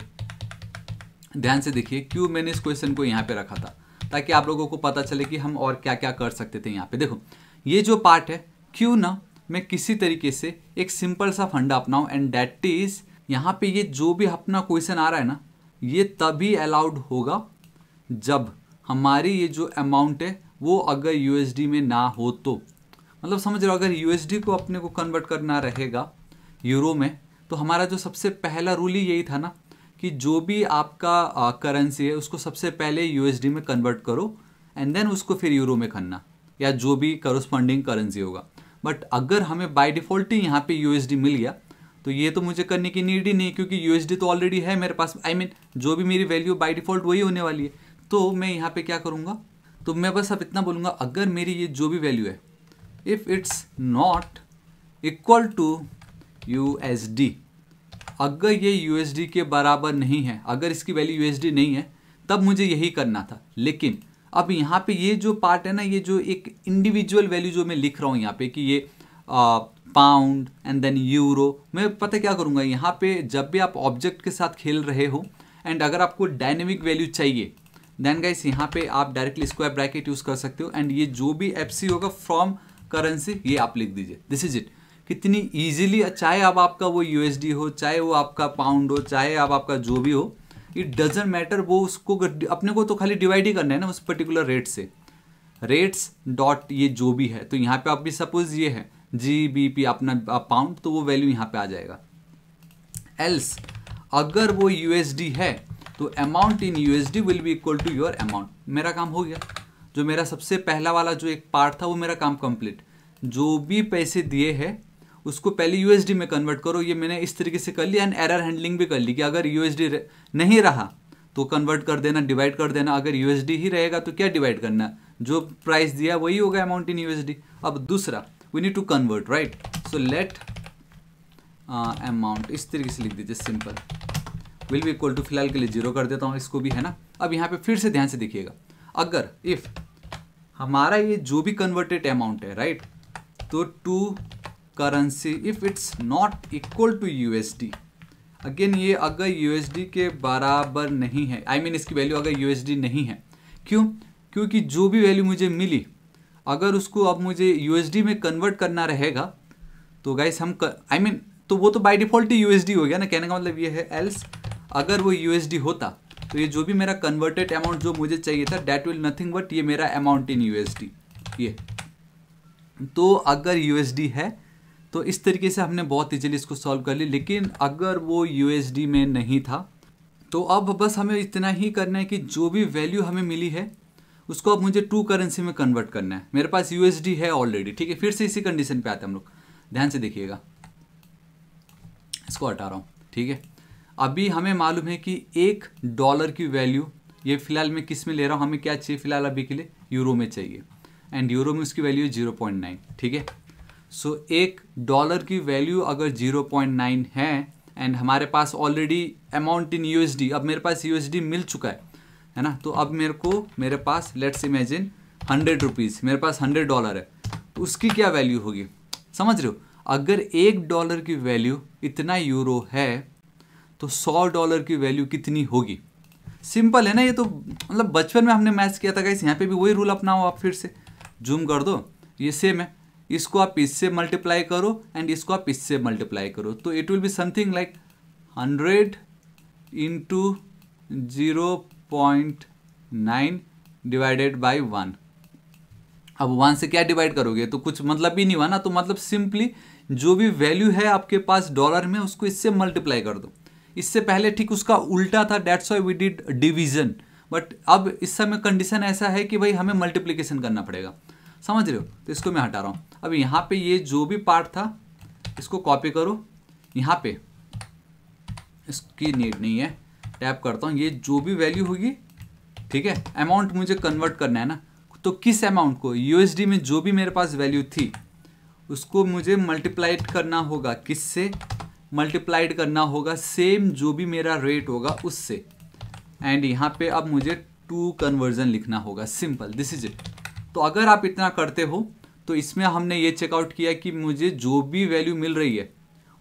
ध्यान से देखिए क्यों मैंने इस क्वेश्चन को यहाँ पे रखा था ताकि आप लोगों को पता चले कि हम और क्या क्या कर सकते थे यहाँ पे देखो ये जो पार्ट है क्यों ना मैं किसी तरीके से एक सिंपल सा फंडा अपनाऊँ एंड डैट इज़ यहाँ पे ये जो भी अपना क्वेश्चन आ रहा है ना ये तभी अलाउड होगा जब हमारी ये जो अमाउंट है वो अगर यू में ना हो तो मतलब समझ रहे हो अगर यू को अपने को कन्वर्ट करना रहेगा यूरो में तो हमारा जो सबसे पहला रूल ही यही था ना कि जो भी आपका करेंसी है उसको सबसे पहले यूएसडी में कन्वर्ट करो एंड देन उसको फिर यूरो में करना या जो भी करोस्पॉन्डिंग करेंसी होगा बट अगर हमें बाय डिफ़ॉल्ट ही यहाँ पे यूएसडी मिल गया तो ये तो मुझे करने की नीड ही नहीं क्योंकि यूएसडी तो ऑलरेडी है मेरे पास आई I मीन mean, जो भी मेरी वैल्यू बाई डिफ़ॉल्ट वही होने वाली है तो मैं यहाँ पर क्या करूँगा तो मैं बस अब इतना बोलूँगा अगर मेरी ये जो भी वैल्यू है if it's not equal to U S D अगर ये यू के बराबर नहीं है अगर इसकी वैल्यू यू नहीं है तब मुझे यही करना था लेकिन अब यहाँ पे ये जो पार्ट है ना ये जो एक इंडिविजुअल वैल्यू जो मैं लिख रहा हूँ यहाँ पे कि ये पाउंड एंड देन यूरो मैं पता क्या करूँगा यहाँ पे जब भी आप ऑब्जेक्ट के साथ खेल रहे हो एंड अगर आपको डायनेमिक वैल्यू चाहिए देन गाइस यहाँ पे आप डायरेक्टली स्क्वायर ब्रैकेट यूज़ कर सकते हो एंड ये जो भी एफ होगा फ्रॉम करेंसी ये आप लिख दीजिए दिस इज इट कितनी ईजिली चाहे अब आपका वो यूएसडी हो चाहे वो आपका पाउंड हो चाहे अब आपका जो भी हो इट डजेंट मैटर वो उसको अपने को तो खाली डिवाइड ही करना है ना उस पर्टिकुलर रेट से रेट्स डॉट ये जो भी है तो यहाँ पे आप भी सपोज ये है जी बी पी अपना पाउंड तो वो वैल्यू यहाँ पे आ जाएगा एल्स अगर वो यू है तो amount in U will be equal to your amount मेरा काम हो गया जो मेरा सबसे पहला वाला जो एक पार्ट था वो मेरा काम कंप्लीट जो भी पैसे दिए हैं उसको पहले यूएसडी में कन्वर्ट करो ये मैंने इस तरीके से कर लिया एंड एरर हैंडलिंग भी कर ली कि अगर यूएसडी नहीं रहा तो कन्वर्ट कर देना डिवाइड कर देना अगर यूएसडी ही रहेगा तो क्या डिवाइड करना जो प्राइस दिया वही होगा अमाउंट इन यूएसडी अब दूसरा we need to convert right so let amount इस तरीके से लिख दीजिए सिंपल विल भी इक्वल टू फिलहाल के लिए जीरो कर देता हूँ इसको भी है ना अब यहाँ पे फिर से ध्यान से देखिएगा अगर इफ़ हमारा ये जो भी कन्वर्टेड अमाउंट है राइट तो to currency if it's not equal to U again ये अगर यू के बराबर नहीं है आई I मीन mean इसकी वैल्यू अगर यूएसडी नहीं है क्यों क्योंकि जो भी वैल्यू मुझे मिली अगर उसको अब मुझे यूएसडी में कन्वर्ट करना रहेगा तो गाइस हम आई I मीन mean, तो वो तो बाई डिफ़ॉल्ट ही यूएसडी हो गया ना कहने का मतलब ये है एल्स अगर वो यूएसडी होता तो ये जो भी मेरा कन्वर्टेड अमाउंट जो मुझे चाहिए था डैट विल नथिंग बट ये मेरा अमाउंट इन यूएसडी ये तो अगर यूएसडी है तो इस तरीके से हमने बहुत ईजिली इसको सॉल्व कर लिया लेकिन अगर वो यू में नहीं था तो अब बस हमें इतना ही करना है कि जो भी वैल्यू हमें मिली है उसको अब मुझे टू करेंसी में कन्वर्ट करना है मेरे पास यू है ऑलरेडी ठीक है फिर से इसी कंडीशन पे आते हैं हम लोग ध्यान से देखिएगा इसको हटा रहा हूँ ठीक है अभी हमें मालूम है कि एक डॉलर की वैल्यू ये फ़िलहाल मैं किस में ले रहा हूँ हमें क्या चाहिए फ़िलहाल अभी के लिए यूरो में चाहिए एंड यूरो में उसकी वैल्यू जीरो पॉइंट नाइन ठीक है सो so, एक डॉलर की वैल्यू अगर 0.9 है एंड हमारे पास ऑलरेडी अमाउंट इन यू अब मेरे पास यू मिल चुका है है ना तो अब मेरे को मेरे पास लेट्स इमेजिन हंड्रेड रुपीज़ मेरे पास हंड्रेड डॉलर है तो उसकी क्या वैल्यू होगी समझ रहे हो अगर एक डॉलर की वैल्यू इतना यूरो है तो सौ डॉलर की वैल्यू कितनी होगी सिंपल है ना ये तो मतलब बचपन में हमने मैथ्स किया था गाइस यहाँ पे भी वही रूल अपनाओ आप फिर से जूम कर दो ये सेम है इसको आप इससे मल्टीप्लाई करो एंड इसको आप इससे मल्टीप्लाई करो तो it will be something like hundred into zero point nine divided by one अब वन से क्या डिवाइड करोगे तो कुछ मतलब ही नहीं हुआ ना तो मतलब सिंपली जो भी वैल्यू है आपके पास डॉलर में उसको इससे मल्टीप्लाई कर दो इससे पहले ठीक उसका उल्टा था that's why we did division but अब इस समय कंडीशन ऐसा है कि भाई हमें मल्टीप्लीकेशन करना पड़ेगा समझ रहे हो तो इसको मैं हटा रहा हूँ अब यहाँ पे ये जो भी पार्ट था इसको कॉपी करो यहाँ पे इसकी नीड नहीं है टैप करता हूँ ये जो भी वैल्यू होगी ठीक है अमाउंट मुझे कन्वर्ट करना है ना तो किस अमाउंट को यूएसडी में जो भी मेरे पास वैल्यू थी उसको मुझे मल्टीप्लाइड करना होगा किससे मल्टीप्लाइड करना होगा सेम जो भी मेरा रेट होगा उससे एंड यहाँ पे अब मुझे टू कन्वर्जन लिखना होगा सिंपल दिस इज इट तो अगर आप इतना करते हो तो इसमें हमने ये चेकआउट किया कि मुझे जो भी वैल्यू मिल रही है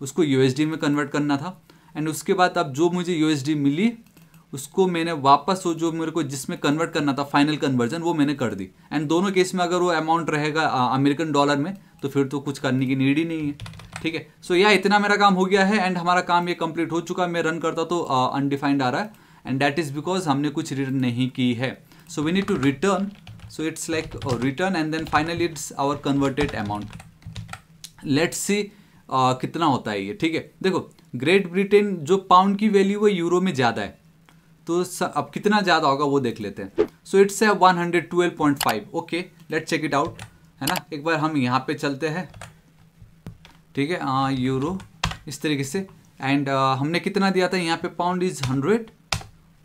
उसको यूएसडी में कन्वर्ट करना था एंड उसके बाद अब जो मुझे यूएसडी मिली उसको मैंने वापस वो जो मेरे को जिसमें कन्वर्ट करना था फाइनल कन्वर्जन वो मैंने कर दी एंड दोनों केस में अगर वो अमाउंट रहेगा अमेरिकन डॉलर में तो फिर तो कुछ करने की नीड ही नहीं है ठीक है सो यह इतना मेरा काम हो गया है एंड हमारा काम ये कंप्लीट हो चुका है मैं रन करता तो अनडिफाइंड uh, आ रहा है एंड दैट इज़ बिकॉज हमने कुछ रिटर्न नहीं की है so we need to return so it's like a return and then finally it's our converted amount let's see uh, कितना होता है ये ठीक है देखो ग्रेट ब्रिटेन जो पाउंड की वैल्यू है यूरो में ज़्यादा है तो अब कितना ज़्यादा होगा वो देख लेते हैं सो इट्स है one okay let check it out है ना एक बार हम यहाँ पे चलते हैं ठीक है आ, यूरो इस तरीके से एंड uh, हमने कितना दिया था यहाँ पे pound is hundred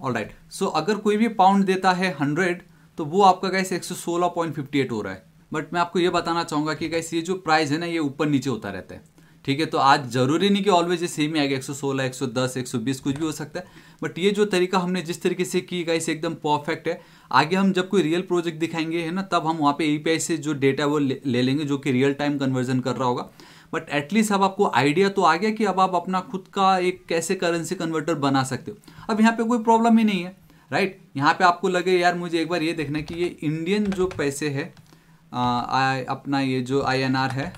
all right so अगर कोई भी पाउंड देता है हंड्रेड तो वो आपका कैसे एक हो रहा है बट मैं आपको ये बताना चाहूँगा कि कैसे ये जो प्राइस है ना ये ऊपर नीचे होता रहता है ठीक है तो आज जरूरी नहीं कि ऑलवेज ये सेम ही आएगा 116, 110, 120 कुछ भी हो सकता है बट ये जो तरीका हमने जिस तरीके से की गाइस एकदम परफेक्ट है आगे हम जब कोई रियल प्रोजेक्ट दिखाएंगे है ना तब हम वहाँ पे ए से जो डेटा है वो ले, ले लेंगे जो कि रियल टाइम कन्वर्जन कर रहा होगा बट एटलीस्ट अब आपको आइडिया तो आ गया कि अब आप अपना खुद का एक कैसे करेंसी कन्वर्टर बना सकते हो अब यहाँ पर कोई प्रॉब्लम ही नहीं है राइट यहाँ पे आपको लगे यार मुझे एक बार ये देखना कि ये इंडियन जो पैसे है आ, आ, अपना ये जो आईएनआर है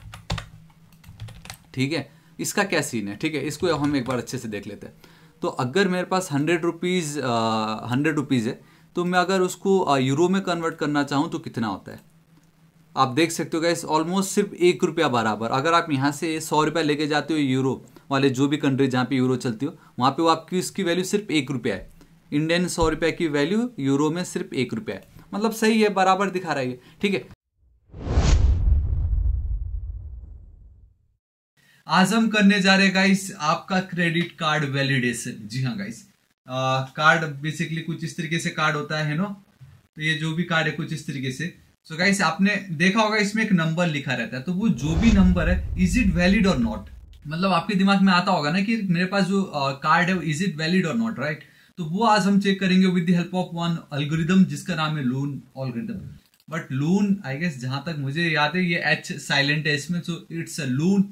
ठीक है इसका क्या सीन है ठीक है इसको हम एक बार अच्छे से देख लेते हैं तो अगर मेरे पास हंड्रेड रुपीज़ हंड्रेड रुपीज़ है तो मैं अगर उसको यूरो में कन्वर्ट करना चाहूँ तो कितना होता है आप देख सकते हो गाइस ऑलमोस्ट सिर्फ एक रुपया बराबर अगर आप यहाँ से सौ रुपया लेके जाते हो यूरो वाले जो भी कंट्री जहाँ पे यूरो चलती हो वहाँ पे वो आपकी उसकी वैल्यू सिर्फ एक रुपया है इंडियन सौ रुपए की वैल्यू यूरो में सिर्फ एक रुपया मतलब सही है बराबर दिखा रहा है ठीक है आज हम करने जा रहे गाइस आपका क्रेडिट कार्ड वैलिडेशन जी हाँ गाइस कार्ड बेसिकली कुछ इस तरीके से कार्ड होता है नो तो ये जो भी कार्ड है कुछ इस तरीके से सो so गाइस आपने देखा होगा इसमें एक नंबर लिखा रहता है तो वो जो भी नंबर है इज इट वैलिड और नॉट मतलब आपके दिमाग में आता होगा ना कि मेरे पास जो कार्ड है इज इट वैलिड और नॉट राइट तो वो आज हम चेक करेंगे with the help of one algorithm जिसका नाम है लून ऑलग्रिदम बट लून आई गेस जहां तक मुझे याद है ये एच साइलेंट है इसमें सो इट्स अ लून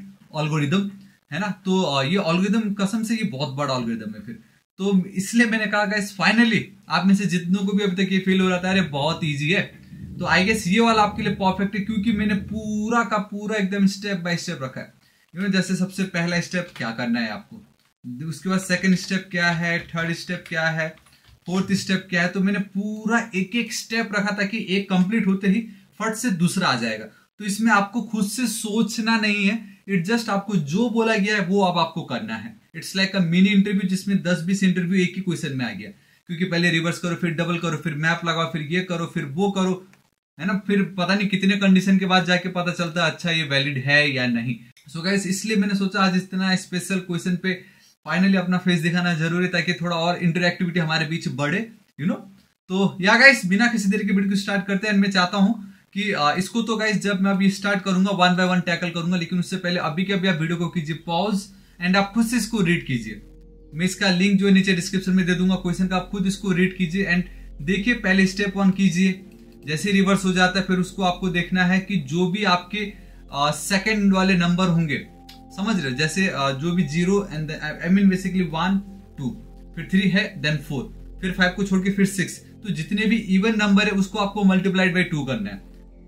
ऑलगोरिदम है ना तो ये ऑलगोरिदम कसम से ये बहुत बड़ा ऑलगोरिदम है फिर तो इसलिए मैंने कहा गाइस फाइनली आप में से जितनों को भी अभी तक ये फील हो रहा था अरे बहुत ईजी है तो आई गेस ये वाला आपके लिए परफेक्ट है क्योंकि मैंने पूरा का पूरा एकदम स्टेप बाय स्टेप रखा है जैसे सबसे पहला स्टेप क्या करना है आपको उसके बाद सेकंड स्टेप क्या है थर्ड स्टेप क्या है फोर्थ स्टेप क्या है तो मैंने पूरा एक एक स्टेप रखा था कि एक कंप्लीट होते ही फट से दूसरा आ जाएगा तो इसमें आपको खुद से सोचना नहीं है इट जस्ट आपको जो बोला गया है वो अब आपको करना है it's like a mini interview जिसमें दस बीस इंटरव्यू एक ही क्वेश्चन में आ गया क्योंकि पहले रिवर्स करो फिर डबल करो फिर मैप लगाओ फिर ये करो फिर वो करो है ना फिर पता नहीं कितने कंडीशन के बाद जाके पता चलता है अच्छा ये वैलिड है या नहीं सो so गाइस इसलिए मैंने सोचा आज इतना स्पेशल क्वेश्चन पे फाइनली अपना फेस दिखाना जरूरी ताकि थोड़ा और इंटरेक्टिविटी हमारे बीच बढ़े यू you नो know? तो या गाइस बिना किसी देर के वीडियो स्टार्ट करते हैं मैं चाहता हूँ कि इसको तो गाइस जब मैं अभी स्टार्ट करूंगा वन बाय वन टैकल करूंगा लेकिन उससे पहले अभी के अभी आप वीडियो को कीजिए पॉज एंड आप खुद से इसको रीड कीजिए मैं इसका लिंक जो है नीचे डिस्क्रिप्शन में दे दूंगा क्वेश्चन का आप खुद इसको रीड कीजिए एंड देखिए पहले स्टेप वन कीजिए जैसे रिवर्स हो जाता है फिर उसको आपको देखना है कि जो भी आपके सेकेंड वाले नंबर होंगे समझ रहे जैसे जो भी zero and I mean basically one two फिर थ्री है देन फोर फिर फाइव को छोड़ के फिर सिक्स तो जितने भी इवन नंबर है उसको आपको मल्टीप्लाइड बाई टू करना है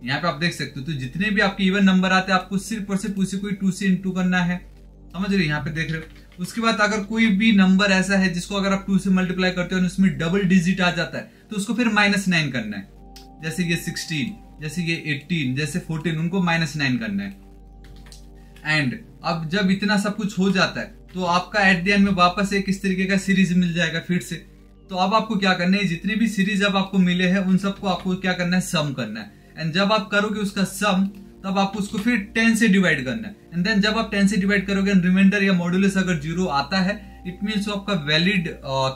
यहाँ पे आप देख सकते हो तो जितने भी आपके इवन नंबर आते हैं आपको सिर्फ और सिर्फ उसी को टू से इंटू करना है समझ रहे यहाँ पे देख रहे हो उसके बाद अगर कोई भी नंबर ऐसा है जिसको अगर आप टू से मल्टीप्लाई करते हो और उसमें डबल डिजिट आ जाता है तो उसको फिर माइनस नाइन करना है जैसे ये सिक्सटीन जैसे ये एट्टीन जैसे फोर्टीन उनको माइनस नाइन करना है एंड अब जब इतना सब कुछ हो जाता है तो आपका एट द एंड में वापस एक इस तरीके का सीरीज मिल जाएगा फिर से तो अब आपको क्या करना है जितने भी सीरीज अब आपको मिले हैं उन सबको आपको क्या करना है सम करना है एंड जब आप करोगे उसका सम तब आपको उसको फिर टेन से डिवाइड करना है एंड देन जब आप टेन से डिवाइड करोगे रिमाइंडर या मॉड्यूलस अगर जीरो आता है इट मीन्स आपका वैलिड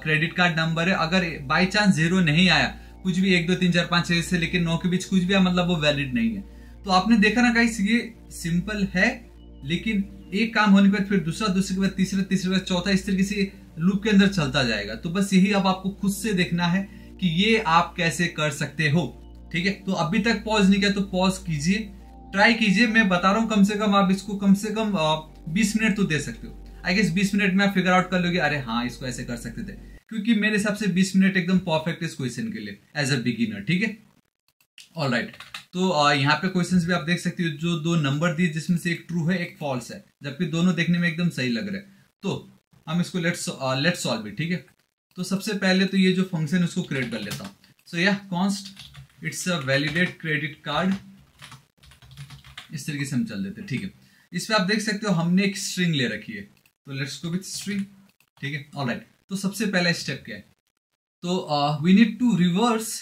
क्रेडिट कार्ड नंबर है अगर बाई चांस जीरो नहीं आया कुछ भी एक दो तीन चार पांच छह से लेकर नौ के बीच कुछ भी आया मतलब वो वैलिड नहीं है तो आपने देखा ना कहीं ये सिंपल है लेकिन एक काम होने के बाद फिर दूसरा दूसरे के बाद तीसरे तीसरे बाद चौथा इस तरीके से लूप के अंदर चलता जाएगा तो बस यही अब आपको खुद से देखना है कि ये आप कैसे कर सकते हो ठीक है तो अभी तक पॉज नहीं किया तो पॉज कीजिए ट्राई कीजिए मैं बता रहा हूँ कम से कम आप इसको कम से कम बीस मिनट तो दे सकते हो आई गेस बीस मिनट में आप फिगर आउट कर लोगे अरे हाँ इसको ऐसे कर सकते थे क्योंकि मेरे हिसाब से बीस मिनट एकदम परफेक्ट इस क्वेश्चन के लिए एज अ बिगिनर ठीक है ऑल राइट तो यहाँ पे क्वेश्चंस भी आप देख सकते हो जो दो नंबर दिए जिसमें से एक ट्रू है एक फॉल्स है जबकि दोनों देखने में एकदम सही लग रहा है तो हम इसको लेट्स लेट सॉल्व भी ठीक है तो सबसे पहले तो ये जो फंक्शन उसको क्रिएट कर लेता हूँ सो यह const it's a validate credit card इस तरीके से हम चल देते ठीक है इस पर आप देख सकते हो हमने एक स्ट्रिंग ले रखी है तो लेट्स गो विथ स्ट्रिंग ठीक है ऑल राइट तो सबसे पहला स्टेप क्या है तो we need to reverse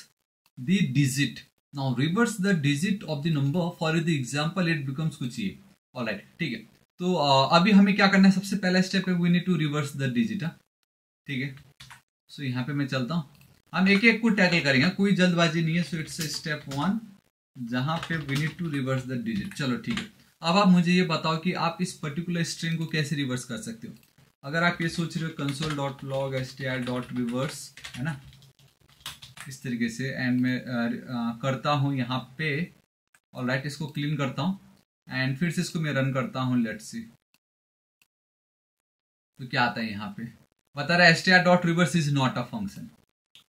the digit now reverse the digit of the number for the example it becomes कुछ ये ऑलराइट ठीक है तो uh, अभी हमें क्या करना है सबसे पहला स्टेप है we need to reverse the digit ठीक है सो यहाँ पे मैं चलता हूँ हम एक एक को टैकल करेंगे कोई जल्दबाजी नहीं है सो इट्स स्टेप वन जहाँ पे we need to reverse the digit चलो ठीक है अब आप मुझे ये बताओ कि आप इस पर्टिकुलर स्ट्रिंग को कैसे रिवर्स कर सकते हो अगर आप ये सोच रहे हो console dot log S T R dot reverse है ना इस तरीके से एंड मैं करता हूँ यहाँ पे और लाइट इसको क्लीन करता हूँ एंड फिर से इसको मैं रन करता हूँ लेट सी तो क्या आता है यहाँ पे बता रहा है S T R dot reverse is not a function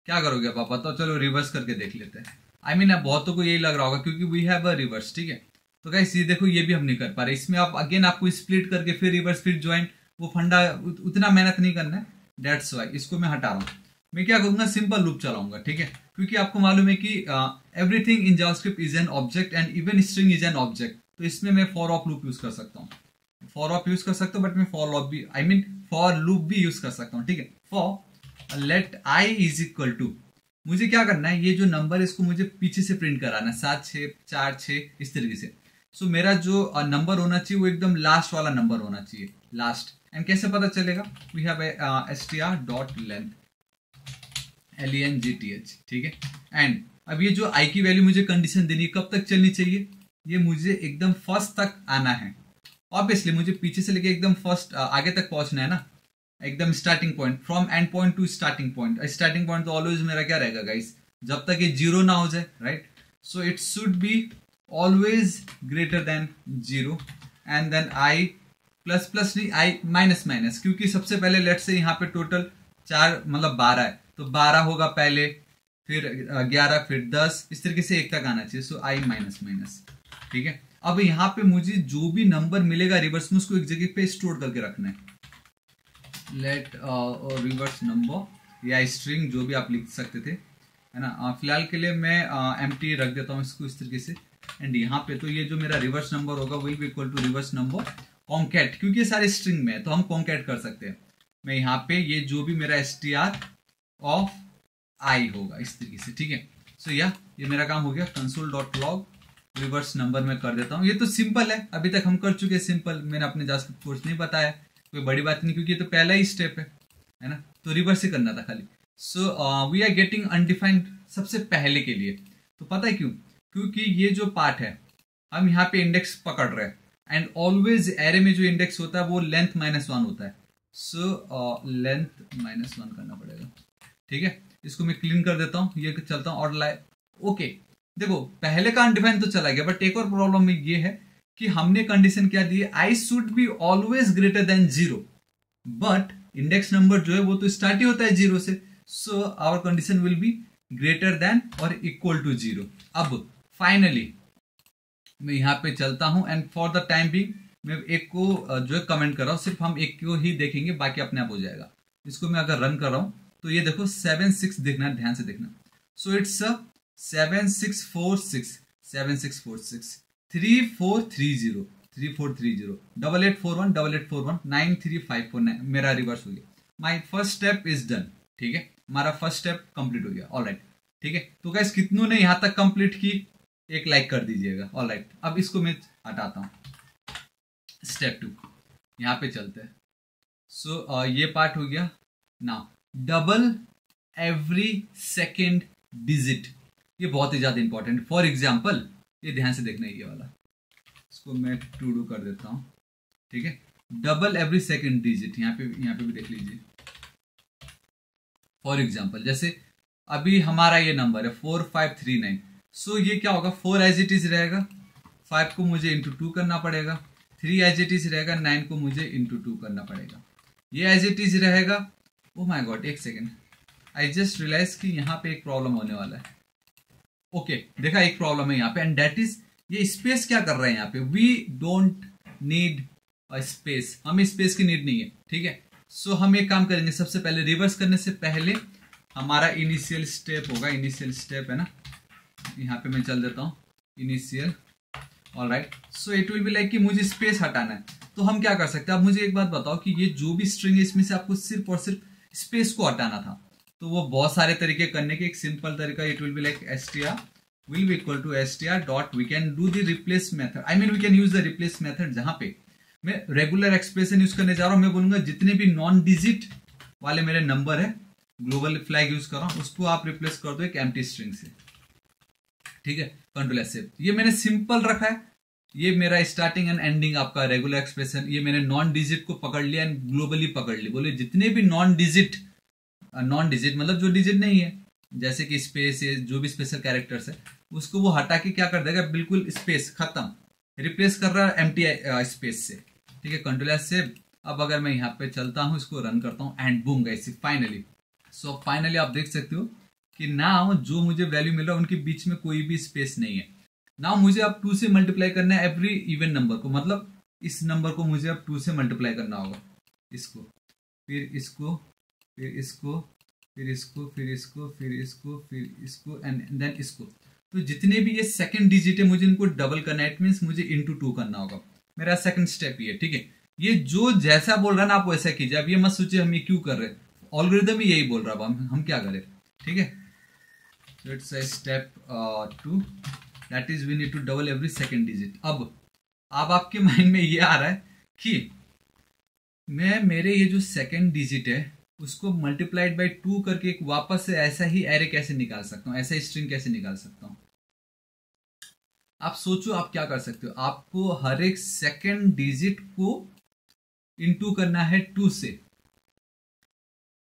क्या करोगे आप बताओ चलो रिवर्स करके देख लेते हैं आई मीन अब बहुतों को यही लग रहा होगा क्योंकि वी हैव अ रिवर्स ठीक है तो क्या इसी देखो ये भी हम नहीं कर पा रहे इसमें आप अगेन आपको स्प्लिट करके फिर रिवर्स फिर ज्वाइन वो फंडा उतना मेहनत नहीं करना है डेट्स वाई इसको मैं हटा रहा हूँ मैं क्या करूंगा सिंपल लूप चलाऊंगा ठीक है क्योंकि आपको मालूम है कि everything in JavaScript is an object and even string is an object तो इसमें मैं फॉर ऑफ लूप यूज कर सकता हूँ फॉर ऑफ यूज कर सकता हूँ बट मैं फॉर लॉप भी आई मीन फॉर लूप भी यूज कर सकता हूँ ठीक है for let I is equal to मुझे क्या करना है ये जो नंबर इसको मुझे पीछे से प्रिंट कराना है सात छः चार छः इस तरीके से सो so, मेरा जो नंबर uh, होना चाहिए वो एकदम लास्ट वाला नंबर होना चाहिए लास्ट एंड कैसे पता चलेगा we have S T R dot length L N G T H ठीक है एंड अब ये जो आई की वैल्यू मुझे कंडीशन देनी है कब तक चलनी चाहिए ये मुझे एकदम फर्स्ट तक आना है ऑब्वियसली मुझे पीछे से लेके एकदम फर्स्ट आगे तक पहुंचना है ना एकदम starting point from end point to starting point starting point तो ऑलवेज मेरा क्या रहेगा गाइस जब तक ये जीरो ना हो जाए right so it should be always greater than zero and then I plus plus नहीं आई माइनस माइनस क्योंकि सबसे पहले लेट से यहाँ पे टोटल चार मतलब बारह है तो बारह होगा पहले फिर ग्यारह फिर दस इस तरीके से एक तक आना चाहिए सो आई माइनस माइनस ठीक है अब यहाँ पे मुझे जो भी नंबर मिलेगा रिवर्स में उसको एक जगह पे स्टोर करके रखना है लेट रिवर्स नंबर या स्ट्रिंग जो भी आप लिख सकते थे है ना फिलहाल के लिए मैं एम uh, रख देता हूँ इसको इस तरीके से एंड यहाँ पे तो ये जो मेरा रिवर्स नंबर होगा will be equal to reverse number concat क्योंकि ये सारे स्ट्रिंग में है तो हम कॉन्केट कर सकते हैं मैं यहाँ पे ये जो भी मेरा S T R of I होगा इस तरीके से ठीक है सो या ये मेरा काम हो गया console dot log reverse number में कर देता हूँ ये तो सिंपल है अभी तक हम कर चुके हैं सिंपल मैंने अपने जास्क्रिप्ट कोर्स नहीं बताया कोई बड़ी बात नहीं क्योंकि ये तो पहला ही स्टेप है है ना तो रिवर्स ही करना था खाली so we are getting undefined सबसे पहले के लिए तो पता है क्यों क्योंकि ये जो पार्ट है हम यहाँ पे इंडेक्स पकड़ रहे हैं एंड ऑलवेज एरे में जो इंडेक्स होता है वो लेंथ माइनस वन होता है सो लेंथ माइनस वन करना पड़ेगा ठीक है इसको मैं क्लीन कर देता हूँ ये चलता हूँ और लाइ ओके देखो पहले का अनडिफाइन तो चला गया बट एक और प्रॉब्लम में ये है कि हमने कंडीशन क्या दी I should be always greater than zero but index number जो है वो तो स्टार्ट ही होता है जीरो से so our condition will be greater than और इक्वल टू जीरो अब फाइनली मैं यहां पे चलता हूं and for the time being मैं एक को जो है कमेंट कर रहा हूं सिर्फ हम एक को ही देखेंगे बाकी अपने आप हो जाएगा इसको मैं अगर रन कर रहा हूं तो ये देखो सेवन सिक्स देखना ध्यान से देखना so it's seven six four six seven six four six three four three zero three four three zero double eight four one double eight four one nine three five four nine मेरा reverse हो गया my first step is done ठीक है हमारा first step complete हो गया all right ठीक है तो गैस कितनों ने यहां तक कंप्लीट की एक लाइक कर दीजिएगा ऑल राइट अब इसको मैं हटाता हूँ स्टेप टू यहाँ पे चलते हैं सो so, uh, ये पार्ट हो गया now double every second digit ये बहुत ही ज़्यादा इंपॉर्टेंट फॉर एग्जाम्पल ये ध्यान से देखना ये वाला इसको मैं टू डू कर देता हूं ठीक है डबल एवरी सेकेंड डिजिट यहाँ पे यहाँ पे भी देख लीजिए फॉर एग्जाम्पल जैसे अभी हमारा ये नंबर है four five three nine so ये क्या होगा फोर एज इट इज रहेगा फाइव को मुझे इंटू टू करना पड़ेगा थ्री एज इट इज रहेगा नाइन को मुझे इंटू टू करना पड़ेगा ये एज इट इज रहेगा ओ माय गॉड एक सेकेंड आई जस्ट रियलाइज कि यहाँ पे एक प्रॉब्लम होने वाला है ओके okay, देखा एक प्रॉब्लम है यहाँ पे एंड दैट इज ये स्पेस क्या कर रहे हैं यहाँ पे वी डोंट नीड स्पेस हमें स्पेस की नीड नहीं है ठीक है सो so, हम एक काम करेंगे सबसे पहले रिवर्स करने से पहले हमारा इनिशियल स्टेप होगा इनिशियल स्टेप है ना यहाँ पे मैं चल देता हूँ initial all right so it will be like कि मुझे स्पेस हटाना है तो हम क्या कर सकते हैं आप मुझे एक बात बताओ कि ये जो भी स्ट्रिंग है इसमें से आपको सिर्फ और सिर्फ स्पेस को हटाना था तो वो बहुत सारे तरीके करने के एक सिंपल तरीका it will be like S T R equal to S T R dot we can do the replace method I mean we can use the replace method जहां पे मैं रेगुलर एक्सप्रेशन यूज करने जा रहा हूं मैं बोलूंगा जितने भी नॉन डिजिट वाले मेरे नंबर है ग्लोबल फ्लैग यूज कर रहा हूं उसको आप रिप्लेस कर दो एक एम्प्टी स्ट्रिंग से ठीक है कंट्रोल एस ये मैंने सिंपल रखा है ये मेरा स्टार्टिंग एंड एंडिंग आपका रेगुलर एक्सप्रेशन ये मैंने नॉन डिजिट को पकड़ लिया एंड ग्लोबली पकड़ लिया बोले जितने भी नॉन डिजिट नॉन डिजिट मतलब जो डिजिट नहीं है जैसे कि स्पेस है जो भी स्पेशल कैरेक्टर्स है उसको वो हटा के क्या कर देगा बिल्कुल स्पेस खत्म रिप्लेस कर रहा है एम स्पेस से ठीक है कंट्रोल से अब अगर मैं यहाँ पे चलता हूँ इसको रन करता हूँ एंड बूम गई फाइनली सो फाइनली आप देख सकते हो कि ना जो मुझे वैल्यू मिल रहा है उनके बीच में कोई भी स्पेस नहीं है नाउ मुझे अब टू से मल्टीप्लाई करना है एवरी इवन नंबर को मतलब इस नंबर को मुझे अब टू से मल्टीप्लाई करना होगा इसको फिर इसको फिर इसको फिर इसको फिर इसको फिर इसको फिर इसको एंड देन इसको तो जितने भी ये सेकंड डिजिट है मुझे इनको डबल करना है इट मीन्स मुझे इंटू टू करना होगा मेरा सेकंड स्टेप ये ठीक है ये जो जैसा बोल रहा है ना आप वैसा कीजिए अब ये मत सोचिए हम ये क्यों कर रहे हैं ऑलग्रिदम ही यही बोल रहा है हम हम क्या करें ठीक है step two that is we need to double every second digit अब अब आपके माइंड में ये आ रहा है कि मैं मेरे ये जो सेकेंड डिजिट है उसको मल्टीप्लाइड बाई टू करके एक वापस से ऐसा ही एरे कैसे निकाल सकता हूँ ऐसा स्ट्रिंग कैसे निकाल सकता हूँ आप सोचो आप क्या कर सकते हो आपको हर एक सेकेंड डिजिट को इनटू करना है टू से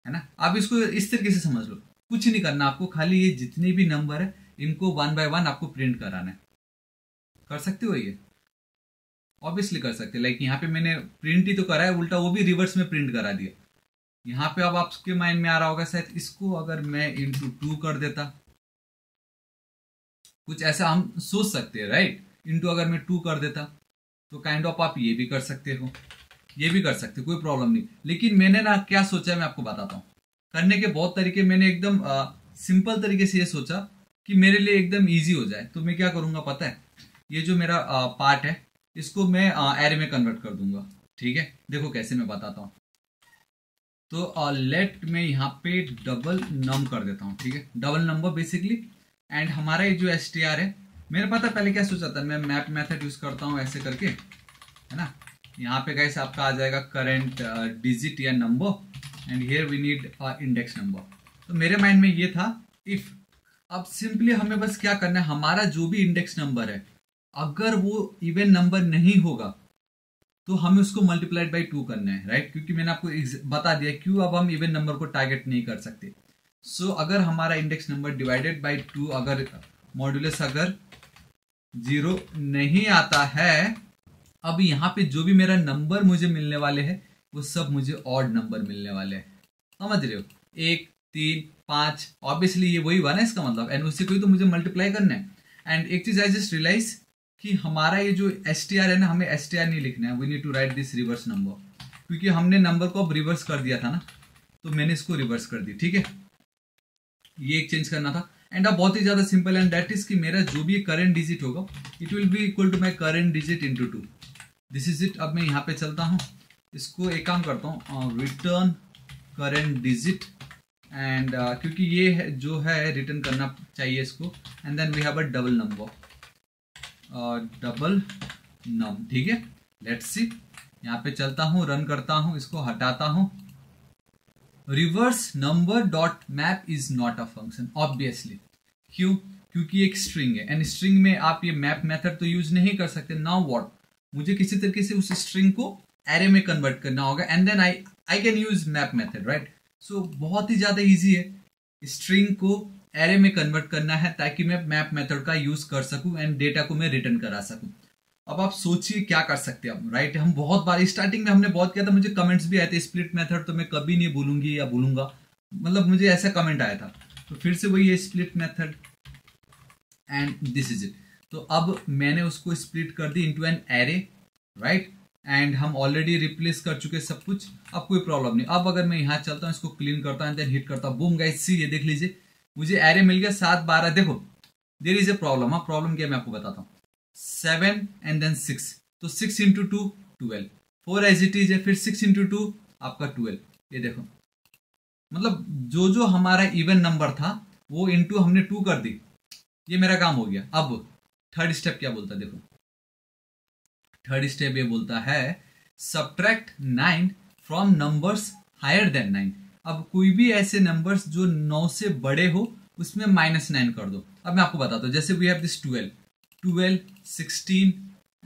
है ना आप इसको इस तरीके से समझ लो कुछ नहीं करना आपको खाली ये जितने भी नंबर है इनको वन बाय वन आपको प्रिंट कराना है कर सकते हो ये ऑब्वियसली कर सकते लाइक यहाँ पे मैंने प्रिंट ही तो करा है उल्टा वो भी रिवर्स में प्रिंट करा दिया यहाँ पे अब आपके माइंड में आ रहा होगा शायद इसको अगर मैं इंटू टू कर देता कुछ ऐसा हम सोच सकते हैं राइट इंटू अगर मैं टू कर देता तो काइंड ऑफ आप ये भी कर सकते हो ये भी कर सकते हो कोई प्रॉब्लम नहीं लेकिन मैंने ना क्या सोचा मैं आपको बताता हूँ करने के बहुत तरीके मैंने एकदम सिंपल तरीके से ये सोचा कि मेरे लिए एकदम ईजी हो जाए तो मैं क्या करूँगा पता है ये जो मेरा पार्ट है इसको मैं एरे में कन्वर्ट कर दूंगा ठीक है देखो कैसे मैं बताता हूँ तो लेट में यहाँ पे डबल नम कर देता हूँ ठीक है डबल नंबर बेसिकली एंड हमारा ये जो एस टी आर है मेरे पता तो पहले क्या सोचा था मैं मैप मेथड यूज करता हूँ ऐसे करके है ना यहाँ पे कैसे आपका आ जाएगा करेंट डिजिट या number and here we need index number तो मेरे माइंड में ये था इफ अब सिंपली हमें बस क्या करना है हमारा जो भी इंडेक्स नंबर है अगर वो इवन नंबर नहीं होगा तो हमें उसको मल्टीप्लाइड बाई टू करना है राइट क्योंकि मैंने आपको बता दिया क्यों अब हम इवन नंबर को टारगेट नहीं कर सकते सो so, अगर हमारा index number divided by two अगर मॉड्यूलस अगर जीरो नहीं आता है अब यहाँ पे जो भी मेरा नंबर मुझे मिलने वाले हैं वो सब मुझे ऑड नंबर मिलने वाले हैं समझ रहे हो एक तीन पांच ऑब्वियसली ये वही वन है इसका मतलब एंड उससे कोई तो मुझे मल्टीप्लाई करना है एंड एक चीज आई जस्ट रियलाइज कि हमारा ये जो एस टी आर है ना हमें एस टी आर नहीं लिखना है we need to write this reverse number क्योंकि हमने नंबर को अब रिवर्स कर दिया था ना तो मैंने इसको रिवर्स कर दी ठीक है ये एक चेंज करना था एंड अब बहुत ही ज्यादा सिंपल एंड दैट इज कि मेरा जो भी करंट डिजिट होगा it will be equal to my current digit into two this is it अब मैं यहाँ पे चलता हूँ इसको एक काम करता हूँ return current digit and uh, क्योंकि ये जो है रिटर्न करना चाहिए इसको and then we have a double number double num ठीक है लेट्स सी यहाँ पे चलता हूँ रन करता हूँ इसको हटाता हूँ reverse number dot map is not a function obviously क्यों क्योंकि एक स्ट्रिंग है एंड स्ट्रिंग में आप ये मैप मेथड तो यूज नहीं कर सकते नाउ व्हाट मुझे किसी तरीके से उस स्ट्रिंग को एरे में कन्वर्ट करना होगा and then I I can use map method right so so, बहुत ही ज़्यादा इजी है स्ट्रिंग को एरे में कन्वर्ट करना है ताकि मैं मैप मेथड का यूज़ कर सकूं एंड डेटा को मैं रिटर्न करा सकूं अब आप सोचिए क्या कर सकते हैं हम राइट हम बहुत बार स्टार्टिंग में हमने बहुत किया था मुझे कमेंट्स भी आए थे स्प्लिट मेथड तो मैं कभी नहीं भूलूंगी या भूलूंगा मतलब मुझे ऐसा कमेंट आया था तो फिर से वही है split method and this is it तो अब मैंने उसको स्प्लिट कर दी into an array right and हम ऑलरेडी रिप्लेस कर चुके सब कुछ अब कोई प्रॉब्लम नहीं अब अगर मैं यहाँ चलता हूँ इसको क्लीन करता हूँ देन हिट करता हूँ बूम सी ये देख लीजिए मुझे एरे मिल गया सात बारह देखो देर इज ए प्रॉब्लम हाँ प्रॉब्लम क्या मैं आपको बताता हूँ सेवन एंड देन सिक्स तो six into two twelve four as it is है फिर सिक्स इंटू टू आपका ट्वेल्व ये देखो मतलब जो जो हमारा इवन नंबर था वो इंटू हमने टू कर दी ये मेरा काम हो गया अब थर्ड स्टेप क्या बोलता है देखो थर्ड स्टेप ये बोलता है subtract nine from numbers higher than nine अब कोई भी ऐसे नंबर्स जो नौ से बड़े हो उसमें माइनस नाइन कर दो अब मैं आपको बताता हूँ जैसे we have this twelve twelve sixteen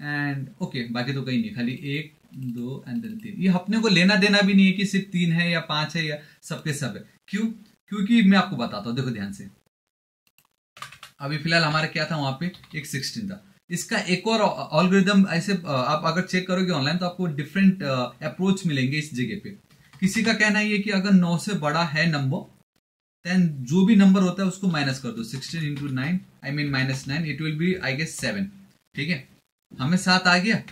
and okay बाकी तो कहीं नहीं खाली एक दो एंड देन तीन ये अपने को लेना देना भी नहीं है कि सिर्फ तीन है या पांच है या सबके सब है क्यों क्योंकि मैं आपको बताता हूँ देखो ध्यान से अभी फिलहाल हमारा क्या था वहां पे एक सिक्सटीन था इसका एक और ऑलग्रिदम ऐसे आप अगर चेक करोगे ऑनलाइन तो आपको डिफरेंट अप्रोच मिलेंगे इस जगह पे किसी का कहना ये कि अगर नौ से बड़ा है नंबर देन जो भी नंबर होता है उसको माइनस कर दो sixteen into nine I mean minus nine it will be I guess seven ठीक है हमें सात आ गया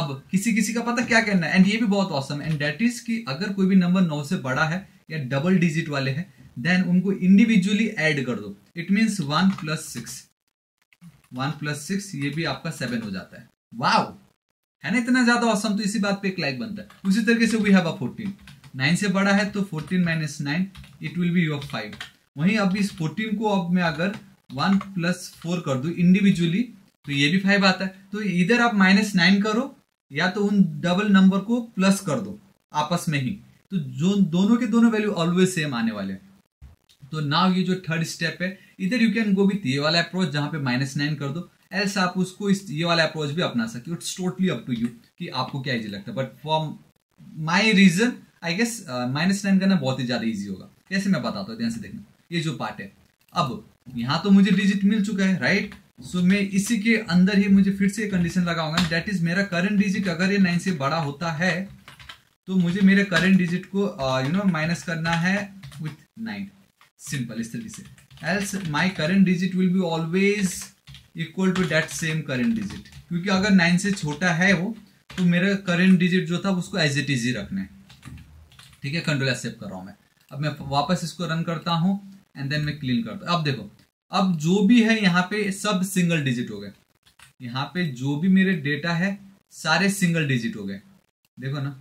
अब किसी किसी का पता क्या कहना है एंड ये भी बहुत औसम एंड डेट इज कि अगर कोई भी नंबर नौ से बड़ा है या डबल डिजिट वाले हैं देन उनको इंडिविजुअली एड कर दो it means one plus six one plus six ये भी आपका सेवन हो जाता है वाव है ना इतना ज्यादा औसम तो इसी बात पे एक लाइक बनता है उसी तरीके से we have a fourteen nine से बड़ा है तो fourteen minus nine it will be your five वहीं अब इस फोर्टीन को अब मैं अगर वन प्लस फोर कर दू इंडिविजुअली तो ये भी फाइव आता है तो इधर आप माइनस नाइन करो या तो उन डबल नंबर को प्लस कर दो आपस में ही तो जो दोनों के दोनों वैल्यू ऑलवेज सेम आने वाले हैं तो नाव ये जो थर्ड स्टेप है इधर यू कैन गो विथ ये वाला अप्रोच जहाँ पे माइनस नाइन कर दो एल्स आप उसको इस ये वाला अप्रोच भी अपना सके it's totally up to you कि आपको क्या इजी लगता है but for my reason I guess minus nine करना बहुत ही ज़्यादा ईजी होगा कैसे मैं बताता हूँ ध्यान से देखना ये जो पार्ट है अब यहाँ तो मुझे डिजिट मिल चुका है राइट सो so, मैं इसी के अंदर ही मुझे फिर से कंडीशन लगाऊंगा डेट इज मेरा करंट डिजिट अगर ये नाइन से बड़ा होता है तो मुझे मेरे करंट डिजिट को यू नो माइनस करना है विथ नाइन सिंपल इस तरीके से else my current digit will be always equal to that same current digit क्योंकि अगर नाइन से छोटा है वो तो मेरा करेंट डिजिट जो था उसको एज इट इज ही रखना है ठीक है कंट्रोल एक्सेप्ट सेव कर रहा हूं मैं अब मैं वापस इसको रन करता हूं एंड देन मैं क्लीन करता हूं अब देखो अब जो भी है यहाँ पे सब सिंगल डिजिट हो गए यहाँ पे जो भी मेरे डेटा है सारे सिंगल डिजिट हो गए देखो ना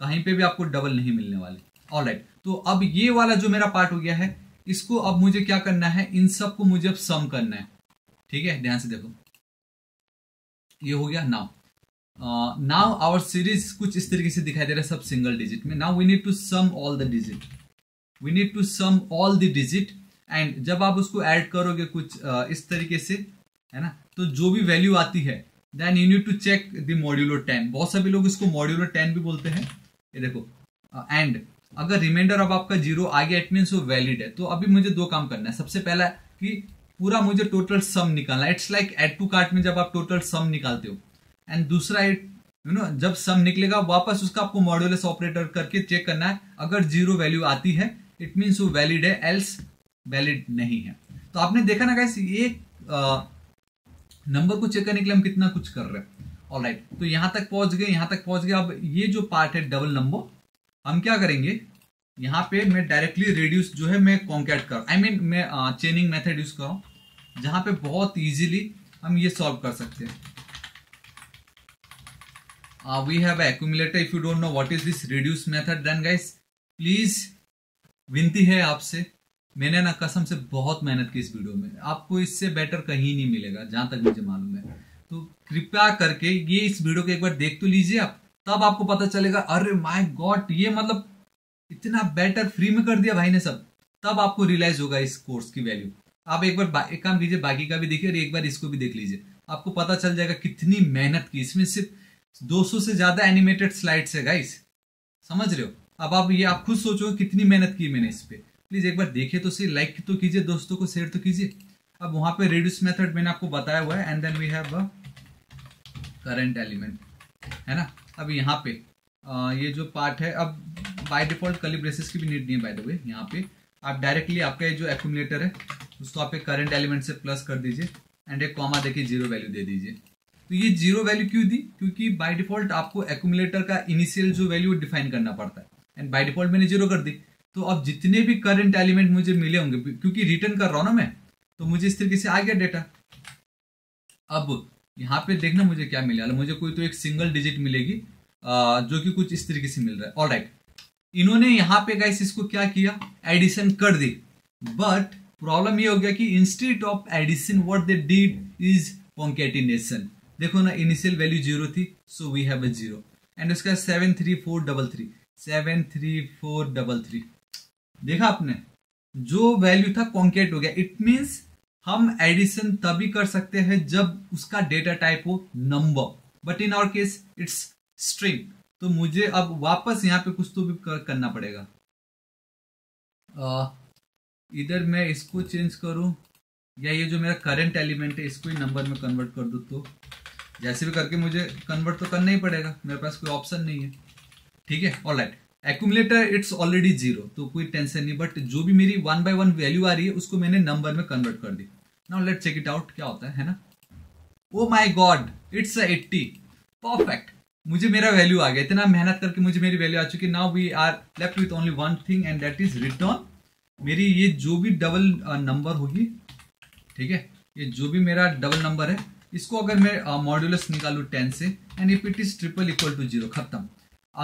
कहीं पे भी आपको डबल नहीं मिलने वाले ऑल राइट right. तो अब ये वाला जो मेरा पार्ट हो गया है इसको अब मुझे क्या करना है इन सब को मुझे अब सम करना है ठीक है ध्यान से देखो ये हो गया नाउ नाउ आवर सीरीज कुछ इस तरीके से दिखाई दे रहा है सब सिंगल डिजिट में now we need to sum all the digit we need to sum all the digit and जब आप उसको ऐड करोगे कुछ uh, इस तरीके से है ना तो जो भी वैल्यू आती है then you need to check the modulo ten बहुत सभी लोग इसको मॉड्यूलो टेन भी बोलते हैं ये देखो एंड uh, अगर रिमाइंडर अब आपका जीरो आ गया इट मीन वो वैलिड है तो अभी मुझे दो काम करना है सबसे पहला कि पूरा मुझे टोटल सम निकालना it's like add to cart में जब आप टोटल सम निकालते हो एंड दूसरा इट यू नो जब सम निकलेगा वापस उसका आपको मॉड्यूलस ऑपरेटर करके चेक करना है अगर जीरो वैल्यू आती है इट मीन्स वो वैलिड है एल्स वैलिड नहीं है तो आपने देखा ना कैसे ये नंबर को चेक करने के लिए हम कितना कुछ कर रहे हैं ऑल राइट तो यहां तक पहुंच गए यहां तक पहुंच गए अब ये जो पार्ट है डबल नंबर हम क्या करेंगे यहाँ पे मैं डायरेक्टली रिड्यूस जो है मैं कॉन्केट कर आई I मीन mean, मैं चेनिंग मेथड यूज कर रहा हूँ जहाँ पे बहुत इजीली हम ये सॉल्व कर सकते हैं we have accumulator if you don't know what is this reduce method then guys please विनती है आपसे मैंने ना कसम से बहुत मेहनत की इस वीडियो में आपको इससे बेटर कहीं नहीं मिलेगा जहां तक मुझे मालूम है तो कृपया करके ये इस वीडियो को एक बार देख तो लीजिए आप तब आपको पता चलेगा अरे माय गॉड ये मतलब इतना बेटर फ्री में कर दिया भाई ने सब तब आपको रियलाइज होगा इस कोर्स की वैल्यू आप एक बार एक काम कीजिए बाकी का भी देखिए और एक बार इसको भी देख लीजिए आपको पता चल जाएगा कितनी मेहनत की इसमें सिर्फ 200 से ज्यादा एनिमेटेड स्लाइड्स है गाइस समझ रहे हो अब आप ये आप खुद सोचोगे कितनी मेहनत की मैंने इस पर प्लीज एक बार देखिए तो सही लाइक तो कीजिए दोस्तों को शेयर तो कीजिए अब वहां पे रेड्यूस मेथड मैंने आपको बताया हुआ है and then we have current element है ना अब यहाँ पे आ, ये जो पार्ट है अब बाय डिफॉल्ट कलिब्रेसिस की भी नीड नहीं है बाय द वे यहाँ पे आप डायरेक्टली आपका ये जो एक्यूमुलेटर है उसको आप एक करंट एलिमेंट से प्लस कर दीजिए एंड एक कॉमा देखिए जीरो वैल्यू दे दीजिए तो ये जीरो वैल्यू क्यों दी क्योंकि बाय डिफॉल्ट आपको एक्यूमलेटर का इनिशियल जो वैल्यू डिफाइन करना पड़ता है एंड बाय डिफॉल्ट मैंने जीरो कर दी तो अब जितने भी करंट एलिमेंट मुझे मिले होंगे क्योंकि रिटर्न कर रहा हूँ ना मैं तो मुझे इस तरीके से आ गया डेटा अब यहाँ पे देखना मुझे क्या मिला मुझे कोई तो एक सिंगल डिजिट मिलेगी जो कि कुछ इस तरीके से मिल रहा है ऑल राइट इन्होंने यहाँ पे गाइस इसको क्या किया एडिशन कर दी बट प्रॉब्लम ये हो गया कि instead of addition what they did is concatenation देखो ना इनिशियल वैल्यू जीरो थी so we have a zero and उसका seven three four double three seven three four double three देखा आपने जो वैल्यू था कॉन्केट हो गया इट मीन्स हम एडिशन तभी कर सकते हैं जब उसका डेटा टाइप हो number but in our case it's string तो मुझे अब वापस यहाँ पे कुछ तो भी कर, करना पड़ेगा आ, इधर मैं इसको चेंज करूँ या ये जो मेरा करंट एलिमेंट है इसको ही नंबर में कन्वर्ट कर दू तो जैसे भी करके मुझे कन्वर्ट तो करना ही पड़ेगा मेरे पास कोई ऑप्शन नहीं है ठीक है all right accumulator it's already zero तो कोई टेंशन नहीं बट जो भी मेरी वन बाय वन वैल्यू आ रही है उसको मैंने नंबर में कन्वर्ट कर दी now let check it out क्या होता है, ना oh my god it's eighty perfect मुझे मेरा वैल्यू आ गया इतना मेहनत करके मुझे मेरी वैल्यू आ चुकी है now we are left with only one thing and that is return मेरी ये जो भी डबल नंबर uh, होगी ठीक है ये जो भी मेरा डबल नंबर है इसको अगर मैं मॉड्यूलस uh, निकालू टेन से and if it is triple equal to zero खत्म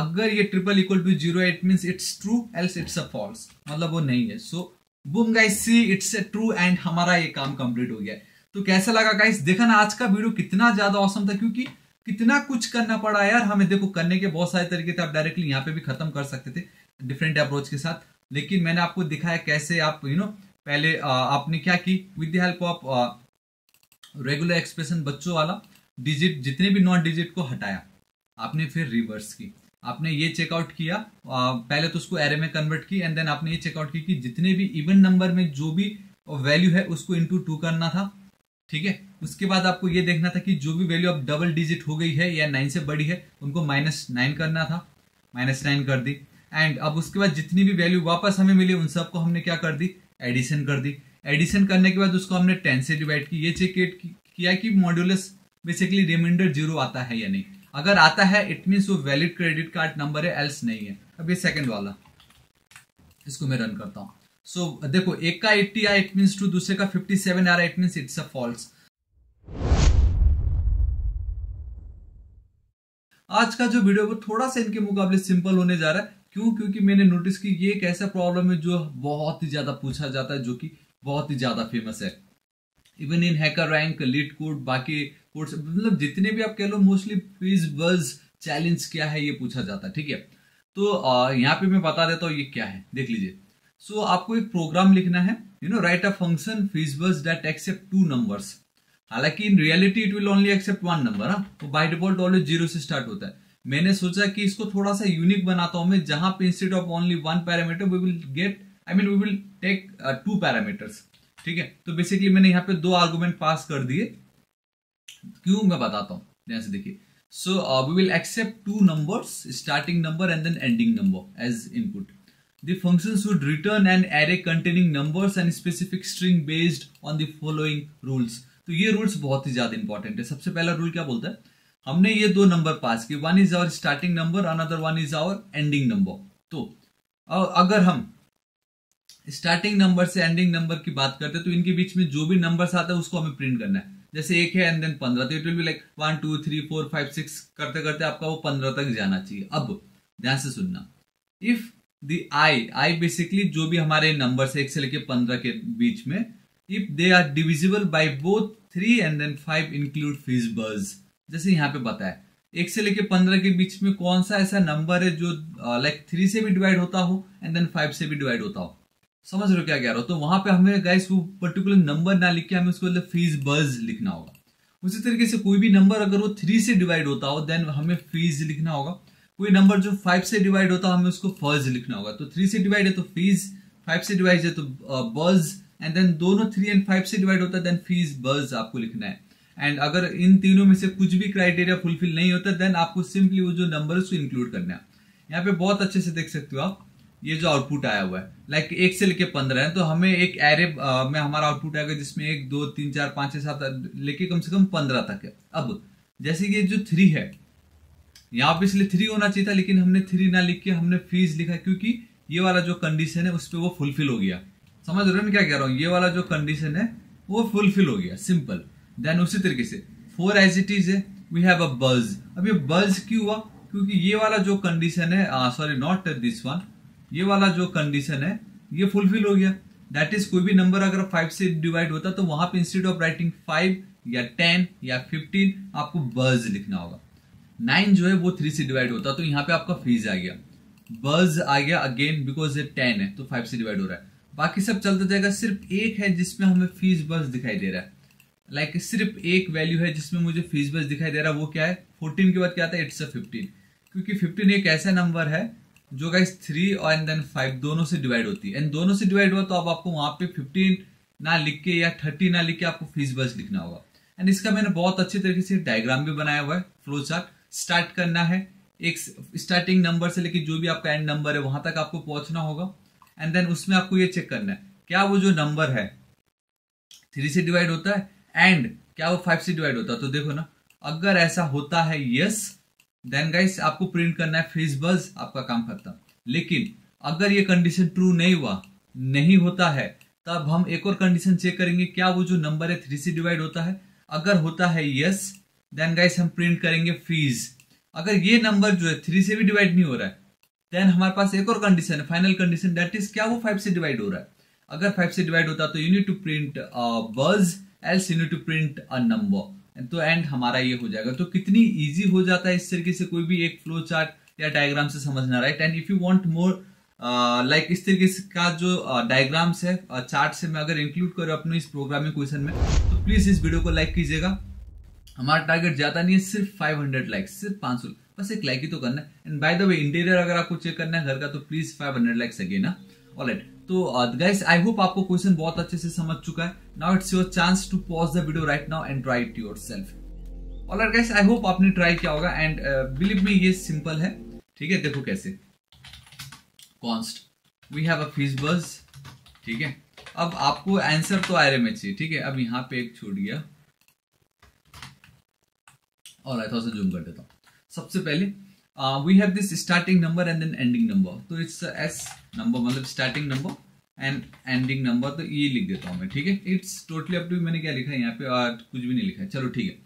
अगर ये triple equal to zero it mean it's true else it's a false मतलब वो नहीं है so so, boom guys see it's a true and हमारा ये काम कंप्लीट हो गया तो कैसा लगा गाइस देखा ना आज का वीडियो कितना ज्यादा औसम था क्योंकि कितना कुछ करना पड़ा यार हमें देखो करने के बहुत सारे तरीके थे आप डायरेक्टली यहाँ पे भी खत्म कर सकते थे डिफरेंट अप्रोच के साथ लेकिन मैंने आपको दिखाया कैसे आप यू you नो know, पहले आ, आपने क्या की with the help of regular expression बच्चों वाला डिजिट जितने भी नॉन डिजिट को हटाया आपने फिर रिवर्स की आपने ये चेकआउट किया पहले तो उसको एरे में कन्वर्ट की एंड देन आपने ये चेकआउट की कि जितने भी इवन नंबर में जो भी वैल्यू है उसको इंटू टू करना था ठीक है उसके बाद आपको ये देखना था कि जो भी वैल्यू अब डबल डिजिट हो गई है या नाइन से बड़ी है उनको माइनस नाइन करना था माइनस नाइन कर दी एंड अब उसके बाद जितनी भी वैल्यू वापस हमें मिली उन सबको हमने क्या कर दी एडिशन कर दी एडिशन करने के बाद उसको हमने टेन से डिवाइड की ये चेक किया कि मॉड्यूलस बेसिकली रिमाइंडर जीरो आता है या नहीं अगर आता है इट मीन वो वैलिड क्रेडिट कार्ड नंबर है एल्स नहीं है अब ये सेकेंड वाला इसको मैं रन करता हूं सो so, देखो एक का एट्टी आया इट मीन्स टू दूसरे का फिफ्टी सेवन आ रहा it means it's a false आज का जो वीडियो वो थोड़ा सा इनके मुकाबले सिंपल होने जा रहा है क्यों क्योंकि मैंने नोटिस की ये एक ऐसा प्रॉब्लम है जो बहुत ही ज्यादा पूछा जाता है जो कि बहुत ही ज्यादा फेमस है even in hacker rank leet code बाकी मतलब जितने भी आप कह लो मोस्टली क्विज बज चैलेंज क्या है ये पूछा जाता है ठीक है तो यहाँ पे मैं बता देता हूँ ये क्या है देख लीजिए सो so, आपको एक प्रोग्राम लिखना है you know write a function fizz buzz that accept two numbers हालांकि in reality it will only accept one number हाँ तो बाय डिफॉल्ट ऑलवेज जीरो से स्टार्ट होता है मैंने सोचा कि इसको थोड़ा सा यूनिक बनाता हूं मैं जहां पे instead of only one parameter we will get I mean we will take two parameters ठीक है तो बेसिकली मैंने यहाँ पे दो आर्गूमेंट पास कर दिए क्यों मैं बताता हूँ ध्यान से देखिए so we will accept two numbers starting number and then ending number as input the function would return an array containing numbers and specific string based on the following rules तो ये रूल्स बहुत ही ज्यादा important है सबसे पहला rule क्या बोलता है हमने ये दो नंबर पास किए one is our starting number another one is our ending number तो अगर हम स्टार्टिंग नंबर से एंडिंग नंबर की बात करते हैं तो इनके बीच में जो भी नंबर आता है उसको हमें प्रिंट करना है जैसे एक है एंड देन पंद्रह तो it will be like one two three four five six करते करते आपका वो पंद्रह तक जाना चाहिए अब ध्यान से सुनना if the I I basically जो भी हमारे नंबर है एक से लेके पंद्रह के बीच में if they are divisible by both three and then five include fizz buzz जैसे यहाँ पे पता है एक से लेके पंद्रह के बीच में कौन सा ऐसा नंबर है जो लाइक uh, थ्री like, से भी डिवाइड होता हो एंड देन फाइव से भी डिवाइड होता हो समझ रहे हो क्या कह रहा हूं तो वहां पे हमें गाइस वो पर्टिकुलर नंबर ना लिख के हमें उसको फीस बज लिखना होगा उसी तरीके से कोई भी नंबर अगर वो थ्री से डिवाइड होता हो देन हमें फीस लिखना होगा कोई नंबर जो फाइव से डिवाइड होता हो हमें उसको फर्ज लिखना होगा तो थ्री से डिवाइड है तो फीस फाइव से डिवाइड है तो बर्ज एंड देन दोनों थ्री एंड फाइव से डिवाइड होता है देन फीस बर्ज आपको लिखना है एंड अगर इन तीनों में से कुछ भी क्राइटेरिया फुलफिल नहीं होता देन आपको सिंपली वो जो नंबर है उसको इंक्लूड करना है यहाँ पे बहुत अच्छे से देख सकते हो आप ये जो आउटपुट आया हुआ है लाइक like एक से लेके पंद्रह है तो हमें एक एरे में हमारा आउटपुट आएगा जिसमें एक दो तीन चार पांच छह सात लेके कम से कम पंद्रह तक है अब जैसे कि जो थ्री है यहाँ पे इसलिए थ्री होना चाहिए था लेकिन हमने थ्री ना लिख के हमने फीस लिखा क्योंकि ये वाला जो कंडीशन है उस पर वो फुलफिल हो गया समझ रहे हो क्या कह रहा हूँ ये वाला जो कंडीशन है वो फुलफिल हो गया सिंपल देन उसी तरीके से फोर एज इट इज है वी हैव अ बल्ज अब ये बल्ज क्यों हुआ क्योंकि ये वाला जो कंडीशन है सॉरी नॉट दिस वन ये वाला जो कंडीशन है ये फुलफिल हो गया दैट इज कोई भी नंबर अगर फाइव से डिवाइड होता तो वहां पे इंस्टीट्यूट ऑफ राइटिंग फाइव या टेन या फिफ्टीन आपको बर्ज लिखना होगा नाइन जो है वो थ्री से डिवाइड होता तो यहाँ पे आपका फीस आ गया बर्ज आ गया अगेन बिकॉज ये टेन है तो फाइव से डिवाइड हो रहा है बाकी सब चलता जाएगा सिर्फ एक है जिसमें हमें फीस बस दिखाई दे रहा है लाइक like, सिर्फ एक वैल्यू है जिसमें मुझे फीस बस दिखाई दे रहा है वो क्या है फोर्टीन के बाद क्या आता है इट्स अ फिफ्टीन क्योंकि फिफ्टीन एक ऐसा नंबर है जो गाइस थ्री और एंड देन फाइव दोनों से डिवाइड होती है एंड दोनों से डिवाइड हुआ तो अब आपको वहाँ पे फिफ्टीन ना लिख के या थर्टी ना लिख के आपको फीस बस लिखना होगा एंड इसका मैंने बहुत अच्छे तरीके से डायग्राम भी बनाया हुआ है फ्लो चार्ट स्टार्ट करना है एक स्टार्टिंग नंबर से लेकर जो भी आपका एंड नंबर है वहां तक आपको पहुंचना होगा एंड देन उसमें आपको ये चेक करना है क्या वो जो नंबर है थ्री से डिवाइड होता है एंड क्या वो फाइव से डिवाइड होता है तो देखो ना अगर ऐसा होता है यस yes, देन गाइस आपको प्रिंट करना है फेस बस आपका काम खत्म लेकिन अगर ये कंडीशन ट्रू नहीं हुआ नहीं होता है तब हम एक और कंडीशन चेक करेंगे क्या वो जो नंबर है थ्री से डिवाइड होता है अगर होता है यस देन गाइस हम प्रिंट करेंगे फीस अगर ये नंबर जो है थ्री से भी डिवाइड नहीं हो रहा है देन हमारे पास एक और कंडीशन है फाइनल कंडीशन दैट इज क्या वो फाइव से डिवाइड हो रहा है अगर फाइव से डिवाइड होता तो you need to print buzz else you need to print a number तो एंड हमारा ये हो जाएगा तो कितनी इजी हो जाता है इस तरीके से कोई भी एक फ्लो चार्ट या डायग्राम से समझना right and if you want more like इस तरीके का जो डायग्राम्स uh, है चार्ट uh, से मैं अगर इंक्लूड करूँ अपने इस प्रोग्रामिंग क्वेश्चन में तो प्लीज इस वीडियो को लाइक कीजिएगा हमारा टारगेट ज्यादा नहीं है सिर्फ फाइव लाइक सिर्फ पांच बस एक लाइक ही तो करना है and by the way interior अगर आपको चेक करना है घर का तो प्लीज हंड्रेड लाइक्स अगेन ना ऑलराइट तो गाइस आई होप आपको क्वेश्चन बहुत अच्छे से समझ चुका है now it's your chance to pause the video right now and try it yourself alright guys I hope आपने ट्राई किया होगा एंड बिलीव मी ये सिंपल है ठीक है देखो कैसे const we have a fizz buzz ठीक है अब आपको आंसर तो आयरे में चाहिए ठीक है अब यहां पे एक छूट गया और थोड़ा सा जूम कर देता हूं सबसे पहले uh, we have this starting number and then ending number तो इट्स एस नंबर मतलब starting number and ending number तो ये लिख देता हूँ मैं ठीक है इट्स टोटली अप टू मैंने क्या लिखा है यहाँ पे और कुछ भी नहीं लिखा है चलो ठीक है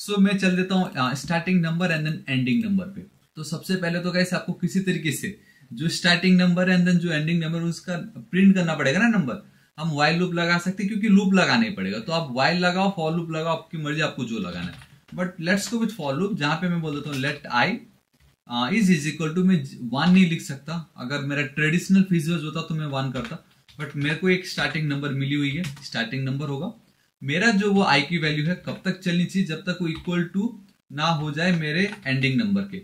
सो so, मैं चल देता हूँ starting number and then ending number पे तो सबसे पहले तो कैसे आपको किसी तरीके से जो स्टार्टिंग नंबर एंड देन जो एंडिंग नंबर उसका प्रिंट करना पड़ेगा ना नंबर हम वाइल लूप लगा सकते हैं क्योंकि लूप लगाना ही पड़ेगा तो आप वाइल लगाओ फॉर लूप लगाओ आपकी मर्जी आपको जो लगाना है but let's go with for loop जहां पे मैं बोल देता हूँ let I is is equal to मैं वन नहीं लिख सकता अगर मेरा ट्रेडिशनल फिजर्स होता तो मैं वन करता बट मेरे को एक स्टार्टिंग नंबर मिली हुई है स्टार्टिंग नंबर होगा मेरा जो वो आई की वैल्यू है कब तक चलनी चाहिए जब तक वो इक्वल टू ना हो जाए मेरे एंडिंग नंबर के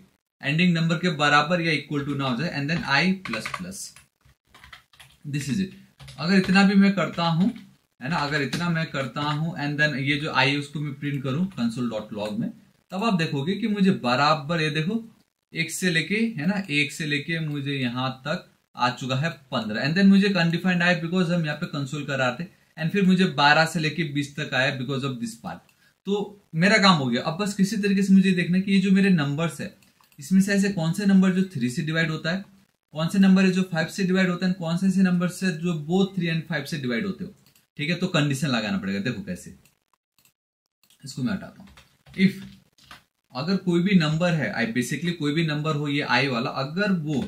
एंडिंग नंबर के बराबर या इक्वल टू ना हो जाए and then I plus plus this is it अगर इतना भी मैं करता हूं है ना अगर इतना मैं करता हूं एंड देन ये जो आई उसको मैं प्रिंट करूं कंसोल डॉट लॉग में तब आप देखोगे कि मुझे बराबर ये देखो एक से लेके है ना एक से लेके मुझे यहाँ तक आ चुका है पंद्रह एंड देन मुझे कंडिफाइंड आया बिकॉज हम यहाँ पे कंसोल करा रहे थे एंड फिर मुझे बारह से लेके बीस तक आया बिकॉज ऑफ दिस पार्ट तो मेरा काम हो गया अब बस किसी तरीके से मुझे देखना कि ये जो मेरे नंबर्स है इसमें से ऐसे कौन से नंबर जो थ्री से डिवाइड होता है कौन से नंबर है जो फाइव से डिवाइड होता है कौन से ऐसे नंबर से जो बोथ थ्री एंड फाइव से डिवाइड होते हो ठीक है तो कंडीशन लगाना पड़ेगा देखो कैसे इसको मैं हटाता हूँ इफ अगर कोई भी नंबर है आई बेसिकली कोई भी नंबर हो ये आई वाला अगर वो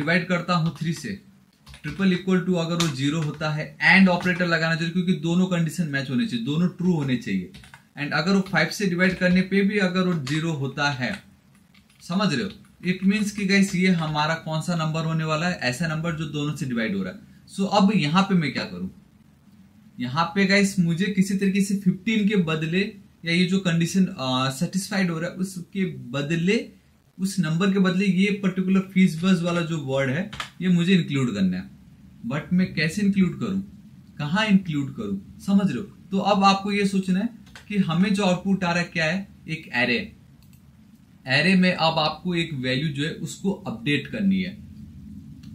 डिवाइड करता हूं थ्री से ट्रिपल इक्वल टू अगर वो जीरो होता है एंड ऑपरेटर लगाना चाहिए क्योंकि दोनों कंडीशन मैच होने चाहिए दोनों ट्रू होने चाहिए एंड अगर वो फाइव से डिवाइड करने पे भी अगर वो जीरो होता है समझ रहे हो इट मीन्स कि गाइस ये हमारा कौन सा नंबर होने वाला है ऐसा नंबर जो दोनों से डिवाइड हो रहा है सो so, अब यहाँ पे मैं क्या करूँ यहाँ पे गाइस मुझे किसी तरीके से 15 के बदले या ये जो कंडीशन सेटिस्फाइड हो रहा है उसके बदले उस नंबर के बदले ये पर्टिकुलर फीस बस वाला जो वर्ड है ये मुझे इंक्लूड करना है बट मैं कैसे इंक्लूड करूं कहा इंक्लूड करूं समझ रहे हो तो अब आपको ये सोचना है कि हमें जो आउटपुट आ रहा है क्या है एक एरे एरे में अब आपको एक वैल्यू जो है उसको अपडेट करनी है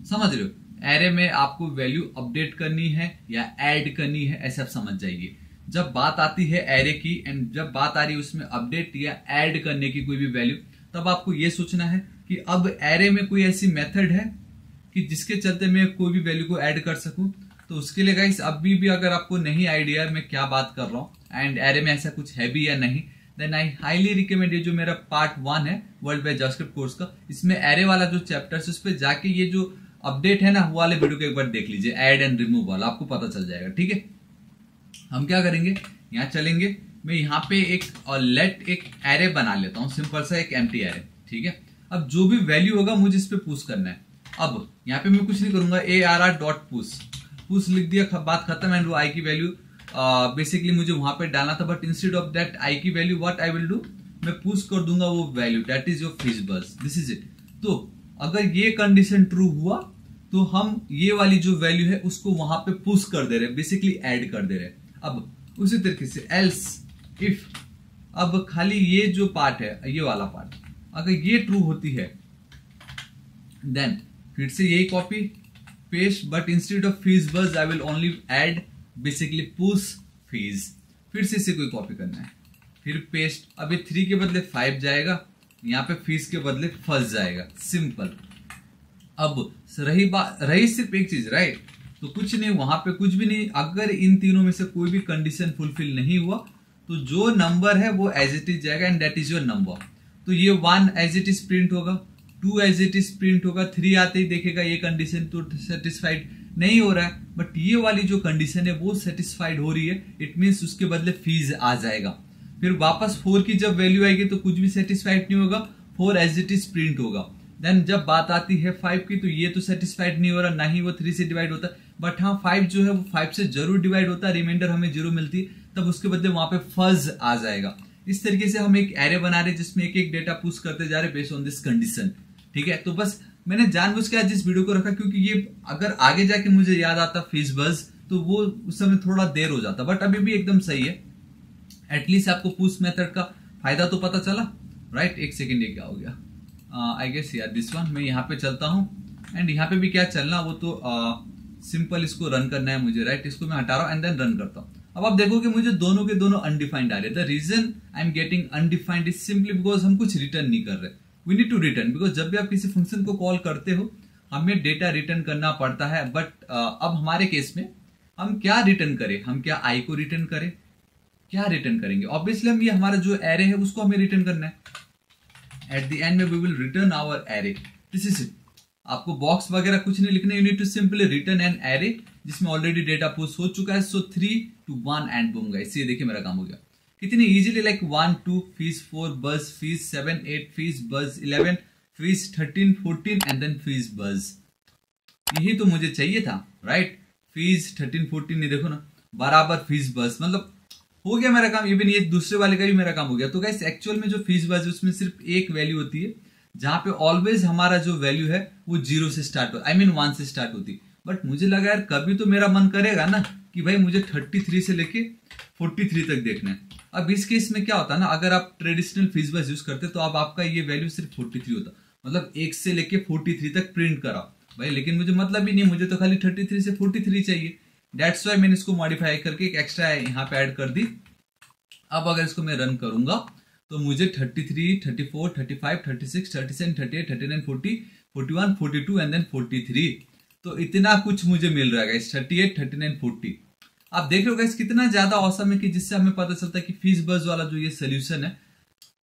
समझ रहे हो एरे में आपको वैल्यू अपडेट करनी है या एड करनी है ऐसे आप समझ जाइए जब बात आती है एरे की एंड जब बात आ रही है उसमें अपडेट या एड करने की कोई भी वैल्यू तब आपको ये सोचना है कि अब एरे में कोई ऐसी मेथड है कि जिसके चलते मैं कोई भी वैल्यू को ऐड कर सकूं तो उसके लिए गाइस अभी भी अगर आपको नहीं आइडिया मैं क्या बात कर रहा हूं एंड एरे में ऐसा कुछ है भी या नहीं देन आई हाईली ये जो मेरा पार्ट वन है वर्ल्ड वाइड जावास्क्रिप्ट कोर्स का इसमें एरे वाला जो चैप्टर है उस पर जाके ये जो अपडेट है ना वो वाले वीडियो को एक बार देख लीजिए एड एंड रिमूव वाला आपको पता चल जाएगा ठीक है हम क्या करेंगे यहाँ चलेंगे मैं यहाँ पे एक और लेट एक एरे बना लेता हूँ सिंपल सा एक एम एरे ठीक है अब जो भी वैल्यू होगा मुझे इस पर पूछ करना है अब यहाँ पे मैं कुछ नहीं करूंगा ए आर आर डॉट पूछ पूछ लिख दिया बात खत्म एंड वो आई की वैल्यू बेसिकली मुझे वहां पे डालना था but instead of that I की value what I will do मैं पूछ कर दूंगा वो वैल्यू दैट इज योर फिज बस दिस इज इट तो अगर ये कंडीशन ट्रू हुआ तो हम ये वाली जो वैल्यू है उसको वहां पे पुश कर दे रहे बेसिकली ऐड कर दे रहे अब उसी तरीके से एल्स इफ अब खाली ये जो पार्ट है ये वाला पार्ट अगर ये ट्रू होती है देन फिर से यही copy paste but instead of fizz buzz I will only add basically push fizz फिर से इसे कोई कॉपी करना है फिर पेस्ट अब ये थ्री के बदले फाइव जाएगा यहाँ पे फीस के बदले फर्स्ट जाएगा सिंपल अब रही बात रही सिर्फ एक चीज राइट तो कुछ नहीं वहां पे कुछ भी नहीं अगर इन तीनों में से कोई भी कंडीशन फुलफिल नहीं हुआ तो जो नंबर है वो एज इट इज जाएगा and that is your number तो ये one as it is print होगा two as it is print होगा थ्री आते ही देखेगा ये कंडीशन तो सेटिस्फाइड नहीं हो रहा है बट ये वाली जो कंडीशन है वो सेटिस्फाइड हो रही है इट मीन्स उसके बदले फीस आ जाएगा फिर वापस फोर की जब वैल्यू आएगी तो कुछ भी सेटिस्फाइड नहीं होगा four as it is print होगा देन जब बात आती है फाइव की तो ये तो सेटिस्फाइड नहीं हो रहा ना ही वो थ्री से डिवाइड होता है बट हाँ फाइव जो है वो फाइव से जरूर डिवाइड होता है रिमाइंडर हमें जीरो मिलती है तब उसके बदले वहां पे फर्ज आ जाएगा इस तरीके से हम एक एरे बना रहे जिसमें एक एक डेटा पुश करते जा रहे बेस्ड ऑन दिस कंडीशन ठीक है तो बस मैंने जानबूझ के आज इस वीडियो को रखा क्योंकि ये अगर आगे जाके मुझे याद आता फीस बज तो वो उस समय थोड़ा देर हो जाता बट अभी भी एकदम सही है एटलीस्ट आपको पुश मेथड का फायदा तो पता चला राइट right? एक सेकेंड ये क्या हो गया आई गेस यार दिस वन मैं यहाँ पे चलता हूँ एंड यहाँ पे भी क्या चलना वो तो uh, सिंपल इसको रन करना है मुझे राइट इसको मैं हटा रहा हूँ एंड देन रन करता हूं अब आप देखो कि मुझे दोनों के दोनों अनडिफाइंड आ रहे the reason I am getting undefined is simply because हम कुछ रिटर्न नहीं कर रहे we need to return because जब भी आप किसी फंक्शन को कॉल करते हो हमें डेटा रिटर्न करना पड़ता है बट uh, अब हमारे केस में हम क्या रिटर्न करें हम क्या आई को रिटर्न करें क्या रिटर्न करेंगे ऑब्वियसली हम ये हमारा जो एरे है उसको हमें रिटर्न करना है एट द एंड में we will return our array this is it आपको बॉक्स वगैरह कुछ नहीं लिखना you need to simply return and array जिसमें ऑलरेडी डेटा पोस्ट हो चुका है so three two one and boom गए इससे देखिए मेरा काम हो गया कितने easily like one two fizz four buzz fizz seven eight fizz buzz eleven fizz thirteen fourteen and then fizz buzz यही तो मुझे चाहिए था राइट फीस थर्टीन फोर्टीन ये देखो ना बराबर फीस बस मतलब हो गया मेरा काम इवन ये दूसरे वाले का भी मेरा काम हो गया तो गाइस एक्चुअल में जो फीस बस उसमें सिर्फ एक वैल्यू होती है जहां पे ऑलवेज हमारा जो वैल्यू है वो जीरो से स्टार्ट हो आई मीन वन से स्टार्ट होती बट मुझे लगा यार कभी तो मेरा मन करेगा ना कि भाई मुझे थर्टी थ्री से लेके फोर्टी थ्री तक देखना है अब इस केस में क्या होता ना अगर आप ट्रेडिशनल फीस बस यूज करते तो अब आपका ये वैल्यू सिर्फ फोर्टी थ्री होता मतलब एक से लेके फोर्टी थ्री तक प्रिंट कराओ भाई लेकिन मुझे मतलब ही नहीं मुझे तो खाली थर्टी थ्री से फोर्टी थ्री चाहिए डेट्स वाई मैंने इसको मॉडिफाई करके एक एक्स्ट्रा यहाँ पे ऐड कर दी अब अगर इसको मैं रन करूंगा तो मुझे thirty three thirty four thirty five thirty six thirty seven thirty eight thirty nine forty forty one forty two and then forty three तो इतना कुछ मुझे मिल रहा है guys thirty eight thirty nine forty आप देख रहे हो गाइस कितना ज्यादा औसम है कि जिससे हमें पता चलता है कि फीस बस वाला जो ये सोल्यूशन है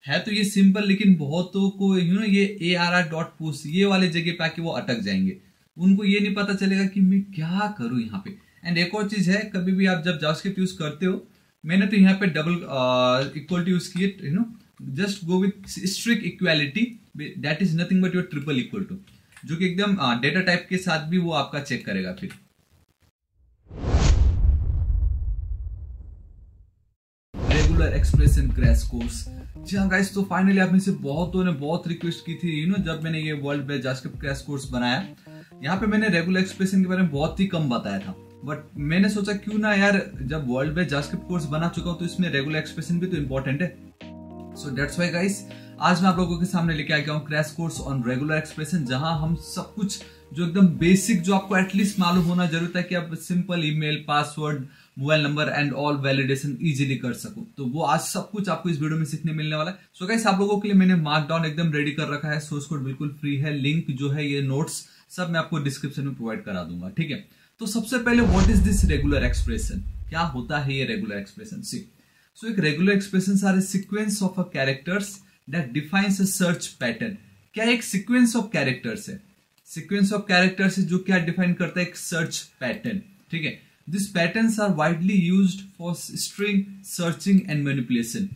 है तो ये सिंपल लेकिन बहुतों को यू नो ये A R R dot post ये वाले जगह पे आके वो अटक जाएंगे उनको ये नहीं पता चलेगा कि मैं क्या करूं यहाँ पे एंड एक और चीज़ है कभी भी आप जब जावास्क्रिप्ट यूज़ करते हो मैंने तो यहाँ पे डबल इक्वल टू यूज किए you know just go with strict equality that is nothing but your triple equal to जो कि एकदम डेटा uh, टाइप के साथ भी वो आपका चेक करेगा फिर रेगुलर एक्सप्रेशन क्रैश कोर्स जी हाँ गाइस तो फाइनली आपने से बहुतों ने बहुत रिक्वेस्ट की थी यू नो जब मैंने ये world best JavaScript crash course बनाया यहाँ पे मैंने रेगुलर एक्सप्रेशन के बारे में बहुत ही कम बताया था बट मैंने सोचा क्यों ना यार जब वर्ल्ड में जस्ट कोर्स बना चुका हूँ तो इसमें रेगुलर एक्सप्रेशन भी तो इम्पोर्टेंट है सो डेट्स वाई गाइस आज मैं आप लोगों के सामने लेके आ गया हूँ crash course on regular expression जहां हम सब कुछ जो एकदम बेसिक जो आपको एटलीस्ट मालूम होना जरूरत है कि आप simple email password mobile number and all validation easily कर सको तो वो आज सब कुछ आपको इस वीडियो में सीखने मिलने वाला है सो so गाइस आप लोगों के लिए मैंने मार्कडाउन एकदम रेडी कर रखा है सोर्स कोड बिल्कुल फ्री है लिंक जो है ये नोट्स सब मैं आपको डिस्क्रिप्शन में प्रोवाइड करा दूंगा ठीक है तो सबसे पहले what is this regular expression क्या होता है ये रेगुलर एक्सप्रेशन सी सो एक regular expression are a sequence of a characters that defines a search pattern क्या एक सिक्वेंस ऑफ कैरेक्टर्स है सिक्वेंस ऑफ कैरेक्टर्स जो क्या डिफाइन करता है एक सर्च पैटर्न ठीक है this pattern are widely use for string searching and manipulation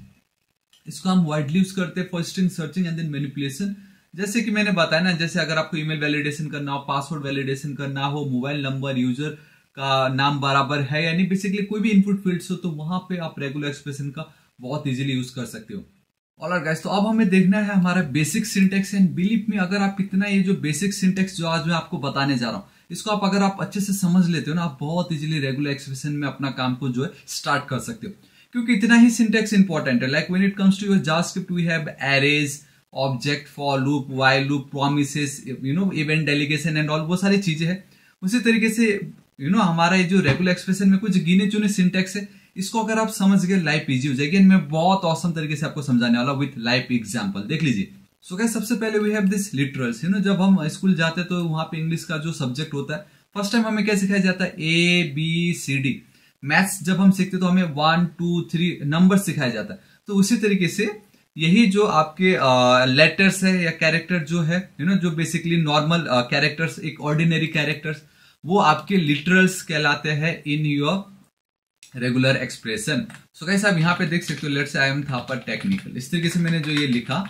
इसको हम वाइडली यूज करते हैं for string searching and then manipulation जैसे कि मैंने बताया ना जैसे अगर आपको ईमेल वैलिडेशन करना हो पासवर्ड वैलिडेशन करना हो मोबाइल नंबर यूजर का नाम बराबर है यानी बेसिकली कोई भी इनपुट फील्ड्स हो तो वहां पे आप रेगुलर एक्सप्रेशन का बहुत इजीली यूज कर सकते हो और गैस तो अब हमें देखना है हमारा बेसिक सिंटेक्स एंड बिलीफ में अगर आप इतना ये जो बेसिक सिंटेक्स जो आज मैं आपको बताने जा रहा हूँ इसको आप अगर आप अच्छे से समझ लेते हो ना आप बहुत इजीली रेगुलर एक्सप्रेशन में अपना काम को जो है स्टार्ट कर सकते हो क्योंकि इतना ही सिंटेक्स इंपॉर्टेंट है like when it comes to your JavaScript we have arrays object for loop while loop promise you know event delegation and all वो सारी चीजें हैं उसी तरीके से यू you नो know, हमारा ये जो रेगुलर एक्सप्रेशन में कुछ गिने चुने सिंटेक्स है इसको अगर आप समझ गए लाइफ इजी हो जाएगी मैं बहुत औसम तरीके से आपको समझाने वाला विथ लाइफ एग्जाम्पल देख लीजिए सो so, क्या सबसे पहले we have this literals you know जब हम स्कूल जाते हैं तो वहां पे इंग्लिश का जो सब्जेक्ट होता है फर्स्ट टाइम हमें क्या सिखाया जाता है A B C D maths जब हम सीखते तो हमें वन टू थ्री नंबर सिखाया जाता है तो उसी तरीके से यही जो आपके लेटर्स है या कैरेक्टर जो है यू नो जो बेसिकली नॉर्मल कैरेक्टर्स एक ऑर्डिनरी कैरेक्टर्स वो आपके लिटरल्स कहलाते हैं in your regular expression so कैसे आप यहाँ पे देख सकते हो लेट्स आई एम था पर टेक्निकल इस तरीके से मैंने जो ये लिखा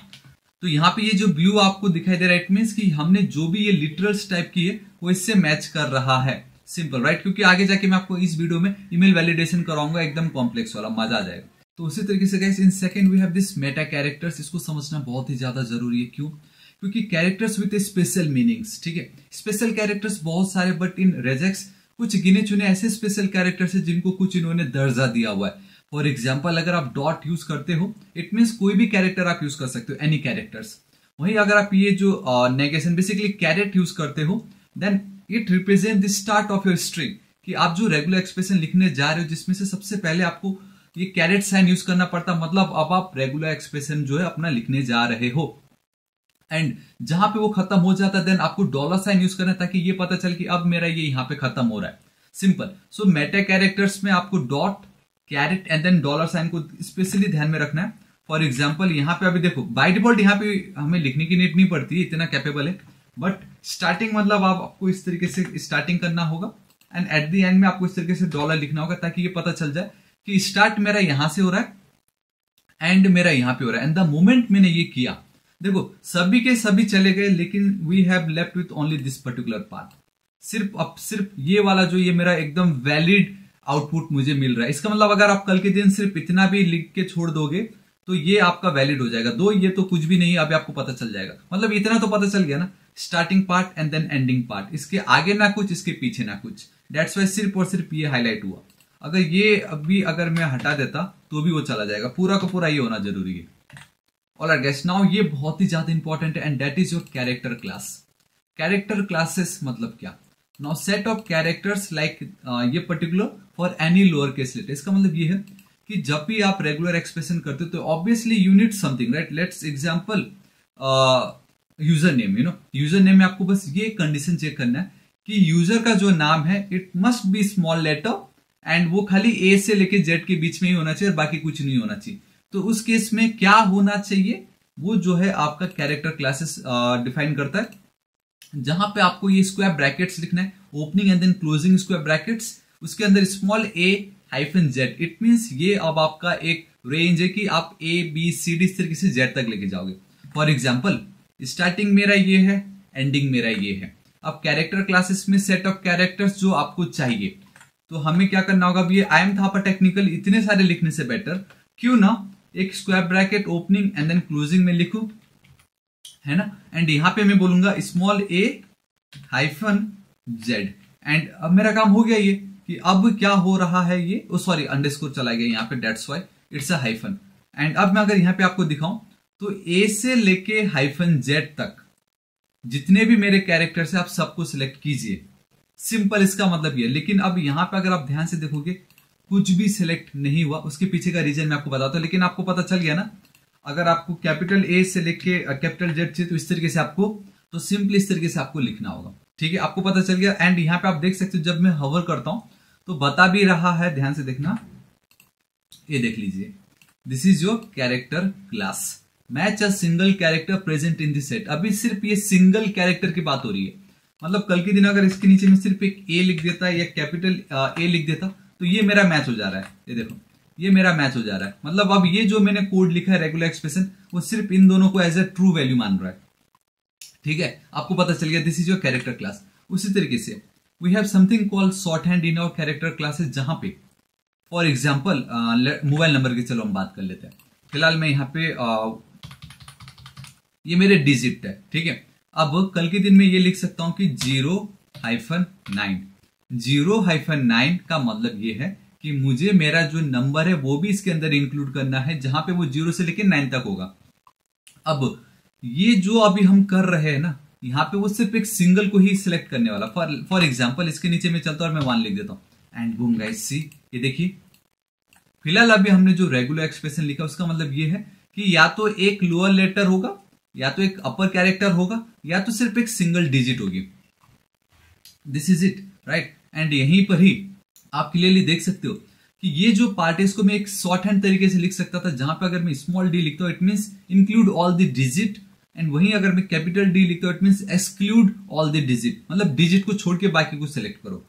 तो यहाँ पे ये जो व्यू आपको दिखाई दे रहा है इट मीन्स कि हमने जो भी ये लिटरल्स टाइप की है वो इससे मैच कर रहा है सिंपल राइट right? क्योंकि आगे जाके मैं आपको इस वीडियो में ईमेल वैलिडेशन कराऊंगा एकदम कॉम्प्लेक्स वाला मजा आ जाएगा तो उसी तरीके से guess in second we have this meta characters इसको समझना बहुत ही ज्यादा जरूरी है क्यों क्योंकि कैरेक्टर्स विद स्पेशल मीनिंग्स ठीक है स्पेशल कैरेक्टर्स बहुत सारे बट इन रेजेक्स कुछ गिने चुने ऐसे स्पेशल कैरेक्टर्स है जिनको कुछ इन्होंने दर्जा दिया हुआ है फॉर एग्जाम्पल अगर आप डॉट यूज करते हो इट मीन्स कोई भी कैरेक्टर आप यूज कर सकते हो एनी कैरेक्टर्स वहीं अगर आप ये जो नेगेशन बेसिकली कैरेट यूज करते हो then it represent the start of your string कि आप जो रेगुलर एक्सप्रेशन लिखने जा रहे हो जिसमें से सबसे पहले आपको ये कैरेट साइन यूज करना पड़ता मतलब अब आप रेगुलर एक्सप्रेशन जो है अपना लिखने जा रहे हो एंड जहां पे वो खत्म हो जाता है देन आपको डॉलर साइन यूज करना है ताकि ये पता चल कि अब मेरा ये यहाँ पे खत्म हो रहा है सिंपल सो मेटा कैरेक्टर्स में आपको dot caret and then dollar sign को स्पेशली ध्यान में रखना है फॉर एग्जाम्पल यहाँ पे अभी देखो बाई डिफॉल्ट यहाँ पे हमें लिखने की नीड नहीं पड़ती इतना कैपेबल है बट स्टार्टिंग मतलब आप आपको इस तरीके से स्टार्टिंग करना होगा एंड एट द एंड में आपको इस तरीके से डॉलर लिखना होगा ताकि ये पता चल जाए कि स्टार्ट मेरा यहां से हो रहा है एंड मेरा यहां पे हो रहा है एंड द मोमेंट मैंने ये किया देखो सभी के सभी चले गए लेकिन we have left with only this particular path सिर्फ अब सिर्फ ये वाला जो ये मेरा एकदम वैलिड आउटपुट मुझे मिल रहा है इसका मतलब अगर आप कल के दिन सिर्फ इतना भी लिख के छोड़ दोगे तो ये आपका वैलिड हो जाएगा दो ये तो कुछ भी नहीं अभी आपको पता चल जाएगा मतलब इतना तो पता चल गया ना starting part and then ending part इसके आगे ना कुछ इसके पीछे ना कुछ डेट्स वाई सिर्फ और सिर्फ ये हाईलाइट हुआ अगर ये अभी अगर मैं हटा देता तो भी वो चला जाएगा पूरा का पूरा ये होना जरूरी है आर गेस्ट नाउ ये बहुत ही ज्यादा इंपॉर्टेंट है and that is your character class character classes मतलब क्या now set of characters like ये particular for any lower case letter इसका मतलब ये है कि जब भी आप रेगुलर एक्सप्रेशन करते हो तो obviously you need something right let's example user name you know user name में आपको बस ये कंडीशन चेक करना है कि यूजर का जो नाम है it must be small letter and वो खाली ए से लेके जेड के बीच में ही होना चाहिए और बाकी कुछ नहीं होना चाहिए तो उस केस में क्या होना चाहिए वो जो है आपका कैरेक्टर क्लासेस डिफाइन करता है जहां पे आपको ये स्क्वायर ब्रैकेट्स लिखना है opening and then closing square brackets उसके अंदर small A hyphen Z it mean ये अब आपका एक रेंज है कि आप ए बी सी डी इस तरीके से जेड तक लेके जाओगे फॉर एग्जाम्पल स्टार्टिंग मेरा ये है एंडिंग मेरा ये है अब कैरेक्टर क्लासेस में सेट ऑफ कैरेक्टर्स जो आपको चाहिए तो हमें क्या करना होगा अब ये आई एम थापा टेक्निकल इतने सारे लिखने से बेटर क्यों ना एक square bracket opening and then closing में लिखू है ना एंड यहां पे मैं बोलूंगा small A hyphen Z and अब मेरा काम हो गया ये कि अब क्या हो रहा है ये ओ सॉरी अंडरस्कोर चला गया यहाँ पे that's why it's a hyphen and अब मैं अगर यहाँ पे आपको दिखाऊं तो ए से लेके हाइफन जेड तक जितने भी मेरे कैरेक्टर्स है आप सबको सिलेक्ट कीजिए सिंपल इसका मतलब ये लेकिन अब यहाँ पे अगर आप ध्यान से देखोगे कुछ भी सिलेक्ट नहीं हुआ उसके पीछे का रीजन मैं आपको बताता हूँ लेकिन आपको पता चल गया ना अगर आपको कैपिटल ए से लेके कैपिटल जेड चाहिए तो इस तरीके से आपको तो सिंपल इस तरीके से आपको लिखना होगा ठीक है आपको पता चल गया एंड यहाँ पे आप देख सकते हो जब मैं हवर करता हूं तो बता भी रहा है ध्यान से देखना ये देख लीजिए this is your character class match a single character present in this set अभी सिर्फ ये सिंगल कैरेक्टर की बात हो रही है मतलब कल के दिन अगर इसके नीचे में सिर्फ एक ए लिख देता या कैपिटल ए लिख देता तो ये मेरा मैच हो जा रहा है ये देखो ये मेरा मैच हो जा रहा है मतलब अब ये जो मैंने कोड लिखा है रेगुलर एक्सप्रेशन वो सिर्फ इन दोनों को एज ए ट्रू वैल्यू मान रहा है ठीक है आपको पता चल गया this is your character class उसी तरीके से we have something called shorthand in our character classes जहां पे फॉर एग्जाम्पल मोबाइल नंबर की चलो हम बात कर लेते हैं फिलहाल मैं यहाँ पे uh, ये मेरे डिजिट है ठीक है अब कल के दिन में ये लिख सकता हूं कि zero hyphen nine zero hyphen nine का मतलब ये है कि मुझे मेरा जो नंबर है वो भी इसके अंदर इंक्लूड करना है जहां पे वो जीरो से लेकर नाइन तक होगा अब ये जो अभी हम कर रहे हैं ना यहाँ पे वो सिर्फ एक सिंगल को ही सिलेक्ट करने वाला फॉर फॉर एग्जाम्पल इसके नीचे में चलता हूं और मैं वन लिख देता हूँ एंड बुम गाइस सी ये देखिए फिलहाल अभी हमने जो रेगुलर एक्सप्रेशन लिखा उसका मतलब ये है कि या तो एक लोअर लेटर होगा या तो एक अपर कैरेक्टर होगा या तो सिर्फ एक सिंगल डिजिट होगी this is it right and यहीं पर ही आप क्लियरली देख सकते हो कि ये जो पार्ट है इसको मैं एक शॉर्ट हैंड तरीके से लिख सकता था जहां पे अगर मैं स्मॉल डी लिखता हूं it mean include all the digit and वहीं अगर मैं कैपिटल डी लिखता हूं it means exclude all the digit मतलब डिजिट को छोड़ के बाकी को सिलेक्ट करो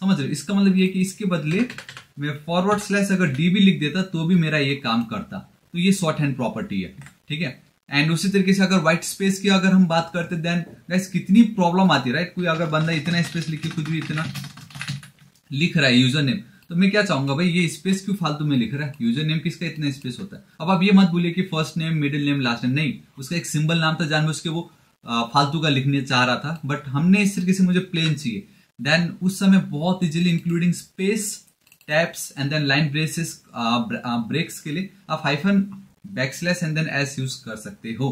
समझ रहे इसका मतलब ये कि इसके बदले मैं फॉरवर्ड स्लैश अगर डी भी लिख देता तो भी मेरा ये काम करता तो ये शॉर्ट हैंड प्रॉपर्टी है ठीक है एंड उसी तरीके से अगर व्हाइट स्पेस की अगर हम बात करते देन गैस कितनी प्रॉब्लम आती है राइट कोई अगर बंदा इतना स्पेस लिख के खुद भी इतना लिख रहा है यूजर नेम तो मैं क्या चाहूंगा भाई ये स्पेस क्यों फालतू में लिख रहा है यूजर नेम किसका इतना स्पेस होता है अब आप ये मत बोलिए कि first name middle name last name नहीं उसका एक सिंबल नाम था जानबूझ उसके वो फालतू का लिखने चाह रहा था बट हमने इस तरीके से मुझे प्लेन चाहिए देन उस समय बहुत easily including space tabs and then line braces breaks के लिए आप hyphen backslash and then S use कर सकते हो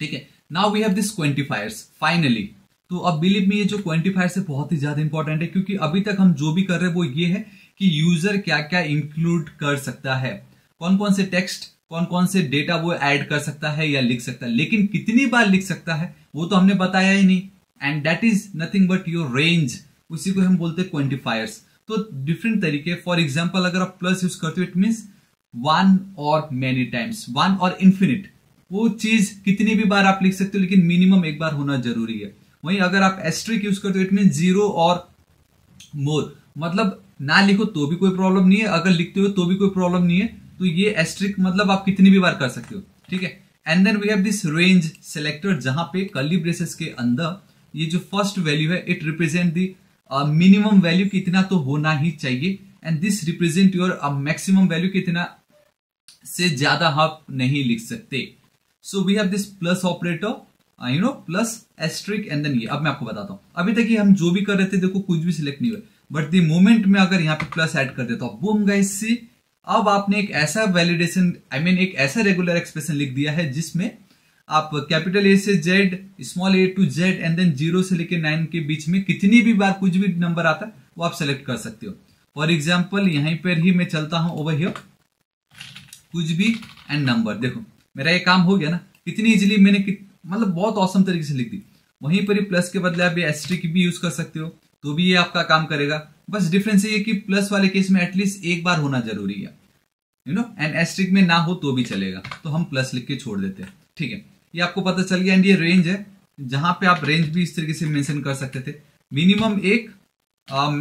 ठीक है now we have this quantifiers finally तो अब बिलीव में ये जो क्वेंटिफायर है बहुत ही ज्यादा इंपॉर्टेंट है क्योंकि अभी तक हम जो भी कर रहे हैं वो ये है कि यूजर क्या क्या इंक्लूड कर सकता है कौन कौन से टेक्स्ट कौन कौन से डेटा वो ऐड कर सकता है या लिख सकता है लेकिन कितनी बार लिख सकता है वो तो हमने बताया ही नहीं and that is nothing but your range उसी को हम बोलते हैं क्वांटिफायर्स तो डिफरेंट तरीके फॉर एग्जाम्पल अगर आप प्लस यूज करते हो it means one or many times one or infinite वो चीज कितनी भी बार आप लिख सकते हो लेकिन मिनिमम एक बार होना जरूरी है वहीं अगर आप एस्ट्रिक यूज करते हो इट मीन जीरो और मोर मतलब ना लिखो तो भी कोई प्रॉब्लम नहीं है अगर लिखते हो तो भी कोई प्रॉब्लम नहीं है तो ये एस्ट्रिक मतलब आप कितनी भी बार कर सकते हो ठीक है and then we have this range selector जहां पे कली ब्रेसेस के अंदर ये जो फर्स्ट वैल्यू है it represent the minimum value कितना तो होना ही चाहिए and this represent your maximum value कितना से ज्यादा हम हाँ नहीं लिख सकते so we have this plus operator you know plus asterisk and then ये अब मैं आपको बताता हूं अभी तक ये हम जो भी कर रहे थे देखो कुछ भी सिलेक्ट नहीं हुआ बट दी मोमेंट में अगर यहाँ पे प्लस एड कर देता हूं बूम गाइस सी अब आपने एक ऐसा वैलिडेशन आई मीन एक ऐसा रेगुलर एक्सप्रेशन लिख दिया है जिसमें आप कैपिटल ए से Z small A to Z and then zero से लेके नाइन के बीच में कितनी भी बार कुछ भी नंबर आता है वो आप सेलेक्ट कर सकते हो फॉर एग्जाम्पल यहीं पर ही मैं चलता हूं ओवर हियर कुछ भी एंड नंबर देखो मेरा ये काम हो गया ना कितनी इजिली मैंने कित... मतलब बहुत औसम तरीके से लिख दी वहीं पर ही प्लस के बदले आप ये भी यूज कर सकते हो तो भी ये आपका काम करेगा बस डिफरेंस ये कि प्लस वाले केस में एटलीस्ट एक बार होना जरूरी है यू नो एंड एस्ट्रिक में ना हो तो भी चलेगा तो हम प्लस लिख के छोड़ देते हैं ठीक है ये आपको पता चल गया एंड ये रेंज है जहां पे आप रेंज भी इस तरीके से मेंशन कर सकते थे मिनिमम एक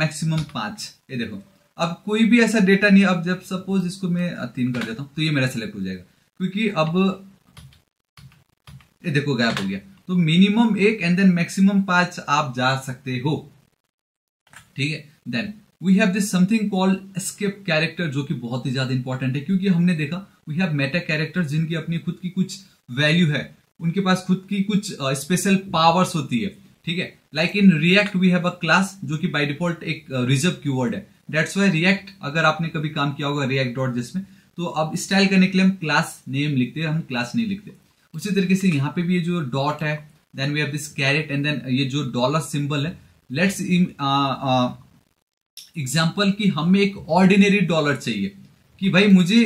मैक्सिमम uh, पांच ये देखो अब कोई भी ऐसा डेटा नहीं अब जब सपोज इसको मैं तीन कर देता हूँ तो ये मेरा सिलेक्ट हो जाएगा क्योंकि अब ये देखो गायब हो गया तो मिनिमम एक एंड देन मैक्सिमम पांच आप जा सकते हो ठीक है then we have this something called escape character जो कि बहुत ही ज्यादा इंपॉर्टेंट है क्योंकि हमने देखा वी हैव मेटा कैरेक्टर जिनकी अपनी खुद की कुछ वैल्यू है उनके पास खुद की कुछ स्पेशल uh, पावर्स होती है ठीक है like in React we have a class जो कि बाय डिफॉल्ट एक रिजर्व uh, कीवर्ड है डेट्स वाई रिएक्ट अगर आपने कभी काम किया होगा रिएक्ट डॉट जिसमें तो अब स्टाइल करने के लिए हम क्लास नेम लिखते हैं हम क्लास नहीं लिखते उसी तरीके से यहाँ पे भी ये जो डॉट है then we have this caret and then ये जो डॉलर सिंबल है लेट्स एग्जाम्पल कि हमें एक ऑर्डिनरी डॉलर चाहिए कि भाई मुझे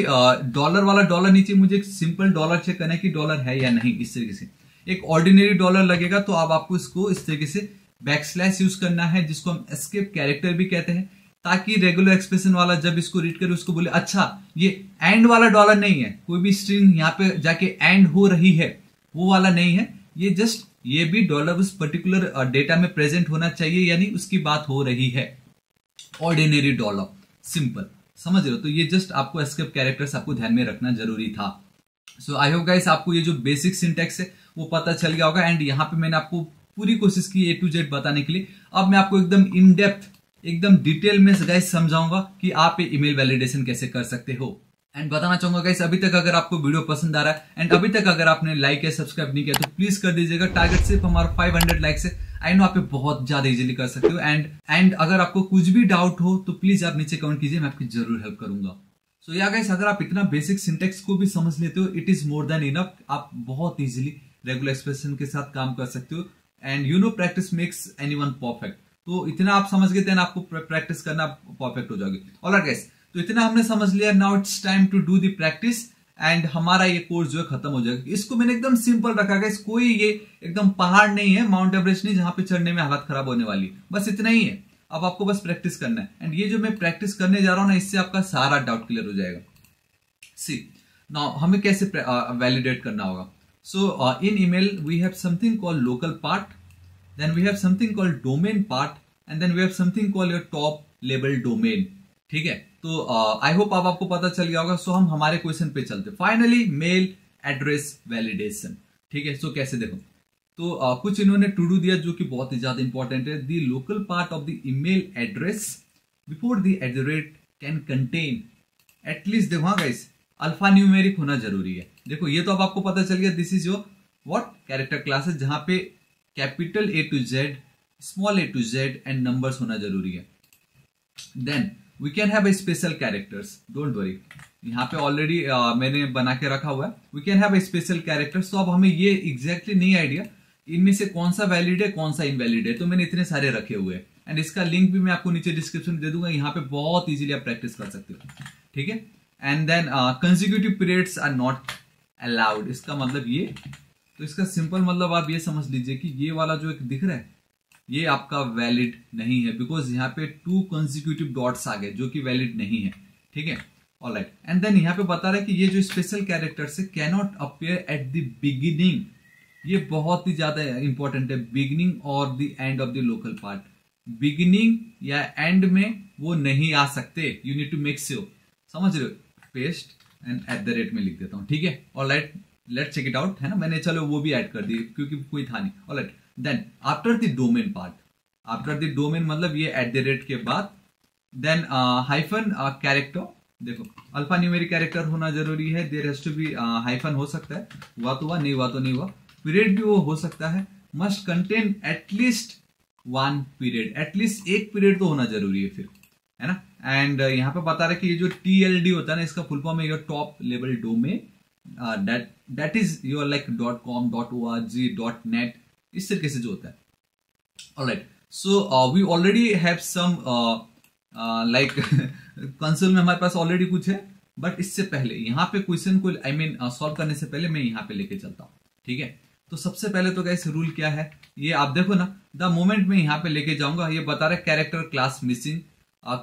डॉलर वाला डॉलर नीचे मुझे एक सिंपल डॉलर चेक करना है कि डॉलर है या नहीं इस तरीके से एक ऑर्डिनरी डॉलर लगेगा तो अब आप आपको इसको इस तरीके से बैक स्लैश यूज करना है जिसको हम एस्केप कैरेक्टर भी कहते हैं ताकि रेगुलर एक्सप्रेशन वाला जब इसको रीड करे उसको बोले अच्छा ये एंड वाला डॉलर नहीं है कोई भी स्ट्रिंग यहाँ पे जाके एंड हो रही है वो वाला नहीं है ये जस्ट ये भी डॉलर उस पर्टिकुलर डेटा में प्रेजेंट होना चाहिए यानी उसकी बात हो रही है ऑर्डिनरी डॉलर सिंपल समझ रहे हो तो ये जस्ट आपको एस्केप कैरेक्टर्स आपको ध्यान में रखना जरूरी था सो आई होप गाइस आपको ये जो बेसिक सिंटेक्स है वो पता चल गया होगा एंड यहाँ पे मैंने आपको पूरी कोशिश की ए टू जेड बताने के लिए अब मैं आपको एकदम इनडेप्थ एकदम डिटेल में गाइस समझाऊंगा कि आप ये ईमेल वैलिडेशन कैसे कर सकते हो एंड बताना चाहूंगा गाइस अभी तक अगर आपको वीडियो पसंद आ रहा है एंड अभी तक अगर आपने लाइक या सब्सक्राइब नहीं किया तो प्लीज कर दीजिएगा टारगेट सिर्फ हमारा हंड्रेड लाइक से आई नो आप बहुत ज्यादा इजीली कर सकते हो एंड एंड अगर आपको कुछ भी डाउट हो तो प्लीज आप नीचे कमेंट कीजिए मैं आपकी जरूर हेल्प करूंगा सो या गाइस अगर आप इतना बेसिक सिंटेक्स को भी समझ लेते हो it is more than enough आप बहुत इजिली रेगुलर एक्सप्रेशन के साथ काम कर सकते हो and you know practice makes anyone perfect तो इतना आप समझ गए आपको प्रैक्टिस करना परफेक्ट हो जाओगे और गैस तो इतना हमने समझ लिया now it's time to do the practice and हमारा ये कोर्स जो है खत्म हो जाएगा इसको मैंने एकदम सिंपल रखा गया कोई ये एकदम पहाड़ नहीं है माउंट एवरेस्ट नहीं जहां पे चढ़ने में हालत खराब होने वाली बस इतना ही है अब आपको बस प्रैक्टिस करना है एंड ये जो मैं प्रैक्टिस करने जा रहा हूँ ना इससे आपका सारा डाउट क्लियर हो जाएगा सी नाउ हमें कैसे वैलिडेट करना होगा so in email we have something call local part Then we have something called domain part and then we have something called your top label domain ठीक है तो आई uh, होप आप आपको पता चल गया होगा सो so हम हमारे क्वेश्चन पे चलते फाइनली मेल एड्रेस वैलिडेशन ठीक है सो so, कैसे देखो तो uh, कुछ इन्होंने टू डू दिया जो कि बहुत ही ज्यादा इंपॉर्टेंट है the local part of the email address before the at the rate can contain at least देखो हाँ गाइस अल्फा न्यूमेरिक होना जरूरी है देखो ये तो अब आपको पता चल गया this is your what character classes जहां पे capital A to Z small A to Z and numbers होना जरूरी है then we can have a special characters don't worry यहाँ पे ऑलरेडी uh, मैंने बना के रखा हुआ है we can have a special character तो अब हमें ये एग्जैक्टली exactly नहीं आइडिया इनमें से कौन सा वैलिड है कौन सा इनवैलिड है तो मैंने इतने सारे रखे हुए हैं एंड इसका लिंक भी मैं आपको नीचे डिस्क्रिप्शन में दे दूंगा यहाँ पे बहुत इजीली आप प्रैक्टिस कर सकते हो ठीक है and then consecutive periods are not allowed इसका मतलब ये तो इसका सिंपल मतलब आप ये समझ लीजिए कि ये वाला जो एक दिख रहा है ये आपका वैलिड नहीं है बिकॉज यहाँ पे टू कंजिक्यूटिव डॉट्स आ गए जो कि वैलिड नहीं है ठीक है ऑल राइट एंड देन यहाँ पे बता रहा है कि ये जो स्पेशल कैरेक्टर्स है cannot appear at the beginning ये बहुत ही ज्यादा इंपॉर्टेंट है beginning or the end of the local part beginning या एंड में वो नहीं आ सकते you need to make sure समझ रहे हो paste and at the rate में लिख देता हूँ ठीक है all right let check it out है ना मैंने चलो वो भी ऐड कर दी क्योंकि कोई था नहीं alright then after the domain part after the domain मतलब ये एट द रेट के बाद देन हाइफन कैरेक्टर देखो अल्फा न्यूमेरिक कैरेक्टर होना जरूरी है there has to be hyphen हो सकता है हुआ तो हुआ नहीं हुआ तो नहीं हुआ पीरियड भी वो हो सकता है must contain at least one period at least एक पीरियड तो होना जरूरी है फिर है ना एंड uh, यहाँ पे बता रहे कि ये जो टी होता है ना इसका फुल फॉर्म है your top level domain uh, is your like dot com dot O R G dot net इस तरीके से जो होता है alright so we already have some like console में हमारे पास ऑलरेडी कुछ है बट इससे पहले यहाँ पे क्वेश्चन को आई मीन सॉल्व करने से पहले मैं यहाँ पे लेके चलता हूँ ठीक है तो सबसे पहले तो कैसे रूल क्या है ये आप देखो ना द मोमेंट में यहाँ पे लेके जाऊंगा ये बता रहा है character class missing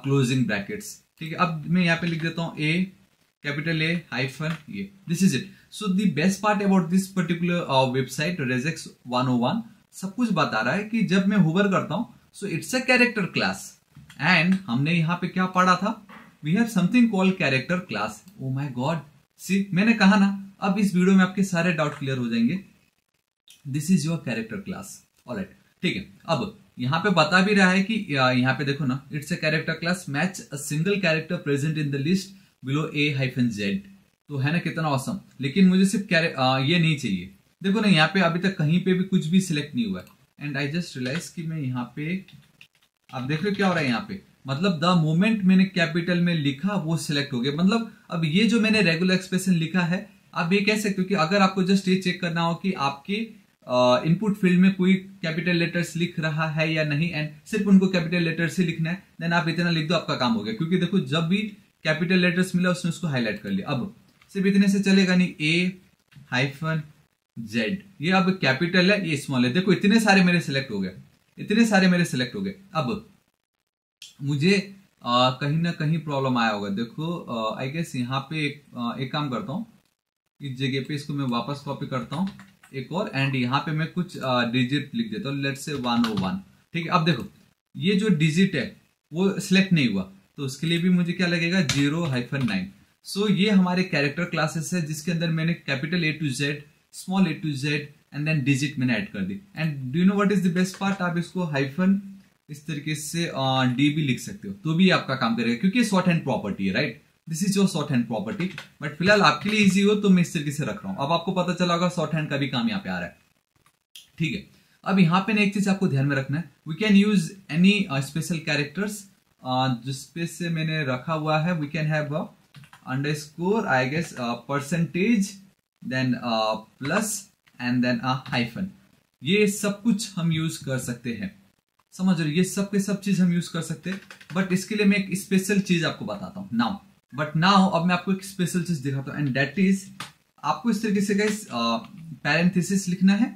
closing brackets ठीक है अब मैं यहाँ पे लिख देता हूँ ए capital A hyphen A. This is it. So the best part about this particular uh, website Resex 101 सब कुछ बता रहा है कि जब मैं होवर करता हूँ so it's a character class and हमने यहाँ पे क्या पढ़ा था we have something called character class oh my God see मैंने कहा ना अब इस वीडियो में आपके सारे डाउट क्लियर हो जाएंगे this is your character class all right ठीक है अब यहाँ पे बता भी रहा है कि यहाँ पे देखो ना it's a character class match a single character present in the list below A hyphen Z तो है ना कितना औसम लेकिन मुझे सिर्फ कैरे ये नहीं चाहिए देखो ना यहाँ पे अभी तक कहीं पे भी कुछ भी सिलेक्ट नहीं हुआ है एंड आई जस्ट रियलाइज कि मैं यहाँ पे आप देख रहे हो क्या हो रहा है यहाँ पे मतलब द मोमेंट मैंने कैपिटल में लिखा वो सिलेक्ट हो गया मतलब अब ये जो मैंने रेगुलर एक्सप्रेशन लिखा है आप ये कह सकते हो कि अगर आपको जस्ट ये चेक करना हो कि आपके इनपुट फील्ड में कोई कैपिटल लेटर्स लिख रहा है या नहीं एंड सिर्फ उनको कैपिटल लेटर ही लिखना है देन आप इतना लिख दो आपका काम हो गया क्योंकि देखो जब भी कैपिटल लेटर्स मिला उसने उसको हाईलाइट कर लिया अब सिर्फ इतने से चलेगा नहीं ए हाइफन जेड ये अब कैपिटल है ये स्मॉल है देखो इतने सारे मेरे सिलेक्ट हो गए इतने सारे मेरे सिलेक्ट हो गए अब मुझे आ, कहीं ना कहीं प्रॉब्लम आया होगा देखो आई गेस यहाँ पे एक, आ, एक काम करता हूँ इस जगह पे इसको मैं वापस कॉपी करता हूँ एक और एंड यहाँ पे मैं कुछ डिजिट लिख देता हूँ लेट से वन ओ वन ठीक है अब देखो ये जो डिजिट है वो सिलेक्ट नहीं हुआ तो उसके लिए भी मुझे क्या लगेगा जीरो हाइफन नाइन सो ये हमारे कैरेक्टर क्लासेस है जिसके अंदर मैंने capital A to Z small A to Z and then digit मैंने ऐड कर दी and do know what is the best part आप इसको हाइफन इस तरीके से डी भी लिख सकते हो तो भी आपका काम करेगा क्योंकि शॉर्ट हैंड प्रॉपर्टी है right this is your short hand property but फिलहाल आपके लिए इजी हो तो मैं इस तरीके से रख रहा हूँ अब आपको पता चला होगा शॉर्ट हैंड का भी काम यहाँ पे आ रहा है ठीक है अब यहाँ पे ना एक चीज आपको ध्यान में रखना है we can use any special characters Uh, जिसपे से मैंने रखा हुआ है we can have underscore I guess percentage then plus and then hyphen ये सब कुछ हम यूज कर सकते हैं समझ रहे ये सब के सब चीज हम यूज कर सकते हैं बट इसके लिए मैं एक स्पेशल चीज आपको बताता हूँ नाउ बट नाउ अब मैं आपको एक स्पेशल चीज दिखाता हूँ एंड दैट इज आपको इस तरीके से गाइस पैरेंथेसिस uh, लिखना है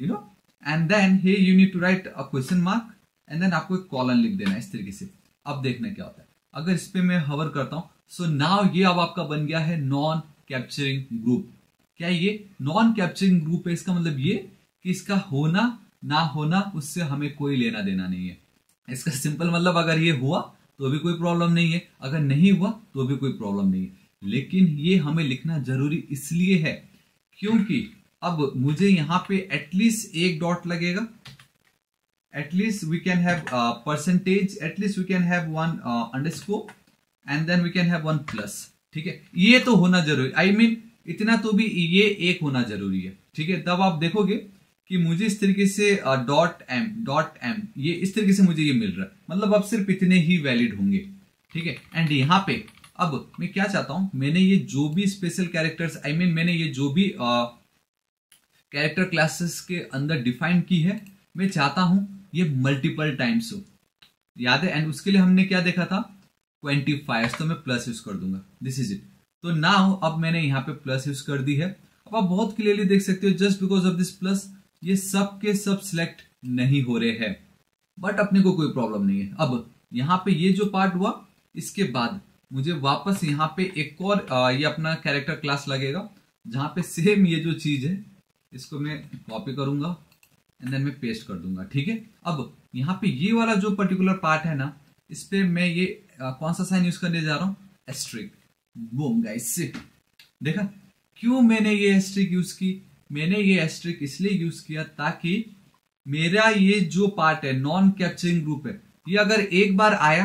you know and then hey you need to write a question mark and then आपको एक कॉलन लिख देना है इस तरीके से अब देखने क्या होता है अगर इस पर मैं हवर करता हूं सो so नाव ये अब आपका बन गया है नॉन कैप्चरिंग ग्रुप क्या ये नॉन कैप्चरिंग ग्रुप है इसका मतलब ये कि इसका होना ना होना उससे हमें कोई लेना देना नहीं है इसका सिंपल मतलब अगर ये हुआ तो भी कोई प्रॉब्लम नहीं है अगर नहीं हुआ तो भी कोई प्रॉब्लम नहीं है लेकिन ये हमें लिखना जरूरी इसलिए है क्योंकि अब मुझे यहां पे एटलीस्ट एक डॉट लगेगा at least we can have a percentage at least we can have one uh, underscore and then we can have one plus ठीक है ये तो होना जरूरी आई I मीन mean, इतना तो भी ये एक होना जरूरी है ठीक है तब आप देखोगे कि मुझे इस तरीके से डॉट एम डॉट एम ये इस तरीके से मुझे ये मिल रहा है मतलब अब सिर्फ इतने ही वैलिड होंगे ठीक है एंड यहाँ पे अब मैं क्या चाहता हूं मैंने ये जो भी स्पेशल कैरेक्टर्स आई मीन मैंने ये जो भी कैरेक्टर uh, क्लासेस के अंदर डिफाइन की है मैं चाहता हूं ये मल्टीपल टाइम्स हो याद है एंड उसके लिए हमने क्या देखा था फाइव तो मैं प्लस यूज कर दूंगा दिस इज इट तो नाउ अब मैंने यहाँ पे प्लस यूज कर दी है अब आप बहुत क्लियरली देख सकते हो just because of this plus ये सब के सब सिलेक्ट नहीं हो रहे हैं बट अपने को कोई प्रॉब्लम नहीं है अब यहाँ पे ये जो पार्ट हुआ इसके बाद मुझे वापस यहाँ पे एक और ये अपना कैरेक्टर क्लास लगेगा जहां पे सेम ये जो चीज है इसको मैं कॉपी करूंगा एंड देन मैं पेस्ट कर दूंगा ठीक है अब यहाँ पे ये वाला जो पर्टिकुलर पार्ट है ना इस पे मैं ये आ, कौन सा साइन यूज करने जा रहा हूँ एस्ट्रिक बोम गाइस देखा क्यों मैंने ये एस्ट्रिक यूज की मैंने ये एस्ट्रिक इसलिए यूज किया ताकि मेरा ये जो पार्ट है नॉन कैप्चरिंग ग्रुप है ये अगर एक बार आया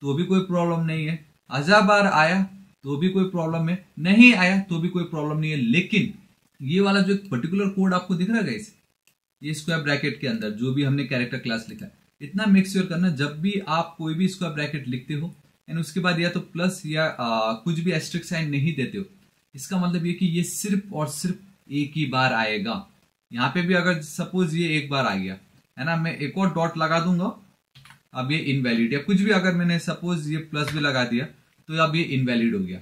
तो भी कोई प्रॉब्लम नहीं है हजार बार आया तो भी कोई प्रॉब्लम है नहीं आया तो भी कोई प्रॉब्लम नहीं है लेकिन ये वाला जो एक पर्टिकुलर कोड आपको दिख रहा है इसे ये स्क्वायर ब्रैकेट के अंदर जो भी हमने कैरेक्टर क्लास लिखा है इतना मेक श्योर करना जब भी आप कोई भी स्क्वायर ब्रैकेट लिखते हो एंड उसके बाद या तो प्लस या आ, कुछ भी एस्ट्रिक साइन नहीं देते हो इसका मतलब ये कि ये सिर्फ और सिर्फ एक ही बार आएगा यहाँ पे भी अगर सपोज ये एक बार आ गया है ना मैं एक और डॉट लगा दूंगा अब ये इनवैलिड या कुछ भी अगर मैंने सपोज ये प्लस भी लगा दिया तो अब ये इनवैलिड हो गया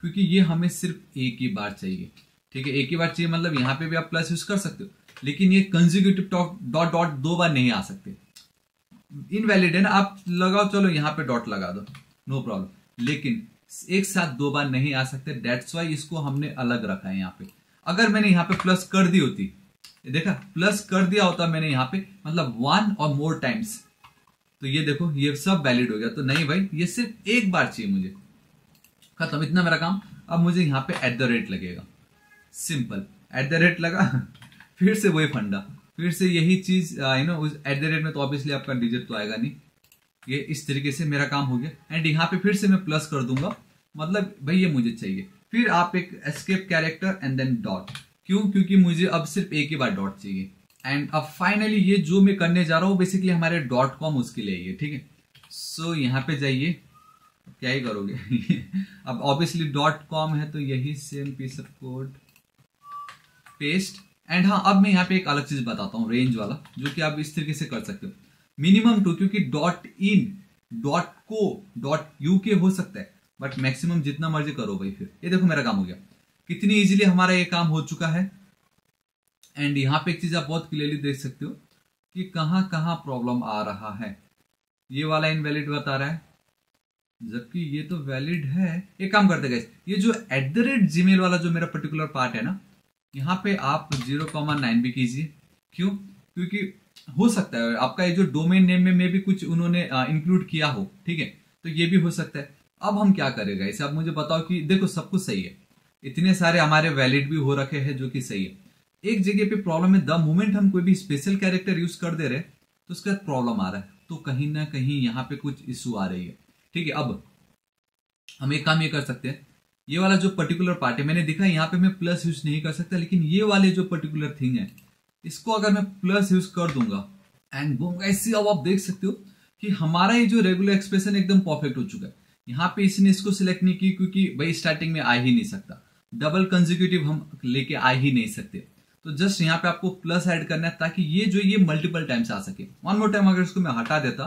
क्योंकि ये हमें सिर्फ एक ही बार चाहिए ठीक है एक ही बार चाहिए मतलब यहाँ पे भी आप प्लस यूज कर सकते हो लेकिन ये कंजिक्यूटिव डॉट डॉट दो बार नहीं आ सकते इनवैलिड है ना आप लगाओ चलो यहाँ पे डॉट लगा दो नो प्रॉब्लम लेकिन एक साथ दो बार नहीं आ सकते डेट्स वाई इसको हमने अलग रखा है यहां पे अगर मैंने यहाँ पे प्लस कर दी होती देखा प्लस कर दिया होता मैंने यहाँ पे मतलब वन और मोर टाइम्स तो ये देखो ये सब वैलिड हो गया तो नहीं भाई ये सिर्फ एक बार चाहिए मुझे खत्म इतना मेरा काम अब मुझे यहाँ पे एट द रेट लगेगा सिंपल एट द रेट लगा फिर से वही फंडा फिर से यही चीज you know at the rate में तो ऑब्वियसली आपका डिजिट तो आएगा नहीं ये इस तरीके से मेरा काम हो गया एंड यहाँ पे फिर से मैं प्लस कर दूंगा मतलब भाई ये मुझे चाहिए फिर आप एक escape character and then dot क्यों क्योंकि मुझे अब सिर्फ एक ही बार डॉट चाहिए एंड अब फाइनली ये जो मैं करने जा रहा हूँ बेसिकली हमारे डॉट कॉम उसके लिए ये ठीक है सो यहाँ पे जाइए क्या ही करोगे अब ऑब्वियसली डॉट कॉम है तो यही same piece of code paste and हाँ अब मैं यहाँ पे एक अलग चीज बताता हूँ रेंज वाला जो कि आप इस तरीके से कर सकते हो मिनिमम टू क्योंकि dot in dot co dot U K हो सकता है बट मैक्सिमम जितना मर्जी करो भाई फिर ये देखो मेरा काम हो गया कितनी इजीली हमारा ये काम हो चुका है एंड यहाँ पे एक चीज आप बहुत क्लियरली देख सकते हो कि कहाँ कहाँ प्रॉब्लम आ रहा है ये वाला इनवैलिड बता रहा है जबकि ये तो वैलिड है एक काम करते गए ये जो एट द रेट जीमेल वाला जो मेरा पर्टिकुलर पार्ट है ना यहाँ पे आप जीरो कॉमा नाइन भी कीजिए क्यों क्योंकि हो सकता है आपका ये जो डोमेन नेम में, में भी कुछ उन्होंने इंक्लूड किया हो ठीक है तो ये भी हो सकता है अब हम क्या करेगा इसे आप मुझे बताओ कि देखो सब कुछ सही है इतने सारे हमारे वैलिड भी हो रखे हैं जो कि सही है एक जगह पे प्रॉब्लम है द मोमेंट हम कोई भी स्पेशल कैरेक्टर यूज कर दे रहे तो उसका प्रॉब्लम आ रहा है तो कहीं ना कहीं यहाँ पे कुछ इश्यू आ रही है ठीक है अब हम एक काम ये कर सकते हैं ये वाला जो पर्टिकुलर पार्ट है मैंने देखा यहाँ पे मैं प्लस यूज नहीं कर सकता लेकिन ये वाले जो पर्टिकुलर थिंग है इसको अगर मैं प्लस यूज कर दूंगा एंड बूम ऐसी अब आप देख सकते हो कि हमारा ये जो रेगुलर एक्सप्रेशन एकदम परफेक्ट हो चुका है यहाँ पे इसने इसको सिलेक्ट नहीं की क्योंकि भाई स्टार्टिंग में आ ही नहीं सकता डबल कंजिक्यूटिव हम लेके आ ही नहीं सकते तो जस्ट यहाँ पे आपको प्लस ऐड करना है ताकि ये जो ये मल्टीपल टाइम्स आ सके वन मोर टाइम अगर इसको मैं हटा देता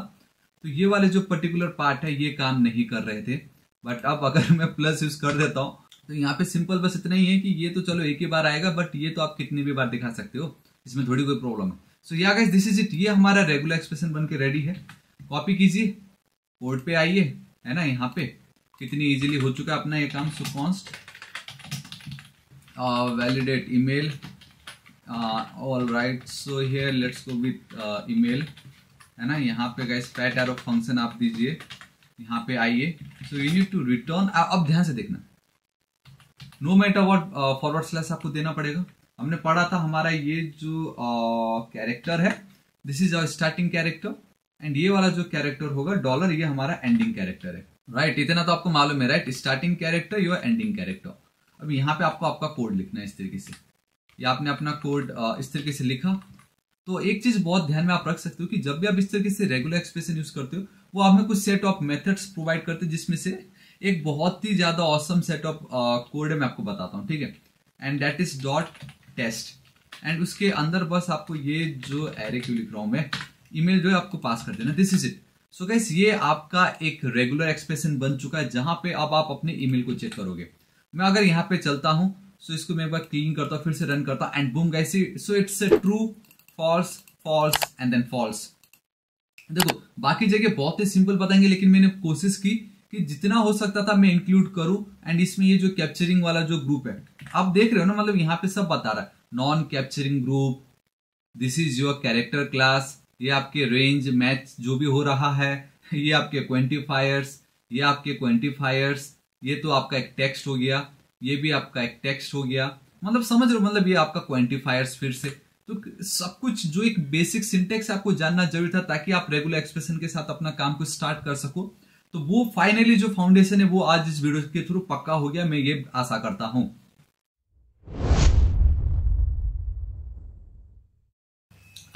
तो ये वाले जो पर्टिकुलर पार्ट है ये काम नहीं कर रहे थे बट अब अगर मैं प्लस यूज कर देता हूँ तो यहाँ पे सिंपल बस इतना ही है कि ये तो चलो एक ही बार आएगा बट ये तो आप कितनी भी बार दिखा सकते हो इसमें थोड़ी कोई प्रॉब्लम है सो या गाइस दिस इज इट ये हमारा रेगुलर एक्सप्रेशन बन के रेडी है कॉपी कीजिए बोर्ड पे आइए है ना यहाँ पे कितनी इजीली हो चुका है अपना ये काम so const validate email all right so here let's go with email है ना यहाँ पे गाइस पैट एरो फंक्शन आप दीजिए यहाँ पे आइए so you need to return अब ध्यान से देखना no matter what forward slash आपको देना पड़ेगा हमने पढ़ा था हमारा ये जो कैरेक्टर uh, है this is our starting character and ये वाला जो कैरेक्टर होगा डॉलर ये हमारा एंडिंग कैरेक्टर है राइट right, इतना तो आपको मालूम है right starting character you ending character अब यहाँ पे आपको आपका कोड लिखना है इस तरीके से या आपने अपना कोड uh, इस तरीके से लिखा तो एक चीज बहुत ध्यान में आप रख सकते हो कि जब भी आप इस तरीके से रेगुलर एक्सप्रेशन यूज करते हो वो आपने कुछ सेट ऑफ मेथड्स प्रोवाइड करते हैं जिसमें से एक बहुत ही ज्यादा औसम सेट ऑफ कोड है मैं आपको बताता हूँ ठीक है and that is dot test and उसके अंदर बस आपको ये जो एरे क्यों लिख रहा हूं मैं ईमेल जो है आपको पास कर देना this is it so guys ये आपका एक रेगुलर एक्सप्रेशन बन चुका है जहां पे अब आप अपने ईमेल को चेक करोगे मैं अगर यहाँ पे चलता हूँ सो so इसको मैं एक बार क्लीन करता हूँ फिर से रन करता हूँ and boom guys so it's true false false and then false देखो बाकी जगह बहुत ही सिंपल बताएंगे लेकिन मैंने कोशिश की कि जितना हो सकता था मैं इंक्लूड करूं एंड इसमें ये जो कैप्चरिंग वाला जो ग्रुप है आप देख रहे हो ना मतलब यहाँ पे सब बता रहा है non capturing group this is your character class ये आपके रेंज मैच जो भी हो रहा है ये आपके क्वेंटिफायर्स ये आपके क्वेंटिफायर्स ये तो आपका एक टेक्स्ट हो गया ये भी आपका एक टेक्स्ट हो गया मतलब समझ रहे हो मतलब ये आपका क्वेंटिफायर्स फिर से तो सब कुछ जो एक बेसिक सिंटेक्स आपको जानना जरूरी था ताकि आप रेगुलर एक्सप्रेशन के साथ अपना काम को स्टार्ट कर सको तो वो फाइनली जो फाउंडेशन है वो आज इस वीडियो के थ्रू पक्का हो गया मैं ये आशा करता हूं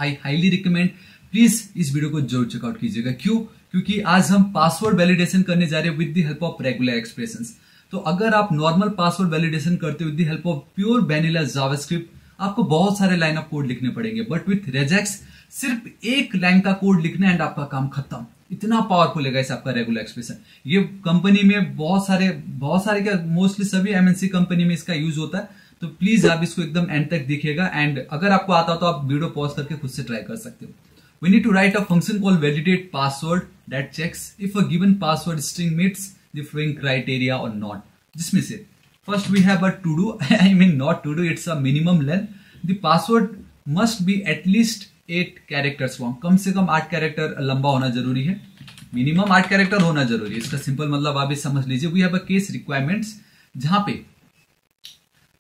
आई हाईली रिकमेंड प्लीज इस वीडियो को जरूर चेकआउट कीजिएगा क्यों क्योंकि आज हम पासवर्ड वैलिडेशन करने जा रहे हैं with the help of regular expression तो अगर आप नॉर्मल पासवर्ड वैलिडेशन करते with the help of pure vanilla JavaScript आपको बहुत सारे लाइन ऑफ कोड लिखने पड़ेंगे बट विथ रेजेक्स सिर्फ एक लाइन का कोड लिखना एंड आपका काम खत्म इतना पावरफुल है गाइस आपका रेगुलर एक्सप्रेशन ये कंपनी में बहुत सारे बहुत सारे क्या मोस्टली सभी एमएनसी कंपनी में इसका यूज होता है तो प्लीज आप इसको एकदम एंड तक देखिएगा एंड अगर आपको आता हो तो आप वीडियो पॉज करके खुद से ट्राई कर सकते हो we need to write a function call validate password that checks if a given password string meets the criteria और नॉट जिसमें से First we have a to do, I mean not to do, it's a minimum length. The password must be at least eight characters long कम से कम आठ character लंबा होना जरूरी है मिनिमम आठ कैरेक्टर होना जरूरी है इसका सिंपल मतलब आप ये समझ लीजिए we have a case requirements जहां पे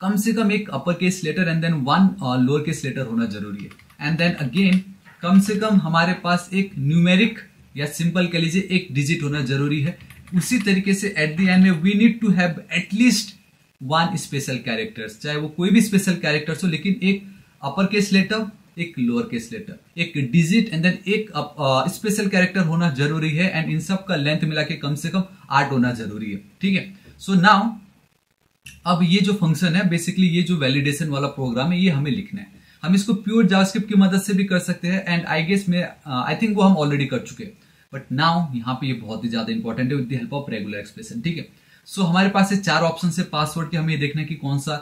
कम से कम एक upper case letter and then one lower case letter होना जरूरी है एंड देन अगेन कम से कम हमारे पास एक न्यूमेरिक या सिंपल कह लीजिए एक डिजिट होना जरूरी है उसी तरीके से एट द एंड में we need to have at least one special characters चाहे वो कोई भी स्पेशल कैरेक्टर्स हो लेकिन एक अपर केस लेटर एक लोअर केस लेटर एक डिजिट एंड देन एक स्पेशल uh, कैरेक्टर होना जरूरी है एंड इन सब का लेंथ मिला के कम से कम आठ होना जरूरी है ठीक है सो नाउ अब ये जो फंक्शन है बेसिकली ये जो वैलिडेशन वाला प्रोग्राम है ये हमें लिखना है हम इसको प्योर जावास्क्रिप्ट की मदद से भी कर सकते हैं एंड आई गेस में आई थिंक वो हम ऑलरेडी कर चुके हैं बट नाउ यहाँ पे ये बहुत ही ज्यादा इंपॉर्टेंट है with the help of regular expression ठीक है सो हमारे पास ये चार ऑप्शन है पासवर्ड के हमें ये देखना है कि कौन सा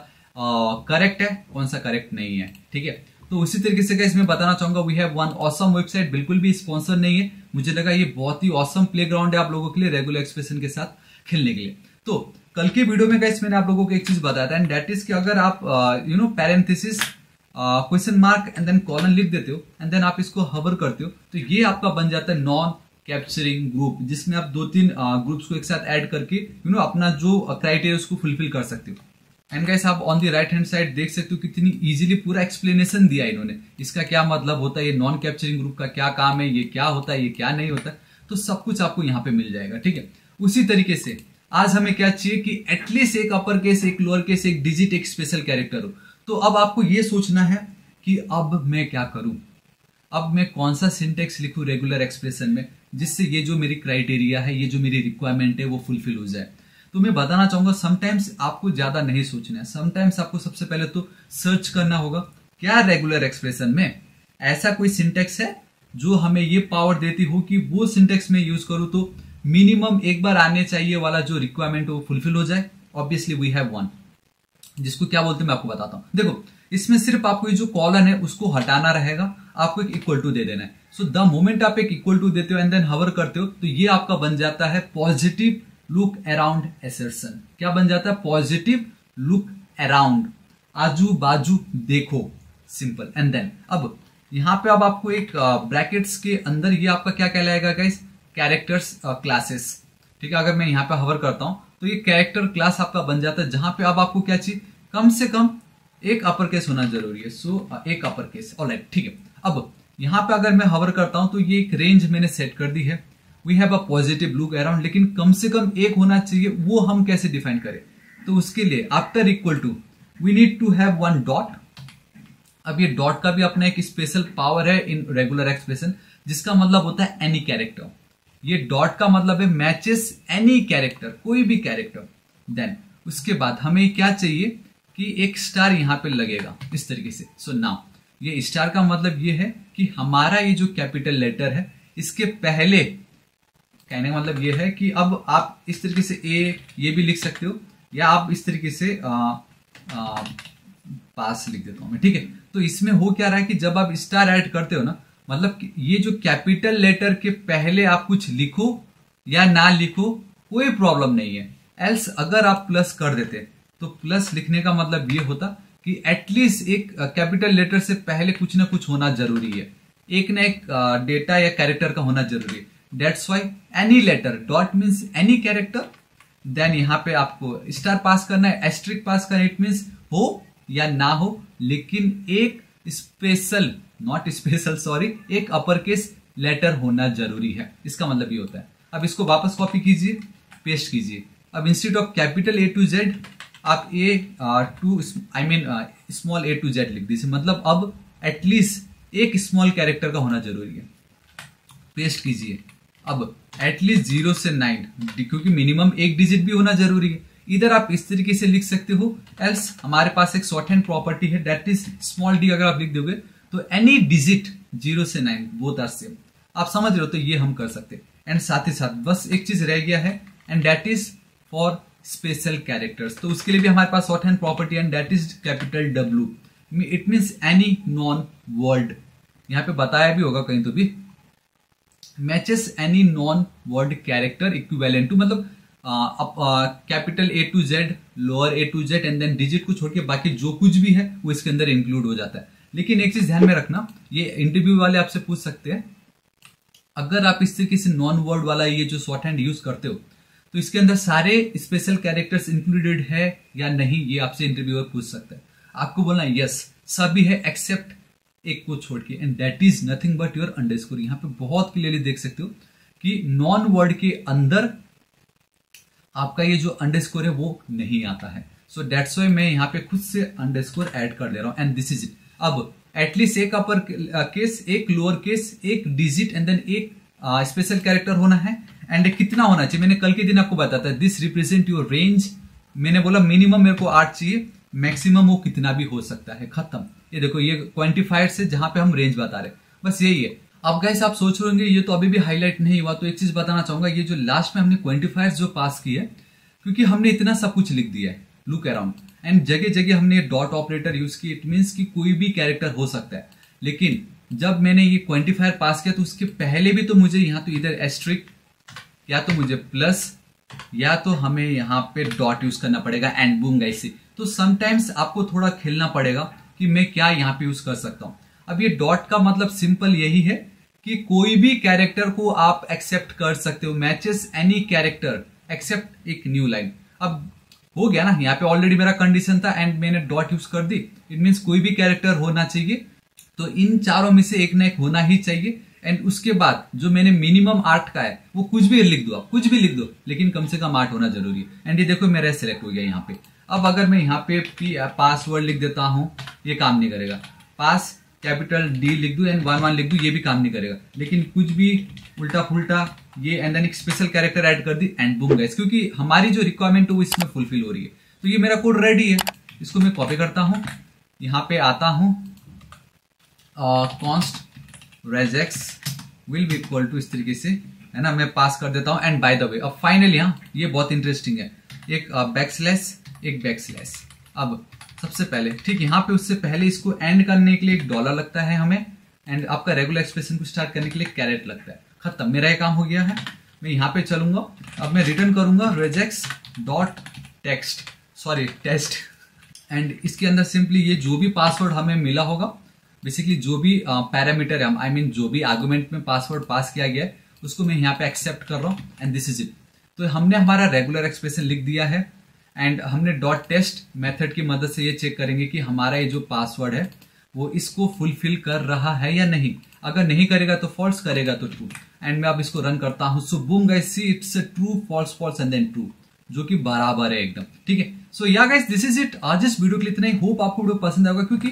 करेक्ट है कौन सा करेक्ट नहीं है ठीक है तो उसी तरीके से क्या इसमें बताना चाहूंगा we have one awesome website बिल्कुल भी स्पॉन्सर नहीं है मुझे लगा ये बहुत ही ऑसम प्ले ग्राउंड है आप लोगों के लिए रेगुलर एक्सप्रेशन के साथ खेलने के लिए तो कल के वीडियो में गाइस मैंने आप लोगों को एक चीज बताया था एंड दैट इज कि अगर आप you know parenthesis question mark and then colon लिख देते हो एंड देन आप इसको हवर करते हो तो ये आपका बन जाता है नॉन कैप्चरिंग ग्रुप जिसमें आप दो तीन ग्रुप्स को एक साथ ऐड करके यू नो अपना जो क्राइटेरिया उसको फुलफिल कर सकते हो एंड गाइस आप on the right hand side देख सकते हो कितनी इजीली पूरा एक्सप्लेनेशन दिया इन्होंने इसका क्या मतलब होता है ये नॉन कैप्चरिंग ग्रुप का क्या काम है ये क्या होता है ये क्या नहीं होता तो सब कुछ आपको यहाँ पे मिल जाएगा ठीक है उसी तरीके से आज हमें क्या चाहिए कि एटलीस्ट एक अपर केस एक लोअर केस एक डिजिट एक स्पेशल कैरेक्टर हो तो अब आपको ये सोचना है कि अब मैं क्या करूं अब मैं कौन सा सिंटेक्स लिखूं रेगुलर एक्सप्रेशन में जिससे ये जो मेरी क्राइटेरिया है ये जो मेरी रिक्वायरमेंट है वो फुलफिल हो जाए तो मैं बताना चाहूंगा समटाइम्स आपको ज्यादा नहीं सोचना है समटाइम्स आपको सबसे पहले तो सर्च करना होगा क्या रेगुलर एक्सप्रेशन में ऐसा कोई सिंटेक्स है जो हमें ये पावर देती हो कि वो सिंटेक्स में यूज करूं तो मिनिमम एक बार आने चाहिए वाला जो रिक्वायरमेंट वो फुलफिल हो जाए ऑब्वियसली वी हैव वन जिसको क्या बोलते हैं मैं आपको बताता हूँ देखो इसमें सिर्फ आपको ये जो कॉलन है उसको हटाना रहेगा आपको एक इक्वल टू दे देना है सो द मोमेंट आप एक इक्वल टू देते हो एंड देन हवर करते हो तो ये आपका बन जाता है पॉजिटिव लुक अराउंड एसर्सन क्या बन जाता है पॉजिटिव लुक अराउंड आजू बाजू देखो सिंपल एंड देन अब यहां पे अब आपको एक ब्रैकेट्स uh, के अंदर ये आपका क्या कहलाएगा गाइस कैरेक्टर्स क्लासेस ठीक है अगर मैं यहां पे हवर करता हूं तो ये कैरेक्टर क्लास आपका बन जाता है जहां पे अब आपको क्या चाहिए कम से कम एक अपर केस होना जरूरी है सो so, एक अपर केस ऑलराइट ठीक है अब यहां पे अगर मैं हवर करता हूं तो ये एक रेंज मैंने सेट कर दी है we have a positive look around लेकिन कम से कम एक होना चाहिए वो हम कैसे डिफाइन करें तो उसके लिए after equal to we need to have one dot अब ये डॉट का भी अपना एक स्पेशल पावर है इन रेगुलर एक्सप्रेशन जिसका मतलब होता है एनी कैरेक्टर ये डॉट का मतलब है मैचेस एनी कैरेक्टर कोई भी कैरेक्टर देन उसके बाद हमें क्या चाहिए कि एक स्टार यहां पे लगेगा इस तरीके से सो so नाउ ये स्टार का मतलब ये है कि हमारा ये जो कैपिटल लेटर है इसके पहले कहने का मतलब ये है कि अब आप इस तरीके से ए ये भी लिख सकते हो या आप इस तरीके से आ, आ, पास लिख देता हूं मैं ठीक है तो इसमें हो क्या रहा है कि जब आप स्टार ऐड करते हो ना मतलब कि ये जो कैपिटल लेटर के पहले आप कुछ लिखो या ना लिखो कोई प्रॉब्लम नहीं है एल्स अगर आप प्लस कर देते तो प्लस लिखने का मतलब ये होता कि एटलीस्ट एक कैपिटल uh, लेटर से पहले कुछ ना कुछ होना जरूरी है एक ना एक डेटा uh, या कैरेक्टर का होना जरूरी है that's why any letter dot means any character then यहाँ पे आपको स्टार पास करना है एस्ट्रिक पास करना इट मीन्स हो या ना हो लेकिन एक स्पेशल नॉट स्पेशल सॉरी एक अपर केस लेटर होना जरूरी है इसका मतलब ये होता है अब इसको वापस कॉपी कीजिए पेस्ट कीजिए अब instead of capital A to Z आप A to I mean small A to Z लिख दीजिए मतलब अब एटलीस्ट एक स्मॉल कैरेक्टर का होना जरूरी है पेस्ट कीजिए अब एटलीस्ट जीरो से नाइन क्योंकि मिनिमम एक डिजिट भी होना जरूरी है इधर आप इस तरीके से लिख सकते हो एल्स हमारे पास एक शॉर्ट हैंड प्रॉपर्टी है डेट इज स्मॉल डी अगर आप लिख दोगे तो एनी डिजिट जीरो से नाइन वो आर सेम आप समझ रहे हो तो ये हम कर सकते हैं एंड साथ ही साथ बस एक चीज रह गया है and that is for special characters तो उसके लिए भी हमारे पास short hand property and that is capital W it mean any non word यहां पे बताया भी होगा कहीं तो भी matches any non word character equivalent to मतलब capital A to Z lower A to Z and then digit को छोड़ के बाकी जो कुछ भी है वो इसके अंदर इंक्लूड हो जाता है लेकिन एक चीज ध्यान में रखना ये इंटरव्यू वाले आपसे पूछ सकते हैं अगर आप इससे किसी नॉन वर्ड वाला ये जो शॉर्ट हैंड यूज करते हो तो इसके अंदर सारे स्पेशल कैरेक्टर्स इंक्लूडेड है या नहीं ये आपसे इंटरव्यूअर पूछ सकता है आपको बोलना यस सभी है एक्सेप्ट एक को छोड़ के and that is nothing but your underscore यहाँ पे बहुत क्लियरली देख सकते हो कि नॉन वर्ड के अंदर आपका ये जो अंडर स्कोर है वो नहीं आता है सो दैट्स वाई मैं यहाँ पे खुद से अंडर स्कोर एड कर दे रहा हूं एंड दिस इज इट अब एटलीस्ट एक अपर केस एक लोअर केस एक डिजिट एंड देन एक स्पेशल कैरेक्टर होना है एंड कितना होना चाहिए मैंने कल के दिन आपको बताया था दिस रिप्रेजेंट योर रेंज मैंने बोला मिनिमम मेरे को आठ चाहिए मैक्सिमम वो कितना भी हो सकता है खत्म ये देखो ये क्वांटिफायर से जहां पे हम रेंज बता रहे बस यही है अब गैस आप सोच रहे होंगे ये तो अभी भी हाईलाइट नहीं हुआ तो एक चीज बताना चाहूंगा ये जो लास्ट में हमने क्वांटिफायर जो पास किए क्योंकि हमने इतना सब कुछ लिख दिया है लुक अराउंड एंड जगह जगह हमने डॉट ऑपरेटर यूज किया इट मीन्स की कोई भी कैरेक्टर हो सकता है लेकिन जब मैंने ये क्वांटिफायर पास किया तो उसके पहले भी तो मुझे यहाँ तो इधर एस्ट्रिक्ट या तो मुझे प्लस या तो हमें यहाँ पे डॉट यूज करना पड़ेगा एंड बूम गाइस तो समटाइम्स आपको थोड़ा खेलना पड़ेगा कि मैं क्या यहाँ पे यूज कर सकता हूँ अब ये डॉट का मतलब सिंपल यही है कि कोई भी कैरेक्टर को आप एक्सेप्ट कर सकते हो मैचेस एनी कैरेक्टर एक्सेप्ट एक न्यू लाइन अब हो गया ना यहाँ पे ऑलरेडी मेरा कंडीशन था एंड मैंने डॉट यूज कर दी इट मीन्स कोई भी कैरेक्टर होना चाहिए तो इन चारों में से एक ना एक होना ही चाहिए एंड उसके बाद जो मैंने मिनिमम आर्ट का है वो कुछ भी लिख दो आप कुछ भी लिख दो लेकिन कम से कम आर्ट होना जरूरी है एंड ये देखो मेरा सिलेक्ट हो गया यहाँ पे अब अगर मैं यहाँ पे पासवर्ड लिख देता हूँ ये काम नहीं करेगा पास कैपिटल डी लिख दू एंड वन वन लिख दू ये भी काम नहीं करेगा लेकिन कुछ भी उल्टा फुलटा ये एंड देन एक स्पेशल कैरेक्टर ऐड कर दी एंड बुम गैस क्योंकि हमारी जो रिक्वायरमेंट है वो इसमें फुलफिल हो रही है तो ये मेरा कोड रेडी है इसको मैं कॉपी करता हूँ यहाँ पे आता हूँ const regex will be equal to इस तरीके से है ना मैं पास कर देता हूं एंड बाय द वे अब फाइनली हाँ ये बहुत इंटरेस्टिंग है एक बैकस्लैश uh, एक बैकस्लैश अब सबसे पहले ठीक यहाँ पे उससे पहले इसको एंड करने के लिए एक डॉलर लगता है हमें एंड आपका रेगुलर एक्सप्रेशन को स्टार्ट करने के लिए कैरेट लगता है खत्म मेरा ये काम हो गया है मैं यहाँ पे चलूंगा अब मैं रिटर्न करूंगा regex dot text sorry test and इसके अंदर सिंपली ये जो भी पासवर्ड हमें मिला होगा बेसिकली जो भी पैरामीटर uh, है आई मीन जो भी आर्गुमेंट में पासवर्ड पास किया गया है उसको मैं यहाँ पे एक्सेप्ट कर रहा हूँ एंड दिस इज इट तो हमने हमारा रेगुलर एक्सप्रेशन लिख दिया है एंड हमने डॉट टेस्ट मेथड की मदद से ये चेक करेंगे कि हमारा ये जो पासवर्ड है वो इसको फुलफिल कर रहा है या नहीं अगर नहीं करेगा तो फॉल्स करेगा तो ट्रू एंड मैं अब इसको रन करता हूँ so boom guys see it's true false false and then true जो कि बराबर है एकदम ठीक है सो या गाइस दिस इज इट आज इस वीडियो के लिए इतना ही होप आपको वीडियो पसंद आएगा क्योंकि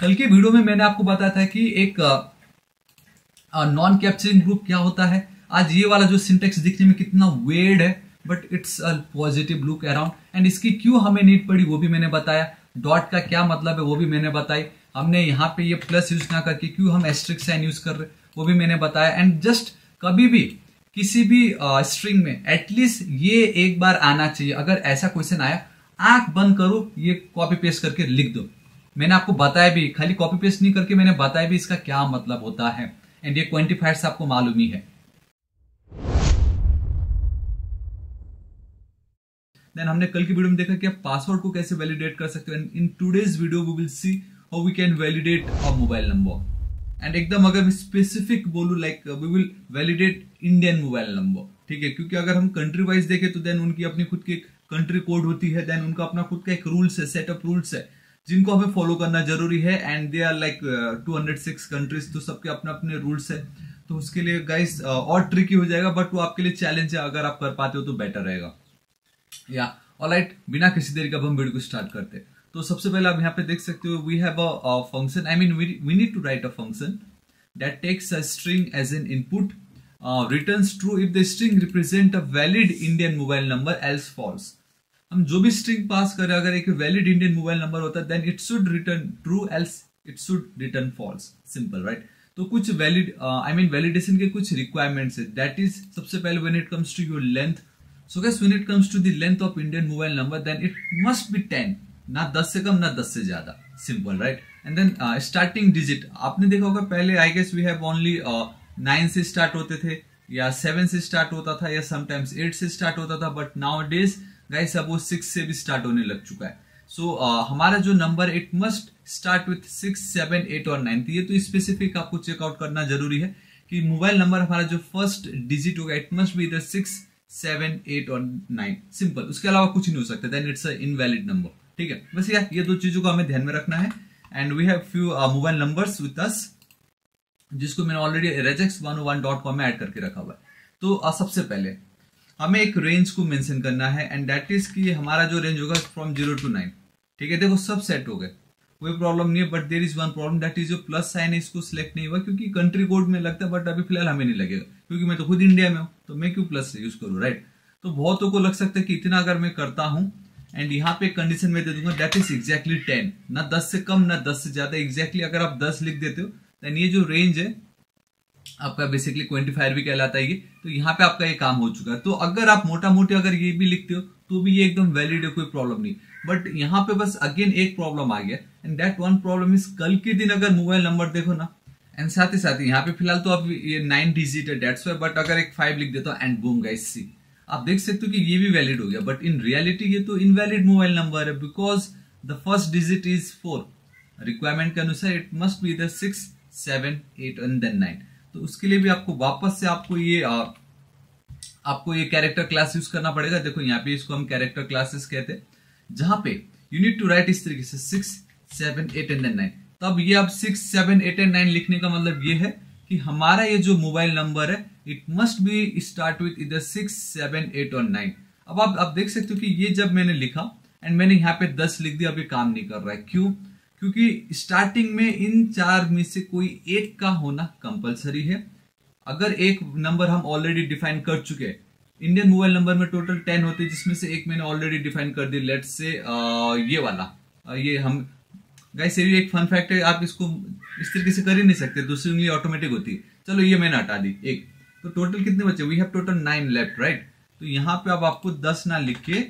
कल के वीडियो में मैंने आपको बताया था कि एक नॉन कैप्चरिंग ग्रुप क्या होता है आज ये वाला जो सिंटेक्स दिखने में कितना वेड है but it's a positive look around and इसकी क्यों हमें नीड पड़ी वो भी मैंने बताया डॉट का क्या मतलब है वो भी मैंने बताई हमने यहाँ पे ये प्लस यूज ना करके क्यों हम एस्ट्रिक साइन यूज कर रहे वो भी मैंने बताया एंड जस्ट कभी भी किसी भी स्ट्रिंग uh, में एटलीस्ट ये एक बार आना चाहिए अगर ऐसा क्वेश्चन आया आंख बंद करो ये कॉपी पेस्ट करके लिख दो मैंने आपको बताया भी खाली कॉपी पेस्ट नहीं करके मैंने बताया भी इसका क्या मतलब होता है एंड ये क्वांटिफायर से आपको मालूम ही है देन हमने कल की वीडियो में देखा कि आप पासवर्ड को कैसे वैलिडेट कर सकते हो and in today's video we will see how we can validate our mobile number and एकदम अगर स्पेसिफिक बोलू like we will validate Indian mobile number ठीक है क्योंकि अगर हम कंट्री वाइज देखें तो देन उनकी अपनी खुद की कंट्री कोड होती है देन उनका अपना खुद का एक रूल्स है सेट ऑफ रूल्स है जिनको हमें फॉलो करना जरूरी है and they are like two hundred six countries तो सबके अपने अपने रूल्स है तो उसके लिए गाइस uh, और ट्रिकी हो जाएगा बट वो आपके लिए चैलेंज है अगर आप कर पाते हो तो बेटर रहेगा या ऑलराइट बिना किसी देरी का हम वीडियो को स्टार्ट करते हैं तो सबसे पहले आप यहाँ पे देख सकते हो we have a function I mean we need to write a function that takes a string as an input uh, true if the string represent a valid Indian mobile number else false हम जो भी string pass करें अगर एक valid Indian mobile number होता है then it should return true else it should return false simple right तो कुछ वैलिड आई मीन वैलिडेशन के कुछ रिक्वायरमेंट्स है दैट इज सबसे पहले when it comes to your length so guys when it comes to the length of Indian mobile number then it must be ten ना दस से कम ना दस से ज्यादा simple right and then starting digit आपने देखा होगा पहले I guess we have only nine से स्टार्ट होते थे या सेवन से स्टार्ट होता था या समटाइम्स एट से स्टार्ट होता था बट नाउ डेज गाइस अब वो सिक्स से भी स्टार्ट होने लग चुका है सो so, uh, हमारा जो number it must start with six seven eight और नाइन तो ये तो स्पेसिफिक आपको चेकआउट करना जरूरी है कि मोबाइल नंबर हमारा जो फर्स्ट डिजिट होगा इट मस्ट बी इधर सिक्स सेवन एट और नाइन सिंपल उसके अलावा कुछ नहीं हो सकता then it's a invalid number ठीक है बस यार ये दो चीजों को हमें ध्यान में रखना है and we have few mobile number with us जिसको मैंने already regex one one dot com में एड करके रखा हुआ है तो uh, सबसे पहले हमें एक रेंज को मेंशन करना है एंड दैट इज कि हमारा जो रेंज होगा फ्रॉम जीरो टू नाइन ठीक है देखो सब सेट हो गए कोई प्रॉब्लम नहीं है but there is one problem that is जो प्लस साइन है इसको सिलेक्ट नहीं हुआ क्योंकि कंट्री कोड में लगता है बट अभी फिलहाल हमें नहीं लगेगा क्योंकि मैं तो खुद इंडिया में हूँ तो मैं क्यों प्लस यूज करूँ राइट तो बहुतों को लग सकता है कि इतना अगर मैं करता हूँ एंड यहाँ पे कंडीशन में दे दूंगा दैट इज एक्जैक्टली टेन ना दस से कम ना दस से ज्यादा एक्जैक्टली exactly अगर आप दस लिख देते हो देन ये जो रेंज है आपका बेसिकली क्वेंटिफायर भी कहलाता है ये तो यहाँ पे आपका ये काम हो चुका है तो अगर आप मोटा मोटी अगर ये भी लिखते हो तो भी ये एकदम वैलिड है कोई प्रॉब्लम नहीं बट यहाँ पे बस अगेन एक प्रॉब्लम आ गया and that one problem is कल के दिन अगर मोबाइल नंबर देखो ना एंड साथ ही साथ यहाँ पे फिलहाल तो आप ये नाइन डिजिट है डेट्स वाई बट अगर एक फाइव लिख देता एंड बूम गाइस सी आप देख सकते हो कि ये भी वैलिड हो गया बट इन रियलिटी ये तो इनवैलिड मोबाइल नंबर है because the first digit is four requirement के अनुसार it must be the six seven eight and then nine तो उसके लिए भी आपको वापस से आपको ये आ, आपको ये कैरेक्टर क्लास यूज करना पड़ेगा देखो यहाँ पे इसको हम कैरेक्टर क्लासेस कहते हैं जहां पे यू नीड टू राइट इस तरीके से six seven eight and nine तब ये अब six seven eight and nine लिखने का मतलब ये है कि हमारा ये जो मोबाइल नंबर है it must be start with इधर सिक्स सेवन एट और नाइन अब आप आप देख सकते हो कि ये जब मैंने लिखा एंड मैंने यहाँ पे दस लिख दिया अभी काम नहीं कर रहा है क्यों क्योंकि स्टार्टिंग में इन चार में से कोई एक का होना कंपलसरी है अगर एक नंबर हम ऑलरेडी डिफाइन कर चुके हैं इंडियन मोबाइल नंबर में टोटल टेन होते हैं जिसमें से एक मैंने ऑलरेडी डिफाइन कर दी लेट से ये वाला ये हम गाइस ये भी एक फन फैक्ट है आप इसको इस तरीके से कर ही नहीं सकते दूसरी उंगली ऑटोमेटिक होती है चलो ये मैंने हटा दी एक तो टोटल कितने बचे we have total nine left right तो यहाँ पे अब आपको दस ना लिख के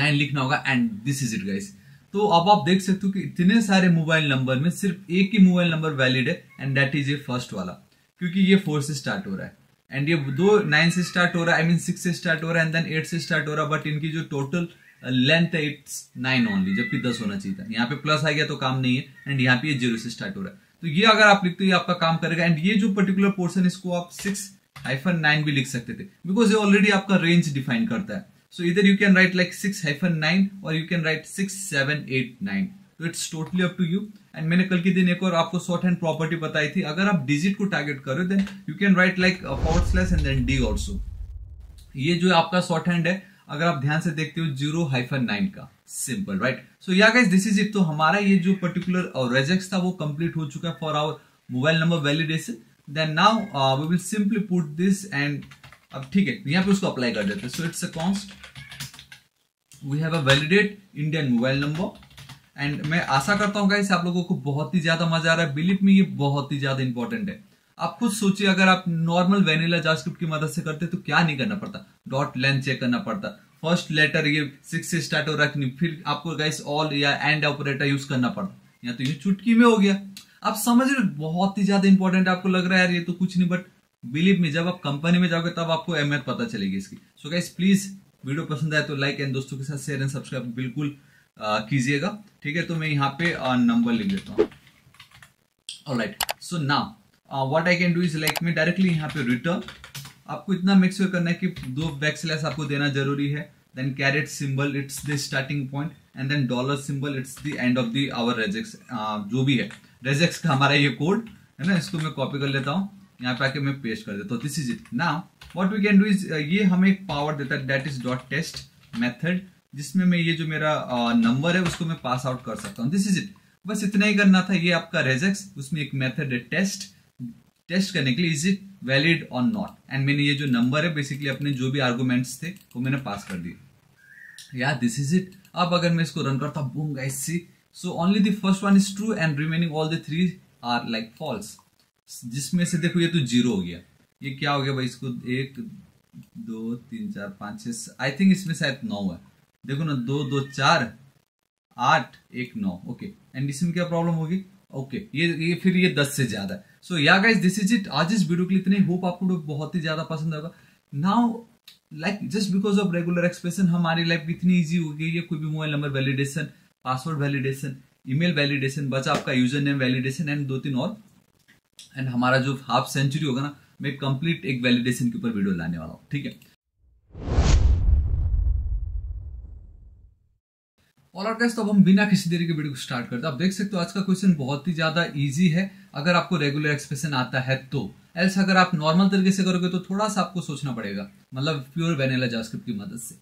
नाइन लिखना होगा and this is it guys तो अब आप देख सकते हो कि इतने सारे मोबाइल नंबर में सिर्फ एक ही मोबाइल नंबर वैलिड है एंड दैट इज ये फर्स्ट वाला क्योंकि ये फोर से स्टार्ट हो रहा है एंड ये दो नाइन से स्टार्ट हो रहा है आई मीन सिक्स से स्टार्ट हो रहा है एंड देन एट से स्टार्ट हो रहा है बट इनकी जो टोटल लेंथ uh, है इट्स नाइन ओनली जबकि दस होना चाहिए था यहाँ पे प्लस आ गया तो काम नहीं है एंड यहाँ पे जीरो से स्टार्ट हो रहा है तो ये अगर आप लिखते हो ये आपका काम करेगा एंड ये जो पर्टिकुलर पोर्सन इसको आप सिक्स हाइफन नाइन भी लिख सकते थे बिकॉज ये ऑलरेडी आपका रेंज डिफाइन करता है So either you can write like 6 hyphen 9 or you can write 6, 7, 8, 9. so it's totally up to you and मैंने कल के दिन एक और आपको शॉर्ट हैंड प्रॉपर्टी बताई थी अगर आप डिजिट को टारगेट करो then you can write like power slash and then D also ये जो आपका शॉर्ट हैंड है अगर आप ध्यान से देखते हो जीरो हाइफन नाइन का सिंपल राइट सो या गाइस दिस इज इट तो हमारा ये जो पर्टिकुलर रेजेक्स uh, था वो कंप्लीट हो चुका है for our mobile number validation then now we will simply put this and अब ठीक है यहाँ पे उसको अप्लाई कर देते हैं so it's a const we have a validate Indian mobile number and मैं आशा करता हूँ गाइस आप लोगों को बहुत ही ज्यादा मजा आ रहा है बिलीव में ये बहुत ही ज्यादा इंपॉर्टेंट है आप खुद सोचिए अगर आप नॉर्मल वेनिला जावास्क्रिप्ट की मदद से करते तो क्या नहीं करना पड़ता डॉट लेंथ चेक करना पड़ता फर्स्ट लेटर ये सिक्स से स्टार्ट हो रखनी फिर आपको गाइस ऑल या एंड ऑपरेटर यूज करना पड़ता या तो ये चुटकी में हो गया आप समझ रहे बहुत ही ज्यादा इंपॉर्टेंट आपको लग रहा है यार ये तो कुछ नहीं बट बिलीव में जब आप कंपनी में जाओगे तब आपको अहमियत पता चलेगी इसकी सो गाइस प्लीज वीडियो पसंद आए तो लाइक एंड दोस्तों के साथ शेयर एंड सब्सक्राइब बिल्कुल कीजिएगा ठीक है तो मैं यहाँ पे नंबर लिख देता हूँ right so now what I can do is like मैं डायरेक्टली यहाँ पे रिटर्न आपको इतना मेक श्योर करना है कि दो बैक स्लैश आपको देना जरूरी है then caret symbol it's the starting point and then dollar symbol it's the end of the our regex जो भी है रेजेक्स का हमारा ये कोड है ना इसको मैं कॉपी कर लेता हूँ यहाँ पे आके मैं पेस्ट कर देता this is it now what we can do is ये हमें एक पावर देता है that is dot test method जिसमें मैं ये जो मेरा नंबर uh, है उसको मैं पास आउट कर सकता हूँ दिस इज इट बस इतना ही करना था ये आपका रेजेक्स उसमें एक मेथड है टेस्ट टेस्ट करने के लिए इज इट वैलिड और नॉट एंड मैंने ये जो नंबर है बेसिकली अपने जो भी आर्गूमेंट्स थे वो मैंने पास कर दिए या दिस इज इट अब अगर मैं इसको रन करता boom guys see so only the first one is true and remaining all the three are like false जिसमें से देखो ये तो जीरो हो गया ये क्या हो गया भाई इसको एक दो तीन चार पाँच छः आई थिंक इसमें शायद नौ है देखो ना दो दो चार आठ एक नौ ओके एंड इसमें क्या प्रॉब्लम होगी ओके ये ये फिर ये दस से ज्यादा सो या गाइस दिस इज इट आज इस वीडियो के लिए इतने होप आपको बहुत ही ज्यादा पसंद आएगा now like just because of regular expression हमारी लाइफ इतनी ईजी हो गई है कोई भी mobile number validation password validation email validation बस आपका यूजर नेम वैलिडेशन एंड दो तीन और एंड हमारा जो हाफ सेंचुरी होगा ना मैं कंप्लीट एक वैलिडेशन के ऊपर वीडियो लाने वाला हूँ ठीक है ऑल गैस तो अब हम बिना किसी देरी के वीडियो को स्टार्ट करते हैं आप देख सकते हो आज का क्वेश्चन बहुत ही ज्यादा इजी है अगर आपको रेगुलर एक्सप्रेशन आता है तो एल्स अगर आप नॉर्मल तरीके से करोगे तो थोड़ा सा आपको सोचना पड़ेगा मतलब प्योर वेनेला जास्क्रिप्ट की मदद से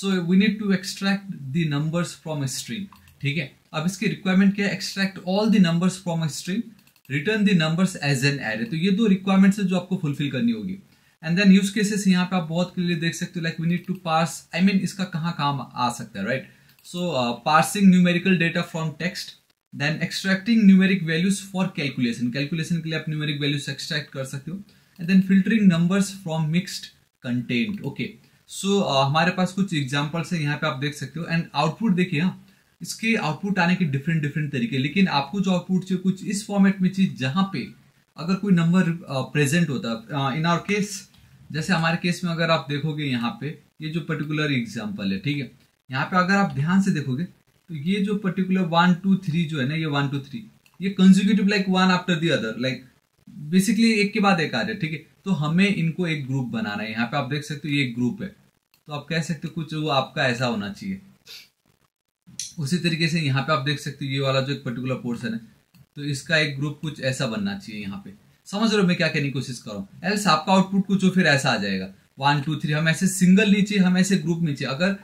so we need to extract the numbers from string ठीक है अब इसकी रिक्वायरमेंट क्या है extract all the numbers from string return the number as an array तो ये दो रिक्वायरमेंट है जो आपको फुलफिल करनी होगी एंड देन यूज केसेस यहाँ पे आप बहुत क्लियर देख सकते हो like we need to parse I mean इसका कहाँ काम आ सकता है right so parsing numerical data from text then extracting numeric values for calculation calculation के लिए आप न्यूमेरिक वैल्यूज एक्सट्रैक्ट कर सकते हो and then filtering numbers from mixed content okay so हमारे पास कुछ एग्जाम्पल्स है यहाँ पे आप देख सकते हो एंड आउटपुट देखिए हाँ इसके आउटपुट आने के डिफरेंट डिफरेंट तरीके लेकिन आपको जो आउटपुट चाहिए कुछ इस फॉर्मेट में चाहिए जहाँ पे अगर कोई नंबर प्रेजेंट होता है इन आवर केस जैसे हमारे केस में अगर आप देखोगे यहाँ पे ये जो पर्टिकुलर एग्जाम्पल है ठीक है यहाँ पे अगर आप ध्यान से देखोगे तो ये जो पर्टिकुलर वन टू थ्री जो है ना ये वन टू थ्री ये consecutive like one after the other like basically एक के बाद एक आ रहे ठीक है तो हमें इनको एक ग्रुप बनाना है यहाँ पे आप देख सकते हो ये एक ग्रुप है तो आप कह सकते हो कुछ वो आपका ऐसा होना चाहिए उसी तरीके से यहाँ पे आप देख सकते हो ये वाला जो एक पर्टिकुलर पोर्सन है तो इसका एक ग्रुप कुछ ऐसा बनना चाहिए यहाँ पे समझ रहे हो मैं क्या कहने की कोशिश कर एल्स आपका आउटपुट कुछ फिर ऐसा आ जाएगा वन टू थ्री हम ऐसे सिंगल नीचे हम ऐसे ग्रुप नीचे अगर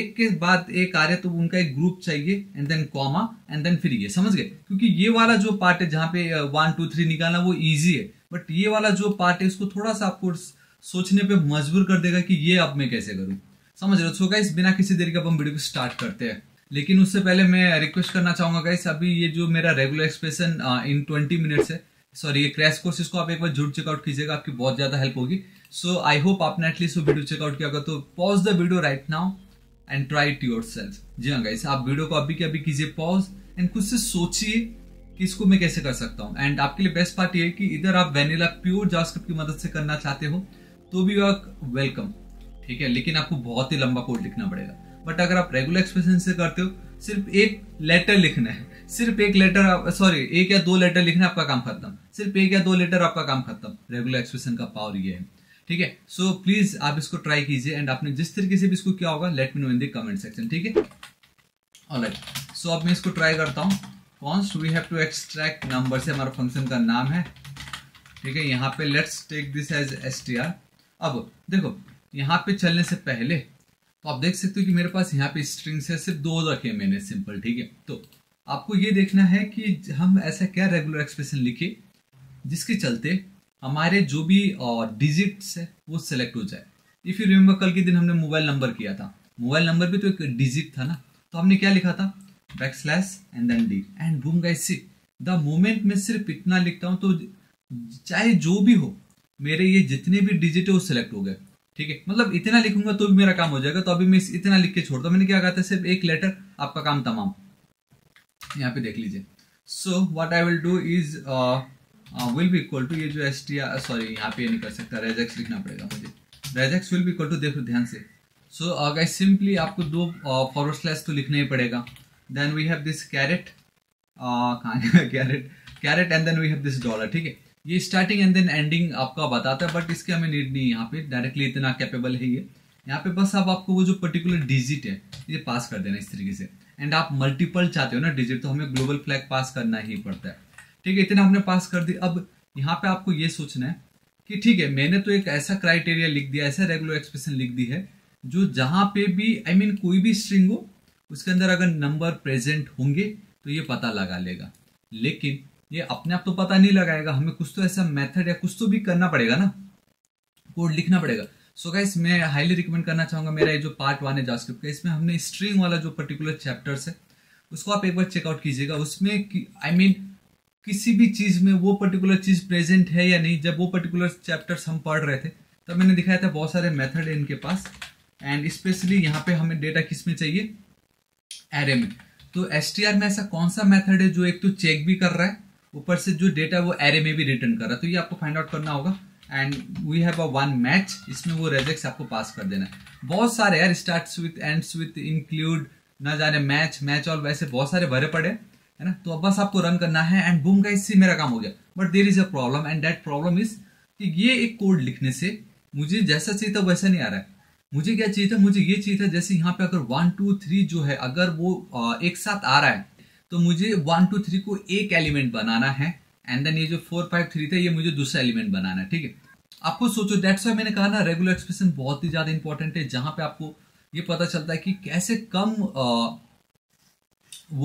एक के बाद एक आ रहे तो उनका एक ग्रुप चाहिए and then comma and then फिर ये समझ गए क्योंकि ये वाला जो पार्ट है जहाँ पे वन टू थ्री निकालना वो ईजी है बट ये वाला जो पार्ट है उसको थोड़ा सा आपको सोचने पे मजबूर कर देगा कि ये अब मैं कैसे करूँ समझ रहे हो सो गाइस बिना किसी देरी के अब हम वीडियो को स्टार्ट करते हैं लेकिन उससे पहले मैं रिक्वेस्ट करना चाहूंगा गाइस अभी ये जो मेरा regular expression in twenty minutes है सॉरी ये क्रैश कोर्स इसको आप एक बार जरूर चेकआउट कीजिएगा आपकी बहुत ज़्यादा हेल्प होगी सो आई होप आपने एटलीस्ट वो वीडियो चेकआउट किया होगा तो pause the video right now and try to yourself जी हाँ गाइस आप वीडियो को अभी के अभी कीजिए पॉज एंड खुद से सोचिए कि इसको मैं कैसे कर सकता हूँ एंड आपके लिए बेस्ट पार्ट ये है कि इधर आप वेनिला प्योर जावास्क्रिप्ट की मदद से करना चाहते हो तो भी वेलकम ठीक है लेकिन आपको बहुत ही लंबा कोड लिखना पड़ेगा बट अगर आप रेगुलर एक्सप्रेशन से करते हो सिर्फ एक लेटर लिखना है सिर्फ एक लेटर सॉरी एक या दो लेटर लिखना है आपका काम खत्म सिर्फ एक या दो लेटर आपका काम खत्म रेगुलर एक्सप्रेशन का पावर ये है ठीक है सो प्लीज आप इसको ट्राई कीजिए एंड आपने जिस तरीके से भी इसको किया होगा let me know in the comment section ठीक है ऑलराइट सो अब मैं इसको ट्राई करता हूँ const we have to extract number से हमारा फंक्शन का नाम है ठीक है यहाँ पे let's take this as S अब देखो यहाँ पे चलने से पहले आप देख सकते हो कि मेरे पास यहाँ पे स्ट्रिंग्स है सिर्फ दो रखे मैंने सिंपल ठीक है तो आपको ये देखना है कि हम ऐसा क्या रेगुलर एक्सप्रेशन लिखे जिसके चलते हमारे जो भी डिजिट्स है वो सिलेक्ट हो जाए इफ़ यू रिमेम्बर कल के दिन हमने मोबाइल नंबर किया था मोबाइल नंबर भी तो एक डिजिट था ना तो हमने क्या लिखा था back slash and then D and boom guys see the moment में सिर्फ इतना लिखता हूँ तो चाहे जो भी हो मेरे ये जितने भी डिजिट है वो सिलेक्ट हो गए ठीक है मतलब इतना लिखूंगा तो भी मेरा काम हो जाएगा तो अभी मैं इतना लिख के छोड़ता हूँ मैंने क्या कहा था सिर्फ एक लेटर आपका काम तमाम यहाँ पे देख लीजिए so what I will do is will be equal to ये जो एस टी सॉरी यहाँ पे नहीं कर सकता रेजेक्स लिखना पड़ेगा मुझे regex will be equal to देखो ध्यान से सो अगर सिंपली आपको दो फॉरवर्ड uh, स्लैश तो लिखना ही पड़ेगा then we have this caret caret caret and then we have this dollar ठीक है ये स्टार्टिंग एंड देन एंडिंग आपका बताता है बट इसके हमें नीड नहीं है यहाँ पे डायरेक्टली इतना कैपेबल है ये यहाँ पे बस अब आपको वो जो पर्टिकुलर डिजिट है ये पास कर देना इस तरीके से एंड आप मल्टीपल चाहते हो ना डिजिट तो हमें ग्लोबल फ्लैग पास करना ही पड़ता है ठीक है इतना हमने पास कर दिया अब यहाँ पे आपको ये सोचना है कि ठीक है मैंने तो एक ऐसा क्राइटेरिया लिख दिया ऐसा रेगुलर एक्सप्रेशन लिख दी है जो जहाँ पे भी आई I मीन mean, कोई भी स्ट्रिंग हो उसके अंदर अगर नंबर प्रेजेंट होंगे तो ये पता लगा लेगा लेकिन ये अपने आप तो पता नहीं लगाएगा हमें कुछ तो ऐसा मेथड या कुछ तो भी करना पड़ेगा ना कोड लिखना पड़ेगा सो so गाइस मैं हाईली रिकमेंड करना चाहूंगा मेरा ये जो पार्ट वन है जास्क्रिप्ट का इसमें हमने स्ट्रिंग वाला जो पर्टिकुलर चैप्टर्स है उसको आप एक बार चेकआउट कीजिएगा उसमें आई मीन I mean, किसी भी चीज़ में वो पर्टिकुलर चीज़ प्रेजेंट है या नहीं जब वो पर्टिकुलर चैप्टर्स हम पढ़ रहे थे तब मैंने दिखाया था बहुत सारे मेथड है इनके पास एंड स्पेशली यहाँ पे हमें डेटा किस में चाहिए एरे में तो एस में ऐसा कौन सा मेथड है जो एक तो चेक भी कर रहा है ऊपर से जो डेटा वो एरे में भी रिटर्न कर रहा है तो ये आपको फाइंड आउट करना होगा and we have a one match इसमें वो रेजेक्स आपको पास कर देना बहुत सारे यार start with ends with include ना जाने मैच मैच और वैसे बहुत सारे भरे पड़े है ना तो अब बस आपको रन करना है एंड बूम का इससे मेरा काम हो गया but there is a problem and that problem is कि ये एक कोड लिखने से मुझे जैसा चाहिए था वैसा नहीं आ रहा है मुझे क्या चाहिए था मुझे ये चाहिए था जैसे यहाँ पे अगर वन टू थ्री जो है अगर वो एक साथ आ रहा है तो मुझे वन टू थ्री को एक एलिमेंट बनाना है एंड देन ये जो फोर फाइव थ्री था ये मुझे दूसरा एलिमेंट बनाना है ठीक है आपको सोचो दैट्स वाई मैंने कहा ना रेगुलर एक्सप्रेशन बहुत ही ज्यादा इंपॉर्टेंट है जहां पे आपको ये पता चलता है कि कैसे कम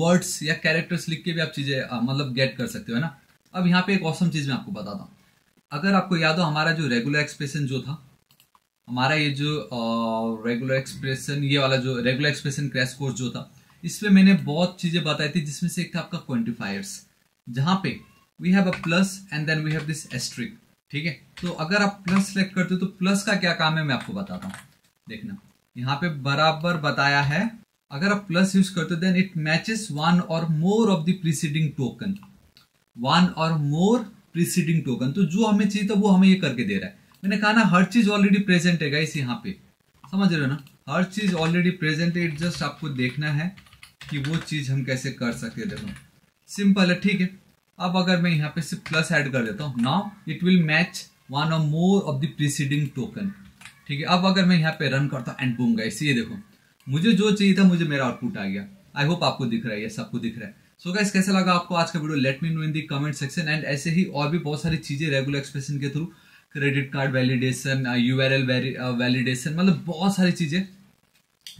वर्ड्स या कैरेक्टर्स लिख के भी आप चीजें मतलब गेट कर सकते हो ना अब यहाँ पे एक औसम चीज मैं आपको बताता हूँ अगर आपको याद हो हमारा जो रेगुलर एक्सप्रेशन जो था हमारा ये जो रेगुलर एक्सप्रेशन ये वाला जो रेगुलर एक्सप्रेशन क्रैश कोर्स जो था इसमें मैंने बहुत चीज़ें बताई थी जिसमें से एक था आपका क्वान्टिफायर्स जहां पे we have a plus and then we have this asterisk ठीक है तो अगर आप प्लस सेलेक्ट करते हो तो प्लस का क्या काम है मैं आपको बताता हूँ देखना यहाँ पे बराबर बताया है अगर आप प्लस यूज करते हो then it matches one or more of the preceding token one or more preceding token तो जो हमें चाहिए था वो हमें ये करके दे रहा है मैंने कहा ना हर चीज ऑलरेडी प्रेजेंट है इस यहाँ पे समझ रहे हो ना हर चीज ऑलरेडी प्रेजेंट है इट जस्ट आपको देखना है कि वो चीज़ हम कैसे कर सकते हैं देखो सिंपल है ठीक है अब अगर मैं यहाँ पे सिर्फ प्लस ऐड कर देता हूँ now it will match one or more of the preceding token ठीक है अब अगर मैं यहाँ पे रन करता हूँ एंड बूम गाइस ये देखो मुझे जो चाहिए था मुझे मेरा आउटपुट आ गया आई होप आपको दिख रहा है ये सबको दिख रहा है सो so गाइस कैसे लगा आपको आज का video let me know in the comment section and ऐसे ही और भी बहुत सारी चीजें रेगुलर एक्सप्रेशन के through credit card validation U R L validation मतलब बहुत सारी चीजें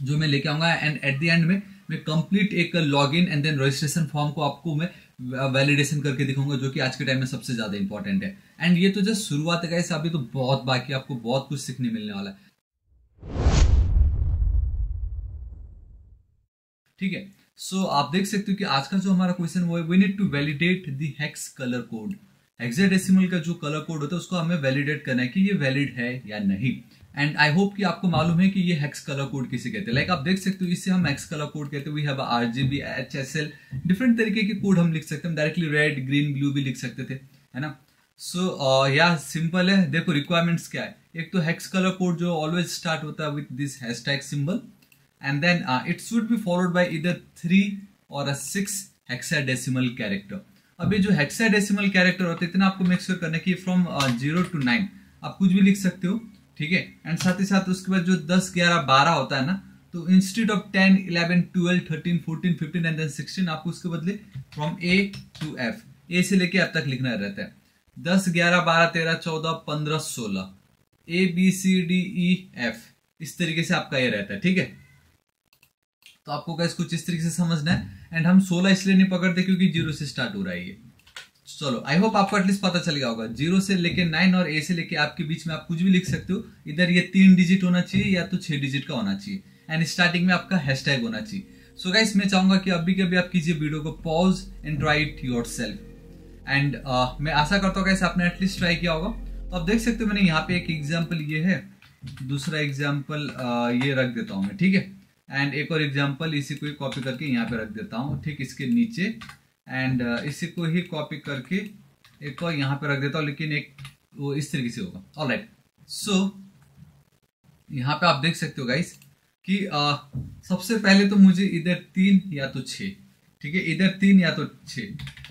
जो मैं लेके आऊंगा एंड एट द एंड में मैं कंप्लीट एक log in and then registration form को आपको मैं वैलिडेशन करके दिखाऊंगा जो कि आज के टाइम में सबसे ज्यादा इंपॉर्टेंट है एंड ये तो जस्ट शुरुआत है इस अभी तो बहुत बाकी आपको बहुत कुछ सीखने मिलने वाला है ठीक है सो so, आप देख सकते हो कि आज का जो हमारा क्वेश्चन वो है we need to validate the hex colour code hexadecimal का जो कलर कोड होता है उसको हमें वैलिडेट करना है कि ये वैलिड है या नहीं एंड आई होप कि आपको मालूम है कि ये हेक्स कलर कोड किसे कहते हैं लाइक आप देख सकते हो इससे हम हेक्स कलर कोड कहते हैं we have R G B H S L different तरीके के कोड हम लिख सकते हैं डायरेक्टली रेड ग्रीन ब्लू भी लिख सकते थे है ना सो so, uh, या सिंपल है देखो रिक्वायरमेंट्स क्या है एक तो हेक्स कलर कोड जो ऑलवेज स्टार्ट होता है with this hash tag symbol and then it should be followed by इधर three or a six hexadecimal character अब ये जो हेक्साडेसिमल कैरेक्टर होते हैं इतना आपको मेक करना कि फ्रॉम जीरो टू नाइन आप कुछ भी लिख सकते हो ठीक है एंड साथ ही साथ उसके बाद जो दस ग्यारह बारह होता है ना तो instead of ten eleven twelve thirteen fourteen fifteen and then sixteen आपको उसके बदले from A to F A से लेके अब तक लिखना रहता है दस ग्यारह बारह तेरह चौदह पंद्रह सोलह A B C D E F इस तरीके से आपका ये रहता है ठीक है तो आपको कैसे कुछ इस तरीके से समझना है एंड हम सोलह इसलिए नहीं पकड़ते क्योंकि जीरो से स्टार्ट हो रहा है ये चलो आई होप आपको एटलीस्ट पता चल गया होगा जीरो से लेके नाइन और ए से लेके आपके बीच में आप कुछ भी लिख सकते हो इधर ये तीन डिजिट होना चाहिए या तो छह डिजिट का होना चाहिए एंड स्टार्टिंग में आपका हैशटैग होना चाहिए सो गाइस मैं चाहूंगा कि अभी के अभी आप कीजिए वीडियो को pause and write yourself and मैं आशा करता हूँ गाइस आपने एटलीस्ट ट्राई किया होगा तो आप देख सकते हो मैंने यहाँ पे एक एग्जाम्पल ये है दूसरा एग्जाम्पल uh, ये रख देता हूँ मैं ठीक है एंड एक और एग्जाम्पल इसी को कॉपी करके यहाँ पे रख देता हूँ ठीक इसके नीचे एंड uh, इसी को ही कॉपी करके एक और यहाँ पे रख देता हूँ लेकिन एक वो इस तरीके से होगा ऑल राइट सो यहाँ पे आप देख सकते हो गाइस कि आ, uh, सबसे पहले तो मुझे इधर तीन या तो छ ठीक है इधर तीन या तो छ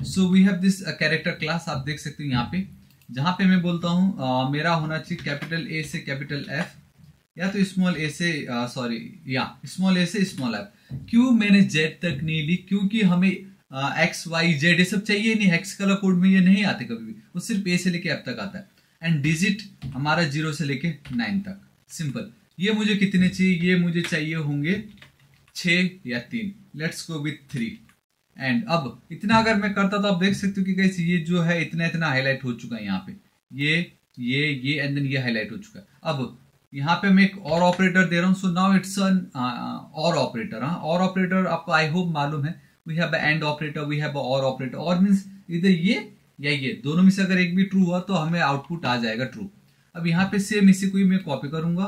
so we have this character class आप देख सकते हो यहाँ पे जहां पे मैं बोलता हूँ uh, मेरा होना चाहिए कैपिटल ए से कैपिटल एफ या तो स्मॉल ए से सॉरी या स्मॉल ए से स्मॉल एफ क्यों मैंने जेड तक नहीं ली क्योंकि हमें एक्स वाई जेड ये सब चाहिए नहीं कलर कोड में ये नहीं आते कभी भी वो सिर्फ ए से लेके अब तक आता है एंड डिजिट हमारा जीरो से लेके नाइन तक सिंपल ये मुझे कितने चाहिए ये मुझे चाहिए होंगे छ या तीन let's go with three and अब इतना अगर मैं करता तो आप देख सकते हो कि कैसे ये जो है इतना इतना हाईलाइट हो चुका है यहाँ पे ये ये ये एंड देन ये हाईलाइट हो चुका है अब यहाँ पे मैं एक और ऑपरेटर दे रहा हूँ so now it's an or operator हाँ और ऑपरेटर आपको आई होप मालूम है we have and operator we have or operator or means इधर ये या ये दोनों में से अगर एक भी ट्रू हुआ तो हमें आउटपुट आ जाएगा ट्रू अब यहाँ पे सेम इसी को ही मैं कॉपी करूंगा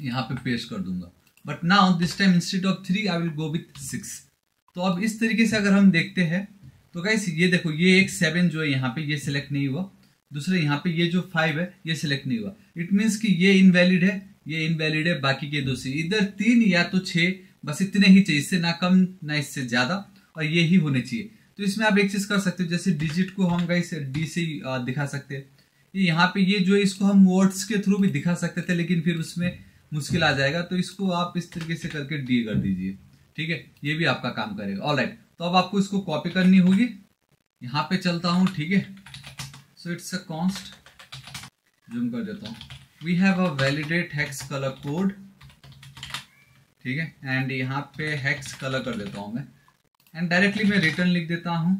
यहाँ पे पेस्ट कर दूंगा but now this time instead of three I will go with six तो अब इस तरीके से अगर हम देखते हैं तो कैसे ये देखो ये एक सेवन जो है यहाँ पे ये सिलेक्ट नहीं हुआ दूसरे यहाँ पे ये जो फाइव है ये सिलेक्ट नहीं हुआ इट मीन्स कि ये इनवैलिड है ये इनवैलिड है बाकी के दो से इधर तीन या तो छः बस इतने ही चाहिए इससे ना कम ना इससे ज़्यादा और ये ही होने चाहिए तो इसमें आप एक चीज़ कर सकते हो जैसे डिजिट को हम गाइस डी से दिखा सकते हैं यहाँ पे ये जो है इसको हम वर्ड्स के थ्रू भी दिखा सकते थे लेकिन फिर उसमें मुश्किल आ जाएगा तो इसको आप इस तरीके से करके डी कर दीजिए ठीक है ये भी आपका काम करेगा ऑल राइट तो अब आपको इसको कॉपी करनी होगी यहाँ पे चलता हूँ ठीक है so it's a const zoom कर देता हूँ we have a validate hex colour code ठीक है एंड यहाँ पे हैक्स कलर कर देता हूँ मैं एंड डायरेक्टली मैं रिटर्न लिख देता हूँ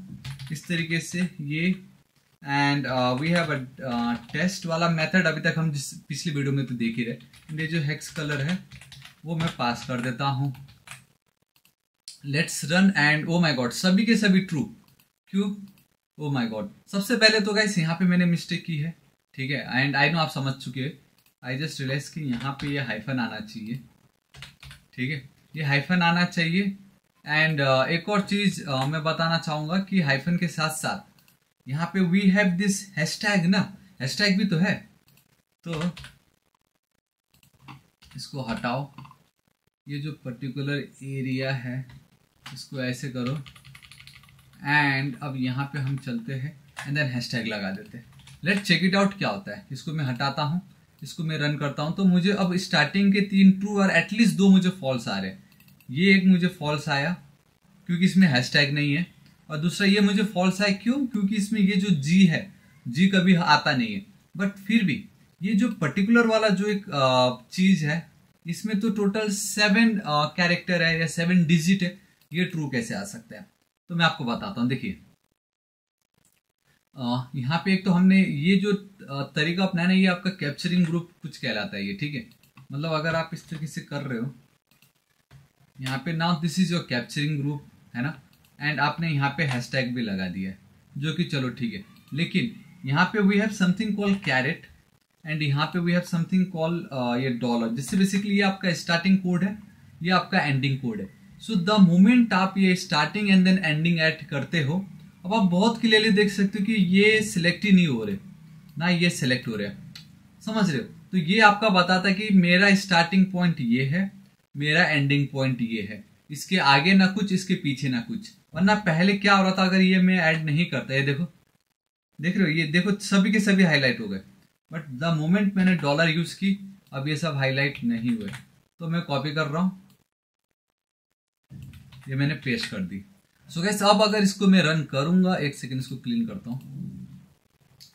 इस तरीके से ये and we have a test वाला मेथड अभी तक हम जिस पिछली वीडियो में तो देख ही रहे ये जो हैक्स कलर है वो मैं पास कर देता हूँ let's run and oh my god सभी के सभी ट्रू क्यों ओ माई गॉड सबसे पहले तो गाइस यहाँ पे मैंने मिस्टेक की है ठीक है एंड आई नो आप समझ चुके हैं आई जस्ट रियलाइज कि यहाँ पे ये हाइफन आना चाहिए ठीक है ये हाइफन आना चाहिए एंड uh, एक और चीज uh, मैं बताना चाहूंगा कि हाइफन के साथ साथ यहाँ पे वी हैव दिस हैशटैग ना हैशटैग भी तो है तो इसको हटाओ ये जो पर्टिकुलर एरिया है इसको ऐसे करो एंड अब यहाँ पे हम चलते हैं एंड देन हैशटैग लगा देते हैं लेट चेक इट आउट क्या होता है इसको मैं हटाता हूँ इसको मैं रन करता हूँ तो मुझे अब स्टार्टिंग के तीन ट्रू और एटलीस्ट दो मुझे फॉल्स आ रहे ये एक मुझे फॉल्स आया क्योंकि इसमें हैशटैग नहीं है और दूसरा ये मुझे फॉल्स आया क्यों क्योंकि इसमें ये जो जी है जी कभी आता नहीं है बट फिर भी ये जो पर्टिकुलर वाला जो एक चीज़ है इसमें तो टोटल सेवन कैरेक्टर है या सेवन डिजिट है ये ट्रू कैसे आ सकता है तो मैं आपको बताता हूँ देखिए यहाँ पे एक तो हमने ये जो तरीका अपनाना ये आपका कैप्चरिंग ग्रुप कुछ कहलाता है ये ठीक है मतलब अगर आप इस तरीके से कर रहे हो यहाँ पे now this is your capturing group है ना एंड आपने यहाँ पे हैशटैग भी लगा दिया है जो कि चलो ठीक है लेकिन यहाँ पे we have something call caret and यहाँ पे वी हैव समथिंग कॉल ये डॉलर जिससे बेसिकली ये आपका स्टार्टिंग कोड है ये आपका एंडिंग कोड है सो द मोमेंट आप ये starting and then ending add करते हो अब आप बहुत क्लियरली देख सकते हो कि ये सिलेक्ट ही नहीं हो रहे ना ये सिलेक्ट हो रहा है समझ रहे हो तो ये आपका बताता है कि मेरा स्टार्टिंग पॉइंट ये है मेरा एंडिंग पॉइंट ये है इसके आगे ना कुछ इसके पीछे ना कुछ वरना पहले क्या हो रहा था अगर ये मैं ऐड नहीं करता ये देखो देख रहे हो ये देखो सभी के सभी हाईलाइट हो गए बट द मोमेंट मैंने डॉलर यूज़ की अब ये सब हाईलाइट नहीं हुए तो मैं कॉपी कर रहा हूँ ये मैंने पेस्ट कर दी सो so गैस अब अगर इसको मैं रन करूंगा एक सेकेंड इसको क्लीन करता हूँ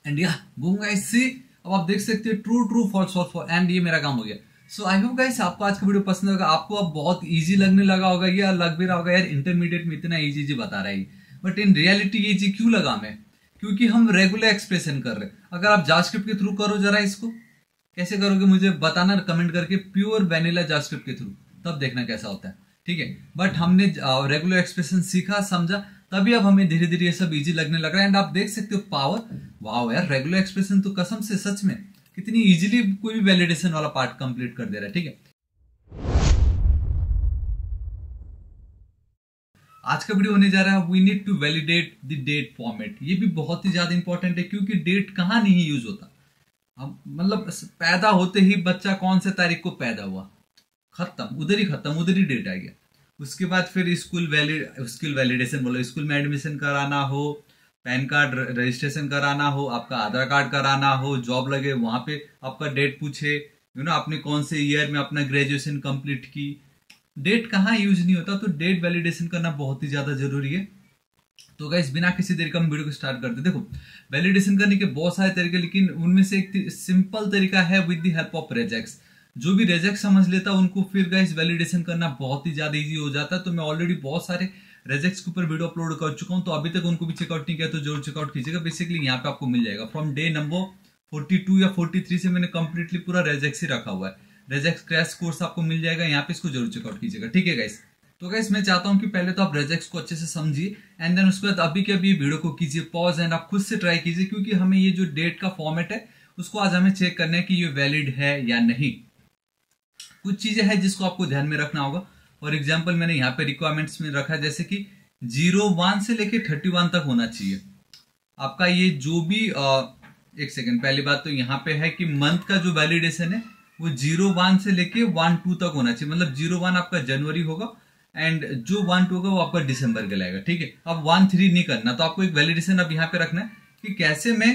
एंड या घूम गाइस सी अब आप देख सकते हो true true false false for and ये मेरा काम हो गया सो आई होप गाइस आपको आज का वीडियो पसंद होगा आपको अब बहुत इजी लगने लगा होगा या लग भी रहा होगा यार इंटरमीडिएट में इतना इजी जी बता रहा है बट इन रियलिटी ये जी क्यों लगा मैं क्योंकि हम रेगुलर एक्सप्रेशन कर रहे हैं अगर आप जास्क्रिप्ट के थ्रू करो जरा इसको कैसे करोगे मुझे बताना कमेंट करके प्योर वेनिला जास्क्रिप्ट के थ्रू तब देखना कैसा होता है ठीक है बट हमने रेगुलर uh, एक्सप्रेशन सीखा समझा तभी अब हमें धीरे धीरे ये सब इजी लगने लग रहा है एंड आप देख सकते हो पावर वाह यार रेगुलर एक्सप्रेशन तो कसम से सच में कितनी इजीली कोई भी वैलिडेशन वाला पार्ट कंप्लीट कर दे रहा है ठीक है आज का वीडियो होने जा रहा है we need to validate the date format ये भी बहुत ही ज्यादा इंपॉर्टेंट है क्योंकि डेट कहाँ नहीं यूज होता हम मतलब पैदा होते ही बच्चा कौन से तारीख को पैदा हुआ खत्म उधर ही खत्म उधर ही डेट आ गया उसके बाद फिर स्कूल वैलिड स्कूल वैलिडेशन बोलो स्कूल में एडमिशन कराना हो पैन कार्ड रजिस्ट्रेशन कराना हो आपका आधार कार्ड कराना हो जॉब लगे वहाँ पे आपका डेट पूछे यू नो आपने कौन से ईयर में अपना ग्रेजुएशन कंप्लीट की डेट कहाँ यूज नहीं होता तो डेट वैलिडेशन करना बहुत ही ज़्यादा जरूरी है तो गाइस बिना किसी देर का हम वीडियो को स्टार्ट करते देखो वैलिडेशन करने के बहुत सारे तरीके लेकिन उनमें से एक सिंपल तरीका है with the help of regex जो भी रिजेक्ट समझ लेता उनको फिर गाइस वैलिडेशन करना बहुत ही ज्यादा इजी हो जाता है तो मैं ऑलरेडी बहुत सारे रिजेक्ट्स के ऊपर वीडियो अपलोड कर चुका हूँ तो अभी तक उनको भी चेकआउट नहीं किया तो जरूर चेकआउट कीजिएगा बेसिकली यहाँ पे आपको मिल जाएगा फ्रॉम डे नंबर फोर्टी या फोर्टी से मैंने कम्प्लीटली पूरा रेजेक्स ही रखा हुआ है रेजेक्स क्रैश कोर्स आपको मिल जाएगा यहाँ पे इसको जरूर चेकआउट कीजिएगा ठीक है गाइस तो गाइस मैं चाहता हूँ कि पहले तो आप रेजेक्स को अच्छे से समझिए एंड देन उसके बाद अभी के अभी वीडियो को कीजिए पॉज एंड आप खुद से ट्राई कीजिए क्योंकि हमें ये जो डेट का फॉर्मेट है उसको आज हमें चेक करना है कि ये वैलिड है या नहीं कुछ चीजें हैं जिसको आपको ध्यान में रखना होगा और एग्जाम्पल मैंने यहाँ पे रिक्वायरमेंट्स में रखा है जैसे कि जीरो वन से लेके थर्टी वन तक होना चाहिए आपका ये जो भी आ, एक सेकेंड पहली बात तो यहाँ पे है कि मंथ का जो वैलिडेशन है वो जीरो वन से लेके वन टू तक होना चाहिए मतलब जीरो वन आपका जनवरी होगा एंड जो वन टू होगा वो आपका दिसंबर के लाएगा ठीक है अब वन थ्री नहीं करना तो आपको एक वैलिडेशन अब यहाँ पे रखना है कि कैसे मैं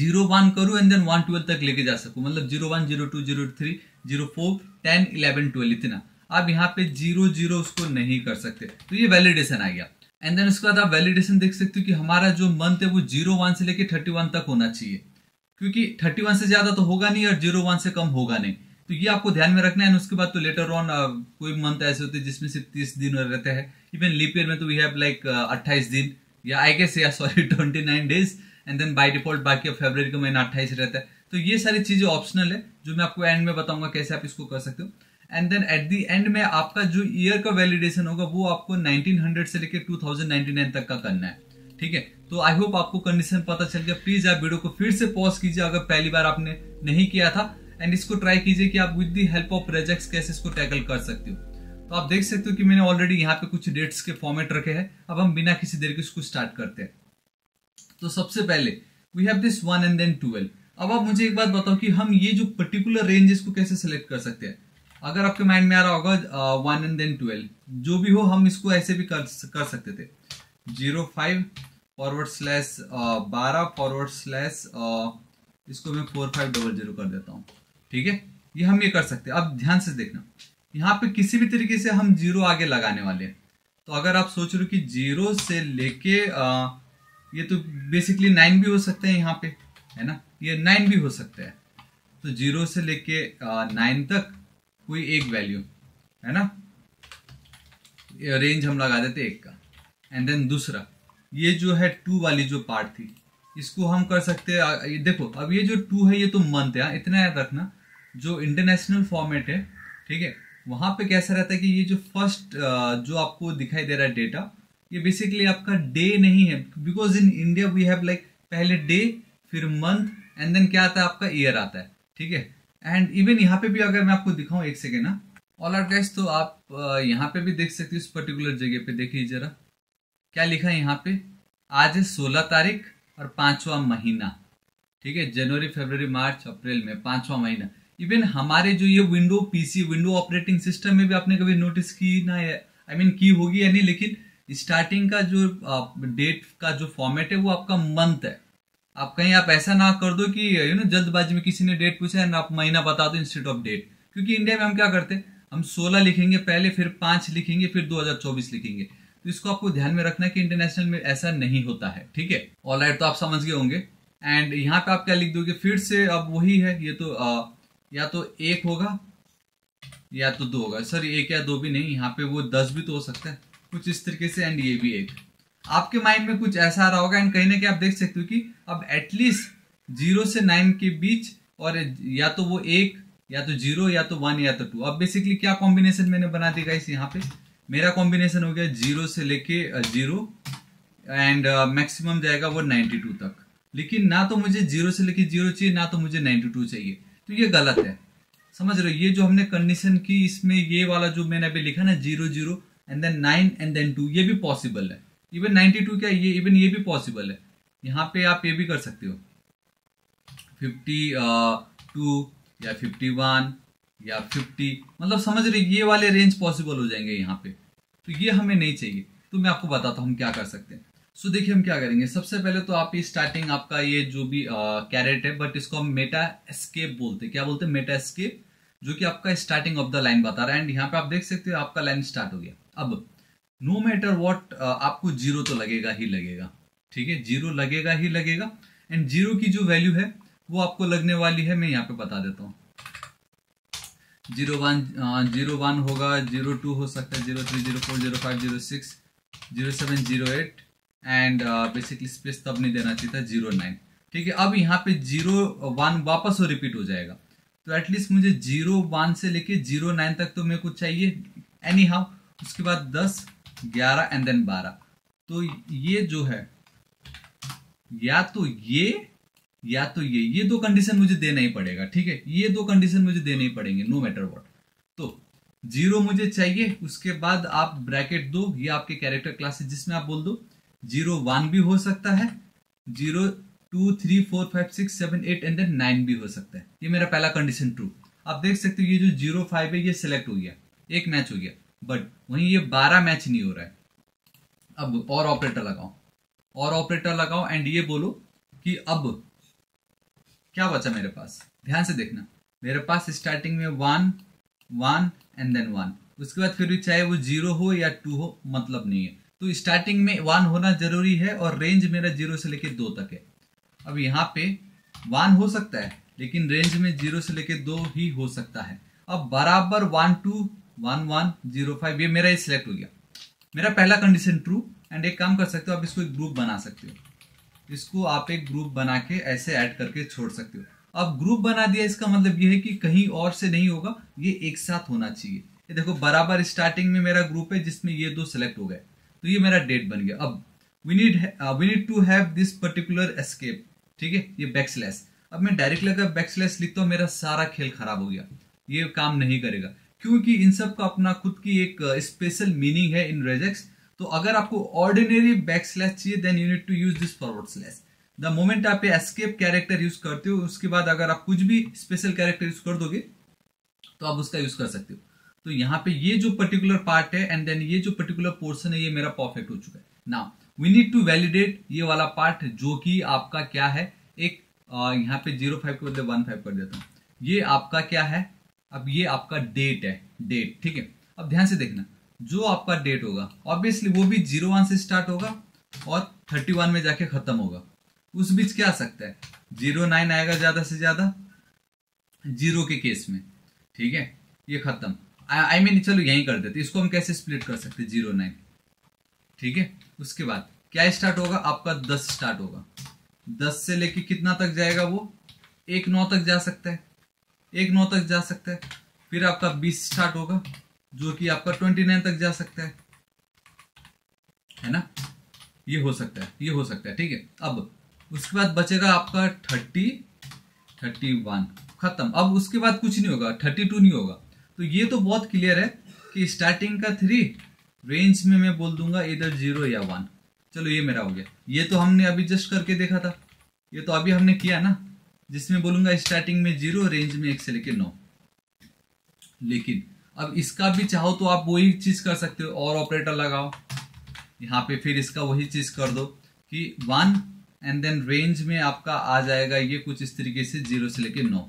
जीरो वन करूँ एंड देन वन ट्वेल्व तक लेके जा सकूँ मतलब zero one zero two zero three zero four ten eleven twelve इतना आप यहाँ पे जीरो जीरो उसको नहीं कर सकते तो ये वैलिडेशन आ गया एंड देन उसके बाद आप वैलिडेशन देख सकते हो कि हमारा जो मंथ है वो जीरो वन से लेकर थर्टी वन तक होना चाहिए क्योंकि थर्टी वन से ज्यादा तो होगा नहीं और जीरो वन से कम होगा नहीं तो ये आपको ध्यान में रखना है उसके बाद तो लेटर ऑन uh, कोई मंथ ऐसे होते हैं जिसमें सिर्फ तीस दिन रहते हैं इवन लीप ईयर में तो वी हैव लाइक अट्ठाईस दिन या आई गेस या sorry twenty nine days and then by default बाकी फेबर का महीना अट्ठाईस रहता है तो ये सारी चीजें ऑप्शनल है जो मैं आपको एंड में बताऊंगा कैसे आप इसको कर सकते हो and then at the end में आपका जो ईयर का वैलिडेशन होगा वो आपको 1900 से लेकर 2099 तक का करना है ठीक है तो आई होप आपको कंडीशन पता चल गया प्लीज आप वीडियो को फिर से पॉज कीजिए अगर पहली बार आपने नहीं किया था एंड इसको ट्राई कीजिए कि आप with the help of project कैसे इसको टैकल कर सकते हो तो आप देख सकते हो कि मैंने ऑलरेडी यहाँ पे कुछ डेट्स के फॉर्मेट रखे हैं अब हम बिना किसी देर के इसको स्टार्ट करते हैं तो सबसे पहले we have this one and then twelve अब आप मुझे एक बात बताओ कि हम ये जो पर्टिकुलर रेंज इसको कैसे सेलेक्ट कर सकते हैं अगर आपके माइंड में आ रहा होगा वन एंड देन ट्वेल्व जो भी हो हम इसको ऐसे भी कर, कर सकते थे जीरो फाइव फॉरवर्ड स्लैश बारह फॉरवर्ड स्लैश uh, इसको मैं फोर फाइव डबल जीरो कर देता हूँ ठीक है ये हम ये कर सकते हैं अब ध्यान से देखना यहाँ पे किसी भी तरीके से हम जीरो आगे लगाने वाले हैं तो अगर आप सोच रहे हो कि जीरो से लेके आ, uh, ये तो बेसिकली नाइन भी हो सकते हैं यहाँ पे है ना ये नाइन भी हो सकता है तो जीरो से लेके नाइन तक कोई एक वैल्यू है ना रेंज हम लगा देते एक का एंड देन दूसरा ये जो है टू वाली जो पार्ट थी इसको हम कर सकते हैं देखो अब ये जो टू है ये तो मंथ है हाँ, इतना याद रखना जो इंटरनेशनल फॉर्मेट है ठीक है वहां पे कैसा रहता है कि ये जो फर्स्ट जो आपको दिखाई दे रहा है डेटा ये बेसिकली आपका डे नहीं है because in India we have like पहले डे फिर मंथ एंड देन क्या आता है आपका ईयर आता है ठीक है एंड इवन यहाँ पे भी अगर मैं आपको दिखाऊँ एक सेकेंड ना ऑल आर गैस तो आप यहाँ पे भी देख सकते हो इस पर्टिकुलर जगह पे देखिए जरा क्या लिखा है यहाँ पे आज है सोलह तारीख और पांचवा महीना ठीक है जनवरी फरवरी मार्च अप्रैल में पांचवा महीना इवन हमारे जो ये window PC window operating system में भी आपने कभी नोटिस की ना आई मीन की होगी या नहीं लेकिन स्टार्टिंग का जो डेट का जो फॉर्मेट है वो आपका मंथ है आप कहीं आप ऐसा ना कर दो कि यू नो जल्दबाजी में किसी ने डेट पूछा एंड आप महीना बता दो इंस्टीट्यूट ऑफ डेट क्योंकि इंडिया में हम क्या करते हैं हम 16 लिखेंगे पहले फिर पांच लिखेंगे फिर 2024 लिखेंगे तो इसको आपको ध्यान में रखना है कि इंटरनेशनल में ऐसा नहीं होता है ठीक है ऑल राइट तो आप समझ गए होंगे एंड यहाँ पे आप क्या लिख दोगे फिर से अब वही है ये तो आ, या तो एक होगा या तो दो होगा सर एक या दो भी नहीं यहाँ पे वो दस भी तो हो सकता है कुछ इस तरीके से एंड ये भी एक आपके माइंड में कुछ ऐसा रहा होगा एंड कहीं ना कहीं आप देख सकते हो कि अब एटलीस्ट जीरो से नाइन के बीच और या तो वो एक या तो जीरो या तो वन या तो टू अब बेसिकली क्या कॉम्बिनेशन मैंने बना दी इस यहाँ पे मेरा कॉम्बिनेशन हो गया जीरो से लेके जीरो एंड मैक्सिमम जाएगा वो नाइन्टी टू तक लेकिन ना तो मुझे जीरो से लेके जीरो चाहिए ना तो मुझे नाइन्टी टू चाहिए तो ये गलत है समझ रहे हो ये जो हमने कंडीशन की इसमें ये वाला जो मैंने अभी लिखा ना zero zero and then nine and then two ये भी पॉसिबल है इवन नाइनटी टू क्या ये इवन ये भी पॉसिबल है यहाँ पे आप ये भी कर सकते हो फिफ्टी टू uh, या फिफ्टी वन या फिफ्टी मतलब समझ रहे ये वाले रेंज पॉसिबल हो जाएंगे यहाँ पे तो ये हमें नहीं चाहिए तो मैं आपको बताता हूँ हम क्या कर सकते हैं सो so, देखिए हम क्या करेंगे सबसे पहले तो आप स्टार्टिंग आपका ये जो भी कैरेट uh, है बट इसको हम मेटा एस्केप बोलते हैं क्या बोलते हैं मेटा एस्केप जो कि आपका स्टार्टिंग ऑफ द लाइन बता रहा है एंड यहाँ पे आप देख सकते हो आपका लाइन स्टार्ट हो गया अब नो मैटर वॉट आपको जीरो तो लगेगा ही लगेगा ठीक है जीरो लगेगा ही लगेगा एंड जीरो की जो वैल्यू है वो आपको लगने वाली है मैं यहाँ पे बता देता हूँ जीरो वन जीरो वन होगा जीरो टू हो सकता है zero three zero four zero five zero six zero seven zero eight and basically space तब नहीं देना चाहिए था जीरो नाइन ठीक है अब यहाँ पे जीरो वन वापस हो रिपीट हो जाएगा तो एटलीस्ट मुझे जीरो वन से लेके जीरो नाइन तक तो मेरे को चाहिए एनी हाउ उसके बाद दस ग्यारह एंड देन बारह तो ये जो है या तो ये या तो ये ये दो कंडीशन मुझे देना ही पड़ेगा ठीक है ये दो कंडीशन मुझे देने ही पड़ेंगे नो मैटर वॉट तो जीरो मुझे चाहिए उसके बाद आप ब्रैकेट दो ये आपके कैरेक्टर क्लासेस जिसमें आप बोल दो जीरो वन भी हो सकता है zero two three four five six seven eight and then nine भी हो सकता है ये मेरा पहला कंडीशन ट्रू आप देख सकते हो ये जो जीरो फाइव है ये सिलेक्ट हो गया एक मैच हो गया बट वहीं ये बारह मैच नहीं हो रहा है अब और ऑपरेटर लगाओ और ऑपरेटर लगाओ एंड ये बोलो कि अब क्या बचा मेरे पास ध्यान से देखना मेरे पास स्टार्टिंग में one one and then one उसके बाद फिर भी चाहे वो जीरो हो या टू हो मतलब नहीं है तो स्टार्टिंग में वन होना जरूरी है और रेंज मेरा जीरो से लेके दो तक है अब यहाँ पे वन हो सकता है लेकिन रेंज में जीरो से लेके दो ही हो सकता है अब बराबर one two one one zero five ये मेरा ये सिलेक्ट हो गया मेरा पहला कंडीशन ट्रू एंड एक काम कर सकते हो आप इसको एक ग्रुप बना सकते हो इसको आप एक ग्रुप बना के ऐसे ऐड करके छोड़ सकते हो अब ग्रुप बना दिया इसका मतलब ये है कि कहीं और से नहीं होगा ये एक साथ होना चाहिए ये देखो बराबर स्टार्टिंग में मेरा ग्रुप है जिसमें ये दो सिलेक्ट हो गए तो ये मेरा डेट बन गया अब we need we need to have this particular escape ठीक है ये बैक्सलेस अब मैं डायरेक्ट लगा बैक लिखता हूँ मेरा सारा खेल खराब हो गया ये काम नहीं करेगा क्योंकि इन सब का अपना खुद की एक स्पेशल मीनिंग है इन रेजेक्स तो अगर आपको ऑर्डिनरी बैक स्लैश चाहिए then you need to use this forward slash the moment आप एस्केप कैरेक्टर यूज करते हो उसके बाद अगर आप कुछ भी स्पेशल कैरेक्टर यूज कर दोगे तो आप उसका यूज कर सकते हो तो यहाँ पे ये जो पर्टिकुलर पार्ट है एंड देन ये जो पर्टिकुलर पोर्सन है ये मेरा परफेक्ट हो चुका है ना वी नीड टू वैलिडेट ये वाला पार्ट जो कि आपका क्या है एक यहाँ पे जीरो फाइव के बदले वन फाइव कर देता हूँ ये आपका क्या है अब ये आपका डेट है डेट ठीक है अब ध्यान से देखना जो आपका डेट होगा ऑब्वियसली वो भी जीरो वन से स्टार्ट होगा और थर्टी वन में जाके खत्म होगा उस बीच क्या आ सकता है जीरो नाइन आएगा ज्यादा से ज्यादा जीरो के केस में ठीक है ये खत्म आई मीन चलो यही कर देते इसको हम कैसे स्प्लिट कर सकते जीरो नाइन ठीक है उसके बाद क्या स्टार्ट होगा आपका दस स्टार्ट होगा दस से लेके कितना तक जाएगा वो एक नौ तक जा सकता है एक नौ तक जा सकता है फिर आपका बीस स्टार्ट होगा जो कि आपका ट्वेंटी नाइन तक जा सकता है है ना ये हो सकता है ये हो सकता है ठीक है अब उसके बाद बचेगा आपका थर्टी थर्टी वन खत्म अब उसके बाद कुछ नहीं होगा थर्टी टू नहीं होगा तो ये तो बहुत क्लियर है कि स्टार्टिंग का थ्री रेंज में मैं बोल दूंगा इधर जीरो या वन चलो ये मेरा हो गया ये तो हमने अभी जस्ट करके देखा था ये तो अभी हमने किया ना जिसमें बोलूंगा स्टार्टिंग में जीरो रेंज में एक से लेके नौ लेकिन अब इसका भी चाहो तो आप वही चीज कर सकते हो और ऑपरेटर लगाओ यहाँ पे फिर इसका वही चीज कर दो कि वन एंड देन रेंज में आपका आ जाएगा ये कुछ इस तरीके से जीरो से लेके नौ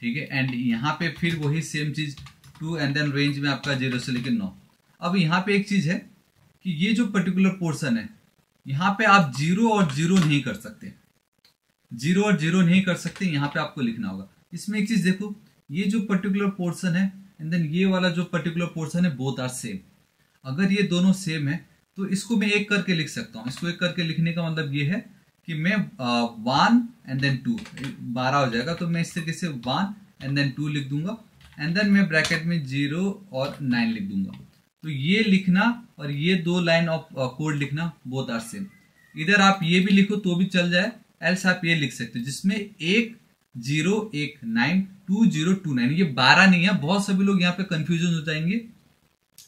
ठीक है एंड यहाँ पे फिर वही सेम चीज टू एंड देन रेंज में आपका जीरो से लेके नौ अब यहाँ पे एक चीज है कि ये जो पर्टिकुलर पोर्सन है यहाँ पे आप जीरो और जीरो नहीं कर सकते जीरो और जीरो नहीं कर सकते यहाँ पे आपको लिखना होगा इसमें एक चीज देखो ये जो पर्टिकुलर पोर्सन है एंड देन ये वाला जो पर्टिकुलर पोर्सन है बोथ आर सेम अगर ये दोनों सेम है तो इसको मैं एक करके लिख सकता हूँ इसको एक करके लिखने का मतलब ये है कि मैं वन एंड देन टू बारह हो जाएगा तो मैं इस तरीके से वन एंड देन टू लिख दूंगा एंड देन मैं ब्रैकेट में जीरो और नाइन लिख दूंगा तो ये लिखना और ये दो लाइन ऑफ कोड लिखना बोथ आर सेम इधर आप ये भी लिखो तो भी चल जाए एल्स आप ये लिख सकते हो जिसमें एक जीरो एक nine two zero two nine ये बारह नहीं है बहुत सभी लोग यहाँ पे कंफ्यूजन हो जाएंगे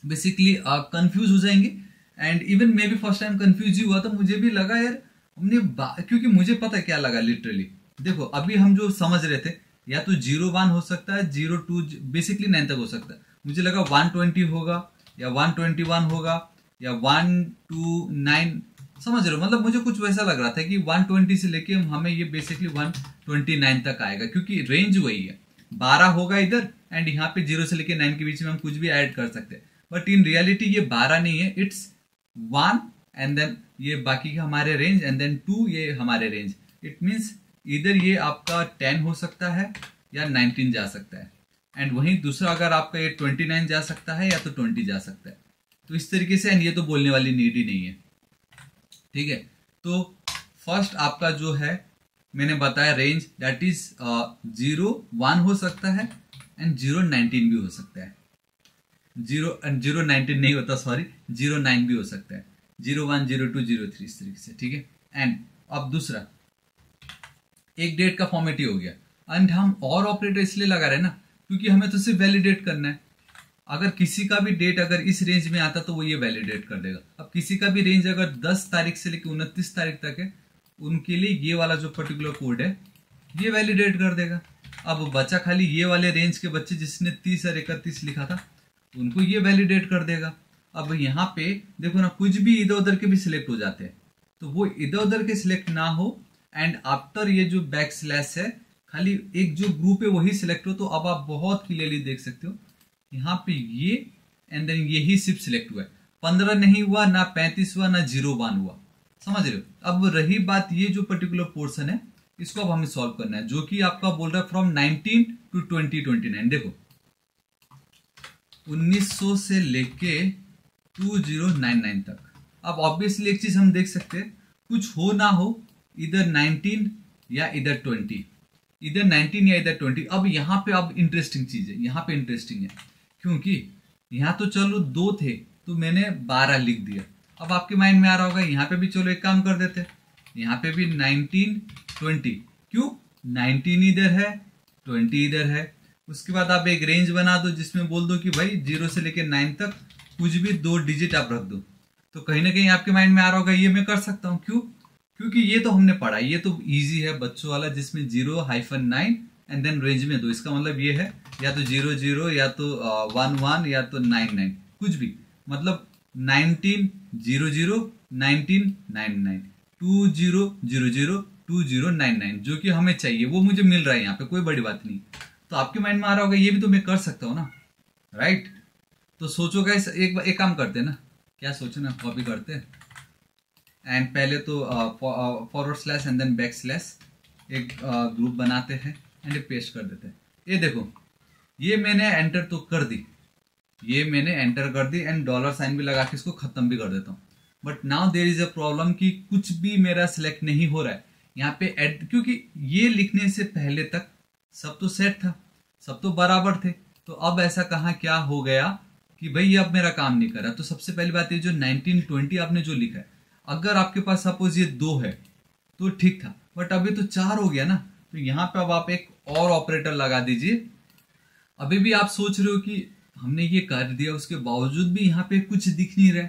बेसिकली कंफ्यूज uh, हो जाएंगे एंड इवन मे भी फर्स्ट टाइम कंफ्यूज ही हुआ तो मुझे भी लगा यार हमने क्योंकि मुझे पता क्या लगा लिटरली देखो अभी हम जो समझ रहे थे या तो जीरो वन हो सकता है जीरो टू बेसिकली नाइन तक हो सकता है मुझे लगा वन ट्वेंटी होगा या वन ट्वेंटी वन होगा या वन टू नाइन समझ रहे हो मतलब मुझे कुछ वैसा लग रहा था कि 120 से लेके हमें ये बेसिकली 129 तक आएगा क्योंकि रेंज वही है 12 होगा इधर एंड यहाँ पे जीरो से लेके नाइन के बीच में हम कुछ भी ऐड कर सकते हैं बट इन रियलिटी ये बारह नहीं है इट्स वन एंड देन ये बाकी हमारे रेंज एंड देन टू ये हमारे रेंज इट मीन्स इधर ये आपका टेन हो सकता है या नाइनटीन जा सकता है एंड वहीं दूसरा अगर आपका ये ट्वेंटी नाइन जा सकता है या तो ट्वेंटी जा सकता है तो इस तरीके से एंड ये तो बोलने वाली नीड ही नहीं है ठीक है तो फर्स्ट आपका जो है मैंने बताया range that is zero one हो सकता है एंड जीरो नाइनटीन भी हो सकता है जीरो जीरो नाइनटीन नहीं होता सॉरी जीरो नाइन भी हो सकता है zero one zero two zero three इस तरीके से ठीक है एंड अब दूसरा एक डेट का फॉर्मेट ही हो गया एंड हम और ऑपरेटर इसलिए लगा रहे हैं ना क्योंकि हमें तो सिर्फ वैलिडेट करना है अगर किसी का भी डेट अगर इस रेंज में आता तो वो ये वैलिडेट कर देगा अब किसी का भी रेंज अगर 10 तारीख से लेकर उनतीस तारीख तक है उनके लिए ये वाला जो पर्टिकुलर कोड है ये वैलिडेट कर देगा अब बच्चा खाली ये वाले रेंज के बच्चे जिसने तीस और इकतीस लिखा था उनको ये वैलिडेट कर देगा अब यहाँ पे देखो ना कुछ भी इधर उधर के भी सिलेक्ट हो जाते हैं तो वो इधर उधर के सिलेक्ट ना हो एंड आफ्टर ये जो बैक स्लैश है खाली एक जो ग्रुप है वही सिलेक्ट हो तो अब आप बहुत क्लियरली देख सकते हो यहाँ पे ये एंड देन यही सिर्फ सिलेक्ट हुआ है पंद्रह नहीं हुआ ना पैंतीस हुआ ना जीरो वन हुआ समझ रहे हो अब रही बात ये जो पर्टिकुलर पोर्सन है इसको अब हमें सॉल्व करना है जो कि आपका बोल रहा है फ्रॉम नाइनटीन टू नाइन देखो 1900 से लेके 2099 तक अब ऑब्वियसली एक चीज हम देख सकते हैं कुछ हो ना हो इधर 19 या इधर 20 इधर 19 या इधर 20 अब यहाँ पे अब इंटरेस्टिंग चीज है यहाँ पे इंटरेस्टिंग है क्योंकि यहाँ तो चलो दो थे तो मैंने बारह लिख दिया अब आपके माइंड में आ रहा होगा यहाँ पे भी चलो एक काम कर देते यहाँ पे भी नाइनटीन ट्वेंटी क्यों नाइनटीन इधर है ट्वेंटी इधर है उसके बाद आप एक रेंज बना दो जिसमें बोल दो कि भाई जीरो से लेकर नाइन तक कुछ भी दो डिजिट आप रख दो तो कहीं ना कहीं आपके माइंड में आ रहा होगा ये मैं कर सकता हूँ क्यों क्योंकि ये तो हमने पढ़ा ये तो इजी है बच्चों वाला जिसमें zero hyphen nine and then range में दो इसका मतलब ये है या तो जीरो जीरो या तो वन वन या तो नाइन नाइन कुछ भी मतलब nineteen zero zero nineteen nine nine two zero zero zero two zero nine nine जो कि हमें चाहिए वो मुझे मिल रहा है यहाँ पे कोई बड़ी बात नहीं तो आपके माइंड में आ रहा होगा ये भी तो मैं कर सकता हूँ ना राइट तो सोचो का एक एक काम करते ना क्या सोचो ना कॉपी करते एंड पहले तो forward slash and then back slash एक ग्रुप बनाते हैं एंड पेस्ट कर देते हैं ये देखो ये मैंने एंटर तो कर दी ये मैंने एंटर कर दी एंड डॉलर साइन भी लगा के इसको खत्म भी कर देता हूँ but now there is a problem कि कुछ भी मेरा सिलेक्ट नहीं हो रहा है यहाँ पे एड क्योंकि ये लिखने से पहले तक सब तो सेट था सब तो बराबर थे तो अब ऐसा कहा क्या हो गया कि भाई ये अब मेरा काम नहीं कर रहा तो सबसे पहली बात ये जो 1920 आपने जो लिखा है अगर आपके पास सपोज ये दो है तो ठीक था बट अभी तो चार हो गया ना तो यहाँ पे अब आप एक और ऑपरेटर लगा दीजिए अभी भी आप सोच रहे हो कि हमने ये कर दिया उसके बावजूद भी यहाँ पे कुछ दिख नहीं रहा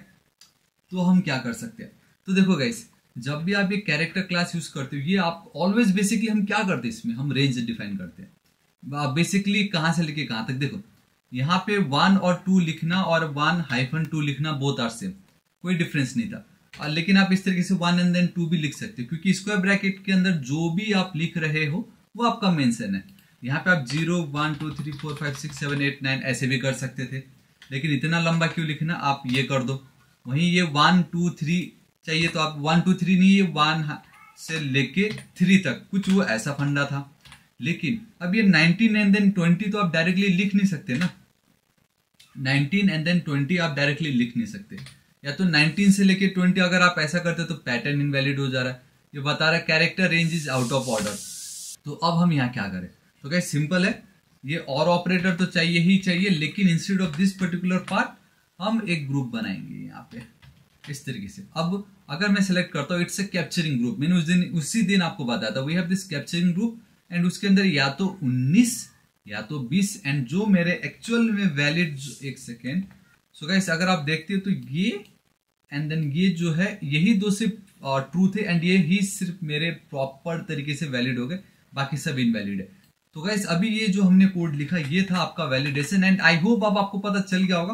तो हम क्या कर सकते हैं तो देखो गाइस जब भी आप ये कैरेक्टर क्लास यूज करते हो ये आप ऑलवेज बेसिकली हम क्या करते हैं इसमें हम रेंज डिफाइन करते हैं बेसिकली कहाँ से लेके कहाँ तक देखो यहाँ पे वन और टू लिखना और वन हाइफन टू लिखना बोथ आर सेम कोई डिफरेंस नहीं था और लेकिन आप इस तरीके से वन एंड देन टू भी लिख सकते हो क्योंकि स्क्वायर ब्रैकेट के अंदर जो भी आप लिख रहे हो वो आपका मेंशन है यहाँ पे आप zero one two three four five six seven eight nine ऐसे भी कर सकते थे लेकिन इतना लंबा क्यों लिखना आप ये कर दो वहीं ये वन टू थ्री चाहिए तो आप वन टू थ्री नहीं ये वन से लेके थ्री तक कुछ वो ऐसा फंडा था लेकिन अब ये नाइनटीन एंड देन ट्वेंटी तो आप डायरेक्टली लिख नहीं सकते ना नाइनटीन एंड देन ट्वेंटी आप डायरेक्टली लिख नहीं सकते या तो 19 से लेके 20 अगर आप ऐसा करते तो पैटर्न इनवैलिड हो जा रहा है ये बता रहा है character range is out of order तो अब हम यहाँ क्या करें तो क्या सिंपल है ये और ऑपरेटर तो चाहिए ही चाहिए लेकिन instead of this particular part हम एक ग्रुप बनाएंगे यहाँ पे इस तरीके से अब अगर मैं सिलेक्ट करता हूँ इट्स ए कैप्चरिंग ग्रुप मैंने उस दिन उसी दिन आपको बताया था we have this capturing group and उसके अंदर या तो 19 या तो 20 एंड जो मेरे एक्चुअल में वैलिड एक सेकेंड सो गाइस अगर आप देखते हो तो ये एंड देन ये जो है यही दो सिर्फ ट्रू uh, थे एंड ये ही सिर्फ मेरे प्रॉपर तरीके से वैलिड हो गए बाकी सब इनवैलिड है तो गाइस अभी ये जो हमने कोड लिखा ये था आपका वैलिडेशन एंड आई होप अब आपको पता चल गया होगा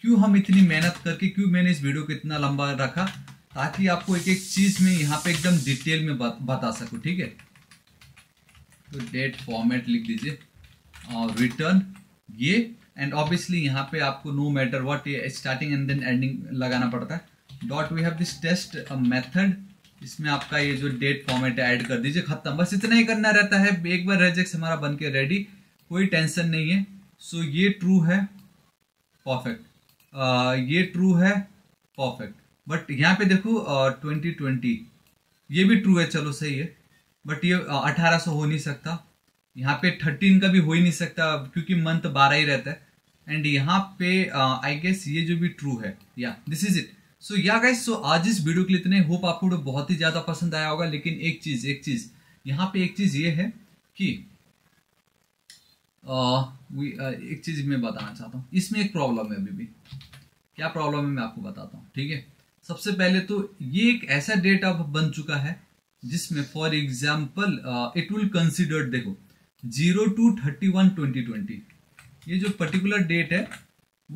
क्यों हम इतनी मेहनत करके क्यों मैंने इस वीडियो को इतना लंबा रखा ताकि आपको एक एक चीज में यहाँ पे एकदम डिटेल में बत, बता सकू ठीक है तो डेट फॉर्मेट लिख दीजिए और रिटर्न ये एंड ऑब्वियसली यहाँ पे आपको no matter what starting and then ending लगाना पड़ता है dot we have this test method इसमें आपका ये जो डेट फॉर्मेट है ऐड कर दीजिए खत्म बस इतना ही करना रहता है एक बार रेजेक्ट हमारा बन के रेडी कोई टेंशन नहीं है सो so, ये ट्रू है परफेक्ट uh, ये ट्रू है परफेक्ट बट यहाँ पे देखो ट्वेंटी uh, ट्वेंटी ये भी ट्रू है चलो सही है बट ये अठारह uh, सौ हो नहीं सकता यहाँ पे थर्टीन का भी हो ही नहीं सकता क्योंकि मंथ बारह ही रहता है एंड यहाँ पे आई uh, गेस ये जो भी ट्रू है या दिस इज इट सो या गाइस सो आज इस वीडियो के लिए इतने होप आपको वीडियो बहुत ही ज़्यादा पसंद आया होगा लेकिन एक चीज़ एक चीज़ यहाँ पे एक चीज़ ये है कि uh, uh, एक चीज़ मैं बताना चाहता हूँ इसमें एक प्रॉब्लम है अभी भी क्या प्रॉब्लम है मैं आपको बताता हूँ ठीक है सबसे पहले तो ये एक ऐसा डेट अब बन चुका है जिसमें for example it will consider देखो zero two thirty one twenty twenty ये जो पर्टिकुलर डेट है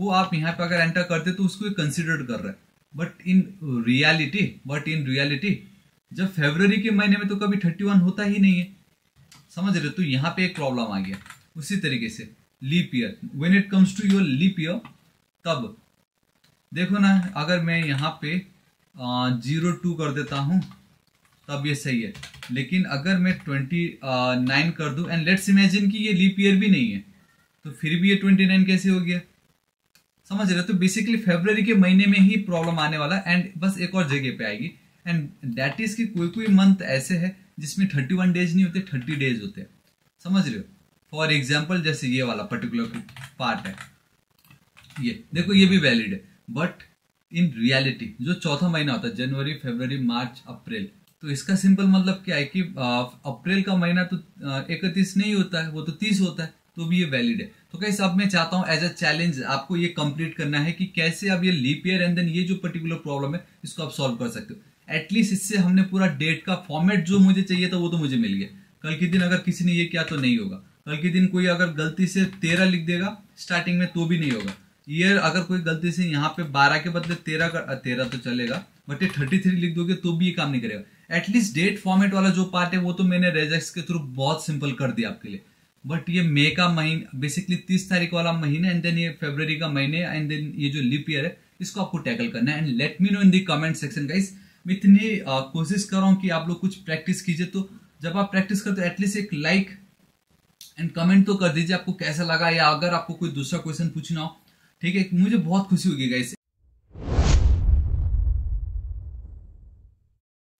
वो आप यहाँ पे अगर एंटर करते तो उसको कंसिडर कर रहे but in reality but in reality जब फेबररी के महीने में तो कभी थर्टी वन होता ही नहीं है समझ रहे हो तो यहाँ पे एक प्रॉब्लम आ गया उसी तरीके से leap year when it comes to your leap year तब देखो ना अगर मैं यहाँ पे जीरो टू कर देता हूँ तब ये सही है लेकिन अगर मैं ट्वेंटी नाइन कर दूँ एंड लेट्स इमेजिन कि ये लीप ईयर भी नहीं है तो फिर भी ये ट्वेंटी नाइन कैसे हो गया समझ रहे हो तो बेसिकली फेबर के महीने में ही प्रॉब्लम आने वाला एंड बस एक और जगह पे आएगी एंड दैट इज की कोई कोई मंथ ऐसे है जिसमें थर्टी वन डेज नहीं होते थर्टी डेज होते हैं समझ रहे हो फॉर एग्जाम्पल जैसे ये वाला पर्टिकुलर पार्ट है ये देखो ये भी वैलिड है बट इन रियलिटी जो चौथा महीना होता है जनवरी फेबर मार्च अप्रैल तो इसका सिंपल मतलब क्या है कि अप्रैल का महीना तो इकतीस नहीं होता है वो तो तीस होता है तो भी ये वैलिड है तो कैसे अब मैं चाहता हूं एज अ चैलेंज आपको ये कंप्लीट करना है कि कैसे अब ये लीप ईयर एंड देन ये जो पर्टिकुलर प्रॉब्लम है इसको आप सॉल्व कर सकते हो एटलीस्ट इससे हमने पूरा डेट का फॉर्मेट जो मुझे चाहिए था वो तो मुझे मिल गया कल के दिन अगर किसी ने ये किया तो नहीं होगा कल के दिन कोई अगर गलती से तेरह लिख देगा स्टार्टिंग में तो भी नहीं होगा ईयर अगर कोई गलती से यहाँ पे बारह के बदले तेरह कर तेरह तो चलेगा बट ये थर्टी थ्री लिख दोगे तो भी ये काम नहीं करेगा एटलीस्ट डेट फॉर्मेट वाला जो पार्ट है वो तो मैंने रेजेक्स के थ्रू बहुत सिंपल कर दिया आपके लिए बट ये मई का महीना बेसिकली तीस तारीख वाला महीना एंड देन ये फेब्रवरी का महीने एंड देन ये जो लिप ईयर है इसको आपको टैकल करना है and let me know in the comment section का इस मैं इतनी कोशिश कर रहा हूँ कि आप लोग कुछ प्रैक्टिस कीजिए तो जब आप प्रैक्टिस करते हो एटलीस्ट एक लाइक एंड कमेंट तो कर दीजिए आपको कैसा लगा या अगर आपको कोई दूसरा क्वेश्चन पूछना हो ठीक है मुझे बहुत खुशी होगी guys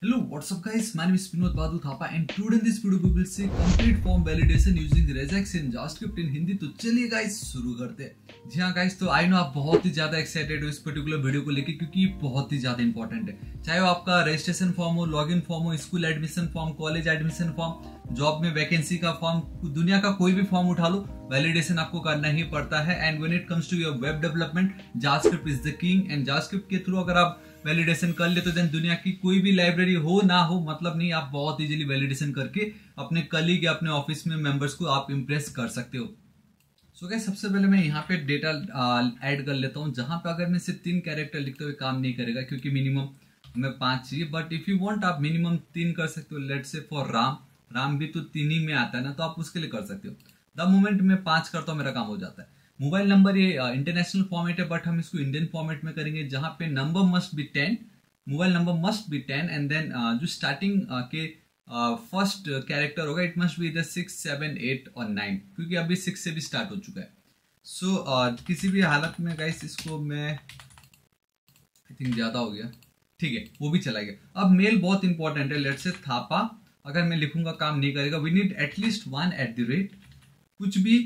Hello, what's up guys? My name is Pinod Badu Thapa and today in this video we will see complete form validation using Rezax in JavaScript in Hindi. तो चलिए guys शुरू करते हैं जी हाँ गाइस तो आई नो आप बहुत ही ज़्यादा एक्साइटेड हो इस पर्टिकुलर वीडियो को लेके क्योंकि ये बहुत ही ज़्यादा इंपॉर्टेंट है चाहे वो आपका रजिस्ट्रेशन फॉर्म हो इन फॉर्म हो school admission form college admission form job में वैकेंसी का फॉर्म दुनिया का कोई भी फॉर्म उठा लो वैलिडेशन आपको करना ही पड़ता है and when it comes to your web development JavaScript is the king and JavaScript के थ्रू अगर आप वैलिडेशन कर ले तो देन दुनिया की कोई भी लाइब्रेरी हो ना हो मतलब नहीं आप बहुत इजीली वैलिडेशन करके अपने कलीग या अपने ऑफिस में मेंबर्स को आप इम्प्रेस कर सकते हो सो so क्या सबसे पहले मैं यहाँ पे डेटा ऐड uh, कर लेता हूँ जहाँ पे अगर मैं सिर्फ तीन कैरेक्टर लिखते हुए काम नहीं करेगा क्योंकि मिनिमम हमें पाँच चाहिए बट इफ़ यू वॉन्ट आप मिनिमम तीन कर सकते हो let say for Ram Ram भी तो तीन ही में आता है ना तो आप उसके लिए कर सकते हो द मोमेंट मैं पाँच करता हूँ मेरा काम हो जाता है मोबाइल नंबर ये इंटरनेशनल फॉर्मेट है बट हम इसको इंडियन फॉर्मेट में करेंगे जहां पे number must be ten mobile number must be ten and then जो स्टार्टिंग के फर्स्ट कैरेक्टर होगा इट मस्ट बी इधर सिक्स सेवन एट और नाइन क्योंकि अभी सिक्स से भी स्टार्ट हो चुका है सो so, uh, किसी भी हालत में गाइस इसको मैं आई थिंक ज़्यादा हो गया ठीक है वो भी चला गया अब मेल बहुत इंपॉर्टेंट है लेट से थापा अगर मैं लिखूंगा काम नहीं करेगा we need at least one at the rate कुछ भी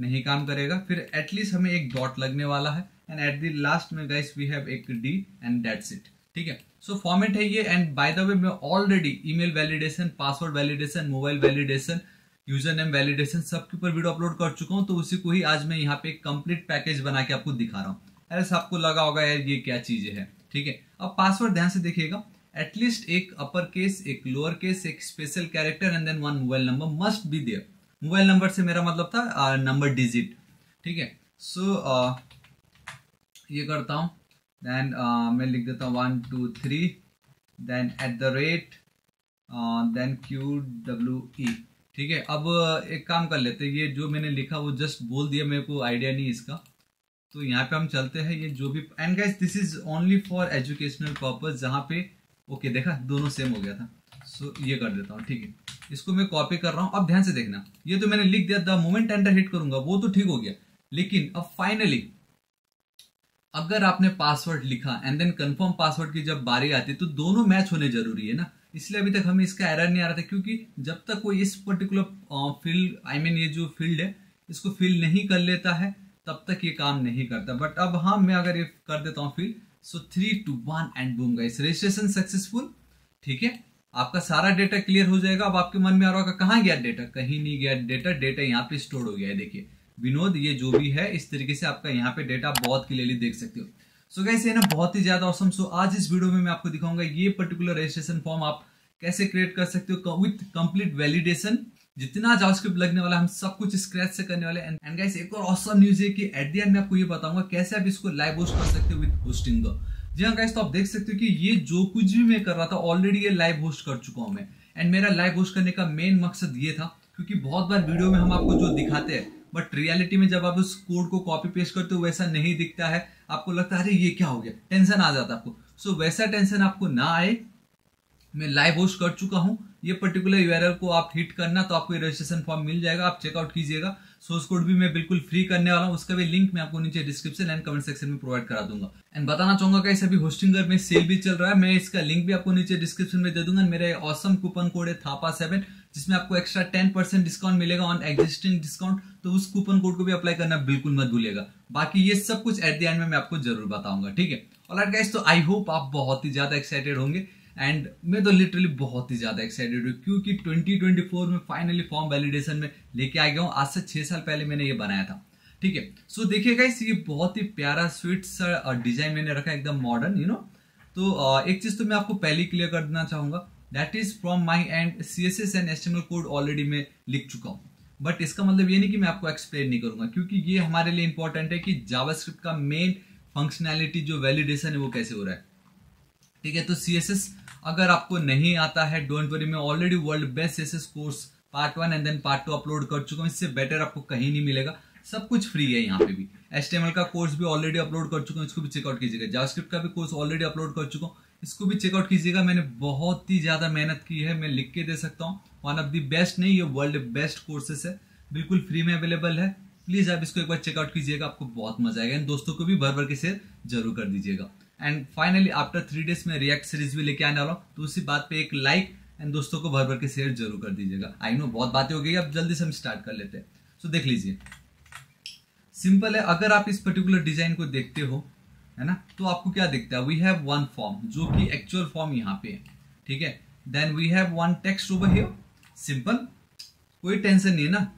नहीं काम करेगा फिर एटलीस्ट हमें एक डॉट लगने वाला है एंड एट दी लास्ट में गाइस वी हैव एक डी एंड दैट्स इट ठीक है सो फॉर्मेट है ये एंड बाय द वे मैं already email validation password validation mobile validation user name validation सबके ऊपर वीडियो अपलोड कर चुका हूँ तो उसी को ही आज मैं यहाँ पे कंप्लीट पैकेज बना के आपको दिखा रहा हूँ अरे आपको लगा होगा यार ये क्या चीज़ें है ठीक है अब पासवर्ड ध्यान से देखिएगा एटलीस्ट एक अपर केस एक लोअर केस एक special character and then one mobile number must be there mobile number से मेरा मतलब था नंबर डिजिट ठीक है सो ये करता हूँ देन uh, मैं लिख देता हूँ one two three then at the rate then Q W E ठीक है अब एक काम कर लेते हैं ये जो मैंने लिखा वो जस्ट बोल दिया मेरे को आइडिया नहीं इसका तो यहाँ पे हम चलते हैं ये जो भी and guys this is only for educational purpose जहाँ पे ओके okay, देखा दोनों सेम हो गया था सो ये कर देता हूँ ठीक है इसको मैं कॉपी कर रहा हूँ अब ध्यान से देखना ये तो मैंने लिख दिया द मोमेंट एंटर हिट करूंगा वो तो ठीक हो गया लेकिन अब फाइनली अगर आपने पासवर्ड लिखा एंड देन कंफर्म पासवर्ड की जब बारी आती तो दोनों मैच होने जरूरी है ना इसलिए अभी तक हमें इसका एरर नहीं आ रहा था क्योंकि जब तक कोई इस पर्टिकुलर फील्ड आई मीन ये जो फील्ड है इसको फिल नहीं कर लेता है तब तक ये काम नहीं करता बट अब हाँ मैं अगर ये कर देता हूँ fill so three two one and boom guys registration successful ठीक है आपका सारा डेटा क्लियर हो जाएगा अब आपके मन में आ रहा होगा कहाँ गया डेटा कहीं नहीं गया डेटा डेटा यहाँ पे स्टोर हो गया है देखिए विनोद ये जो भी है इस तरीके से आपका यहाँ पे डेटा बहुत क्लियरली देख सकते हो सो गैस ये ना बहुत ही ज्यादा औसम सो आज इस वीडियो में मैं आपको दिखाऊंगा ये पर्टिकुलर रजिस्ट्रेशन फॉर्म आप कैसे क्रिएट कर सकते हो विथ कंप्लीट वैलिडेशन जितना जावास्क्रिप्ट लगने वाला हम सब कुछ स्क्रैच से करने वाले एंड गाइस एक और ऑसम न्यूज है कि एट द एंड मैं आपको ये बताऊंगा कैसे आप इसको लाइव होस्ट कर सकते हो विद होस्टिंग जी हाँ गाइस तो आप देख सकते हो कि ये जो कुछ भी मैं कर रहा था ऑलरेडी ये लाइव होस्ट कर चुका हूँ मैं एंड मेरा लाइव होस्ट करने का मेन मकसद ये था क्योंकि बहुत बार वीडियो में हम आपको जो दिखाते हैं बट रियलिटी में जब आप उस कोड को कॉपी पेस्ट करते हो वैसा नहीं दिखता है आपको लगता है अरे ये क्या हो गया टेंशन आ जाता है आपको सो so, वैसा टेंशन आपको ना आए मैं लाइव होस्ट कर चुका हूँ ये पर्टिकुलर यूआरएल को आप हिट करना तो आपको रजिस्ट्रेशन फॉर्म मिल जाएगा आप चेकआउट कीजिएगा सोर्स कोड भी मैं बिल्कुल फ्री करने वाला हूँ उसका भी लिंक मैं आपको नीचे डिस्क्रिप्शन एंड कमेंट सेक्शन में प्रोवाइड करा दूंगा एंड बताना चाहूंगा कैसे अभी होस्टिंग में सेल भी चल रहा है मैं इसका लिंक भी आपको नीचे डिस्क्रिप्शन में दे दूंगा मेरा ऑसम कूपन कोड है थापा सेवन जिसमें आपको एक्स्ट्रा टेन परसेंट डिस्काउंट मिलेगा ऑन एक्जिस्टिंग डिस्काउंट तो उस कूपन कोड को भी अप्लाई करना बिल्कुल मत भूलेगा बाकी ये सब कुछ एट द एंड में मैं आपको जरूर बताऊंगा ठीक है और गाइस तो आई होप आप बहुत ही ज्यादा एक्साइटेड होंगे एंड मैं तो लिटरली बहुत ही ज़्यादा एक्साइटेड हूँ क्योंकि 2024 में फाइनली फॉर्म वैलिडेशन में लेके आ गया हूँ आज से छह साल पहले मैंने ये बनाया था ठीक है सो देखिएगा इस ये बहुत ही प्यारा स्वीट सा डिजाइन मैंने रखा एकदम मॉडर्न यू नो तो एक चीज़ तो मैं आपको पहले क्लियर कर देना चाहूंगा that is from my and C S S and S code already मैं लिख चुका हूँ बट इसका मतलब ये नहीं कि मैं आपको एक्सप्लेन नहीं करूंगा क्योंकि ये हमारे लिए इंपॉर्टेंट है कि जावास्क्रिप्ट का मेन फंक्शनैलिटी जो वैलिडेशन है वो कैसे हो रहा है ठीक है तो सी एस एस अगर आपको नहीं आता है डोंट वरी मैं already world best S S course part one and then part two upload कर चुका हूँ इससे बेटर आपको कहीं नहीं मिलेगा सब कुछ फ्री है यहाँ पे भी एच का कोर्स भी ऑलरेडी अपलोड कर चुका हूँ इसको भी चेकआउट कीजिएगा जावास्क्रिप्ट का भी कोर्स ऑलरेडी अपलोड कर चुका हूँ इसको भी चेकआउट कीजिएगा मैंने बहुत ही ज़्यादा मेहनत की है मैं लिख के दे सकता हूँ वन ऑफ दी बेस्ट नहीं ये वर्ल्ड बेस्ट कोर्सेस है बिल्कुल फ्री में अवेलेबल है प्लीज़ आप इसको एक बार चेकआउट कीजिएगा आपको बहुत मजा आएगा इन दोस्तों को भी भर भर के शेयर जरूर कर दीजिएगा and finally after three days में रिएक्ट सीरीज भी लेके आने वाला हूँ तो उसी बात पे एक लाइक एंड दोस्तों को भर भर के शेयर जरूर कर दीजिएगा आई नो बहुत बातें हो गई अब जल्दी से हम स्टार्ट कर लेते हैं सो देख लीजिए सिंपल है अगर आप इस पर्टिकुलर डिजाइन को देखते हो है ना तो आपको क्या दिखता है वी हैव वन फॉर्म जो कि एक्चुअल फॉर्म यहाँ पे है ठीक है then we have one text over here simple कोई टेंशन नहीं है ना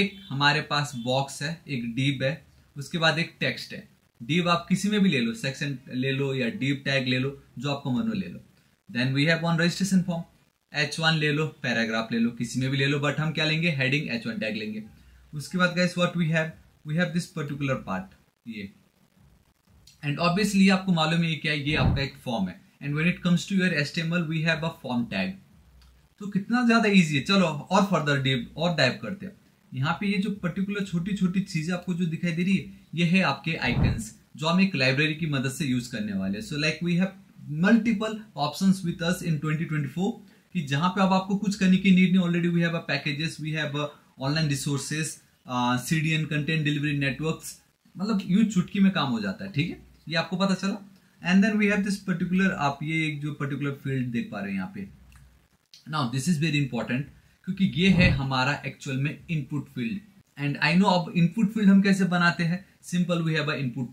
एक हमारे पास बॉक्स है एक डीप है उसके बाद एक टेक्स्ट है डीप आप किसी में भी ले लो सेक्शन ले लो या डीप टैग ले लो जो आपको मन हो ले लो then we have on registration form H one ले लो पैराग्राफ ले लो किसी में भी ले लो बट हम क्या लेंगे हेडिंग एच वन टैग लेंगे उसके बाद guys what we have we have this particular part ये एंड ऑब्वियसली आपको मालूम है क्या ये आपका एक फॉर्म है and when it comes to your HTML we have a form tag तो कितना ज़्यादा ईजी है चलो और फर्दर डीप और डाइव करते हैं यहाँ पे ये जो पर्टिकुलर छोटी छोटी चीजें आपको जो दिखाई दे रही है ये है आपके आइकन्स जो हम एक लाइब्रेरी की मदद से यूज करने वाले so like we have multiple options with us in 2024 कि जहाँ पे अब आपको कुछ करने की नीड नहीं already we have packages we have online resources C D N content delivery networks मतलब यू चुटकी में काम हो जाता है ठीक है ये आपको पता चला and then we have this particular आप ये एक जो पर्टिकुलर फील्ड देख पा रहे हैं यहाँ पे now this is very important क्योंकि ये है हमारा एक्चुअल में input field and I know अब इनपुट फील्ड हम कैसे बनाते हैं simple we have input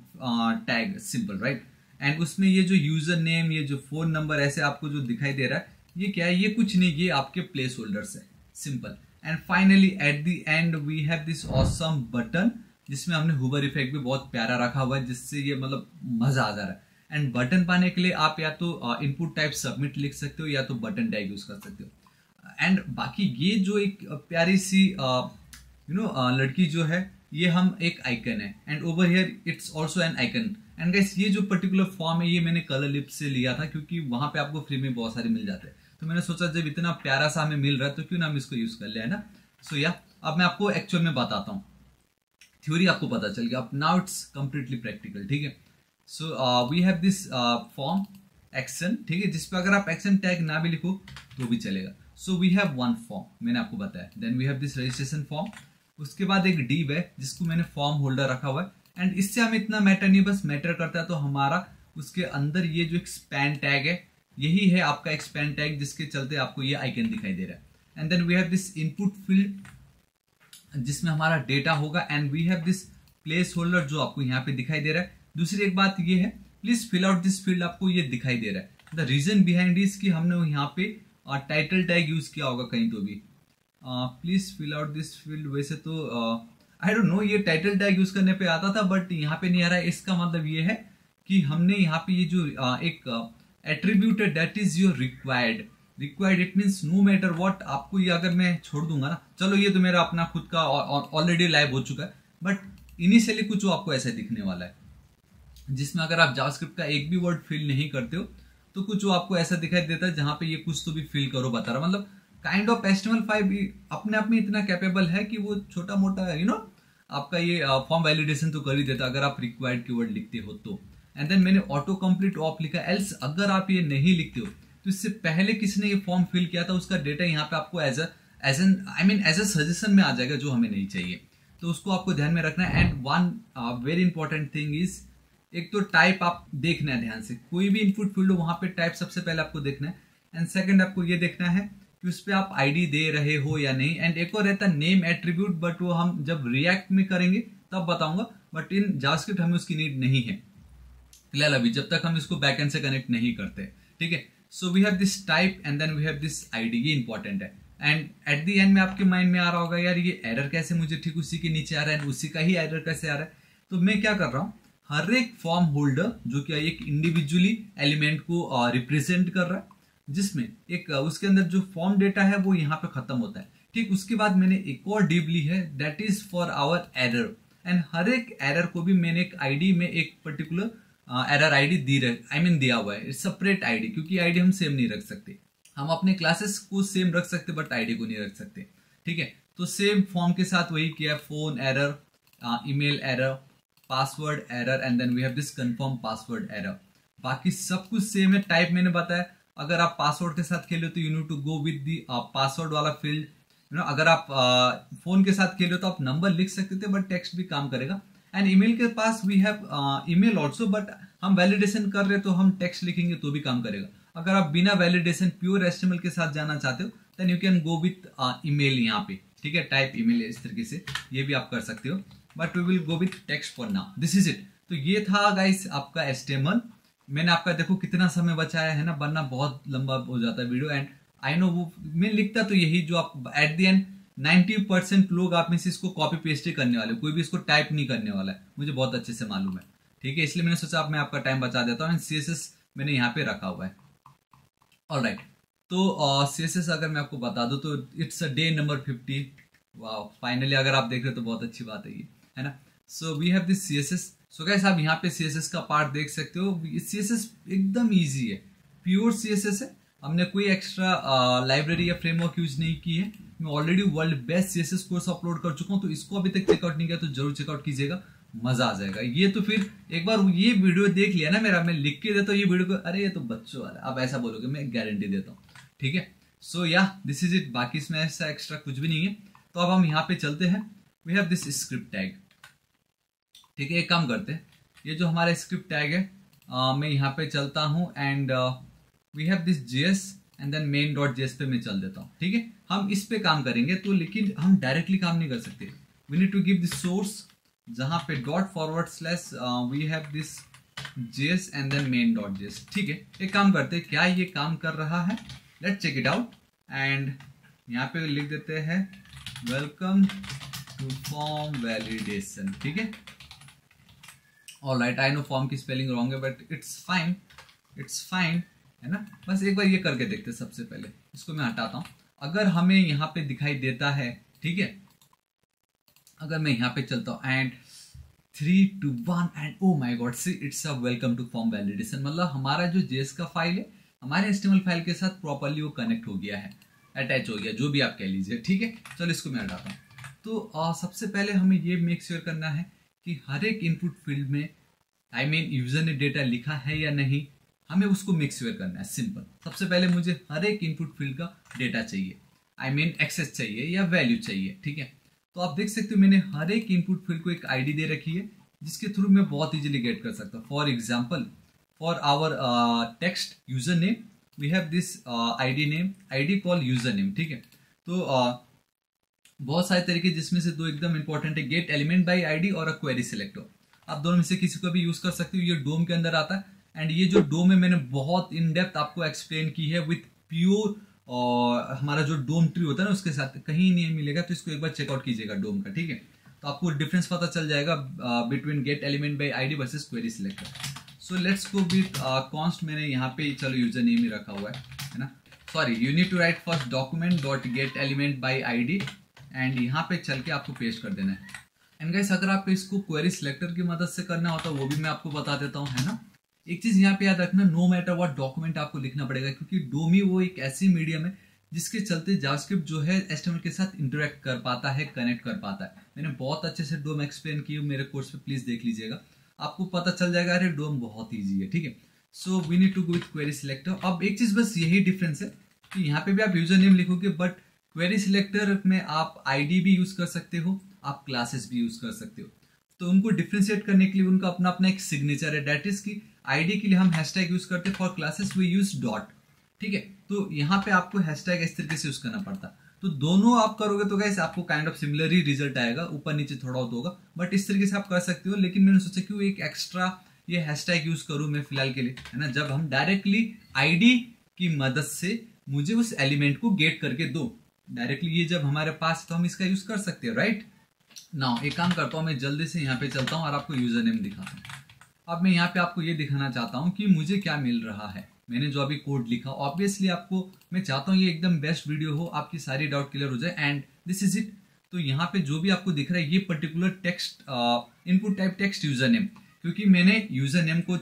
tag simple right and उसमें ये जो यूजर नेम ये जो फोन नंबर ऐसे आपको जो दिखाई दे रहा है ये क्या है ये कुछ नहीं ये आपके प्लेस होल्डर्स है simple and finally at the end we have this awesome button जिसमें हमने हुबर इफेक्ट भी बहुत प्यारा रखा हुआ है जिससे ये मतलब मजा आ जा रहा है एंड बटन पाने के लिए आप या तो इनपुट टाइप सबमिट लिख सकते हो या तो बटन टैग यूज कर सकते हो एंड बाकी ये जो एक प्यारी सी यू नो लड़की जो है ये हम एक आइकन है and over here it's also an icon and guys ये जो पर्टिकुलर फॉर्म है ये मैंने कलर लिप से लिया था क्योंकि वहां पे आपको फ्री में बहुत सारे मिल जाते हैं तो मैंने सोचा जब इतना प्यारा सा हमें मिल रहा है तो क्यों ना हम इसको यूज़ कर लिया है ना सो so, या yeah, अब मैं आपको एक्चुअल में बताता हूँ थ्योरी आपको पता चल गया अब नाउ इट्स कम्प्लीटली प्रैक्टिकल ठीक है so we have this form action ठीक है जिसपे अगर आप एक्शन टैग ना भी लिखो तो भी चलेगा so we have one form मैंने आपको बताया then we have this registration form उसके बाद एक डीव है जिसको मैंने फॉर्म होल्डर रखा हुआ है एंड इससे हमें इतना मैटर नहीं बस मैटर करता है तो हमारा उसके अंदर ये जो एक्सपैन टैग है यही है आपका एक्सपैन टैग जिसके चलते आपको ये आइकन दिखाई दे रहा है and then we have this input field जिसमें हमारा डेटा होगा and we have this placeholder जो आपको यहाँ पे दिखाई दे रहा है दूसरी एक बात ये है please fill out this field आपको ये दिखाई दे रहा है द रीजन बिहाइंड इज कि हमने यहाँ पे और टाइटल टैग यूज़ किया होगा कहीं तो भी please fill out this field वैसे तो आई डोंट नो ये टाइटल टैग यूज़ करने पे आता था बट यहाँ पे नहीं आ रहा है इसका मतलब ये है कि हमने यहाँ पे ये जो आ, एक एट्रीब्यूट है that is your required required it means no matter what आपको ये अगर मैं छोड़ दूंगा ना चलो ये तो मेरा अपना खुद का ऑलरेडी लाइव हो चुका है बट इनिशियली कुछ आपको ऐसा दिखने वाला है जिसमें अगर आप जावास्क्रिप्ट का एक भी वर्ड फिल नहीं करते हो तो कुछ वो आपको ऐसा दिखाई देता है जहां पे ये कुछ तो भी फील करो बता रहा मतलब काइंड ऑफ एस्टिमल फाइव अपने आप में इतना कैपेबल है कि वो छोटा मोटा यू you नो know, आपका ये फॉर्म uh, वैलिडेशन तो कर ही देता अगर आप रिक्वायर्ड की लिखते हो तो एंड देन मैंने ऑटो कम्प्लीट ऑफ लिखा एल्स अगर आप ये नहीं लिखते हो तो इससे पहले किसने ये फॉर्म फिल किया था उसका डेटा यहाँ पे आपको as a as an I mean as a suggestion में आ जाएगा जो हमें नहीं चाहिए तो उसको आपको ध्यान में रखना है and one very important thing is एक तो टाइप आप देखना है ध्यान से कोई भी इनपुट फील्ड हो वहां पे टाइप सबसे पहले आपको देखना है एंड सेकंड आपको ये देखना है कि उस पर आप आईडी दे रहे हो या नहीं एंड एक और रहता है नेम एट्रीब्यूट बट वो हम जब रिएक्ट में करेंगे तब बताऊंगा बट इन जावास्क्रिप्ट हमें उसकी नीड नहीं है फिलहाल अभी जब तक हम इसको बैक एंड से कनेक्ट नहीं करते ठीक है so we have this type and then we have this ID ये इंपॉर्टेंट है एंड एट दी एंड में आपके माइंड में आ रहा होगा यार ये एरर कैसे मुझे ठीक उसी के नीचे आ रहा है एंड उसी का ही एरर कैसे आ रहा है तो मैं क्या कर रहा हूँ हर एक फॉर्म होल्डर जो कि एक इंडिविजुअली एलिमेंट को रिप्रेजेंट कर रहा है जिसमें एक उसके अंदर जो फॉर्म डेटा है वो यहाँ पे खत्म होता है ठीक उसके बाद मैंने एक और डीप ली है that is for our error and हर एक एरर को भी मैंने एक आईडी में एक पर्टिकुलर एरर आईडी दी आई I मीन mean दिया हुआ है सेपरेट आईडी क्योंकि आईडी हम सेम नहीं रख सकते हम अपने क्लासेस को सेम रख सकते बट आईडी को नहीं रख सकते ठीक है तो सेम फॉर्म के साथ वही किया phone error email error password error and then we have this confirm password error बाकी सब कुछ सेम है टाइप मैंने बताया अगर आप पासवर्ड के साथ खेले तो you need to go with the password वाला फील्ड यू नो अगर आप फोन uh, के साथ खेले तो आप नंबर लिख सकते थे बट टेक्स्ट भी काम करेगा एंड ईमेल के पास we have email also but हम वैलिडेशन कर रहे तो हम टेक्स्ट लिखेंगे तो भी काम करेगा अगर आप बिना वैलिडेशन प्योर एस्टिमल के साथ जाना चाहते हो then you can go with email यहाँ पे ठीक है टाइप ईमेल इस तरीके से ये भी आप कर सकते हो but we will go with text for now this is it तो ये था गाइस आपका एस मैंने आपका देखो कितना समय बचाया है ना वरना बहुत लंबा हो जाता है वीडियो एंड आई नो वो मैं लिखता तो यही जो आप एट द एंड 90 परसेंट लोग आप में से इसको कॉपी पेस्ट ही करने वाले कोई भी इसको टाइप नहीं करने वाला है मुझे बहुत अच्छे से मालूम है ठीक है इसलिए मैंने सोचा आप मैं आपका टाइम बचा देता हूँ एंड सी मैंने यहाँ पे रखा हुआ है और राइट तो सी uh, अगर मैं आपको बता दूँ तो it's a day number fifty वाह फाइनली अगर आप देख रहे हो तो बहुत अच्छी बात है ये है ना so we have this C S S so कैसे आप यहाँ पे सी एस एस का पार्ट देख सकते हो सी एस एस एकदम ईजी है प्योर सी एस एस है हमने कोई एक्स्ट्रा लाइब्रेरी या फ्रेमवर्क यूज नहीं की है मैं already world best C S S course upload कर चुका हूँ तो इसको अभी तक चेकआउट नहीं किया तो जरूर चेकआउट कीजिएगा मजा आ जाएगा ये तो फिर एक बार ये वीडियो देख लिया ना मेरा मैं लिख के देता हूँ ये वीडियो को अरे ये तो बच्चों वाला आप ऐसा बोलोगे मैं गारंटी देता हूँ ठीक है सो या दिस इज इट बाकी इसमें ऐसा एक्स्ट्रा कुछ भी नहीं है तो अब हम यहाँ पे चलते हैं we have this script tag ठीक है एक काम करते हैं ये जो हमारा स्क्रिप्ट टैग है आ, मैं यहाँ पे चलता हूँ and we have this JS and then main dot JS पे मैं चल देता हूँ ठीक है हम इस पे काम करेंगे तो लेकिन हम डायरेक्टली काम नहीं कर सकते we need to give this source जहाँ पे dot forward slash we have this S and then main dot JS ठीक है एक काम करते हैं क्या ये काम कर रहा है let check it out and यहाँ पे लिख देते हैं वेलकम टू फॉर्म वैलिडेशन ठीक है और राइट आई नो फॉर्म की स्पेलिंग रॉन्ग है but it's fine it's fine है ना बस एक बार ये करके देखते हैं सबसे पहले इसको मैं हटाता हूं अगर हमें यहां पे दिखाई देता है ठीक है अगर मैं यहां पे चलता हूं and three two one and oh my God see it's a welcome to form validation मतलब हमारा जो जेस का फाइल है हमारे एस्टिमल फाइल के साथ प्रॉपरली वो कनेक्ट हो गया है अटैच हो गया जो भी आप कह लीजिए ठीक है चलो इसको मैं हटाता हूँ तो आ, सबसे पहले हमें ये मेक श्योर करना है कि हर एक इनपुट फील्ड में आई मीन यूजर ने डेटा लिखा है या नहीं हमें उसको मेक श्योर करना है सिंपल सबसे पहले मुझे हर एक इनपुट फील्ड का डेटा चाहिए आई मीन एक्सेस चाहिए या वैल्यू चाहिए ठीक है तो आप देख सकते हो मैंने हर एक इनपुट फील्ड को एक आईडी दे रखी है जिसके थ्रू मैं बहुत इजीली गेट कर सकता हूँ for example for our text user name we have this I D name I D call user name ठीक है तो uh, बहुत सारे तरीके जिसमें से दो एकदम इंपॉर्टेंट है गेट एलिमेंट बाई आईडी और अ क्वेरी सिलेक्टर आप दोनों में से किसी को भी यूज कर सकते हो ये डोम के अंदर आता है एंड ये जो डोम है मैंने बहुत इन डेप्थ आपको एक्सप्लेन की है विथ प्योर और हमारा जो डोम ट्री होता है ना उसके साथ कहीं नहीं मिलेगा तो इसको एक बार चेकआउट कीजिएगा डोम का ठीक है तो आपको डिफरेंस पता चल जाएगा between get element by I D versus query selector so let's go with const मैंने यहाँ पे चलो यूजर नेम ही रखा हुआ है है ना sorry you need to write first document dot get element by I D and यहाँ पे चल के आपको पेस्ट कर देना है एंड गाइस अगर आपको इसको क्वेरी सिलेक्टर की मदद से करना होता तो है वो भी मैं आपको बता देता हूँ है ना एक चीज यहाँ पे याद रखना नो मैटर वॉट डॉक्यूमेंट आपको लिखना पड़ेगा क्योंकि डोमी वो एक ऐसी मीडियम है जिसके चलते जावास्क्रिप्ट जो है एस्टेमल के साथ इंटरेक्ट कर पाता है कनेक्ट कर पाता है मैंने बहुत अच्छे से डोम एक्सप्लेन की मेरे कोर्स पे प्लीज देख लीजिएगा आपको पता चल जाएगा अरे डोम बहुत ईजी है ठीक है so we need to go with query selector अब एक चीज बस यही डिफरेंस है कि यहाँ पे भी आप यूजर नेम लिखोगे बट क्वेरी सिलेक्टर में आप आईडी भी यूज कर सकते हो आप क्लासेस भी यूज कर सकते हो तो उनको डिफ्रेंशिएट करने के लिए उनका अपना अपना एक सिग्नेचर है डेट इज की आईडी के लिए हम हैशटैग यूज करते हैं for classes we use dot ठीक है तो यहाँ पे आपको हैशटैग इस तरीके से यूज करना पड़ता तो दोनों आप करोगे तो कैसे आपको काइंड ऑफ सिमिलर ही रिजल्ट आएगा ऊपर नीचे थोड़ा बहुत होगा बट इस तरीके से आप कर सकते हो लेकिन मैंने सोचा कि वो एक एक्स्ट्रा ये हैशटैग यूज करूँ मैं फिलहाल के लिए है ना जब हम डायरेक्टली आईडी की मदद से मुझे उस एलिमेंट को गेट करके दो डायरेक्टली ये जब हमारे पास तो हम इसका यूज कर सकते हैं राइट ना एक काम करता हूँ मैं जल्दी से यहाँ पे चलता हूँ और आपको यूजर नेम दिखाता हूँ अब मैं यहाँ पे आपको ये दिखाना चाहता हूँ कि मुझे क्या मिल रहा है मैंने जो अभी कोड लिखा ऑब्वियसली आपको मैं चाहता हूँ ये एकदम बेस्ट वीडियो हो आपकी सारी डाउट क्लियर हो जाए एंड दिस इज इट तो यहाँ पे जो भी आपको दिख रहा है ये particular text input type text user name क्योंकि मैंने यूजर नेम को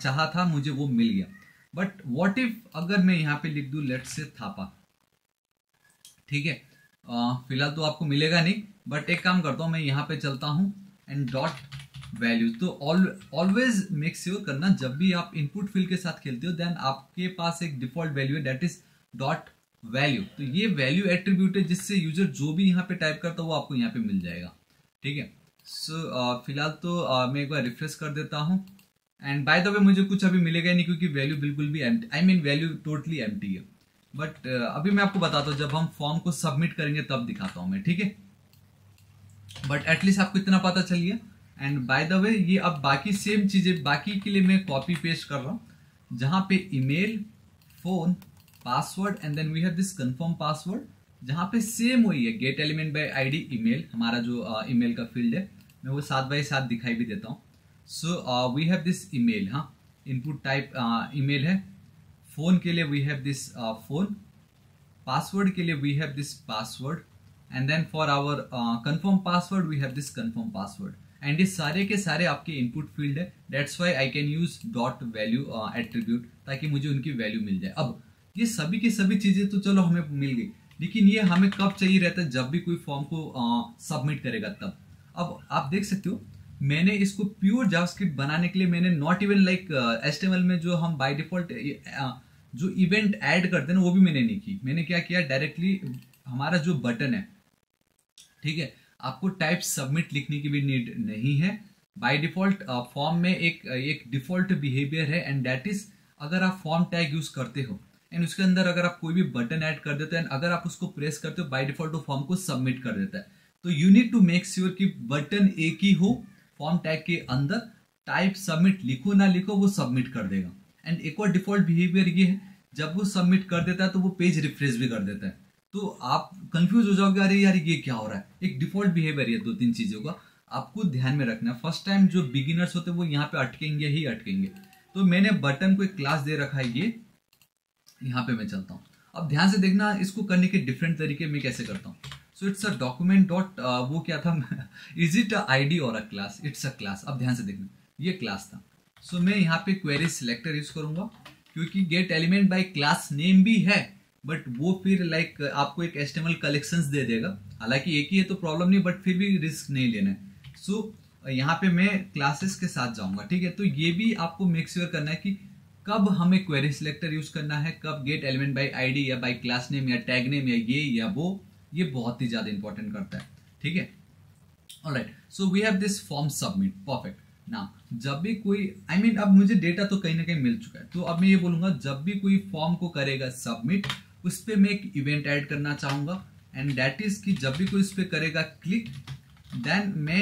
चाहा था मुझे वो मिल गया बट वॉट इफ अगर मैं यहाँ पे लिख दू लेट से थापा ठीक है फिलहाल तो आपको मिलेगा नहीं बट एक काम करता हूँ मैं यहाँ पे चलता हूँ एंड डॉट वैल्यू तो ऑलवेज मेक श्योर करना जब भी आप इनपुट फील्ड के साथ खेलते हो देन आपके पास एक डिफॉल्ट वैल्यू है डेट इज डॉट वैल्यू तो ये वैल्यू एट्रीब्यूट है जिससे यूजर जो भी यहाँ पे टाइप करता है वो आपको यहाँ पे मिल जाएगा ठीक है सो फिलहाल तो uh, मैं एक बार रिफ्रेश कर देता हूँ एंड बाय द वे मुझे कुछ अभी मिलेगा नहीं क्योंकि वैल्यू बिल्कुल भी I mean value totally M है बट uh, अभी मैं आपको बताता हूँ जब हम फॉर्म को सबमिट करेंगे तब दिखाता हूँ मैं ठीक है बट एटलीस्ट आपको इतना पता चलिए एंड बाय द वे ये अब बाकी सेम चीज़ें बाकी के लिए मैं कॉपी पेस्ट कर रहा हूँ जहाँ पे email phone password and then we have this confirm password जहाँ पे सेम वही है get element by ID email हमारा जो ईमेल uh, का फील्ड है मैं वो सात बाई सात दिखाई भी देता हूँ so we have this email हाँ इनपुट टाइप ईमेल है फोन के लिए we have this phone password के लिए we have this password and then for our confirm password we have this confirm password and ये सारे के सारे आपके इनपुट फील्ड है that's why I can use dot value attribute ताकि मुझे उनकी वैल्यू मिल जाए अब ये सभी की सभी चीजें तो चलो हमें मिल गई लेकिन ये हमें कब चाहिए रहता है जब भी कोई फॉर्म को सबमिट uh, करेगा तब अब आप देख सकते हो मैंने इसको प्योर जावास्क्रिप्ट बनाने के लिए मैंने नॉट इवन लाइक एस्टेमल में जो हम बाय डिफॉल्ट जो इवेंट ऐड करते ना वो भी मैंने नहीं की मैंने क्या किया डायरेक्टली हमारा जो बटन है ठीक है आपको टाइप सबमिट लिखने की भी नीड नहीं है बाय डिफॉल्ट फॉर्म में एक एक डिफॉल्ट बिहेवियर है एंड दैट इज अगर आप फॉर्म टैग यूज करते हो एंड उसके अंदर अगर आप कोई भी बटन ऐड कर देते हो एंड अगर आप उसको प्रेस करते हो बाय डिफॉल्ट वो फॉर्म को सबमिट कर देता है तो you need to make sure कि बटन एक ही हो फॉर्म टैग के अंदर टाइप सबमिट लिखो ना लिखो वो सबमिट कर देगा एंड एक और डिफॉल्ट बिहेवियर ये है जब वो सबमिट कर देता है तो वो पेज रिफ्रेश भी कर देता है तो आप कंफ्यूज हो जाओगे अरे यार ये क्या हो रहा है एक डिफॉल्ट बिहेवियर है दो तीन चीज़ों का आपको ध्यान में रखना है फर्स्ट टाइम जो बिगिनर्स होते हैं वो यहाँ पे अटकेंगे ही अटकेंगे तो मैंने बटन को एक क्लास दे रखा है ये यहाँ पे मैं चलता हूँ अब ध्यान से देखना इसको करने के डिफरेंट तरीके में कैसे करता हूँ so it's a document dot वो क्या था इज इट आई और a class it's a class अब ध्यान से देखना ये क्लास था सो so, मैं यहाँ पे क्वेरी सिलेक्टर यूज करूंगा क्योंकि get element by class name भी है बट वो फिर लाइक like, आपको एक एस्टेमल कलेक्शन दे देगा हालांकि एक ही है तो प्रॉब्लम नहीं बट फिर भी रिस्क नहीं लेना है सो so, यहाँ पे मैं क्लासेस के साथ जाऊंगा ठीक है तो ये भी आपको मेक श्योर करना है कि कब हमें क्वेरी सिलेक्टर यूज करना है कब गेट एलिमेंट बाई आईडी या बाई क्लास नेम या टैग नेम या ये या वो ये बहुत ही ज्यादा इंपॉर्टेंट करता है ठीक है alright so we have this form submit perfect ना जब भी कोई आई I मीन mean, अब मुझे डेटा तो कहीं ना कहीं मिल चुका है तो अब मैं ये बोलूंगा जब भी कोई फॉर्म को करेगा सबमिट उस पर मैं एक इवेंट ऐड करना चाहूंगा एंड डैट इज़ कि जब भी कोई उस पर करेगा क्लिक देन मैं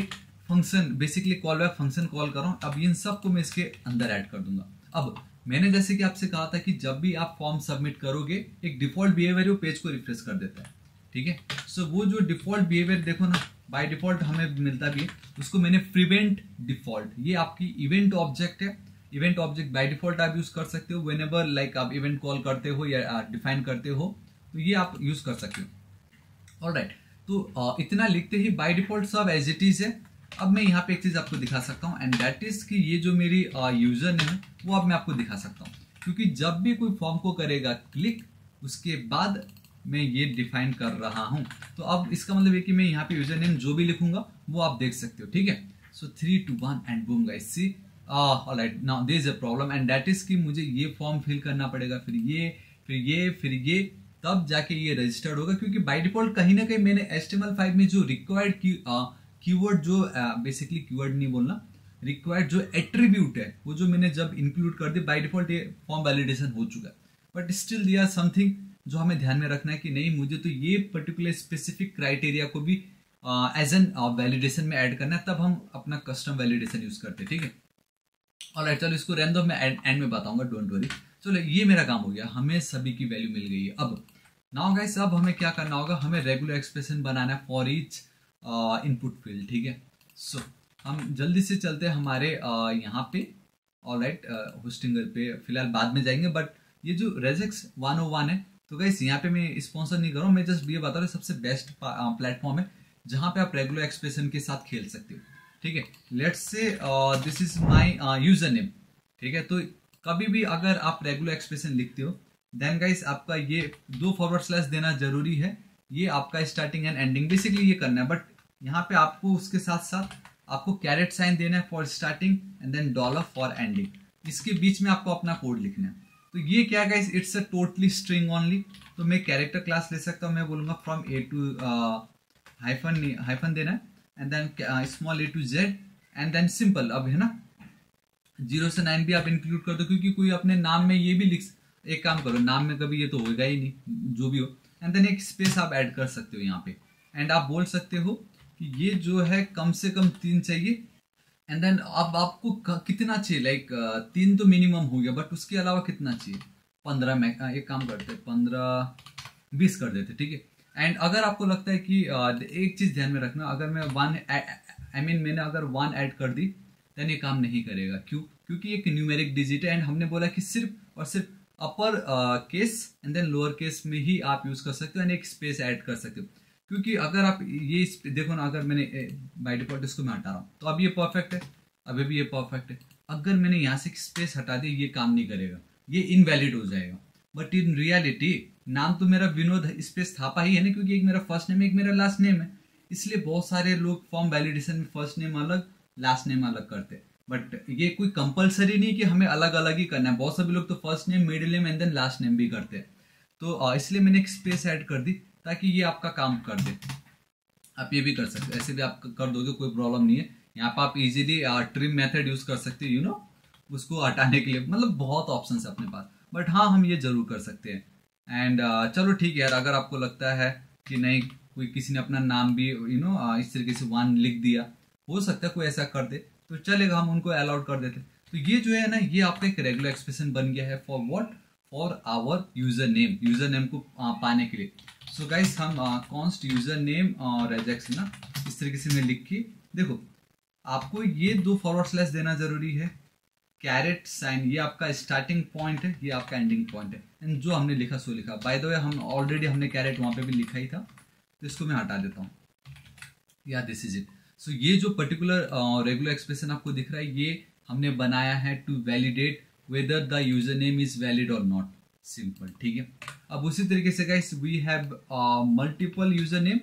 एक function basically call back function call कर रहा हूँ अब इन सब को मैं इसके अंदर ऐड कर दूंगा अब मैंने जैसे कि आपसे कहा था कि जब भी आप फॉर्म सबमिट करोगे एक डिफॉल्ट बिहेवियर वो पेज को रिफ्रेश कर देता है ठीक है सो वो जो डिफॉल्ट बिहेवियर देखो ना बाय डिफॉल्ट हमें मिलता भी है उसको मैंने प्रिवेंट डिफॉल्ट ये आपकी इवेंट ऑब्जेक्ट है इवेंट ऑब्जेक्ट बाय डिफॉल्ट आप यूज कर सकते हो वेन एवर लाइक आप इवेंट कॉल करते हो या डिफाइन करते हो तो ये आप यूज कर सकते हो और राइट right. तो इतना लिखते ही बाय डिफॉल्ट सब एज इट इज है अब मैं यहाँ पे एक चीज आपको दिखा सकता हूँ एंड दैट इज कि ये जो मेरी यूजर है वो अब मैं आपको दिखा सकता हूँ क्योंकि जब भी कोई फॉर्म को करेगा क्लिक उसके बाद मैं ये डिफाइन कर रहा हूं तो अब इसका मतलब है कि मैं यहाँ पे यूजर नेम जो भी लिखूंगा वो आप देख सकते हो ठीक है so three two one and boom guys see alright now this is a problem and that is कि मुझे ये फॉर्म फिल करना पड़ेगा फिर ये फिर ये फिर ये तब जाके ये रजिस्टर्ड होगा क्योंकि बाई डिफॉल्ट कहीं ना कहीं मैंने एच फाइव में जो रिक्वायर्ड की वर्ड ah, जो बेसिकली ah, कीवर्ड नहीं बोलना रिक्वायर्ड जो एट्रीब्यूट है वो जो मैंने जब इंक्लूड कर दिया बाई डिफॉल्ट ये फॉर्म वैलिडेशन हो चुका है बट स्टिल दिया समथिंग जो हमें ध्यान में रखना है कि नहीं मुझे तो ये पर्टिकुलर स्पेसिफिक क्राइटेरिया को भी एज एन वैलिडेशन में ऐड करना है तब हम अपना कस्टम वैलिडेशन यूज करते हैं ठीक है और लाइट चलो इसको रहने दो मैं एंड में बताऊंगा डोंट वरी चलो ये मेरा काम हो गया हमें सभी की वैल्यू मिल गई है अब नाउ गाइस अब हमें क्या करना होगा हमें रेगुलर एक्सप्रेशन बनाना है फॉर ईच इनपुट फील्ड ठीक है सो हम जल्दी से चलते हैं हमारे uh, यहाँ पे ऑल राइट होस्टिंगर पे फिलहाल बाद में जाएंगे बट ये जो रेजेक्स वन ओ वन है तो गैस यहाँ पे मैं स्पॉन्सर नहीं कर रहा हूँ मैं जस्ट ये बता रहा हूँ सबसे बेस्ट प्लेटफॉर्म है जहाँ पे आप रेगुलर एक्सप्रेशन के साथ खेल सकते हो ठीक है let's say this is my user name ठीक है तो कभी भी अगर आप रेगुलर एक्सप्रेशन लिखते हो देन गाइस आपका ये दो फॉरवर्ड स्लैश देना जरूरी है ये आपका स्टार्टिंग एंड एंडिंग बेसिकली ये करना है बट यहाँ पे आपको उसके साथ साथ आपको कैरेट साइन देना है for starting and then dollar for ending इसके बीच में आपको अपना कोड लिखना है तो ये क्या guys it's a totally string only तो मैं कैरेक्टर क्लास ले सकता हूँ मैं बोलूंगा from A to hyphen hyphen देना and then small A to Z and then simple अब है ना जीरो से नाइन भी आप इंक्लूड कर दो क्योंकि कोई अपने नाम में ये भी लिख एक काम करो नाम में कभी ये तो होगा ही नहीं जो भी हो एंड देन एक स्पेस आप ऐड कर सकते हो यहाँ पे एंड आप बोल सकते हो कि ये जो है कम से कम तीन चाहिए एंड देन अब आपको कितना चाहिए लाइक तीन तो मिनिमम हो गया बट उसके अलावा कितना चाहिए पंद्रह में एक काम करते हैं पंद्रह बीस कर देते ठीक है एंड अगर आपको लगता है कि एक चीज़ ध्यान में रखना अगर मैं वन आई मीन मैंने अगर वन ऐड कर दी देन ये काम नहीं करेगा क्यों क्योंकि एक न्यूमेरिक डिजिट है एंड हमने बोला कि सिर्फ और सिर्फ upper case and then lower case में ही आप यूज़ कर सकते हो एंड एक स्पेस ऐड कर सकते हो क्योंकि अगर आप ये देखो ना अगर मैंने बाई डिफॉल्ट इसको मैं हटा रहा हूँ तो अब ये परफेक्ट है अभी भी ये परफेक्ट है अगर मैंने यहाँ से स्पेस हटा दी ये काम नहीं करेगा ये इनवैलिड हो जाएगा बट इन रियलिटी नाम तो मेरा विनोद स्पेस थापा ही है ना क्योंकि एक मेरा फर्स्ट नेम है एक मेरा लास्ट नेम है इसलिए बहुत सारे लोग फॉर्म वैलिडेशन में फर्स्ट नेम अलग लास्ट नेम अलग करते हैं बट ये कोई कंपलसरी नहीं कि हमें अलग अलग ही करना है बहुत सभी लोग तो first name middle name and then last name भी करते हैं तो इसलिए मैंने एक स्पेस ऐड कर दी ताकि ये आपका काम कर दे आप ये भी कर सकते हो ऐसे भी आप कर दोगे कोई प्रॉब्लम नहीं है यहाँ पर आप इजीली ट्रिम मेथड यूज कर सकते हो यू नो उसको हटाने के लिए मतलब बहुत ऑप्शन है अपने पास बट हाँ हम ये जरूर कर सकते हैं एंड uh, चलो ठीक है यार अगर आपको लगता है कि नहीं कोई किसी ने अपना नाम भी यू नो इस तरीके से वन लिख दिया हो सकता है कोई ऐसा कर दे तो चलेगा हम उनको अलाउड कर देते तो ये जो है ना ये आपका एक रेगुलर एक्सप्रेशन बन गया है for what for our user name user name को पाने के लिए सो गाइस हम कॉन्स्ट यूजर नेम और एजेक्स ना इस तरीके से मैं लिख के देखो आपको ये दो फॉरवर्ड स्लैश देना जरूरी है कैरेट साइन ये आपका स्टार्टिंग पॉइंट है ये आपका एंडिंग पॉइंट है एंड जो हमने लिखा सो लिखा बाय द वे हम ऑलरेडी हमने कैरेट वहाँ पे भी लिखा ही था तो इसको मैं हटा देता हूँ या दिस इज इट सो ये जो पर्टिकुलर रेगुलर एक्सप्रेशन आपको दिख रहा है ये हमने बनाया है to validate whether the user name is valid और नॉट सिंपल ठीक है अब उसी तरीके से guys we have multiple user name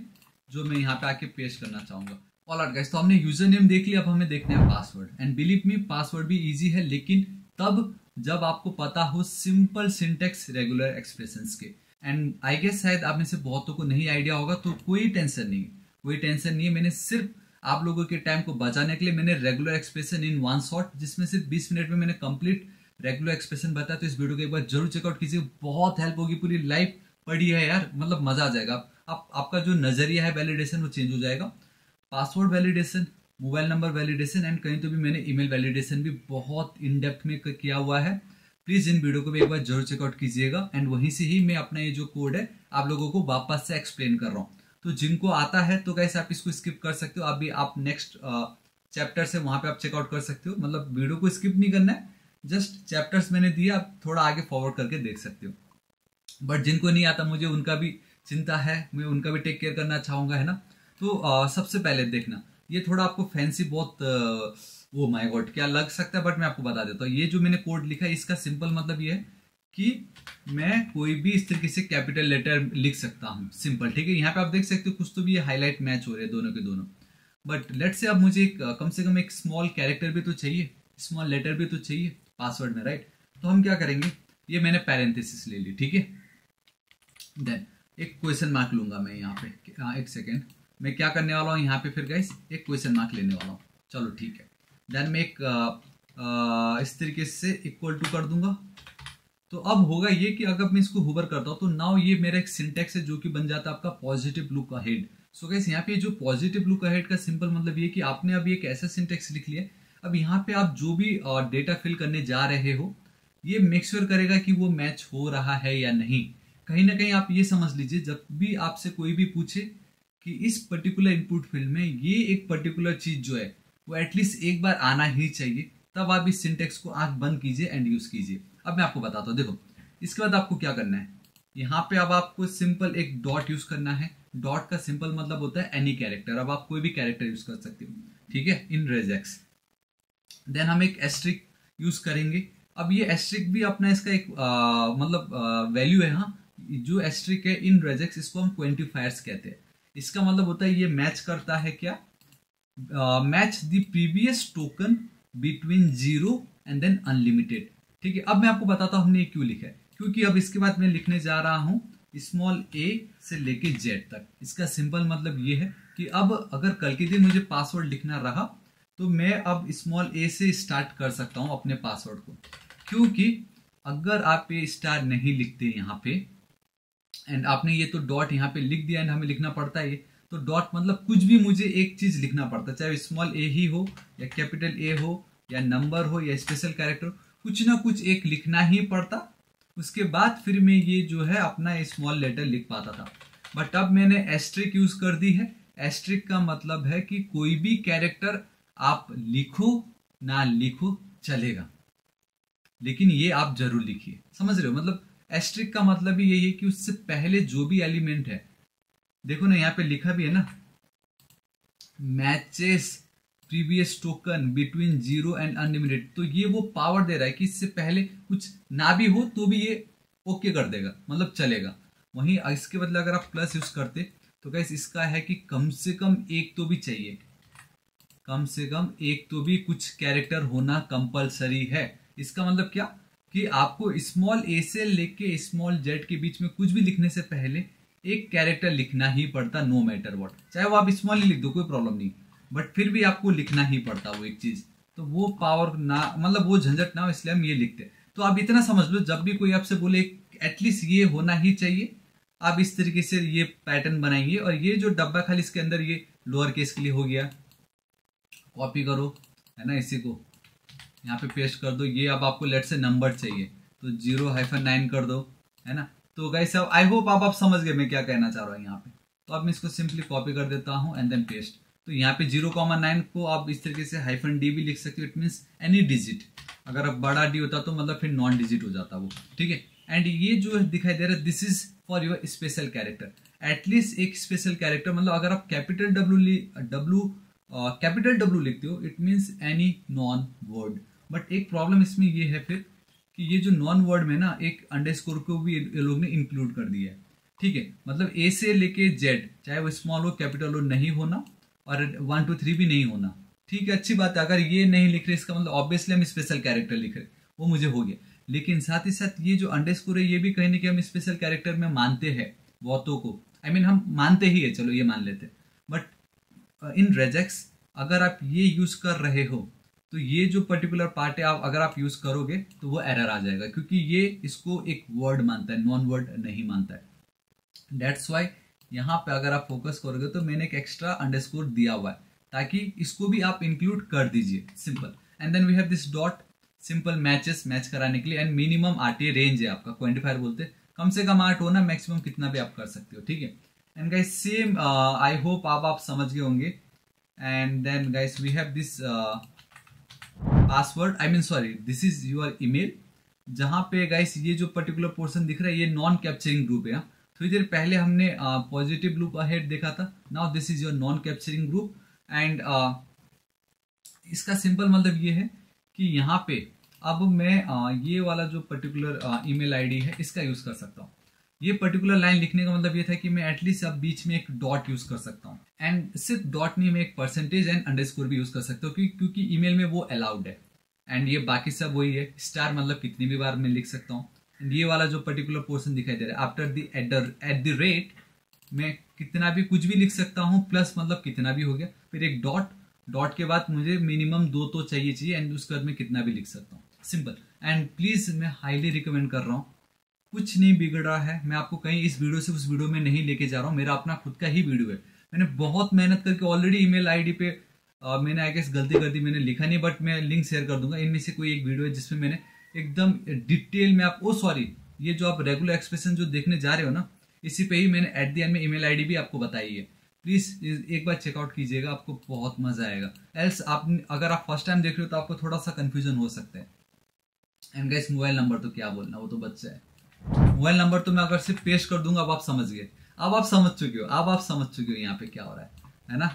जो मैं यहाँ पे आके पेश करना चाहूंगा ऑलराइट गाइस तो हमने यूजर नेम देख लिया अब हमें देखना है password and believe me password भी इजी है लेकिन तब जब आपको पता हो सिंपल सिंटेक्स रेगुलर एक्सप्रेशन के एंड आई गेस शायद आप में से बहुतों को नहीं आइडिया होगा तो कोई टेंशन नहीं कोई टेंशन नहीं है मैंने सिर्फ आप लोगों के टाइम को बचाने के लिए मैंने regular expression in one shot जिसमें सिर्फ 20 मिनट में मैंने कंप्लीट रेगुलर एक्सप्रेशन बताया तो इस वीडियो को एक बार जरूर चेकआउट कीजिए बहुत हेल्प होगी पूरी लाइफ पड़ी है यार मतलब मजा आ जाएगा आप, आपका जो नजरिया है वैलिडेशन वो चेंज हो जाएगा password validation mobile number validation and कहीं तो भी मैंने ईमेल वैलिडेशन भी बहुत इन डेप्थ में किया हुआ है प्लीज इन वीडियो को भी एक बार जरूर चेकआउट कीजिएगा एंड वहीं से ही मैं अपना ये जो कोड है आप लोगों को वापस से एक्सप्लेन कर रहा हूँ तो जिनको आता है तो कैसे आप इसको स्किप कर सकते हो अभी आप नेक्स्ट चैप्टर से वहां पे आप चेकआउट कर सकते हो मतलब वीडियो को स्किप नहीं करना है जस्ट चैप्टर्स मैंने दिए आप थोड़ा आगे फॉरवर्ड करके देख सकते हो बट जिनको नहीं आता मुझे उनका भी चिंता है मैं उनका भी टेक केयर करना चाहूँगा है ना तो आ, सबसे पहले देखना ये थोड़ा आपको फैंसी बहुत वो माय गॉड क्या लग सकता है बट मैं आपको बता देता हूँ ये जो मैंने कोड लिखा है इसका सिंपल मतलब ये है कि मैं कोई भी इस तरीके से कैपिटल लेटर लिख सकता हूँ सिंपल ठीक है यहाँ पे आप देख सकते हो कुछ तो भी ये हाईलाइट मैच हो रहे हैं दोनों के दोनों बट लेट से अब मुझे एक, कम से कम एक स्मॉल कैरेक्टर भी तो चाहिए स्मॉल लेटर भी तो चाहिए पासवर्ड में राइट तो हम क्या करेंगे ये मैंने पैरेंथेसिस ले ली ठीक है देन एक क्वेश्चन मार्क लूंगा मैं यहाँ पे हाँ एक सेकेंड मैं क्या करने वाला हूँ यहाँ पे फिर गाइस एक क्वेश्चन मार्क लेने वाला हूँ चलो ठीक है देन मैं एक आ, आ, इस तरीके से इक्वल टू कर दूंगा तो अब होगा ये कि अगर मैं इसको होवर करता हूँ तो नाउ ये मेरा एक सिंटेक्स है जो कि बन जाता है आपका पॉजिटिव लुक का हेड सो गैस यहाँ पे जो पॉजिटिव लुक का हेड का सिंपल मतलब ये कि आपने अभी एक ऐसा सिंटेक्स लिख लिया अब यहाँ पे आप जो भी डेटा फिल करने जा रहे हो ये मेक श्योर करेगा कि वो मैच हो रहा है या नहीं कहीं ना कहीं आप ये समझ लीजिए जब भी आपसे कोई भी पूछे कि इस पर्टिकुलर इनपुट फील्ड में ये एक पर्टिकुलर चीज़ जो है वो एटलीस्ट एक बार आना ही चाहिए तब आप इस सिंटेक्स को आंख बंद कीजिए एंड यूज़ कीजिए अब मैं आपको बताता हूँ देखो इसके बाद आपको क्या करना है यहाँ पे अब आपको सिंपल एक डॉट यूज़ करना है डॉट का सिंपल मतलब होता है एनी कैरेक्टर अब आप कोई भी कैरेक्टर यूज़ कर सकते हो ठीक है इन रेजेक्स देन हम एक एस्ट्रिक यूज करेंगे अब ये एस्ट्रिक भी अपना इसका एक आ, मतलब वैल्यू है हाँ जो एस्ट्रिक है इन रेजेक्स इसको हम क्वेंटिफायर्स कहते हैं इसका मतलब होता है ये मैच करता है क्या match the previous token between zero and then unlimited ठीक है अब मैं आपको बताता हूँ हमने ये क्यों लिखा है क्योंकि अब इसके बाद मैं लिखने जा रहा हूँ स्मॉल ए से लेके जेड तक इसका सिंपल मतलब ये है कि अब अगर कल के दिन मुझे पासवर्ड लिखना रहा तो मैं अब स्मॉल ए से स्टार्ट कर सकता हूँ अपने पासवर्ड को क्योंकि अगर आप ये स्टार नहीं लिखते यहाँ पे एंड आपने ये तो डॉट यहाँ पे लिख दिया एंड हमें लिखना पड़ता है ये तो डॉट मतलब कुछ भी मुझे एक चीज लिखना पड़ता है चाहे स्मॉल ए ही हो या कैपिटल ए हो या नंबर हो या स्पेशल कैरेक्टर हो कुछ ना कुछ एक लिखना ही पड़ता उसके बाद फिर मैं ये जो है अपना स्मॉल लेटर लिख पाता था बट अब मैंने एस्ट्रिक यूज कर दी है एस्ट्रिक का मतलब है कि कोई भी कैरेक्टर आप लिखो ना लिखो चलेगा लेकिन ये आप जरूर लिखिए समझ रहे हो मतलब एस्ट्रिक का मतलब ही यही है कि उससे पहले जो भी एलिमेंट है देखो ना यहाँ पे लिखा भी है ना matches previous token between zero and unlimited तो ये वो पावर दे रहा है कि इससे पहले कुछ ना भी हो तो भी ये ओके कर देगा मतलब चलेगा वहीं इसके बदले अगर आप प्लस यूज करते तो कैसे इसका है कि कम से कम एक तो भी चाहिए कम से कम एक तो भी कुछ कैरेक्टर होना कंपलसरी है इसका मतलब क्या कि आपको स्मॉल ए से लेके स्मॉल जेड के बीच में कुछ भी लिखने से पहले एक कैरेक्टर लिखना ही पड़ता नो मैटर वॉट चाहे वो आप स्मॉल ही लिख दो कोई प्रॉब्लम नहीं बट फिर भी आपको लिखना ही पड़ता वो एक चीज़ तो वो पावर ना मतलब वो झंझट ना हो इसलिए हम ये लिखते तो आप इतना समझ लो जब भी कोई आपसे बोले एटलीस्ट ये होना ही चाहिए आप इस तरीके से ये पैटर्न बनाइए और ये जो डब्बा खाली इसके अंदर ये लोअर केस के लिए हो गया कॉपी करो है ना इसी को यहाँ पे पेस्ट कर दो ये अब आपको लेट से नंबर चाहिए तो जीरो हाइफन नाइन कर दो है ना तो गाइस अब आई होप आप आप समझ गए मैं क्या कहना चाह रहा हूँ यहाँ पे तो अब मैं इसको सिंपली कॉपी कर देता हूँ एंड देन पेस्ट तो यहाँ पे जीरो कॉमा नाइन को आप इस तरीके से हाइफन डी भी लिख सकते हो इट मीन्स एनी डिजिट अगर अब बड़ा डी होता तो मतलब फिर नॉन डिजिट हो जाता वो ठीक है एंड ये जो दिखाई दे रहा है this is for your special character at least एक स्पेशल कैरेक्टर मतलब अगर आप capital W W capital W लिखते हो it means any non word but एक प्रॉब्लम इसमें ये है फिर कि ये जो नॉन वर्ड में ना एक स्कोर को भी ये लोग ने इंक्लूड कर दिया है ठीक है मतलब ए से लेके जेड चाहे वो स्मॉल हो कैपिटल हो नहीं होना और वन टू थ्री भी नहीं होना ठीक है अच्छी बात है अगर ये नहीं लिख रहे इसका मतलब ऑब्वियसली हम स्पेशल कैरेक्टर लिख रहे वो मुझे हो गया लेकिन साथ ही साथ ये जो स्कोर है ये भी कहीं ना कहीं हम स्पेशल कैरेक्टर में मानते हैं बहुतों को आई I मीन mean, हम मानते ही है चलो ये मान लेते हैं इन रेजेक्स अगर आप ये यूज़ कर रहे हो तो ये जो पर्टिकुलर पार्ट है आप अगर आप यूज़ करोगे तो वो एरर आ जाएगा क्योंकि ये इसको एक वर्ड मानता है नॉन वर्ड नहीं मानता है डेट्स वाई यहाँ पे अगर आप फोकस करोगे तो मैंने एक एक्स्ट्रा अंडरस्कोर दिया हुआ है ताकि इसको भी आप इंक्लूड कर दीजिए simple and then we have this dot simple matches match कराने के लिए एंड मिनिमम आरटीए रेंज है आपका क्वान्टिफायर बोलते हैं कम से कम आठ हो ना मैक्सिमम कितना भी आप कर सकते हो ठीक है and guys same I hope आप आप समझ गए होंगे and then guys we have this password I mean sorry this is your email जहाँ पे गाइस ये जो पर्टिकुलर पोर्शन दिख रहा है ये नॉन कैप्चरिंग ग्रुप है हाँ. थोड़ी देर पहले हमने पॉजिटिव लुप अहेड देखा था now this is your non capturing group and इसका सिंपल मतलब ये है कि यहाँ पे अब मैं uh, ये वाला जो पर्टिकुलर ईमेल आईडी है इसका यूज़ कर सकता हूँ ये पर्टिकुलर लाइन लिखने का मतलब ये था कि मैं एटलीस्ट अब बीच में एक डॉट यूज कर सकता हूँ एंड सिर्फ डॉट नहीं मैं एक परसेंटेज एंड अंडरस्कोर भी यूज कर सकता हूँ क्योंकि ईमेल में वो अलाउड है एंड ये बाकी सब वही है स्टार मतलब कितनी भी बार मैं लिख सकता हूँ एंड ये वाला जो पर्टिकुलर पोर्सन दिखाई दे रहा है after the at the rate मैं कितना भी कुछ भी लिख सकता हूँ प्लस मतलब कितना भी हो गया फिर एक डॉट डॉट के बाद मुझे मिनिमम दो तो चाहिए चाहिए एंड उसके बाद मैं कितना भी लिख सकता हूँ सिंपल एंड प्लीज मैं हाईली रिकमेंड कर रहा हूँ कुछ नहीं बिगड़ा है मैं आपको कहीं इस वीडियो से उस वीडियो में नहीं लेके जा रहा हूँ मेरा अपना खुद का ही वीडियो है मैंने बहुत मेहनत करके ऑलरेडी ईमेल आईडी पे आ, मैंने आई गेस गलती कर दी मैंने लिखा नहीं बट मैं लिंक शेयर कर दूंगा इनमें से कोई एक वीडियो है जिसमें मैंने एकदम डिटेल में आप ओ oh, सॉरी ये जो आप रेगुलर एक्सप्रेशन जो देखने जा रहे हो ना इसी पे ही मैंने एट द एंड में ईमेल आईडी भी आपको बताई है प्लीज़ एक बार चेकआउट कीजिएगा आपको बहुत मज़ा आएगा एल्स आप अगर आप फर्स्ट टाइम देख रहे हो तो आपको थोड़ा सा कन्फ्यूजन हो सकता है एंड गैस मोबाइल नंबर तो क्या बोलना वो तो बच्चा है मोबाइल नंबर तो मैं अगर सिर्फ पेश कर दूंगा अब आप समझ गए अब आप समझ चुके हो अब आप समझ चुके हो यहाँ पे क्या हो रहा है है ना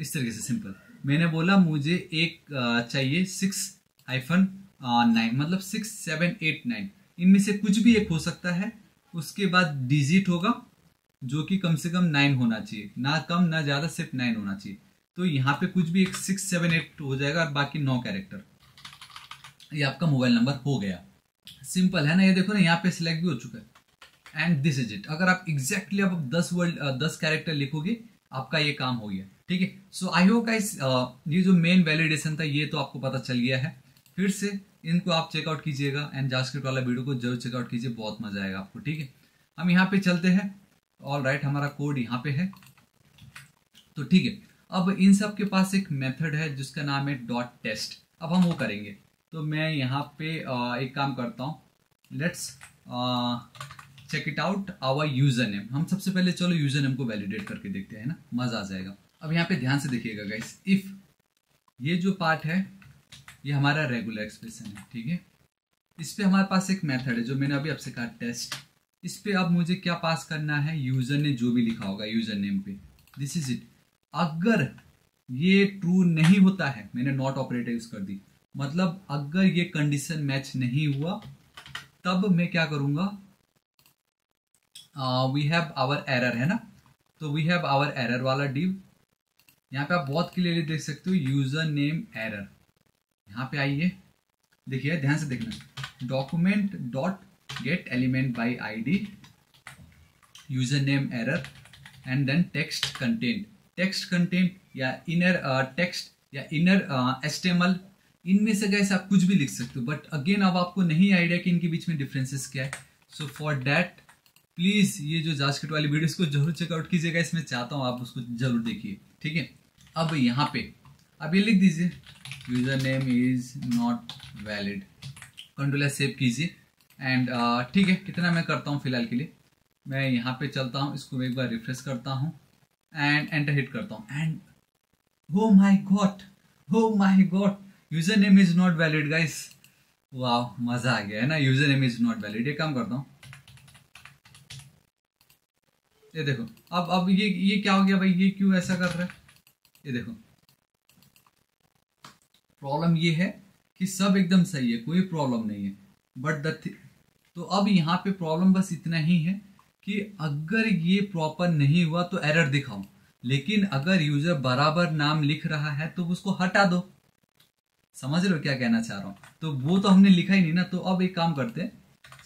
इस तरीके से सिंपल मैंने बोला मुझे एक चाहिए सिक्स आईफन नाइन मतलब सिक्स सेवन एट नाइन इनमें से कुछ भी एक हो सकता है उसके बाद डिजिट होगा जो कि कम से कम नाइन होना चाहिए ना कम ना ज़्यादा सिर्फ नाइन होना चाहिए तो यहाँ पे कुछ भी एक सिक्स सेवन एट हो जाएगा और बाकी नौ कैरेक्टर ये आपका मोबाइल नंबर हो गया सिंपल है ना ये देखो ना यहाँ पे सिलेक्ट भी हो चुका है एंड दिस इज इट अगर आप एग्जैक्टली exactly आप दस वर्ड दस कैरेक्टर लिखोगे आपका ये काम हो गया ठीक है सो आई होप गाइस ये जो मेन वैलिडेशन था ये तो आपको पता चल गया है फिर से इनको आप चेकआउट कीजिएगा एंड जास्क्रिप्ट वाला वीडियो को जरूर चेकआउट कीजिए बहुत मजा आएगा आपको ठीक है हम यहाँ पे चलते हैं ऑल राइट right, हमारा कोड यहाँ पे है तो ठीक है अब इन सब के पास एक मेथड है जिसका नाम है डॉट टेस्ट अब हम वो करेंगे तो मैं यहाँ पे एक काम करता हूँ let's check it out our user name हम सबसे पहले चलो यूजर नेम को वैलिडेट करके देखते हैं ना मज़ा आ जाएगा अब यहाँ पे ध्यान से देखिएगा गाइस इफ़ ये जो पार्ट है ये हमारा रेगुलर एक्सप्रेशन है ठीक है इस पर हमारे पास एक मेथड है जो मैंने अभी आपसे कहा टेस्ट इस पर अब मुझे क्या पास करना है यूज़र ने जो भी लिखा होगा यूज़र नेम पे दिस इज इट अगर ये ट्रू नहीं होता है मैंने नॉट ऑपरेटर यूज़ कर दी मतलब अगर ये कंडीशन मैच नहीं हुआ तब मैं क्या करूंगा वी हैव आवर एरर है ना तो वी हैव आवर एरर वाला डिव यहाँ पे आप बहुत क्लियरली देख सकते हो यूजर नेम एरर यहाँ पे आइए देखिए ध्यान से देखना document dot get element by I D user name error and then text content text content या इनर टेक्स्ट या इनर एस्टेमल इनमें से गैस आप कुछ भी लिख सकते हो बट अगेन अब आपको नहीं आइडिया कि इनके बीच में डिफरेंसेस क्या है सो फॉर डैट प्लीज़ ये जो जाजकट वाली वीडियो इसको जरूर चेकआउट कीजिएगा इसमें चाहता हूँ आप उसको जरूर देखिए ठीक है अब यहाँ पे अब ये लिख दीजिए user name is not valid control save कीजिए एंड uh, ठीक है कितना मैं करता हूँ फिलहाल के लिए मैं यहाँ पे चलता हूँ इसको एक बार रिफ्रेश करता हूँ एंड एंटर हिट करता हूँ एंड हो my god oh my god user name is not valid guys वाह मजा आ गया है ना user name is not valid ये काम करता हूँ ये देखो अब अब ये ये क्या हो गया भाई ये क्यों ऐसा कर रहा है ये देखो प्रॉब्लम ये है कि सब एकदम सही है कोई प्रॉब्लम नहीं है बट द तो अब यहाँ पे प्रॉब्लम बस इतना ही है कि अगर ये प्रॉपर नहीं हुआ तो एरर दिखाओ लेकिन अगर यूजर बराबर नाम लिख रहा है तो उसको हटा दो समझ रहे हो क्या कहना चाह रहा हूँ तो वो तो हमने लिखा ही नहीं ना तो अब एक काम करते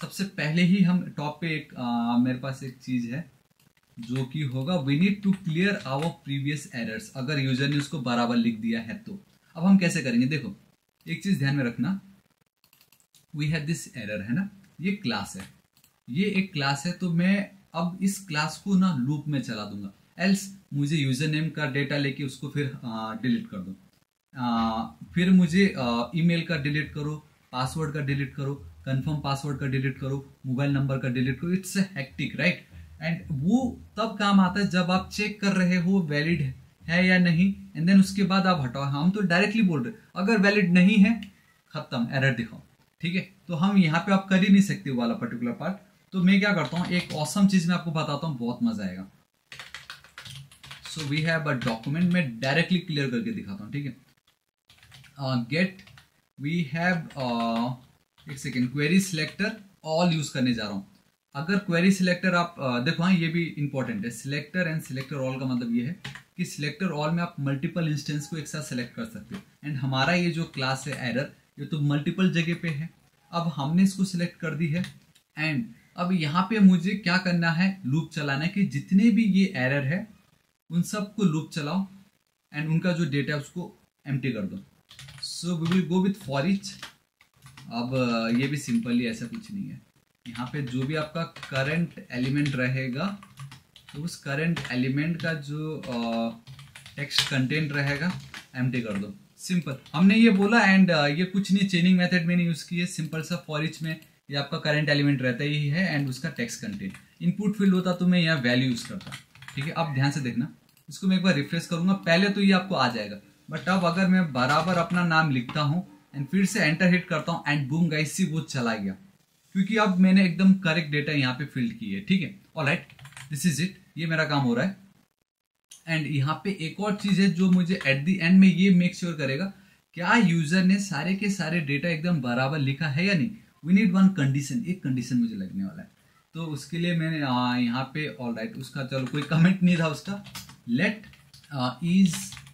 सबसे पहले ही हम टॉप पे एक आ, मेरे पास एक चीज है जो कि होगा we need to clear our previous errors अगर यूजर ने उसको बराबर लिख दिया है तो अब हम कैसे करेंगे देखो एक चीज ध्यान में रखना वी हैव दिस एरर है ना ये क्लास है ये एक क्लास है तो मैं अब इस क्लास को ना लूप में चला दूंगा एल्स मुझे यूजर नेम का डेटा लेके उसको फिर डिलीट कर दूँ आ, फिर मुझे ईमेल का डिलीट करो पासवर्ड का डिलीट करो कंफर्म पासवर्ड का डिलीट करो मोबाइल नंबर का डिलीट करो इट्स हैक्टिक राइट एंड वो तब काम आता है जब आप चेक कर रहे हो वैलिड है या नहीं एंड देन उसके बाद आप हटाओ हाँ, हम तो डायरेक्टली बोल रहे अगर वैलिड नहीं है खत्म एरर दिखाओ ठीक है तो हम यहाँ पे आप कर ही नहीं सकते वाला पर्टिकुलर पार्ट तो मैं क्या करता हूँ एक औसम चीज मैं आपको बताता हूँ बहुत मजा आएगा so we have a document मैं डायरेक्टली क्लियर करके दिखाता हूँ ठीक है गेट वी हैव एक second query selector all use करने जा रहा हूँ अगर क्वेरी सिलेक्टर आप uh, देखो हाँ ये भी इंपॉर्टेंट है सिलेक्टर एंड सिलेक्टर ऑल का मतलब ये है कि सिलेक्टर ऑल में आप मल्टीपल इंस्टेंस को एक साथ सेलेक्ट कर सकते हो एंड हमारा ये जो क्लास है एरर ये तो मल्टीपल जगह पे है अब हमने इसको सिलेक्ट कर दी है एंड अब यहाँ पे मुझे क्या करना है लूप चलाना है कि जितने भी ये एरर है उन सबको लूप चलाओ एंड उनका जो डेटा है उसको एम कर दो so we will go with for each अब uh, ये भी सिंपली ऐसा कुछ नहीं है यहाँ पे जो भी आपका करंट एलिमेंट रहेगा तो उस करंट एलिमेंट का जो टेक्स्ट uh, कंटेंट रहेगा एम कर दो सिंपल हमने ये बोला एंड uh, ये कुछ नहीं चेनिंग मेथड नहीं यूज़ किया सिंपल सा फॉरिच में ये आपका करंट एलिमेंट रहता ही है एंड उसका टेक्स्ट कंटेंट इनपुट फील्ड होता तो मैं यहाँ वैल्यू यूज़ करता ठीक है अब ध्यान से देखना इसको मैं एक बार रिफ्रेश करूंगा पहले तो ये आपको आ जाएगा बट अब अगर मैं बराबर अपना नाम लिखता हूँ एंड फिर से एंटर हिट करता हूँ एंड बूम गाइस सी वो चला गया क्योंकि अब मैंने एकदम करेक्ट डेटा यहाँ पे फिल्ड की है ठीक है all right this is it ये मेरा काम हो रहा है एंड यहाँ पे एक और चीज़ है जो मुझे एट दी एंड में ये मेक श्योर sure करेगा क्या यूजर ने सारे के सारे डेटा एकदम बराबर लिखा है या नहीं वी नीड वन कंडीशन एक कंडीशन मुझे लगने वाला है तो उसके लिए मैंने हाँ, यहाँ पे ऑल राइट right, उसका चलो कोई कमेंट नहीं था उसका let is uh,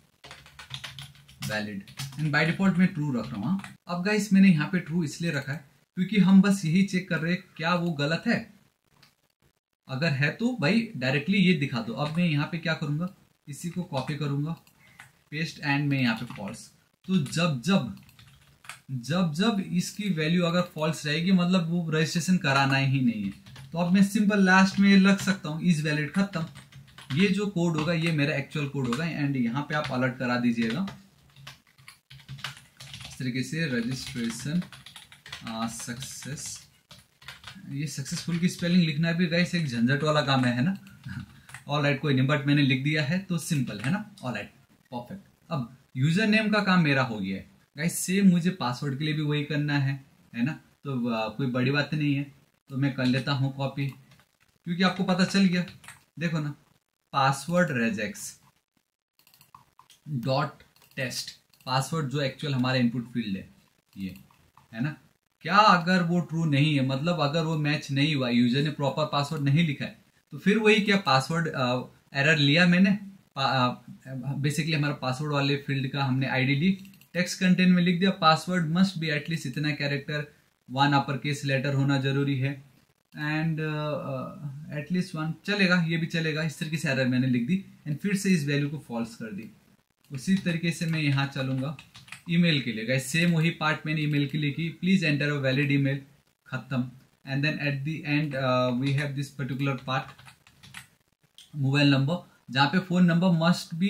valid and by default मैं ट्रू रख रहा हूँ हाँ। अब गाइस मैंने यहाँ पे ट्रू इसलिए रखा है क्योंकि हम बस यही चेक कर रहे हैं क्या वो गलत है अगर है तो भाई डायरेक्टली ये दिखा दो अब मैं यहाँ पे क्या करूंगा इसी को कॉपी करूंगा पेस्ट एंड मैं यहाँ पे फॉल्स तो जब जब जब जब इसकी वैल्यू अगर फॉल्स रहेगी मतलब वो रजिस्ट्रेशन कराना ही नहीं है तो अब मैं सिंपल लास्ट में लग सकता हूँ इज वैलिड खत्म ये जो कोड होगा ये मेरा एक्चुअल कोड होगा एंड यहाँ पे आप अलर्ट करा दीजिएगा तरीके से रजिस्ट्रेशन सक्सेस ये सक्सेसफुल की स्पेलिंग लिखना भी गाइस एक झंझट वाला काम है है ना ऑल राइट कोई नहीं बट मैंने लिख दिया है तो सिंपल है ना ऑल राइट परफेक्ट अब यूज़र नेम का काम मेरा हो गया है गाइस सेम मुझे पासवर्ड के लिए भी वही करना है है ना तो कोई बड़ी बात नहीं है तो मैं कर लेता हूँ कॉपी क्योंकि आपको पता चल गया देखो ना password regex dot test password जो एक्चुअल हमारे इनपुट फील्ड है ये है ना क्या अगर वो ट्रू नहीं है मतलब अगर वो मैच नहीं हुआ यूजर ने प्रॉपर पासवर्ड नहीं लिखा है तो फिर वही क्या पासवर्ड एरर लिया मैंने बेसिकली हमारा पासवर्ड वाले फील्ड का हमने आईडी ली टेक्स्ट कंटेंट में लिख दिया पासवर्ड मस्ट बी एटलीस्ट इतना character one upper case letter होना जरूरी है एंड एटलीस्ट वन चलेगा ये भी चलेगा इस तरीके से एरर मैंने लिख दी एंड फिर से इस वैल्यू को फॉल्स कर दी उसी तरीके से मैं यहाँ चलूँगा ईमेल के लिए गए सेम वही पार्ट मैंने ईमेल के लिए की please enter a valid email खत्म and then at the end we have this particular part mobile number जहाँ पे phone number must be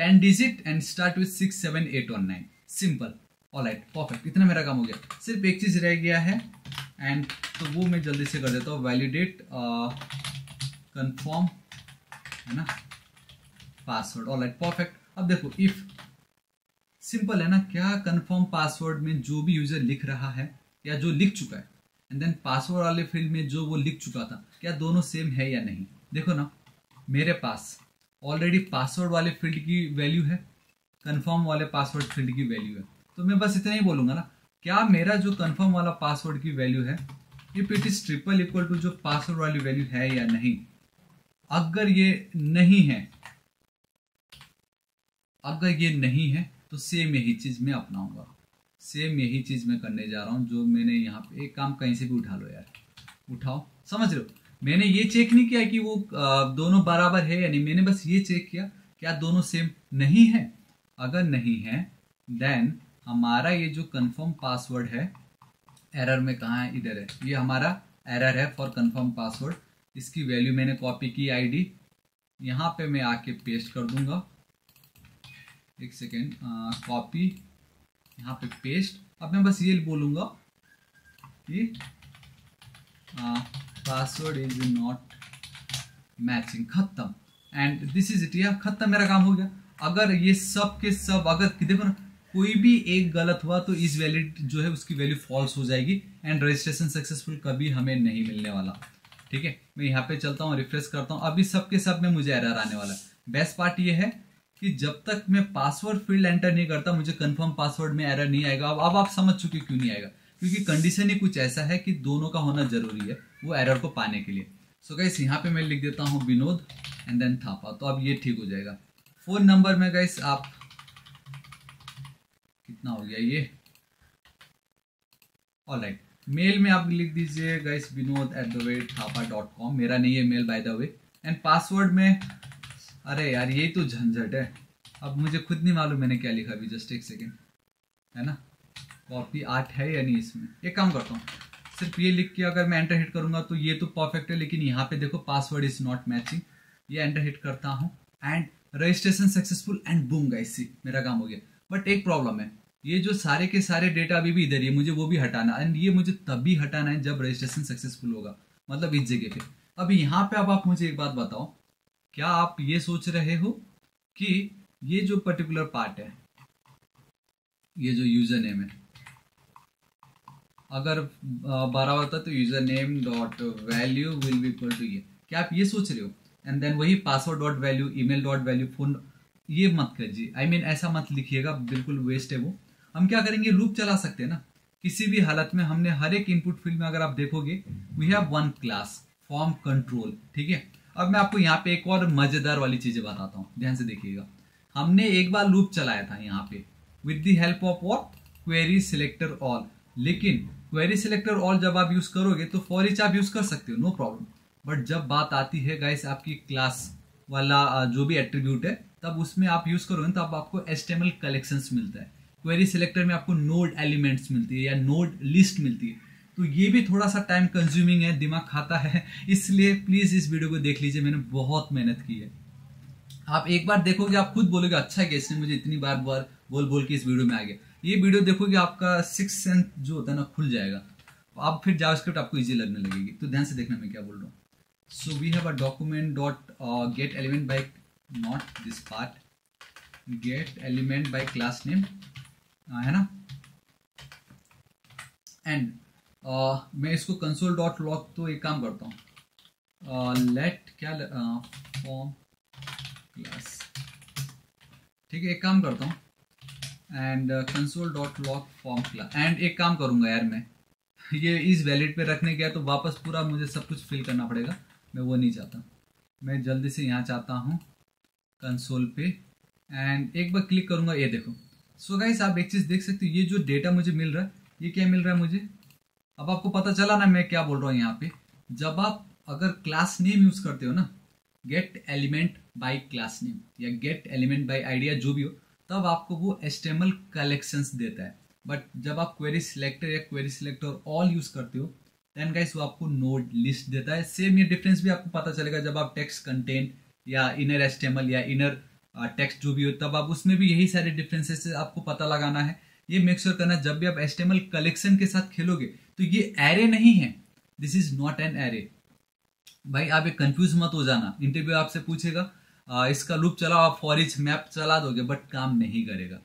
ten digit and start with six seven eight one nine simple alright perfect इतना मेरा काम हो गया सिर्फ एक चीज़ रह गया है एंड तो वो मैं जल्दी से कर देता हूँ वैलिडेट कंफर्म uh, है ना पासवर्ड ऑलराइट परफेक्ट अब देखो इफ सिंपल है ना क्या कंफर्म पासवर्ड में जो भी यूजर लिख रहा है या जो लिख चुका है एंड देन पासवर्ड वाले फील्ड में जो वो लिख चुका था क्या दोनों सेम है या नहीं देखो ना मेरे पास ऑलरेडी पासवर्ड वाले फील्ड की वैल्यू है कंफर्म वाले पासवर्ड फील्ड की वैल्यू है तो मैं बस इतना ही बोलूंगा ना क्या मेरा जो कंफर्म वाला पासवर्ड की वैल्यू है if it is triple equal to जो पासवर्ड वाली वैल्यू है या नहीं अगर ये नहीं है अगर ये नहीं है तो सेम यही चीज़ मैं अपनाऊंगा सेम यही चीज़ मैं करने जा रहा हूँ जो मैंने यहाँ पे एक काम कहीं से भी उठा लो यार उठाओ समझ लो मैंने ये चेक नहीं किया कि वो दोनों बराबर है यानी मैंने बस ये चेक किया क्या दोनों सेम नहीं है अगर नहीं है देन हमारा ये जो कंफर्म पासवर्ड है एरर में कहाँ है इधर है ये हमारा एरर है फॉर कंफर्म पासवर्ड इसकी वैल्यू मैंने कॉपी की आईडी यहाँ पे मैं आके पेस्ट कर दूंगा एक सेकेंड कॉपी यहाँ पे पेस्ट अब मैं बस ये बोलूँगा कि पासवर्ड इज नॉट मैचिंग खत्म एंड दिस इज इट या खत्म मेरा काम हो गया अगर ये सब के सब अगर देखो ना कोई भी एक गलत हुआ तो इस वैलिड जो है उसकी वैल्यू फॉल्स हो जाएगी एंड रजिस्ट्रेशन सक्सेसफुल कभी हमें नहीं मिलने वाला ठीक है मैं यहाँ पे चलता हूँ रिफ्रेश करता हूँ अभी सबके सब में मुझे एरर आने वाला है बेस्ट पार्ट ये है कि जब तक मैं पासवर्ड फील्ड एंटर नहीं करता मुझे कंफर्म पासवर्ड में एरर नहीं आएगा अब अब आप समझ चुके क्यों नहीं आएगा क्योंकि कंडीशन ही कुछ ऐसा है कि दोनों का होना जरूरी है वो एरर को पाने के लिए सो so यहाँ पे मैं लिख देता हूँ विनोद एंड देन थापा तो अब ये ठीक हो जाएगा फोन नंबर में गैस आप कितना हो गया ये ऑल राइट मेल में आप लिख दीजिए guys Vinod at the rate Thapa dot com मेरा नहीं है mail by the way and password में अरे यार यही तो झंझट है अब मुझे खुद नहीं मालूम मैंने क्या लिखा अभी जस्ट एक सेकेंड है ना कॉपी आर्ट है या नहीं इसमें एक काम करता हूँ सिर्फ ये लिख के अगर मैं एंटर हिट करूंगा तो ये तो परफेक्ट है लेकिन यहाँ पे देखो पासवर्ड इज नॉट मैचिंग ये एंटर हिट करता हूँ and registration successful and boom guys see मेरा काम हो गया बट एक प्रॉब्लम है ये जो सारे के सारे डेटा अभी भी इधर ही मुझे वो भी हटाना एंड ये मुझे तभी हटाना है जब रजिस्ट्रेशन सक्सेसफुल होगा मतलब इस जगह पे अब यहाँ पे अब आप मुझे एक बात बताओ क्या आप ये सोच रहे हो कि ये जो पर्टिकुलर पार्ट है ये जो यूजर नेम है अगर बारह होता तो user name dot value will be equal to ये क्या आप ये सोच रहे हो एंड देन वही password dot value email dot value phone ये मत करिए आई मीन ऐसा मत लिखिएगा बिल्कुल वेस्ट है वो हम क्या करेंगे लूप चला सकते हैं ना किसी भी हालत में हमने हर एक इनपुट फील्ड में अगर आप देखोगे we have one class form control ठीक है अब मैं आपको यहाँ पे एक और मजेदार वाली चीजें बताता हूँ ध्यान से देखिएगा हमने एक बार लूप चलाया था यहाँ पे with the help of what query selector all लेकिन क्वेरी सिलेक्टर ऑल जब आप यूज करोगे तो फॉर इच आप यूज कर सकते हो नो प्रॉब्लम बट जब बात आती है गाइस आपकी क्लास वाला जो भी एट्रीब्यूट है तब उसमें आप यूज करोगे तब आपको एस्टेमल कलेक्शन मिलता है क्वेरी सिलेक्टर में आपको नोड एलिमेंट्स मिलती है या नोड लिस्ट मिलती है तो ये भी थोड़ा सा टाइम कंज्यूमिंग है दिमाग खाता है इसलिए प्लीज़ इस वीडियो को देख लीजिए मैंने बहुत मेहनत की है आप एक बार देखोगे आप खुद बोलोगे अच्छा है कि मुझे इतनी बार बार बोल बोल के इस वीडियो में आ गया ये वीडियो देखोगे आपका सिक्स सेंथ जो होता है ना खुल जाएगा आप फिर जावास्क्रिप्ट आपको इजी लगने लगेगी तो ध्यान से देखना मैं क्या बोल रहा हूँ so we have a document dot get element by not this part get element by class name है ना एंड मैं इसको कंसोल डॉट लॉग तो एक काम करता हूँ लेट क्या फॉर्म क्लास ठीक है एक काम करता हूँ and console dot log form class and एक काम करूँगा यार मैं ये इस वैलिड पे रखने गया तो वापस पूरा मुझे सब कुछ फिल करना पड़ेगा मैं वो नहीं चाहता मैं जल्दी से यहाँ चाहता हूँ कंसोल पे एंड एक बार क्लिक करूँगा ये देखो सो so गाइस आप एक चीज़ देख सकते हो ये जो डेटा मुझे मिल रहा है ये क्या मिल रहा है मुझे अब आपको पता चला ना मैं क्या बोल रहा हूँ यहाँ पे जब आप अगर क्लास नेम यूज करते हो ना get element by class name या गेट एलिमेंट बाई आइडिया जो भी हो तब आपको वो एस्टेमल कलेक्शन देता है बट जब आप क्वेरी सिलेक्टर या क्वेरी सिलेक्टर ऑल यूज करते हो देन गाइस वो आपको नोड लिस्ट देता है सेम ये डिफरेंस भी आपको पता चलेगा जब आप टेक्स्ट कंटेंट या इनर एस्टेमल या इनर टेक्स्ट जो भी हो तब आप उसमें भी यही सारे डिफरेंसेस आपको पता लगाना है ये मेक श्योर sure करना जब भी आप एस्टेमल कलेक्शन के साथ खेलोगे तो ये एरे नहीं है this is not an array भाई आप एक कंफ्यूज मत हो जाना इंटरव्यू आपसे पूछेगा आ, इसका लूप चलाओ आप फॉरिज मैप चला दोगे बट काम नहीं करेगा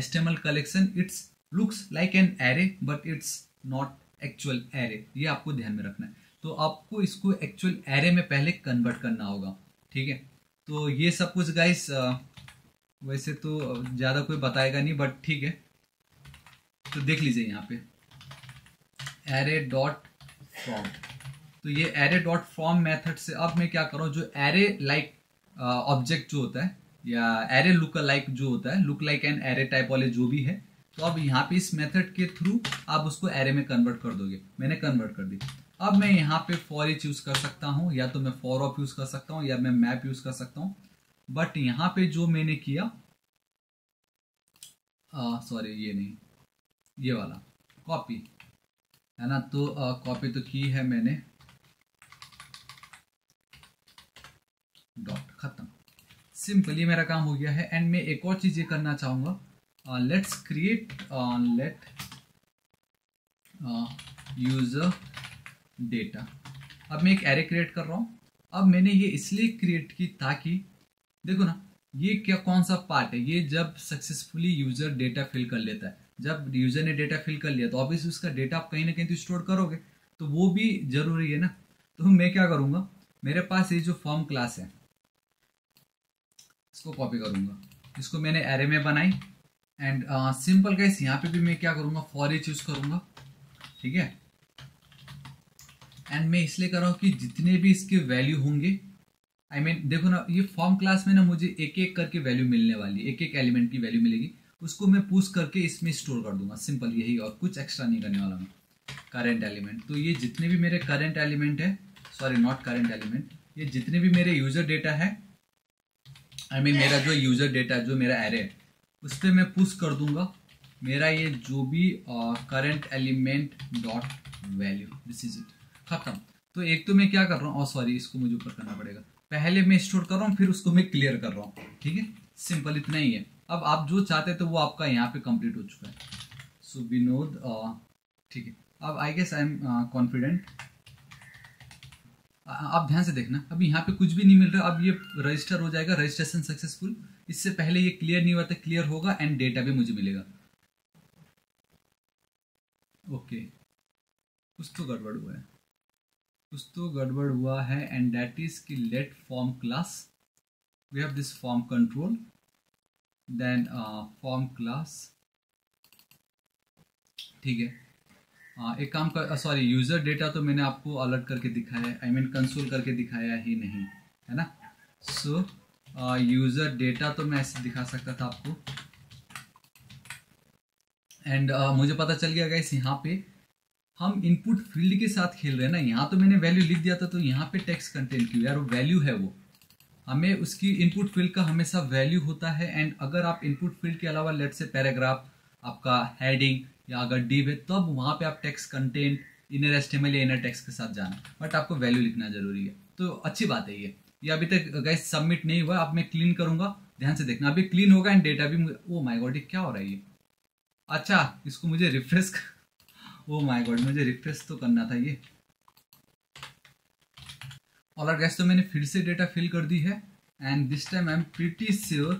HTML collection it's looks like an array but it's not actual array ये आपको ध्यान में रखना है तो आपको इसको एक्चुअल एरे में पहले कन्वर्ट करना होगा ठीक है तो ये सब कुछ गाइस वैसे तो ज़्यादा कोई बताएगा नहीं बट ठीक है तो देख लीजिए यहाँ पे एरे डॉट फॉर्म तो ये एरे डॉट फॉर्म मेथड से अब मैं क्या करूँ जो एरे लाइक ऑब्जेक्ट जो होता है या एरे लुक लाइक जो होता है look like an array type वाले जो भी है तो अब यहाँ पे इस मेथड के थ्रू आप उसको एरे में कन्वर्ट कर दोगे मैंने कन्वर्ट कर दी अब मैं यहाँ पे फॉर इच यूज कर सकता हूँ या तो मैं फॉर ऑफ यूज कर सकता हूँ या मैं मैप यूज कर सकता हूँ बट यहाँ पे जो मैंने किया सॉरी uh, ये नहीं ये वाला कॉपी है ना तो कॉपी तो की है मैंने डॉट खत्म सिंपली मेरा काम हो गया है एंड मैं एक और चीज ये करना चाहूंगा let's create let user data अब मैं एक एरे क्रिएट कर रहा हूँ अब मैंने ये इसलिए क्रिएट की ताकि देखो ना ये क्या कौन सा पार्ट है ये जब सक्सेसफुली यूजर डेटा फिल कर लेता है जब यूजर ने डेटा फिल कर लिया तो ऑब्वियसली उसका डेटा आप कहीं ना कहीं तो स्टोर करोगे तो वो भी जरूरी है ना तो मैं क्या करूंगा मेरे पास ये जो फॉर्म क्लास है इसको कॉपी करूंगा इसको मैंने एरे में बनाई एंड सिंपल गाइस यहाँ पे भी मैं क्या करूंगा फॉर एच यूज़ करूंगा ठीक है एंड मैं इसलिए कर रहा हूँ कि जितने भी इसके वैल्यू होंगे आई I मीन mean, देखो ना ये फॉर्म क्लास में ना मुझे एक एक करके वैल्यू मिलने वाली एक एक एलिमेंट की वैल्यू मिलेगी उसको मैं पुश करके इसमें स्टोर कर दूंगा सिंपल यही और कुछ एक्स्ट्रा नहीं करने वाला मैं करेंट एलिमेंट तो ये जितने भी मेरे करेंट एलिमेंट है सॉरी नॉट करेंट एलिमेंट ये जितने भी मेरे यूजर डेटा है आई I मीन mean, मेरा जो यूजर डेटा जो मेरा एरे है उस पर मैं पुश कर दूंगा मेरा ये जो भी current element dot value this is it खत्म तो एक तो मैं क्या कर रहा हूँ और oh, सॉरी इसको मुझे ऊपर करना पड़ेगा पहले मैं स्टोर कर रहा हूँ फिर उसको मैं क्लियर कर रहा हूँ ठीक है सिंपल इतना ही है अब आप जो चाहते थे तो वो आपका यहाँ पे कंप्लीट हो चुका है सो विनोद uh, ठीक है अब I guess I am confident आप ध्यान से देखना अभी यहाँ पे कुछ भी नहीं मिल रहा अब ये रजिस्टर हो जाएगा रजिस्ट्रेशन सक्सेसफुल इससे पहले ये क्लियर नहीं हुआ था क्लियर होगा एंड डेटा भी मुझे मिलेगा ओके कुछ तो गड़बड़ हुआ है कुछ तो गड़बड़ हुआ है एंड दैट इज की let form class we have this form control then form class ठीक है uh, एक काम कर सॉरी यूज़र डेटा तो मैंने आपको अलर्ट करके दिखाया है आई मीन कंसोल करके दिखाया ही नहीं है ना सो यूज़र डेटा तो मैं ऐसे दिखा सकता था आपको एंड uh, मुझे पता चल गया गाइस यहाँ पे हम इनपुट फील्ड के साथ खेल रहे हैं ना यहाँ तो मैंने वैल्यू लिख दिया था तो यहाँ पे टेक्स्ट कंटेंट क्यों यार वो वैल्यू है वो हमें उसकी इनपुट फील्ड का हमेशा वैल्यू होता है एंड अगर आप इनपुट फील्ड के अलावा लेट से पैराग्राफ आपका हेडिंग या अगर डीव है तब तो वहाँ पे आप टेक्स्ट कंटेंट इनर एस्टेमल या इनर टेक्स के साथ जाना बट आपको वैल्यू लिखना जरूरी है तो अच्छी बात है ये ये अभी तक गैस सबमिट नहीं हुआ अब मैं क्लीन करूंगा ध्यान से देखना अभी क्लीन होगा एंड डेटा भी ओ माई गॉड ये क्या हो रहा है ये अच्छा इसको मुझे रिफ्रेश ओ माई गॉड मुझे रिफ्रेश तो करना था ये आर गैस तो मैंने फिर से डेटा फिल कर दी है and this time I am pretty sure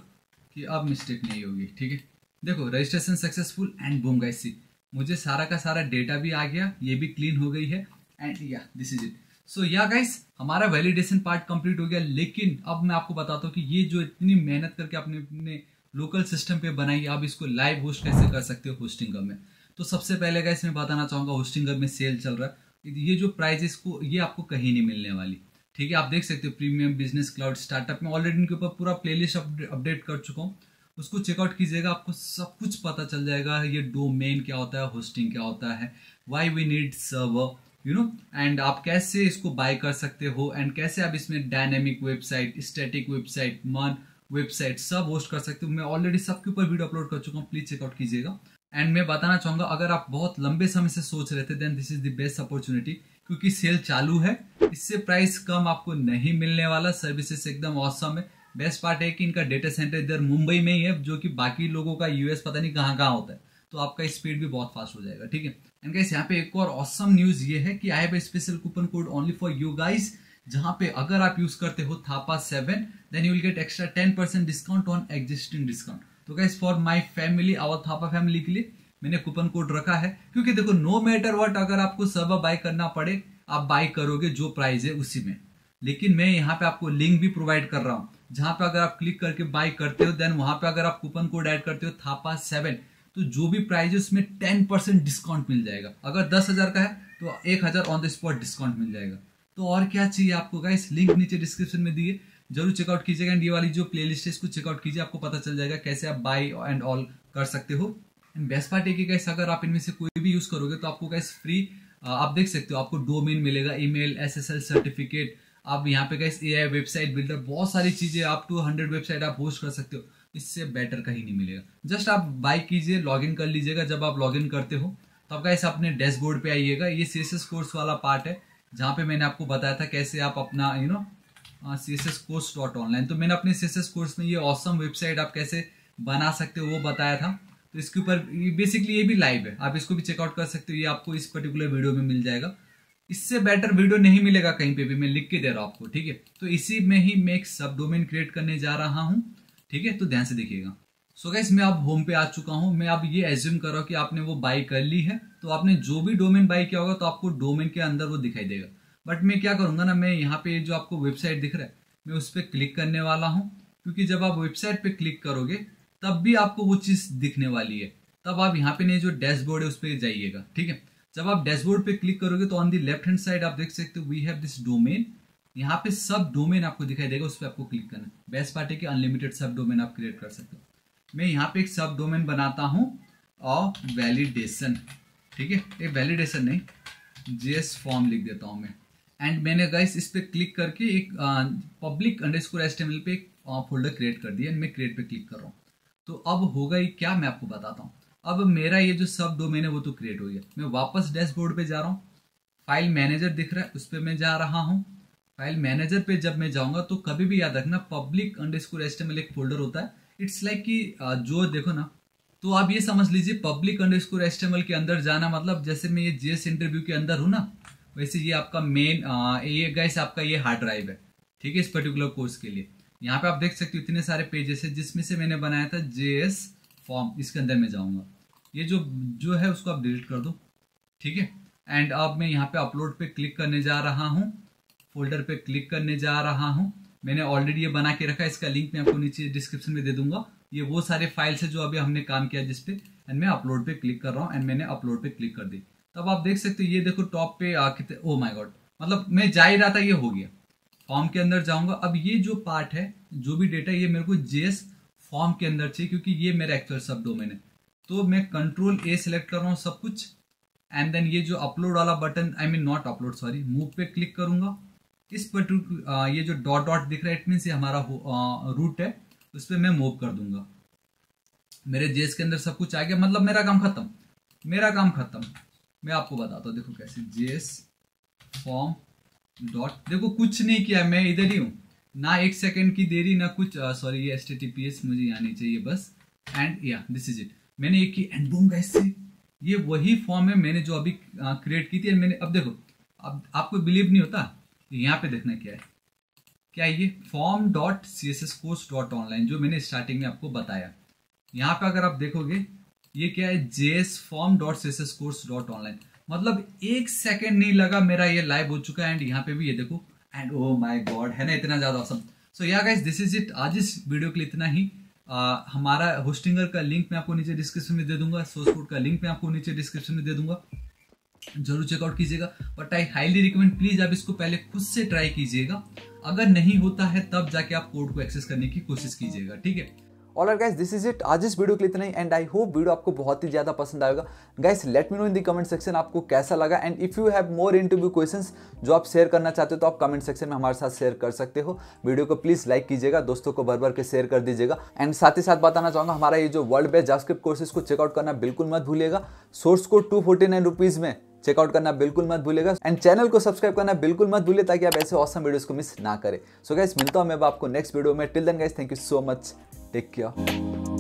कि अब मिस्टेक नहीं होगी ठीक है देखो registration successful and boom guys see मुझे सारा का सारा डेटा भी आ गया ये भी क्लीन हो गई है एंड या दिस इज इट सो या गाइस हमारा वैलिडेशन पार्ट कंप्लीट हो गया लेकिन अब मैं आपको बताता हूँ कि ये जो इतनी मेहनत करके आपने अपने लोकल सिस्टम पे बनाई आप इसको लाइव होस्ट कैसे कर सकते हो होस्टिंग में तो सबसे पहले गाइस मैं बताना चाहूँगा होस्टिंग में सेल चल रहा है ये जो प्राइज इसको ये आपको कहीं नहीं मिलने वाली ठीक है आप देख सकते हो प्रीमियम बिजनेस क्लाउड स्टार्टअप में ऑलरेडी इनके ऊपर पूरा प्लेलिस्ट अपडेट कर चुका हूँ उसको चेकआउट कीजिएगा आपको सब कुछ पता चल जाएगा ये डोमेन क्या होता है होस्टिंग क्या होता है why we need server you know and आप कैसे इसको बाय कर सकते हो एंड कैसे आप इसमें डायनेमिक वेबसाइट स्टैटिक वेबसाइट मन वेबसाइट सब होस्ट कर सकते हो मैं ऑलरेडी सबके ऊपर वीडियो अपलोड कर चुका हूँ प्लीज चेकआउट कीजिएगा एंड मैं बताना चाहूंगा अगर आप बहुत लंबे समय से सोच रहे थे then this is the best opportunity क्योंकि सेल चालू है इससे प्राइस कम आपको नहीं मिलने वाला सर्विसेस एकदम औसम है बेस्ट पार्ट है कि इनका डेटा सेंटर इधर मुंबई में ही है जो कि बाकी लोगों का यूएस पता नहीं कहाँ कहाँ होता है तो आपका स्पीड भी बहुत फास्ट हो जाएगा ठीक है एंड गाइस यहाँ पे एक और ऑसम न्यूज ये है कि आई है special coupon code only for you guys जहां पे अगर आप यूज करते हो Thapa seven then you will get extra ten percent discount on existing discount तो guys for my family our Thapa family के लिए मैंने कूपन कोड रखा है क्योंकि देखो नो मैटर वट अगर आपको सर्वर बाय करना पड़े आप बाय करोगे जो प्राइस है उसी में लेकिन मैं यहाँ पे आपको लिंक भी प्रोवाइड कर रहा हूँ जहां पे अगर आप क्लिक करके बाय करते हो देन वहां पे अगर आप कूपन कोड ऐड करते हो थापा सेवन तो जो भी प्राइस है उसमें टेन परसेंट डिस्काउंट मिल जाएगा अगर दस हज़ार का है तो एक हज़ार ऑन द स्पॉट डिस्काउंट मिल जाएगा तो और क्या चाहिए आपको गाइस लिंक नीचे डिस्क्रिप्शन में दिए जरूर चेकआउट कीजिएगा एंड ये वाली जो लिस्ट है इसको चेकआउट कीजिए आपको पता चल जाएगा कैसे आप बाई एंड ऑल कर सकते हो एंड बेस्ट पार्ट ये कैसे अगर आप इनमें से कोई भी यूज करोगे तो आपको कैसे फ्री uh, आप देख सकते हो आपको डोमेन मिलेगा ईमेल एसएसएल सर्टिफिकेट आप यहाँ पे कैसे ए वेबसाइट बिल्डर बहुत सारी चीजें आप टू हंड्रेड वेबसाइट आप होस्ट कर सकते हो इससे बेटर कहीं नहीं मिलेगा जस्ट आप बाय कीजिए लॉगिन कर लीजिएगा जब आप लॉगिन करते हो तो आप कैसे अपने डैशबोर्ड पे आइएगा ये सी कोर्स वाला पार्ट है जहाँ पे मैंने आपको बताया था कैसे आप अपना you know C S S course dot online तो मैंने अपने सी एस एस कोर्स में ये औसम वेबसाइट आप कैसे बना सकते हो वो बताया था तो इसके ऊपर बेसिकली ये भी लाइव है आप इसको भी चेकआउट कर सकते हो ये आपको इस पर्टिकुलर वीडियो में मिल जाएगा इससे बेटर वीडियो नहीं मिलेगा कहीं पे भी मैं लिख के दे रहा हूँ आपको ठीक है तो इसी में ही मैं एक सब डोमेन क्रिएट करने जा रहा हूँ ठीक है तो ध्यान से देखिएगा सो गाइस मैं अब होम पे आ चुका हूँ मैं अब ये एज्यूम कर रहा हूँ कि आपने वो बाई कर ली है तो आपने जो भी डोमेन बाई किया होगा तो आपको डोमेन के अंदर वो दिखाई देगा बट मैं क्या करूँगा ना मैं यहाँ पे जो आपको वेबसाइट दिख रहा है मैं उस पर क्लिक करने वाला हूँ क्योंकि जब आप वेबसाइट पे क्लिक करोगे तब भी आपको वो चीज दिखने वाली है तब आप यहाँ पे नहीं जो डैशबोर्ड है उस पर जाइएगा ठीक है जब आप डैशबोर्ड पे क्लिक करोगे तो on the left hand side आप देख सकते हो वी हैव दिस डोमेन यहाँ पे सब डोमेन आपको दिखाई देगा उस पर आपको क्लिक करना बेस्ट पार्टी के अनलिमिटेड सब डोमेन आप क्रिएट कर सकते हो मैं यहाँ पे एक सब डोमेन बनाता हूँ और वैलिडेशन ठीक है ये वैलिडेशन नहीं जेएस फॉर्म लिख देता हूँ मैं एंड मैंने गाइस इस पर क्लिक करके एक पब्लिक अंडर स्कोर पे एक फोल्डर क्रिएट कर दिया एंड मैं क्रिएट पे क्लिक कर रहा हूँ तो अब होगा ये क्या मैं आपको बताता हूँ अब मेरा ये जो सब डोमेन है वो तो क्रिएट हो गया मैं वापस डैशबोर्ड पे जा रहा हूँ फाइल मैनेजर दिख रहा है उस पर मैं जा रहा हूँ फाइल मैनेजर पे जब मैं जाऊँगा तो कभी भी याद रखना पब्लिक अंडर स्कोर एक फोल्डर होता है इट्स लाइक कि जो देखो ना तो आप ये समझ लीजिए पब्लिक अंडर स्कोर के अंदर जाना मतलब जैसे मैं ये जीएस इंटरव्यू के अंदर हूँ ना वैसे ये आपका मेन ये गैस आपका ये हार्ड ड्राइव है ठीक है इस पर्टिकुलर कोर्स के लिए यहाँ पे आप देख सकते हो इतने सारे पेजेस है जिसमें से मैंने बनाया था जे फॉर्म इसके अंदर मैं जाऊँगा ये जो जो है उसको आप डिलीट कर दो ठीक है एंड अब मैं यहाँ पे अपलोड पे क्लिक करने जा रहा हूँ फोल्डर पे क्लिक करने जा रहा हूँ मैंने ऑलरेडी ये बना के रखा है इसका लिंक मैं आपको नीचे डिस्क्रिप्शन में दे दूंगा ये वो सारे फाइल्स है जो अभी हमने काम किया जिसपे एंड मैं अपलोड पे क्लिक कर रहा हूँ एंड मैंने अपलोड पे क्लिक कर दी तब आप देख सकते हो ये देखो टॉप पे आ, ओ माई गॉड मतलब मैं जा ही रहा था ये हो गया फॉर्म के अंदर जाऊंगा अब ये जो पार्ट है जो भी डेटा ये मेरे को जेएस फॉर्म के अंदर चाहिए क्योंकि ये मेरा एक्चुअल सब डोमेन है तो मैं कंट्रोल ए सिलेक्ट कर रहा हूँ सब कुछ एंड देन ये जो अपलोड वाला button I mean not upload sorry move पे क्लिक करूंगा इस पर्टिकुलर ये जो डॉट डॉट दिख रहा है इट मीन ये हमारा रूट है उस पर मैं मूव कर दूंगा मेरे जेस के अंदर सब कुछ आ गया मतलब मेरा काम खत्म मेरा काम खत्म मैं आपको बताता हूँ देखो कैसे जेस फॉर्म डॉट देखो कुछ नहीं किया मैं इधर ही हूँ ना एक सेकंड की देरी ना कुछ सॉरी ये S T T P S मुझे यहाँ चाहिए बस एंड या दिस इज इट मैंने एक की एंड बूम गैस से ये वही फॉर्म है मैंने जो अभी क्रिएट की थी एंड मैंने अब देखो अब आपको बिलीव नहीं होता यहाँ पे देखना क्या है क्या ये form dot C S S course dot online जो मैंने स्टार्टिंग में आपको बताया यहाँ पे अगर आप देखोगे ये क्या है J S form dot C S S course dot online मतलब एक सेकेंड नहीं लगा मेरा ये लाइव हो चुका है एंड यहाँ पे भी ये देखो एंड ओ माय गॉड है ना इतना ज़्यादा ऑसम सो या गाइस दिस इज इट आज इस वीडियो के लिए इतना ही आ, हमारा होस्टिंगर का लिंक मैं आपको नीचे डिस्क्रिप्शन में दे दूंगा सोर्स कोड का लिंक मैं आपको नीचे डिस्क्रिप्शन में दे दूंगा जरूर चेकआउट कीजिएगा but I highly recommend please आप इसको पहले खुद से ट्राई कीजिएगा अगर नहीं होता है तब जाके आप कोड को एक्सेस करने की कोशिश कीजिएगा ठीक है all are guys this is it आज इस वीडियो के लिए इतना ही एंड आई होप वीडियो आपको बहुत ही ज़्यादा पसंद आएगा guys let me know in the comment section आपको कैसा लगा and if you have more interview questions जो आप शेयर करना चाहते हो तो आप कमेंट सेक्शन में हमारे साथ शेयर कर सकते हो वीडियो को प्लीज़ लाइक कीजिएगा दोस्तों को भर भर के शेयर कर दीजिएगा एंड साथ ही साथ बताना चाहूंगा हमारा ये जो वर्ल्ड बेस्ट जास्क्रिप्ट कोर्सेज को चेकआउट करना बिल्कुल मत भूलिएगा सोर्स को टू फोर्टी नाइन रुपीज़ में चेकआउट करना बिल्कुल मत भूलेगा एंड चैनल को सब्सक्राइब करना बिल्कुल मत भूले ताकि आप ऐसे औसम वीडियोस को मिस ना करें सो so गाइस मिलता हूं मैं आपको नेक्स्ट वीडियो में till then guys thank you so much take care